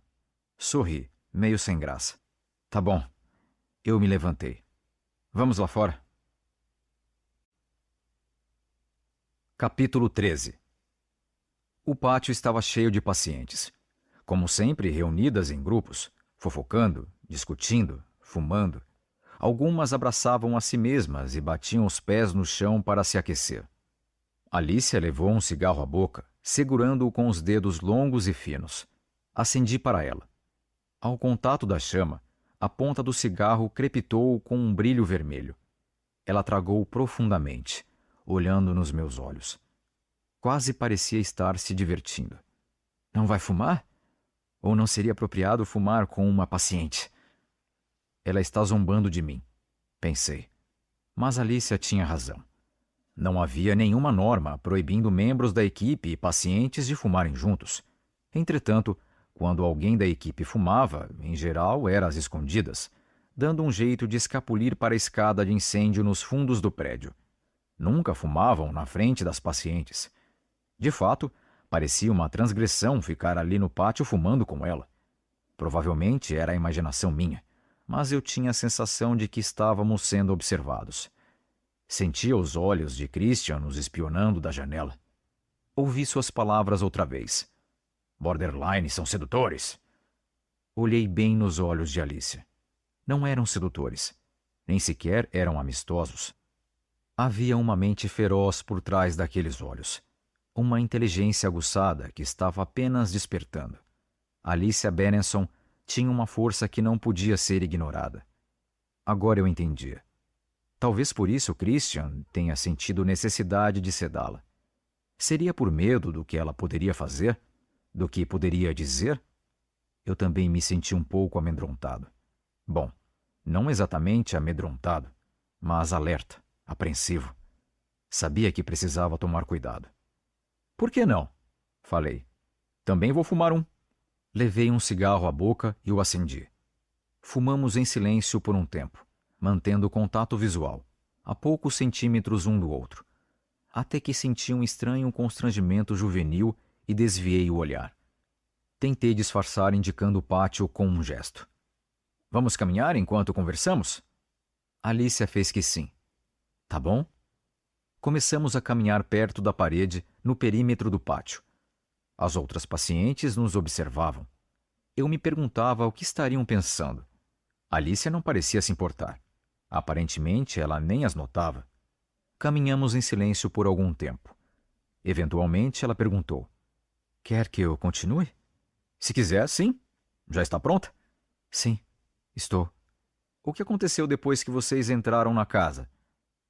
A: sorri, meio sem graça. Tá bom. Eu me levantei. Vamos lá fora. Capítulo 13 O pátio estava cheio de pacientes. Como sempre, reunidas em grupos, fofocando, discutindo, fumando Algumas abraçavam a si mesmas e batiam os pés no chão para se aquecer. Alicia levou um cigarro à boca, segurando-o com os dedos longos e finos. Acendi para ela. Ao contato da chama, a ponta do cigarro crepitou com um brilho vermelho. Ela tragou profundamente, olhando nos meus olhos. Quase parecia estar se divertindo. Não vai fumar? Ou não seria apropriado fumar com uma paciente? Ela está zombando de mim, pensei. Mas Alicia tinha razão. Não havia nenhuma norma proibindo membros da equipe e pacientes de fumarem juntos. Entretanto, quando alguém da equipe fumava, em geral era às escondidas, dando um jeito de escapulir para a escada de incêndio nos fundos do prédio. Nunca fumavam na frente das pacientes. De fato, parecia uma transgressão ficar ali no pátio fumando com ela. Provavelmente era a imaginação minha mas eu tinha a sensação de que estávamos sendo observados. Sentia os olhos de Christian nos espionando da janela. Ouvi suas palavras outra vez. Borderline são sedutores. Olhei bem nos olhos de Alice. Não eram sedutores. Nem sequer eram amistosos. Havia uma mente feroz por trás daqueles olhos. Uma inteligência aguçada que estava apenas despertando. Alicia Benenson tinha uma força que não podia ser ignorada. Agora eu entendia. Talvez por isso Christian tenha sentido necessidade de sedá-la. Seria por medo do que ela poderia fazer? Do que poderia dizer? Eu também me senti um pouco amedrontado. Bom, não exatamente amedrontado, mas alerta, apreensivo. Sabia que precisava tomar cuidado. Por que não? Falei. Também vou fumar um. Levei um cigarro à boca e o acendi. Fumamos em silêncio por um tempo, mantendo o contato visual, a poucos centímetros um do outro, até que senti um estranho constrangimento juvenil e desviei o olhar. Tentei disfarçar indicando o pátio com um gesto. Vamos caminhar enquanto conversamos? Alicia fez que sim. Tá bom? Começamos a caminhar perto da parede, no perímetro do pátio, as outras pacientes nos observavam. Eu me perguntava o que estariam pensando. Alicia não parecia se importar. Aparentemente, ela nem as notava. Caminhamos em silêncio por algum tempo. Eventualmente, ela perguntou: Quer que eu continue? Se quiser, sim. Já está pronta? Sim, estou. O que aconteceu depois que vocês entraram na casa?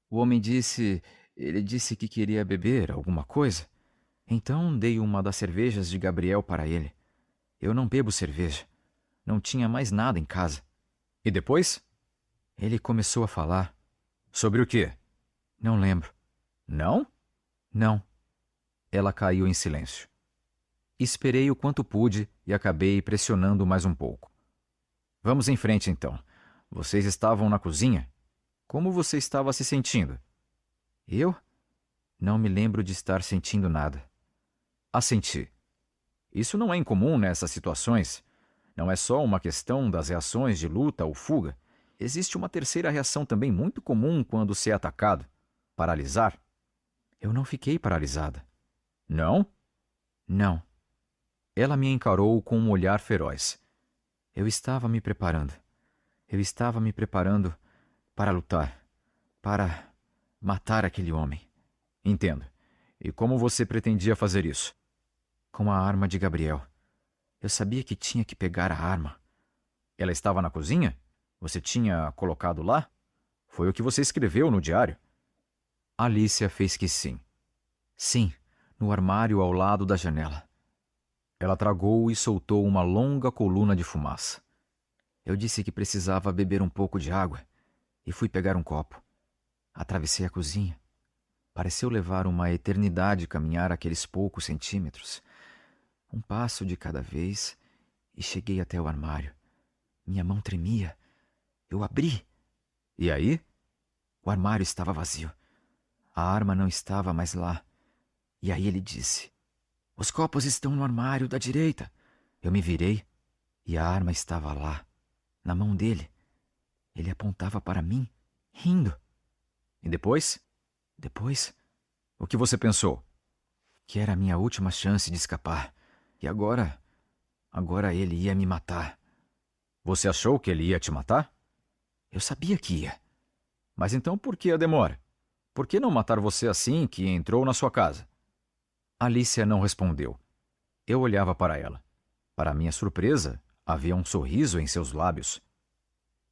A: O homem disse. Ele disse que queria beber alguma coisa. Então dei uma das cervejas de Gabriel para ele. Eu não bebo cerveja. Não tinha mais nada em casa. E depois? Ele começou a falar. Sobre o quê? Não lembro. Não? Não. Ela caiu em silêncio. Esperei o quanto pude e acabei pressionando mais um pouco. Vamos em frente então. Vocês estavam na cozinha? Como você estava se sentindo? Eu? Não me lembro de estar sentindo nada. Assenti. Isso não é incomum nessas situações. Não é só uma questão das reações de luta ou fuga. Existe uma terceira reação também muito comum quando se é atacado: paralisar. Eu não fiquei paralisada. Não? Não. Ela me encarou com um olhar feroz. Eu estava me preparando. Eu estava me preparando para lutar, para matar aquele homem. Entendo. E como você pretendia fazer isso? com a arma de Gabriel. Eu sabia que tinha que pegar a arma. Ela estava na cozinha? Você tinha colocado lá? Foi o que você escreveu no diário? Alicia fez que sim. Sim, no armário ao lado da janela. Ela tragou e soltou uma longa coluna de fumaça. Eu disse que precisava beber um pouco de água e fui pegar um copo. Atravessei a cozinha. Pareceu levar uma eternidade caminhar aqueles poucos centímetros
D: um passo de cada vez, e cheguei até o armário. Minha mão tremia. Eu abri. E aí? O armário estava vazio. A arma não estava mais lá. E aí ele disse: Os copos estão no armário da direita. Eu me virei e a arma estava lá, na mão
A: dele. Ele apontava para mim, rindo. E depois? Depois? O que você pensou? Que era a minha última chance de escapar. E agora. Agora ele ia me matar. Você achou que ele ia te matar? Eu sabia que ia. Mas então por que a demora? Por que não matar você assim que entrou na sua casa? Alicia não respondeu. Eu olhava para ela. Para minha surpresa, havia um sorriso em seus lábios.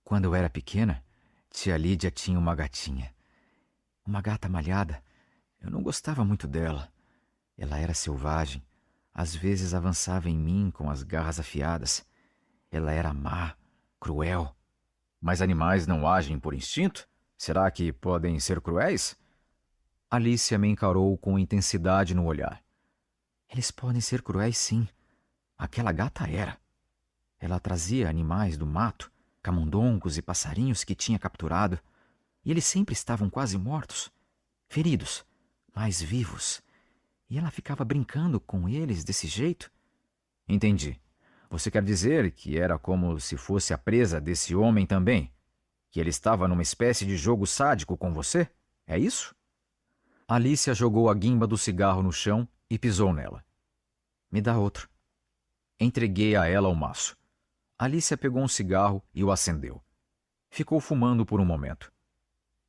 A: Quando eu era pequena, tia Lídia tinha uma gatinha. Uma gata malhada. Eu não gostava muito dela. Ela era selvagem, às vezes avançava em mim com as garras afiadas. Ela era má, cruel. Mas animais não agem por instinto? Será que podem ser cruéis? Alicia me encarou com intensidade no olhar. Eles podem ser cruéis, sim. Aquela gata era. Ela trazia animais do mato, camundongos e passarinhos que tinha capturado, e eles sempre estavam quase mortos, feridos, mas vivos, e ela ficava brincando com eles desse jeito? Entendi. Você quer dizer que era como se fosse a presa desse homem também? Que ele estava numa espécie de jogo sádico com você? É isso? Alicia jogou a guimba do cigarro no chão e pisou nela. Me dá outro. Entreguei a ela o maço. Alicia pegou um cigarro e o acendeu. Ficou fumando por um momento.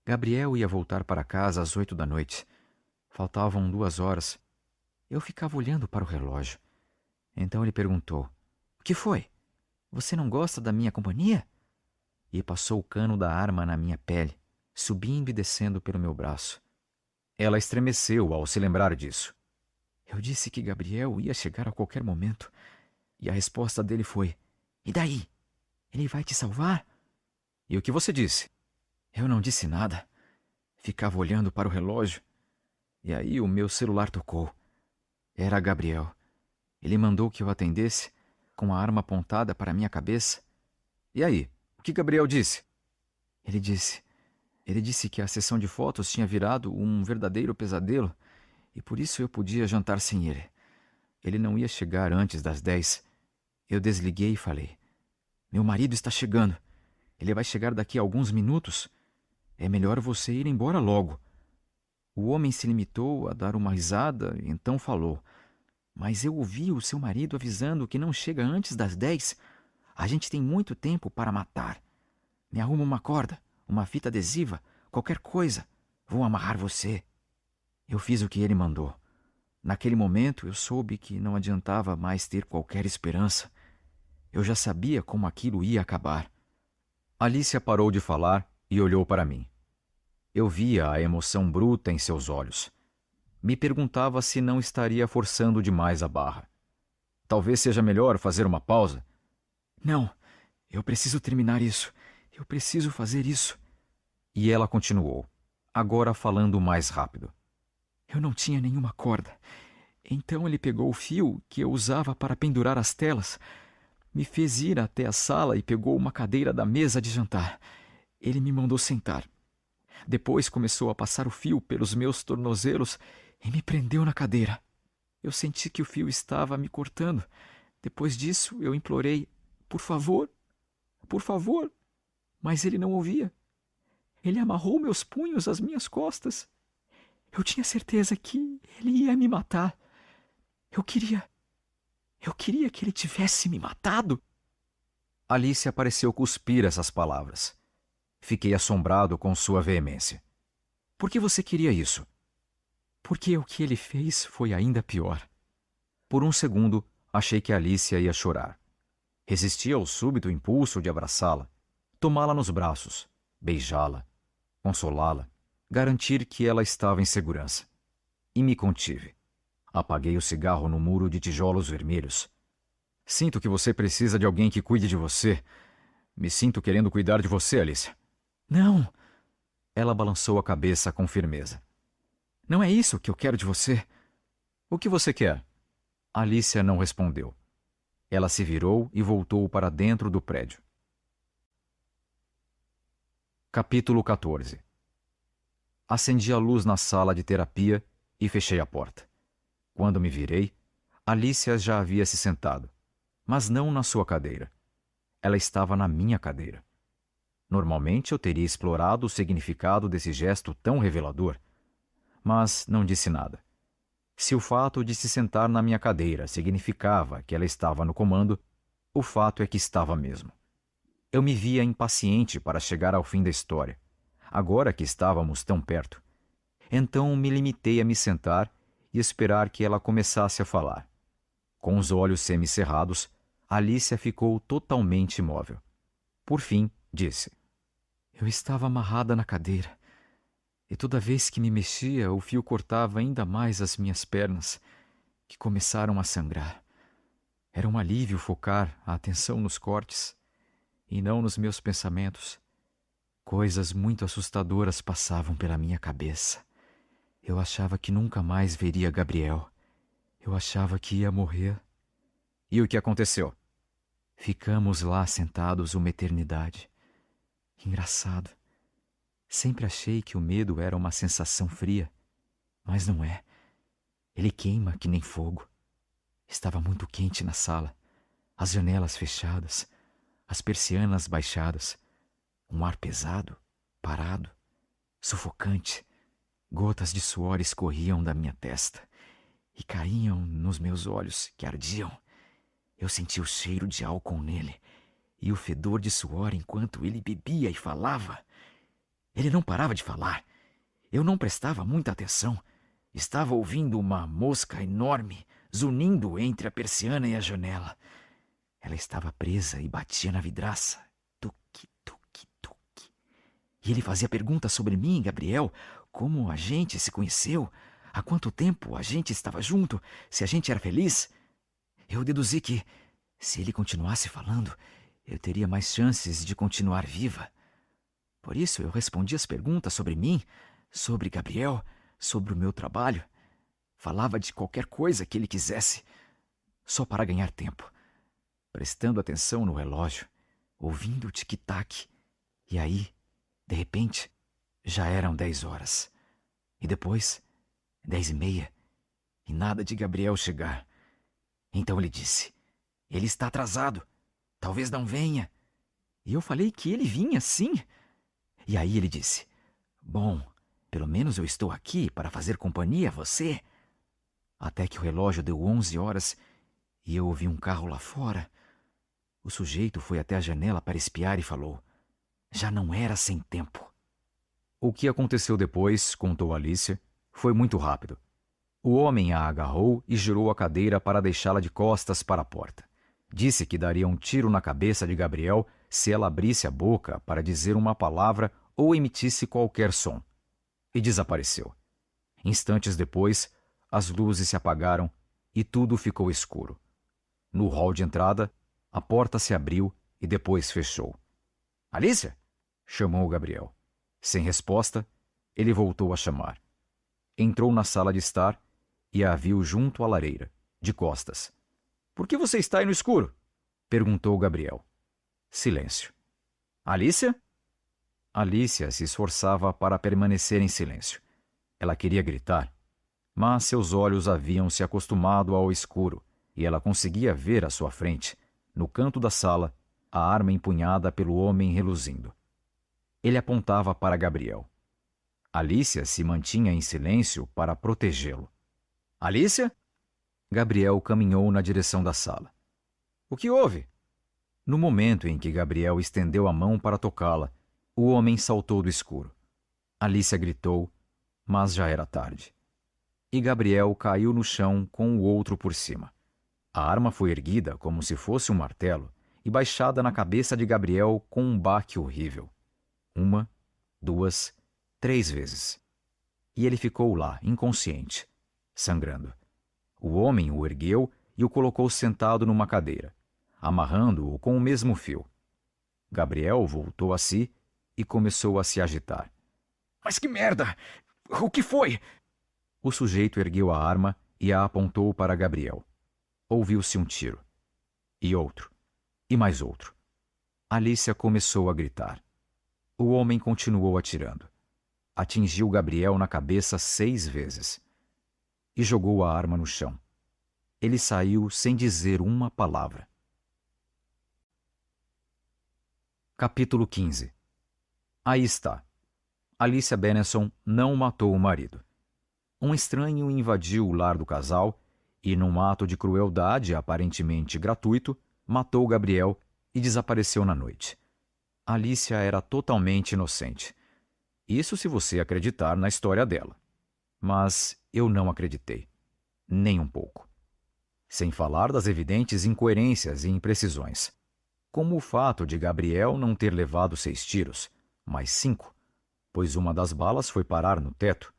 A: Gabriel ia voltar para casa às oito da noite. Faltavam duas horas. Eu ficava olhando para o relógio. Então ele perguntou: O que foi? Você não gosta da minha companhia? E passou o cano da arma na minha pele, subindo e descendo pelo meu braço. Ela estremeceu ao se lembrar disso.
D: Eu disse que Gabriel ia chegar a qualquer momento, e a resposta dele foi: E daí? Ele vai te salvar?
A: E o que você disse? Eu não disse nada. Ficava olhando para o relógio. E aí o meu celular tocou. Era Gabriel. Ele mandou que eu atendesse, com a arma apontada para minha cabeça. E aí, o que Gabriel disse? Ele disse. Ele disse que a sessão de fotos tinha virado um verdadeiro pesadelo e por isso eu podia jantar sem ele. Ele não ia chegar antes das dez. Eu desliguei e falei: Meu marido está chegando. Ele vai chegar daqui a alguns minutos. É melhor você ir embora logo. O homem se limitou a dar uma risada, e então falou: Mas eu ouvi o seu marido avisando que não chega antes das dez. A gente tem muito tempo para matar. Me arruma uma corda, uma fita adesiva, qualquer coisa. Vou amarrar você. Eu fiz o que ele mandou. Naquele momento eu soube que não adiantava mais ter qualquer esperança. Eu já sabia como aquilo ia acabar. Alicia parou de falar e olhou para mim. Eu via a emoção bruta em seus olhos. Me perguntava se não estaria forçando demais a barra. Talvez seja melhor fazer uma pausa.
D: Não, eu preciso terminar isso. Eu preciso fazer isso.
A: E ela continuou, agora falando mais rápido.
D: Eu não tinha nenhuma corda. Então ele pegou o fio que eu
A: usava para pendurar as telas, me fez ir até a sala e pegou uma cadeira da mesa de jantar. Ele me mandou sentar. Depois começou a passar o fio pelos meus tornozelos e me prendeu na cadeira. Eu senti que o fio estava me cortando. Depois disso, eu implorei: Por favor, por favor.
D: Mas ele não ouvia. Ele amarrou meus punhos às minhas costas. Eu tinha certeza que ele ia me matar. Eu queria. Eu queria que ele tivesse me matado.
A: Alice apareceu cuspir essas palavras. Fiquei assombrado com sua veemência. Por que você queria isso? Porque o que ele fez foi ainda pior. Por um segundo, achei que Alicia ia chorar. Resisti ao súbito impulso de abraçá-la, tomá-la nos braços, beijá-la, consolá-la, garantir que ela estava em segurança. E me contive. Apaguei o cigarro no muro de tijolos vermelhos. Sinto que você precisa de alguém que cuide de você. Me sinto querendo cuidar de você, Alicia. Não! Ela balançou a cabeça com firmeza. Não é isso que eu quero de você. O que você quer? Alicia não respondeu. Ela se virou e voltou para dentro do prédio. Capítulo 14 Acendi a luz na sala de terapia e fechei a porta. Quando me virei, Alicia já havia se sentado, mas não na sua cadeira. Ela estava na minha cadeira. Normalmente eu teria explorado o significado desse gesto tão revelador. Mas não disse nada. Se o fato de se sentar na minha cadeira significava que ela estava no comando, o fato é que estava mesmo. Eu me via impaciente para chegar ao fim da história, agora que estávamos tão perto. Então me limitei a me sentar e esperar que ela começasse a falar. Com os olhos semicerrados, Alicia ficou totalmente imóvel. Por fim, disse. Eu estava amarrada na cadeira, e toda vez que me mexia, o fio cortava ainda mais as minhas pernas, que começaram a sangrar. Era um alívio focar a atenção nos cortes e não nos meus pensamentos. Coisas muito assustadoras passavam pela minha cabeça. Eu achava que nunca mais veria Gabriel. Eu achava que ia morrer. E o que aconteceu? Ficamos lá sentados uma eternidade engraçado. Sempre achei que o medo era uma sensação fria, mas não é. Ele queima que nem fogo. Estava muito quente na sala, as janelas fechadas, as persianas baixadas, um ar pesado, parado, sufocante. Gotas de suor escorriam da minha testa e caíam nos meus olhos que ardiam.
D: Eu senti o cheiro de álcool nele, e o fedor de suor enquanto ele bebia e falava. Ele não parava de falar. Eu não prestava muita atenção. Estava ouvindo uma mosca enorme zunindo entre a persiana e a janela. Ela estava presa e batia na vidraça. Tuque, tuque, tuque. E ele fazia perguntas sobre mim e Gabriel, como a gente se conheceu, há quanto tempo a gente estava junto, se a gente era feliz. Eu deduzi que, se ele continuasse falando, eu teria mais chances de continuar viva. Por isso eu respondi as perguntas sobre mim, sobre Gabriel, sobre o meu trabalho. Falava de qualquer coisa que ele quisesse,
A: só para ganhar tempo. Prestando atenção no relógio, ouvindo o tic-tac. E aí, de repente, já eram dez horas. E
D: depois, dez e meia. E nada de Gabriel chegar. Então ele disse: Ele está atrasado. Talvez não venha. E eu falei que ele vinha, sim. E aí ele disse: Bom, pelo menos eu estou aqui
A: para fazer companhia a você. Até que o relógio deu onze horas
D: e eu ouvi um carro lá fora. O sujeito foi até a janela para espiar e falou: Já não era sem tempo.
A: O que aconteceu depois, contou Alicia, foi muito rápido. O homem a agarrou e girou a cadeira para deixá-la de costas para a porta. Disse que daria um tiro na cabeça de Gabriel se ela abrisse a boca para dizer uma palavra ou emitisse qualquer som. E desapareceu. Instantes depois, as luzes se apagaram e tudo ficou escuro. No hall de entrada, a porta se abriu e depois fechou. Alicia! chamou Gabriel. Sem resposta, ele voltou a chamar. Entrou na sala de estar e a viu junto à lareira, de costas. Por que você está aí no escuro? perguntou Gabriel. Silêncio. Alicia? Alicia se esforçava para permanecer em silêncio. Ela queria gritar, mas seus olhos haviam se acostumado ao escuro e ela conseguia ver à sua frente, no canto da sala, a arma empunhada pelo homem reluzindo. Ele apontava para Gabriel. Alicia se mantinha em silêncio para protegê-lo. Alicia? Gabriel caminhou na direção da sala. O que houve? No momento em que Gabriel estendeu a mão para tocá-la, o homem saltou do escuro. Alicia gritou, mas já era tarde. E Gabriel caiu no chão com o outro por cima. A arma foi erguida como se fosse um martelo e baixada na cabeça de Gabriel com um baque horrível. Uma, duas, três vezes. E ele ficou lá, inconsciente, sangrando. O homem o ergueu e o colocou sentado numa cadeira, amarrando-o com o mesmo fio. Gabriel voltou a si e começou a se agitar.
D: Mas que merda! O que foi?
A: O sujeito ergueu a arma e a apontou para Gabriel. Ouviu-se um tiro. E outro. E mais outro. Alicia começou a gritar. O homem continuou atirando. Atingiu Gabriel na cabeça seis vezes e jogou a arma no chão. Ele saiu sem dizer uma palavra. Capítulo 15 Aí está. Alicia Benenson não matou o marido. Um estranho invadiu o lar do casal e, num ato de crueldade aparentemente gratuito, matou Gabriel e desapareceu na noite. Alicia era totalmente inocente. Isso se você acreditar na história dela. Mas eu não acreditei. Nem um pouco. Sem falar das evidentes incoerências e imprecisões. Como o fato de Gabriel não ter levado seis tiros, mas cinco, pois uma das balas foi parar no teto.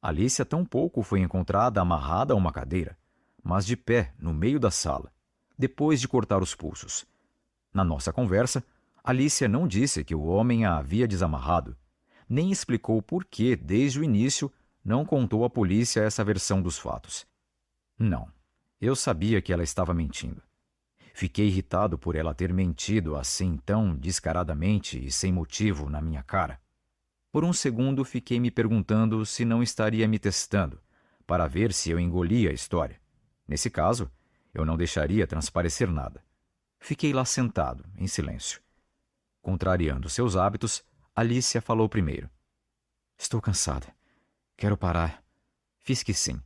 A: Alicia tão pouco foi encontrada amarrada a uma cadeira, mas de pé no meio da sala, depois de cortar os pulsos. Na nossa conversa, Alicia não disse que o homem a havia desamarrado, nem explicou por que, desde o início, não contou à polícia essa versão dos fatos. Não, eu sabia que ela estava mentindo. Fiquei irritado por ela ter mentido assim tão descaradamente e sem motivo na minha cara. Por um segundo fiquei me perguntando se não estaria me testando, para ver se eu engolia a história. Nesse caso, eu não deixaria transparecer nada. Fiquei lá sentado, em silêncio. Contrariando seus hábitos, Alicia falou primeiro. Estou cansada. Quero parar. Fiz que sim.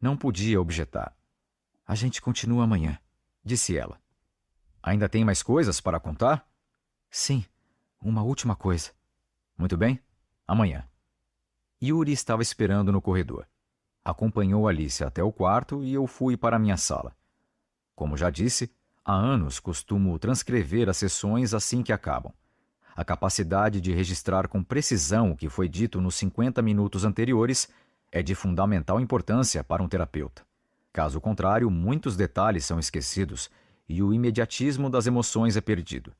A: Não podia objetar. A gente continua amanhã, disse ela. Ainda tem mais coisas para contar? Sim, uma última coisa. Muito bem, amanhã. Yuri estava esperando no corredor. Acompanhou Alice até o quarto e eu fui para minha sala. Como já disse, há anos costumo transcrever as sessões assim que acabam a capacidade de registrar com precisão o que foi dito nos 50 minutos anteriores é de fundamental importância para um terapeuta. Caso contrário, muitos detalhes são esquecidos e o imediatismo das emoções é perdido.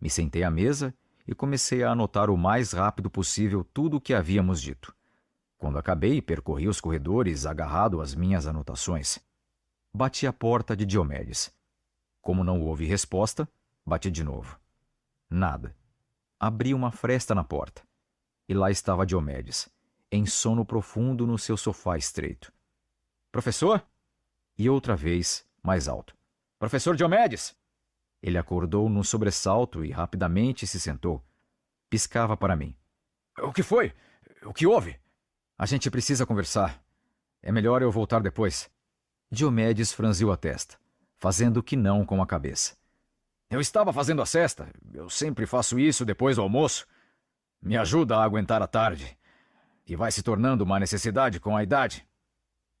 A: Me sentei à mesa e comecei a anotar o mais rápido possível tudo o que havíamos dito. Quando acabei, percorri os corredores agarrado às minhas anotações. Bati à porta de Diomedes. Como não houve resposta, bati de novo. Nada abri uma fresta na porta. E lá estava Diomedes, em sono profundo no seu sofá estreito. Professor? E outra vez, mais alto. Professor Diomedes! Ele acordou num sobressalto e rapidamente se sentou. Piscava para mim. O que foi? O que houve? A gente precisa conversar. É melhor eu voltar depois. Diomedes franziu a testa, fazendo que não com a cabeça. Eu estava fazendo a cesta. Eu sempre faço isso depois do almoço. Me ajuda a aguentar a tarde. E vai se tornando uma necessidade com a idade.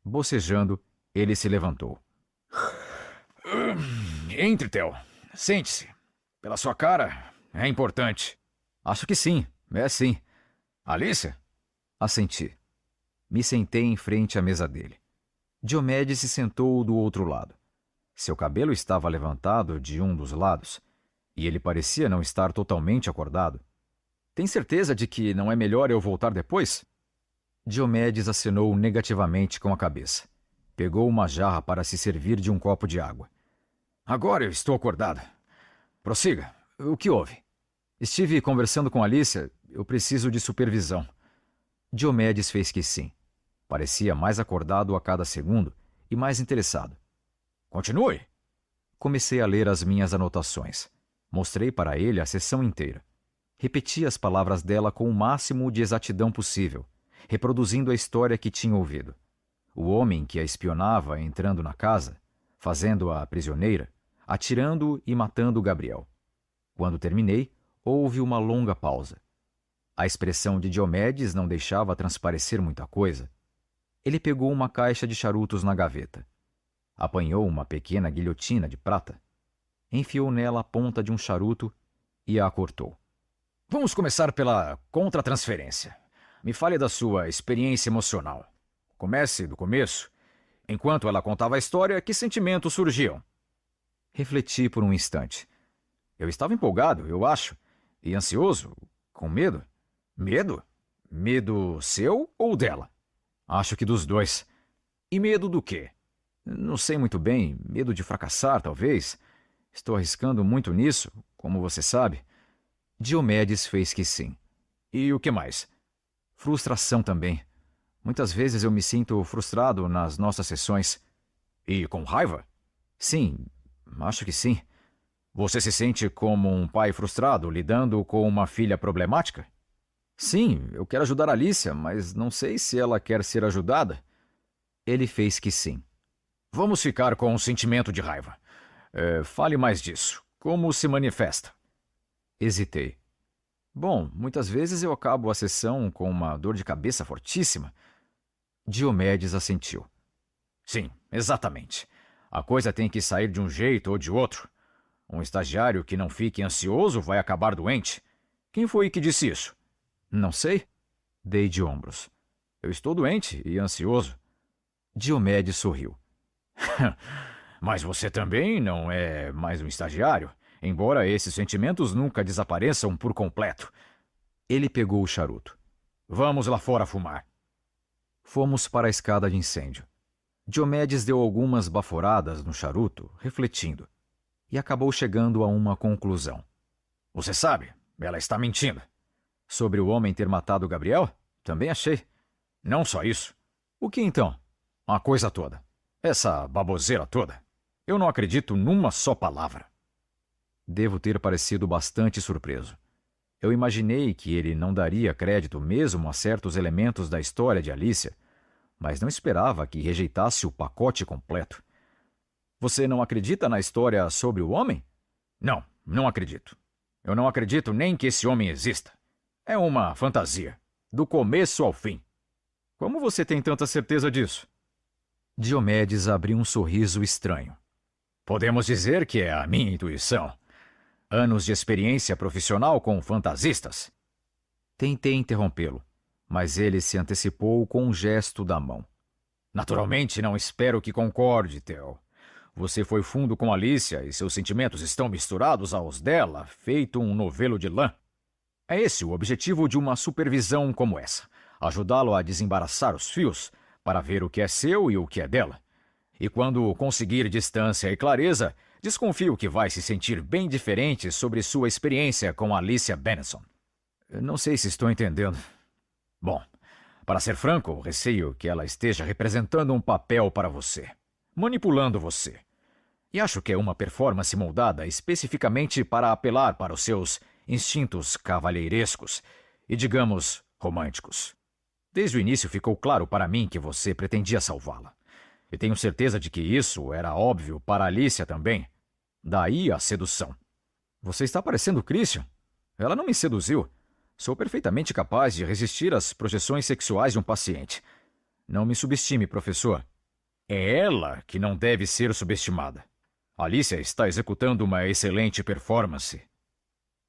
A: Bocejando, ele se levantou. Entre, Theo. Sente-se. Pela sua cara, é importante. Acho que sim, é sim. Alicia. Assenti. Me sentei em frente à mesa dele. Diomedes se sentou do outro lado. Seu cabelo estava levantado de um dos lados, e ele parecia não estar totalmente acordado. Tem certeza de que não é melhor eu voltar depois? Diomedes acenou negativamente com a cabeça. Pegou uma jarra para se servir de um copo de água. Agora eu estou acordado. Prossiga. O que houve? Estive conversando com Alicia. Eu preciso de supervisão. Diomedes fez que sim. Parecia mais acordado a cada segundo e mais interessado. Continue. Comecei a ler as minhas anotações. Mostrei para ele a sessão inteira. Repeti as palavras dela com o máximo de exatidão possível, reproduzindo a história que tinha ouvido. O homem que a espionava entrando na casa, fazendo-a prisioneira, atirando e matando Gabriel. Quando terminei, houve uma longa pausa. A expressão de Diomedes não deixava transparecer muita coisa. Ele pegou uma caixa de charutos na gaveta apanhou uma pequena guilhotina de prata, enfiou nela a ponta de um charuto e a cortou. Vamos começar pela contratransferência. Me fale da sua experiência emocional. Comece do começo. Enquanto ela contava a história, que sentimentos surgiam? Refleti por um instante. Eu estava empolgado, eu acho, e ansioso, com medo. Medo? Medo seu ou dela? Acho que dos dois. E medo do quê? Não sei muito bem, medo de fracassar, talvez. Estou arriscando muito nisso, como você sabe. Diomedes fez que sim. E o que mais? Frustração também. Muitas vezes eu me sinto frustrado nas nossas sessões. E com raiva? Sim, acho que sim. Você se sente como um pai frustrado lidando com uma filha problemática? Sim, eu quero ajudar Alicia, mas não sei se ela quer ser ajudada. Ele fez que sim. Vamos ficar com um sentimento de raiva. É, fale mais disso. Como se manifesta? Hesitei. Bom, muitas vezes eu acabo a sessão com uma dor de cabeça fortíssima. Diomedes assentiu. Sim, exatamente. A coisa tem que sair de um jeito ou de outro. Um estagiário que não fique ansioso vai acabar doente. Quem foi que disse isso? Não sei. Dei de ombros. Eu estou doente e ansioso. Diomedes sorriu. Mas você também não é mais um estagiário, embora esses sentimentos nunca desapareçam por completo. Ele pegou o charuto. Vamos lá fora fumar. Fomos para a escada de incêndio. Diomedes deu algumas baforadas no charuto, refletindo, e acabou chegando a uma conclusão. Você sabe, ela está mentindo. Sobre o homem ter matado Gabriel? Também achei. Não só isso. O que então? A coisa toda. Essa baboseira toda. Eu não acredito numa só palavra. Devo ter parecido bastante surpreso. Eu imaginei que ele não daria crédito mesmo a certos elementos da história de Alicia, mas não esperava que rejeitasse o pacote completo. Você não acredita na história sobre o homem? Não, não acredito. Eu não acredito nem que esse homem exista. É uma fantasia, do começo ao fim. Como você tem tanta certeza disso? Diomedes abriu um sorriso estranho. Podemos dizer que é a minha intuição. Anos de experiência profissional com fantasistas. Tentei interrompê-lo, mas ele se antecipou com um gesto da mão.
D: Naturalmente,
A: não espero que concorde, Theo. Você foi fundo com Alicia e seus sentimentos estão misturados aos dela, feito um novelo de lã. É esse o objetivo de uma supervisão como essa: ajudá-lo a desembaraçar os fios para ver o que é seu e o que é dela. E quando conseguir distância e clareza, desconfio que vai se sentir bem diferente sobre sua experiência com Alicia Benson. Não sei se estou entendendo. Bom, para ser franco, receio que ela esteja representando um papel para você, manipulando você. E acho que é uma performance moldada especificamente para apelar para os seus instintos cavalheirescos e, digamos, românticos. Desde o início ficou claro para mim que você pretendia salvá-la. E tenho certeza de que isso era óbvio para Alicia também. Daí a sedução. Você está parecendo Christian. Ela não me seduziu. Sou perfeitamente capaz de resistir às projeções sexuais de um paciente. Não me subestime, professor. É ela que não deve ser subestimada. Alicia está executando uma excelente performance.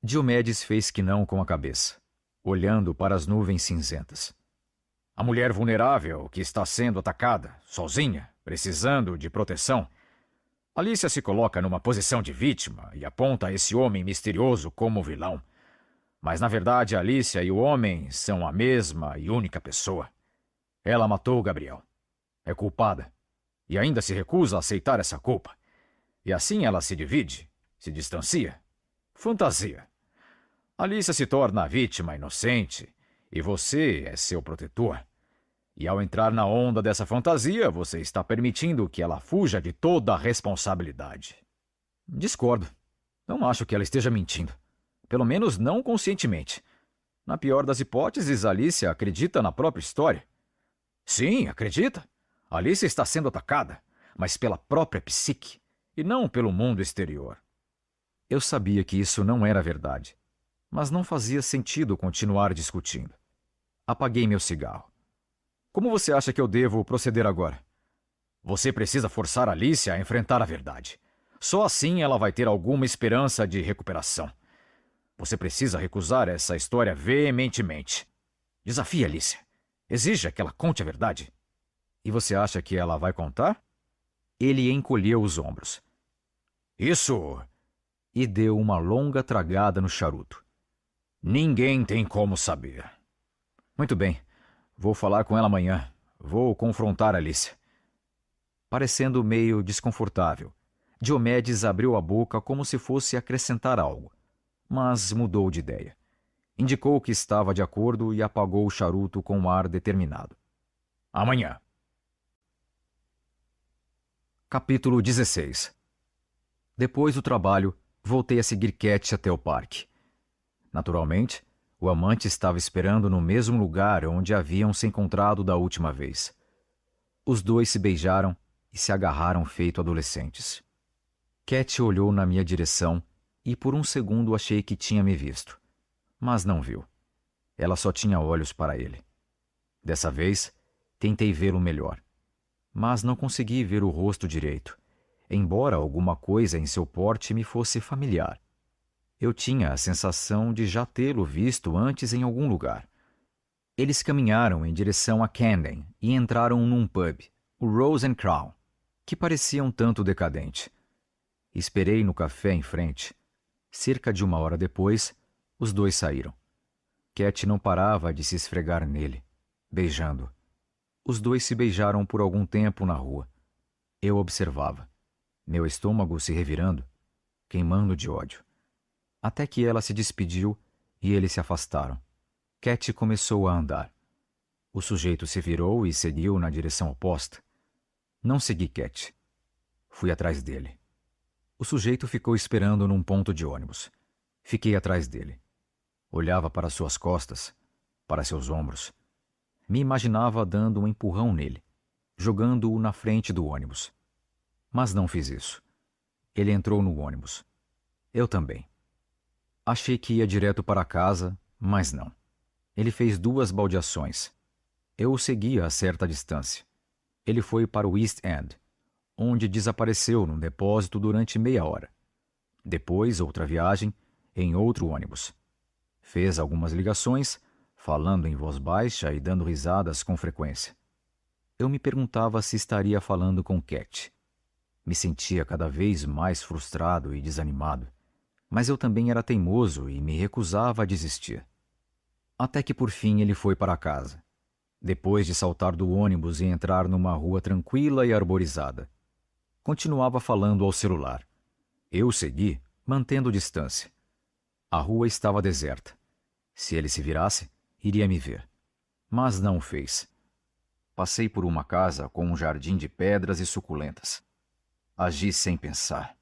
A: Diomedes fez que não com a cabeça, olhando para as nuvens cinzentas. A mulher vulnerável que está sendo atacada, sozinha, precisando de proteção. Alicia se coloca numa posição de vítima e aponta esse homem misterioso como vilão. Mas na verdade, Alicia e o homem são a mesma e única pessoa. Ela matou Gabriel. É culpada. E ainda se recusa a aceitar essa culpa. E assim ela se divide, se distancia. Fantasia. Alicia se torna a vítima inocente e você é seu protetor. E ao entrar na onda dessa fantasia, você está permitindo que ela fuja de toda a responsabilidade. Discordo. Não acho que ela esteja mentindo. Pelo menos não conscientemente. Na pior das hipóteses, Alice acredita na própria história. Sim, acredita. Alice está sendo atacada, mas pela própria psique e não pelo mundo exterior. Eu sabia que isso não era verdade, mas não fazia sentido continuar discutindo. Apaguei meu cigarro. Como você acha que eu devo proceder agora? Você precisa forçar Alice a enfrentar a verdade. Só assim ela vai ter alguma esperança de recuperação. Você precisa recusar essa história veementemente. Desafie Alice. Exija que ela conte a verdade. E você acha que ela vai contar? Ele encolheu os ombros. Isso! E deu uma longa tragada no charuto. Ninguém tem como saber. Muito bem. Vou falar com ela amanhã. Vou confrontar Alice. Parecendo meio desconfortável, Diomedes abriu a boca como se fosse acrescentar algo, mas mudou de ideia. Indicou que estava de acordo e apagou o charuto com um ar determinado. Amanhã. Capítulo 16 Depois do trabalho, voltei a seguir Cat até o parque. Naturalmente, o amante estava esperando no mesmo lugar onde haviam se encontrado da última vez. Os dois se beijaram e se agarraram feito adolescentes. Cat olhou na minha direção e por um segundo achei que tinha me visto, mas não viu. Ela só tinha olhos para ele. Dessa vez, tentei vê-lo melhor, mas não consegui ver o rosto direito, embora alguma coisa em seu porte me fosse familiar. Eu tinha a sensação de já tê-lo visto antes em algum lugar. Eles caminharam em direção a Camden e entraram num pub, o Rose and Crown, que parecia um tanto decadente. Esperei no café em frente. Cerca de uma hora depois, os dois saíram. Cat não parava de se esfregar nele, beijando. Os dois se beijaram por algum tempo na rua. Eu observava, meu estômago se revirando, queimando de ódio até que ela se despediu e eles se afastaram. Cat começou a andar. O sujeito se virou e seguiu na direção oposta. Não segui Cat. Fui atrás dele. O sujeito ficou esperando num ponto de ônibus. Fiquei atrás dele. Olhava para suas costas, para seus ombros. Me imaginava dando um empurrão nele, jogando-o na frente do ônibus. Mas não fiz isso. Ele entrou no ônibus. Eu também. Achei que ia direto para casa, mas não. Ele fez duas baldeações. Eu o seguia a certa distância. Ele foi para o East End, onde desapareceu num depósito durante meia hora. Depois, outra viagem, em outro ônibus. Fez algumas ligações, falando em voz baixa e dando risadas com frequência. Eu me perguntava se estaria falando com Cat. Me sentia cada vez mais frustrado e desanimado mas eu também era teimoso e me recusava a desistir. Até que por fim ele foi para casa, depois de saltar do ônibus e entrar numa rua tranquila e arborizada. Continuava falando ao celular. Eu segui, mantendo distância. A rua estava deserta. Se ele se virasse, iria me ver. Mas não o fez. Passei por uma casa com um jardim de pedras e suculentas. Agi sem pensar.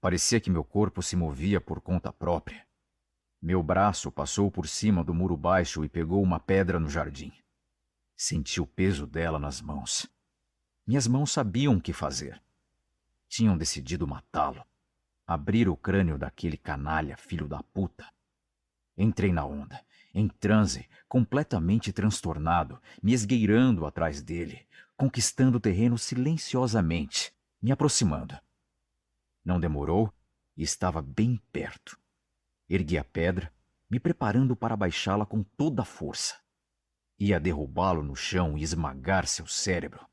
A: Parecia que meu corpo se movia por conta própria. Meu braço passou por cima do muro baixo e pegou uma pedra no jardim. Senti o peso dela nas mãos. Minhas mãos sabiam o que fazer. Tinham decidido matá-lo, abrir o crânio daquele canalha filho da puta. Entrei na onda, em transe, completamente transtornado, me esgueirando atrás dele, conquistando o terreno silenciosamente, me aproximando. Não demorou e estava bem perto. Ergui a pedra, me preparando para baixá-la com toda a força. Ia derrubá-lo no chão e esmagar seu cérebro.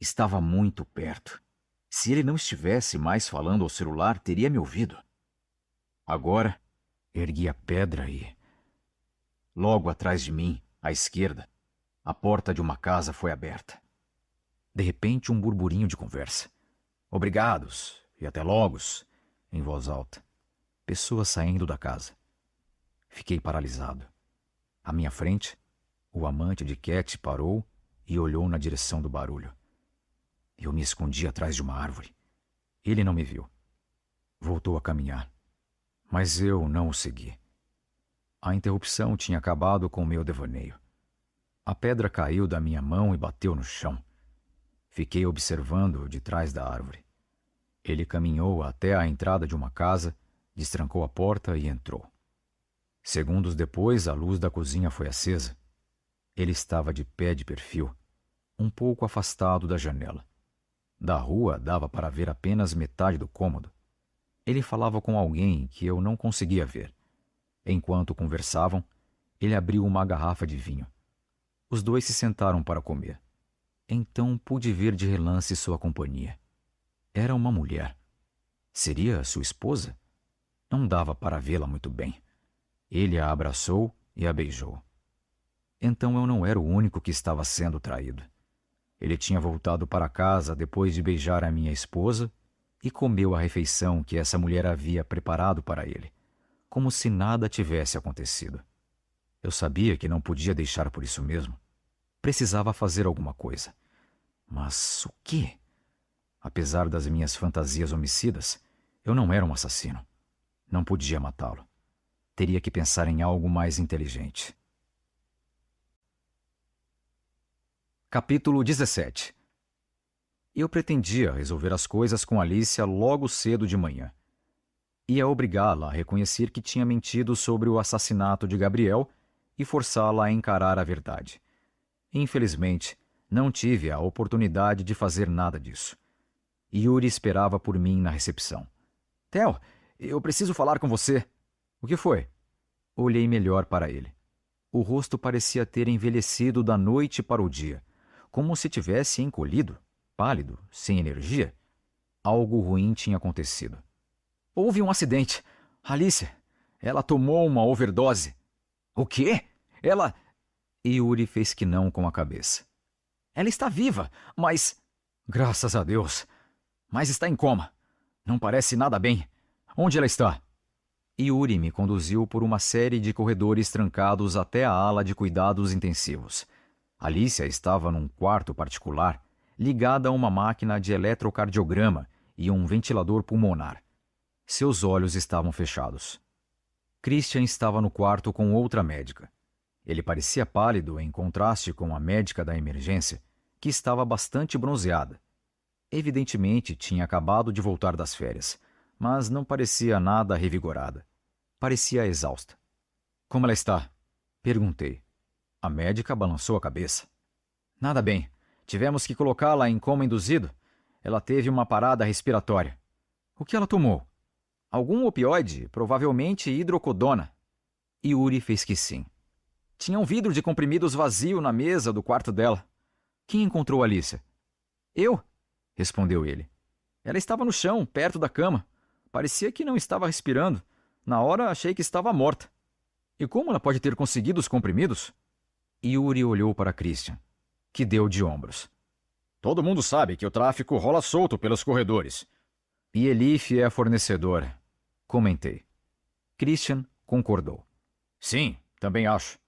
A: Estava muito perto. Se ele não estivesse mais falando ao celular, teria me ouvido. Agora, ergui a pedra e. Logo atrás de mim, à esquerda, a porta de uma casa foi aberta. De repente, um burburinho de conversa. Obrigados, e até logos, em voz alta. Pessoas saindo da casa. Fiquei paralisado. À minha frente, o amante de Cat parou e olhou na direção do barulho. Eu me escondi atrás de uma árvore. Ele não me viu. Voltou a caminhar. Mas eu não o segui. A interrupção tinha acabado com o meu devaneio. A pedra caiu da minha mão e bateu no chão. Fiquei observando de trás da árvore. Ele caminhou até a entrada de uma casa, destrancou a porta e entrou. Segundos depois, a luz da cozinha foi acesa. Ele estava de pé de perfil, um pouco afastado da janela. Da rua dava para ver apenas metade do cômodo. Ele falava com alguém que eu não conseguia ver. Enquanto conversavam, ele abriu uma garrafa de vinho. Os dois se sentaram para comer. Então pude ver de relance sua companhia. Era uma mulher. Seria sua esposa? Não dava para vê-la muito bem. Ele a abraçou e a beijou. Então eu não era o único que estava sendo traído. Ele tinha voltado para casa depois de beijar a minha esposa e comeu a refeição que essa mulher havia preparado para ele, como se nada tivesse acontecido. Eu sabia que não podia deixar por isso mesmo. Precisava fazer alguma coisa. Mas o que? Apesar das minhas fantasias homicidas, eu não era um assassino. Não podia matá-lo. Teria que pensar em algo mais inteligente. Capítulo 17 Eu pretendia resolver as coisas com Alicia logo cedo de manhã. Ia obrigá-la a reconhecer que tinha mentido sobre o assassinato de Gabriel e forçá-la a encarar a verdade. Infelizmente, não tive a oportunidade de fazer nada disso. Yuri esperava por mim na recepção. Theo, eu preciso falar com você. O que foi? Olhei melhor para ele. O rosto parecia ter envelhecido da noite para o dia, como se tivesse encolhido, pálido, sem energia. Algo ruim tinha acontecido. Houve um acidente. Alice, ela tomou uma overdose. O quê? Ela. Yuri fez que não com a cabeça. Ela está viva, mas. Graças a Deus! mas está em coma. Não parece nada bem. Onde ela está? Yuri me conduziu por uma série de corredores trancados até a ala de cuidados intensivos. Alicia estava num quarto particular, ligada a uma máquina de eletrocardiograma e um ventilador pulmonar. Seus olhos estavam fechados. Christian estava no quarto com outra médica. Ele parecia pálido em contraste com a médica da emergência, que estava bastante bronzeada Evidentemente tinha acabado de voltar das férias, mas não parecia nada revigorada. Parecia exausta. Como ela está? Perguntei. A médica balançou a cabeça. Nada bem. Tivemos que colocá-la em coma induzido. Ela teve uma parada respiratória. O que ela tomou? Algum opioide, provavelmente hidrocodona. Yuri fez que sim. Tinha um vidro de comprimidos vazio na mesa do quarto dela. Quem encontrou Alicia? Eu? respondeu ele. Ela estava no chão, perto da cama. Parecia que não estava respirando. Na hora achei que estava morta. E como ela pode ter conseguido os comprimidos? Yuri olhou para Christian, que deu de ombros. Todo mundo sabe que o tráfico rola solto pelos corredores. E Elif é a fornecedora, comentei. Christian concordou. Sim, também acho.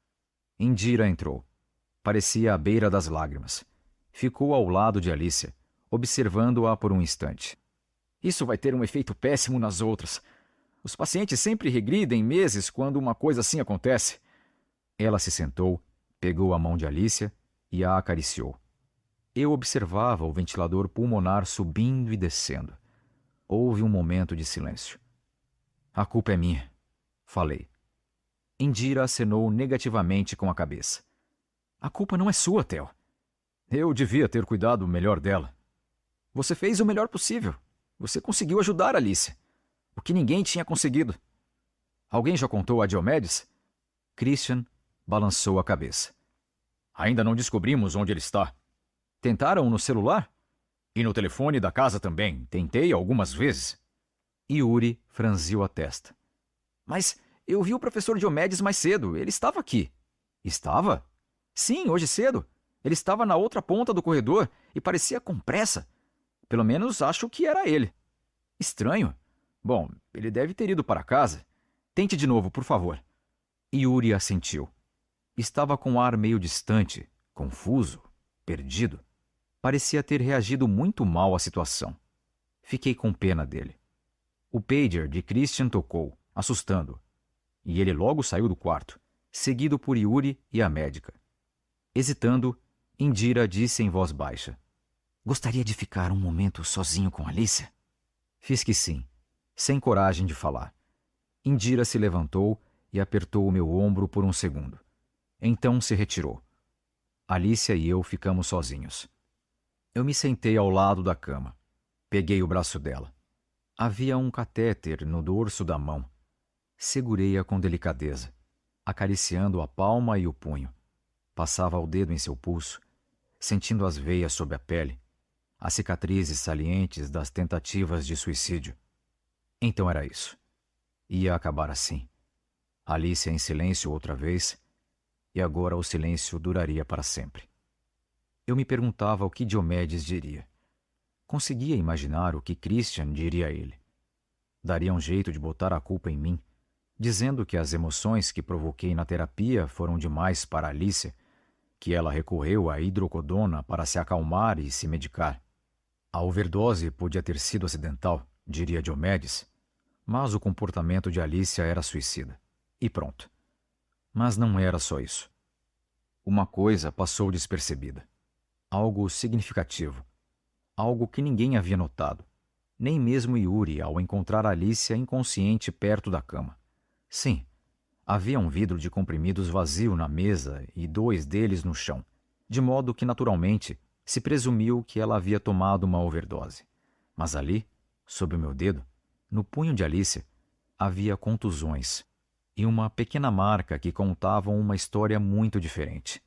A: Indira entrou. Parecia à beira das lágrimas. Ficou ao lado de Alicia observando-a por um instante. Isso vai ter um efeito péssimo nas outras. Os pacientes sempre regridem meses quando uma coisa assim acontece. Ela se sentou, pegou a mão de Alicia e a acariciou. Eu observava o ventilador pulmonar subindo e descendo. Houve um momento de silêncio. A culpa é minha, falei. Indira acenou negativamente com a cabeça. A culpa não é sua, Theo. Eu devia ter cuidado melhor dela. Você fez o melhor possível. Você conseguiu ajudar Alice, o que ninguém tinha conseguido. Alguém já contou a Diomedes? Christian balançou a cabeça. Ainda não descobrimos onde ele está. Tentaram no celular? E no telefone da casa também. Tentei algumas vezes. Yuri franziu a testa.
D: Mas eu vi o professor Diomedes mais
A: cedo. Ele estava aqui. Estava? Sim, hoje cedo. Ele estava na outra ponta do corredor e parecia com pressa. Pelo menos acho que era ele. Estranho. Bom, ele deve ter ido para casa. Tente de novo, por favor. Yuri assentiu. Estava com um ar meio distante, confuso, perdido. Parecia ter reagido muito mal à situação. Fiquei com pena dele. O pager de Christian tocou, assustando. E ele logo saiu do quarto, seguido por Yuri e a médica. Hesitando, Indira disse em voz baixa:
D: Gostaria de ficar um momento sozinho com Alicia? Fiz
A: que sim, sem coragem de falar. Indira se levantou e apertou o meu ombro por um segundo. Então se retirou. Alicia e eu ficamos sozinhos. Eu me sentei ao lado da cama. Peguei o braço dela. Havia um catéter no dorso da mão. Segurei-a com delicadeza, acariciando a palma e o punho. Passava o dedo em seu pulso, sentindo as veias sob a pele, as cicatrizes salientes das tentativas de suicídio. Então era isso. Ia acabar assim. Alice em silêncio outra vez, e agora o silêncio duraria para sempre. Eu me perguntava o que Diomedes diria. Conseguia imaginar o que Christian diria a ele. Daria um jeito de botar a culpa em mim, dizendo que as emoções que provoquei na terapia foram demais para Alice, que ela recorreu à hidrocodona para se acalmar e se medicar. A overdose podia ter sido acidental, diria Diomedes, mas o comportamento de Alicia era suicida. E pronto. Mas não era só isso. Uma coisa passou despercebida. Algo significativo. Algo que ninguém havia notado. Nem mesmo Yuri, ao encontrar Alicia inconsciente perto da cama. Sim, havia um vidro de comprimidos vazio na mesa e dois deles no chão, de modo que, naturalmente, se presumiu que ela havia tomado uma overdose. Mas ali, sob o meu dedo, no punho de Alice, havia contusões e uma pequena marca que contavam uma história muito diferente.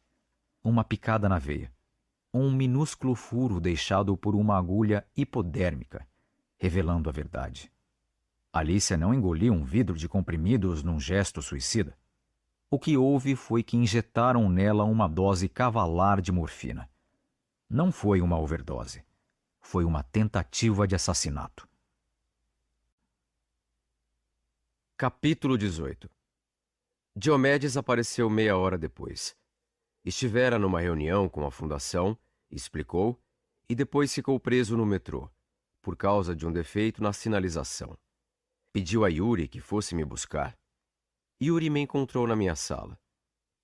A: Uma picada na veia, um minúsculo furo deixado por uma agulha hipodérmica, revelando a verdade. Alicia não engoliu um vidro de comprimidos num gesto suicida. O que houve foi que injetaram nela uma dose cavalar de morfina. Não foi uma overdose. Foi uma tentativa de assassinato. Capítulo 18 Diomedes apareceu meia hora depois. Estivera numa reunião com a fundação, explicou, e depois ficou preso no metrô, por causa de um defeito na sinalização. Pediu a Yuri que fosse me buscar. Yuri me encontrou na minha sala.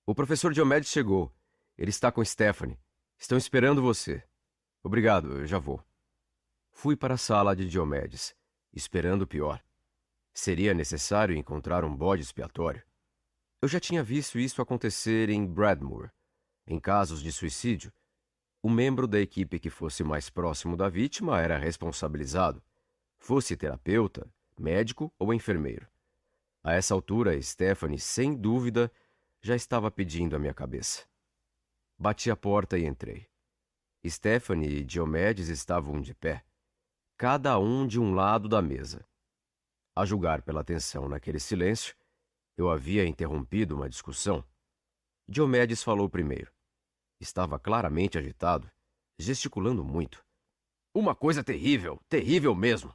A: O professor Diomedes chegou. Ele está com Stephanie. Estão esperando você. Obrigado, eu já vou. Fui para a sala de Diomedes, esperando o pior. Seria necessário encontrar um bode expiatório. Eu já tinha visto isso acontecer em Bradmore. Em casos de suicídio, o membro da equipe que fosse mais próximo da vítima era responsabilizado, fosse terapeuta, médico ou enfermeiro. A essa altura, Stephanie, sem dúvida, já estava pedindo a minha cabeça. Bati a porta e entrei. Stephanie e Diomedes estavam de pé, cada um de um lado da mesa. A julgar pela tensão naquele silêncio, eu havia interrompido uma discussão. Diomedes falou primeiro. Estava claramente agitado, gesticulando muito. Uma coisa terrível, terrível mesmo.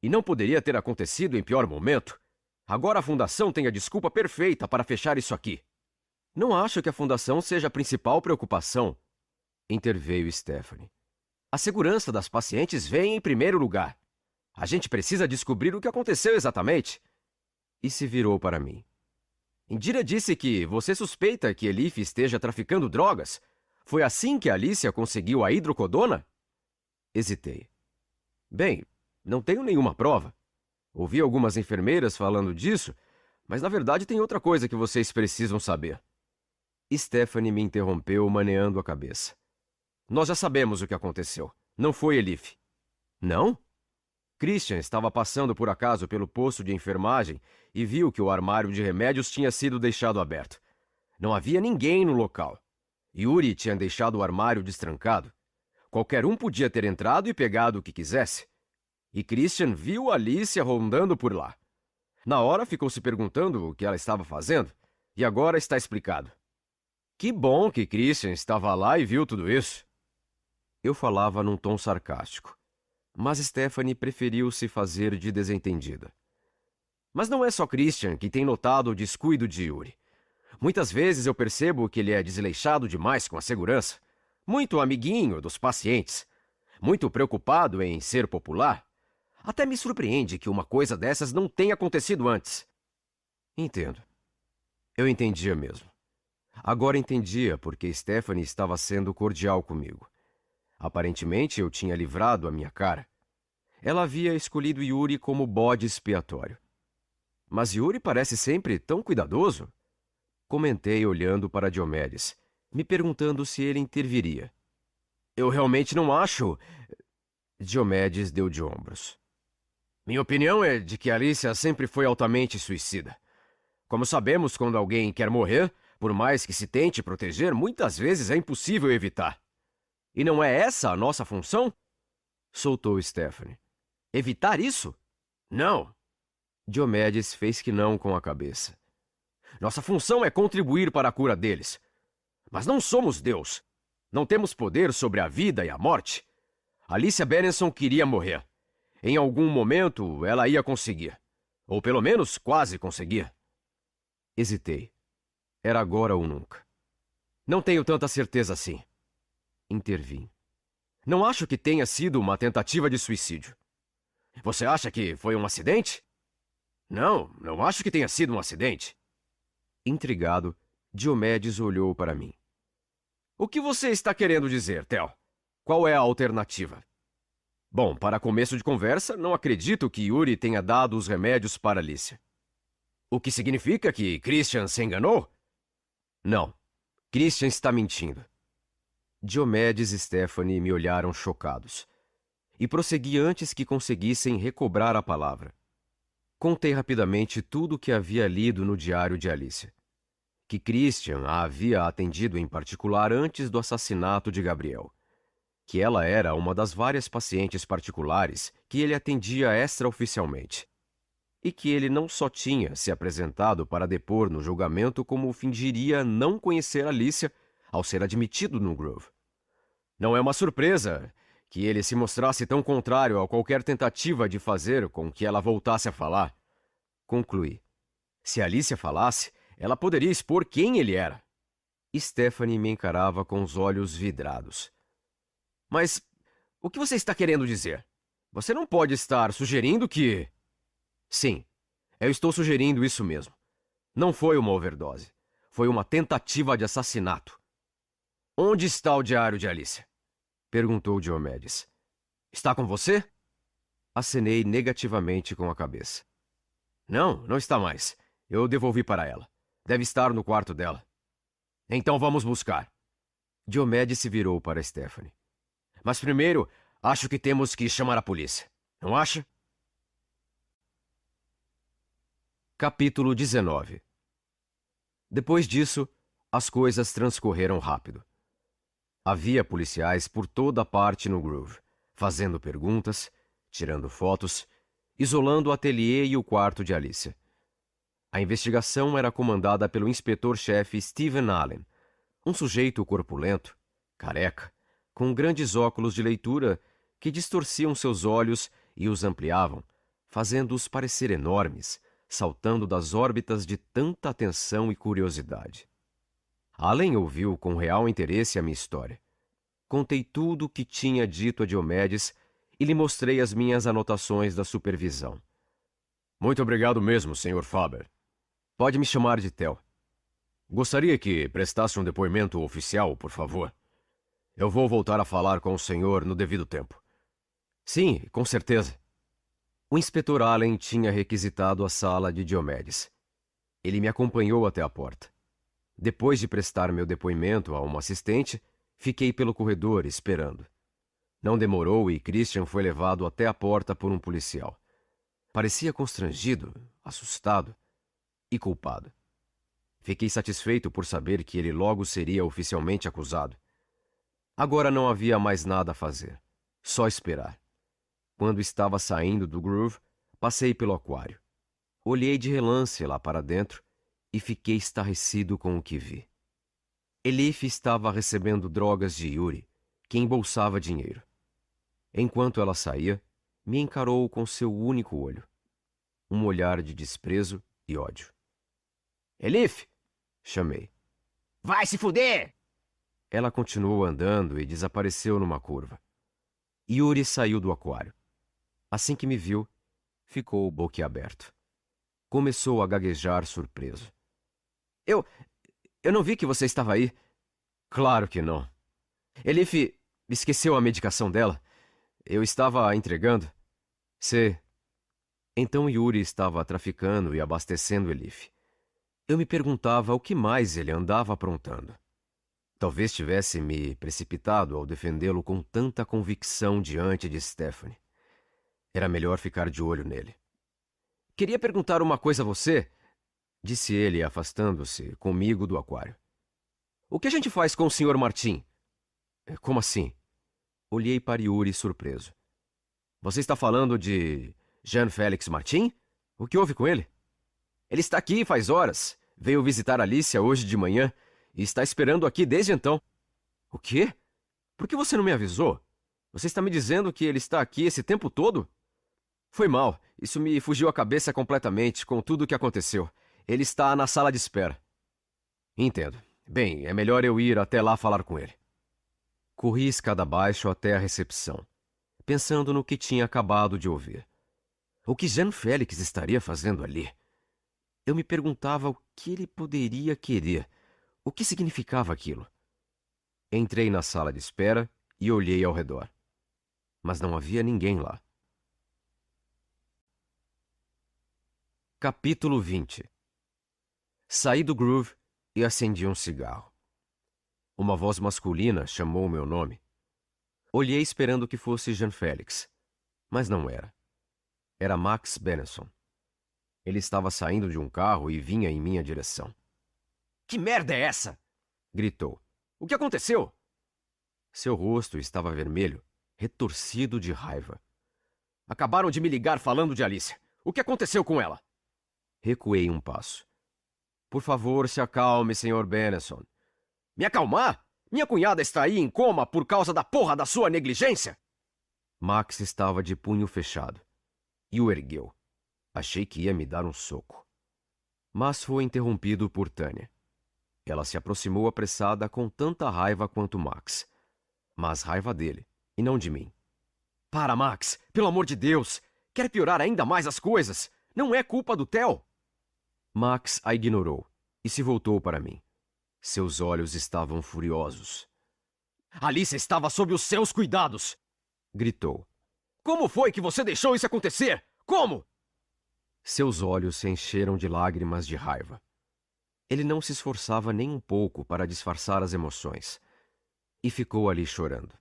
A: E não poderia ter acontecido em pior momento. Agora a fundação tem a desculpa perfeita para fechar isso aqui. Não acho que a fundação seja a principal preocupação, interveio Stephanie. A segurança das pacientes vem em primeiro lugar. A gente precisa descobrir o que aconteceu exatamente. E se virou para mim. Indira disse que você suspeita que Elif esteja traficando drogas. Foi assim que Alicia conseguiu a hidrocodona? Hesitei. Bem, não tenho nenhuma prova. Ouvi algumas enfermeiras falando disso, mas na verdade tem outra coisa que vocês precisam saber. Stephanie me interrompeu, maneando a cabeça. Nós já sabemos o que aconteceu. Não foi Elif. Não? Christian estava passando por acaso pelo posto de enfermagem e viu que o armário de remédios tinha sido deixado aberto. Não havia ninguém no local. Yuri tinha deixado o armário destrancado. Qualquer um podia ter entrado e pegado o que quisesse. E Christian viu Alice rondando por lá. Na hora ficou se perguntando o que ela estava fazendo, e agora está explicado. Que bom que Christian estava lá e viu tudo isso. Eu falava num tom sarcástico, mas Stephanie preferiu se fazer de desentendida. Mas não é só Christian que tem notado o descuido de Yuri. Muitas vezes eu percebo que ele é desleixado demais com a segurança, muito amiguinho dos pacientes, muito preocupado em ser popular. Até me surpreende que uma coisa dessas não tenha acontecido antes. Entendo. Eu entendia mesmo. Agora entendia por que Stephanie estava sendo cordial comigo. Aparentemente eu tinha livrado a minha cara. Ela havia escolhido Yuri como bode expiatório. Mas Yuri parece sempre tão cuidadoso. Comentei olhando para Diomedes, me perguntando se ele interviria. Eu realmente não acho. Diomedes deu de ombros. Minha opinião é de que Alicia sempre foi altamente suicida. Como sabemos, quando alguém quer morrer, por mais que se tente proteger, muitas vezes é impossível evitar. E não é essa a nossa função? Soltou Stephanie. Evitar isso? Não. Diomedes fez que não com a cabeça. Nossa função é contribuir para a cura deles. Mas não somos Deus. Não temos poder sobre a vida e a morte. Alicia Berenson queria morrer. Em algum momento ela ia conseguir. Ou pelo menos quase conseguir Hesitei. Era agora ou nunca. Não tenho tanta certeza assim. Intervim. Não acho que tenha sido uma tentativa de suicídio. Você acha que foi um acidente? Não, não acho que tenha sido um acidente. Intrigado, Diomedes olhou para mim. O que você está querendo dizer, Tel? Qual é a alternativa? Bom, para começo de conversa, não acredito que Yuri tenha dado os remédios para Alicia. O que significa que Christian se enganou não. Christian está mentindo. Diomedes e Stephanie me olharam chocados. E prossegui antes que conseguissem recobrar a palavra. Contei rapidamente tudo o que havia lido no diário de Alice. Que Christian a havia atendido em particular antes do assassinato de Gabriel. Que ela era uma das várias pacientes particulares que ele atendia extraoficialmente e que ele não só tinha se apresentado para depor no julgamento, como fingiria não conhecer Alicia ao ser admitido no Grove. Não é uma surpresa que ele se mostrasse tão contrário a qualquer tentativa de fazer com que ela voltasse a falar. Concluí. Se Alicia falasse, ela poderia expor quem ele era. Stephanie me encarava com os olhos vidrados. Mas o que você está querendo dizer? Você não pode estar sugerindo que. Sim, eu estou sugerindo isso mesmo. Não foi uma overdose. Foi uma tentativa de assassinato. Onde está o diário de Alicia? Perguntou Diomedes. Está com você? Acenei negativamente com a cabeça. Não, não está mais. Eu devolvi para ela. Deve estar no quarto dela. Então vamos buscar. Diomedes se virou para Stephanie. Mas primeiro, acho que temos que chamar a polícia. Não acha? Capítulo 19 Depois disso, as coisas transcorreram rápido. Havia policiais por toda parte no Groove, fazendo perguntas, tirando fotos, isolando o ateliê e o quarto de Alice. A investigação era comandada pelo inspetor-chefe Steven Allen, um sujeito corpulento, careca, com grandes óculos de leitura que distorciam seus olhos e os ampliavam, fazendo-os parecer enormes, saltando das órbitas de tanta atenção e curiosidade. Allen ouviu com real interesse a minha história. Contei tudo o que tinha dito a Diomedes e lhe mostrei as minhas anotações da supervisão. Muito obrigado mesmo, Sr. Faber. Pode me chamar de Tel. Gostaria que prestasse um depoimento oficial, por favor. Eu vou voltar a falar com o senhor no devido tempo. Sim, com certeza. O inspetor Allen tinha requisitado a sala de Diomedes. Ele me acompanhou até a porta. Depois de prestar meu depoimento a um assistente, fiquei pelo corredor esperando. Não demorou e Christian foi levado até a porta por um policial. Parecia constrangido, assustado e culpado. Fiquei satisfeito por saber que ele logo seria oficialmente acusado. Agora não havia mais nada a fazer, só esperar. Quando estava saindo do groove, passei pelo aquário. Olhei de relance lá para dentro e fiquei estarrecido com o que vi. Elif estava recebendo drogas de Yuri, que embolsava dinheiro. Enquanto ela saía, me encarou com seu único olho. Um olhar de desprezo e ódio. Elif! chamei.
D: Vai se fuder!
A: Ela continuou andando e desapareceu numa curva. Yuri saiu do aquário. Assim que me viu, ficou boquiaberto. Começou a gaguejar surpreso. Eu. Eu não vi que você estava aí. Claro que não. Elif esqueceu a medicação dela. Eu estava entregando. se Então Yuri estava traficando e abastecendo Elif. Eu me perguntava o que mais ele andava aprontando. Talvez tivesse me precipitado ao defendê-lo com tanta convicção diante de Stephanie. Era melhor ficar de olho nele. Queria perguntar uma coisa a você, disse ele, afastando-se comigo do aquário. O que a gente faz com o Sr. Martim? É, como assim? Olhei para Yuri surpreso. Você está falando de Jean Félix Martim? O que houve com ele? Ele está aqui faz horas. Veio visitar Alicia hoje de manhã e está esperando aqui desde então. O quê? Por que você não me avisou? Você está me dizendo que ele está aqui esse tempo todo? Foi mal. Isso me fugiu a cabeça completamente com tudo o que aconteceu. Ele está na sala de espera. Entendo. Bem, é melhor eu ir até lá falar com ele. Corri escada abaixo até a recepção, pensando no que tinha acabado de ouvir. O que Jean Félix estaria fazendo ali? Eu me perguntava o que ele poderia querer. O que significava aquilo? Entrei na sala de espera e olhei ao redor. Mas não havia ninguém lá. Capítulo 20 Saí do groove e acendi um cigarro. Uma voz masculina chamou meu nome. Olhei esperando que fosse Jean Félix, mas não era. Era Max Benenson. Ele estava saindo de um carro e vinha em minha direção. Que merda é essa? gritou. O que aconteceu? Seu rosto estava vermelho, retorcido de raiva. Acabaram de me ligar falando de Alice. O que aconteceu com ela? Recuei um passo. Por favor, se acalme, Sr. Benison. Me acalmar? Minha cunhada está aí em coma por causa da porra da sua negligência! Max estava de punho fechado e o ergueu. Achei que ia me dar um soco. Mas foi interrompido por Tânia. Ela se aproximou apressada com tanta raiva quanto Max. Mas raiva dele, e não de mim. Para, Max! Pelo amor de Deus! Quer piorar ainda mais as coisas! Não é culpa do Theo! Max a ignorou e se voltou para mim. Seus olhos estavam furiosos. Alice estava sob os seus cuidados! gritou. Como foi que você deixou isso acontecer? Como? Seus olhos se encheram de lágrimas de raiva. Ele não se esforçava nem um pouco para disfarçar as emoções e ficou ali chorando.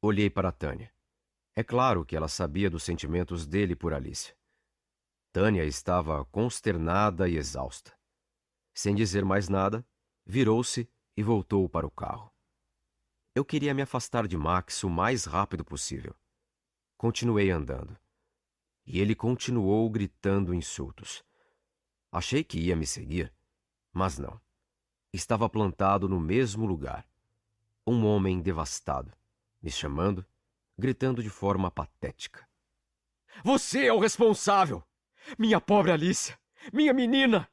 A: Olhei para Tânia. É claro que ela sabia dos sentimentos dele por Alice. Tânia estava consternada e exausta. Sem dizer mais nada, virou-se e voltou para o carro. Eu queria me afastar de Max o mais rápido possível. Continuei andando. E ele continuou gritando insultos. Achei que ia me seguir, mas não. Estava plantado no mesmo lugar. Um homem devastado, me chamando, gritando de forma patética. Você é o responsável! Minha pobre Alicia! Minha menina!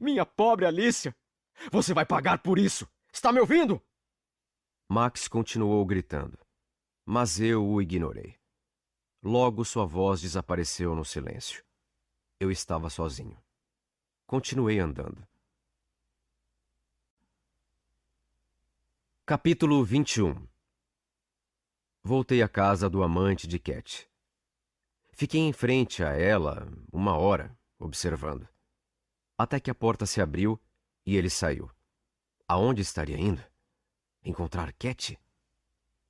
A: Minha pobre Alicia! Você vai pagar por isso! Está me ouvindo? Max continuou gritando, mas eu o ignorei. Logo sua voz desapareceu no silêncio. Eu estava sozinho. Continuei andando. Capítulo 21 Voltei à casa do amante de Cat. Fiquei em frente a ela uma hora, observando. Até que a porta se abriu e ele saiu. Aonde estaria indo? Encontrar Cat?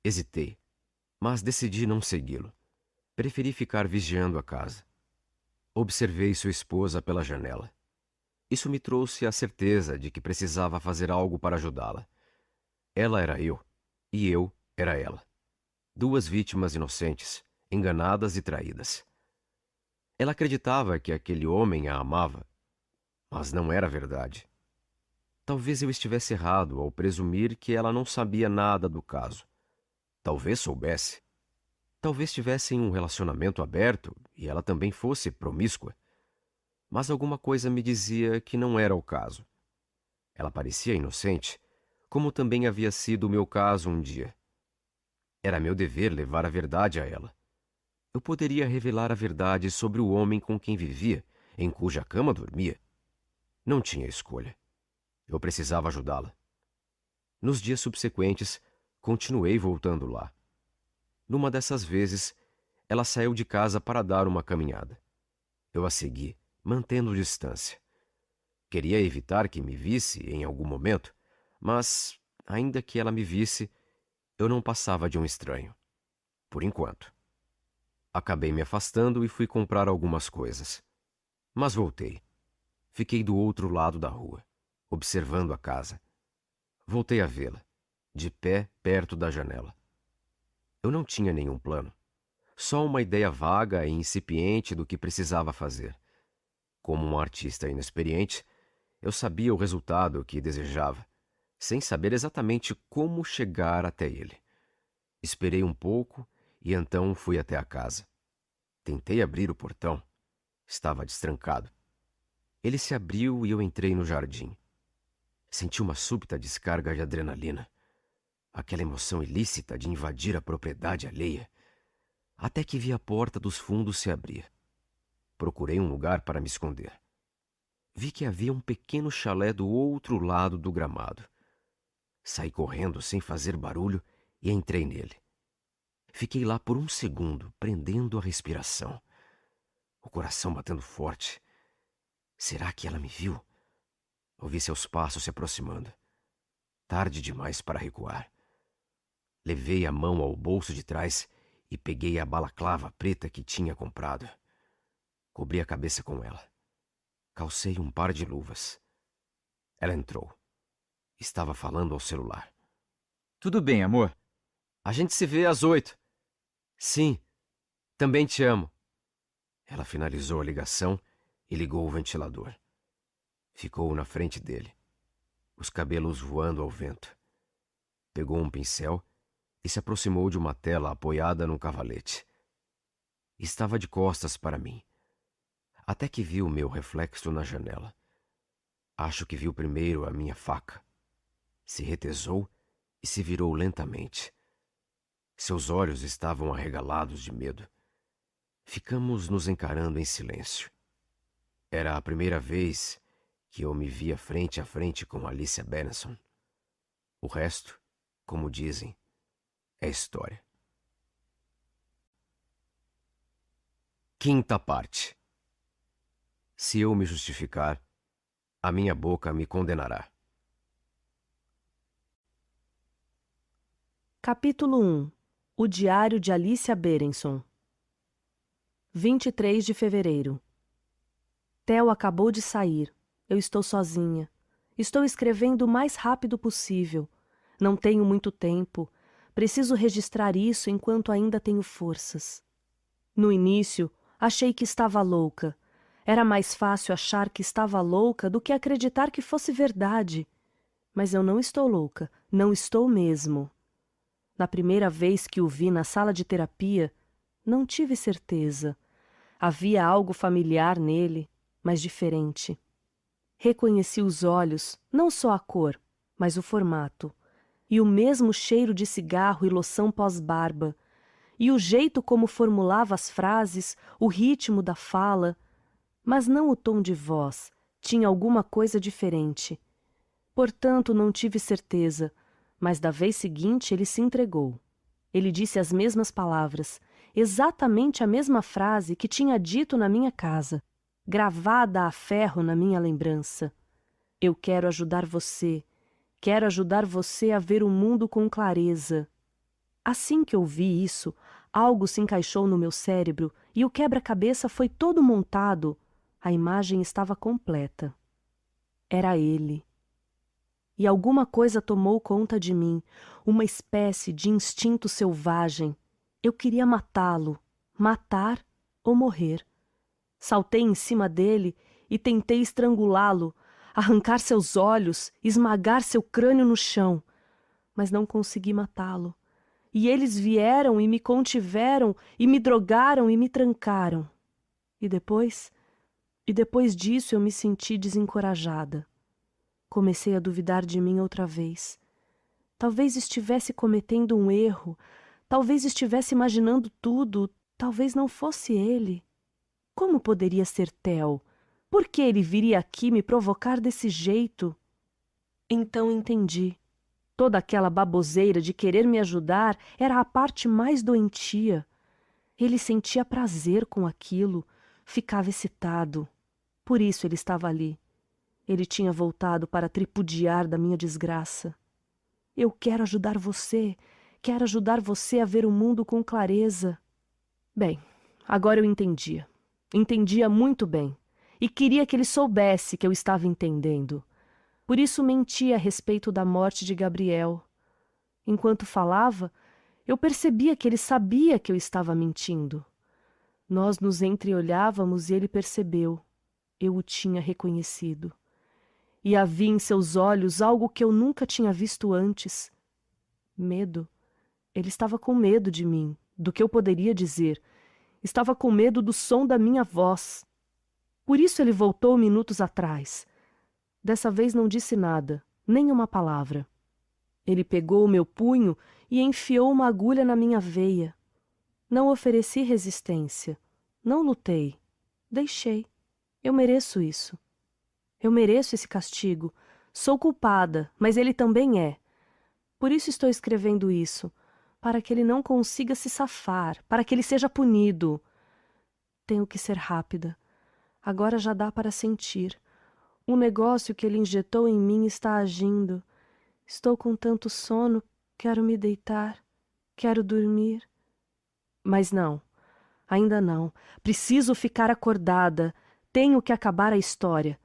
A: Hesitei, mas decidi não segui-lo. Preferi ficar vigiando a casa. Observei sua esposa pela janela. Isso me trouxe a certeza de que precisava fazer algo para ajudá-la. Ela era eu, e eu era ela. Duas vítimas inocentes, enganadas e traídas. Ela acreditava que aquele homem a amava, mas não era verdade. Talvez eu estivesse errado ao presumir que ela não sabia nada do caso. Talvez soubesse. Talvez tivessem um relacionamento aberto e ela também fosse promíscua. Mas alguma coisa me dizia que não era o caso. Ela parecia inocente, como também havia sido o meu caso um dia. Era meu dever levar a verdade a ela eu poderia revelar a verdade sobre o homem com quem vivia, em cuja cama dormia. Não tinha escolha. Eu precisava ajudá-la. Nos dias subsequentes, continuei voltando lá. Numa dessas vezes, ela saiu de casa para dar uma caminhada. Eu a segui, mantendo distância. Queria evitar que me visse em algum momento, mas, ainda que ela me visse, eu não passava de um estranho. Por enquanto. Acabei me afastando e fui comprar algumas coisas. Mas voltei. Fiquei do outro lado da rua, observando a casa. Voltei a vê-la, de pé perto da janela. Eu não tinha nenhum plano. Só uma ideia vaga e incipiente do que precisava fazer. Como um artista inexperiente, eu sabia o resultado que desejava, sem saber exatamente como chegar até ele. Esperei um pouco e então fui até a casa. Tentei abrir o portão. Estava destrancado. Ele se abriu e eu entrei no jardim. Senti uma súbita descarga de adrenalina. Aquela emoção ilícita de invadir a propriedade alheia. Até que vi a porta dos fundos se abrir. Procurei um lugar para me esconder. Vi que havia um pequeno chalé do outro lado do gramado. Saí correndo sem fazer barulho e entrei nele. Fiquei lá por um segundo, prendendo a respiração. O coração batendo forte. Será que ela me viu? Ouvi seus passos se aproximando. Tarde demais para recuar. Levei a mão ao bolso de trás e peguei a balaclava preta que tinha comprado. Cobri a cabeça com ela. Calcei um par de luvas. Ela entrou. Estava falando ao celular. Tudo bem, amor. A gente se vê às oito. Sim, também te amo. Ela finalizou a ligação e ligou o ventilador. Ficou na frente dele, os cabelos voando ao vento. Pegou um pincel e se aproximou de uma tela apoiada num cavalete. Estava de costas para mim, até que viu meu reflexo na janela. Acho que viu primeiro a minha faca. Se retesou e se virou lentamente. Seus olhos estavam arregalados de medo. Ficamos nos encarando em silêncio. Era a primeira vez que eu me via frente a frente com Alicia Benson. O resto, como dizem, é história. Quinta parte. Se eu me justificar, a minha boca me condenará.
B: Capítulo 1 o Diário de Alicia Berenson. 23 de fevereiro. Theo acabou de sair. Eu estou sozinha. Estou escrevendo o mais rápido possível. Não tenho muito tempo. Preciso registrar isso enquanto ainda tenho forças. No início, achei que estava louca. Era mais fácil achar que estava louca do que acreditar que fosse verdade. Mas eu não estou louca, não estou mesmo. Na primeira vez que o vi na sala de terapia, não tive certeza. Havia algo familiar nele, mas diferente. Reconheci os olhos, não só a cor, mas o formato. E o mesmo cheiro de cigarro e loção pós-barba. E o jeito como formulava as frases, o ritmo da fala. Mas não o tom de voz. Tinha alguma coisa diferente. Portanto, não tive certeza mas da vez seguinte ele se entregou. Ele disse as mesmas palavras, exatamente a mesma frase que tinha dito na minha casa, gravada a ferro na minha lembrança. Eu quero ajudar você. Quero ajudar você a ver o mundo com clareza. Assim que ouvi isso, algo se encaixou no meu cérebro e o quebra-cabeça foi todo montado. A imagem estava completa. Era ele, e alguma coisa tomou conta de mim, uma espécie de instinto selvagem. Eu queria matá-lo, matar ou morrer. Saltei em cima dele e tentei estrangulá-lo, arrancar seus olhos, esmagar seu crânio no chão. Mas não consegui matá-lo. E eles vieram e me contiveram e me drogaram e me trancaram. E depois, e depois disso eu me senti desencorajada. Comecei a duvidar de mim outra vez. Talvez estivesse cometendo um erro, talvez estivesse imaginando tudo, talvez não fosse ele. Como poderia ser Tel? Por que ele viria aqui me provocar desse jeito? Então entendi. Toda aquela baboseira de querer me ajudar era a parte mais doentia. Ele sentia prazer com aquilo, ficava excitado. Por isso ele estava ali. Ele tinha voltado para tripudiar da minha desgraça. Eu quero ajudar você, quero ajudar você a ver o mundo com clareza. Bem, agora eu entendia. Entendia muito bem. E queria que ele soubesse que eu estava entendendo. Por isso mentia a respeito da morte de Gabriel. Enquanto falava, eu percebia que ele sabia que eu estava mentindo. Nós nos entreolhávamos e ele percebeu. Eu o tinha reconhecido e havia em seus olhos algo que eu nunca tinha visto antes. Medo. Ele estava com medo de mim, do que eu poderia dizer. Estava com medo do som da minha voz. Por isso ele voltou minutos atrás. Dessa vez não disse nada, nem uma palavra. Ele pegou o meu punho e enfiou uma agulha na minha veia. Não ofereci resistência. Não lutei. Deixei. Eu mereço isso. Eu mereço esse castigo. Sou culpada, mas ele também é. Por isso estou escrevendo isso, para que ele não consiga se safar, para que ele seja punido. Tenho que ser rápida. Agora já dá para sentir. O negócio que ele injetou em mim está agindo. Estou com tanto sono, quero me deitar, quero dormir. Mas não, ainda não. Preciso ficar acordada. Tenho que acabar a história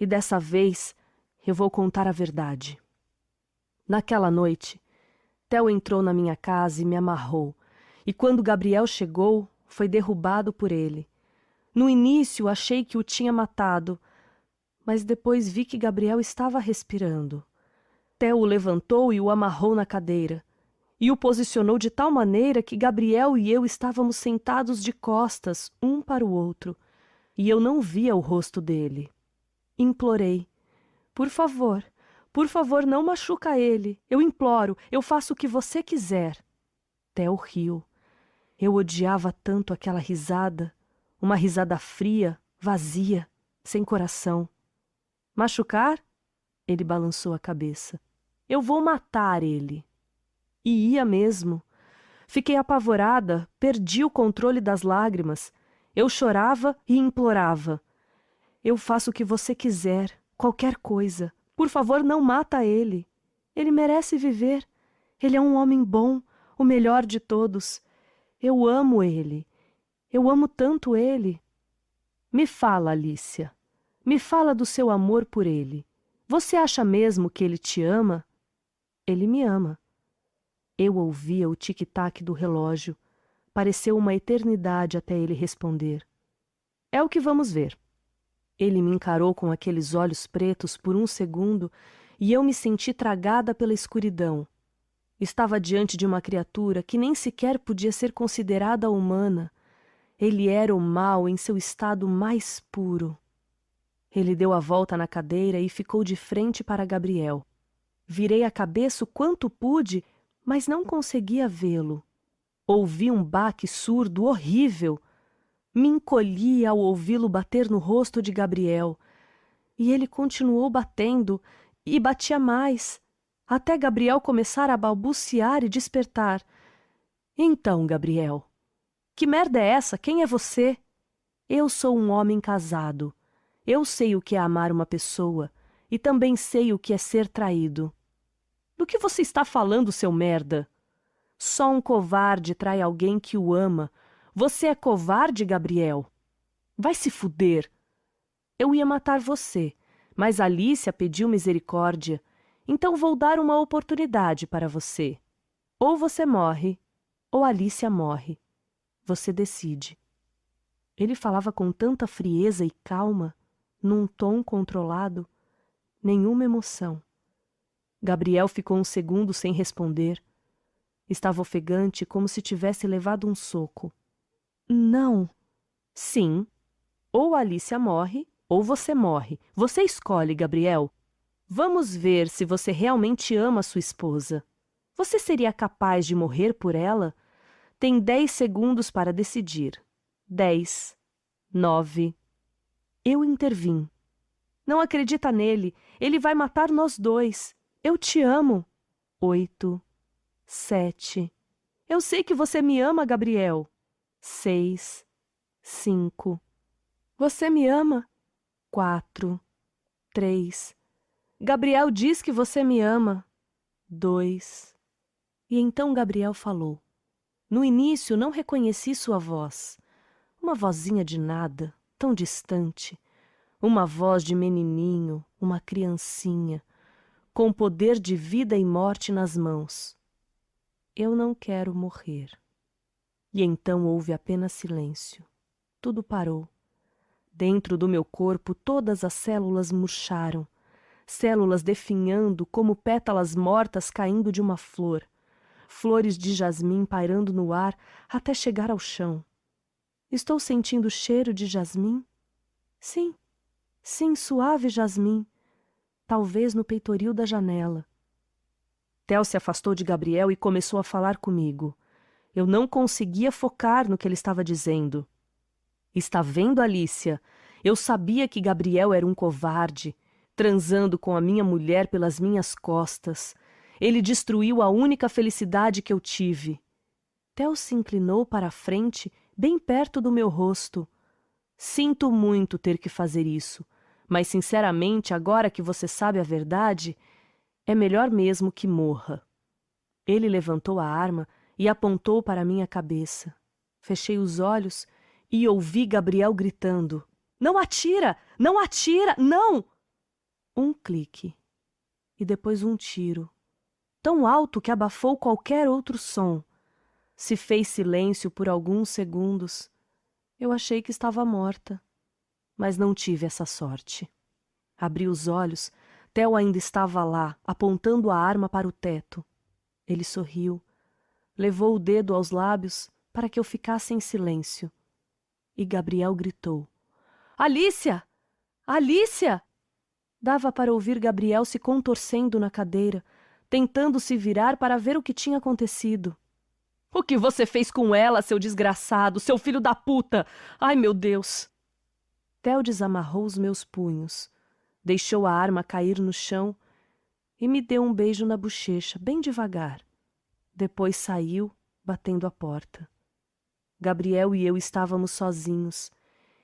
B: e dessa vez eu vou contar a verdade. Naquela noite, Theo entrou na minha casa e me amarrou, e quando Gabriel chegou, foi derrubado por ele. No início achei que o tinha matado, mas depois vi que Gabriel estava respirando. Theo o levantou e o amarrou na cadeira, e o posicionou de tal maneira que Gabriel e eu estávamos sentados de costas, um para o outro, e eu não via o rosto dele implorei. Por favor, por favor, não machuca ele. Eu imploro, eu faço o que você quiser. Theo riu. Eu odiava tanto aquela risada, uma risada fria, vazia, sem coração. Machucar? Ele balançou a cabeça. Eu vou matar ele. E ia mesmo. Fiquei apavorada, perdi o controle das lágrimas. Eu chorava e implorava. Eu faço o que você quiser, qualquer coisa. Por favor, não mata ele. Ele merece viver. Ele é um homem bom, o melhor de todos. Eu amo ele. Eu amo tanto ele. Me fala, Alicia. Me fala do seu amor por ele. Você acha mesmo que ele te ama? Ele me ama. Eu ouvia o tic-tac do relógio. Pareceu uma eternidade até ele responder. É o que vamos ver. Ele me encarou com aqueles olhos pretos por um segundo e eu me senti tragada pela escuridão. Estava diante de uma criatura que nem sequer podia ser considerada humana. Ele era o mal em seu estado mais puro. Ele deu a volta na cadeira e ficou de frente para Gabriel. Virei a cabeça o quanto pude, mas não conseguia vê-lo. Ouvi um baque surdo horrível me encolhi ao ouvi-lo bater no rosto de Gabriel. E ele continuou batendo, e batia mais, até Gabriel começar a balbuciar e despertar. Então, Gabriel, que merda é essa? Quem é você? Eu sou um homem casado. Eu sei o que é amar uma pessoa e também sei o que é ser traído. Do que você está falando, seu merda? Só um covarde trai alguém que o ama você é covarde, Gabriel. Vai se fuder. Eu ia matar você, mas Alicia pediu misericórdia. Então vou dar uma oportunidade para você. Ou você morre, ou Alicia morre. Você decide. Ele falava com tanta frieza e calma, num tom controlado, nenhuma emoção. Gabriel ficou um segundo sem responder. Estava ofegante, como se tivesse levado um soco. Não. Sim. Ou Alicia morre, ou você morre. Você escolhe, Gabriel. Vamos ver se você realmente ama sua esposa. Você seria capaz de morrer por ela? Tem dez segundos para decidir. dez nove Eu intervim. Não acredita nele. Ele vai matar nós dois. Eu te amo. oito sete Eu sei que você me ama, Gabriel seis, cinco. Você me ama? Quatro, três. Gabriel diz que você me ama. Dois. E então Gabriel falou. No início não reconheci sua voz. Uma vozinha de nada, tão distante. Uma voz de menininho, uma criancinha, com poder de vida e morte nas mãos. Eu não quero morrer. E então houve apenas silêncio. Tudo parou. Dentro do meu corpo, todas as células murcharam, células definhando como pétalas mortas caindo de uma flor, flores de jasmim pairando no ar até chegar ao chão. Estou sentindo o cheiro de jasmim? Sim, sim, suave jasmim. Talvez no peitoril da janela. Tel se afastou de Gabriel e começou a falar comigo. Eu não conseguia focar no que ele estava dizendo. Está vendo, Alicia? Eu sabia que Gabriel era um covarde, transando com a minha mulher pelas minhas costas. Ele destruiu a única felicidade que eu tive. Tel se inclinou para a frente, bem perto do meu rosto. Sinto muito ter que fazer isso, mas sinceramente, agora que você sabe a verdade, é melhor mesmo que morra. Ele levantou a arma e apontou para minha cabeça. Fechei os olhos e ouvi Gabriel gritando: Não atira! Não atira! Não! Um clique e depois um tiro, tão alto que abafou qualquer outro som. Se fez silêncio por alguns segundos. Eu achei que estava morta, mas não tive essa sorte. Abri os olhos, Theo ainda estava lá, apontando a arma para o teto. Ele sorriu levou o dedo aos lábios para que eu ficasse em silêncio. E Gabriel gritou: Alícia! Alícia! Dava para ouvir Gabriel se contorcendo na cadeira, tentando se virar para ver o que tinha acontecido. O que você fez com ela, seu desgraçado, seu filho da puta? Ai, meu Deus! Theo desamarrou os meus punhos, deixou a arma cair no chão e me deu um beijo na bochecha, bem devagar. Depois saiu, batendo a porta. Gabriel e eu estávamos sozinhos.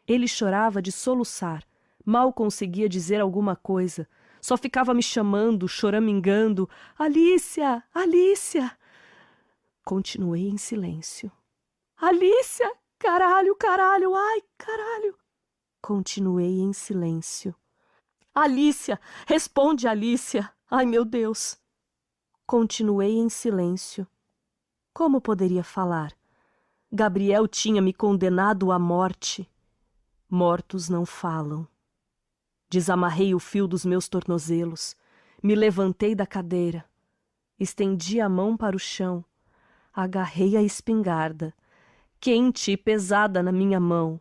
B: Ele chorava de soluçar, mal conseguia dizer alguma coisa, só ficava me chamando, choramingando: Alícia! Alícia! Continuei em silêncio. Alícia! Caralho, caralho, ai, caralho! Continuei em silêncio. Alícia! Responde, Alícia! Ai, meu Deus! Continuei em silêncio. Como poderia falar? Gabriel tinha me condenado à morte. Mortos não falam. Desamarrei o fio dos meus tornozelos, me levantei da cadeira, estendi a mão para o chão, agarrei a espingarda, quente e pesada na minha mão.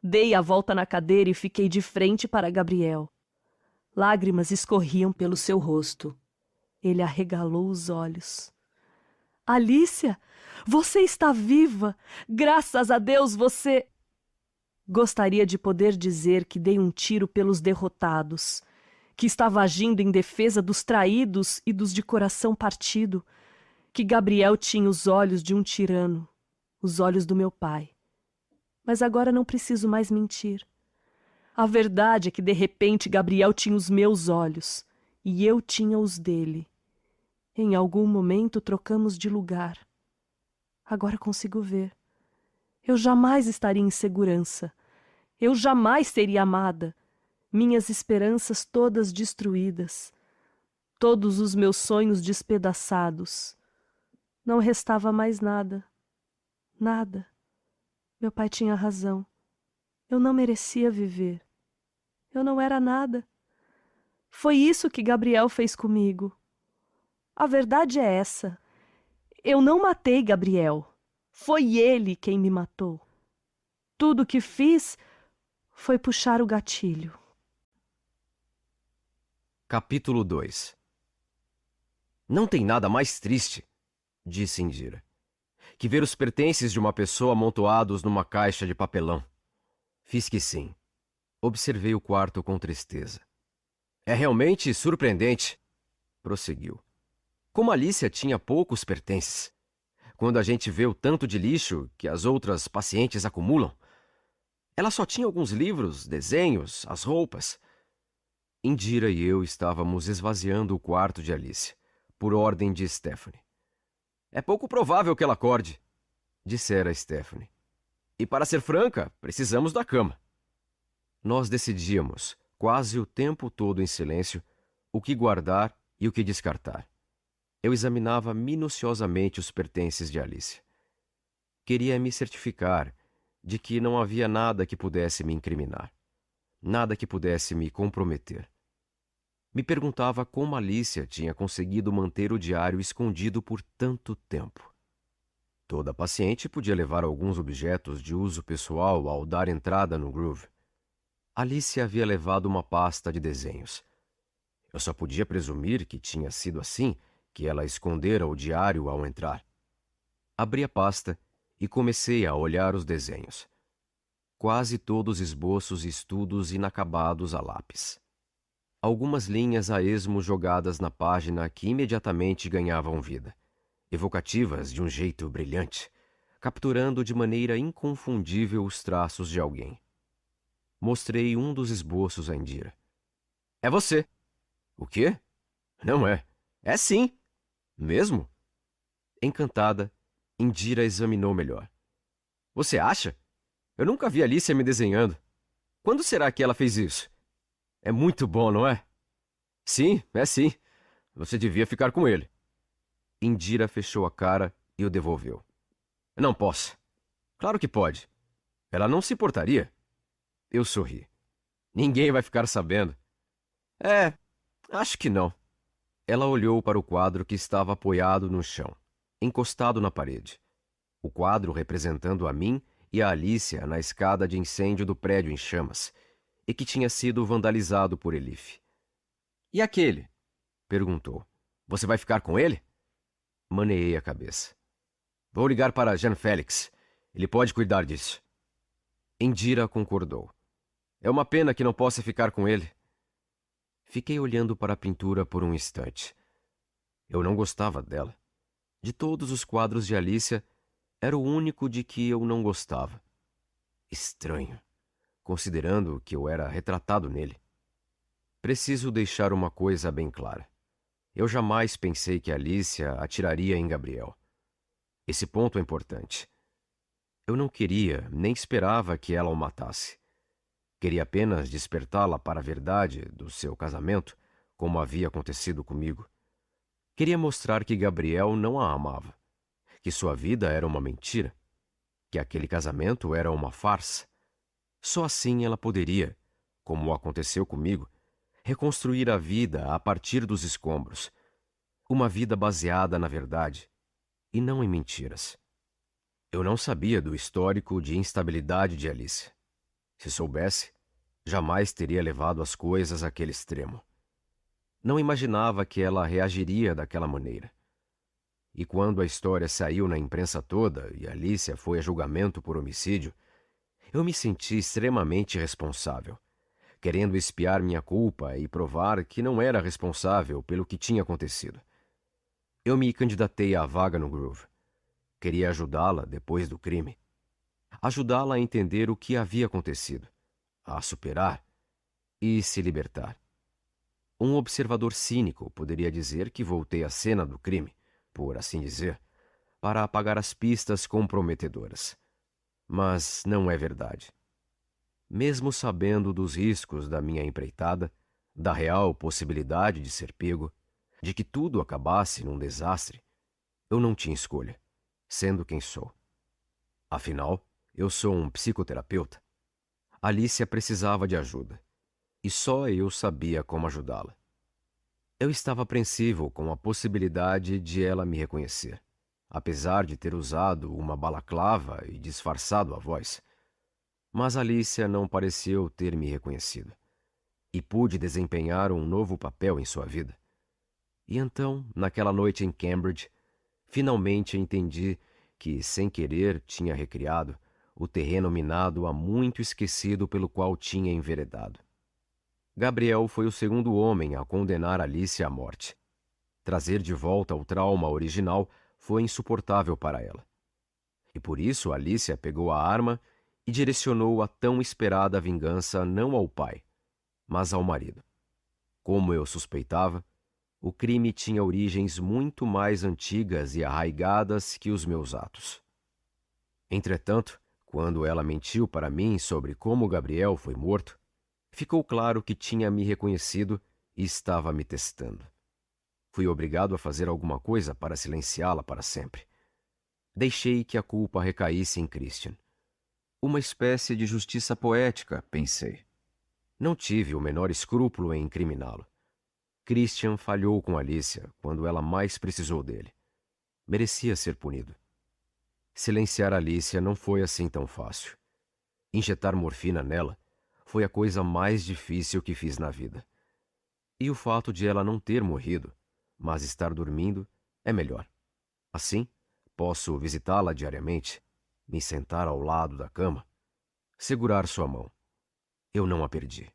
B: Dei a volta na cadeira e fiquei de frente para Gabriel. Lágrimas escorriam pelo seu rosto. Ele arregalou os olhos. Alicia, você está viva! Graças a Deus você. Gostaria de poder dizer que dei um tiro pelos derrotados, que estava agindo em defesa dos traídos e dos de coração partido, que Gabriel tinha os olhos de um tirano, os olhos do meu pai. Mas agora não preciso mais mentir. A verdade é que de repente Gabriel tinha os meus olhos e eu tinha os dele. Em algum momento trocamos de lugar. Agora consigo ver. Eu jamais estaria em segurança. Eu jamais seria amada. Minhas esperanças todas destruídas. Todos os meus sonhos despedaçados. Não restava mais nada. Nada. Meu pai tinha razão. Eu não merecia viver. Eu não era nada. Foi isso que Gabriel fez comigo. A verdade é essa. Eu não matei Gabriel. Foi ele quem me matou. Tudo o que fiz foi puxar o gatilho.
A: Capítulo 2 Não tem nada mais triste, disse Indira, que ver os pertences de uma pessoa amontoados numa caixa de papelão. Fiz que sim. Observei o quarto com tristeza. É realmente surpreendente, prosseguiu. Como Alicia tinha poucos pertences, quando a gente vê o tanto de lixo que as outras pacientes acumulam, ela só tinha alguns livros, desenhos, as roupas. Indira e eu estávamos esvaziando o quarto de Alice, por ordem de Stephanie. É pouco provável que ela acorde, dissera Stephanie. E para ser franca, precisamos da cama. Nós decidíamos, quase o tempo todo em silêncio, o que guardar e o que descartar. Eu examinava minuciosamente os pertences de Alice. Queria me certificar de que não havia nada que pudesse me incriminar, nada que pudesse me comprometer. Me perguntava como Alicia tinha conseguido manter o diário escondido por tanto tempo. Toda paciente podia levar alguns objetos de uso pessoal ao dar entrada no groove. Alice havia levado uma pasta de desenhos. Eu só podia presumir que tinha sido assim que ela escondera o diário ao entrar. Abri a pasta e comecei a olhar os desenhos. Quase todos esboços e estudos inacabados a lápis. Algumas linhas a esmo jogadas na página que imediatamente ganhavam vida, evocativas de um jeito brilhante, capturando de maneira inconfundível os traços de alguém. Mostrei um dos esboços a Indira. É você. O quê? Não é. É sim. Mesmo? Encantada, Indira examinou melhor. Você acha? Eu nunca vi Alicia me desenhando. Quando será que ela fez isso? É muito bom, não é? Sim, é sim. Você devia ficar com ele. Indira fechou a cara e o devolveu. Não posso. Claro que pode. Ela não se importaria. Eu sorri. Ninguém vai ficar sabendo. É, acho que não. Ela olhou para o quadro que estava apoiado no chão, encostado na parede. O quadro representando a mim e a Alicia na escada de incêndio do prédio em chamas, e que tinha sido vandalizado por Elif. E aquele? perguntou. Você vai ficar com ele? Maneei a cabeça. Vou ligar para Jean Félix. Ele pode cuidar disso. Endira concordou. É uma pena que não possa ficar com ele. Fiquei olhando para a pintura por um instante. Eu não gostava dela. De todos os quadros de Alicia, era o único de que eu não gostava. Estranho, considerando que eu era retratado nele. Preciso deixar uma coisa bem clara. Eu jamais pensei que Alicia atiraria em Gabriel. Esse ponto é importante. Eu não queria nem esperava que ela o matasse. Queria apenas despertá-la para a verdade do seu casamento, como havia acontecido comigo. Queria mostrar que Gabriel não a amava, que sua vida era uma mentira, que aquele casamento era uma farsa. Só assim ela poderia, como aconteceu comigo, reconstruir a vida a partir dos escombros. Uma vida baseada na verdade e não em mentiras. Eu não sabia do histórico de instabilidade de Alice. Se soubesse, jamais teria levado as coisas àquele extremo. Não imaginava que ela reagiria daquela maneira. E quando a história saiu na imprensa toda e Alicia foi a julgamento por homicídio, eu me senti extremamente responsável, querendo espiar minha culpa e provar que não era responsável pelo que tinha acontecido. Eu me candidatei à vaga no Groove. Queria ajudá-la depois do crime ajudá-la a entender o que havia acontecido, a superar e se libertar. Um observador cínico poderia dizer que voltei à cena do crime, por assim dizer, para apagar as pistas comprometedoras. Mas não é verdade. Mesmo sabendo dos riscos da minha empreitada, da real possibilidade de ser pego, de que tudo acabasse num desastre, eu não tinha escolha, sendo quem sou. Afinal, eu sou um psicoterapeuta. Alicia precisava de ajuda. E só eu sabia como ajudá-la. Eu estava apreensivo com a possibilidade de ela me reconhecer, apesar de ter usado uma balaclava e disfarçado a voz. Mas Alicia não pareceu ter me reconhecido. E pude desempenhar um novo papel em sua vida. E então, naquela noite em Cambridge, finalmente entendi que, sem querer, tinha recriado o terreno minado há muito esquecido pelo qual tinha enveredado. Gabriel foi o segundo homem a condenar Alice à morte. Trazer de volta o trauma original foi insuportável para ela. E por isso Alicia pegou a arma e direcionou a tão esperada vingança não ao pai, mas ao marido. Como eu suspeitava, o crime tinha origens muito mais antigas e arraigadas que os meus atos. Entretanto, quando ela mentiu para mim sobre como Gabriel foi morto, ficou claro que tinha me reconhecido e estava me testando. Fui obrigado a fazer alguma coisa para silenciá-la para sempre. Deixei que a culpa recaísse em Christian. Uma espécie de justiça poética, pensei. Não tive o menor escrúpulo em incriminá-lo. Christian falhou com Alicia quando ela mais precisou dele. Merecia ser punido. Silenciar Alicia não foi assim tão fácil. Injetar morfina nela foi a coisa mais difícil que fiz na vida. E o fato de ela não ter morrido, mas estar dormindo, é melhor. Assim, posso visitá-la diariamente, me sentar ao lado da cama, segurar sua mão. Eu não a perdi.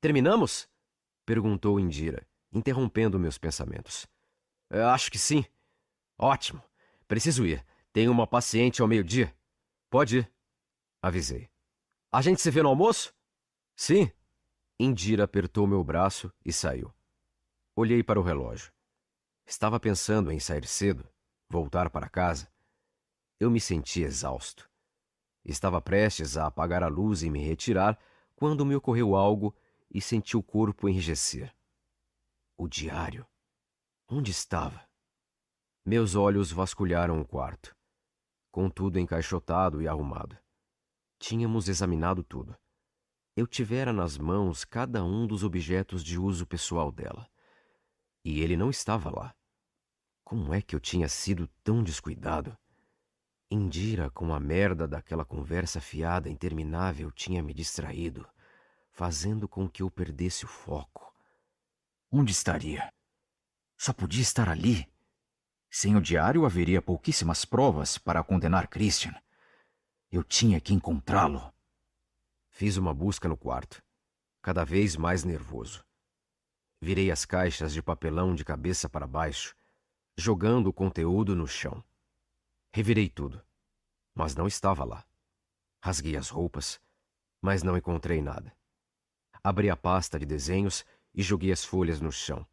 A: Terminamos? perguntou Indira, interrompendo meus pensamentos. É, acho que sim. Ótimo. Preciso ir. Tenho uma paciente ao meio-dia. Pode ir. Avisei. A gente se vê no almoço? Sim. Indira apertou meu braço e saiu. Olhei para o relógio. Estava pensando em sair cedo, voltar para casa. Eu me senti exausto. Estava prestes a apagar a luz e me retirar quando me ocorreu algo e senti o corpo enrijecer. O diário. Onde estava? Meus olhos vasculharam o quarto com tudo encaixotado e arrumado. Tínhamos examinado tudo. Eu tivera nas mãos cada um dos objetos de uso pessoal dela. E ele não estava lá. Como é que eu tinha sido tão descuidado? Indira, com a merda daquela conversa fiada interminável, tinha me distraído, fazendo com que eu perdesse o foco. Onde estaria? Só podia estar ali. Sem o diário haveria pouquíssimas provas para condenar Christian. Eu tinha que encontrá-lo. Fiz uma busca no quarto, cada vez mais nervoso. Virei as caixas de papelão de cabeça para baixo, jogando o conteúdo no chão. Revirei tudo, mas não estava lá. Rasguei as roupas, mas não encontrei nada. Abri a pasta de desenhos e joguei as folhas no chão,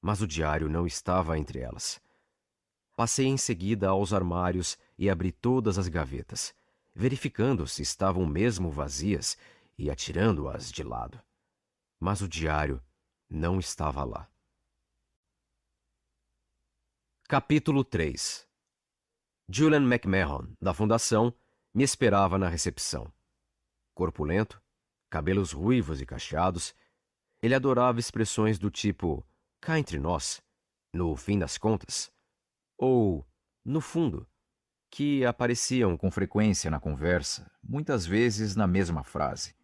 A: mas o diário não estava entre elas. Passei em seguida aos armários e abri todas as gavetas, verificando se estavam mesmo vazias e atirando-as de lado. Mas o diário não estava lá. Capítulo 3 Julian McMahon, da Fundação, me esperava na recepção. Corpulento, cabelos ruivos e cacheados, ele adorava expressões do tipo cá entre nós, no fim das contas, ou no fundo, que apareciam com frequência na conversa, muitas vezes na mesma frase.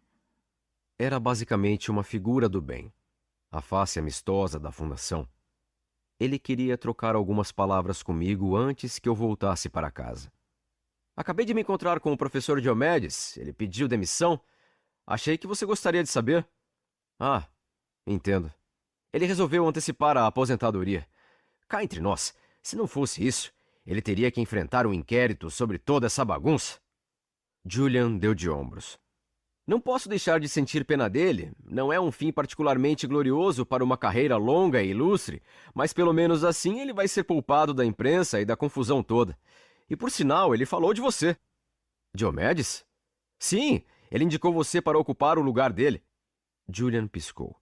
A: Era basicamente uma figura do bem, a face amistosa da fundação. Ele queria trocar algumas palavras comigo antes que eu voltasse para casa. Acabei de me encontrar com o professor Diomedes, ele pediu demissão. Achei que você gostaria de saber. Ah, entendo. Ele resolveu antecipar a aposentadoria. Cá entre nós, se não fosse isso, ele teria que enfrentar um inquérito sobre toda essa bagunça. Julian deu de ombros. Não posso deixar de sentir pena dele. Não é um fim particularmente glorioso para uma carreira longa e ilustre, mas pelo menos assim ele vai ser poupado da imprensa e da confusão toda. E por sinal, ele falou de você. Diomedes? Sim, ele indicou você para ocupar o lugar dele. Julian piscou.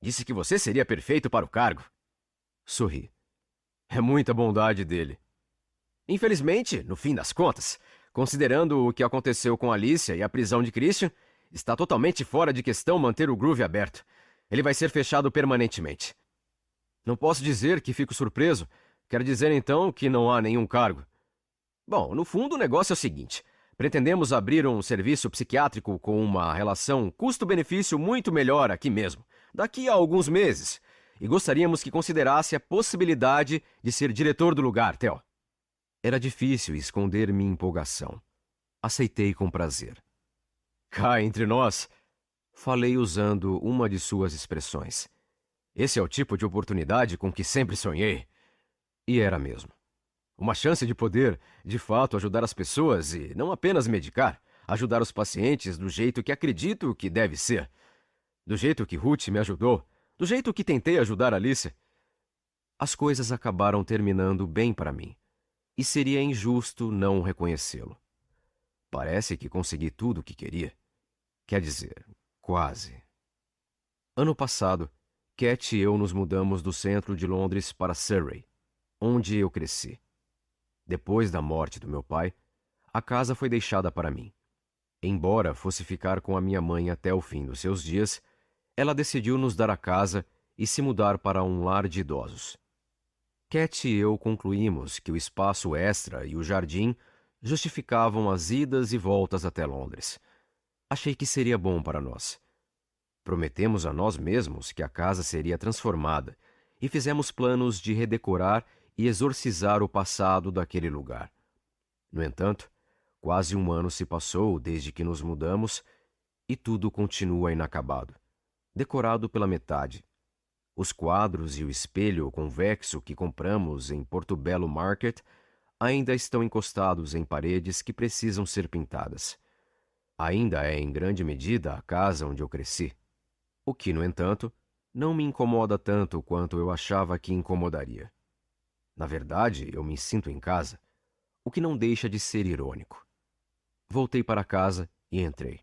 A: Disse que você seria perfeito para o cargo. Sorri. É muita bondade dele. Infelizmente, no fim das contas, considerando o que aconteceu com Alicia e a prisão de Christian, está totalmente fora de questão manter o groove aberto. Ele vai ser fechado permanentemente. Não posso dizer que fico surpreso. Quero dizer então que não há nenhum cargo. Bom, no fundo o negócio é o seguinte: pretendemos abrir um serviço psiquiátrico com uma relação custo-benefício muito melhor aqui mesmo, daqui a alguns meses e gostaríamos que considerasse a possibilidade de ser diretor do lugar, Theo. Era difícil esconder minha empolgação. Aceitei com prazer. Cá entre nós, falei usando uma de suas expressões. Esse é o tipo de oportunidade com que sempre sonhei. E era mesmo. Uma chance de poder, de fato, ajudar as pessoas e não apenas medicar, ajudar os pacientes do jeito que acredito que deve ser. Do jeito que Ruth me ajudou, do jeito que tentei ajudar Alice, as coisas acabaram terminando bem para mim, e seria injusto não reconhecê-lo. Parece que consegui tudo o que queria. Quer dizer, quase. Ano passado, Cat e eu nos mudamos do centro de Londres para Surrey, onde eu cresci. Depois da morte do meu pai, a casa foi deixada para mim. Embora fosse ficar com a minha mãe até o fim dos seus dias, ela decidiu nos dar a casa e se mudar para um lar de idosos. Cat e eu concluímos que o espaço extra e o jardim justificavam as idas e voltas até Londres. Achei que seria bom para nós. Prometemos a nós mesmos que a casa seria transformada e fizemos planos de redecorar e exorcizar o passado daquele lugar. No entanto, quase um ano se passou desde que nos mudamos e tudo continua inacabado decorado pela metade. Os quadros e o espelho convexo que compramos em Porto Belo Market ainda estão encostados em paredes que precisam ser pintadas. Ainda é em grande medida a casa onde eu cresci. O que, no entanto, não me incomoda tanto quanto eu achava que incomodaria. Na verdade, eu me sinto em casa, o que não deixa de ser irônico. Voltei para casa e entrei.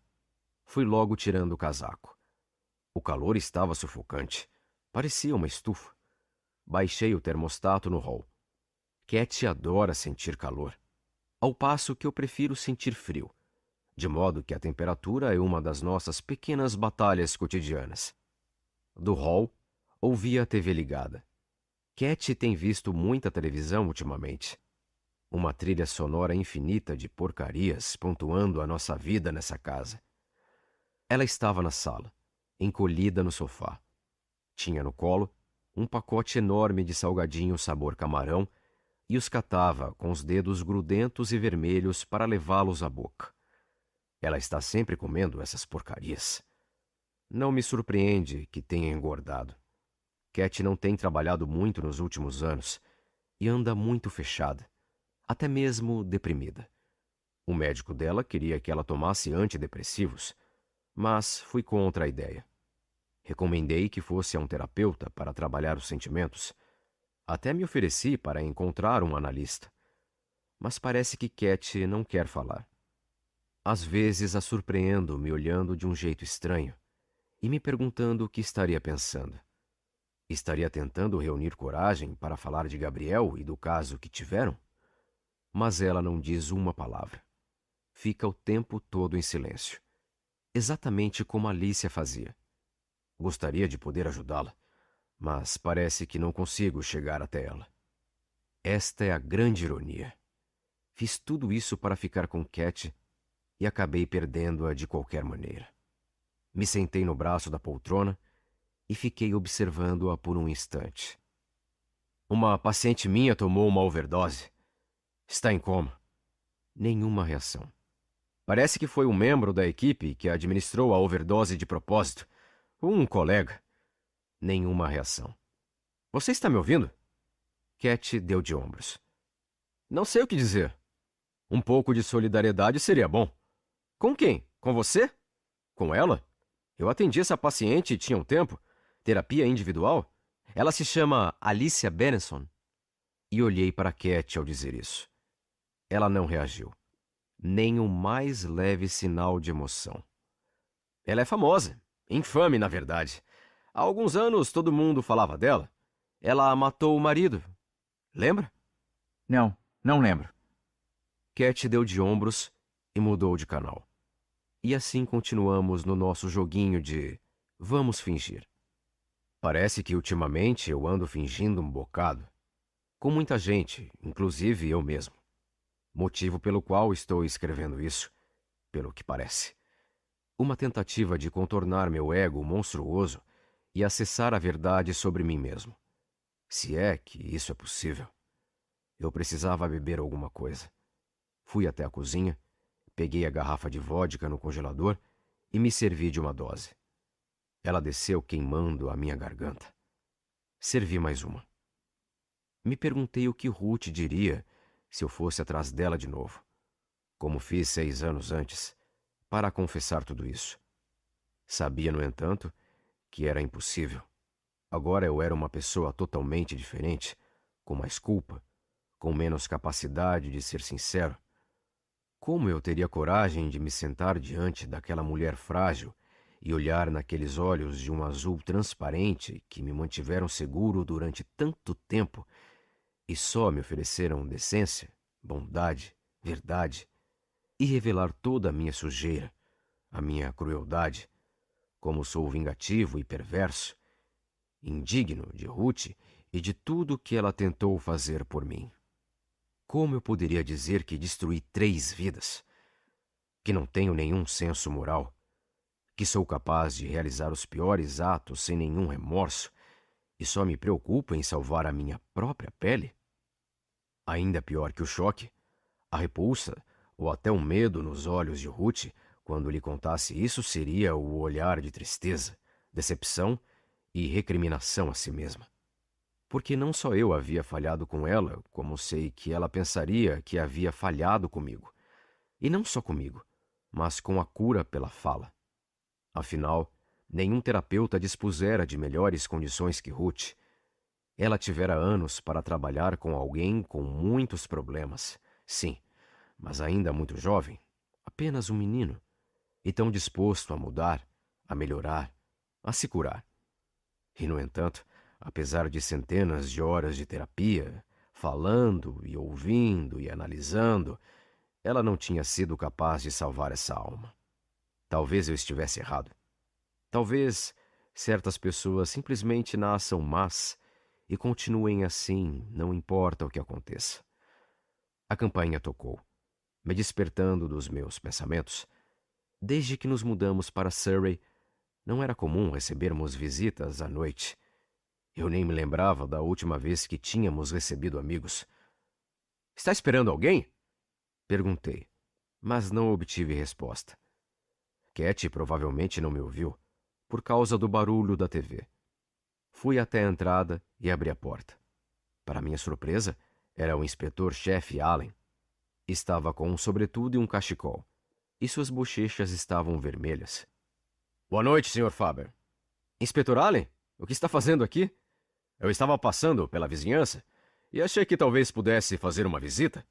A: Fui logo tirando o casaco. O calor estava sufocante. Parecia uma estufa. Baixei o termostato no hall. Cat adora sentir calor, ao passo que eu prefiro sentir frio, de modo que a temperatura é uma das nossas pequenas batalhas cotidianas. Do hall, ouvi a TV ligada. Cat tem visto muita televisão ultimamente. Uma trilha sonora infinita de porcarias pontuando a nossa vida nessa casa. Ela estava na sala encolhida no sofá. Tinha no colo um pacote enorme de salgadinho sabor camarão e os catava com os dedos grudentos e vermelhos para levá-los à boca. Ela está sempre comendo essas porcarias. Não me surpreende que tenha engordado. Cat não tem trabalhado muito nos últimos anos e anda muito fechada, até mesmo deprimida. O médico dela queria que ela tomasse antidepressivos mas fui contra a ideia. Recomendei que fosse a um terapeuta para trabalhar os sentimentos. Até me ofereci para encontrar um analista. Mas parece que Cat não quer falar. Às vezes a surpreendo me olhando de um jeito estranho e me perguntando o que estaria pensando. Estaria tentando reunir coragem para falar de Gabriel e do caso que tiveram? Mas ela não diz uma palavra. Fica o tempo todo em silêncio exatamente como Alicia fazia. Gostaria de poder ajudá-la, mas parece que não consigo chegar até ela. Esta é a grande ironia. Fiz tudo isso para ficar com Cat e acabei perdendo-a de qualquer maneira. Me sentei no braço da poltrona e fiquei observando-a por um instante. Uma paciente minha tomou uma overdose. Está em coma. Nenhuma reação. Parece que foi um membro da equipe que administrou a overdose de propósito, um colega. Nenhuma reação. Você está me ouvindo? Cat deu de ombros. Não sei o que dizer. Um pouco de solidariedade seria bom. Com quem? Com você? Com ela? Eu atendi essa paciente tinha um tempo. Terapia individual? Ela se chama Alicia Benson. E olhei para Cat ao dizer isso. Ela não reagiu nem o mais leve sinal de emoção. Ela é famosa, infame, na verdade. Há alguns anos todo mundo falava dela. Ela matou o marido. Lembra? Não, não lembro. Cat deu de ombros e mudou de canal. E assim continuamos no nosso joguinho de vamos fingir. Parece que ultimamente eu ando fingindo um bocado. Com muita gente, inclusive eu mesmo motivo pelo qual estou escrevendo isso, pelo que parece. Uma tentativa de contornar meu ego monstruoso e acessar a verdade sobre mim mesmo. Se é que isso é possível. Eu precisava beber alguma coisa. Fui até a cozinha, peguei a garrafa de vodka no congelador e me servi de uma dose. Ela desceu queimando a minha garganta. Servi mais uma. Me perguntei o que Ruth diria se eu fosse atrás dela de novo, como fiz seis anos antes, para confessar tudo isso. Sabia, no entanto, que era impossível. Agora eu era uma pessoa totalmente diferente, com mais culpa, com menos capacidade de ser sincero. Como eu teria coragem de me sentar diante daquela mulher frágil e olhar naqueles olhos de um azul transparente que me mantiveram seguro durante tanto tempo e só me ofereceram decência, bondade, verdade, e revelar toda a minha sujeira, a minha crueldade, como sou vingativo e perverso, indigno de Ruth e de tudo que ela tentou fazer por mim. Como eu poderia dizer que destruí três vidas, que não tenho nenhum senso moral, que sou capaz de realizar os piores atos sem nenhum remorso, e só me preocupo em salvar a minha própria pele? Ainda pior que o choque, a repulsa ou até o medo nos olhos de Ruth quando lhe contasse isso seria o olhar de tristeza, decepção e recriminação a si mesma. Porque não só eu havia falhado com ela, como sei que ela pensaria que havia falhado comigo. E não só comigo, mas com a cura pela fala. Afinal, nenhum terapeuta dispusera de melhores condições que Ruth. Ela tivera anos para trabalhar com alguém com muitos problemas, sim, mas ainda muito jovem, apenas um menino, e tão disposto a mudar, a melhorar, a se curar. E, no entanto, apesar de centenas de horas de terapia, falando e ouvindo e analisando, ela não tinha sido capaz de salvar essa alma. Talvez eu estivesse errado. Talvez certas pessoas simplesmente nasçam más e continuem assim, não importa o que aconteça. A campainha tocou, me despertando dos meus pensamentos. Desde que nos mudamos para Surrey, não era comum recebermos visitas à noite. Eu nem me lembrava da última vez que tínhamos recebido amigos. Está esperando alguém? Perguntei, mas não obtive resposta. Cat provavelmente não me ouviu por causa do barulho da TV. Fui até a entrada e abri a porta. Para minha surpresa, era o inspetor-chefe Allen. Estava com um sobretudo e um cachecol, e suas bochechas estavam vermelhas. Boa noite, Sr. Faber. Inspetor Allen, o que está fazendo aqui? Eu estava passando pela vizinhança e achei que talvez pudesse fazer uma visita.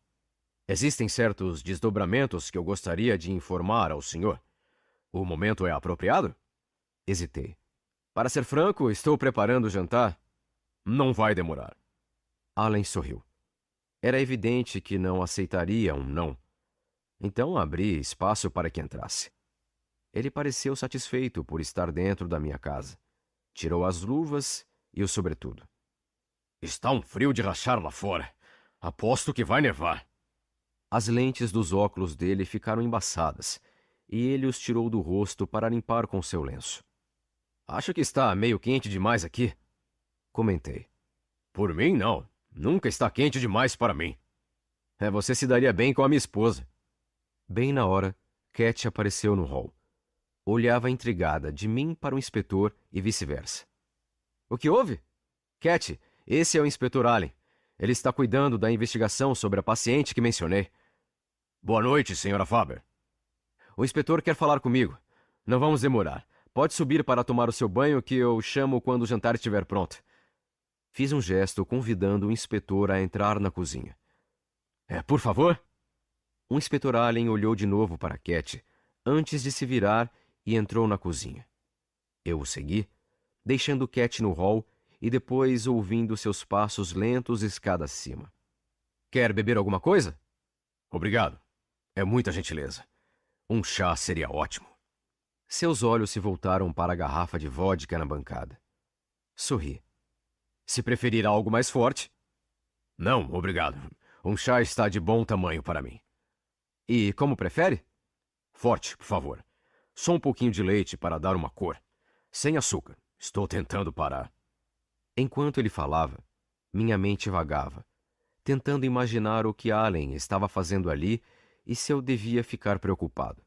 A: Existem certos desdobramentos que eu gostaria de informar ao senhor. O momento é apropriado? Hesitei. Para ser franco, estou preparando o jantar. Não vai demorar. Allen sorriu. Era evidente que não aceitaria um não. Então abri espaço para que entrasse. Ele pareceu satisfeito por estar dentro da minha casa. Tirou as luvas e o sobretudo. Está um frio de rachar lá fora. Aposto que vai nevar. As lentes dos óculos dele ficaram embaçadas e ele os tirou do rosto para limpar com seu lenço. Acho que está meio quente demais aqui. Comentei. Por mim, não. Nunca está quente demais para mim. É, você se daria bem com a minha esposa. Bem na hora, Cat apareceu no hall. Olhava intrigada de mim para o inspetor e vice-versa. O que houve? Cat, esse é o inspetor Allen. Ele está cuidando da investigação sobre a paciente que mencionei. Boa noite, senhora Faber. O inspetor quer falar comigo. Não vamos demorar. Pode subir para tomar o seu banho que eu chamo quando o jantar estiver pronto. Fiz um gesto convidando o inspetor a entrar na cozinha. É, por favor? O inspetor Allen olhou de novo para Cat antes de se virar e entrou na cozinha. Eu o segui, deixando Cat no hall e depois ouvindo seus passos lentos escada acima. Quer beber alguma coisa? Obrigado. É muita gentileza. Um chá seria ótimo. Seus olhos se voltaram para a garrafa de vodka na bancada. Sorri. Se preferir algo mais forte. Não, obrigado. Um chá está de bom tamanho para mim. E como prefere? Forte, por favor. Só um pouquinho de leite para dar uma cor. Sem açúcar. Estou tentando parar. Enquanto ele falava, minha mente vagava, tentando imaginar o que Allen estava fazendo ali e se eu devia ficar preocupado.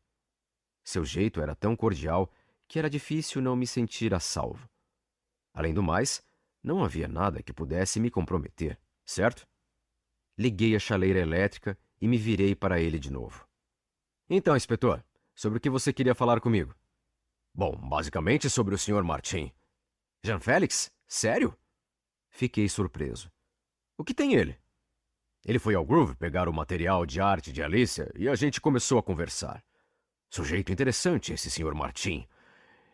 A: Seu jeito era tão cordial que era difícil não me sentir a salvo. Além do mais, não havia nada que pudesse me comprometer, certo? Liguei a chaleira elétrica e me virei para ele de novo. Então, inspetor, sobre o que você queria falar comigo? Bom, basicamente sobre o Sr. Martin. Jean Félix? Sério? Fiquei surpreso. O que tem ele? Ele foi ao Groove pegar o material de arte de Alicia e a gente começou a conversar. Sujeito interessante esse Sr. Martin.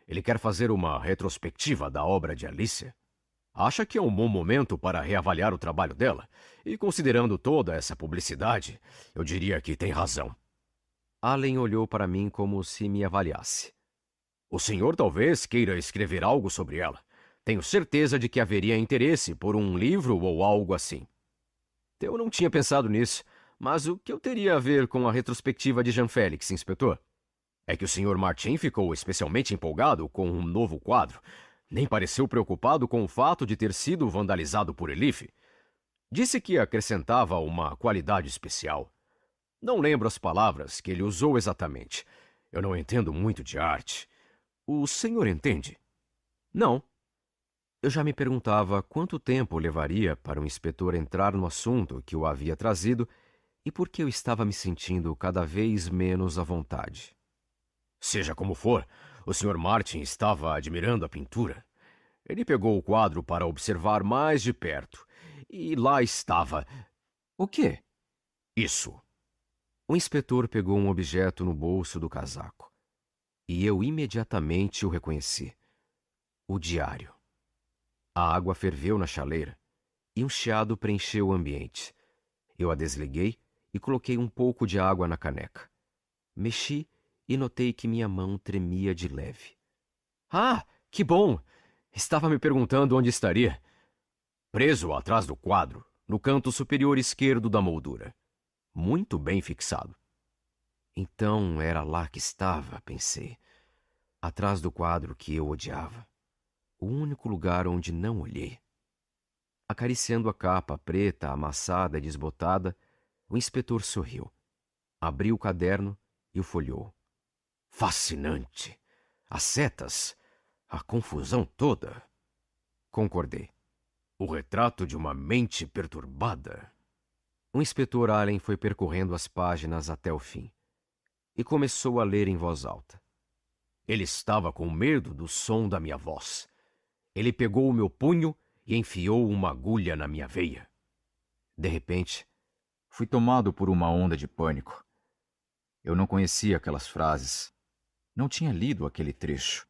A: Ele quer fazer uma retrospectiva da obra de Alicia. Acha que é um bom momento para reavaliar o trabalho dela, e considerando toda essa publicidade, eu diria que tem razão. Allen olhou para mim como se me avaliasse. O senhor talvez queira escrever algo sobre ela. Tenho certeza de que haveria interesse por um livro ou algo assim. Eu não tinha pensado nisso, mas o que eu teria a ver com a retrospectiva de Jean Félix, inspetor? É que o Sr. Martin ficou especialmente empolgado com um novo quadro. Nem pareceu preocupado com o fato de ter sido vandalizado por Elife. Disse que acrescentava uma qualidade especial. Não lembro as palavras que ele usou exatamente. Eu não entendo muito de arte. O senhor entende? Não. Eu já me perguntava quanto tempo levaria para o inspetor entrar no assunto que o havia trazido e por que eu estava me sentindo cada vez menos à vontade. Seja como for, o Sr. Martin estava admirando a pintura. Ele pegou o quadro para observar mais de perto. E lá estava. O quê? Isso. O inspetor pegou um objeto no bolso do casaco. E eu imediatamente o reconheci. O diário. A água ferveu na chaleira e um chiado preencheu o ambiente. Eu a desliguei e coloquei um pouco de água na caneca. Mexi e notei que minha mão tremia de leve. Ah, que bom! Estava me perguntando onde estaria. Preso atrás do quadro, no canto superior esquerdo da moldura. Muito bem fixado. Então era lá que estava, pensei. Atrás do quadro que eu odiava. O único lugar onde não olhei. Acariciando a capa preta, amassada e desbotada, o inspetor sorriu. Abriu o caderno e o folheou
D: fascinante.
A: As setas, a confusão toda. Concordei. O retrato de uma mente perturbada. O inspetor Allen foi percorrendo as páginas até o fim e começou a ler em voz alta. Ele estava com medo do som da minha voz. Ele pegou o meu punho e enfiou uma agulha na minha veia. De repente, fui tomado por uma onda de pânico. Eu não conhecia aquelas frases, não tinha lido aquele trecho.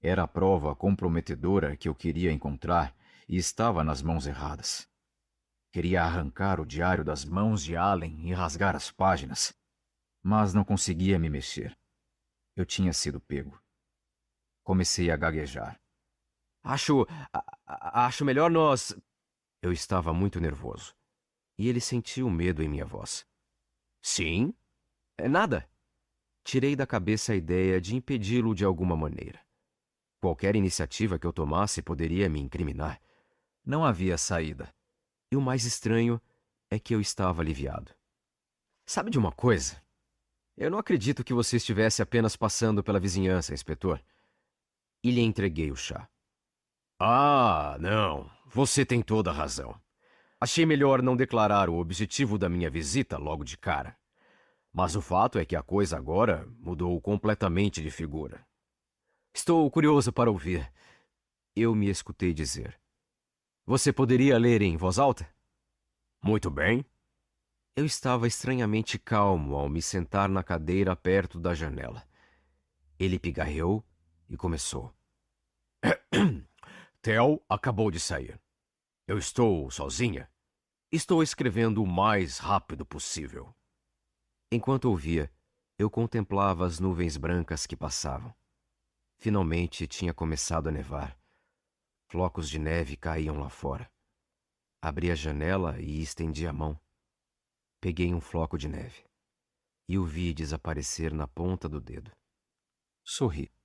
A: Era a prova comprometedora que eu queria encontrar e estava nas mãos erradas. Queria arrancar o diário das mãos de Allen e rasgar as páginas, mas não conseguia me mexer. Eu tinha sido pego. Comecei a gaguejar. Acho. acho melhor nós. Eu estava muito nervoso. E ele sentiu medo em minha voz. Sim? É nada tirei da cabeça a ideia de impedi-lo de alguma maneira. Qualquer iniciativa que eu tomasse poderia me incriminar. Não havia saída. E o mais estranho é que eu estava aliviado. Sabe de uma coisa? Eu não acredito que você estivesse apenas passando pela vizinhança, inspetor. E lhe entreguei o chá. Ah, não. Você tem toda a razão. Achei melhor não declarar o objetivo da minha visita logo de cara. Mas o fato é que a coisa agora mudou completamente de figura. Estou curioso para ouvir. Eu me escutei dizer. Você poderia ler em voz alta? Muito bem. Eu estava estranhamente calmo ao me sentar na cadeira perto da janela. Ele pigarreou e começou. Theo acabou de sair. Eu estou sozinha. Estou escrevendo o mais rápido possível. Enquanto ouvia, eu contemplava as nuvens brancas que passavam. Finalmente tinha começado a nevar. Flocos de neve caíam lá fora. Abri a janela e estendi a mão. Peguei um floco de neve e o vi desaparecer na ponta do dedo. Sorri.